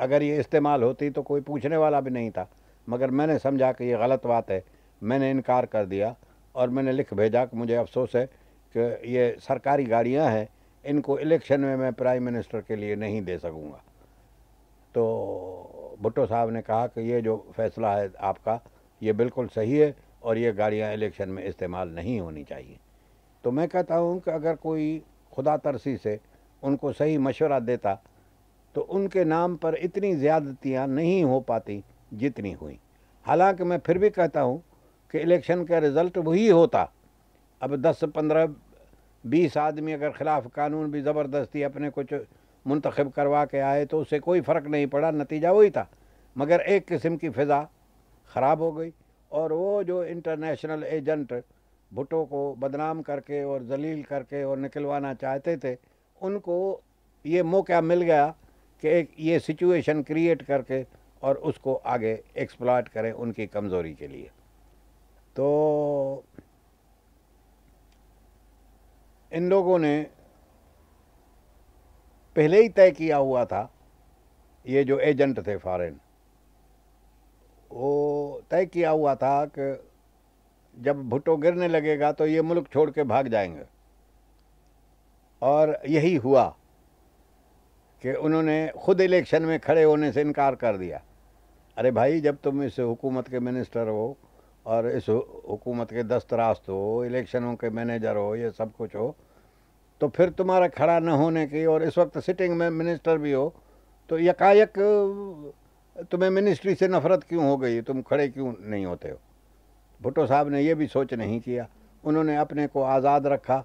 अगर ये इस्तेमाल होती तो कोई पूछने वाला भी नहीं था मगर मैंने समझा कि ये गलत बात है मैंने इनकार कर दिया और मैंने लिख भेजा कि मुझे अफसोस है कि ये सरकारी गाड़ियाँ हैं इनको इलेक्शन में मैं प्राइम मिनिस्टर के लिए नहीं दे सकूँगा तो भुट्टो साहब ने कहा कि ये जो फैसला है आपका ये बिल्कुल सही है और ये गाड़ियाँ इलेक्शन में इस्तेमाल नहीं होनी चाहिए तो मैं कहता हूँ कि अगर कोई खुदा तरसी से उनको सही मशवरा देता तो उनके नाम पर इतनी ज़्यादतियाँ नहीं हो पाती जितनी हुई हालांकि मैं फिर भी कहता हूँ कि इलेक्शन का रिज़ल्ट वही होता अब 10 15 20 आदमी अगर ख़िलाफ़ कानून भी ज़बरदस्ती अपने कुछ मंतखब करवा के आए तो उससे कोई फ़र्क नहीं पड़ा नतीजा वही था मगर एक किस्म की फ़िज़ा ख़राब हो गई और वो जो इंटरनेशनल एजेंट भुटो को बदनाम करके और जलील करके और निकलवाना चाहते थे उनको ये मौका मिल गया कि एक ये सिचुएशन क्रिएट करके और उसको आगे एक्सप्लाट करें उनकी कमज़ोरी के लिए तो इन लोगों ने पहले ही तय किया हुआ था ये जो एजेंट थे फॉरेन वो तय किया हुआ था कि जब भुट्टो गिरने लगेगा तो ये मुल्क छोड़ के भाग जाएंगे और यही हुआ कि उन्होंने खुद इलेक्शन में खड़े होने से इनकार कर दिया अरे भाई जब तुम इस हुकूमत के मिनिस्टर हो और इस हुकूमत के दस्तरास्त हो इलेक्शनों के मैनेजर हो ये सब कुछ हो तो फिर तुम्हारा खड़ा न होने की और इस वक्त सिटिंग में मिनिस्टर भी हो तो यकायक तुम्हें मिनिस्ट्री से नफरत क्यों हो गई तुम खड़े क्यों नहीं होते हो भुट्टो साहब ने ये भी सोच नहीं किया उन्होंने अपने को आज़ाद रखा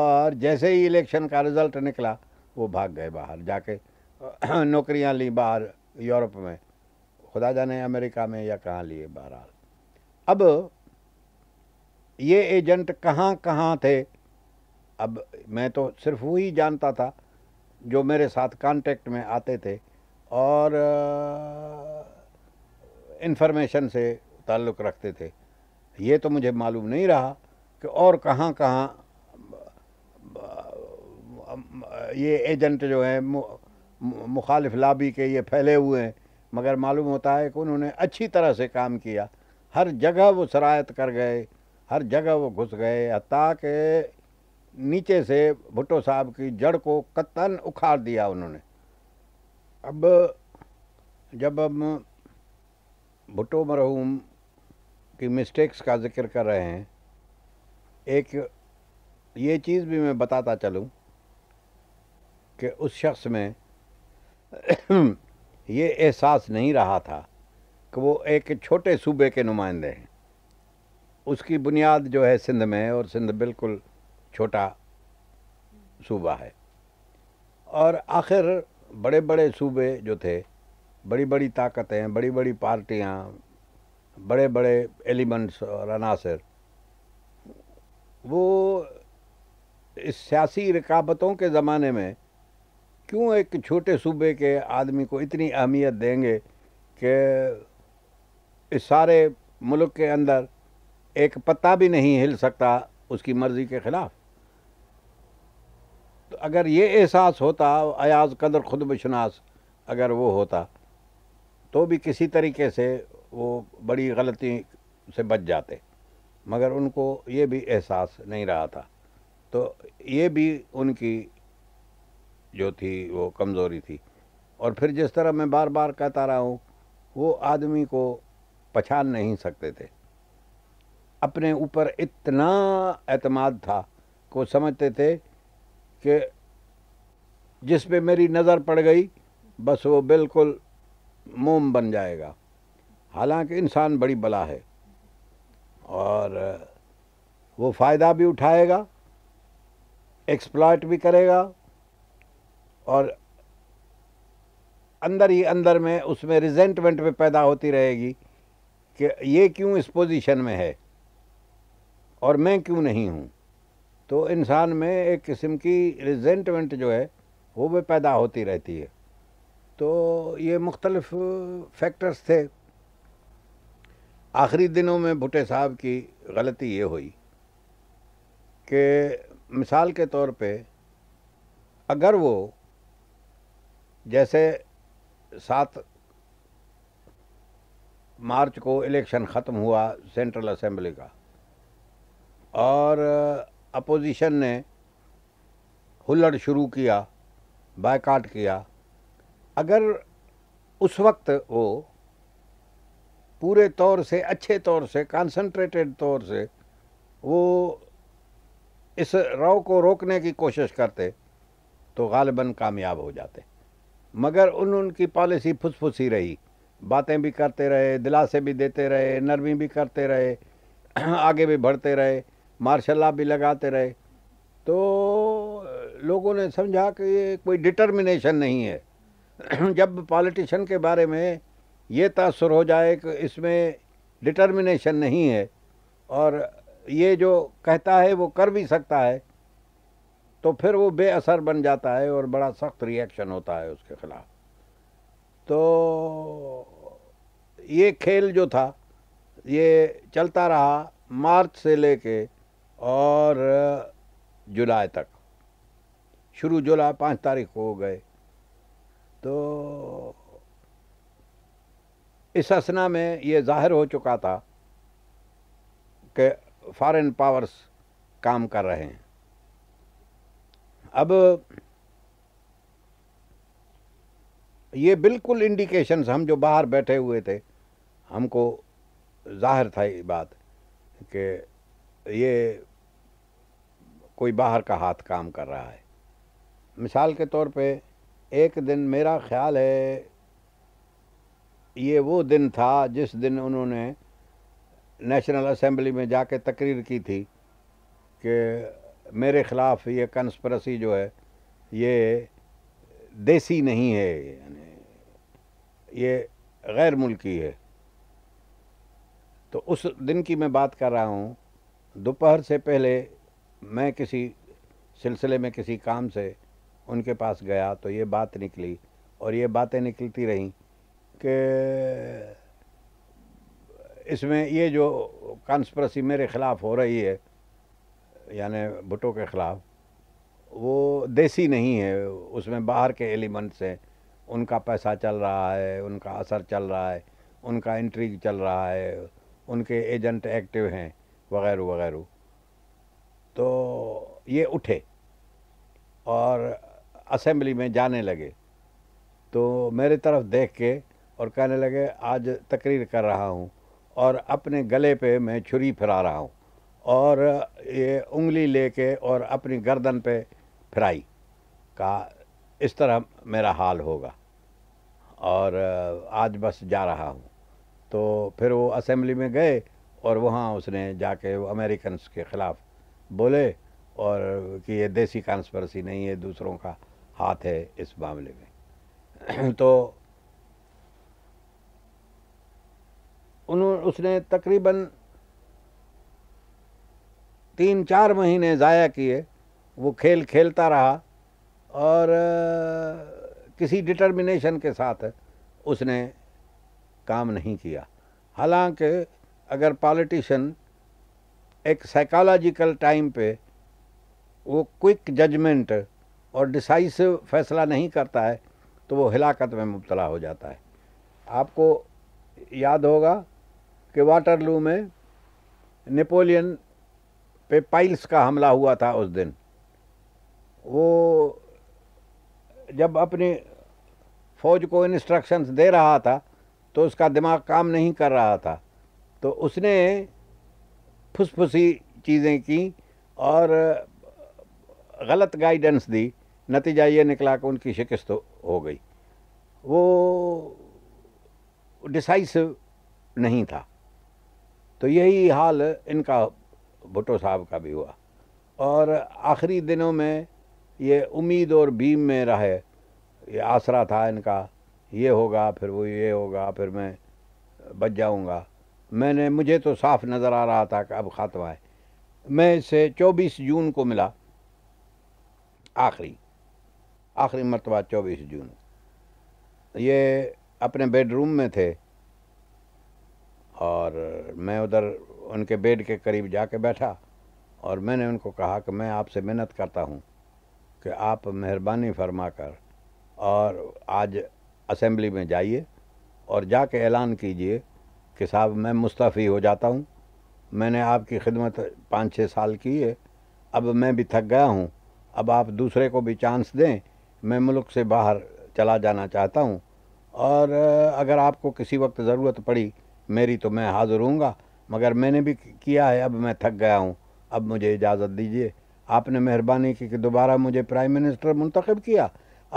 और जैसे ही इलेक्शन का रिज़ल्ट निकला वो भाग गए बाहर जाके नौकरियां ली बाहर यूरोप में खुदा जाने अमेरिका में या कहाँ लिए बहरहाल अब ये एजेंट कहाँ कहाँ थे अब मैं तो सिर्फ वही जानता था जो मेरे साथ कांटेक्ट में आते थे और इन्फॉर्मेशन से ताल्लुक़ रखते थे ये तो मुझे मालूम नहीं रहा कि और कहाँ कहाँ ये एजेंट जो हैं मुखालिफ लाबी के ये फैले हुए हैं मगर मालूम होता है कि उन्होंने अच्छी तरह से काम किया हर जगह वो शरायत कर गए हर जगह वो घुस गए हती के नीचे से भुट्टो साहब की जड़ को कत्तन उखाड़ दिया उन्होंने अब जब हम भुट्टो मरहूम की मिस्टेक्स का जिक्र कर रहे हैं एक ये चीज़ भी मैं बताता चलूं कि उस शख्स में ये एहसास नहीं रहा था कि वो एक छोटे सूबे के नुमाइंदे हैं उसकी बुनियाद जो है सिंध में है और सिंध बिल्कुल छोटा सूबा है और आखिर बड़े बड़े सूबे जो थे बड़ी बड़ी ताकतें बड़ी बड़ी पार्टियाँ बड़े बड़े एलिमेंट्स और अनासर वो इस सियासी रिकाबतों के ज़माने में क्यों एक छोटे सूबे के आदमी को इतनी अहमियत देंगे कि इस सारे मुल्क के अंदर एक पत्ता भी नहीं हिल सकता उसकी मर्ज़ी के ख़िलाफ़ तो अगर ये एहसास होता अयाज कदर खुद बशनास अगर वो होता तो भी किसी तरीके से वो बड़ी गलती से बच जाते मगर उनको ये भी एहसास नहीं रहा था तो ये भी उनकी जो थी वो कमज़ोरी थी और फिर जिस तरह मैं बार बार कहता रहा हूँ वो आदमी को पहचान नहीं सकते थे अपने ऊपर इतना अतमाद था को समझते थे कि जिस पे मेरी नज़र पड़ गई बस वो बिल्कुल मोम बन जाएगा हालांकि इंसान बड़ी बला है और वो फ़ायदा भी उठाएगा एक्सप्लॉयट भी करेगा और अंदर ही अंदर में उसमें रिजेंटमेंट में पैदा होती रहेगी कि ये क्यों इस पोजीशन में है और मैं क्यों नहीं हूँ तो इंसान में एक किस्म की रिजेंटमेंट जो है वो भी पैदा होती रहती है तो ये मुख्तलफ फैक्टर्स थे आखिरी दिनों में भुटे साहब की गलती ये हुई कि मिसाल के तौर पे अगर वो जैसे सात मार्च को इलेक्शन ख़त्म हुआ सेंट्रल असेंबली का और अपोजिशन ने हुल्लड़ शुरू किया बायकाट किया अगर उस वक्त वो पूरे तौर से अच्छे तौर से कंसंट्रेटेड तौर से वो इस रव को रोकने की कोशिश करते तो गालिबा कामयाब हो जाते मगर उन उनकी पॉलिसी फुसफुसी रही बातें भी करते रहे दिलासे भी देते रहे नरमी भी करते रहे आगे भी बढ़ते रहे मार्शल भी लगाते रहे तो लोगों ने समझा कि ये कोई डिटर्मिनेशन नहीं है जब पॉलिटिशन के बारे में ये तसर हो जाए कि इसमें डिटर्मिनेशन नहीं है और ये जो कहता है वो कर भी सकता है तो फिर वो बेअसर बन जाता है और बड़ा सख्त रिएक्शन होता है उसके खिलाफ तो ये खेल जो था ये चलता रहा मार्च से लेके और जुलाई तक शुरू जुलाई पाँच तारीख को हो गए तो इस असना में ये जाहिर हो चुका था कि फॉरेन पावर्स काम कर रहे हैं अब ये बिल्कुल इंडिकेशंस हम जो बाहर बैठे हुए थे हमको जाहिर था ये बात कि ये कोई बाहर का हाथ काम कर रहा है मिसाल के तौर पे एक दिन मेरा ख्याल है ये वो दिन था जिस दिन उन्होंने नेशनल असेंबली में जाके तकरीर की थी कि मेरे ख़िलाफ़ ये कंस्परेसी जो है ये देसी नहीं है यानी ये गैर मुल्की है तो उस दिन की मैं बात कर रहा हूँ दोपहर से पहले मैं किसी सिलसिले में किसी काम से उनके पास गया तो ये बात निकली और ये बातें निकलती रहीं कि इसमें ये जो कंस्परेसी मेरे ख़िलाफ़ हो रही है यानि भुट्टो के ख़िलाफ़ वो देसी नहीं है उसमें बाहर के एलिमेंट्स हैं उनका पैसा चल रहा है उनका असर चल रहा है उनका इंट्रीग चल रहा है उनके एजेंट एक्टिव हैं वगैरह वगैरह तो ये उठे और असेंबली में जाने लगे तो मेरे तरफ देख के और कहने लगे आज तकरीर कर रहा हूँ और अपने गले पे मैं छुरी फिरा रहा हूँ और ये उंगली लेके और अपनी गर्दन पे फिराई का इस तरह मेरा हाल होगा और आज बस जा रहा हूँ तो फिर वो असेंबली में गए और वहाँ उसने जाके वो अमेरिकन के ख़िलाफ़ बोले और कि ये देसी कॉन्स्परसी नहीं है दूसरों का हाथ है इस मामले में तो उन्होंने उसने तकरीबन तीन चार महीने ज़ाया किए वो खेल खेलता रहा और किसी डिटर्मिनेशन के साथ उसने काम नहीं किया हालांकि अगर पॉलिटिशन एक साइकोलॉजिकल टाइम पे वो क्विक जजमेंट और डिसाइसिव फैसला नहीं करता है तो वो हिलाकत में मुबतला हो जाता है आपको याद होगा कि वाटरलू में नेपोलियन पे पाइल्स का हमला हुआ था उस दिन वो जब अपने फौज को इंस्ट्रक्शंस दे रहा था तो उसका दिमाग काम नहीं कर रहा था तो उसने फुसफुसी चीज़ें की और गलत गाइडेंस दी नतीजा ये निकला कि उनकी शिकस्त हो गई वो डिसाइसिव नहीं था तो यही हाल इनका भुटो साहब का भी हुआ और आखिरी दिनों में ये उम्मीद और भीम में रहे ये आसरा था इनका ये होगा फिर वो ये होगा फिर मैं बच जाऊंगा मैंने मुझे तो साफ नज़र आ रहा था कि अब खात्मा है मैं इसे 24 जून को मिला आखिरी आखिरी मरतबा 24 जून ये अपने बेडरूम में थे और मैं उधर उनके बेड के करीब जाके बैठा और मैंने उनको कहा कि मैं आपसे मिन्नत करता हूँ कि आप मेहरबानी फरमा कर और आज असेंबली में जाइए और जाके ऐलान कीजिए कि साहब मैं मुस्तफ़ी हो जाता हूँ मैंने आपकी खिदमत पाँच छः साल की है अब मैं भी थक गया हूँ अब आप दूसरे को भी चांस दें मैं मुल्क से बाहर चला जाना चाहता हूँ और अगर आपको किसी वक्त ज़रूरत पड़ी मेरी तो मैं हाजिर हूँगा मगर मैंने भी किया है अब मैं थक गया हूँ अब मुझे इजाज़त दीजिए आपने मेहरबानी की कि दोबारा मुझे प्राइम मिनिस्टर मुंतखब किया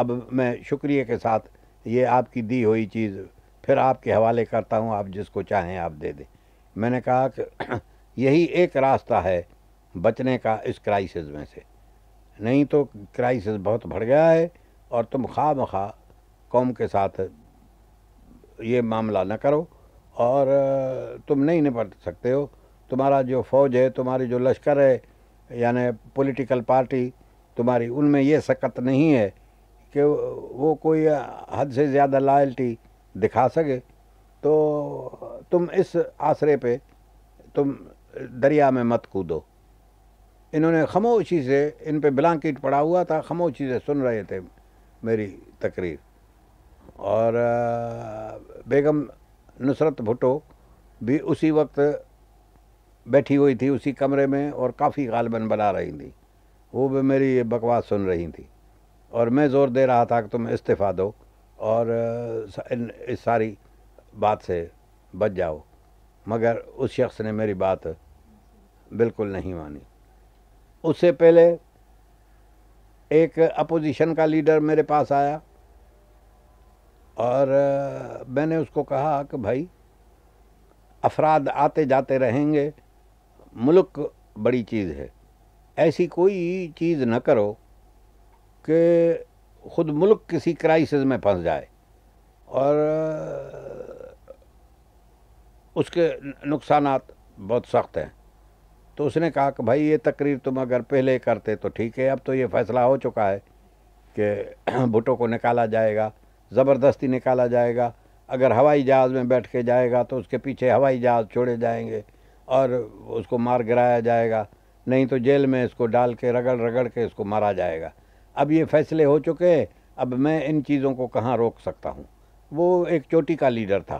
अब मैं शुक्रिया के साथ ये आपकी दी हुई चीज़ फिर आपके हवाले करता हूँ आप जिसको चाहें आप दे दें मैंने कहा कि यही एक रास्ता है बचने का इस क्राइसिस में से नहीं तो क्राइसिस बहुत बढ़ गया है और तुम खा मखा कौम के साथ ये मामला न करो और तुम नहीं निपट सकते हो तुम्हारा जो फौज है तुम्हारी जो लश्कर है यानी पॉलिटिकल पार्टी तुम्हारी उनमें ये सकत नहीं है कि वो कोई हद से ज़्यादा लॉयल्टी दिखा सके तो तुम इस आसरे पे तुम दरिया में मत कूदो इन्होंने खामोशी से इन पे ब्लैंकेट पड़ा हुआ था खामोशी से सुन रहे थे मेरी तकरीर और बेगम नुसरत भुटो भी उसी वक्त बैठी हुई थी उसी कमरे में और काफ़ी गालबन बना रही थी वो भी मेरी ये बकवास सुन रही थी और मैं ज़ोर दे रहा था कि तुम इस्तीफ़ा दो और इस सारी बात से बच जाओ मगर उस शख्स ने मेरी बात बिल्कुल नहीं मानी उससे पहले एक अपोजिशन का लीडर मेरे पास आया और मैंने उसको कहा कि भाई अफराद आते जाते रहेंगे मुल्क बड़ी चीज़ है ऐसी कोई चीज़ न करो कि ख़ुद मुल्क किसी क्राइसिस में फंस जाए और उसके नुकसान बहुत सख्त हैं तो उसने कहा कि भाई ये तकरीर तुम अगर पहले करते तो ठीक है अब तो ये फ़ैसला हो चुका है कि भुटो को निकाला जाएगा ज़बरदस्ती निकाला जाएगा अगर हवाई जहाज़ में बैठ के जाएगा तो उसके पीछे हवाई जहाज़ छोड़े जाएंगे और उसको मार गिराया जाएगा नहीं तो जेल में इसको डाल के रगड़ रगड़ के इसको मारा जाएगा अब ये फैसले हो चुके हैं अब मैं इन चीज़ों को कहाँ रोक सकता हूँ वो एक चोटी का लीडर था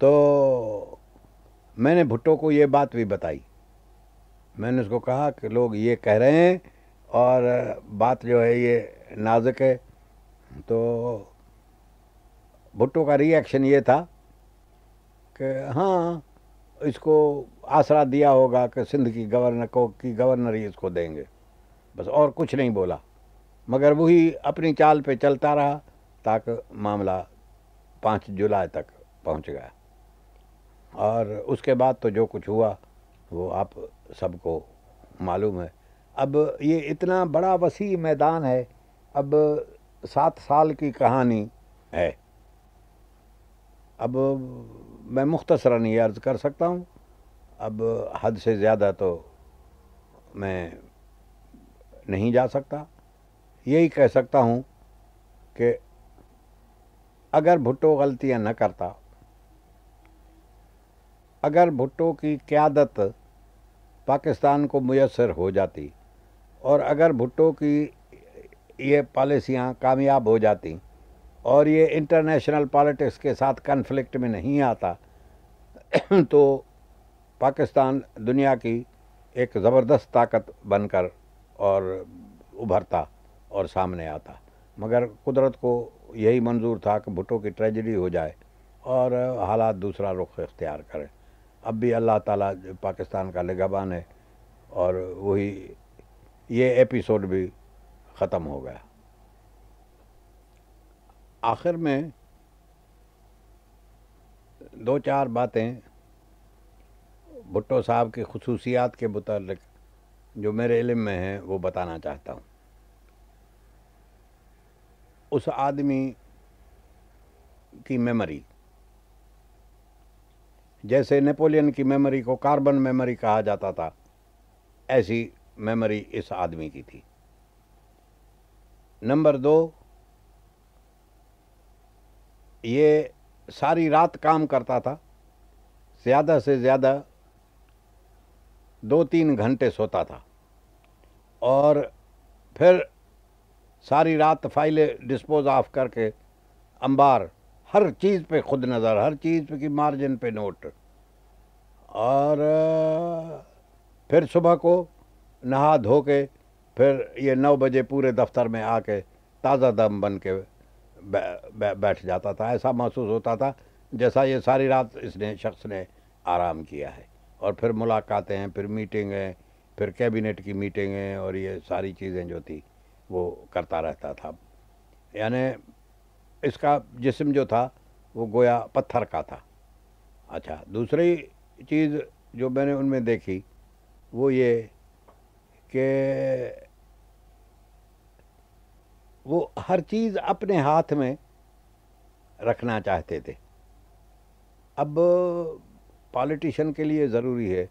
तो मैंने भुट्टो को ये बात भी बताई मैंने उसको कहा कि लोग ये कह रहे हैं और बात जो है ये नाजुक है तो भुट्टो का रिएक्शन ये था कि हाँ इसको आसरा दिया होगा कि सिंध की गवर्नर को की गवर्नर ही इसको देंगे बस और कुछ नहीं बोला मगर वही अपनी चाल पे चलता रहा ताकि मामला पाँच जुलाई तक पहुंच गया और उसके बाद तो जो कुछ हुआ वो आप सबको मालूम है अब ये इतना बड़ा वसी मैदान है अब सात साल की कहानी है अब मैं मुख्तसरा नहीं अर्ज कर सकता हूँ अब हद से ज़्यादा तो मैं नहीं जा सकता यही कह सकता हूँ कि अगर भुट्टो गलतियाँ न करता अगर भुट्टो की क्यादत पाकिस्तान को मैसर हो जाती और अगर भुट्टो की ये पॉलिसियाँ कामयाब हो जाती और ये इंटरनेशनल पॉलिटिक्स के साथ कन्फ्लिक्ट में नहीं आता तो पाकिस्तान दुनिया की एक ज़बरदस्त ताकत बनकर और उभरता और सामने आता मगर कुदरत को यही मंजूर था कि भुटो की ट्रेजडी हो जाए और हालात दूसरा रुख इख्तियार करें अब भी अल्लाह ताला पाकिस्तान का निगबान है और वही ये एपिसोड भी ख़त्म हो गया आखिर में दो चार बातें भुट्टो साहब की खसूसियात के मुतल जो मेरे इलम में हैं वो बताना चाहता हूँ उस आदमी की मेमोरी जैसे नेपोलियन की मेमोरी को कार्बन मेमोरी कहा जाता था ऐसी मेमोरी इस आदमी की थी नंबर दो ये सारी रात काम करता था ज़्यादा से ज़्यादा दो तीन घंटे सोता था और फिर सारी रात फाइलें डिस्पोज ऑफ करके अंबार हर चीज़ पे खुद नज़र हर चीज़ की मार्जिन पे नोट और फिर सुबह को नहा धो के फिर ये नौ बजे पूरे दफ्तर में आके ताज़ा दम बन के बै, बै, बैठ जाता था ऐसा महसूस होता था जैसा ये सारी रात इसने शख्स ने आराम किया है और फिर मुलाकातें हैं फिर मीटिंग है फिर कैबिनेट की मीटिंगें और ये सारी चीज़ें जो थी वो करता रहता था यानी इसका जिसम जो था वो गोया पत्थर का था अच्छा दूसरी चीज़ जो मैंने उनमें देखी वो ये कि वो हर चीज़ अपने हाथ में रखना चाहते थे अब पॉलिटिशन के लिए ज़रूरी है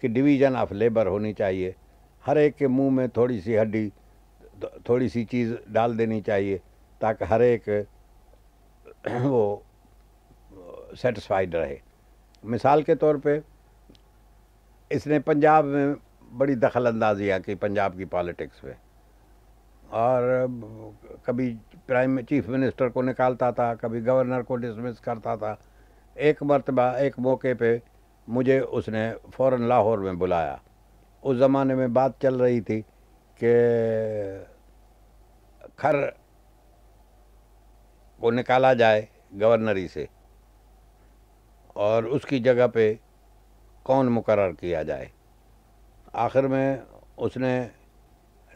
कि डिवीज़न ऑफ लेबर होनी चाहिए हर एक के मुंह में थोड़ी सी हड्डी थोड़ी सी चीज़ डाल देनी चाहिए ताकि हर एक वो सेटिस्फाइड रहे मिसाल के तौर पे इसने पंजाब में बड़ी दखल अंदाजी आ की पंजाब की पॉलिटिक्स में और कभी प्राइम चीफ मिनिस्टर को निकालता था कभी गवर्नर को डिसमिस करता था एक मरतबा एक मौके पे मुझे उसने फ़ौर लाहौर में बुलाया उस ज़माने में बात चल रही थी कि खर को निकाला जाए गवर्नरी से और उसकी जगह पे कौन मुकर किया जाए आखिर में उसने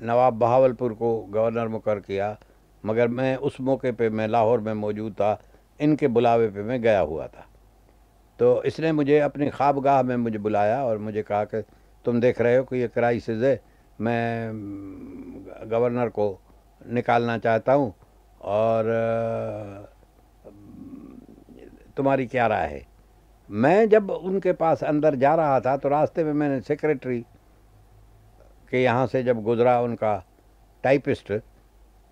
नवाब बहावलपुर को गवर्नर मुकर किया मगर मैं उस मौके पे मैं लाहौर में मौजूद था इनके बुलावे पे मैं गया हुआ था तो इसने मुझे अपनी ख्वाबगाह में मुझे बुलाया और मुझे कहा कि तुम देख रहे हो कि ये क्राइसिस है मैं गवर्नर को निकालना चाहता हूँ और तुम्हारी क्या राय है मैं जब उनके पास अंदर जा रहा था तो रास्ते में मैंने सेक्रेटरी के यहाँ से जब गुजरा उनका टाइपिस्ट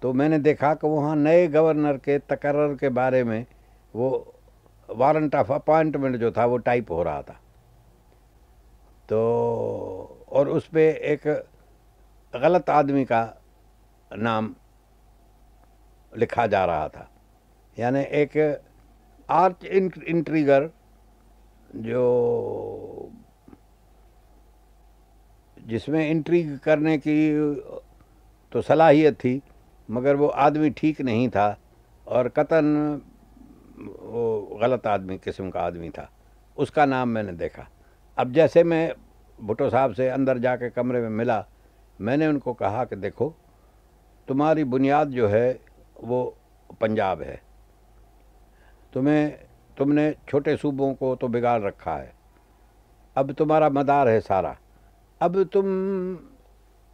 तो मैंने देखा कि वहाँ नए गवर्नर के तकर्र के बारे में वो वारंट ऑफ अपॉइंटमेंट जो था वो टाइप हो रहा था तो और उस पर एक गलत आदमी का नाम लिखा जा रहा था यानी एक आर्च इंट्रीगर जो जिसमें इंट्री करने की तो सलाहियत थी मगर वो आदमी ठीक नहीं था और कतन वो गलत आदमी किस्म का आदमी था उसका नाम मैंने देखा अब जैसे मैं भुटो साहब से अंदर जाके कमरे में मिला मैंने उनको कहा कि देखो तुम्हारी बुनियाद जो है वो पंजाब है तुम्हें तुमने छोटे सूबों को तो बिगाड़ रखा है अब तुम्हारा मदार है सारा अब तुम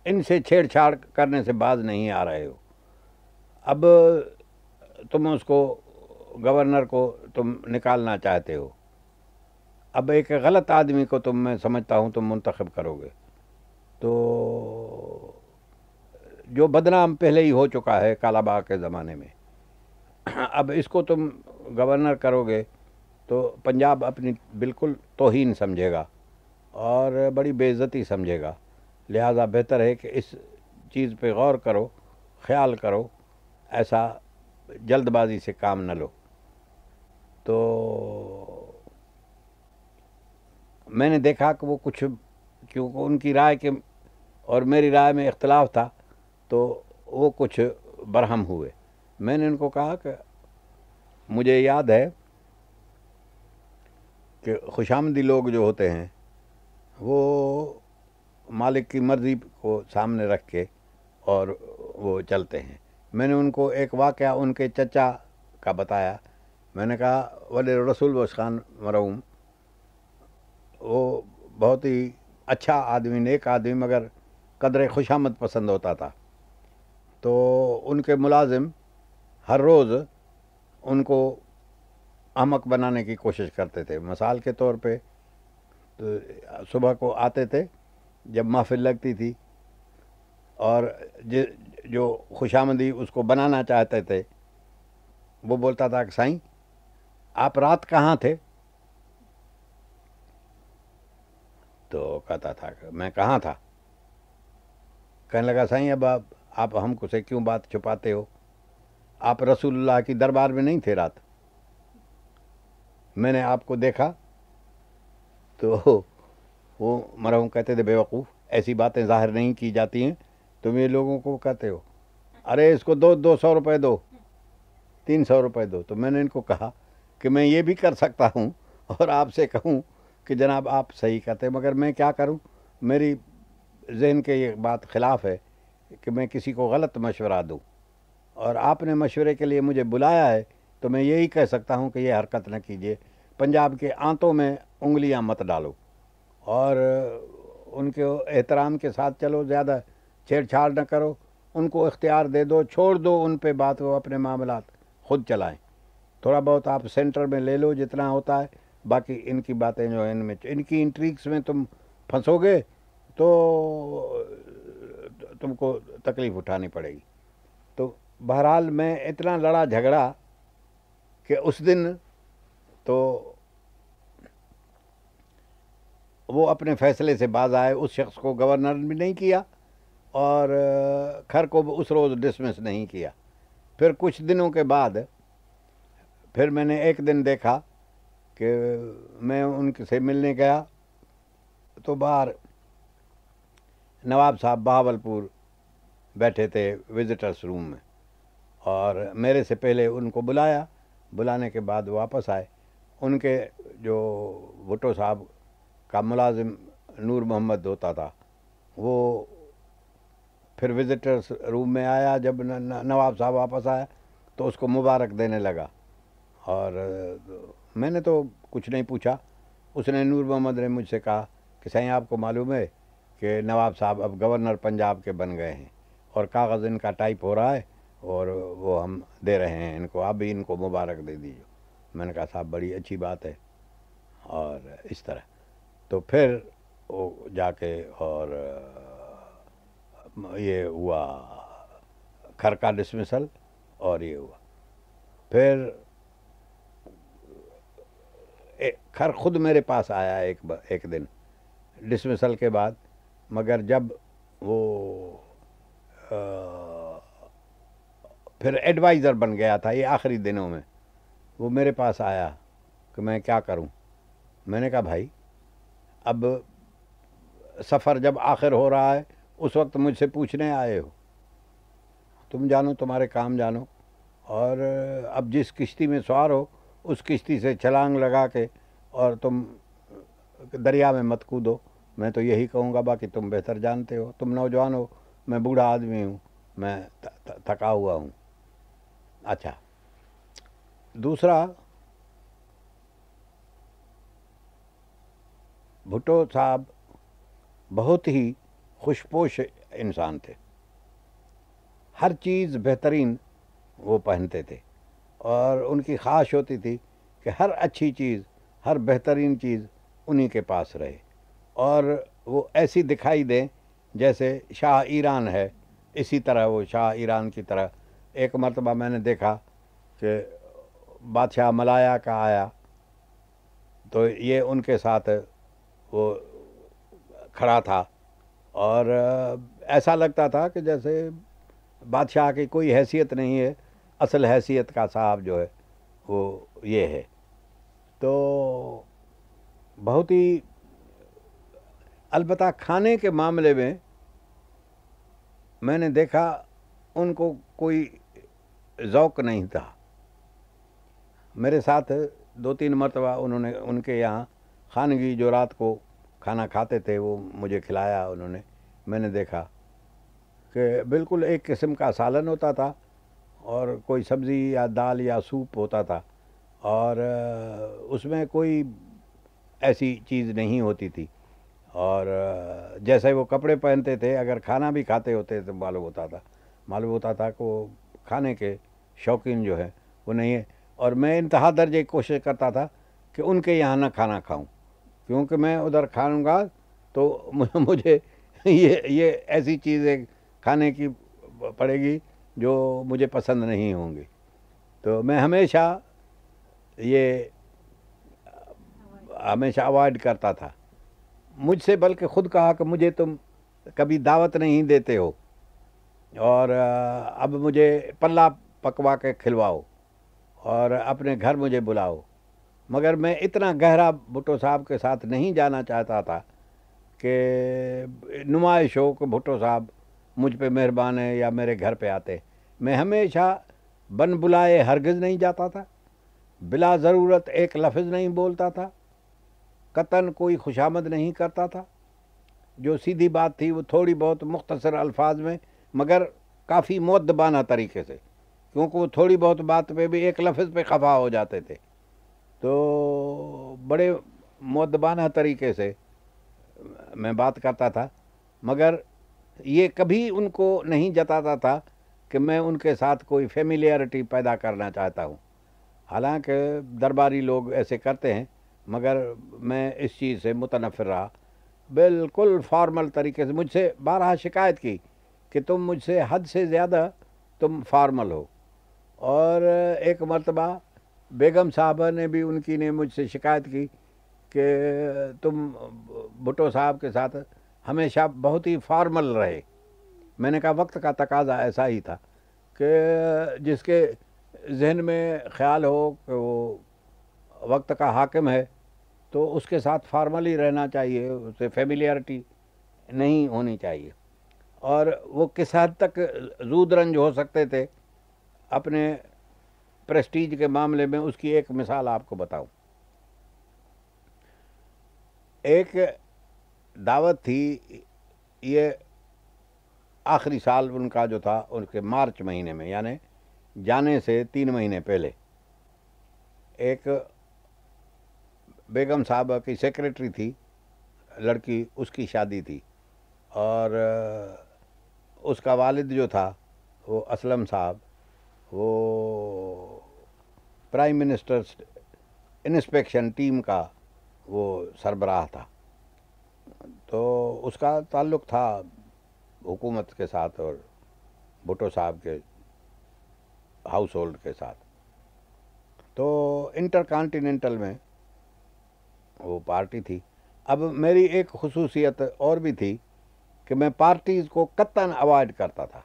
इनसे छेड़छाड़ करने से बाज नहीं आ रहे हो अब तुम उसको गवर्नर को तुम निकालना चाहते हो अब एक गलत आदमी को तुम मैं समझता हूँ तुम मुंतखब करोगे तो जो बदनाम पहले ही हो चुका है कालाबाग के ज़माने में अब इसको तुम गवर्नर करोगे तो पंजाब अपनी बिल्कुल तोहन समझेगा और बड़ी बेइज्जती समझेगा लिहाजा बेहतर है कि इस चीज़ पे गौर करो ख्याल करो ऐसा जल्दबाजी से काम न लो तो मैंने देखा कि वो कुछ क्योंकि उनकी राय के और मेरी राय में इख्तलाफ था तो वो कुछ बरहम हुए मैंने उनको कहा कि मुझे याद है कि खुशामदी लोग जो होते हैं वो मालिक की मर्ज़ी को सामने रख के और वो चलते हैं मैंने उनको एक वाक़ उनके चचा का बताया मैंने कहा वले रसूल बस खान वो बहुत ही अच्छा आदमी नेक आदमी मगर कदर खुशामद पसंद होता था तो उनके मुलाजिम हर रोज़ उनको अहमक बनाने की कोशिश करते थे मिसाल के तौर पे तो सुबह को आते थे जब महफिल लगती थी और जो जो खुशामदी उसको बनाना चाहते थे वो बोलता था कि साईं आप रात कहाँ थे तो कहता था मैं कहाँ था कहने लगा साईं अब आप आप हमको से क्यों बात छुपाते हो आप रसूलुल्लाह की दरबार में नहीं थे रात मैंने आपको देखा तो वो मरहूम कहते थे बेवकूफ़ ऐसी बातें जाहिर नहीं की जाती हैं तुम ये लोगों को कहते हो अरे इसको दो दो सौ रुपये दो तीन सौ रुपये दो तो मैंने इनको कहा कि मैं ये भी कर सकता हूँ और आपसे कहूँ कि जनाब आप सही कहते मगर मैं क्या करूँ मेरी जहन के ये बात ख़िलाफ़ है कि मैं किसी को गलत मशवरा दूँ और आपने मशवरे के लिए मुझे बुलाया है तो मैं यही कह सकता हूँ कि ये हरकत न कीजिए पंजाब के आंतों में उंगलियां मत डालो और उनके एहतराम के साथ चलो ज़्यादा छेड़छाड़ न करो उनको इख्तियार दे दो छोड़ दो उन पर बात वो अपने मामला खुद चलाएं थोड़ा बहुत आप सेंटर में ले लो जितना होता है बाकी इनकी बातें जो है इनमें इनकी इंट्रिक्स में तुम फंसोगे तो तुमको तकलीफ़ उठानी पड़ेगी तो बहरहाल मैं इतना लड़ा झगड़ा कि उस दिन तो वो अपने फैसले से बाज आए उस शख्स को गवर्नर भी नहीं किया और खर को उस रोज़ डिसमिस नहीं किया फिर कुछ दिनों के बाद फिर मैंने एक दिन देखा कि मैं उनसे मिलने गया तो बाहर नवाब साहब बहावलपुर बैठे थे विज़िटर्स रूम में और मेरे से पहले उनको बुलाया बुलाने के बाद वापस आए उनके जो भुट्टो साहब का मुलाजिम नूर मोहम्मद होता था वो फिर विज़िटर्स रूम में आया जब नवाब साहब वापस आया तो उसको मुबारक देने लगा और मैंने तो कुछ नहीं पूछा उसने नूर मोहम्मद ने मुझसे कहा कि सही आपको मालूम है कि नवाब साहब अब गवर्नर पंजाब के बन गए हैं और कागज़ इनका टाइप हो रहा है और वो हम दे रहे हैं इनको आप भी इनको मुबारक दे दीजिए मैंने कहा साहब बड़ी अच्छी बात है और इस तरह तो फिर वो जाके और ये हुआ खर का डिसमिसल और ये हुआ फिर खर खुद मेरे पास आया एक एक दिन डिसमिसल के बाद मगर जब वो आ, फिर एडवाइज़र बन गया था ये आखिरी दिनों में वो मेरे पास आया कि मैं क्या करूं मैंने कहा भाई अब सफ़र जब आखिर हो रहा है उस वक्त मुझसे पूछने आए हो तुम जानो तुम्हारे काम जानो और अब जिस किश्ती में सवार हो उस किश्ती से छलांग लगा के और तुम दरिया में मत कूदो मैं तो यही कहूँगा बाकी तुम बेहतर जानते हो तुम नौजवान हो मैं बूढ़ा आदमी हूँ मैं थका हुआ हूँ अच्छा दूसरा भुटो साहब बहुत ही खुशपोश इंसान थे हर चीज़ बेहतरीन वो पहनते थे और उनकी ख्वाहिश होती थी कि हर अच्छी चीज़ हर बेहतरीन चीज़ उन्हीं के पास रहे और वो ऐसी दिखाई दें जैसे शाह ईरान है इसी तरह वो शाह ईरान की तरह एक मरतबा मैंने देखा कि बादशाह मलाया का आया तो ये उनके साथ वो खड़ा था और ऐसा लगता था कि जैसे बादशाह की कोई हैसियत नहीं है असल हैसियत का साहब जो है वो ये है तो बहुत ही अलबत् खाने के मामले में मैंने देखा उनको कोई ओक़ नहीं था मेरे साथ दो तीन मरतबा उन्होंने उनके यहाँ खानगी जो रात को खाना खाते थे वो मुझे खिलाया उन्होंने मैंने देखा कि बिल्कुल एक किस्म का सालन होता था और कोई सब्ज़ी या दाल या सूप होता था और उसमें कोई ऐसी चीज़ नहीं होती थी और जैसे वो कपड़े पहनते थे अगर खाना भी खाते होते तो मालूम होता था मालूम होता था कि वो खाने के शौकीन जो है वो नहीं है और मैं इंतहा दर्जे कोशिश करता था कि उनके यहाँ ना खाना खाऊं क्योंकि मैं उधर खा लूँगा तो मुझे ये ये ऐसी चीज़ें खाने की पड़ेगी जो मुझे पसंद नहीं होंगी तो मैं हमेशा ये हमेशा अवॉइड करता था मुझसे बल्कि खुद कहा कि मुझे तुम कभी दावत नहीं देते हो और अब मुझे पल्ला पकवा के खिलवाओ और अपने घर मुझे बुलाओ मगर मैं इतना गहरा भुट्टो साहब के साथ नहीं जाना चाहता था कि नुमाइश हो कि भुट्टो साहब मुझ पे मेहरबान है या मेरे घर पे आते मैं हमेशा बन बुलाए हरगज़ नहीं जाता था बिला ज़रूरत एक लफ्ज़ नहीं बोलता था कतन कोई खुशामद नहीं करता था जो सीधी बात थी वो थोड़ी बहुत मुख्तसर अल्फाज में मगर काफ़ी मौतबाना तरीके से क्योंकि वो थोड़ी बहुत बात पे भी एक लफ्ज़ पे खफा हो जाते थे तो बड़े मदबाना तरीके से मैं बात करता था मगर ये कभी उनको नहीं जताता था कि मैं उनके साथ कोई फेमिलियरिटी पैदा करना चाहता हूँ हालांकि दरबारी लोग ऐसे करते हैं मगर मैं इस चीज़ से मुतनफर रहा बिल्कुल फॉर्मल तरीके से मुझसे बारह शिकायत की कि तुम मुझसे हद से ज़्यादा तुम फॉर्मल हो और एक मरतबा बेगम साहबा ने भी उनकी ने मुझसे शिकायत की कि तुम भुटो साहब के साथ हमेशा बहुत ही फॉर्मल रहे मैंने कहा वक्त का तकाजा ऐसा ही था कि जिसके जहन में ख्याल हो कि वो वक्त का हाकिम है तो उसके साथ फार्मल ही रहना चाहिए उसे फेमिलियरिटी नहीं होनी चाहिए और वो किस हद तक जूद रंज हो सकते थे अपने प्रेस्टीज के मामले में उसकी एक मिसाल आपको बताऊं एक दावत थी ये आखिरी साल उनका जो था उनके मार्च महीने में यानी जाने से तीन महीने पहले एक बेगम साहब की सेक्रेटरी थी लड़की उसकी शादी थी और उसका वालिद जो था वो असलम साहब वो प्राइम मिनिस्टर इंस्पेक्शन टीम का वो सरबराह था तो उसका ताल्लुक़ था हुकूमत के साथ और भुटो साहब के हाउस होल्ड के साथ तो इंटर में वो पार्टी थी अब मेरी एक खसूसियत और भी थी कि मैं पार्टीज़ को कत्तन अवॉइड करता था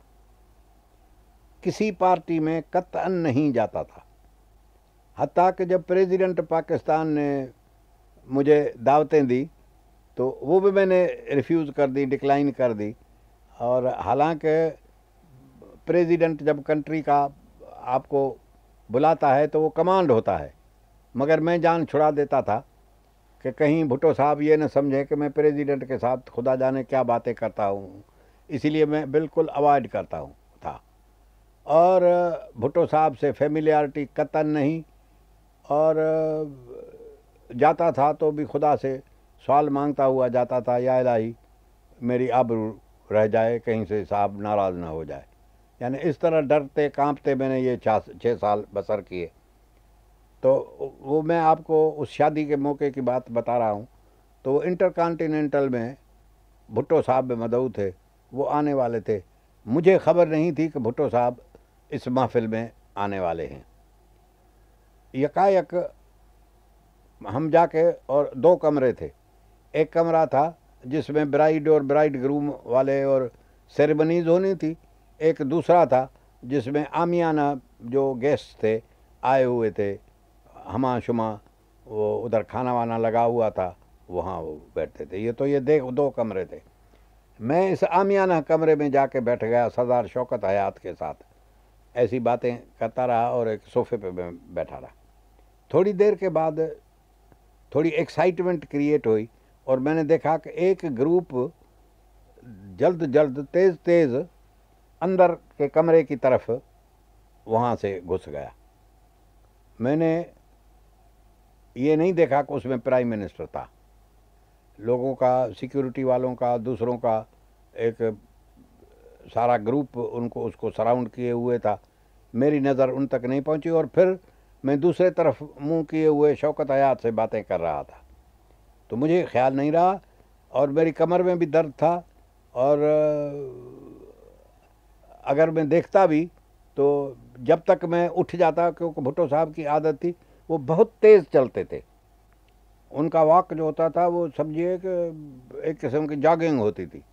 किसी पार्टी में कत्तन नहीं जाता था हती कि जब प्रेसिडेंट पाकिस्तान ने मुझे दावतें दी तो वो भी मैंने रिफ्यूज़ कर दी डिक्लाइन कर दी और हालांकि प्रेसिडेंट जब कंट्री का आपको बुलाता है तो वो कमांड होता है मगर मैं जान छुड़ा देता था कि कहीं भुटो साहब ये न समझे कि मैं प्रेसिडेंट के साथ खुदा जाने क्या बातें करता हूँ इसलिए मैं बिल्कुल अवॉइड करता हूँ था और भुटो साहब से फेमिलियरिटी कतन नहीं और जाता था तो भी खुदा से सवाल मांगता हुआ जाता था या इलाही मेरी आबरू रह जाए कहीं से साहब नाराज़ ना हो जाए यानी इस तरह डरते कांपते मैंने ये छः साल बसर किए तो वो मैं आपको उस शादी के मौके की बात बता रहा हूँ तो वो इंटर कॉन्टीनेंटल में भुट्टो साहब मदऊ थे वो आने वाले थे मुझे खबर नहीं थी कि भुट्टो साहब इस महफिल में आने वाले हैं यकायक हम जाके और दो कमरे थे एक कमरा था जिसमें ब्राइड और ब्राइड ग्रूम वाले और सेरेमनीज होनी थी एक दूसरा था जिसमें आमियाना जो गेस्ट थे आए हुए थे हमा शुमा वो उधर खाना वाना लगा हुआ था वहाँ वो बैठते थे ये तो ये देख दो कमरे थे मैं इस आमियाना कमरे में जाके बैठ गया सरदार शौकत हयात के साथ ऐसी बातें करता रहा और एक सोफे पे बैठा रहा थोड़ी देर के बाद थोड़ी एक्साइटमेंट क्रिएट हुई और मैंने देखा कि एक ग्रुप जल्द जल्द तेज़ तेज़ अंदर के कमरे की तरफ वहाँ से घुस गया मैंने ये नहीं देखा कि उसमें प्राइम मिनिस्टर था लोगों का सिक्योरिटी वालों का दूसरों का एक सारा ग्रुप उनको उसको सराउंड किए हुए था मेरी नज़र उन तक नहीं पहुंची और फिर मैं दूसरे तरफ मुंह किए हुए शौकत आयात से बातें कर रहा था तो मुझे ख्याल नहीं रहा और मेरी कमर में भी दर्द था और अगर मैं देखता भी तो जब तक मैं उठ जाता क्योंकि भुट्टो साहब की आदत थी वो बहुत तेज़ चलते थे उनका वॉक जो होता था वो समझिए कि एक किस्म की जॉगिंग होती थी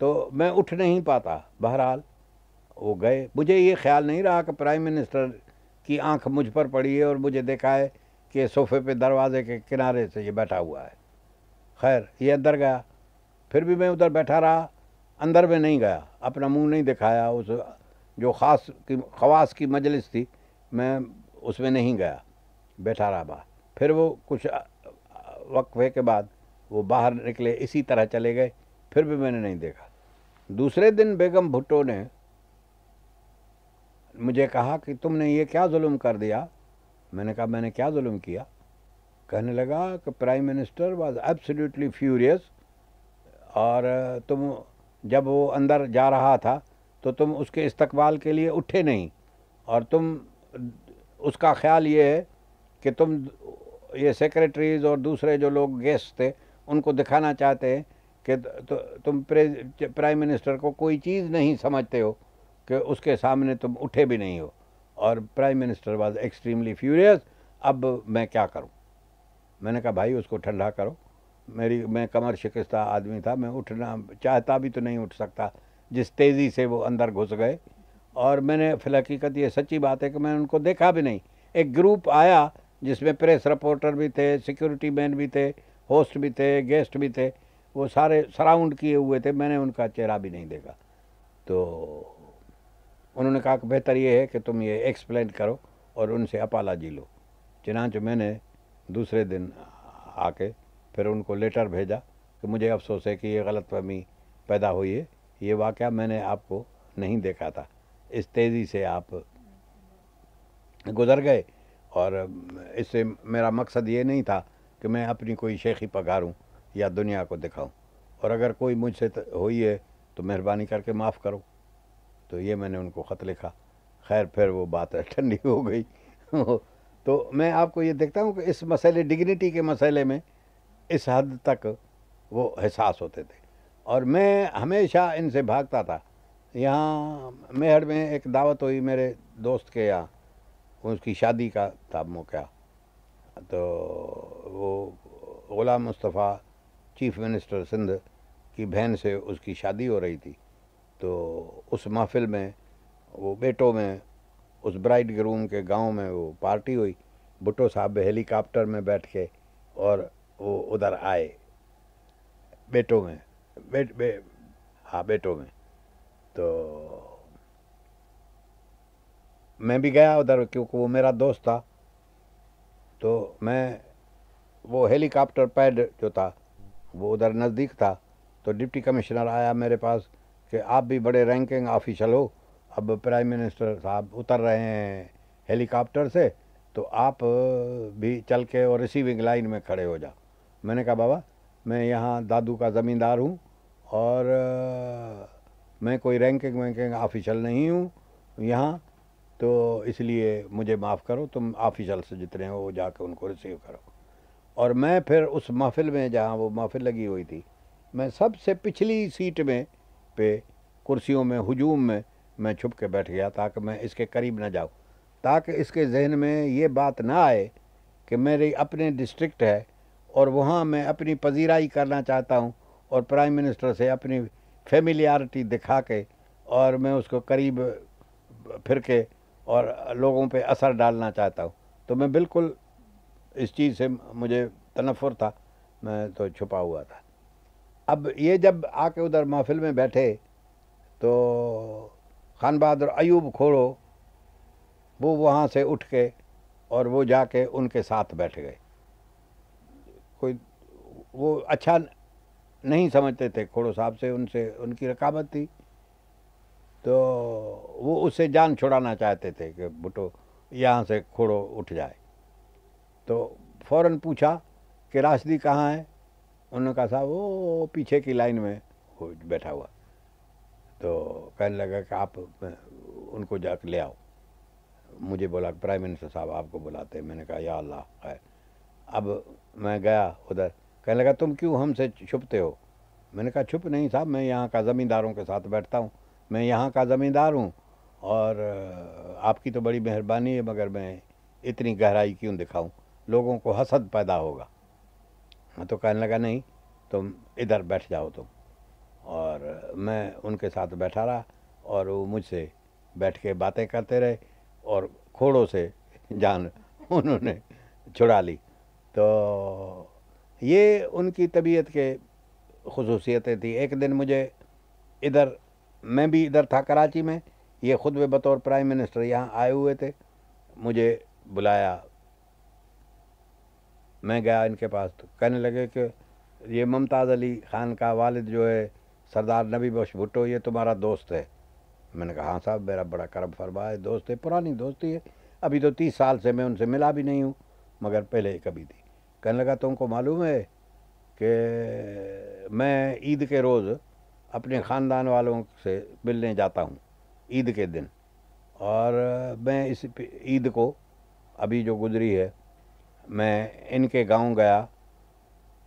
तो मैं उठ नहीं पाता बहरहाल वो गए मुझे ये ख्याल नहीं रहा कि प्राइम मिनिस्टर की आंख मुझ पर पड़ी है और मुझे देखा है कि सोफे पे दरवाजे के किनारे से ये बैठा हुआ है खैर ये अंदर गया फिर भी मैं उधर बैठा रहा अंदर में नहीं गया अपना मुंह नहीं दिखाया उस जो ख़ास की खवास की मजलिस थी मैं उसमें नहीं गया बैठा रहा बाहर फिर वो कुछ वक्फे के बाद वो बाहर निकले इसी तरह चले गए फिर भी मैंने नहीं देखा दूसरे दिन बेगम भुट्टो ने मुझे कहा कि तुमने ये क्या जुल्म कर दिया मैंने कहा मैंने क्या जुल्म किया कहने लगा कि prime minister was absolutely furious और तुम जब वो अंदर जा रहा था तो तुम उसके इस्तकबाल के लिए उठे नहीं और तुम उसका ख्याल ये है कि तुम ये सेक्रेटरीज और दूसरे जो लोग गेस्ट थे उनको दिखाना चाहते हैं कि तो, तुम प्राइम मिनिस्टर को कोई चीज़ नहीं समझते हो कि उसके सामने तुम उठे भी नहीं हो और prime minister was extremely furious अब मैं क्या करूँ मैंने कहा भाई उसको ठंडा करो मेरी मैं कमर शिकस्ता आदमी था मैं उठना चाहता भी तो नहीं उठ सकता जिस तेज़ी से वो अंदर घुस गए और मैंने फिलहकीकत ये सच्ची बात है कि मैंने उनको देखा भी नहीं एक ग्रुप आया जिसमें प्रेस रिपोर्टर भी थे सिक्योरिटी मैन भी थे होस्ट भी थे गेस्ट भी थे वो सारे सराउंड किए हुए थे मैंने उनका चेहरा भी नहीं देखा तो उन्होंने कहा कि बेहतर ये है कि तुम ये एक्सप्लेन करो और उनसे अपाला जी लो चनाच मैंने दूसरे दिन आके फिर उनको लेटर भेजा कि मुझे अफसोस है कि ये गलतफहमी पैदा हुई है ये वाक़ मैंने आपको नहीं देखा था इस तेज़ी से आप गुज़र गए और इससे मेरा मकसद ये नहीं था कि मैं अपनी कोई शेखी पगारूँ या दुनिया को दिखाऊँ और अगर कोई मुझसे हुई है तो मेहरबानी करके माफ़ करो तो ये मैंने उनको ख़त लिखा खैर फिर वो बात ठंडी हो गई तो मैं आपको ये देखता हूँ कि इस मसले डिग्निटी के मसले में इस हद तक वो एहसास होते थे और मैं हमेशा इनसे भागता था यहाँ मेहर में एक दावत हुई मेरे दोस्त के यहाँ उसकी शादी का था मौका तो वो ग़ुलाम मुस्तफ़ा चीफ़ मिनिस्टर सिंध की बहन से उसकी शादी हो रही थी तो उस महफिल में वो बेटों में उस ब्राइड ग्रूम के गांव में वो पार्टी हुई भुट्टो साहब हेलीकॉप्टर में बैठ के और वो उधर आए बेटों में बेट बे हाँ बेटों में तो मैं भी गया उधर क्योंकि वो मेरा दोस्त था तो मैं वो हेलीकॉप्टर पैड जो था वो उधर नज़दीक था तो डिप्टी कमिश्नर आया मेरे पास कि आप भी बड़े रैंकिंग ऑफिशल हो अब प्राइम मिनिस्टर साहब उतर रहे हैं हेलीकॉप्टर से तो आप भी चल के और रिसीविंग लाइन में खड़े हो जाओ मैंने कहा बाबा मैं यहाँ दादू का ज़मींदार हूँ और मैं कोई रैंकिंग वैंकिंग ऑफिशल नहीं हूँ यहाँ तो इसलिए मुझे माफ़ करो तुम ऑफिशल से जितने हो वो जाके उनको रिसीव करो और मैं फिर उस महफिल में जहाँ वो महफिल लगी हुई थी मैं सबसे पिछली सीट में पे कुर्सियों में हजूम में मैं छुप के बैठ गया ताकि मैं इसके करीब ना जाऊँ ताकि इसके जहन में ये बात ना आए कि मेरी अपने डिस्ट्रिक्ट है और वहाँ मैं अपनी पजीराई करना चाहता हूँ और प्राइम मिनिस्टर से अपनी फेमिलियारिटी दिखा के और मैं उसको करीब फिर के और लोगों पे असर डालना चाहता हूँ तो मैं बिल्कुल इस चीज़ से मुझे तनफुर था मैं तो छुपा हुआ था अब ये जब आके उधर महफिल में बैठे तो खान बहादुर अयूब खोड़ो वो वहाँ से उठ के और वो जाके उनके साथ बैठ गए कोई वो अच्छा नहीं समझते थे खोड़ो साहब से उनसे उनकी रकाबत थी तो वो उससे जान छुड़ाना चाहते थे कि भुटो यहाँ से खोड़ो उठ जाए तो फ़ौरन पूछा कि राशदी कहाँ है उन्होंने कहा साहब वो पीछे की लाइन में बैठा हुआ तो कहने लगा कि आप उनको जा ले आओ मुझे बोला प्राइम मिनिस्टर साहब आपको बुलाते हैं मैंने कहा या अल्लाह खैर अब मैं गया उधर कहने लगा तुम क्यों हमसे छुपते हो मैंने कहा छुप नहीं साहब मैं यहाँ का ज़मींदारों के साथ बैठता हूँ मैं यहाँ का ज़मींदार हूँ और आपकी तो बड़ी मेहरबानी है मगर मैं इतनी गहराई क्यों दिखाऊँ लोगों को हसद पैदा होगा हाँ तो कहने लगा नहीं तुम इधर बैठ जाओ तुम और मैं उनके साथ बैठा रहा और वो मुझसे बैठ के बातें करते रहे और खोड़ों से जान उन्होंने छुड़ा ली तो ये उनकी तबीयत के खसूसियतें थी एक दिन मुझे इधर मैं भी इधर था कराची में ये ख़ुद बतौर प्राइम मिनिस्टर यहाँ आए हुए थे मुझे बुलाया मैं गया इनके पास तो कहने लगे कि ये मुमताज़ अली ख़ान का वालिद जो है सरदार नबी बख्श भुट्टो ये तुम्हारा दोस्त है मैंने कहा हाँ साहब मेरा बड़ा करम फरमा है दोस्त है पुरानी दोस्ती है अभी तो तीस साल से मैं उनसे मिला भी नहीं हूँ मगर पहले कभी थी कहने लगा तुमको मालूम है कि मैं ईद के रोज़ अपने ख़ानदान वालों से मिलने जाता हूँ ईद के दिन और मैं इस ईद को अभी जो गुजरी है मैं इनके गांव गया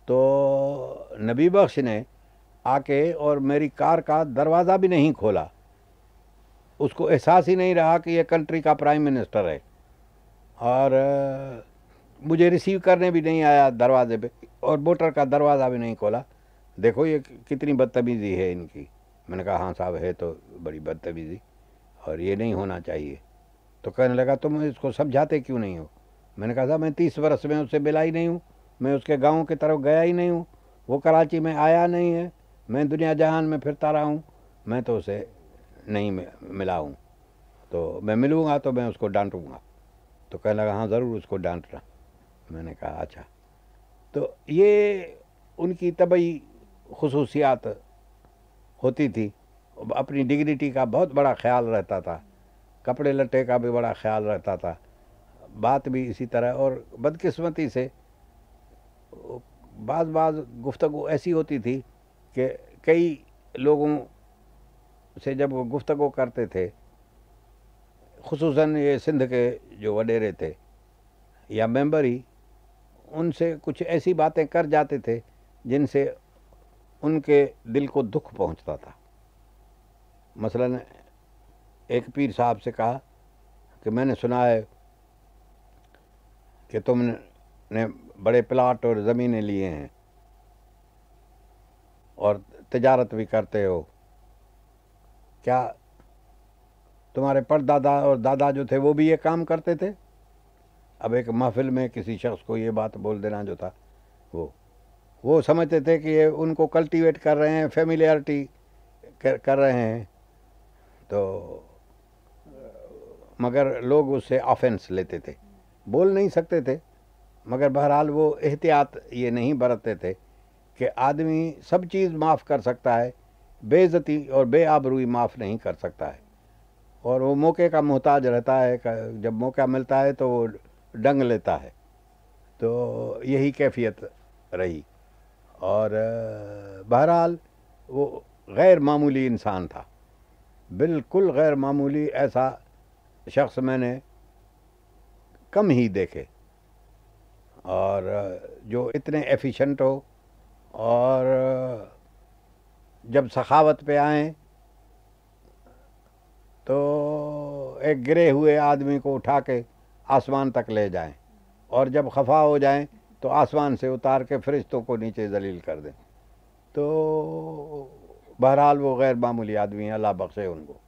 तो नबी बख्श ने आके और मेरी कार का दरवाज़ा भी नहीं खोला उसको एहसास ही नहीं रहा कि यह कंट्री का प्राइम मिनिस्टर है और मुझे रिसीव करने भी नहीं आया दरवाजे पे और वोटर का दरवाज़ा भी नहीं खोला देखो ये कितनी बदतमीज़ी है इनकी मैंने कहा हाँ साहब है तो बड़ी बदतमीज़ी और ये नहीं होना चाहिए तो कहने लगा तुम इसको समझाते क्यों नहीं हो मैंने कहा था मैं तीस वर्ष में उससे मिला ही नहीं हूँ मैं उसके गाँव की तरफ गया ही नहीं हूँ वो कराची में आया नहीं है मैं दुनिया जहान में फिरता रहा हूँ मैं तो उसे नहीं मिला हूँ तो मैं मिलूँगा तो मैं उसको डांटूँगा तो कहने लगा हाँ ज़रूर उसको डांटना मैंने कहा अच्छा तो ये उनकी तबई खसूसियात होती थी अपनी डिग्निटी का बहुत बड़ा ख्याल रहता था कपड़े लट्टे का भी बड़ा ख्याल रहता था बात भी इसी तरह और बदकिस्मती से बाद बाद गुफ्तु ऐसी होती थी कि कई लोगों से जब गुफ्तु करते थे खसूस ये सिंध के जो वडेरे थे या मेंबर ही उनसे कुछ ऐसी बातें कर जाते थे जिनसे उनके दिल को दुख पहुंचता था मसलन एक पीर साहब से कहा कि मैंने सुना है कि तुमने बड़े प्लाट और ज़मीनें लिए हैं और तजारत भी करते हो क्या तुम्हारे परदादा और दादा जो थे वो भी ये काम करते थे अब एक महफिल में किसी शख्स को ये बात बोल देना जो था वो वो समझते थे कि ये उनको कल्टीवेट कर रहे हैं फेमिलियरिटी कर, कर रहे हैं तो मगर लोग उससे ऑफेंस लेते थे बोल नहीं सकते थे मगर बहरहाल वो एहतियात ये नहीं बरतते थे कि आदमी सब चीज़ माफ़ कर सकता है बेज़ती और बेआबरूई माफ़ नहीं कर सकता है और वो मौके का मोहताज रहता है जब मौका मिलता है तो वो डंग लेता है तो यही कैफियत रही और बहरहाल वो गैर मामूली इंसान था बिल्कुल गैर मामूली ऐसा शख्स मैंने कम ही देखे और जो इतने एफिशिएंट हो और जब सखावत पे आए तो एक गिरे हुए आदमी को उठा के आसमान तक ले जाएं और जब खफा हो जाएं तो आसमान से उतार के फरिश्तों को नीचे जलील कर दें तो बहरहाल वो गैर मामूली आदमी हैं अल्लाह बख्शे उनको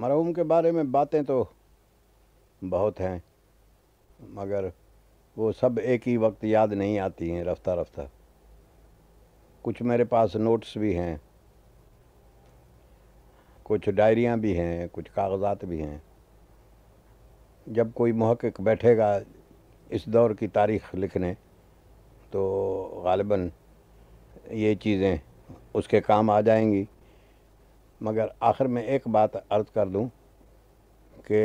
मरहूम के बारे में बातें तो बहुत हैं मगर वो सब एक ही वक्त याद नहीं आती हैं रफ्ता रफ्ता कुछ मेरे पास नोट्स भी हैं कुछ डायरियाँ भी हैं कुछ कागजात भी हैं जब कोई महक़ बैठेगा इस दौर की तारीख लिखने तो गालिबा ये चीज़ें उसके काम आ जाएंगी मगर आखिर में एक बात अर्ज कर दूं कि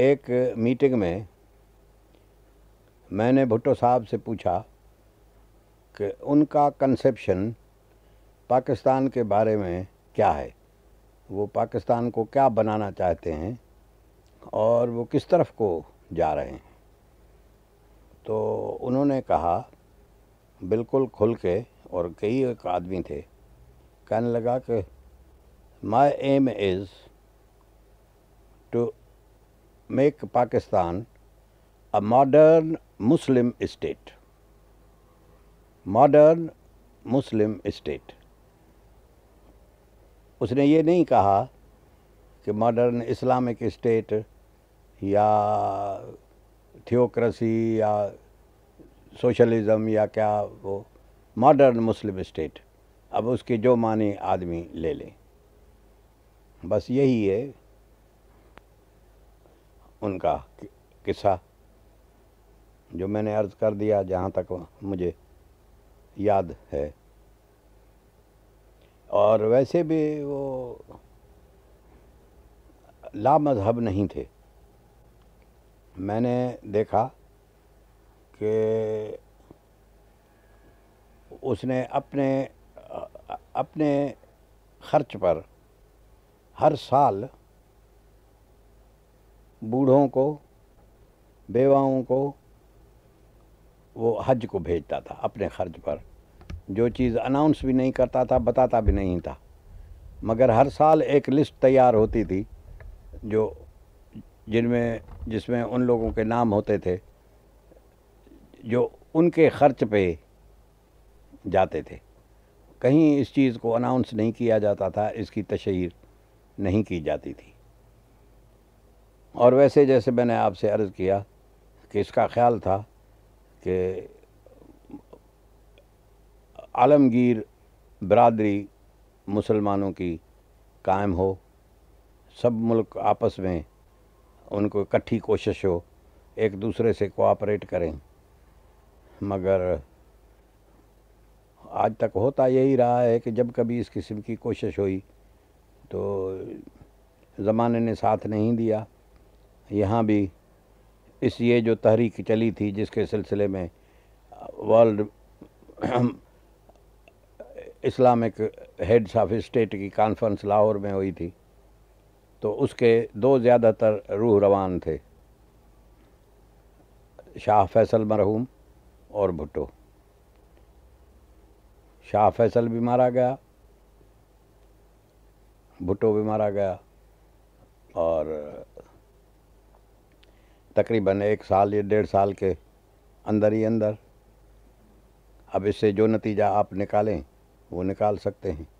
एक मीटिंग में मैंने भुट्टो साहब से पूछा कि उनका कंसेप्शन पाकिस्तान के बारे में क्या है वो पाकिस्तान को क्या बनाना चाहते हैं और वो किस तरफ को जा रहे हैं तो उन्होंने कहा बिल्कुल खुल के और कई एक आदमी थे कहने लगा कि My aim is to make Pakistan a modern Muslim state. Modern Muslim state. उसने ये नहीं कहा कि मॉडर्न इस्लामिक स्टेट या थियोक्रेसी या सोशलिज़म या क्या वो मॉडर्न मुस्लिम स्टेट अब उसकी जो माने आदमी ले लें बस यही है उनका किस्सा जो मैंने अर्ज कर दिया जहाँ तक मुझे याद है और वैसे भी वो ला मजहब नहीं थे मैंने देखा कि उसने अपने अपने खर्च पर हर साल बूढ़ों को बेवाओं को वो हज को भेजता था अपने खर्च पर जो चीज़ अनाउंस भी नहीं करता था बताता भी नहीं था मगर हर साल एक लिस्ट तैयार होती थी जो जिनमें जिसमें उन लोगों के नाम होते थे जो उनके खर्च पे जाते थे कहीं इस चीज़ को अनाउंस नहीं किया जाता था इसकी तशहर नहीं की जाती थी और वैसे जैसे मैंने आपसे अर्ज़ किया कि इसका ख्याल था कि आलमगीर बरदरी मुसलमानों की कायम हो सब मुल्क आपस में उनको इकट्ठी कोशिश हो एक दूसरे से कोऑपरेट करें मगर आज तक होता यही रहा है कि जब कभी इस किस्म की कोशिश हुई तो ज़माने ने साथ नहीं दिया यहाँ भी इस ये जो तहरीक चली थी जिसके सिलसिले में world Islamic heads of state की कॉन्फ्रेंस लाहौर में हुई थी तो उसके दो ज़्यादातर रूह रवान थे शाह फैसल मरहूम और भुट्टो शाह फैसल भी मारा गया भुट्टो भी मारा गया और तकरीबन एक साल या डेढ़ साल के अंदर ही अंदर अब इससे जो नतीजा आप निकालें वो निकाल सकते हैं